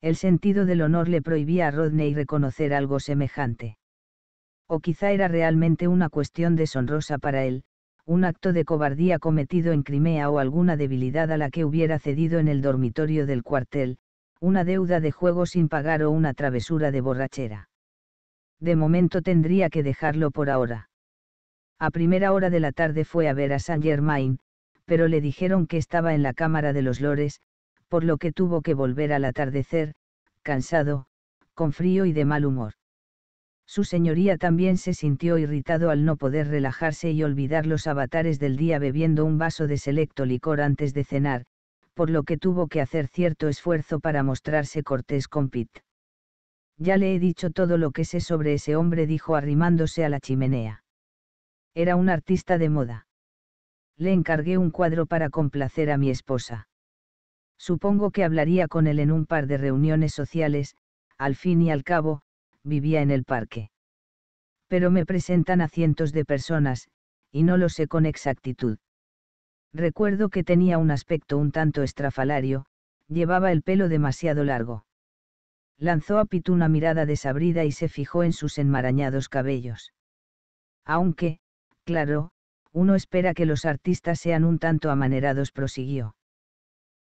Speaker 1: El sentido del honor le prohibía a Rodney reconocer algo semejante. O quizá era realmente una cuestión deshonrosa para él, un acto de cobardía cometido en Crimea o alguna debilidad a la que hubiera cedido en el dormitorio del cuartel, una deuda de juego sin pagar o una travesura de borrachera. De momento tendría que dejarlo por ahora. A primera hora de la tarde fue a ver a Saint Germain, pero le dijeron que estaba en la Cámara de los Lores, por lo que tuvo que volver al atardecer, cansado, con frío y de mal humor. Su señoría también se sintió irritado al no poder relajarse y olvidar los avatares del día bebiendo un vaso de selecto licor antes de cenar, por lo que tuvo que hacer cierto esfuerzo para mostrarse cortés con Pitt. Ya le he dicho todo lo que sé sobre ese hombre, dijo arrimándose a la chimenea. Era un artista de moda le encargué un cuadro para complacer a mi esposa. Supongo que hablaría con él en un par de reuniones sociales, al fin y al cabo, vivía en el parque. Pero me presentan a cientos de personas, y no lo sé con exactitud. Recuerdo que tenía un aspecto un tanto estrafalario, llevaba el pelo demasiado largo. Lanzó a Pitu una mirada desabrida y se fijó en sus enmarañados cabellos. Aunque, claro, uno espera que los artistas sean un tanto amanerados, prosiguió.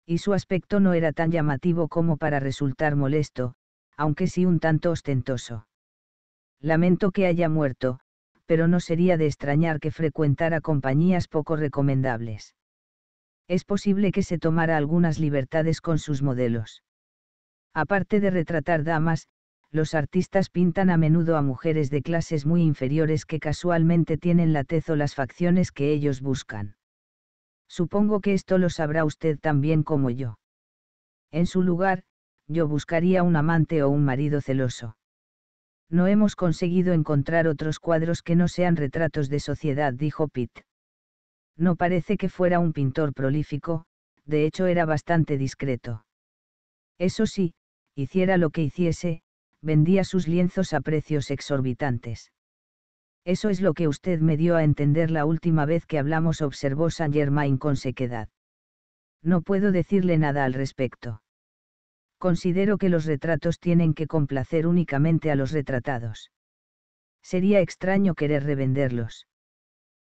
Speaker 1: Y su aspecto no era tan llamativo como para resultar molesto, aunque sí un tanto ostentoso. Lamento que haya muerto, pero no sería de extrañar que frecuentara compañías poco recomendables. Es posible que se tomara algunas libertades con sus modelos. Aparte de retratar damas, los artistas pintan a menudo a mujeres de clases muy inferiores que casualmente tienen la tez o las facciones que ellos buscan. Supongo que esto lo sabrá usted también como yo. En su lugar, yo buscaría un amante o un marido celoso. No hemos conseguido encontrar otros cuadros que no sean retratos de sociedad, dijo Pitt. No parece que fuera un pintor prolífico, de hecho era bastante discreto. Eso sí, hiciera lo que hiciese, vendía sus lienzos a precios exorbitantes. Eso es lo que usted me dio a entender la última vez que hablamos, observó Saint Germain con sequedad. No puedo decirle nada al respecto. Considero que los retratos tienen que complacer únicamente a los retratados. Sería extraño querer revenderlos.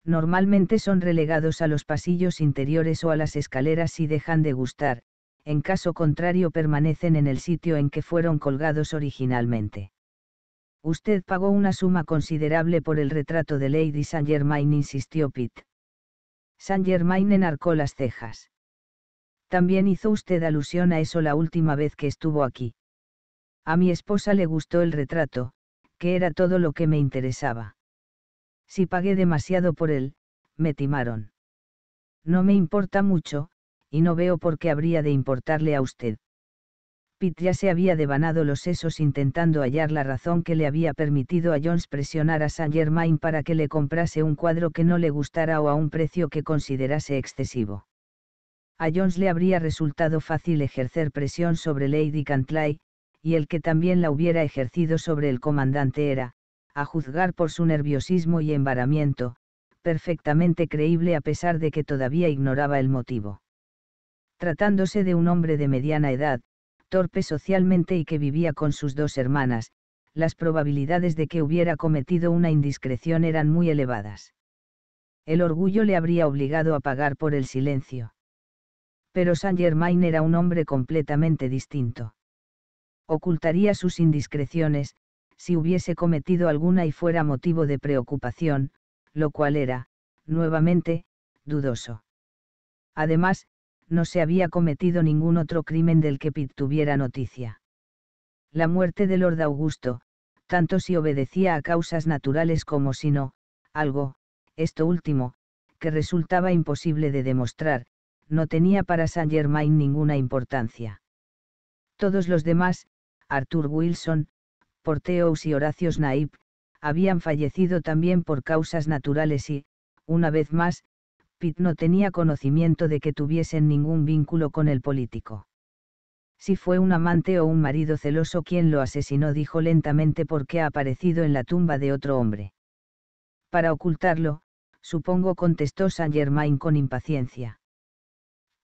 Speaker 1: Normalmente son relegados a los pasillos interiores o a las escaleras si dejan de gustar, en caso contrario permanecen en el sitio en que fueron colgados originalmente. Usted pagó una suma considerable por el retrato de Lady Saint Germain, insistió Pitt. Saint Germain enarcó las cejas. También hizo usted alusión a eso la última vez que estuvo aquí. A mi esposa le gustó el retrato, que era todo lo que me interesaba. Si pagué demasiado por él, me timaron. No me importa mucho, y no veo por qué habría de importarle a usted. ya se había devanado los sesos intentando hallar la razón que le había permitido a Jones presionar a Saint Germain para que le comprase un cuadro que no le gustara o a un precio que considerase excesivo. A Jones le habría resultado fácil ejercer presión sobre Lady Cantlay, y el que también la hubiera ejercido sobre el comandante era, a juzgar por su nerviosismo y embaramiento, perfectamente creíble a pesar de que todavía ignoraba el motivo tratándose de un hombre de mediana edad, torpe socialmente y que vivía con sus dos hermanas, las probabilidades de que hubiera cometido una indiscreción eran muy elevadas. El orgullo le habría obligado a pagar por el silencio. Pero Saint Germain era un hombre completamente distinto. Ocultaría sus indiscreciones, si hubiese cometido alguna y fuera motivo de preocupación, lo cual era, nuevamente, dudoso. Además, no se había cometido ningún otro crimen del que Pitt tuviera noticia. La muerte de Lord Augusto, tanto si obedecía a causas naturales como si no, algo, esto último, que resultaba imposible de demostrar, no tenía para Saint Germain ninguna importancia. Todos los demás, Arthur Wilson, Porteus y Horacio Naib, habían fallecido también por causas naturales y, una vez más, Pitt no tenía conocimiento de que tuviesen ningún vínculo con el político. Si fue un amante o un marido celoso quien lo asesinó, dijo lentamente porque ha aparecido en la tumba de otro hombre. Para ocultarlo, supongo, contestó Saint Germain con impaciencia.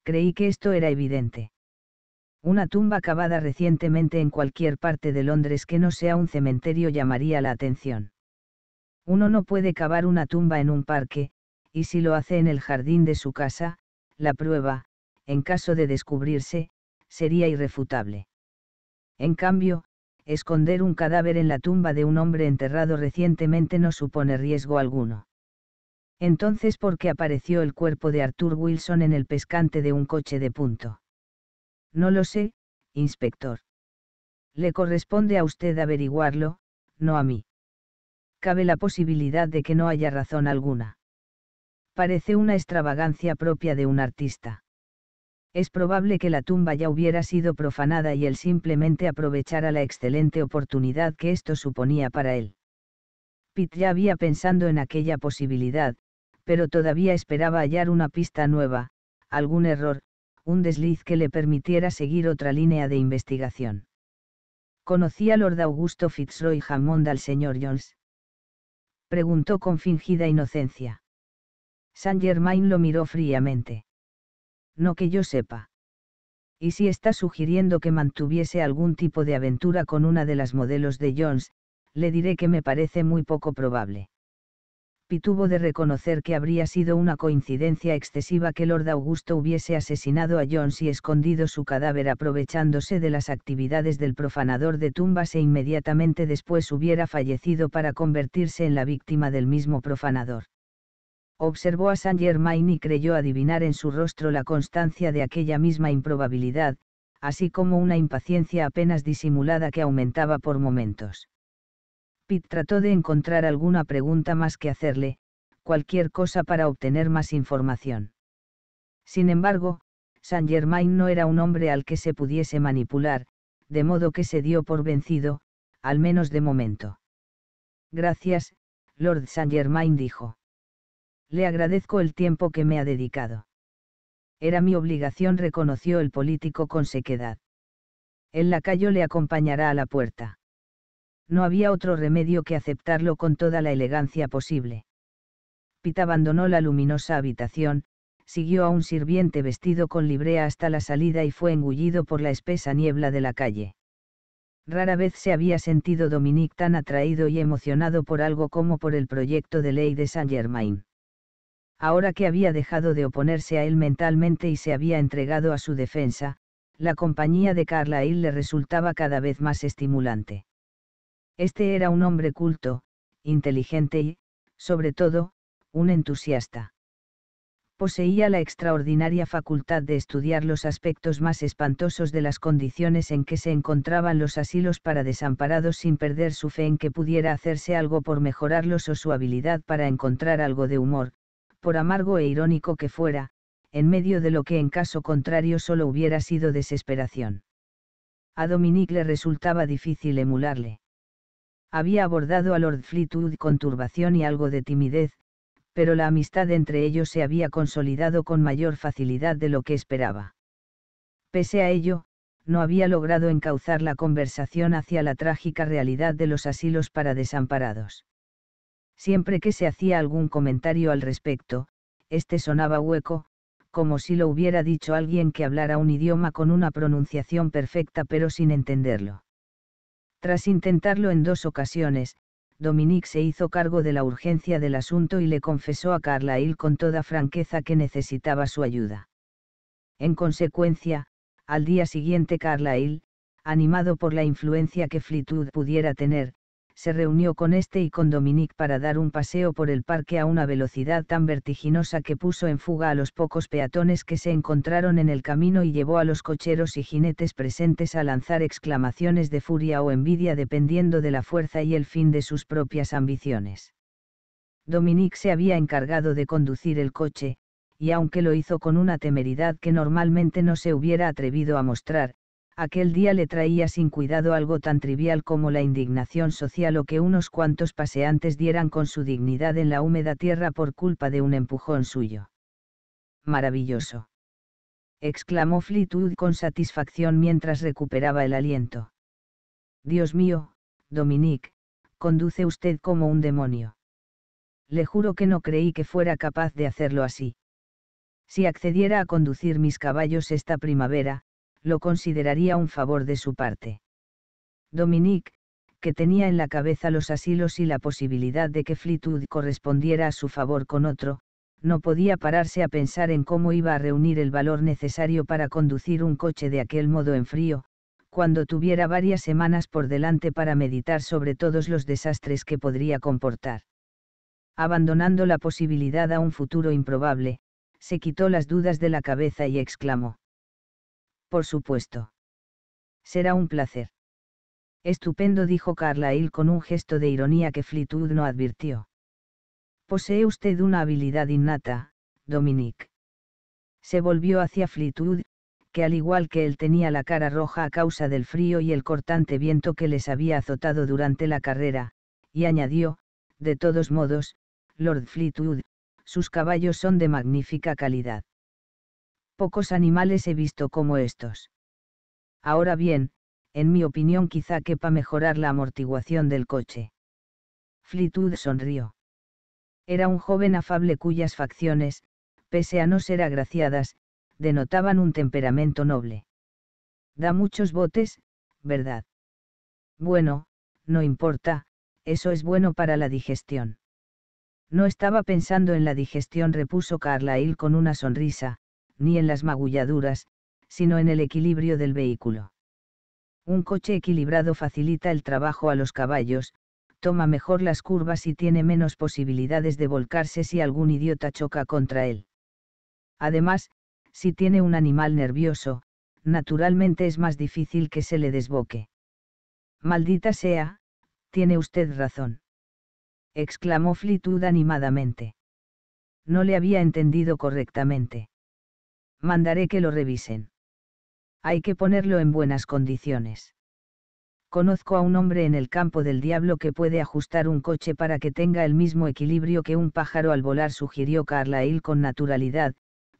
Speaker 1: Creí que esto era evidente. Una tumba cavada recientemente en cualquier parte de Londres que no sea un cementerio llamaría la atención. Uno no puede cavar una tumba en un parque, y si lo hace en el jardín de su casa, la prueba, en caso de descubrirse, sería irrefutable. En cambio, esconder un cadáver en la tumba de un hombre enterrado recientemente no supone riesgo alguno. Entonces, ¿por qué apareció el cuerpo de Arthur Wilson en el pescante de un coche de punto? No lo sé, inspector. Le corresponde a usted averiguarlo, no a mí. Cabe la posibilidad de que no haya razón alguna parece una extravagancia propia de un artista. Es probable que la tumba ya hubiera sido profanada y él simplemente aprovechara la excelente oportunidad que esto suponía para él. Pitt ya había pensando en aquella posibilidad, pero todavía esperaba hallar una pista nueva, algún error, un desliz que le permitiera seguir otra línea de investigación. ¿Conocía Lord Augusto Fitzroy Hammond al señor Jones? Preguntó con fingida inocencia. Saint Germain lo miró fríamente. No que yo sepa. Y si está sugiriendo que mantuviese algún tipo de aventura con una de las modelos de Jones, le diré que me parece muy poco probable. Pitubo de reconocer que habría sido una coincidencia excesiva que Lord Augusto hubiese asesinado a Jones y escondido su cadáver aprovechándose de las actividades del profanador de tumbas e inmediatamente después hubiera fallecido para convertirse en la víctima del mismo profanador observó a Saint Germain y creyó adivinar en su rostro la constancia de aquella misma improbabilidad, así como una impaciencia apenas disimulada que aumentaba por momentos. Pitt trató de encontrar alguna pregunta más que hacerle, cualquier cosa para obtener más información. Sin embargo, Saint Germain no era un hombre al que se pudiese manipular, de modo que se dio por vencido, al menos de momento. Gracias, Lord Saint Germain dijo. Le agradezco el tiempo que me ha dedicado. Era mi obligación, reconoció el político con sequedad. El lacayo le acompañará a la puerta. No había otro remedio que aceptarlo con toda la elegancia posible. Pita abandonó la luminosa habitación, siguió a un sirviente vestido con librea hasta la salida y fue engullido por la espesa niebla de la calle. Rara vez se había sentido Dominique tan atraído y emocionado por algo como por el proyecto de ley de Saint Germain. Ahora que había dejado de oponerse a él mentalmente y se había entregado a su defensa, la compañía de Carlyle le resultaba cada vez más estimulante. Este era un hombre culto, inteligente y, sobre todo, un entusiasta. Poseía la extraordinaria facultad de estudiar los aspectos más espantosos de las condiciones en que se encontraban los asilos para desamparados sin perder su fe en que pudiera hacerse algo por mejorarlos o su habilidad para encontrar algo de humor, por amargo e irónico que fuera, en medio de lo que en caso contrario solo hubiera sido desesperación. A Dominique le resultaba difícil emularle. Había abordado a Lord Fleetwood con turbación y algo de timidez, pero la amistad entre ellos se había consolidado con mayor facilidad de lo que esperaba. Pese a ello, no había logrado encauzar la conversación hacia la trágica realidad de los asilos para desamparados. Siempre que se hacía algún comentario al respecto, este sonaba hueco, como si lo hubiera dicho alguien que hablara un idioma con una pronunciación perfecta pero sin entenderlo. Tras intentarlo en dos ocasiones, Dominique se hizo cargo de la urgencia del asunto y le confesó a Carlyle con toda franqueza que necesitaba su ayuda. En consecuencia, al día siguiente Carlyle, animado por la influencia que Fleetwood pudiera tener, se reunió con este y con Dominique para dar un paseo por el parque a una velocidad tan vertiginosa que puso en fuga a los pocos peatones que se encontraron en el camino y llevó a los cocheros y jinetes presentes a lanzar exclamaciones de furia o envidia dependiendo de la fuerza y el fin de sus propias ambiciones. Dominique se había encargado de conducir el coche, y aunque lo hizo con una temeridad que normalmente no se hubiera atrevido a mostrar, aquel día le traía sin cuidado algo tan trivial como la indignación social o que unos cuantos paseantes dieran con su dignidad en la húmeda tierra por culpa de un empujón suyo. Maravilloso. exclamó Fleetwood con satisfacción mientras recuperaba el aliento. Dios mío, Dominique, conduce usted como un demonio. Le juro que no creí que fuera capaz de hacerlo así. Si accediera a conducir mis caballos esta primavera, lo consideraría un favor de su parte. Dominique, que tenía en la cabeza los asilos y la posibilidad de que Fleetwood correspondiera a su favor con otro, no podía pararse a pensar en cómo iba a reunir el valor necesario para conducir un coche de aquel modo en frío, cuando tuviera varias semanas por delante para meditar sobre todos los desastres que podría comportar. Abandonando la posibilidad a un futuro improbable, se quitó las dudas de la cabeza y exclamó. Por supuesto. Será un placer. Estupendo, dijo Carlyle con un gesto de ironía que Fleetwood no advirtió. Posee usted una habilidad innata, Dominic. Se volvió hacia Fleetwood, que al igual que él tenía la cara roja a causa del frío y el cortante viento que les había azotado durante la carrera, y añadió, de todos modos, Lord Fleetwood, sus caballos son de magnífica calidad. Pocos animales he visto como estos. Ahora bien, en mi opinión quizá quepa mejorar la amortiguación del coche. Flitud sonrió. Era un joven afable cuyas facciones, pese a no ser agraciadas, denotaban un temperamento noble. Da muchos botes, ¿verdad? Bueno, no importa, eso es bueno para la digestión. No estaba pensando en la digestión, repuso Carlyle con una sonrisa, ni en las magulladuras, sino en el equilibrio del vehículo. Un coche equilibrado facilita el trabajo a los caballos, toma mejor las curvas y tiene menos posibilidades de volcarse si algún idiota choca contra él. Además, si tiene un animal nervioso, naturalmente es más difícil que se le desboque. Maldita sea, tiene usted razón. exclamó Fleetwood animadamente. No le había entendido correctamente. Mandaré que lo revisen. Hay que ponerlo en buenas condiciones. Conozco a un hombre en el campo del diablo que puede ajustar un coche para que tenga el mismo equilibrio que un pájaro al volar, sugirió Carlyle con naturalidad,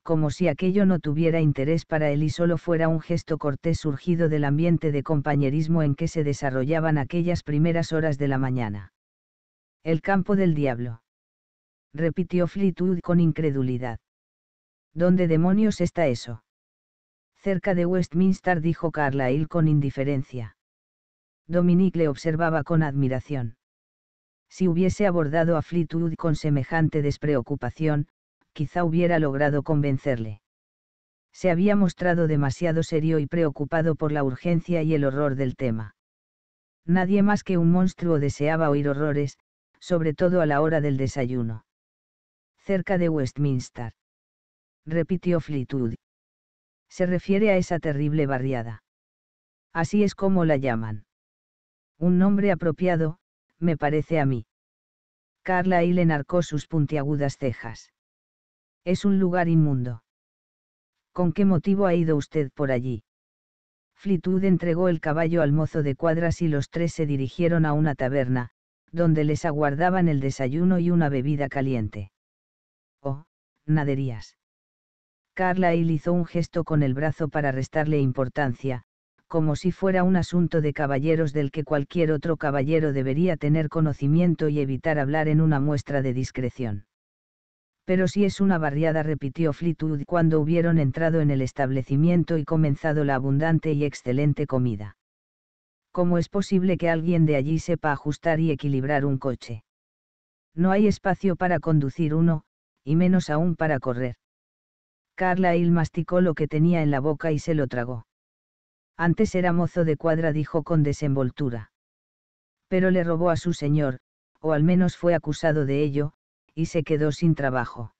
Speaker 1: como si aquello no tuviera interés para él y solo fuera un gesto cortés surgido del ambiente de compañerismo en que se desarrollaban aquellas primeras horas de la mañana. El campo del diablo. Repitió Fleetwood con incredulidad. ¿Dónde demonios está eso? Cerca de Westminster, dijo Carlyle con indiferencia. Dominique le observaba con admiración. Si hubiese abordado a Fleetwood con semejante despreocupación, quizá hubiera logrado convencerle. Se había mostrado demasiado serio y preocupado por la urgencia y el horror del tema. Nadie más que un monstruo deseaba oír horrores, sobre todo a la hora del desayuno. Cerca de Westminster repitió Fleetwood. Se refiere a esa terrible barriada. Así es como la llaman. Un nombre apropiado, me parece a mí. Carla le enarcó sus puntiagudas cejas. Es un lugar inmundo. ¿Con qué motivo ha ido usted por allí? Flitwood entregó el caballo al mozo de cuadras y los tres se dirigieron a una taberna, donde les aguardaban el desayuno y una bebida caliente. Oh, naderías. Carla hizo un gesto con el brazo para restarle importancia, como si fuera un asunto de caballeros del que cualquier otro caballero debería tener conocimiento y evitar hablar en una muestra de discreción. Pero si es una barriada, repitió Fleetwood cuando hubieron entrado en el establecimiento y comenzado la abundante y excelente comida. ¿Cómo es posible que alguien de allí sepa ajustar y equilibrar un coche? No hay espacio para conducir uno, y menos aún para correr. Carlyle masticó lo que tenía en la boca y se lo tragó. Antes era mozo de cuadra, dijo con desenvoltura. Pero le robó a su señor, o al menos fue acusado de ello, y se quedó sin trabajo.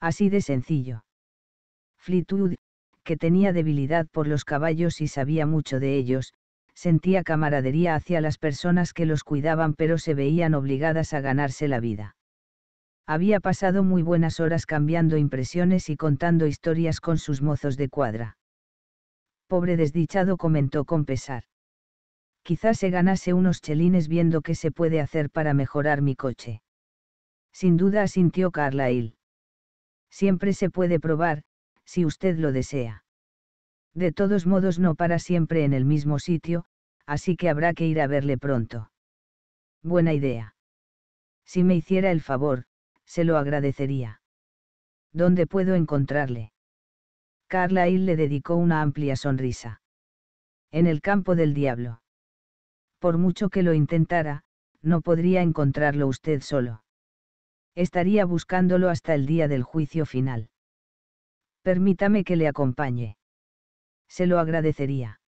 Speaker 1: Así de sencillo. Fleetwood, que tenía debilidad por los caballos y sabía mucho de ellos, sentía camaradería hacia las personas que los cuidaban pero se veían obligadas a ganarse la vida había pasado muy buenas horas cambiando impresiones y contando historias con sus mozos de cuadra. Pobre desdichado comentó con pesar. Quizás se ganase unos chelines viendo qué se puede hacer para mejorar mi coche. Sin duda asintió Carlyle. Siempre se puede probar, si usted lo desea. De todos modos no para siempre en el mismo sitio, así que habrá que ir a verle pronto. Buena idea. Si me hiciera el favor, se lo agradecería. ¿Dónde puedo encontrarle? Carlyle le dedicó una amplia sonrisa. En el campo del diablo. Por mucho que lo intentara, no podría encontrarlo usted solo. Estaría buscándolo hasta el día del juicio final. Permítame que le acompañe. Se lo agradecería.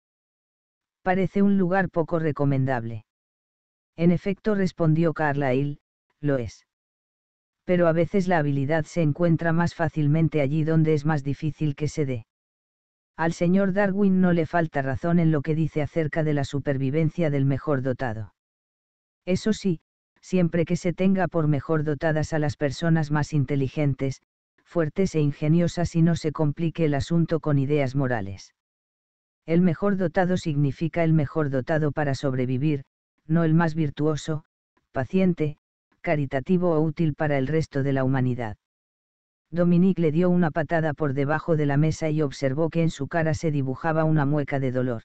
Speaker 1: Parece un lugar poco recomendable. En efecto, respondió Carlyle, lo es pero a veces la habilidad se encuentra más fácilmente allí donde es más difícil que se dé. Al señor Darwin no le falta razón en lo que dice acerca de la supervivencia del mejor dotado. Eso sí, siempre que se tenga por mejor dotadas a las personas más inteligentes, fuertes e ingeniosas y no se complique el asunto con ideas morales. El mejor dotado significa el mejor dotado para sobrevivir, no el más virtuoso, paciente, caritativo o útil para el resto de la humanidad. Dominique le dio una patada por debajo de la mesa y observó que en su cara se dibujaba una mueca de dolor.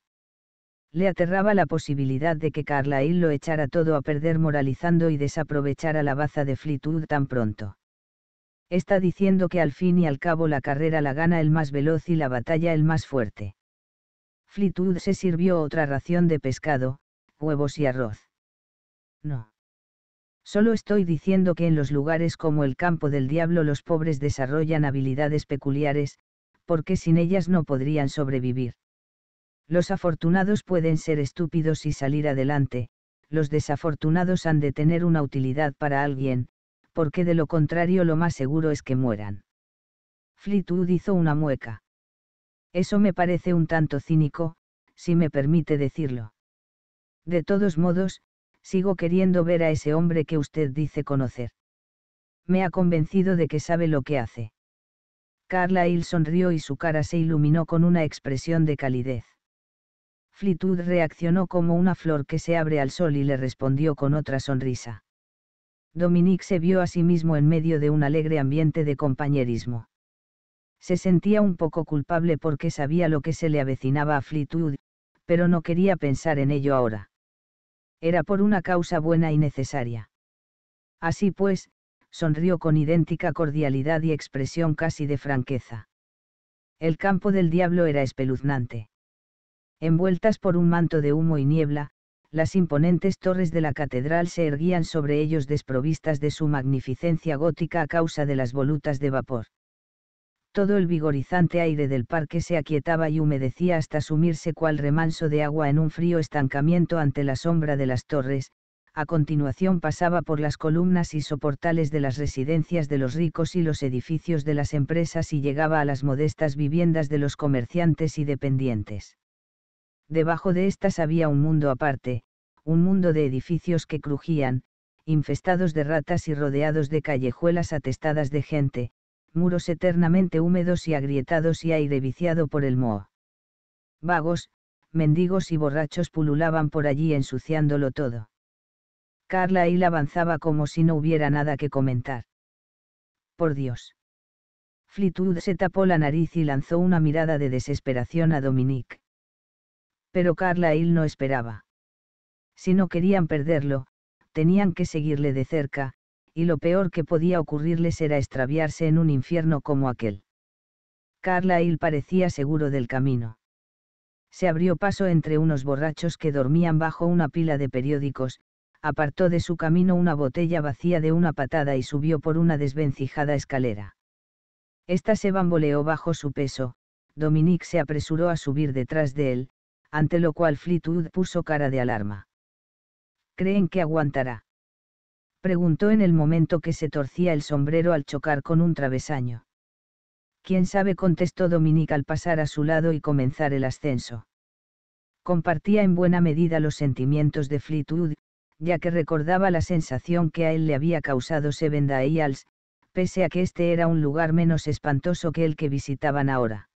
Speaker 1: Le aterraba la posibilidad de que Carlyle lo echara todo a perder moralizando y desaprovechara la baza de Fleetwood tan pronto. Está diciendo que al fin y al cabo la carrera la gana el más veloz y la batalla el más fuerte. Fleetwood se sirvió otra ración de pescado, huevos y arroz. No. Solo estoy diciendo que en los lugares como el campo del diablo los pobres desarrollan habilidades peculiares, porque sin ellas no podrían sobrevivir. Los afortunados pueden ser estúpidos y salir adelante, los desafortunados han de tener una utilidad para alguien, porque de lo contrario lo más seguro es que mueran. Fleetwood hizo una mueca. Eso me parece un tanto cínico, si me permite decirlo. De todos modos, sigo queriendo ver a ese hombre que usted dice conocer. Me ha convencido de que sabe lo que hace. Carla Hill sonrió y su cara se iluminó con una expresión de calidez. Fleetwood reaccionó como una flor que se abre al sol y le respondió con otra sonrisa. Dominique se vio a sí mismo en medio de un alegre ambiente de compañerismo. Se sentía un poco culpable porque sabía lo que se le avecinaba a Fleetwood, pero no quería pensar en ello ahora era por una causa buena y necesaria. Así pues, sonrió con idéntica cordialidad y expresión casi de franqueza. El campo del diablo era espeluznante. Envueltas por un manto de humo y niebla, las imponentes torres de la catedral se erguían sobre ellos desprovistas de su magnificencia gótica a causa de las volutas de vapor todo el vigorizante aire del parque se aquietaba y humedecía hasta sumirse cual remanso de agua en un frío estancamiento ante la sombra de las torres, a continuación pasaba por las columnas y soportales de las residencias de los ricos y los edificios de las empresas y llegaba a las modestas viviendas de los comerciantes y dependientes. Debajo de estas había un mundo aparte, un mundo de edificios que crujían, infestados de ratas y rodeados de callejuelas atestadas de gente, muros eternamente húmedos y agrietados y aire viciado por el moho. Vagos, mendigos y borrachos pululaban por allí ensuciándolo todo. Carla Hill avanzaba como si no hubiera nada que comentar. Por Dios. Flitwood se tapó la nariz y lanzó una mirada de desesperación a Dominique. Pero Carla Hill no esperaba. Si no querían perderlo, tenían que seguirle de cerca, y lo peor que podía ocurrirles era extraviarse en un infierno como aquel. Carlyle parecía seguro del camino. Se abrió paso entre unos borrachos que dormían bajo una pila de periódicos, apartó de su camino una botella vacía de una patada y subió por una desvencijada escalera. Esta se bamboleó bajo su peso, Dominique se apresuró a subir detrás de él, ante lo cual Fleetwood puso cara de alarma. ¿Creen que aguantará? preguntó en el momento que se torcía el sombrero al chocar con un travesaño. ¿Quién sabe? contestó Dominique al pasar a su lado y comenzar el ascenso. Compartía en buena medida los sentimientos de Fleetwood, ya que recordaba la sensación que a él le había causado Seven Dials, pese a que este era un lugar menos espantoso que el que visitaban ahora.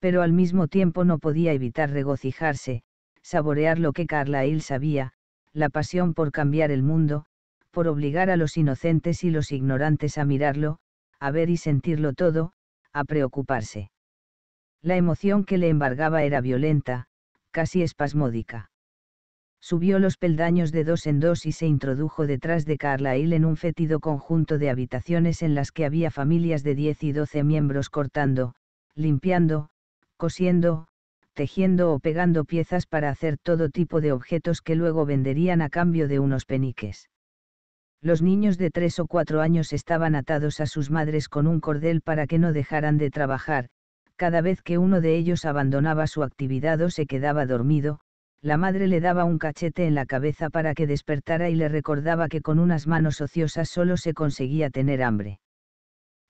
Speaker 1: Pero al mismo tiempo no podía evitar regocijarse, saborear lo que Carlyle sabía, la pasión por cambiar el mundo, por obligar a los inocentes y los ignorantes a mirarlo, a ver y sentirlo todo, a preocuparse. La emoción que le embargaba era violenta, casi espasmódica. Subió los peldaños de dos en dos y se introdujo detrás de Carlyle en un fétido conjunto de habitaciones en las que había familias de diez y doce miembros cortando, limpiando, cosiendo, tejiendo o pegando piezas para hacer todo tipo de objetos que luego venderían a cambio de unos peniques. Los niños de tres o cuatro años estaban atados a sus madres con un cordel para que no dejaran de trabajar, cada vez que uno de ellos abandonaba su actividad o se quedaba dormido, la madre le daba un cachete en la cabeza para que despertara y le recordaba que con unas manos ociosas solo se conseguía tener hambre.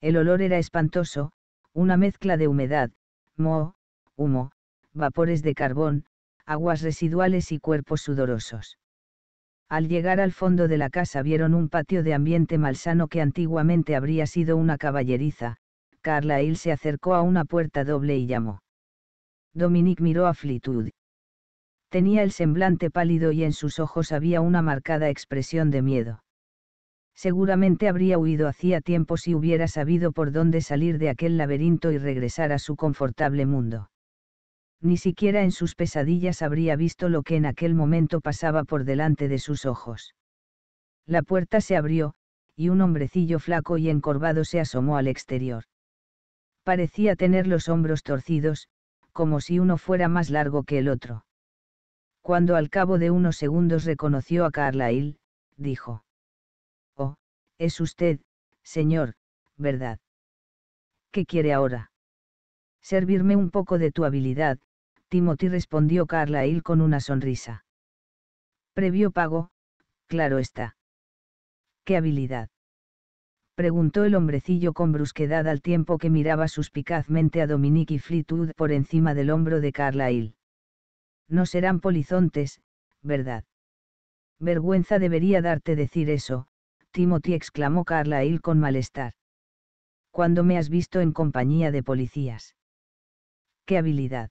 Speaker 1: El olor era espantoso, una mezcla de humedad, moho, humo, vapores de carbón, aguas residuales y cuerpos sudorosos. Al llegar al fondo de la casa vieron un patio de ambiente malsano que antiguamente habría sido una caballeriza. Hill se acercó a una puerta doble y llamó. Dominic miró a Fleetwood. Tenía el semblante pálido y en sus ojos había una marcada expresión de miedo. Seguramente habría huido hacía tiempo si hubiera sabido por dónde salir de aquel laberinto y regresar a su confortable mundo ni siquiera en sus pesadillas habría visto lo que en aquel momento pasaba por delante de sus ojos. La puerta se abrió, y un hombrecillo flaco y encorvado se asomó al exterior. Parecía tener los hombros torcidos, como si uno fuera más largo que el otro. Cuando al cabo de unos segundos reconoció a Carlyle, dijo. Oh, es usted, señor, ¿verdad? ¿Qué quiere ahora? Servirme un poco de tu habilidad, Timothy respondió Carlyle con una sonrisa. Previo pago, claro está. ¿Qué habilidad? preguntó el hombrecillo con brusquedad al tiempo que miraba suspicazmente a Dominique y Fleetwood por encima del hombro de Carlyle. No serán polizontes, ¿verdad? Vergüenza debería darte decir eso, Timothy exclamó Carlyle con malestar. Cuando me has visto en compañía de policías? ¡Qué habilidad!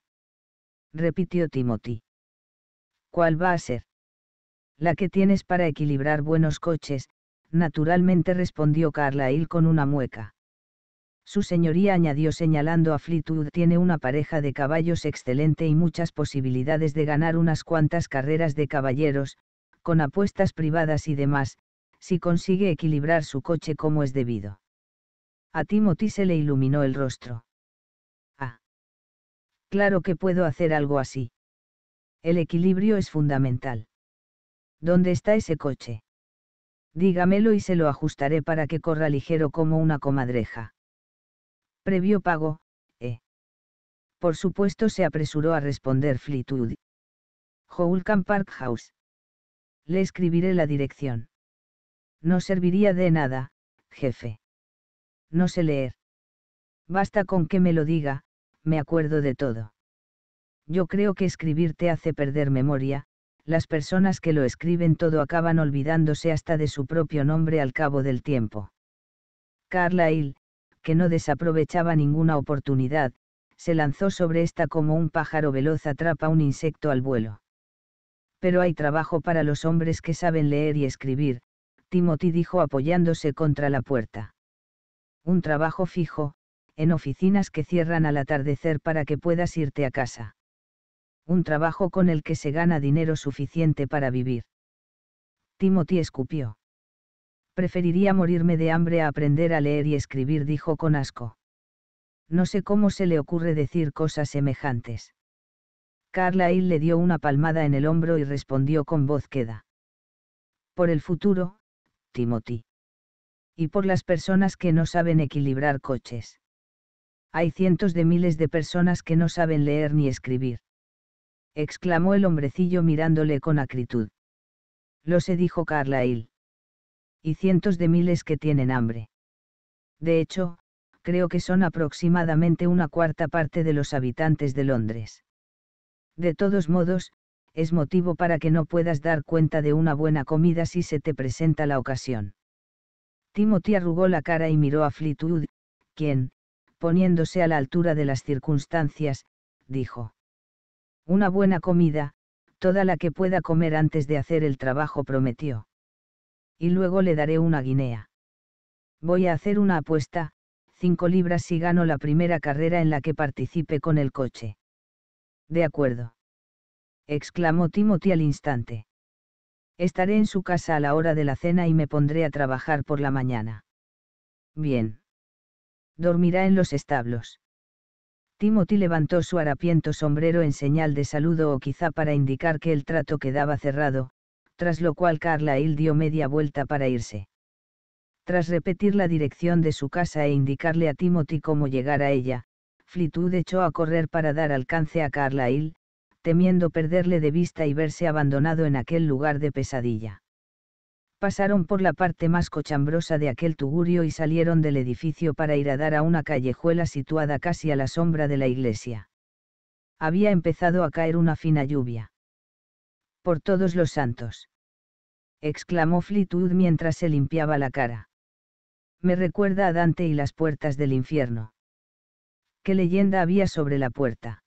Speaker 1: repitió Timothy. ¿Cuál va a ser? La que tienes para equilibrar buenos coches, naturalmente respondió Carlyle con una mueca. Su señoría añadió señalando a Fleetwood tiene una pareja de caballos excelente y muchas posibilidades de ganar unas cuantas carreras de caballeros, con apuestas privadas y demás, si consigue equilibrar su coche como es debido. A Timothy se le iluminó el rostro claro que puedo hacer algo así. El equilibrio es fundamental. ¿Dónde está ese coche? Dígamelo y se lo ajustaré para que corra ligero como una comadreja. Previo pago, eh. Por supuesto se apresuró a responder Fleetwood. Howlcamp Park House. Le escribiré la dirección. No serviría de nada, jefe. No sé leer. Basta con que me lo diga, me acuerdo de todo. Yo creo que escribir te hace perder memoria, las personas que lo escriben todo acaban olvidándose hasta de su propio nombre al cabo del tiempo. Carlyle, que no desaprovechaba ninguna oportunidad, se lanzó sobre esta como un pájaro veloz atrapa un insecto al vuelo. Pero hay trabajo para los hombres que saben leer y escribir, Timothy dijo apoyándose contra la puerta. Un trabajo fijo, en oficinas que cierran al atardecer para que puedas irte a casa. Un trabajo con el que se gana dinero suficiente para vivir. Timothy escupió. Preferiría morirme de hambre a aprender a leer y escribir, dijo con asco. No sé cómo se le ocurre decir cosas semejantes. Carla Hill le dio una palmada en el hombro y respondió con voz queda. Por el futuro, Timothy. Y por las personas que no saben equilibrar coches hay cientos de miles de personas que no saben leer ni escribir. Exclamó el hombrecillo mirándole con acritud. Lo sé, dijo Carlyle. Y cientos de miles que tienen hambre. De hecho, creo que son aproximadamente una cuarta parte de los habitantes de Londres. De todos modos, es motivo para que no puedas dar cuenta de una buena comida si se te presenta la ocasión. Timothy arrugó la cara y miró a Fleetwood, quien, poniéndose a la altura de las circunstancias, dijo. Una buena comida, toda la que pueda comer antes de hacer el trabajo prometió. Y luego le daré una guinea. Voy a hacer una apuesta, cinco libras si gano la primera carrera en la que participe con el coche. De acuerdo. Exclamó Timothy al instante. Estaré en su casa a la hora de la cena y me pondré a trabajar por la mañana. Bien dormirá en los establos. Timothy levantó su harapiento sombrero en señal de saludo o quizá para indicar que el trato quedaba cerrado, tras lo cual Carlyle dio media vuelta para irse. Tras repetir la dirección de su casa e indicarle a Timothy cómo llegar a ella, Flitwood echó a correr para dar alcance a Carlyle, temiendo perderle de vista y verse abandonado en aquel lugar de pesadilla pasaron por la parte más cochambrosa de aquel tugurio y salieron del edificio para ir a dar a una callejuela situada casi a la sombra de la iglesia. Había empezado a caer una fina lluvia. Por todos los santos. exclamó Flitwood mientras se limpiaba la cara. Me recuerda a Dante y las puertas del infierno. ¿Qué leyenda había sobre la puerta?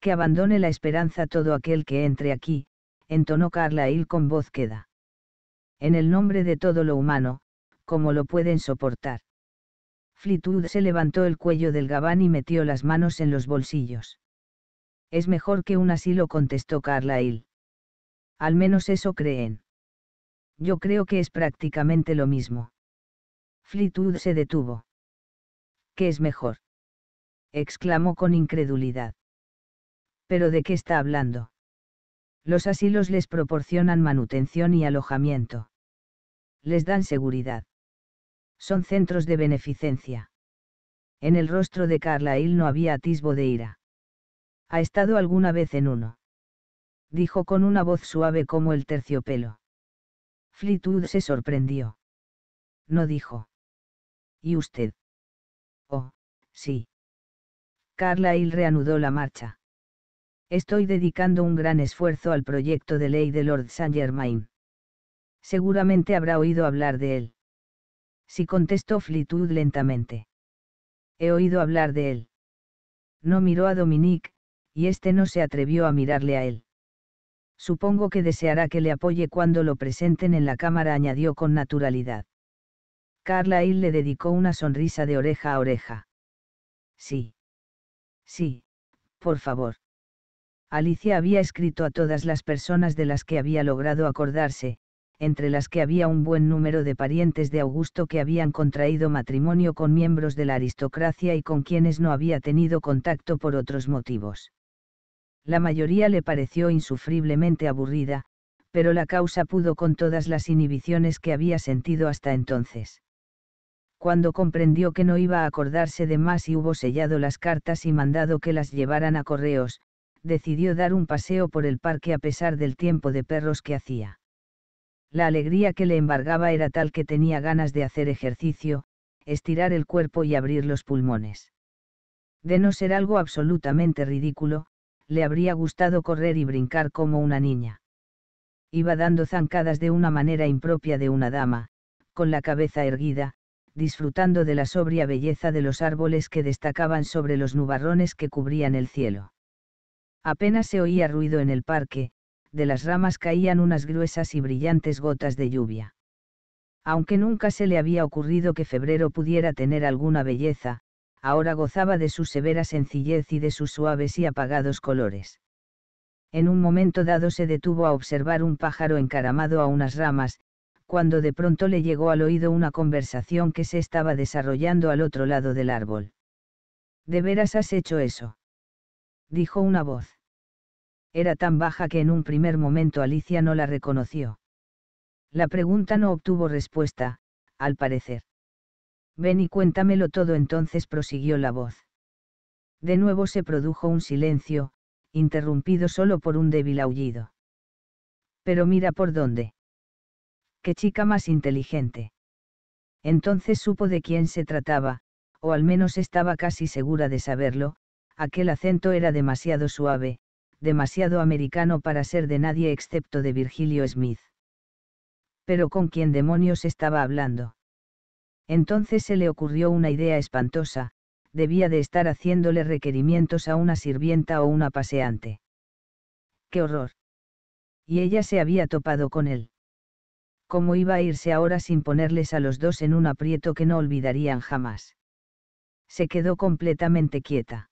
Speaker 1: Que abandone la esperanza todo aquel que entre aquí, entonó Carlyle con voz queda en el nombre de todo lo humano, como lo pueden soportar. Flitwood se levantó el cuello del gabán y metió las manos en los bolsillos. Es mejor que un asilo, contestó Carlyle. Al menos eso creen. Yo creo que es prácticamente lo mismo. Flitwood se detuvo. ¿Qué es mejor? exclamó con incredulidad. ¿Pero de qué está hablando? Los asilos les proporcionan manutención y alojamiento les dan seguridad. Son centros de beneficencia. En el rostro de Carlyle no había atisbo de ira. ¿Ha estado alguna vez en uno? dijo con una voz suave como el terciopelo. Fleetwood se sorprendió. No dijo. ¿Y usted? Oh, sí. Carlyle reanudó la marcha. Estoy dedicando un gran esfuerzo al proyecto de ley de Lord Saint Germain. Seguramente habrá oído hablar de él. Si contestó Flitwood lentamente. He oído hablar de él. No miró a Dominique, y éste no se atrevió a mirarle a él. Supongo que deseará que le apoye cuando lo presenten en la cámara, añadió con naturalidad. Carlyle le dedicó una sonrisa de oreja a oreja. Sí. Sí, por favor. Alicia había escrito a todas las personas de las que había logrado acordarse, entre las que había un buen número de parientes de Augusto que habían contraído matrimonio con miembros de la aristocracia y con quienes no había tenido contacto por otros motivos. La mayoría le pareció insufriblemente aburrida, pero la causa pudo con todas las inhibiciones que había sentido hasta entonces. Cuando comprendió que no iba a acordarse de más y hubo sellado las cartas y mandado que las llevaran a correos, decidió dar un paseo por el parque a pesar del tiempo de perros que hacía. La alegría que le embargaba era tal que tenía ganas de hacer ejercicio, estirar el cuerpo y abrir los pulmones. De no ser algo absolutamente ridículo, le habría gustado correr y brincar como una niña. Iba dando zancadas de una manera impropia de una dama, con la cabeza erguida, disfrutando de la sobria belleza de los árboles que destacaban sobre los nubarrones que cubrían el cielo. Apenas se oía ruido en el parque, de las ramas caían unas gruesas y brillantes gotas de lluvia. Aunque nunca se le había ocurrido que febrero pudiera tener alguna belleza, ahora gozaba de su severa sencillez y de sus suaves y apagados colores. En un momento dado se detuvo a observar un pájaro encaramado a unas ramas, cuando de pronto le llegó al oído una conversación que se estaba desarrollando al otro lado del árbol. ¿De veras has hecho eso? dijo una voz era tan baja que en un primer momento Alicia no la reconoció. La pregunta no obtuvo respuesta, al parecer. Ven y cuéntamelo todo entonces prosiguió la voz. De nuevo se produjo un silencio, interrumpido solo por un débil aullido. Pero mira por dónde. Qué chica más inteligente. Entonces supo de quién se trataba, o al menos estaba casi segura de saberlo, aquel acento era demasiado suave, demasiado americano para ser de nadie excepto de Virgilio Smith. Pero ¿con quién demonios estaba hablando? Entonces se le ocurrió una idea espantosa, debía de estar haciéndole requerimientos a una sirvienta o una paseante. ¡Qué horror! Y ella se había topado con él. ¿Cómo iba a irse ahora sin ponerles a los dos en un aprieto que no olvidarían jamás? Se quedó completamente quieta.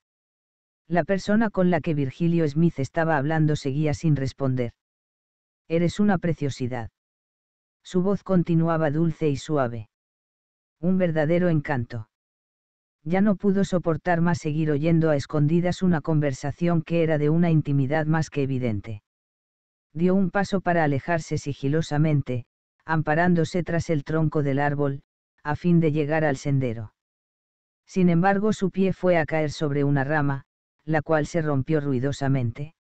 Speaker 1: La persona con la que Virgilio Smith estaba hablando seguía sin responder. Eres una preciosidad. Su voz continuaba dulce y suave. Un verdadero encanto. Ya no pudo soportar más seguir oyendo a escondidas una conversación que era de una intimidad más que evidente. Dio un paso para alejarse sigilosamente, amparándose tras el tronco del árbol, a fin de llegar al sendero. Sin embargo, su pie fue a caer sobre una rama, la cual se rompió ruidosamente.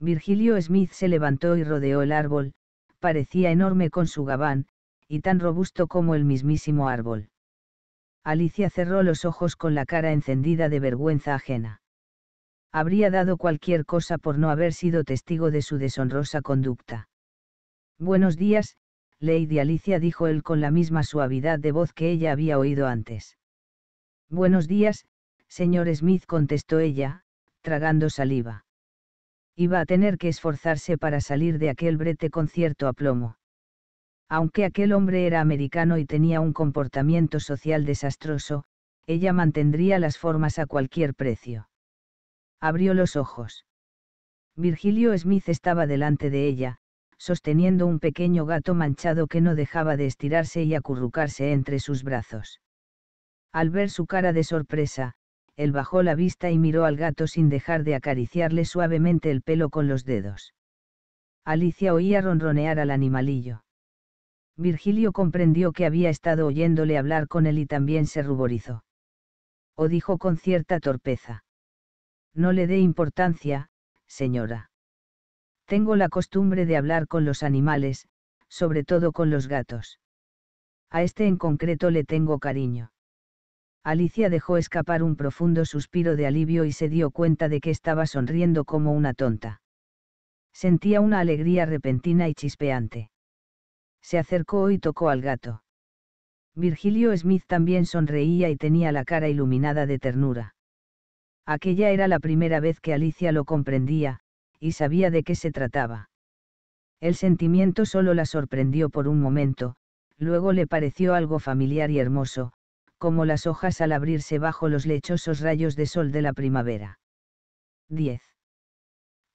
Speaker 1: Virgilio Smith se levantó y rodeó el árbol, parecía enorme con su gabán, y tan robusto como el mismísimo árbol. Alicia cerró los ojos con la cara encendida de vergüenza ajena. Habría dado cualquier cosa por no haber sido testigo de su deshonrosa conducta. Buenos días, Lady Alicia dijo él con la misma suavidad de voz que ella había oído antes. Buenos días, Señor Smith contestó ella, tragando saliva. Iba a tener que esforzarse para salir de aquel brete con cierto aplomo. Aunque aquel hombre era americano y tenía un comportamiento social desastroso, ella mantendría las formas a cualquier precio. Abrió los ojos. Virgilio Smith estaba delante de ella, sosteniendo un pequeño gato manchado que no dejaba de estirarse y acurrucarse entre sus brazos. Al ver su cara de sorpresa, él bajó la vista y miró al gato sin dejar de acariciarle suavemente el pelo con los dedos. Alicia oía ronronear al animalillo. Virgilio comprendió que había estado oyéndole hablar con él y también se ruborizó. O dijo con cierta torpeza. No le dé importancia, señora. Tengo la costumbre de hablar con los animales, sobre todo con los gatos. A este en concreto le tengo cariño. Alicia dejó escapar un profundo suspiro de alivio y se dio cuenta de que estaba sonriendo como una tonta. Sentía una alegría repentina y chispeante. Se acercó y tocó al gato. Virgilio Smith también sonreía y tenía la cara iluminada de ternura. Aquella era la primera vez que Alicia lo comprendía, y sabía de qué se trataba. El sentimiento solo la sorprendió por un momento, luego le pareció algo familiar y hermoso, como las hojas al abrirse bajo los lechosos rayos de sol de la primavera. 10.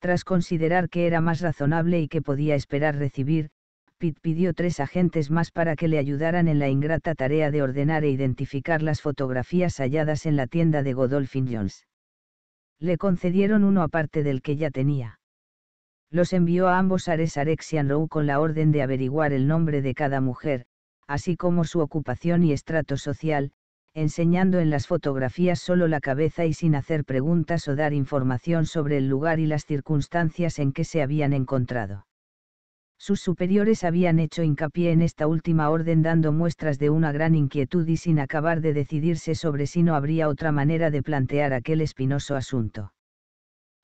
Speaker 1: Tras considerar que era más razonable y que podía esperar recibir, Pitt pidió tres agentes más para que le ayudaran en la ingrata tarea de ordenar e identificar las fotografías halladas en la tienda de Godolphin Jones. Le concedieron uno aparte del que ya tenía. Los envió a ambos Ares Arexian Row con la orden de averiguar el nombre de cada mujer, así como su ocupación y estrato social, enseñando en las fotografías solo la cabeza y sin hacer preguntas o dar información sobre el lugar y las circunstancias en que se habían encontrado. Sus superiores habían hecho hincapié en esta última orden dando muestras de una gran inquietud y sin acabar de decidirse sobre si no habría otra manera de plantear aquel espinoso asunto.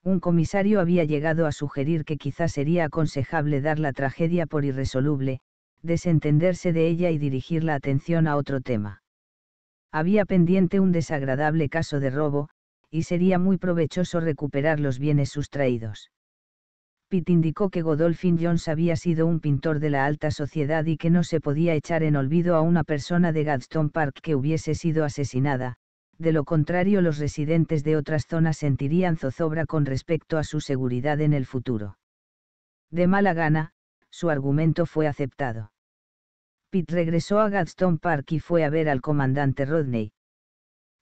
Speaker 1: Un comisario había llegado a sugerir que quizás sería aconsejable dar la tragedia por irresoluble, desentenderse de ella y dirigir la atención a otro tema. Había pendiente un desagradable caso de robo, y sería muy provechoso recuperar los bienes sustraídos. Pitt indicó que Godolphin Jones había sido un pintor de la alta sociedad y que no se podía echar en olvido a una persona de Gadstone Park que hubiese sido asesinada, de lo contrario los residentes de otras zonas sentirían zozobra con respecto a su seguridad en el futuro. De mala gana, su argumento fue aceptado. Pitt regresó a Gadstone Park y fue a ver al comandante Rodney.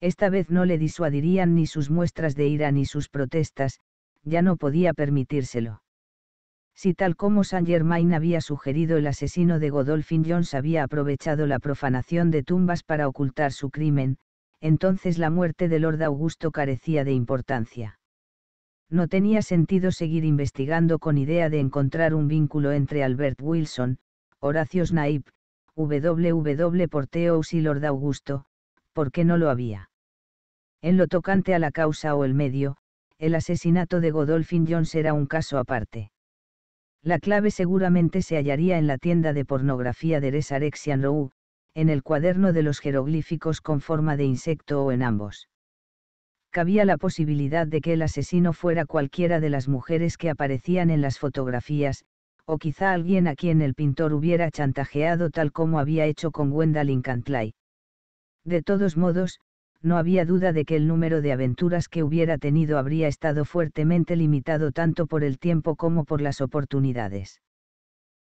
Speaker 1: Esta vez no le disuadirían ni sus muestras de ira ni sus protestas, ya no podía permitírselo. Si tal como Saint Germain había sugerido el asesino de Godolphin Jones había aprovechado la profanación de tumbas para ocultar su crimen, entonces la muerte de Lord Augusto carecía de importancia no tenía sentido seguir investigando con idea de encontrar un vínculo entre Albert Wilson, Horacio Snape, WW Porteous y Lord Augusto, porque no lo había. En lo tocante a la causa o el medio, el asesinato de Godolphin Jones era un caso aparte. La clave seguramente se hallaría en la tienda de pornografía de Resarexian Row, en el cuaderno de los jeroglíficos con forma de insecto o en ambos cabía la posibilidad de que el asesino fuera cualquiera de las mujeres que aparecían en las fotografías, o quizá alguien a quien el pintor hubiera chantajeado tal como había hecho con Gwendolyn Cantlay. De todos modos, no había duda de que el número de aventuras que hubiera tenido habría estado fuertemente limitado tanto por el tiempo como por las oportunidades.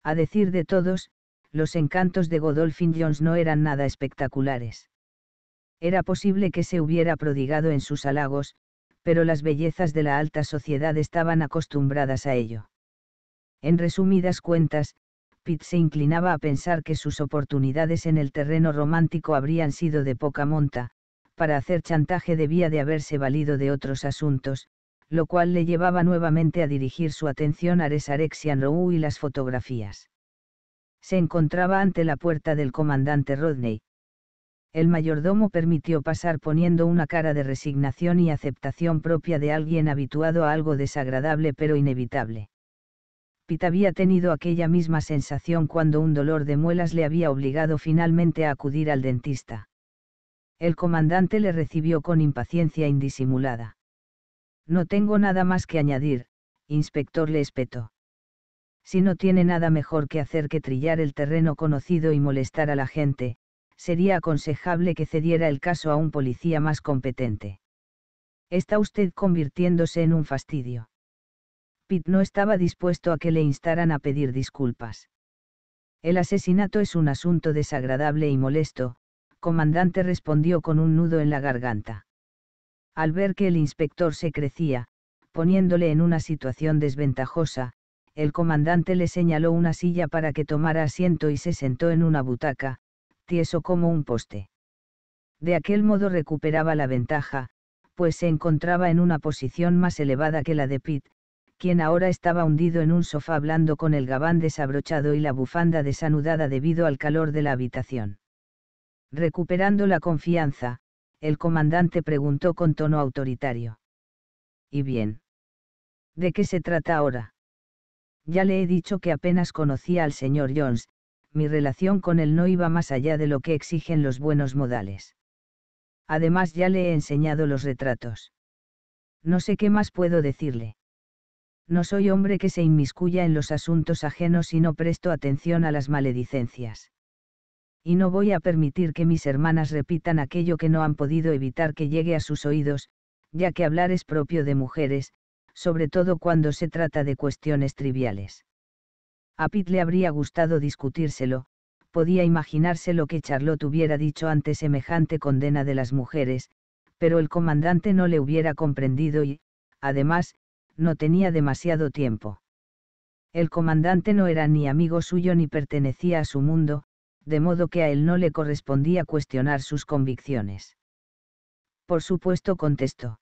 Speaker 1: A decir de todos, los encantos de Godolphin Jones no eran nada espectaculares. Era posible que se hubiera prodigado en sus halagos, pero las bellezas de la alta sociedad estaban acostumbradas a ello. En resumidas cuentas, Pitt se inclinaba a pensar que sus oportunidades en el terreno romántico habrían sido de poca monta, para hacer chantaje debía de haberse valido de otros asuntos, lo cual le llevaba nuevamente a dirigir su atención a Resarexian Row y las fotografías. Se encontraba ante la puerta del comandante Rodney, el mayordomo permitió pasar poniendo una cara de resignación y aceptación propia de alguien habituado a algo desagradable pero inevitable. Pitt había tenido aquella misma sensación cuando un dolor de muelas le había obligado finalmente a acudir al dentista. El comandante le recibió con impaciencia indisimulada. No tengo nada más que añadir, inspector le espetó. Si no tiene nada mejor que hacer que trillar el terreno conocido y molestar a la gente, sería aconsejable que cediera el caso a un policía más competente. Está usted convirtiéndose en un fastidio. Pitt no estaba dispuesto a que le instaran a pedir disculpas. El asesinato es un asunto desagradable y molesto, comandante respondió con un nudo en la garganta. Al ver que el inspector se crecía, poniéndole en una situación desventajosa, el comandante le señaló una silla para que tomara asiento y se sentó en una butaca, tieso como un poste. De aquel modo recuperaba la ventaja, pues se encontraba en una posición más elevada que la de Pitt, quien ahora estaba hundido en un sofá hablando con el gabán desabrochado y la bufanda desanudada debido al calor de la habitación. Recuperando la confianza, el comandante preguntó con tono autoritario. ¿Y bien? ¿De qué se trata ahora? Ya le he dicho que apenas conocía al señor Jones, mi relación con él no iba más allá de lo que exigen los buenos modales. Además ya le he enseñado los retratos. No sé qué más puedo decirle. No soy hombre que se inmiscuya en los asuntos ajenos y no presto atención a las maledicencias. Y no voy a permitir que mis hermanas repitan aquello que no han podido evitar que llegue a sus oídos, ya que hablar es propio de mujeres, sobre todo cuando se trata de cuestiones triviales. A Pitt le habría gustado discutírselo, podía imaginarse lo que Charlotte hubiera dicho ante semejante condena de las mujeres, pero el comandante no le hubiera comprendido y, además, no tenía demasiado tiempo. El comandante no era ni amigo suyo ni pertenecía a su mundo, de modo que a él no le correspondía cuestionar sus convicciones. Por supuesto, contestó.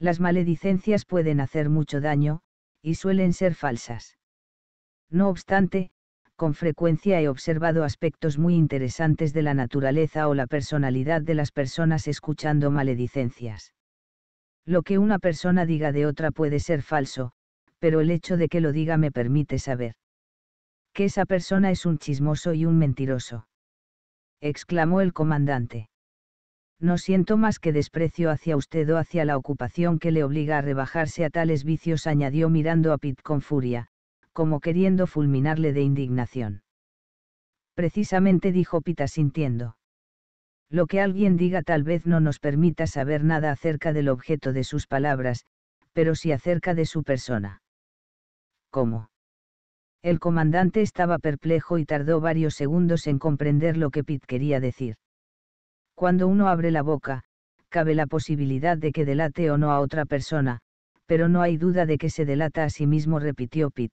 Speaker 1: Las maledicencias pueden hacer mucho daño, y suelen ser falsas. No obstante, con frecuencia he observado aspectos muy interesantes de la naturaleza o la personalidad de las personas escuchando maledicencias. Lo que una persona diga de otra puede ser falso, pero el hecho de que lo diga me permite saber que esa persona es un chismoso y un mentiroso. Exclamó el comandante. No siento más que desprecio hacia usted o hacia la ocupación que le obliga a rebajarse a tales vicios, añadió mirando a Pitt con furia, como queriendo fulminarle de indignación. Precisamente dijo Pitt sintiendo. Lo que alguien diga tal vez no nos permita saber nada acerca del objeto de sus palabras, pero sí acerca de su persona. ¿Cómo? El comandante estaba perplejo y tardó varios segundos en comprender lo que Pitt quería decir. Cuando uno abre la boca, cabe la posibilidad de que delate o no a otra persona, pero no hay duda de que se delata a sí mismo, repitió Pitt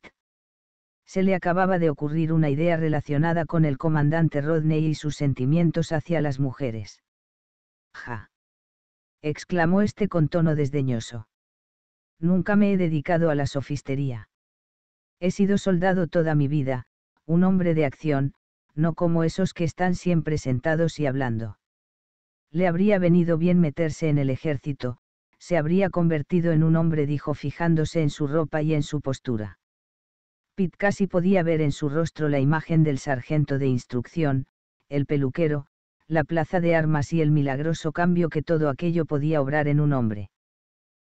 Speaker 1: se le acababa de ocurrir una idea relacionada con el comandante Rodney y sus sentimientos hacia las mujeres. ¡Ja! exclamó este con tono desdeñoso. Nunca me he dedicado a la sofistería. He sido soldado toda mi vida, un hombre de acción, no como esos que están siempre sentados y hablando. Le habría venido bien meterse en el ejército, se habría convertido en un hombre, dijo fijándose en su ropa y en su postura Pitt casi podía ver en su rostro la imagen del sargento de instrucción, el peluquero, la plaza de armas y el milagroso cambio que todo aquello podía obrar en un hombre.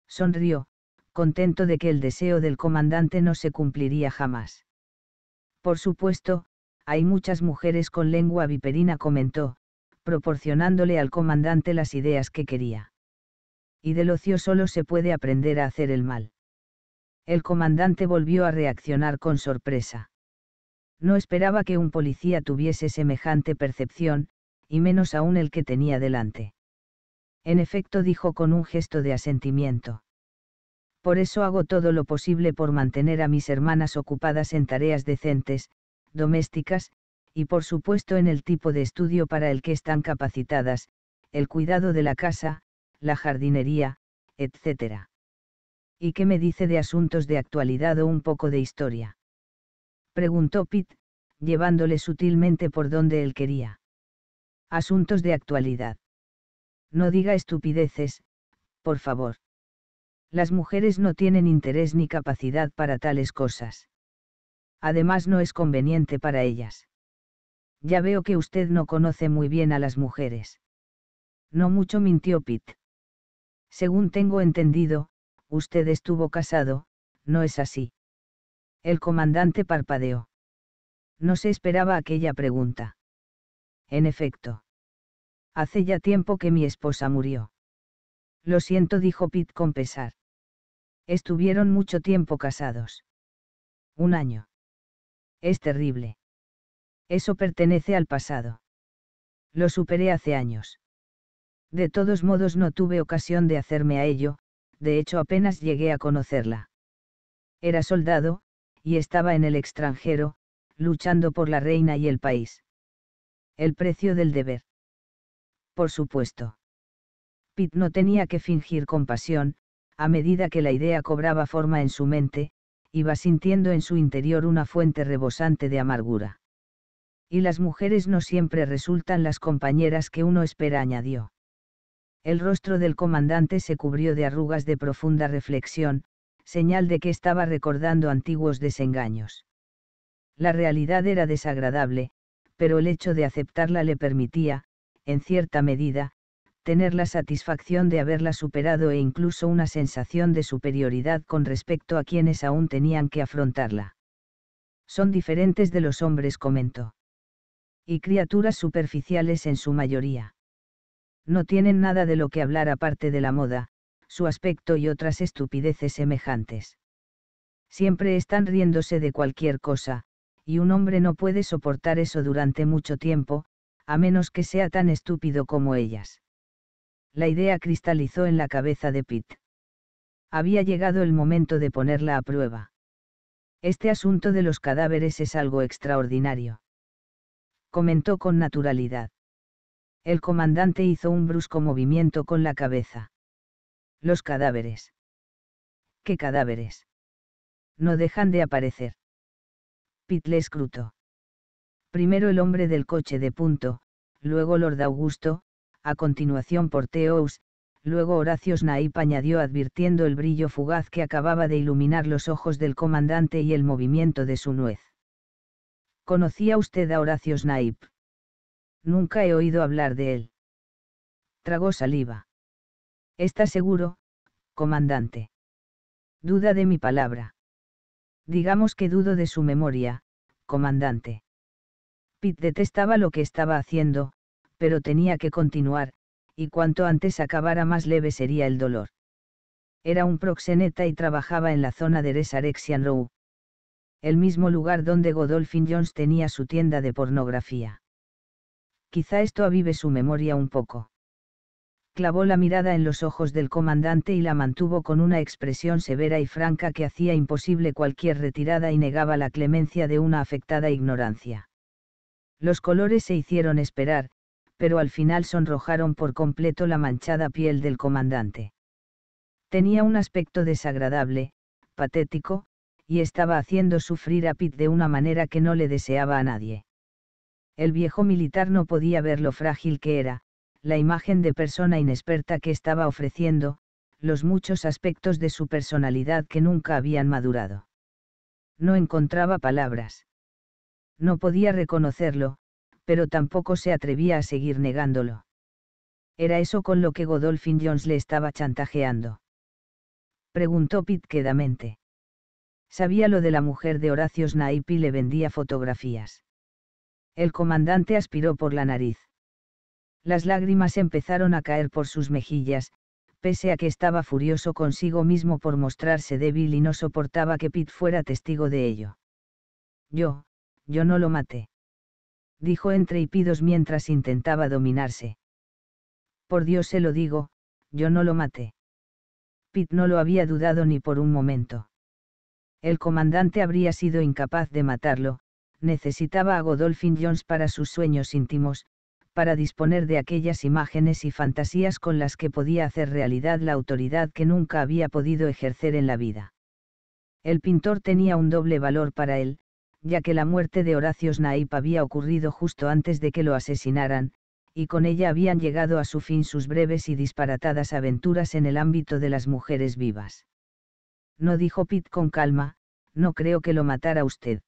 Speaker 1: Sonrió, contento de que el deseo del comandante no se cumpliría jamás. Por supuesto, hay muchas mujeres con lengua viperina, comentó, proporcionándole al comandante las ideas que quería. Y del ocio solo se puede aprender a hacer el mal. El comandante volvió a reaccionar con sorpresa. No esperaba que un policía tuviese semejante percepción, y menos aún el que tenía delante. En efecto, dijo con un gesto de asentimiento. Por eso hago todo lo posible por mantener a mis hermanas ocupadas en tareas decentes, domésticas, y por supuesto en el tipo de estudio para el que están capacitadas, el cuidado de la casa, la jardinería, etc. ¿Y qué me dice de asuntos de actualidad o un poco de historia? Preguntó Pitt, llevándole sutilmente por donde él quería. Asuntos de actualidad. No diga estupideces, por favor. Las mujeres no tienen interés ni capacidad para tales cosas. Además no es conveniente para ellas. Ya veo que usted no conoce muy bien a las mujeres. No mucho mintió Pitt. Según tengo entendido, Usted estuvo casado, no es así. El comandante parpadeó. No se esperaba aquella pregunta. En efecto. Hace ya tiempo que mi esposa murió. Lo siento, dijo Pitt con pesar. Estuvieron mucho tiempo casados. Un año. Es terrible. Eso pertenece al pasado. Lo superé hace años. De todos modos no tuve ocasión de hacerme a ello, de hecho apenas llegué a conocerla. Era soldado, y estaba en el extranjero, luchando por la reina y el país. El precio del deber. Por supuesto. Pitt no tenía que fingir compasión, a medida que la idea cobraba forma en su mente, iba sintiendo en su interior una fuente rebosante de amargura. Y las mujeres no siempre resultan las compañeras que uno espera, añadió. El rostro del comandante se cubrió de arrugas de profunda reflexión, señal de que estaba recordando antiguos desengaños. La realidad era desagradable, pero el hecho de aceptarla le permitía, en cierta medida, tener la satisfacción de haberla superado e incluso una sensación de superioridad con respecto a quienes aún tenían que afrontarla. Son diferentes de los hombres, comentó. Y criaturas superficiales en su mayoría no tienen nada de lo que hablar aparte de la moda, su aspecto y otras estupideces semejantes. Siempre están riéndose de cualquier cosa, y un hombre no puede soportar eso durante mucho tiempo, a menos que sea tan estúpido como ellas. La idea cristalizó en la cabeza de Pitt. Había llegado el momento de ponerla a prueba. Este asunto de los cadáveres es algo extraordinario. Comentó con naturalidad. El comandante hizo un brusco movimiento con la cabeza. Los cadáveres. ¿Qué cadáveres? No dejan de aparecer. Pit le escrutó. Primero el hombre del coche de punto, luego Lord Augusto, a continuación Porteous, luego Horacio Snaip añadió advirtiendo el brillo fugaz que acababa de iluminar los ojos del comandante y el movimiento de su nuez. ¿Conocía usted a Horacio Snaip? Nunca he oído hablar de él. Tragó saliva. Está seguro, comandante. Duda de mi palabra. Digamos que dudo de su memoria, comandante. Pitt detestaba lo que estaba haciendo, pero tenía que continuar, y cuanto antes acabara más leve sería el dolor. Era un proxeneta y trabajaba en la zona de Resarexian Row. El mismo lugar donde Godolphin Jones tenía su tienda de pornografía quizá esto avive su memoria un poco. Clavó la mirada en los ojos del comandante y la mantuvo con una expresión severa y franca que hacía imposible cualquier retirada y negaba la clemencia de una afectada ignorancia. Los colores se hicieron esperar, pero al final sonrojaron por completo la manchada piel del comandante. Tenía un aspecto desagradable, patético, y estaba haciendo sufrir a Pitt de una manera que no le deseaba a nadie. El viejo militar no podía ver lo frágil que era, la imagen de persona inexperta que estaba ofreciendo, los muchos aspectos de su personalidad que nunca habían madurado. No encontraba palabras. No podía reconocerlo, pero tampoco se atrevía a seguir negándolo. Era eso con lo que Godolphin Jones le estaba chantajeando. Preguntó Pitt quedamente. Sabía lo de la mujer de Horacio Snape y le vendía fotografías. El comandante aspiró por la nariz. Las lágrimas empezaron a caer por sus mejillas, pese a que estaba furioso consigo mismo por mostrarse débil y no soportaba que Pitt fuera testigo de ello. Yo, yo no lo maté. Dijo entre hipidos mientras intentaba dominarse. Por Dios se lo digo, yo no lo maté. Pitt no lo había dudado ni por un momento. El comandante habría sido incapaz de matarlo, necesitaba a Godolphin Jones para sus sueños íntimos, para disponer de aquellas imágenes y fantasías con las que podía hacer realidad la autoridad que nunca había podido ejercer en la vida. El pintor tenía un doble valor para él, ya que la muerte de Horacio Snaip había ocurrido justo antes de que lo asesinaran, y con ella habían llegado a su fin sus breves y disparatadas aventuras en el ámbito de las mujeres vivas. No dijo Pitt con calma, no creo que lo matara usted.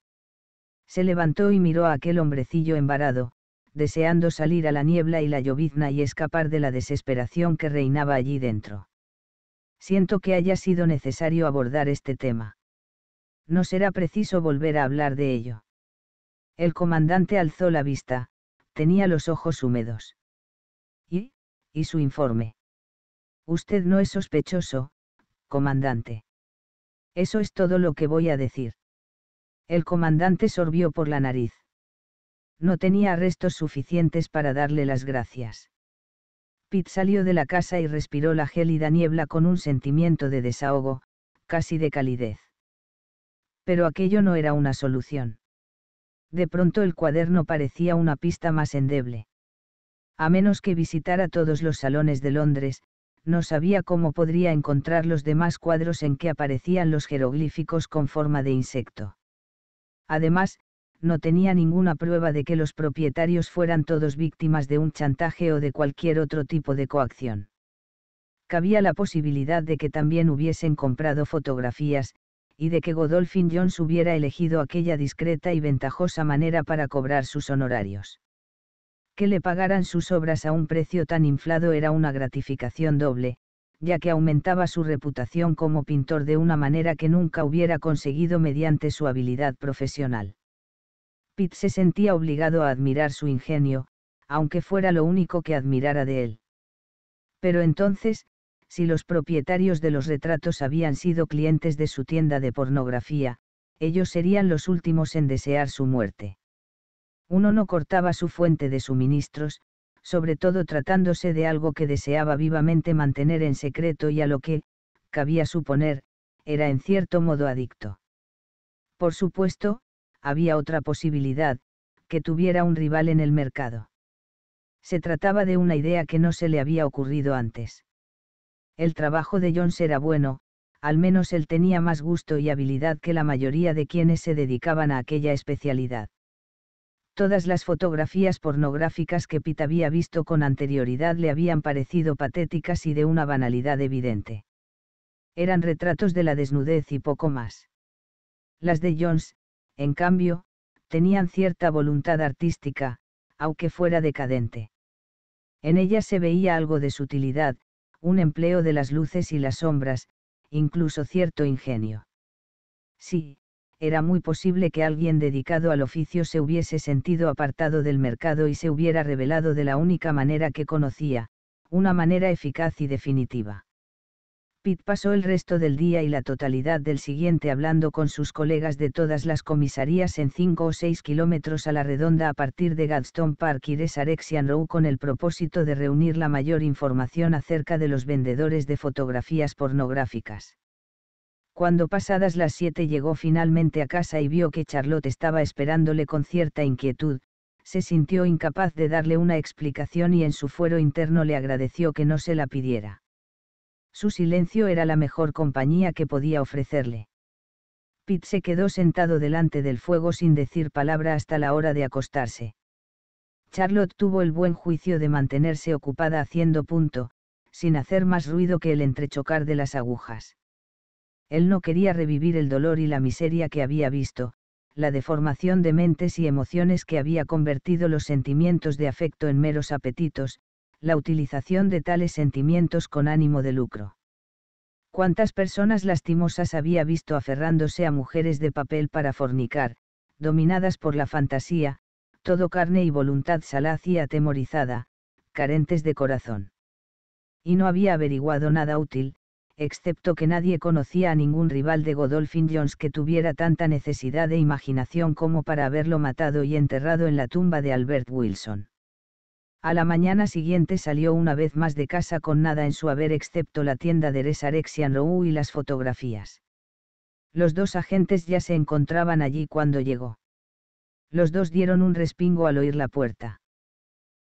Speaker 1: Se levantó y miró a aquel hombrecillo embarado, deseando salir a la niebla y la llovizna y escapar de la desesperación que reinaba allí dentro. Siento que haya sido necesario abordar este tema. No será preciso volver a hablar de ello. El comandante alzó la vista, tenía los ojos húmedos. ¿Y? ¿Y su informe? Usted no es sospechoso, comandante. Eso es todo lo que voy a decir. El comandante sorbió por la nariz. No tenía restos suficientes para darle las gracias. Pitt salió de la casa y respiró la gélida niebla con un sentimiento de desahogo, casi de calidez. Pero aquello no era una solución. De pronto el cuaderno parecía una pista más endeble. A menos que visitara todos los salones de Londres, no sabía cómo podría encontrar los demás cuadros en que aparecían los jeroglíficos con forma de insecto. Además, no tenía ninguna prueba de que los propietarios fueran todos víctimas de un chantaje o de cualquier otro tipo de coacción. Cabía la posibilidad de que también hubiesen comprado fotografías, y de que Godolphin Jones hubiera elegido aquella discreta y ventajosa manera para cobrar sus honorarios. Que le pagaran sus obras a un precio tan inflado era una gratificación doble, ya que aumentaba su reputación como pintor de una manera que nunca hubiera conseguido mediante su habilidad profesional. Pitt se sentía obligado a admirar su ingenio, aunque fuera lo único que admirara de él. Pero entonces, si los propietarios de los retratos habían sido clientes de su tienda de pornografía, ellos serían los últimos en desear su muerte. Uno no cortaba su fuente de suministros, sobre todo tratándose de algo que deseaba vivamente mantener en secreto y a lo que, cabía suponer, era en cierto modo adicto. Por supuesto, había otra posibilidad, que tuviera un rival en el mercado. Se trataba de una idea que no se le había ocurrido antes. El trabajo de Jones era bueno, al menos él tenía más gusto y habilidad que la mayoría de quienes se dedicaban a aquella especialidad. Todas las fotografías pornográficas que Pitt había visto con anterioridad le habían parecido patéticas y de una banalidad evidente. Eran retratos de la desnudez y poco más. Las de Jones, en cambio, tenían cierta voluntad artística, aunque fuera decadente. En ellas se veía algo de sutilidad, un empleo de las luces y las sombras, incluso cierto ingenio. Sí, era muy posible que alguien dedicado al oficio se hubiese sentido apartado del mercado y se hubiera revelado de la única manera que conocía, una manera eficaz y definitiva. Pitt pasó el resto del día y la totalidad del siguiente hablando con sus colegas de todas las comisarías en 5 o seis kilómetros a la redonda a partir de Gadstone Park y de Sarexian Row con el propósito de reunir la mayor información acerca de los vendedores de fotografías pornográficas. Cuando pasadas las siete llegó finalmente a casa y vio que Charlotte estaba esperándole con cierta inquietud, se sintió incapaz de darle una explicación y en su fuero interno le agradeció que no se la pidiera. Su silencio era la mejor compañía que podía ofrecerle. Pitt se quedó sentado delante del fuego sin decir palabra hasta la hora de acostarse. Charlotte tuvo el buen juicio de mantenerse ocupada haciendo punto, sin hacer más ruido que el entrechocar de las agujas él no quería revivir el dolor y la miseria que había visto, la deformación de mentes y emociones que había convertido los sentimientos de afecto en meros apetitos, la utilización de tales sentimientos con ánimo de lucro. ¿Cuántas personas lastimosas había visto aferrándose a mujeres de papel para fornicar, dominadas por la fantasía, todo carne y voluntad salaz y atemorizada, carentes de corazón? Y no había averiguado nada útil, excepto que nadie conocía a ningún rival de Godolphin Jones que tuviera tanta necesidad de imaginación como para haberlo matado y enterrado en la tumba de Albert Wilson. A la mañana siguiente salió una vez más de casa con nada en su haber excepto la tienda de Resarexian Row y las fotografías. Los dos agentes ya se encontraban allí cuando llegó. Los dos dieron un respingo al oír la puerta.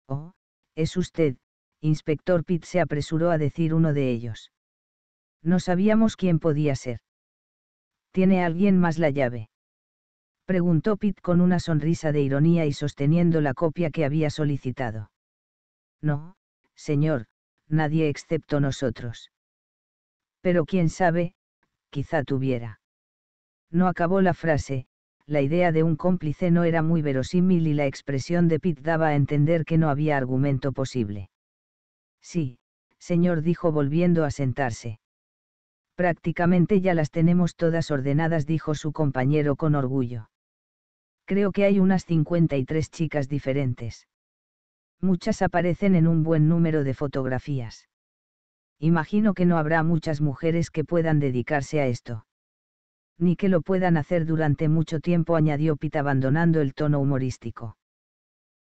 Speaker 1: Oh, es usted, inspector Pitt se apresuró a decir uno de ellos. No sabíamos quién podía ser. ¿Tiene alguien más la llave? Preguntó Pitt con una sonrisa de ironía y sosteniendo la copia que había solicitado. No, señor, nadie excepto nosotros. Pero quién sabe, quizá tuviera. No acabó la frase, la idea de un cómplice no era muy verosímil y la expresión de Pitt daba a entender que no había argumento posible. Sí, señor dijo volviendo a sentarse. Prácticamente ya las tenemos todas ordenadas, dijo su compañero con orgullo. Creo que hay unas 53 chicas diferentes. Muchas aparecen en un buen número de fotografías. Imagino que no habrá muchas mujeres que puedan dedicarse a esto. Ni que lo puedan hacer durante mucho tiempo, añadió Pita abandonando el tono humorístico.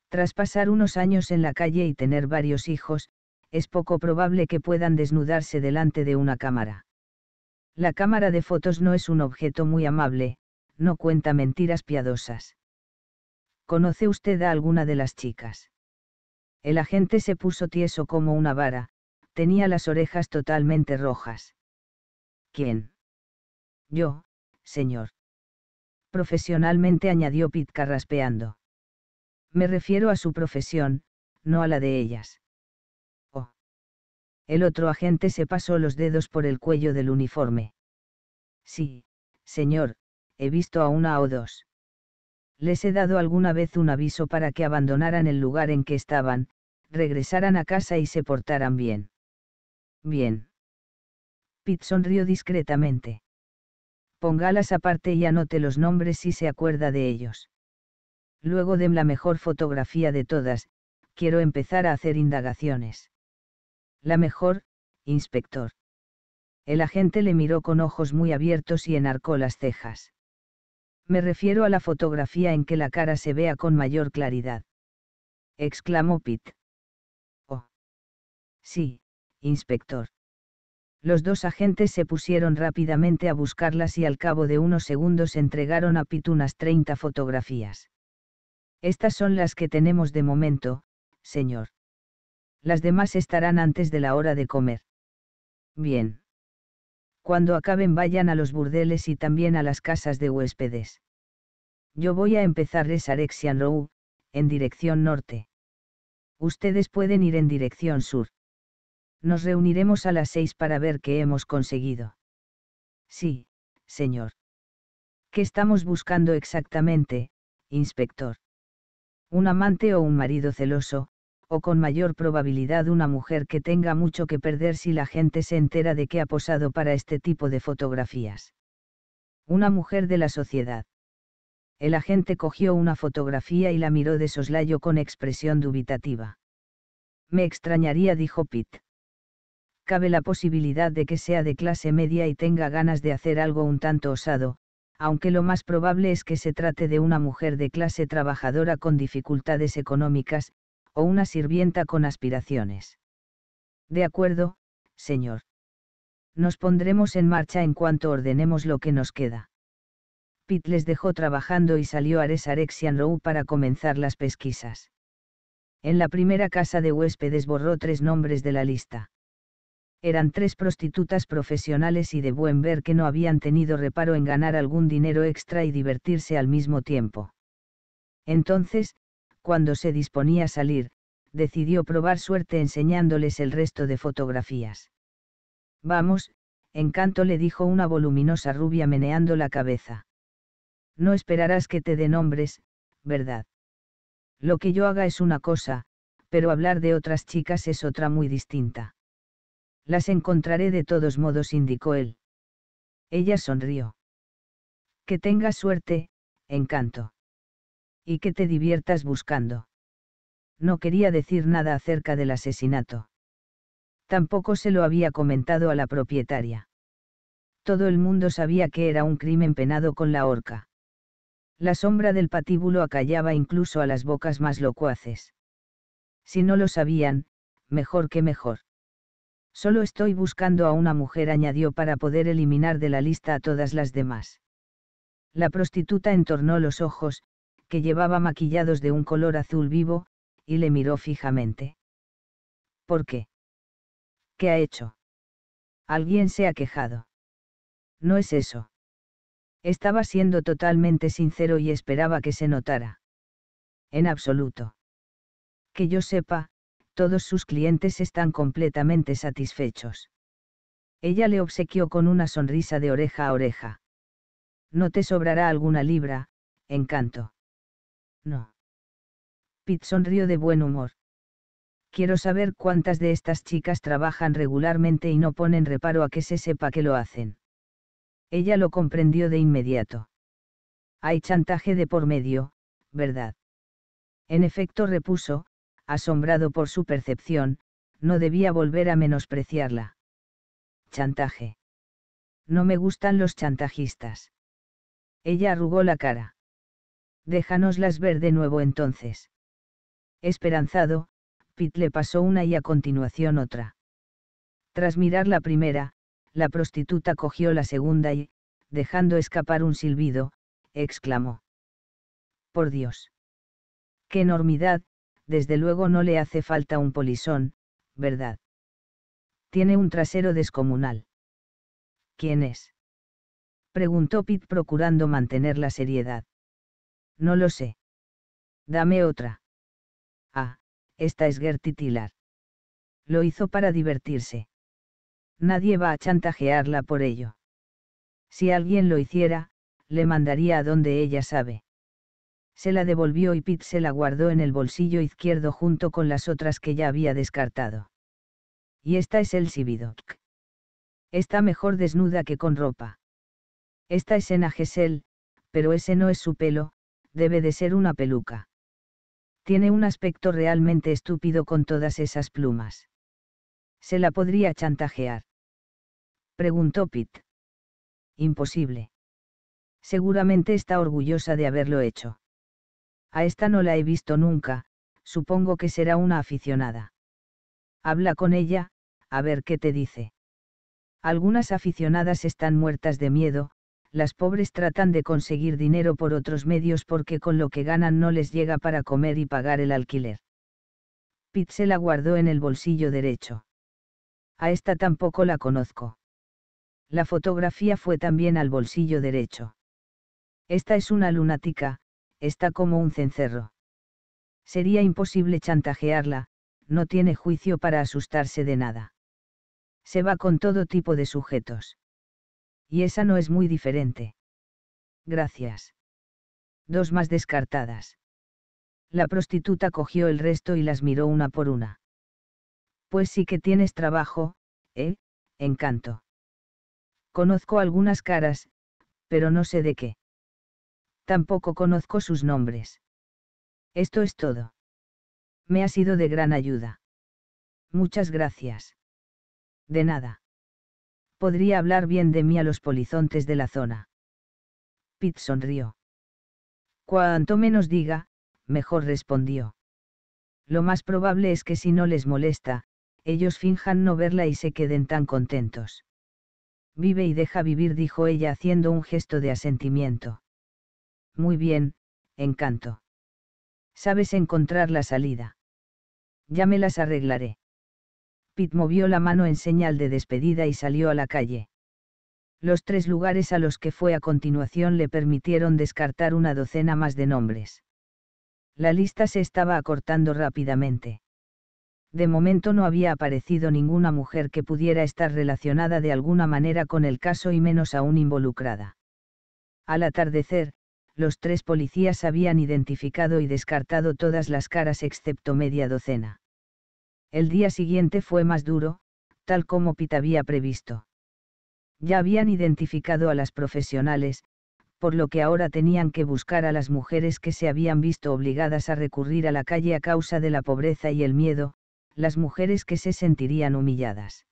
Speaker 1: Tras pasar unos años en la calle y tener varios hijos, es poco probable que puedan desnudarse delante de una cámara. La cámara de fotos no es un objeto muy amable, no cuenta mentiras piadosas. ¿Conoce usted a alguna de las chicas? El agente se puso tieso como una vara, tenía las orejas totalmente rojas. ¿Quién? Yo, señor. Profesionalmente añadió Pitka raspeando. Me refiero a su profesión, no a la de ellas. El otro agente se pasó los dedos por el cuello del uniforme. Sí, señor, he visto a una o dos. Les he dado alguna vez un aviso para que abandonaran el lugar en que estaban, regresaran a casa y se portaran bien. Bien. Pitt sonrió discretamente. Póngalas aparte y anote los nombres si se acuerda de ellos. Luego den la mejor fotografía de todas, quiero empezar a hacer indagaciones. La mejor, inspector. El agente le miró con ojos muy abiertos y enarcó las cejas. Me refiero a la fotografía en que la cara se vea con mayor claridad. Exclamó Pitt. Oh. Sí, inspector. Los dos agentes se pusieron rápidamente a buscarlas y al cabo de unos segundos entregaron a Pitt unas 30 fotografías. Estas son las que tenemos de momento, señor las demás estarán antes de la hora de comer. Bien. Cuando acaben vayan a los burdeles y también a las casas de huéspedes. Yo voy a empezar Rexian Row, en dirección norte. Ustedes pueden ir en dirección sur. Nos reuniremos a las seis para ver qué hemos conseguido. Sí, señor. ¿Qué estamos buscando exactamente, inspector? ¿Un amante o un marido celoso, o con mayor probabilidad una mujer que tenga mucho que perder si la gente se entera de que ha posado para este tipo de fotografías. Una mujer de la sociedad. El agente cogió una fotografía y la miró de soslayo con expresión dubitativa. Me extrañaría, dijo Pitt. Cabe la posibilidad de que sea de clase media y tenga ganas de hacer algo un tanto osado, aunque lo más probable es que se trate de una mujer de clase trabajadora con dificultades económicas, una sirvienta con aspiraciones. De acuerdo, señor. Nos pondremos en marcha en cuanto ordenemos lo que nos queda. Pitt les dejó trabajando y salió a Ares Arexian Row para comenzar las pesquisas. En la primera casa de huéspedes borró tres nombres de la lista. Eran tres prostitutas profesionales y de buen ver que no habían tenido reparo en ganar algún dinero extra y divertirse al mismo tiempo. Entonces, cuando se disponía a salir, decidió probar suerte enseñándoles el resto de fotografías. Vamos, encanto le dijo una voluminosa rubia meneando la cabeza. No esperarás que te den nombres, ¿verdad? Lo que yo haga es una cosa, pero hablar de otras chicas es otra muy distinta. Las encontraré de todos modos, indicó él. Ella sonrió. Que tengas suerte, encanto y que te diviertas buscando. No quería decir nada acerca del asesinato. Tampoco se lo había comentado a la propietaria. Todo el mundo sabía que era un crimen penado con la horca. La sombra del patíbulo acallaba incluso a las bocas más locuaces. Si no lo sabían, mejor que mejor. Solo estoy buscando a una mujer, añadió para poder eliminar de la lista a todas las demás. La prostituta entornó los ojos, que llevaba maquillados de un color azul vivo, y le miró fijamente. ¿Por qué? ¿Qué ha hecho? Alguien se ha quejado. No es eso. Estaba siendo totalmente sincero y esperaba que se notara. En absoluto. Que yo sepa, todos sus clientes están completamente satisfechos. Ella le obsequió con una sonrisa de oreja a oreja. No te sobrará alguna libra, encanto. No. sonrió de buen humor. Quiero saber cuántas de estas chicas trabajan regularmente y no ponen reparo a que se sepa que lo hacen. Ella lo comprendió de inmediato. Hay chantaje de por medio, ¿verdad? En efecto, repuso, asombrado por su percepción, no debía volver a menospreciarla. Chantaje. No me gustan los chantajistas. Ella arrugó la cara déjanoslas ver de nuevo entonces. Esperanzado, Pitt le pasó una y a continuación otra. Tras mirar la primera, la prostituta cogió la segunda y, dejando escapar un silbido, exclamó. Por Dios. Qué enormidad, desde luego no le hace falta un polisón, ¿verdad? Tiene un trasero descomunal. ¿Quién es? Preguntó Pitt procurando mantener la seriedad. No lo sé. Dame otra. Ah, esta es Gertie Tilar. Lo hizo para divertirse. Nadie va a chantajearla por ello. Si alguien lo hiciera, le mandaría a donde ella sabe. Se la devolvió y Pete se la guardó en el bolsillo izquierdo junto con las otras que ya había descartado. Y esta es el Está mejor desnuda que con ropa. Esta es Ena pero ese no es su pelo, debe de ser una peluca. Tiene un aspecto realmente estúpido con todas esas plumas. ¿Se la podría chantajear? Preguntó Pitt. Imposible. Seguramente está orgullosa de haberlo hecho. A esta no la he visto nunca, supongo que será una aficionada. Habla con ella, a ver qué te dice. Algunas aficionadas están muertas de miedo, las pobres tratan de conseguir dinero por otros medios porque con lo que ganan no les llega para comer y pagar el alquiler. Pete se la guardó en el bolsillo derecho. A esta tampoco la conozco. La fotografía fue también al bolsillo derecho. Esta es una lunática, está como un cencerro. Sería imposible chantajearla, no tiene juicio para asustarse de nada. Se va con todo tipo de sujetos y esa no es muy diferente. Gracias. Dos más descartadas. La prostituta cogió el resto y las miró una por una. Pues sí que tienes trabajo, ¿eh? Encanto. Conozco algunas caras, pero no sé de qué. Tampoco conozco sus nombres. Esto es todo. Me ha sido de gran ayuda. Muchas gracias. De nada podría hablar bien de mí a los polizontes de la zona. Pitt sonrió. Cuanto menos diga, mejor respondió. Lo más probable es que si no les molesta, ellos finjan no verla y se queden tan contentos. Vive y deja vivir, dijo ella haciendo un gesto de asentimiento. Muy bien, encanto. Sabes encontrar la salida. Ya me las arreglaré. Pitt movió la mano en señal de despedida y salió a la calle. Los tres lugares a los que fue a continuación le permitieron descartar una docena más de nombres. La lista se estaba acortando rápidamente. De momento no había aparecido ninguna mujer que pudiera estar relacionada de alguna manera con el caso y menos aún involucrada. Al atardecer, los tres policías habían identificado y descartado todas las caras excepto media docena. El día siguiente fue más duro, tal como Pitt había previsto. Ya habían identificado a las profesionales, por lo que ahora tenían que buscar a las mujeres que se habían visto obligadas a recurrir a la calle a causa de la pobreza y el miedo, las mujeres que se sentirían humilladas.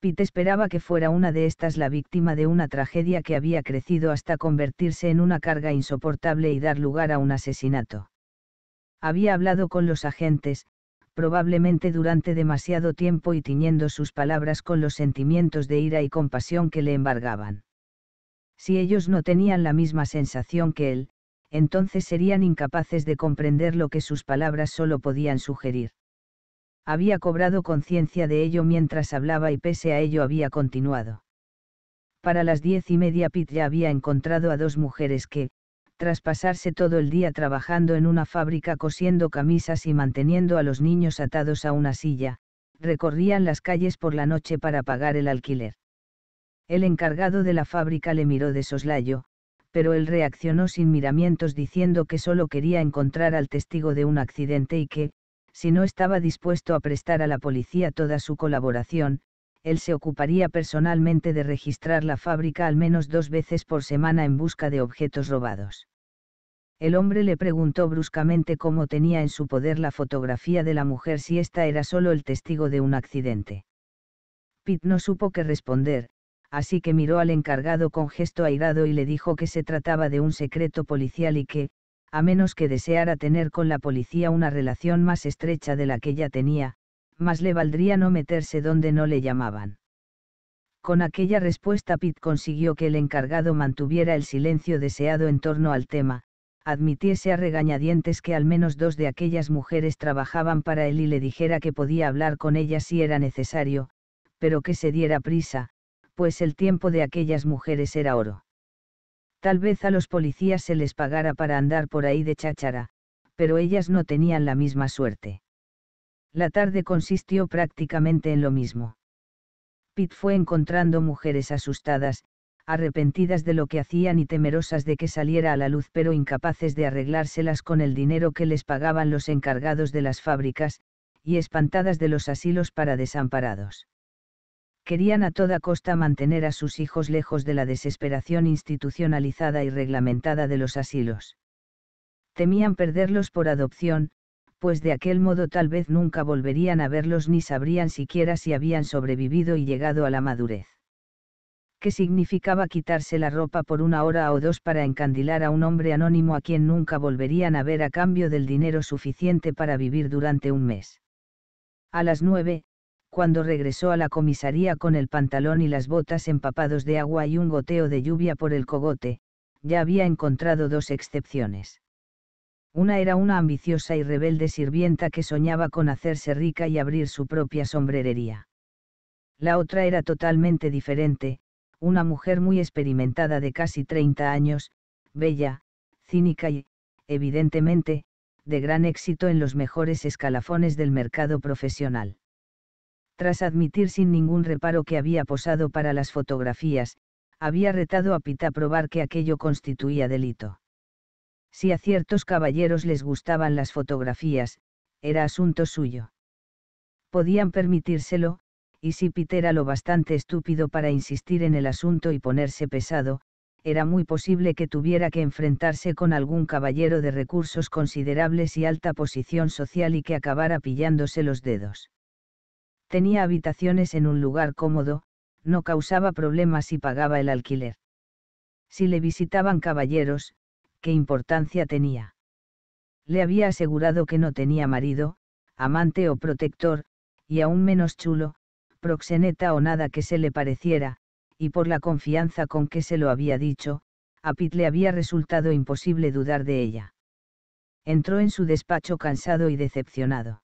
Speaker 1: Pitt esperaba que fuera una de estas la víctima de una tragedia que había crecido hasta convertirse en una carga insoportable y dar lugar a un asesinato. Había hablado con los agentes, probablemente durante demasiado tiempo y tiñendo sus palabras con los sentimientos de ira y compasión que le embargaban. Si ellos no tenían la misma sensación que él, entonces serían incapaces de comprender lo que sus palabras solo podían sugerir. Había cobrado conciencia de ello mientras hablaba y pese a ello había continuado. Para las diez y media Pete ya había encontrado a dos mujeres que, tras pasarse todo el día trabajando en una fábrica cosiendo camisas y manteniendo a los niños atados a una silla, recorrían las calles por la noche para pagar el alquiler. El encargado de la fábrica le miró de soslayo, pero él reaccionó sin miramientos diciendo que solo quería encontrar al testigo de un accidente y que, si no estaba dispuesto a prestar a la policía toda su colaboración, él se ocuparía personalmente de registrar la fábrica al menos dos veces por semana en busca de objetos robados. El hombre le preguntó bruscamente cómo tenía en su poder la fotografía de la mujer si ésta era solo el testigo de un accidente. Pitt no supo qué responder, así que miró al encargado con gesto airado y le dijo que se trataba de un secreto policial y que, a menos que deseara tener con la policía una relación más estrecha de la que ya tenía, más le valdría no meterse donde no le llamaban. Con aquella respuesta Pitt consiguió que el encargado mantuviera el silencio deseado en torno al tema, admitiese a regañadientes que al menos dos de aquellas mujeres trabajaban para él y le dijera que podía hablar con ellas si era necesario, pero que se diera prisa, pues el tiempo de aquellas mujeres era oro. Tal vez a los policías se les pagara para andar por ahí de cháchara, pero ellas no tenían la misma suerte. La tarde consistió prácticamente en lo mismo. Pitt fue encontrando mujeres asustadas, arrepentidas de lo que hacían y temerosas de que saliera a la luz pero incapaces de arreglárselas con el dinero que les pagaban los encargados de las fábricas, y espantadas de los asilos para desamparados. Querían a toda costa mantener a sus hijos lejos de la desesperación institucionalizada y reglamentada de los asilos. Temían perderlos por adopción, pues de aquel modo tal vez nunca volverían a verlos ni sabrían siquiera si habían sobrevivido y llegado a la madurez. ¿Qué significaba quitarse la ropa por una hora o dos para encandilar a un hombre anónimo a quien nunca volverían a ver a cambio del dinero suficiente para vivir durante un mes? A las nueve, cuando regresó a la comisaría con el pantalón y las botas empapados de agua y un goteo de lluvia por el cogote, ya había encontrado dos excepciones una era una ambiciosa y rebelde sirvienta que soñaba con hacerse rica y abrir su propia sombrerería. La otra era totalmente diferente, una mujer muy experimentada de casi 30 años, bella, cínica y, evidentemente, de gran éxito en los mejores escalafones del mercado profesional. Tras admitir sin ningún reparo que había posado para las fotografías, había retado a Pita a probar que aquello constituía delito si a ciertos caballeros les gustaban las fotografías, era asunto suyo. Podían permitírselo, y si Peter era lo bastante estúpido para insistir en el asunto y ponerse pesado, era muy posible que tuviera que enfrentarse con algún caballero de recursos considerables y alta posición social y que acabara pillándose los dedos. Tenía habitaciones en un lugar cómodo, no causaba problemas y pagaba el alquiler. Si le visitaban caballeros, ¿qué importancia tenía? Le había asegurado que no tenía marido, amante o protector, y aún menos chulo, proxeneta o nada que se le pareciera, y por la confianza con que se lo había dicho, a Pitt le había resultado imposible dudar de ella. Entró en su despacho cansado y decepcionado.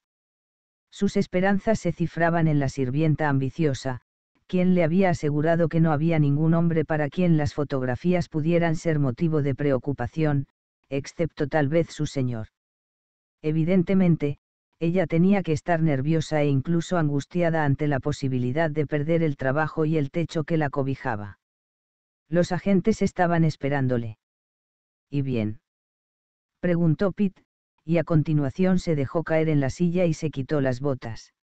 Speaker 1: Sus esperanzas se cifraban en la sirvienta ambiciosa, quien le había asegurado que no había ningún hombre para quien las fotografías pudieran ser motivo de preocupación, excepto tal vez su señor. Evidentemente, ella tenía que estar nerviosa e incluso angustiada ante la posibilidad de perder el trabajo y el techo que la cobijaba. Los agentes estaban esperándole. ¿Y bien? preguntó Pitt, y a continuación se dejó caer en la silla y se quitó las botas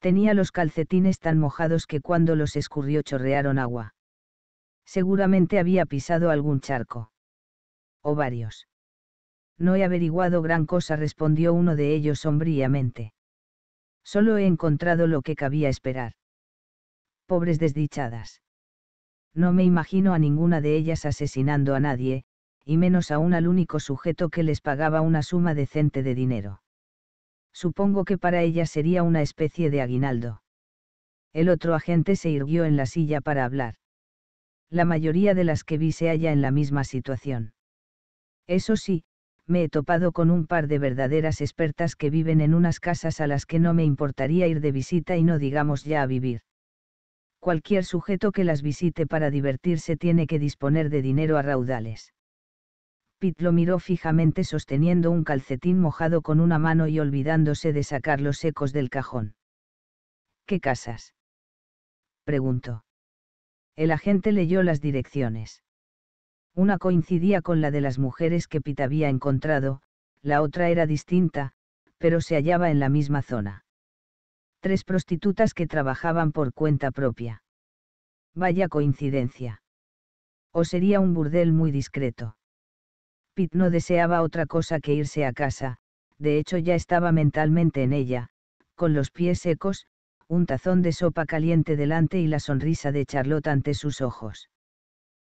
Speaker 1: tenía los calcetines tan mojados que cuando los escurrió chorrearon agua. Seguramente había pisado algún charco. O varios. No he averiguado gran cosa, respondió uno de ellos sombríamente. Solo he encontrado lo que cabía esperar. Pobres desdichadas. No me imagino a ninguna de ellas asesinando a nadie, y menos aún al único sujeto que les pagaba una suma decente de dinero. Supongo que para ella sería una especie de aguinaldo. El otro agente se irguió en la silla para hablar. La mayoría de las que vi se halla en la misma situación. Eso sí, me he topado con un par de verdaderas expertas que viven en unas casas a las que no me importaría ir de visita y no digamos ya a vivir. Cualquier sujeto que las visite para divertirse tiene que disponer de dinero a raudales. Pit lo miró fijamente sosteniendo un calcetín mojado con una mano y olvidándose de sacar los secos del cajón. ¿Qué casas? preguntó. El agente leyó las direcciones. Una coincidía con la de las mujeres que Pitt había encontrado, la otra era distinta, pero se hallaba en la misma zona. Tres prostitutas que trabajaban por cuenta propia. Vaya coincidencia. O sería un burdel muy discreto. Pitt no deseaba otra cosa que irse a casa, de hecho ya estaba mentalmente en ella, con los pies secos, un tazón de sopa caliente delante y la sonrisa de Charlotte ante sus ojos.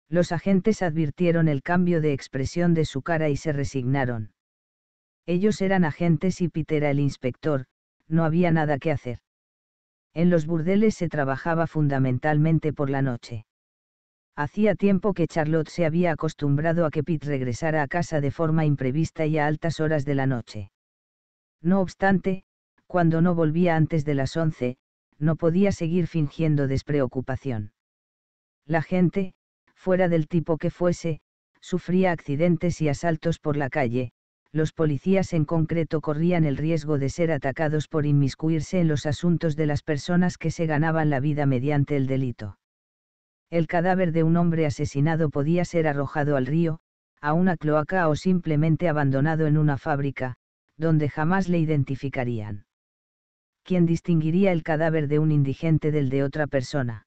Speaker 1: Los agentes advirtieron el cambio de expresión de su cara y se resignaron. Ellos eran agentes y Pitt era el inspector, no había nada que hacer. En los burdeles se trabajaba fundamentalmente por la noche. Hacía tiempo que Charlotte se había acostumbrado a que Pete regresara a casa de forma imprevista y a altas horas de la noche. No obstante, cuando no volvía antes de las once, no podía seguir fingiendo despreocupación. La gente, fuera del tipo que fuese, sufría accidentes y asaltos por la calle, los policías en concreto corrían el riesgo de ser atacados por inmiscuirse en los asuntos de las personas que se ganaban la vida mediante el delito el cadáver de un hombre asesinado podía ser arrojado al río, a una cloaca o simplemente abandonado en una fábrica, donde jamás le identificarían. ¿Quién distinguiría el cadáver de un indigente del de otra persona?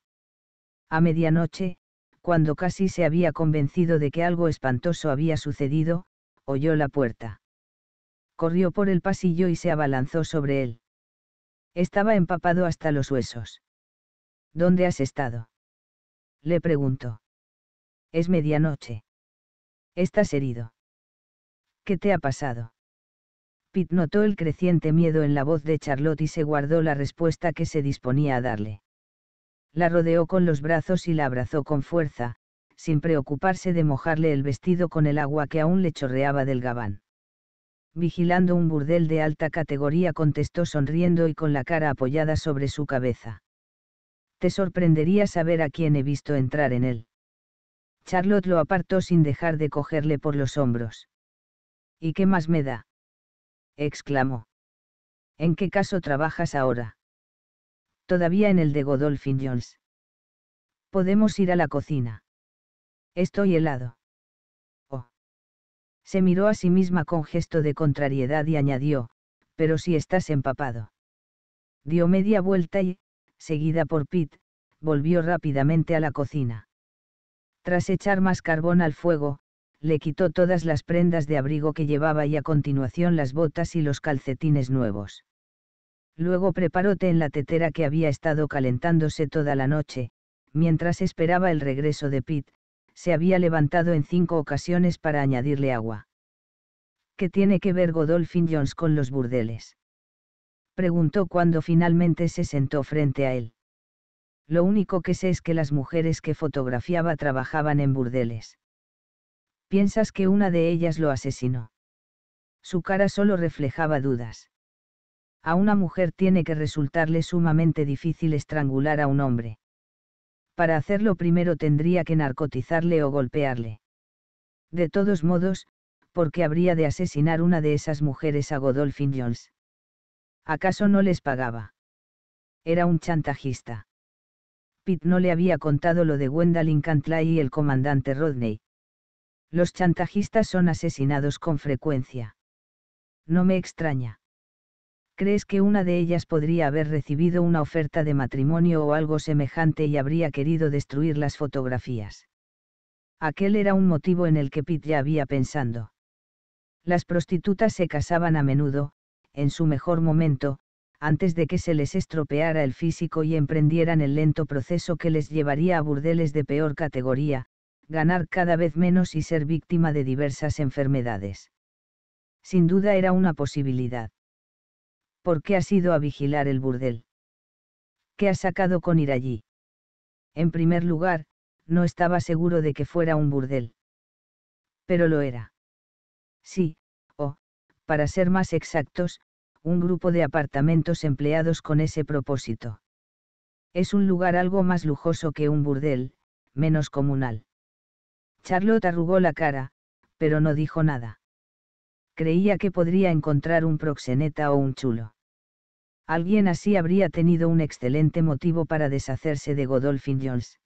Speaker 1: A medianoche, cuando casi se había convencido de que algo espantoso había sucedido, oyó la puerta. Corrió por el pasillo y se abalanzó sobre él. Estaba empapado hasta los huesos. ¿Dónde has estado? le preguntó. Es medianoche. Estás herido. ¿Qué te ha pasado? Pitt notó el creciente miedo en la voz de Charlotte y se guardó la respuesta que se disponía a darle. La rodeó con los brazos y la abrazó con fuerza, sin preocuparse de mojarle el vestido con el agua que aún le chorreaba del gabán. Vigilando un burdel de alta categoría contestó sonriendo y con la cara apoyada sobre su cabeza te sorprendería saber a quién he visto entrar en él. Charlotte lo apartó sin dejar de cogerle por los hombros. ¿Y qué más me da? exclamó. ¿En qué caso trabajas ahora? Todavía en el de Godolphin Jones. Podemos ir a la cocina. Estoy helado. Oh. Se miró a sí misma con gesto de contrariedad y añadió, pero si estás empapado. Dio media vuelta y, seguida por Pete, volvió rápidamente a la cocina. Tras echar más carbón al fuego, le quitó todas las prendas de abrigo que llevaba y a continuación las botas y los calcetines nuevos. Luego preparó té en la tetera que había estado calentándose toda la noche, mientras esperaba el regreso de Pete, se había levantado en cinco ocasiones para añadirle agua. ¿Qué tiene que ver Godolphin Jones con los burdeles? preguntó cuando finalmente se sentó frente a él. Lo único que sé es que las mujeres que fotografiaba trabajaban en burdeles. ¿Piensas que una de ellas lo asesinó? Su cara solo reflejaba dudas. A una mujer tiene que resultarle sumamente difícil estrangular a un hombre. Para hacerlo primero tendría que narcotizarle o golpearle. De todos modos, porque habría de asesinar una de esas mujeres a Godolphin Jones? ¿Acaso no les pagaba? Era un chantajista. Pitt no le había contado lo de Gwendolyn Cantlay y el comandante Rodney. Los chantajistas son asesinados con frecuencia. No me extraña. ¿Crees que una de ellas podría haber recibido una oferta de matrimonio o algo semejante y habría querido destruir las fotografías? Aquel era un motivo en el que Pitt ya había pensando. Las prostitutas se casaban a menudo, en su mejor momento, antes de que se les estropeara el físico y emprendieran el lento proceso que les llevaría a burdeles de peor categoría, ganar cada vez menos y ser víctima de diversas enfermedades. Sin duda era una posibilidad. ¿Por qué has ido a vigilar el burdel? ¿Qué has sacado con ir allí? En primer lugar, no estaba seguro de que fuera un burdel. Pero lo era. Sí, para ser más exactos, un grupo de apartamentos empleados con ese propósito. Es un lugar algo más lujoso que un burdel, menos comunal. Charlotte arrugó la cara, pero no dijo nada. Creía que podría encontrar un proxeneta o un chulo. Alguien así habría tenido un excelente motivo para deshacerse de Godolphin Jones.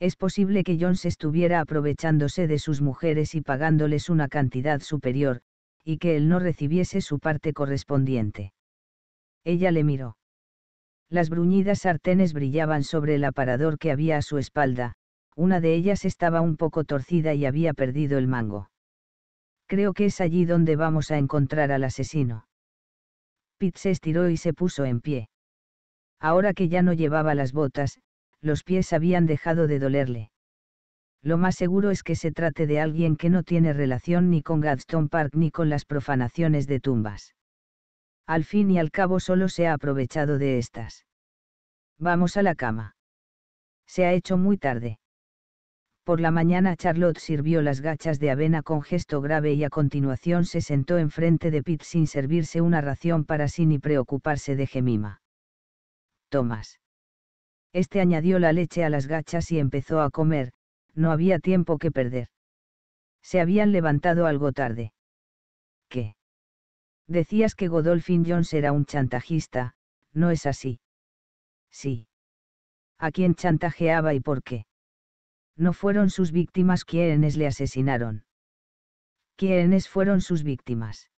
Speaker 1: Es posible que Jones estuviera aprovechándose de sus mujeres y pagándoles una cantidad superior, y que él no recibiese su parte correspondiente. Ella le miró. Las bruñidas sartenes brillaban sobre el aparador que había a su espalda, una de ellas estaba un poco torcida y había perdido el mango. Creo que es allí donde vamos a encontrar al asesino. Pitt se estiró y se puso en pie. Ahora que ya no llevaba las botas, los pies habían dejado de dolerle lo más seguro es que se trate de alguien que no tiene relación ni con Gadstone Park ni con las profanaciones de tumbas. Al fin y al cabo solo se ha aprovechado de estas. Vamos a la cama. Se ha hecho muy tarde. Por la mañana Charlotte sirvió las gachas de avena con gesto grave y a continuación se sentó enfrente de Pitt sin servirse una ración para sí ni preocuparse de Gemima. Tomás. Este añadió la leche a las gachas y empezó a comer, no había tiempo que perder. Se habían levantado algo tarde. ¿Qué? Decías que Godolphin Jones era un chantajista, ¿no es así? Sí. ¿A quién chantajeaba y por qué? No fueron sus víctimas quienes le asesinaron. ¿Quiénes fueron sus víctimas?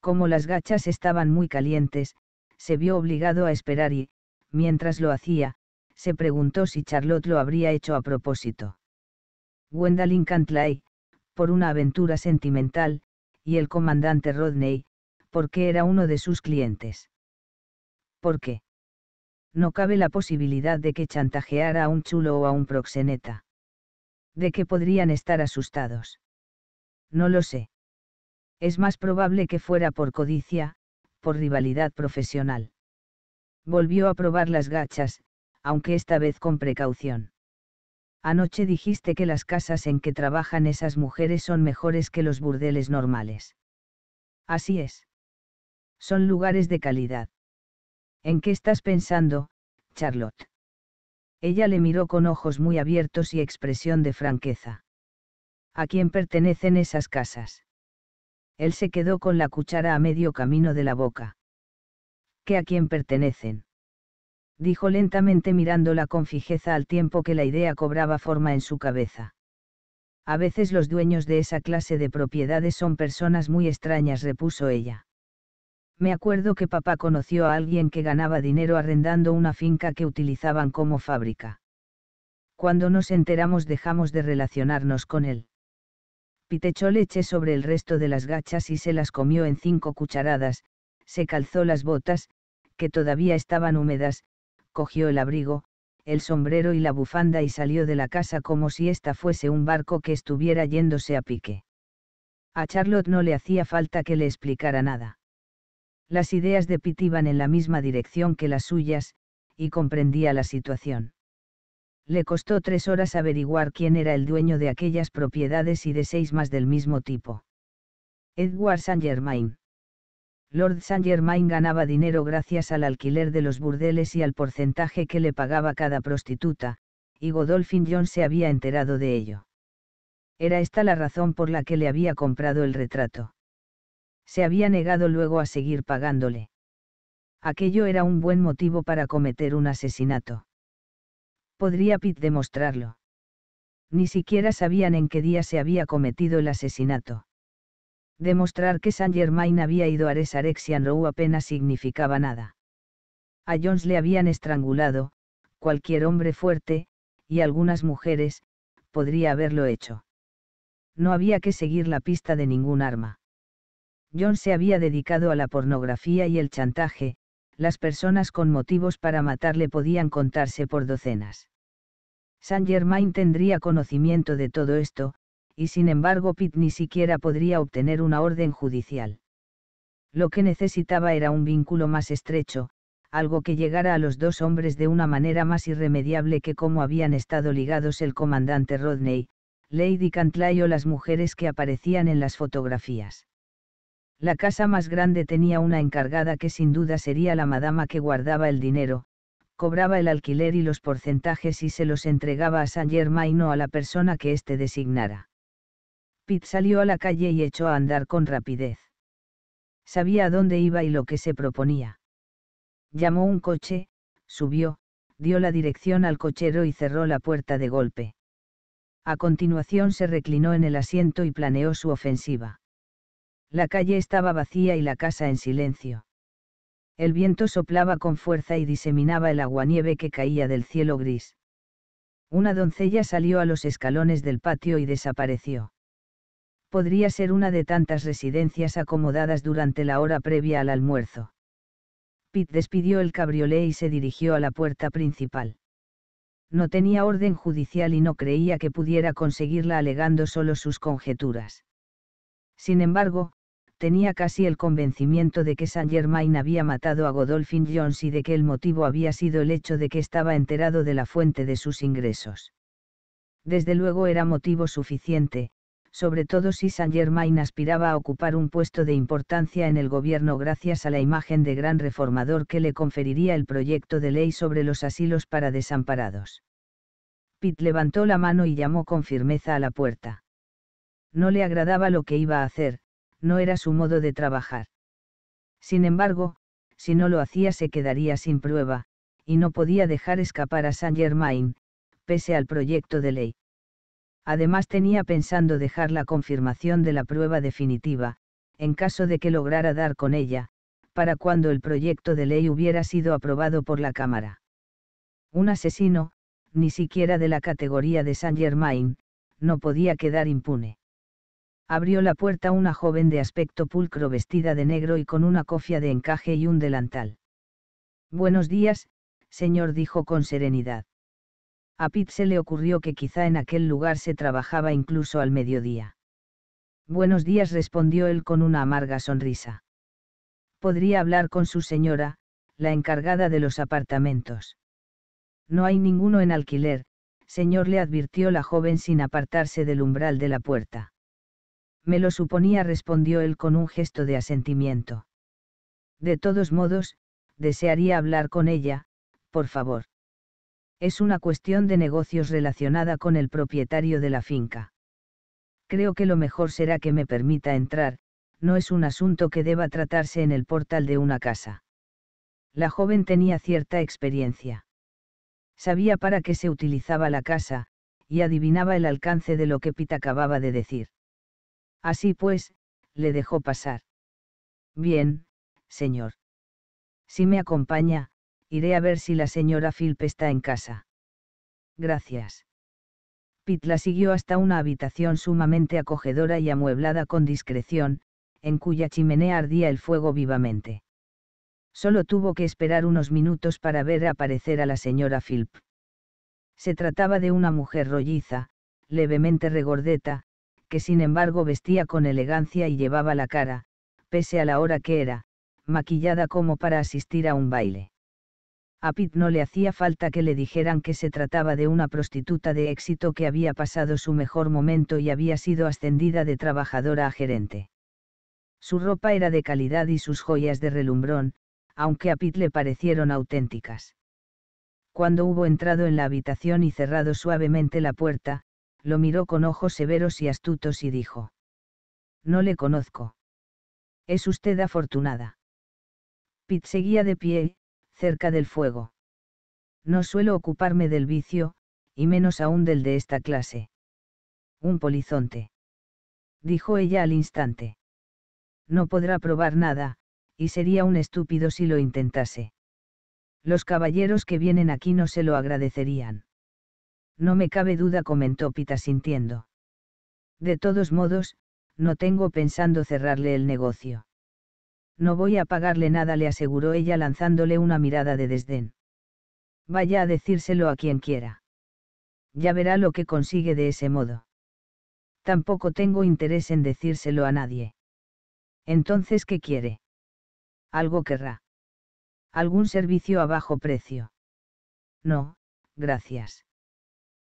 Speaker 1: Como las gachas estaban muy calientes, se vio obligado a esperar y, mientras lo hacía, se preguntó si Charlotte lo habría hecho a propósito. Gwendolyn Cantlay, por una aventura sentimental, y el comandante Rodney, porque era uno de sus clientes. ¿Por qué? No cabe la posibilidad de que chantajeara a un chulo o a un proxeneta. ¿De que podrían estar asustados? No lo sé. Es más probable que fuera por codicia, por rivalidad profesional. Volvió a probar las gachas, aunque esta vez con precaución. Anoche dijiste que las casas en que trabajan esas mujeres son mejores que los burdeles normales. Así es. Son lugares de calidad. ¿En qué estás pensando, Charlotte? Ella le miró con ojos muy abiertos y expresión de franqueza. ¿A quién pertenecen esas casas? Él se quedó con la cuchara a medio camino de la boca. ¿Qué a quién pertenecen? dijo lentamente mirándola con fijeza al tiempo que la idea cobraba forma en su cabeza. A veces los dueños de esa clase de propiedades son personas muy extrañas, repuso ella. Me acuerdo que papá conoció a alguien que ganaba dinero arrendando una finca que utilizaban como fábrica. Cuando nos enteramos dejamos de relacionarnos con él. Pitechó leche sobre el resto de las gachas y se las comió en cinco cucharadas, se calzó las botas, que todavía estaban húmedas, cogió el abrigo, el sombrero y la bufanda y salió de la casa como si ésta fuese un barco que estuviera yéndose a pique. A Charlotte no le hacía falta que le explicara nada. Las ideas de Pitt iban en la misma dirección que las suyas, y comprendía la situación. Le costó tres horas averiguar quién era el dueño de aquellas propiedades y de seis más del mismo tipo. Edward Saint Germain. Lord Saint Germain ganaba dinero gracias al alquiler de los burdeles y al porcentaje que le pagaba cada prostituta, y Godolphin John se había enterado de ello. Era esta la razón por la que le había comprado el retrato. Se había negado luego a seguir pagándole. Aquello era un buen motivo para cometer un asesinato. ¿Podría Pitt demostrarlo? Ni siquiera sabían en qué día se había cometido el asesinato. Demostrar que Saint Germain había ido a Arexian Row apenas significaba nada. A Jones le habían estrangulado, cualquier hombre fuerte, y algunas mujeres, podría haberlo hecho. No había que seguir la pista de ningún arma. Jones se había dedicado a la pornografía y el chantaje, las personas con motivos para matarle podían contarse por docenas. Saint Germain tendría conocimiento de todo esto, y sin embargo Pitt ni siquiera podría obtener una orden judicial. Lo que necesitaba era un vínculo más estrecho, algo que llegara a los dos hombres de una manera más irremediable que como habían estado ligados el comandante Rodney, Lady Cantlay o las mujeres que aparecían en las fotografías. La casa más grande tenía una encargada que sin duda sería la madama que guardaba el dinero, cobraba el alquiler y los porcentajes y se los entregaba a Saint Germain o a la persona que éste designara salió a la calle y echó a andar con rapidez. Sabía a dónde iba y lo que se proponía. Llamó un coche, subió, dio la dirección al cochero y cerró la puerta de golpe. A continuación se reclinó en el asiento y planeó su ofensiva. La calle estaba vacía y la casa en silencio. El viento soplaba con fuerza y diseminaba el aguanieve que caía del cielo gris. Una doncella salió a los escalones del patio y desapareció podría ser una de tantas residencias acomodadas durante la hora previa al almuerzo. Pitt despidió el cabriolé y se dirigió a la puerta principal. No tenía orden judicial y no creía que pudiera conseguirla alegando solo sus conjeturas. Sin embargo, tenía casi el convencimiento de que Saint Germain había matado a Godolphin Jones y de que el motivo había sido el hecho de que estaba enterado de la fuente de sus ingresos. Desde luego era motivo suficiente, sobre todo si Saint Germain aspiraba a ocupar un puesto de importancia en el gobierno gracias a la imagen de gran reformador que le conferiría el proyecto de ley sobre los asilos para desamparados. Pitt levantó la mano y llamó con firmeza a la puerta. No le agradaba lo que iba a hacer, no era su modo de trabajar. Sin embargo, si no lo hacía se quedaría sin prueba, y no podía dejar escapar a Saint Germain, pese al proyecto de ley. Además tenía pensando dejar la confirmación de la prueba definitiva, en caso de que lograra dar con ella, para cuando el proyecto de ley hubiera sido aprobado por la Cámara. Un asesino, ni siquiera de la categoría de Saint Germain, no podía quedar impune. Abrió la puerta una joven de aspecto pulcro vestida de negro y con una cofia de encaje y un delantal. Buenos días, señor dijo con serenidad. A Pitt se le ocurrió que quizá en aquel lugar se trabajaba incluso al mediodía. Buenos días respondió él con una amarga sonrisa. Podría hablar con su señora, la encargada de los apartamentos. No hay ninguno en alquiler, señor le advirtió la joven sin apartarse del umbral de la puerta. Me lo suponía, respondió él con un gesto de asentimiento. De todos modos, desearía hablar con ella, por favor. Es una cuestión de negocios relacionada con el propietario de la finca. Creo que lo mejor será que me permita entrar, no es un asunto que deba tratarse en el portal de una casa. La joven tenía cierta experiencia. Sabía para qué se utilizaba la casa, y adivinaba el alcance de lo que Pita acababa de decir. Así pues, le dejó pasar. Bien, señor. Si me acompaña, Iré a ver si la señora Philp está en casa. Gracias. Pitt la siguió hasta una habitación sumamente acogedora y amueblada con discreción, en cuya chimenea ardía el fuego vivamente. Solo tuvo que esperar unos minutos para ver aparecer a la señora Philp. Se trataba de una mujer rolliza, levemente regordeta, que sin embargo vestía con elegancia y llevaba la cara, pese a la hora que era, maquillada como para asistir a un baile. A Pitt no le hacía falta que le dijeran que se trataba de una prostituta de éxito que había pasado su mejor momento y había sido ascendida de trabajadora a gerente. Su ropa era de calidad y sus joyas de relumbrón, aunque a Pitt le parecieron auténticas. Cuando hubo entrado en la habitación y cerrado suavemente la puerta, lo miró con ojos severos y astutos y dijo. No le conozco. Es usted afortunada. Pitt seguía de pie, cerca del fuego. No suelo ocuparme del vicio, y menos aún del de esta clase. Un polizonte. Dijo ella al instante. No podrá probar nada, y sería un estúpido si lo intentase. Los caballeros que vienen aquí no se lo agradecerían. No me cabe duda, comentó Pita sintiendo. De todos modos, no tengo pensando cerrarle el negocio. No voy a pagarle nada, le aseguró ella lanzándole una mirada de desdén. Vaya a decírselo a quien quiera. Ya verá lo que consigue de ese modo. Tampoco tengo interés en decírselo a nadie. Entonces, ¿qué quiere? Algo querrá. Algún servicio a bajo precio. No, gracias.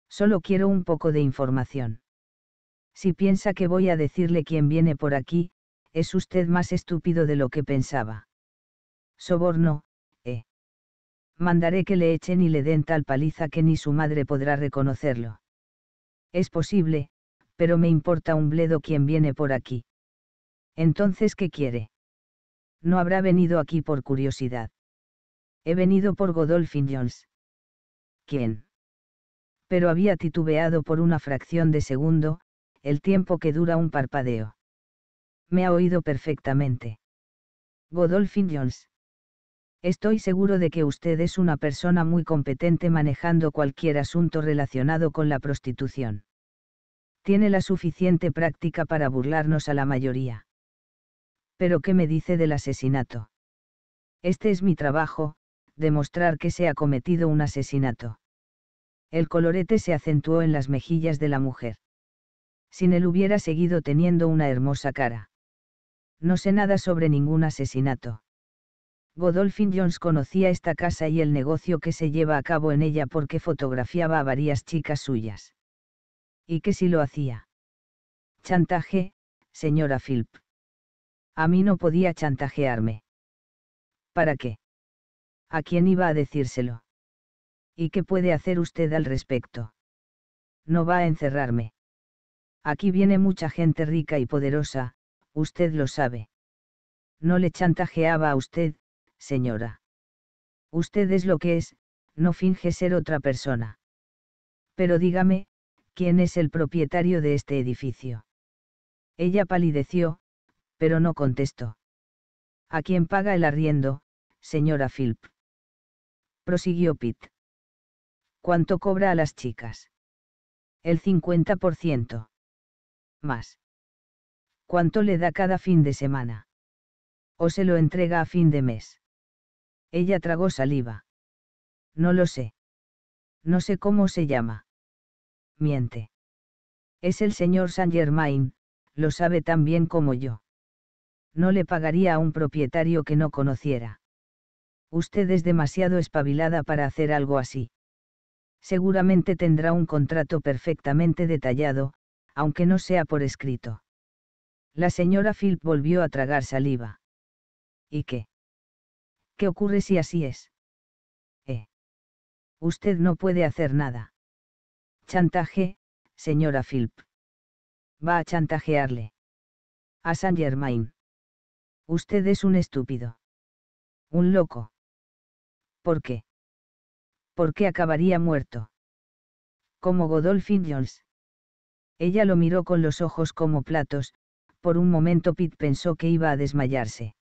Speaker 1: Solo quiero un poco de información. Si piensa que voy a decirle quién viene por aquí, es usted más estúpido de lo que pensaba. Soborno, eh. Mandaré que le echen y le den tal paliza que ni su madre podrá reconocerlo. Es posible, pero me importa un bledo quien viene por aquí. Entonces, ¿qué quiere? No habrá venido aquí por curiosidad. He venido por Godolphin Jones. ¿Quién? Pero había titubeado por una fracción de segundo, el tiempo que dura un parpadeo me ha oído perfectamente. Godolphin Jones. Estoy seguro de que usted es una persona muy competente manejando cualquier asunto relacionado con la prostitución. Tiene la suficiente práctica para burlarnos a la mayoría. Pero ¿qué me dice del asesinato? Este es mi trabajo, demostrar que se ha cometido un asesinato. El colorete se acentuó en las mejillas de la mujer. Sin él hubiera seguido teniendo una hermosa cara. No sé nada sobre ningún asesinato. Godolphin Jones conocía esta casa y el negocio que se lleva a cabo en ella porque fotografiaba a varias chicas suyas. ¿Y qué si lo hacía? Chantaje, señora Philp. A mí no podía chantajearme. ¿Para qué? ¿A quién iba a decírselo? ¿Y qué puede hacer usted al respecto? No va a encerrarme. Aquí viene mucha gente rica y poderosa, usted lo sabe. No le chantajeaba a usted, señora. Usted es lo que es, no finge ser otra persona. Pero dígame, ¿quién es el propietario de este edificio? Ella palideció, pero no contestó. ¿A quién paga el arriendo, señora Philp? Prosiguió Pitt. ¿Cuánto cobra a las chicas? El 50%. Más cuánto le da cada fin de semana. O se lo entrega a fin de mes. Ella tragó saliva. No lo sé. No sé cómo se llama. Miente. Es el señor Saint Germain, lo sabe tan bien como yo. No le pagaría a un propietario que no conociera. Usted es demasiado espabilada para hacer algo así. Seguramente tendrá un contrato perfectamente detallado, aunque no sea por escrito. La señora Philp volvió a tragar saliva. ¿Y qué? ¿Qué ocurre si así es? Eh. Usted no puede hacer nada. Chantaje, señora Philp. Va a chantajearle. A Saint Germain. Usted es un estúpido. Un loco. ¿Por qué? ¿Por qué acabaría muerto? Como Godolphin Jones. Ella lo miró con los ojos como platos, por un momento Pitt pensó que iba a desmayarse.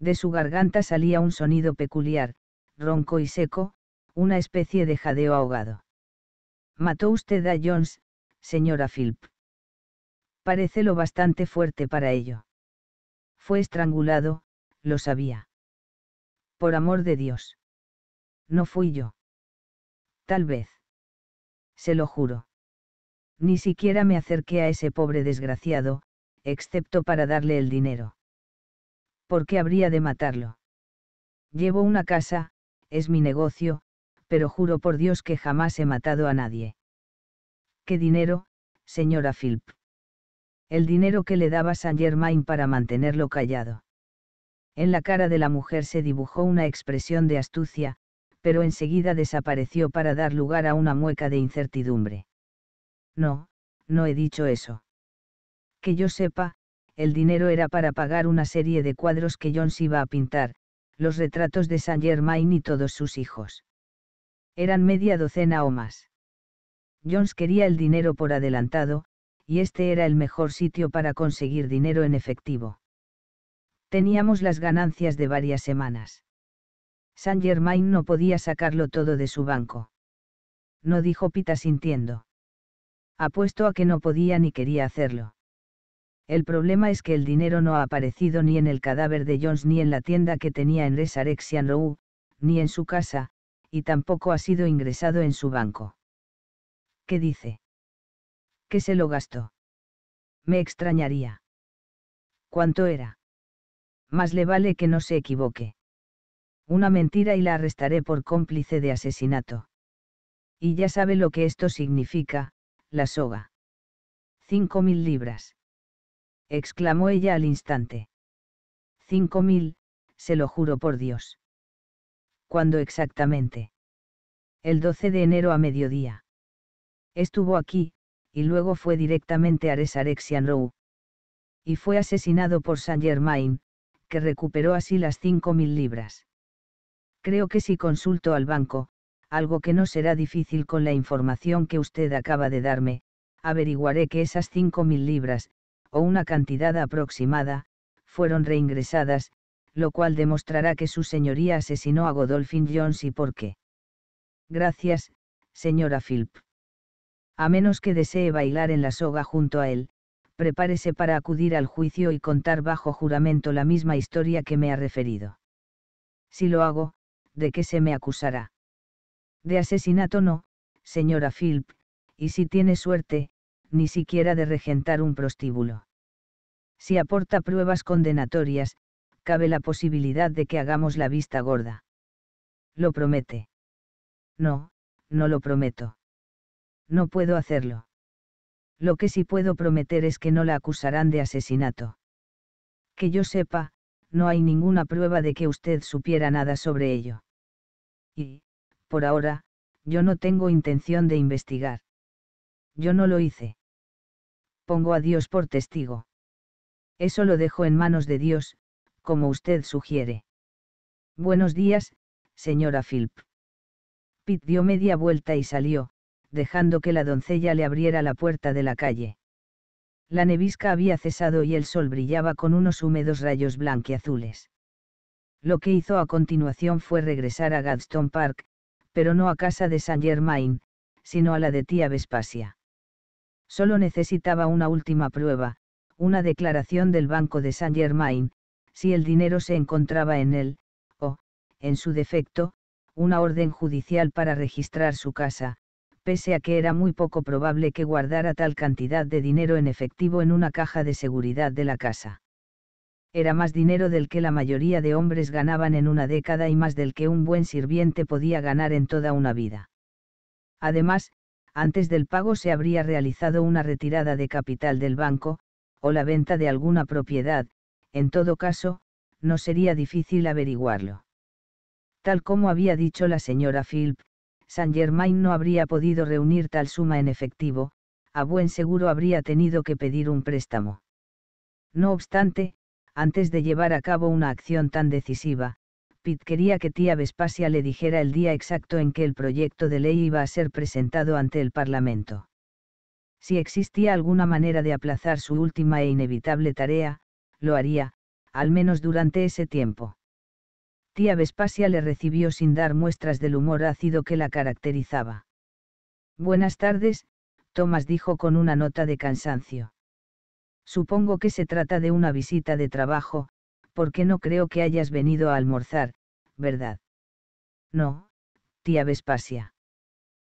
Speaker 1: De su garganta salía un sonido peculiar, ronco y seco, una especie de jadeo ahogado. Mató usted a Jones, señora Philp. Parece lo bastante fuerte para ello. Fue estrangulado, lo sabía. Por amor de Dios. No fui yo. Tal vez. Se lo juro. Ni siquiera me acerqué a ese pobre desgraciado, excepto para darle el dinero. ¿Por qué habría de matarlo? Llevo una casa, es mi negocio, pero juro por Dios que jamás he matado a nadie. ¿Qué dinero, señora Philp? El dinero que le daba Saint Germain para mantenerlo callado. En la cara de la mujer se dibujó una expresión de astucia, pero enseguida desapareció para dar lugar a una mueca de incertidumbre. No, no he dicho eso que yo sepa, el dinero era para pagar una serie de cuadros que Jones iba a pintar, los retratos de Saint Germain y todos sus hijos. Eran media docena o más. Jones quería el dinero por adelantado, y este era el mejor sitio para conseguir dinero en efectivo. Teníamos las ganancias de varias semanas. Saint Germain no podía sacarlo todo de su banco. No dijo Pita sintiendo. Apuesto a que no podía ni quería hacerlo. El problema es que el dinero no ha aparecido ni en el cadáver de Jones ni en la tienda que tenía en Resarexian Row, ni en su casa, y tampoco ha sido ingresado en su banco. ¿Qué dice? ¿Que se lo gastó? Me extrañaría. ¿Cuánto era? Más le vale que no se equivoque. Una mentira y la arrestaré por cómplice de asesinato. Y ya sabe lo que esto significa, la soga. Cinco mil libras exclamó ella al instante. Cinco mil, se lo juro por Dios. ¿Cuándo exactamente? El 12 de enero a mediodía. Estuvo aquí, y luego fue directamente a Resarexian Row. Y fue asesinado por Saint Germain, que recuperó así las cinco mil libras. Creo que si consulto al banco, algo que no será difícil con la información que usted acaba de darme, averiguaré que esas cinco mil libras, o una cantidad aproximada, fueron reingresadas, lo cual demostrará que su señoría asesinó a Godolphin Jones y por qué. Gracias, señora Philp. A menos que desee bailar en la soga junto a él, prepárese para acudir al juicio y contar bajo juramento la misma historia que me ha referido. Si lo hago, ¿de qué se me acusará? De asesinato no, señora Philp, y si tiene suerte, ni siquiera de regentar un prostíbulo. Si aporta pruebas condenatorias, cabe la posibilidad de que hagamos la vista gorda. Lo promete. No, no lo prometo. No puedo hacerlo. Lo que sí puedo prometer es que no la acusarán de asesinato. Que yo sepa, no hay ninguna prueba de que usted supiera nada sobre ello. Y, por ahora, yo no tengo intención de investigar. Yo no lo hice. Pongo a Dios por testigo. Eso lo dejo en manos de Dios, como usted sugiere. Buenos días, señora Philp. Pitt dio media vuelta y salió, dejando que la doncella le abriera la puerta de la calle. La nevisca había cesado y el sol brillaba con unos húmedos rayos blanqueazules. Lo que hizo a continuación fue regresar a Gadstone Park, pero no a casa de Saint Germain, sino a la de tía Vespasia. Solo necesitaba una última prueba, una declaración del Banco de Saint Germain, si el dinero se encontraba en él, o, en su defecto, una orden judicial para registrar su casa, pese a que era muy poco probable que guardara tal cantidad de dinero en efectivo en una caja de seguridad de la casa. Era más dinero del que la mayoría de hombres ganaban en una década y más del que un buen sirviente podía ganar en toda una vida. Además, antes del pago se habría realizado una retirada de capital del banco, o la venta de alguna propiedad, en todo caso, no sería difícil averiguarlo. Tal como había dicho la señora Philp, Saint Germain no habría podido reunir tal suma en efectivo, a buen seguro habría tenido que pedir un préstamo. No obstante, antes de llevar a cabo una acción tan decisiva, quería que tía Vespasia le dijera el día exacto en que el proyecto de ley iba a ser presentado ante el Parlamento. Si existía alguna manera de aplazar su última e inevitable tarea, lo haría, al menos durante ese tiempo. Tía Vespasia le recibió sin dar muestras del humor ácido que la caracterizaba. Buenas tardes, Tomás dijo con una nota de cansancio. Supongo que se trata de una visita de trabajo, porque no creo que hayas venido a almorzar, ¿verdad? No, tía Vespasia.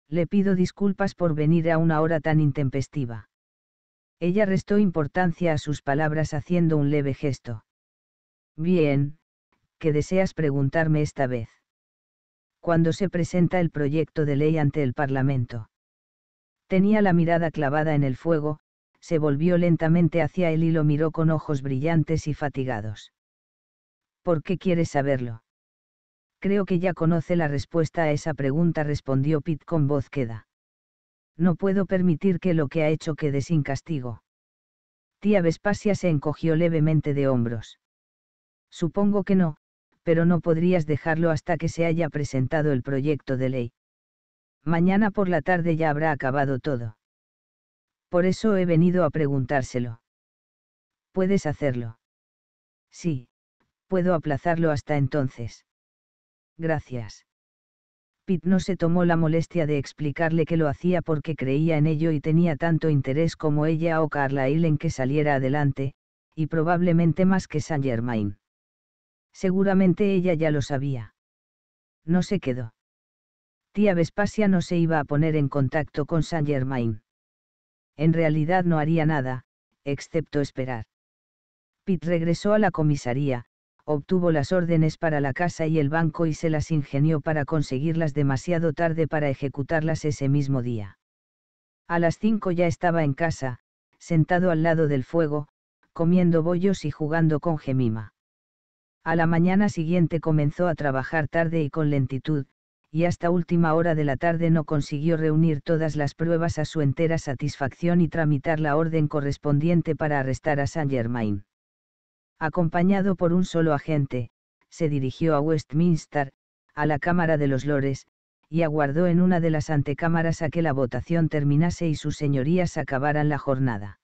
Speaker 1: Le pido disculpas por venir a una hora tan intempestiva. Ella restó importancia a sus palabras haciendo un leve gesto. Bien, ¿qué deseas preguntarme esta vez? Cuando se presenta el proyecto de ley ante el Parlamento? Tenía la mirada clavada en el fuego, se volvió lentamente hacia él y lo miró con ojos brillantes y fatigados. ¿Por qué quieres saberlo? Creo que ya conoce la respuesta a esa pregunta, respondió Pitt con voz queda. No puedo permitir que lo que ha hecho quede sin castigo. Tía Vespasia se encogió levemente de hombros. Supongo que no, pero no podrías dejarlo hasta que se haya presentado el proyecto de ley. Mañana por la tarde ya habrá acabado todo. Por eso he venido a preguntárselo. ¿Puedes hacerlo? Sí, puedo aplazarlo hasta entonces. Gracias. Pitt no se tomó la molestia de explicarle que lo hacía porque creía en ello y tenía tanto interés como ella o Carlyle en que saliera adelante, y probablemente más que Saint Germain. Seguramente ella ya lo sabía. No se quedó. Tía Vespasia no se iba a poner en contacto con Saint Germain. En realidad no haría nada, excepto esperar. Pitt regresó a la comisaría, obtuvo las órdenes para la casa y el banco y se las ingenió para conseguirlas demasiado tarde para ejecutarlas ese mismo día. A las cinco ya estaba en casa, sentado al lado del fuego, comiendo bollos y jugando con Gemima. A la mañana siguiente comenzó a trabajar tarde y con lentitud, y hasta última hora de la tarde no consiguió reunir todas las pruebas a su entera satisfacción y tramitar la orden correspondiente para arrestar a Saint Germain acompañado por un solo agente, se dirigió a Westminster, a la Cámara de los Lores, y aguardó en una de las antecámaras a que la votación terminase y sus señorías acabaran la jornada.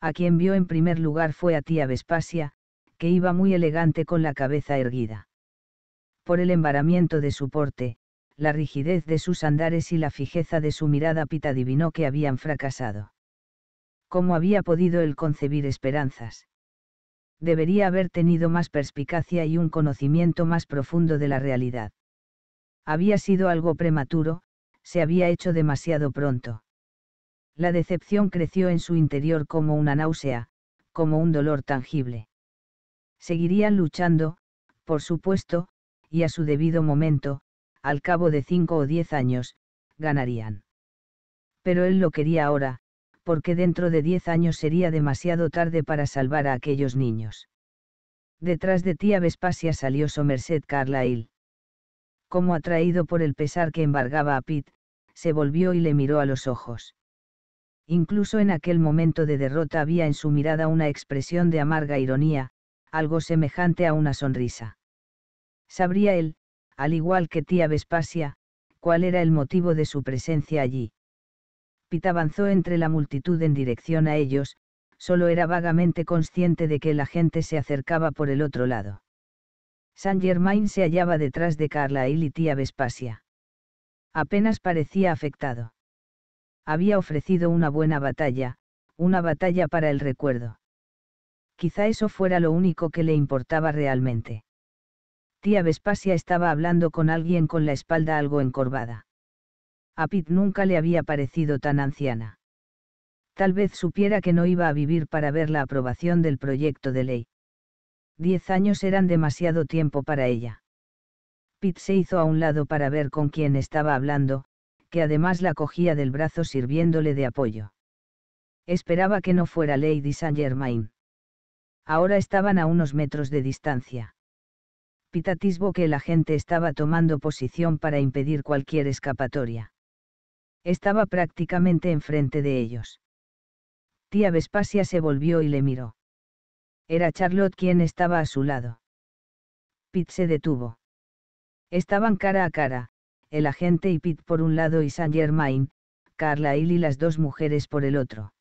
Speaker 1: A quien vio en primer lugar fue a tía Vespasia, que iba muy elegante con la cabeza erguida. Por el embaramiento de su porte, la rigidez de sus andares y la fijeza de su mirada Pita adivinó que habían fracasado. ¿Cómo había podido él concebir esperanzas? debería haber tenido más perspicacia y un conocimiento más profundo de la realidad. Había sido algo prematuro, se había hecho demasiado pronto. La decepción creció en su interior como una náusea, como un dolor tangible. Seguirían luchando, por supuesto, y a su debido momento, al cabo de cinco o diez años, ganarían. Pero él lo quería ahora, porque dentro de diez años sería demasiado tarde para salvar a aquellos niños. Detrás de tía Vespasia salió Somerset Carlyle. Como atraído por el pesar que embargaba a Pitt, se volvió y le miró a los ojos. Incluso en aquel momento de derrota había en su mirada una expresión de amarga ironía, algo semejante a una sonrisa. Sabría él, al igual que tía Vespasia, cuál era el motivo de su presencia allí avanzó entre la multitud en dirección a ellos, solo era vagamente consciente de que la gente se acercaba por el otro lado. Saint Germain se hallaba detrás de Carla y tía Vespasia. Apenas parecía afectado. Había ofrecido una buena batalla, una batalla para el recuerdo. Quizá eso fuera lo único que le importaba realmente. Tía Vespasia estaba hablando con alguien con la espalda algo encorvada a Pitt nunca le había parecido tan anciana. Tal vez supiera que no iba a vivir para ver la aprobación del proyecto de ley. Diez años eran demasiado tiempo para ella. Pitt se hizo a un lado para ver con quién estaba hablando, que además la cogía del brazo sirviéndole de apoyo. Esperaba que no fuera Lady Saint Germain. Ahora estaban a unos metros de distancia. Pitatisbo que el agente estaba tomando posición para impedir cualquier escapatoria. Estaba prácticamente enfrente de ellos. Tía Vespasia se volvió y le miró. Era Charlotte quien estaba a su lado. Pitt se detuvo. Estaban cara a cara, el agente y Pitt por un lado y Saint Germain, Carlyle y las dos mujeres por el otro.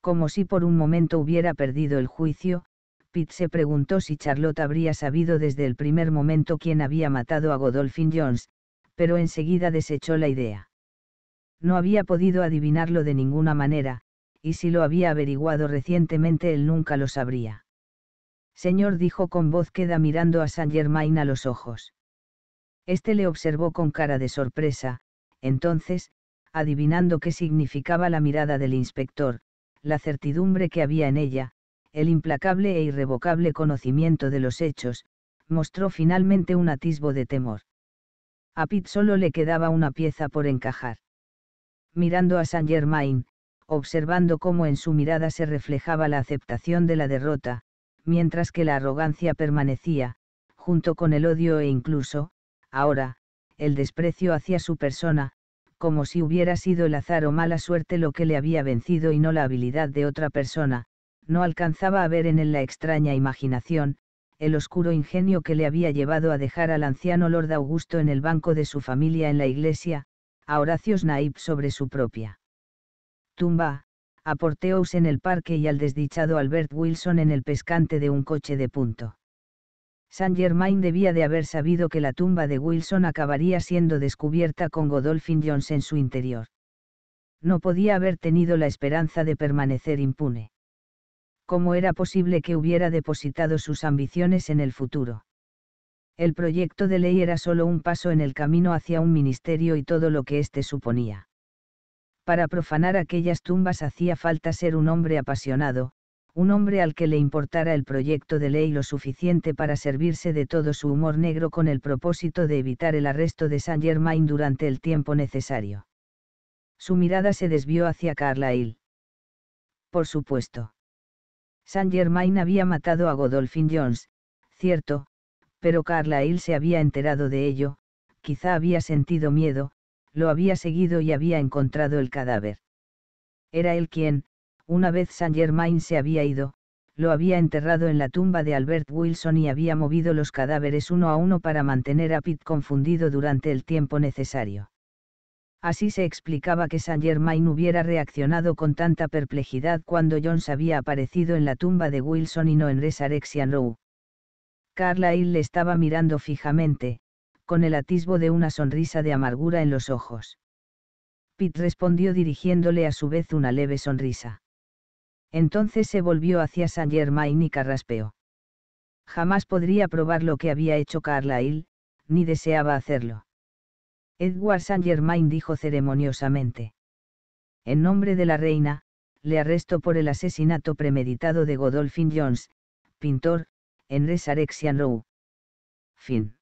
Speaker 1: Como si por un momento hubiera perdido el juicio, Pitt se preguntó si Charlotte habría sabido desde el primer momento quién había matado a Godolphin Jones, pero enseguida desechó la idea no había podido adivinarlo de ninguna manera, y si lo había averiguado recientemente él nunca lo sabría. Señor dijo con voz queda mirando a Saint Germain a los ojos. Este le observó con cara de sorpresa, entonces, adivinando qué significaba la mirada del inspector, la certidumbre que había en ella, el implacable e irrevocable conocimiento de los hechos, mostró finalmente un atisbo de temor. A Pitt solo le quedaba una pieza por encajar mirando a Saint Germain, observando cómo en su mirada se reflejaba la aceptación de la derrota, mientras que la arrogancia permanecía, junto con el odio e incluso, ahora, el desprecio hacia su persona, como si hubiera sido el azar o mala suerte lo que le había vencido y no la habilidad de otra persona, no alcanzaba a ver en él la extraña imaginación, el oscuro ingenio que le había llevado a dejar al anciano Lord Augusto en el banco de su familia en la iglesia, a Horacio Snaip sobre su propia tumba, a Porteus en el parque y al desdichado Albert Wilson en el pescante de un coche de punto. Saint Germain debía de haber sabido que la tumba de Wilson acabaría siendo descubierta con Godolphin Jones en su interior. No podía haber tenido la esperanza de permanecer impune. ¿Cómo era posible que hubiera depositado sus ambiciones en el futuro? El proyecto de ley era solo un paso en el camino hacia un ministerio y todo lo que éste suponía. Para profanar aquellas tumbas hacía falta ser un hombre apasionado, un hombre al que le importara el proyecto de ley lo suficiente para servirse de todo su humor negro con el propósito de evitar el arresto de Saint Germain durante el tiempo necesario. Su mirada se desvió hacia Carlyle. Por supuesto. Saint Germain había matado a Godolphin Jones, cierto, pero Carlyle se había enterado de ello, quizá había sentido miedo, lo había seguido y había encontrado el cadáver. Era él quien, una vez Saint Germain se había ido, lo había enterrado en la tumba de Albert Wilson y había movido los cadáveres uno a uno para mantener a Pitt confundido durante el tiempo necesario. Así se explicaba que Saint Germain hubiera reaccionado con tanta perplejidad cuando Jones había aparecido en la tumba de Wilson y no en Resurrection Row. Carlyle le estaba mirando fijamente, con el atisbo de una sonrisa de amargura en los ojos. Pitt respondió dirigiéndole a su vez una leve sonrisa. Entonces se volvió hacia Saint Germain y carraspeó. Jamás podría probar lo que había hecho Carlyle, ni deseaba hacerlo. Edward Saint Germain dijo ceremoniosamente. En nombre de la reina, le arresto por el asesinato premeditado de Godolphin Jones, pintor, en
Speaker 3: Arexian Row. Fin.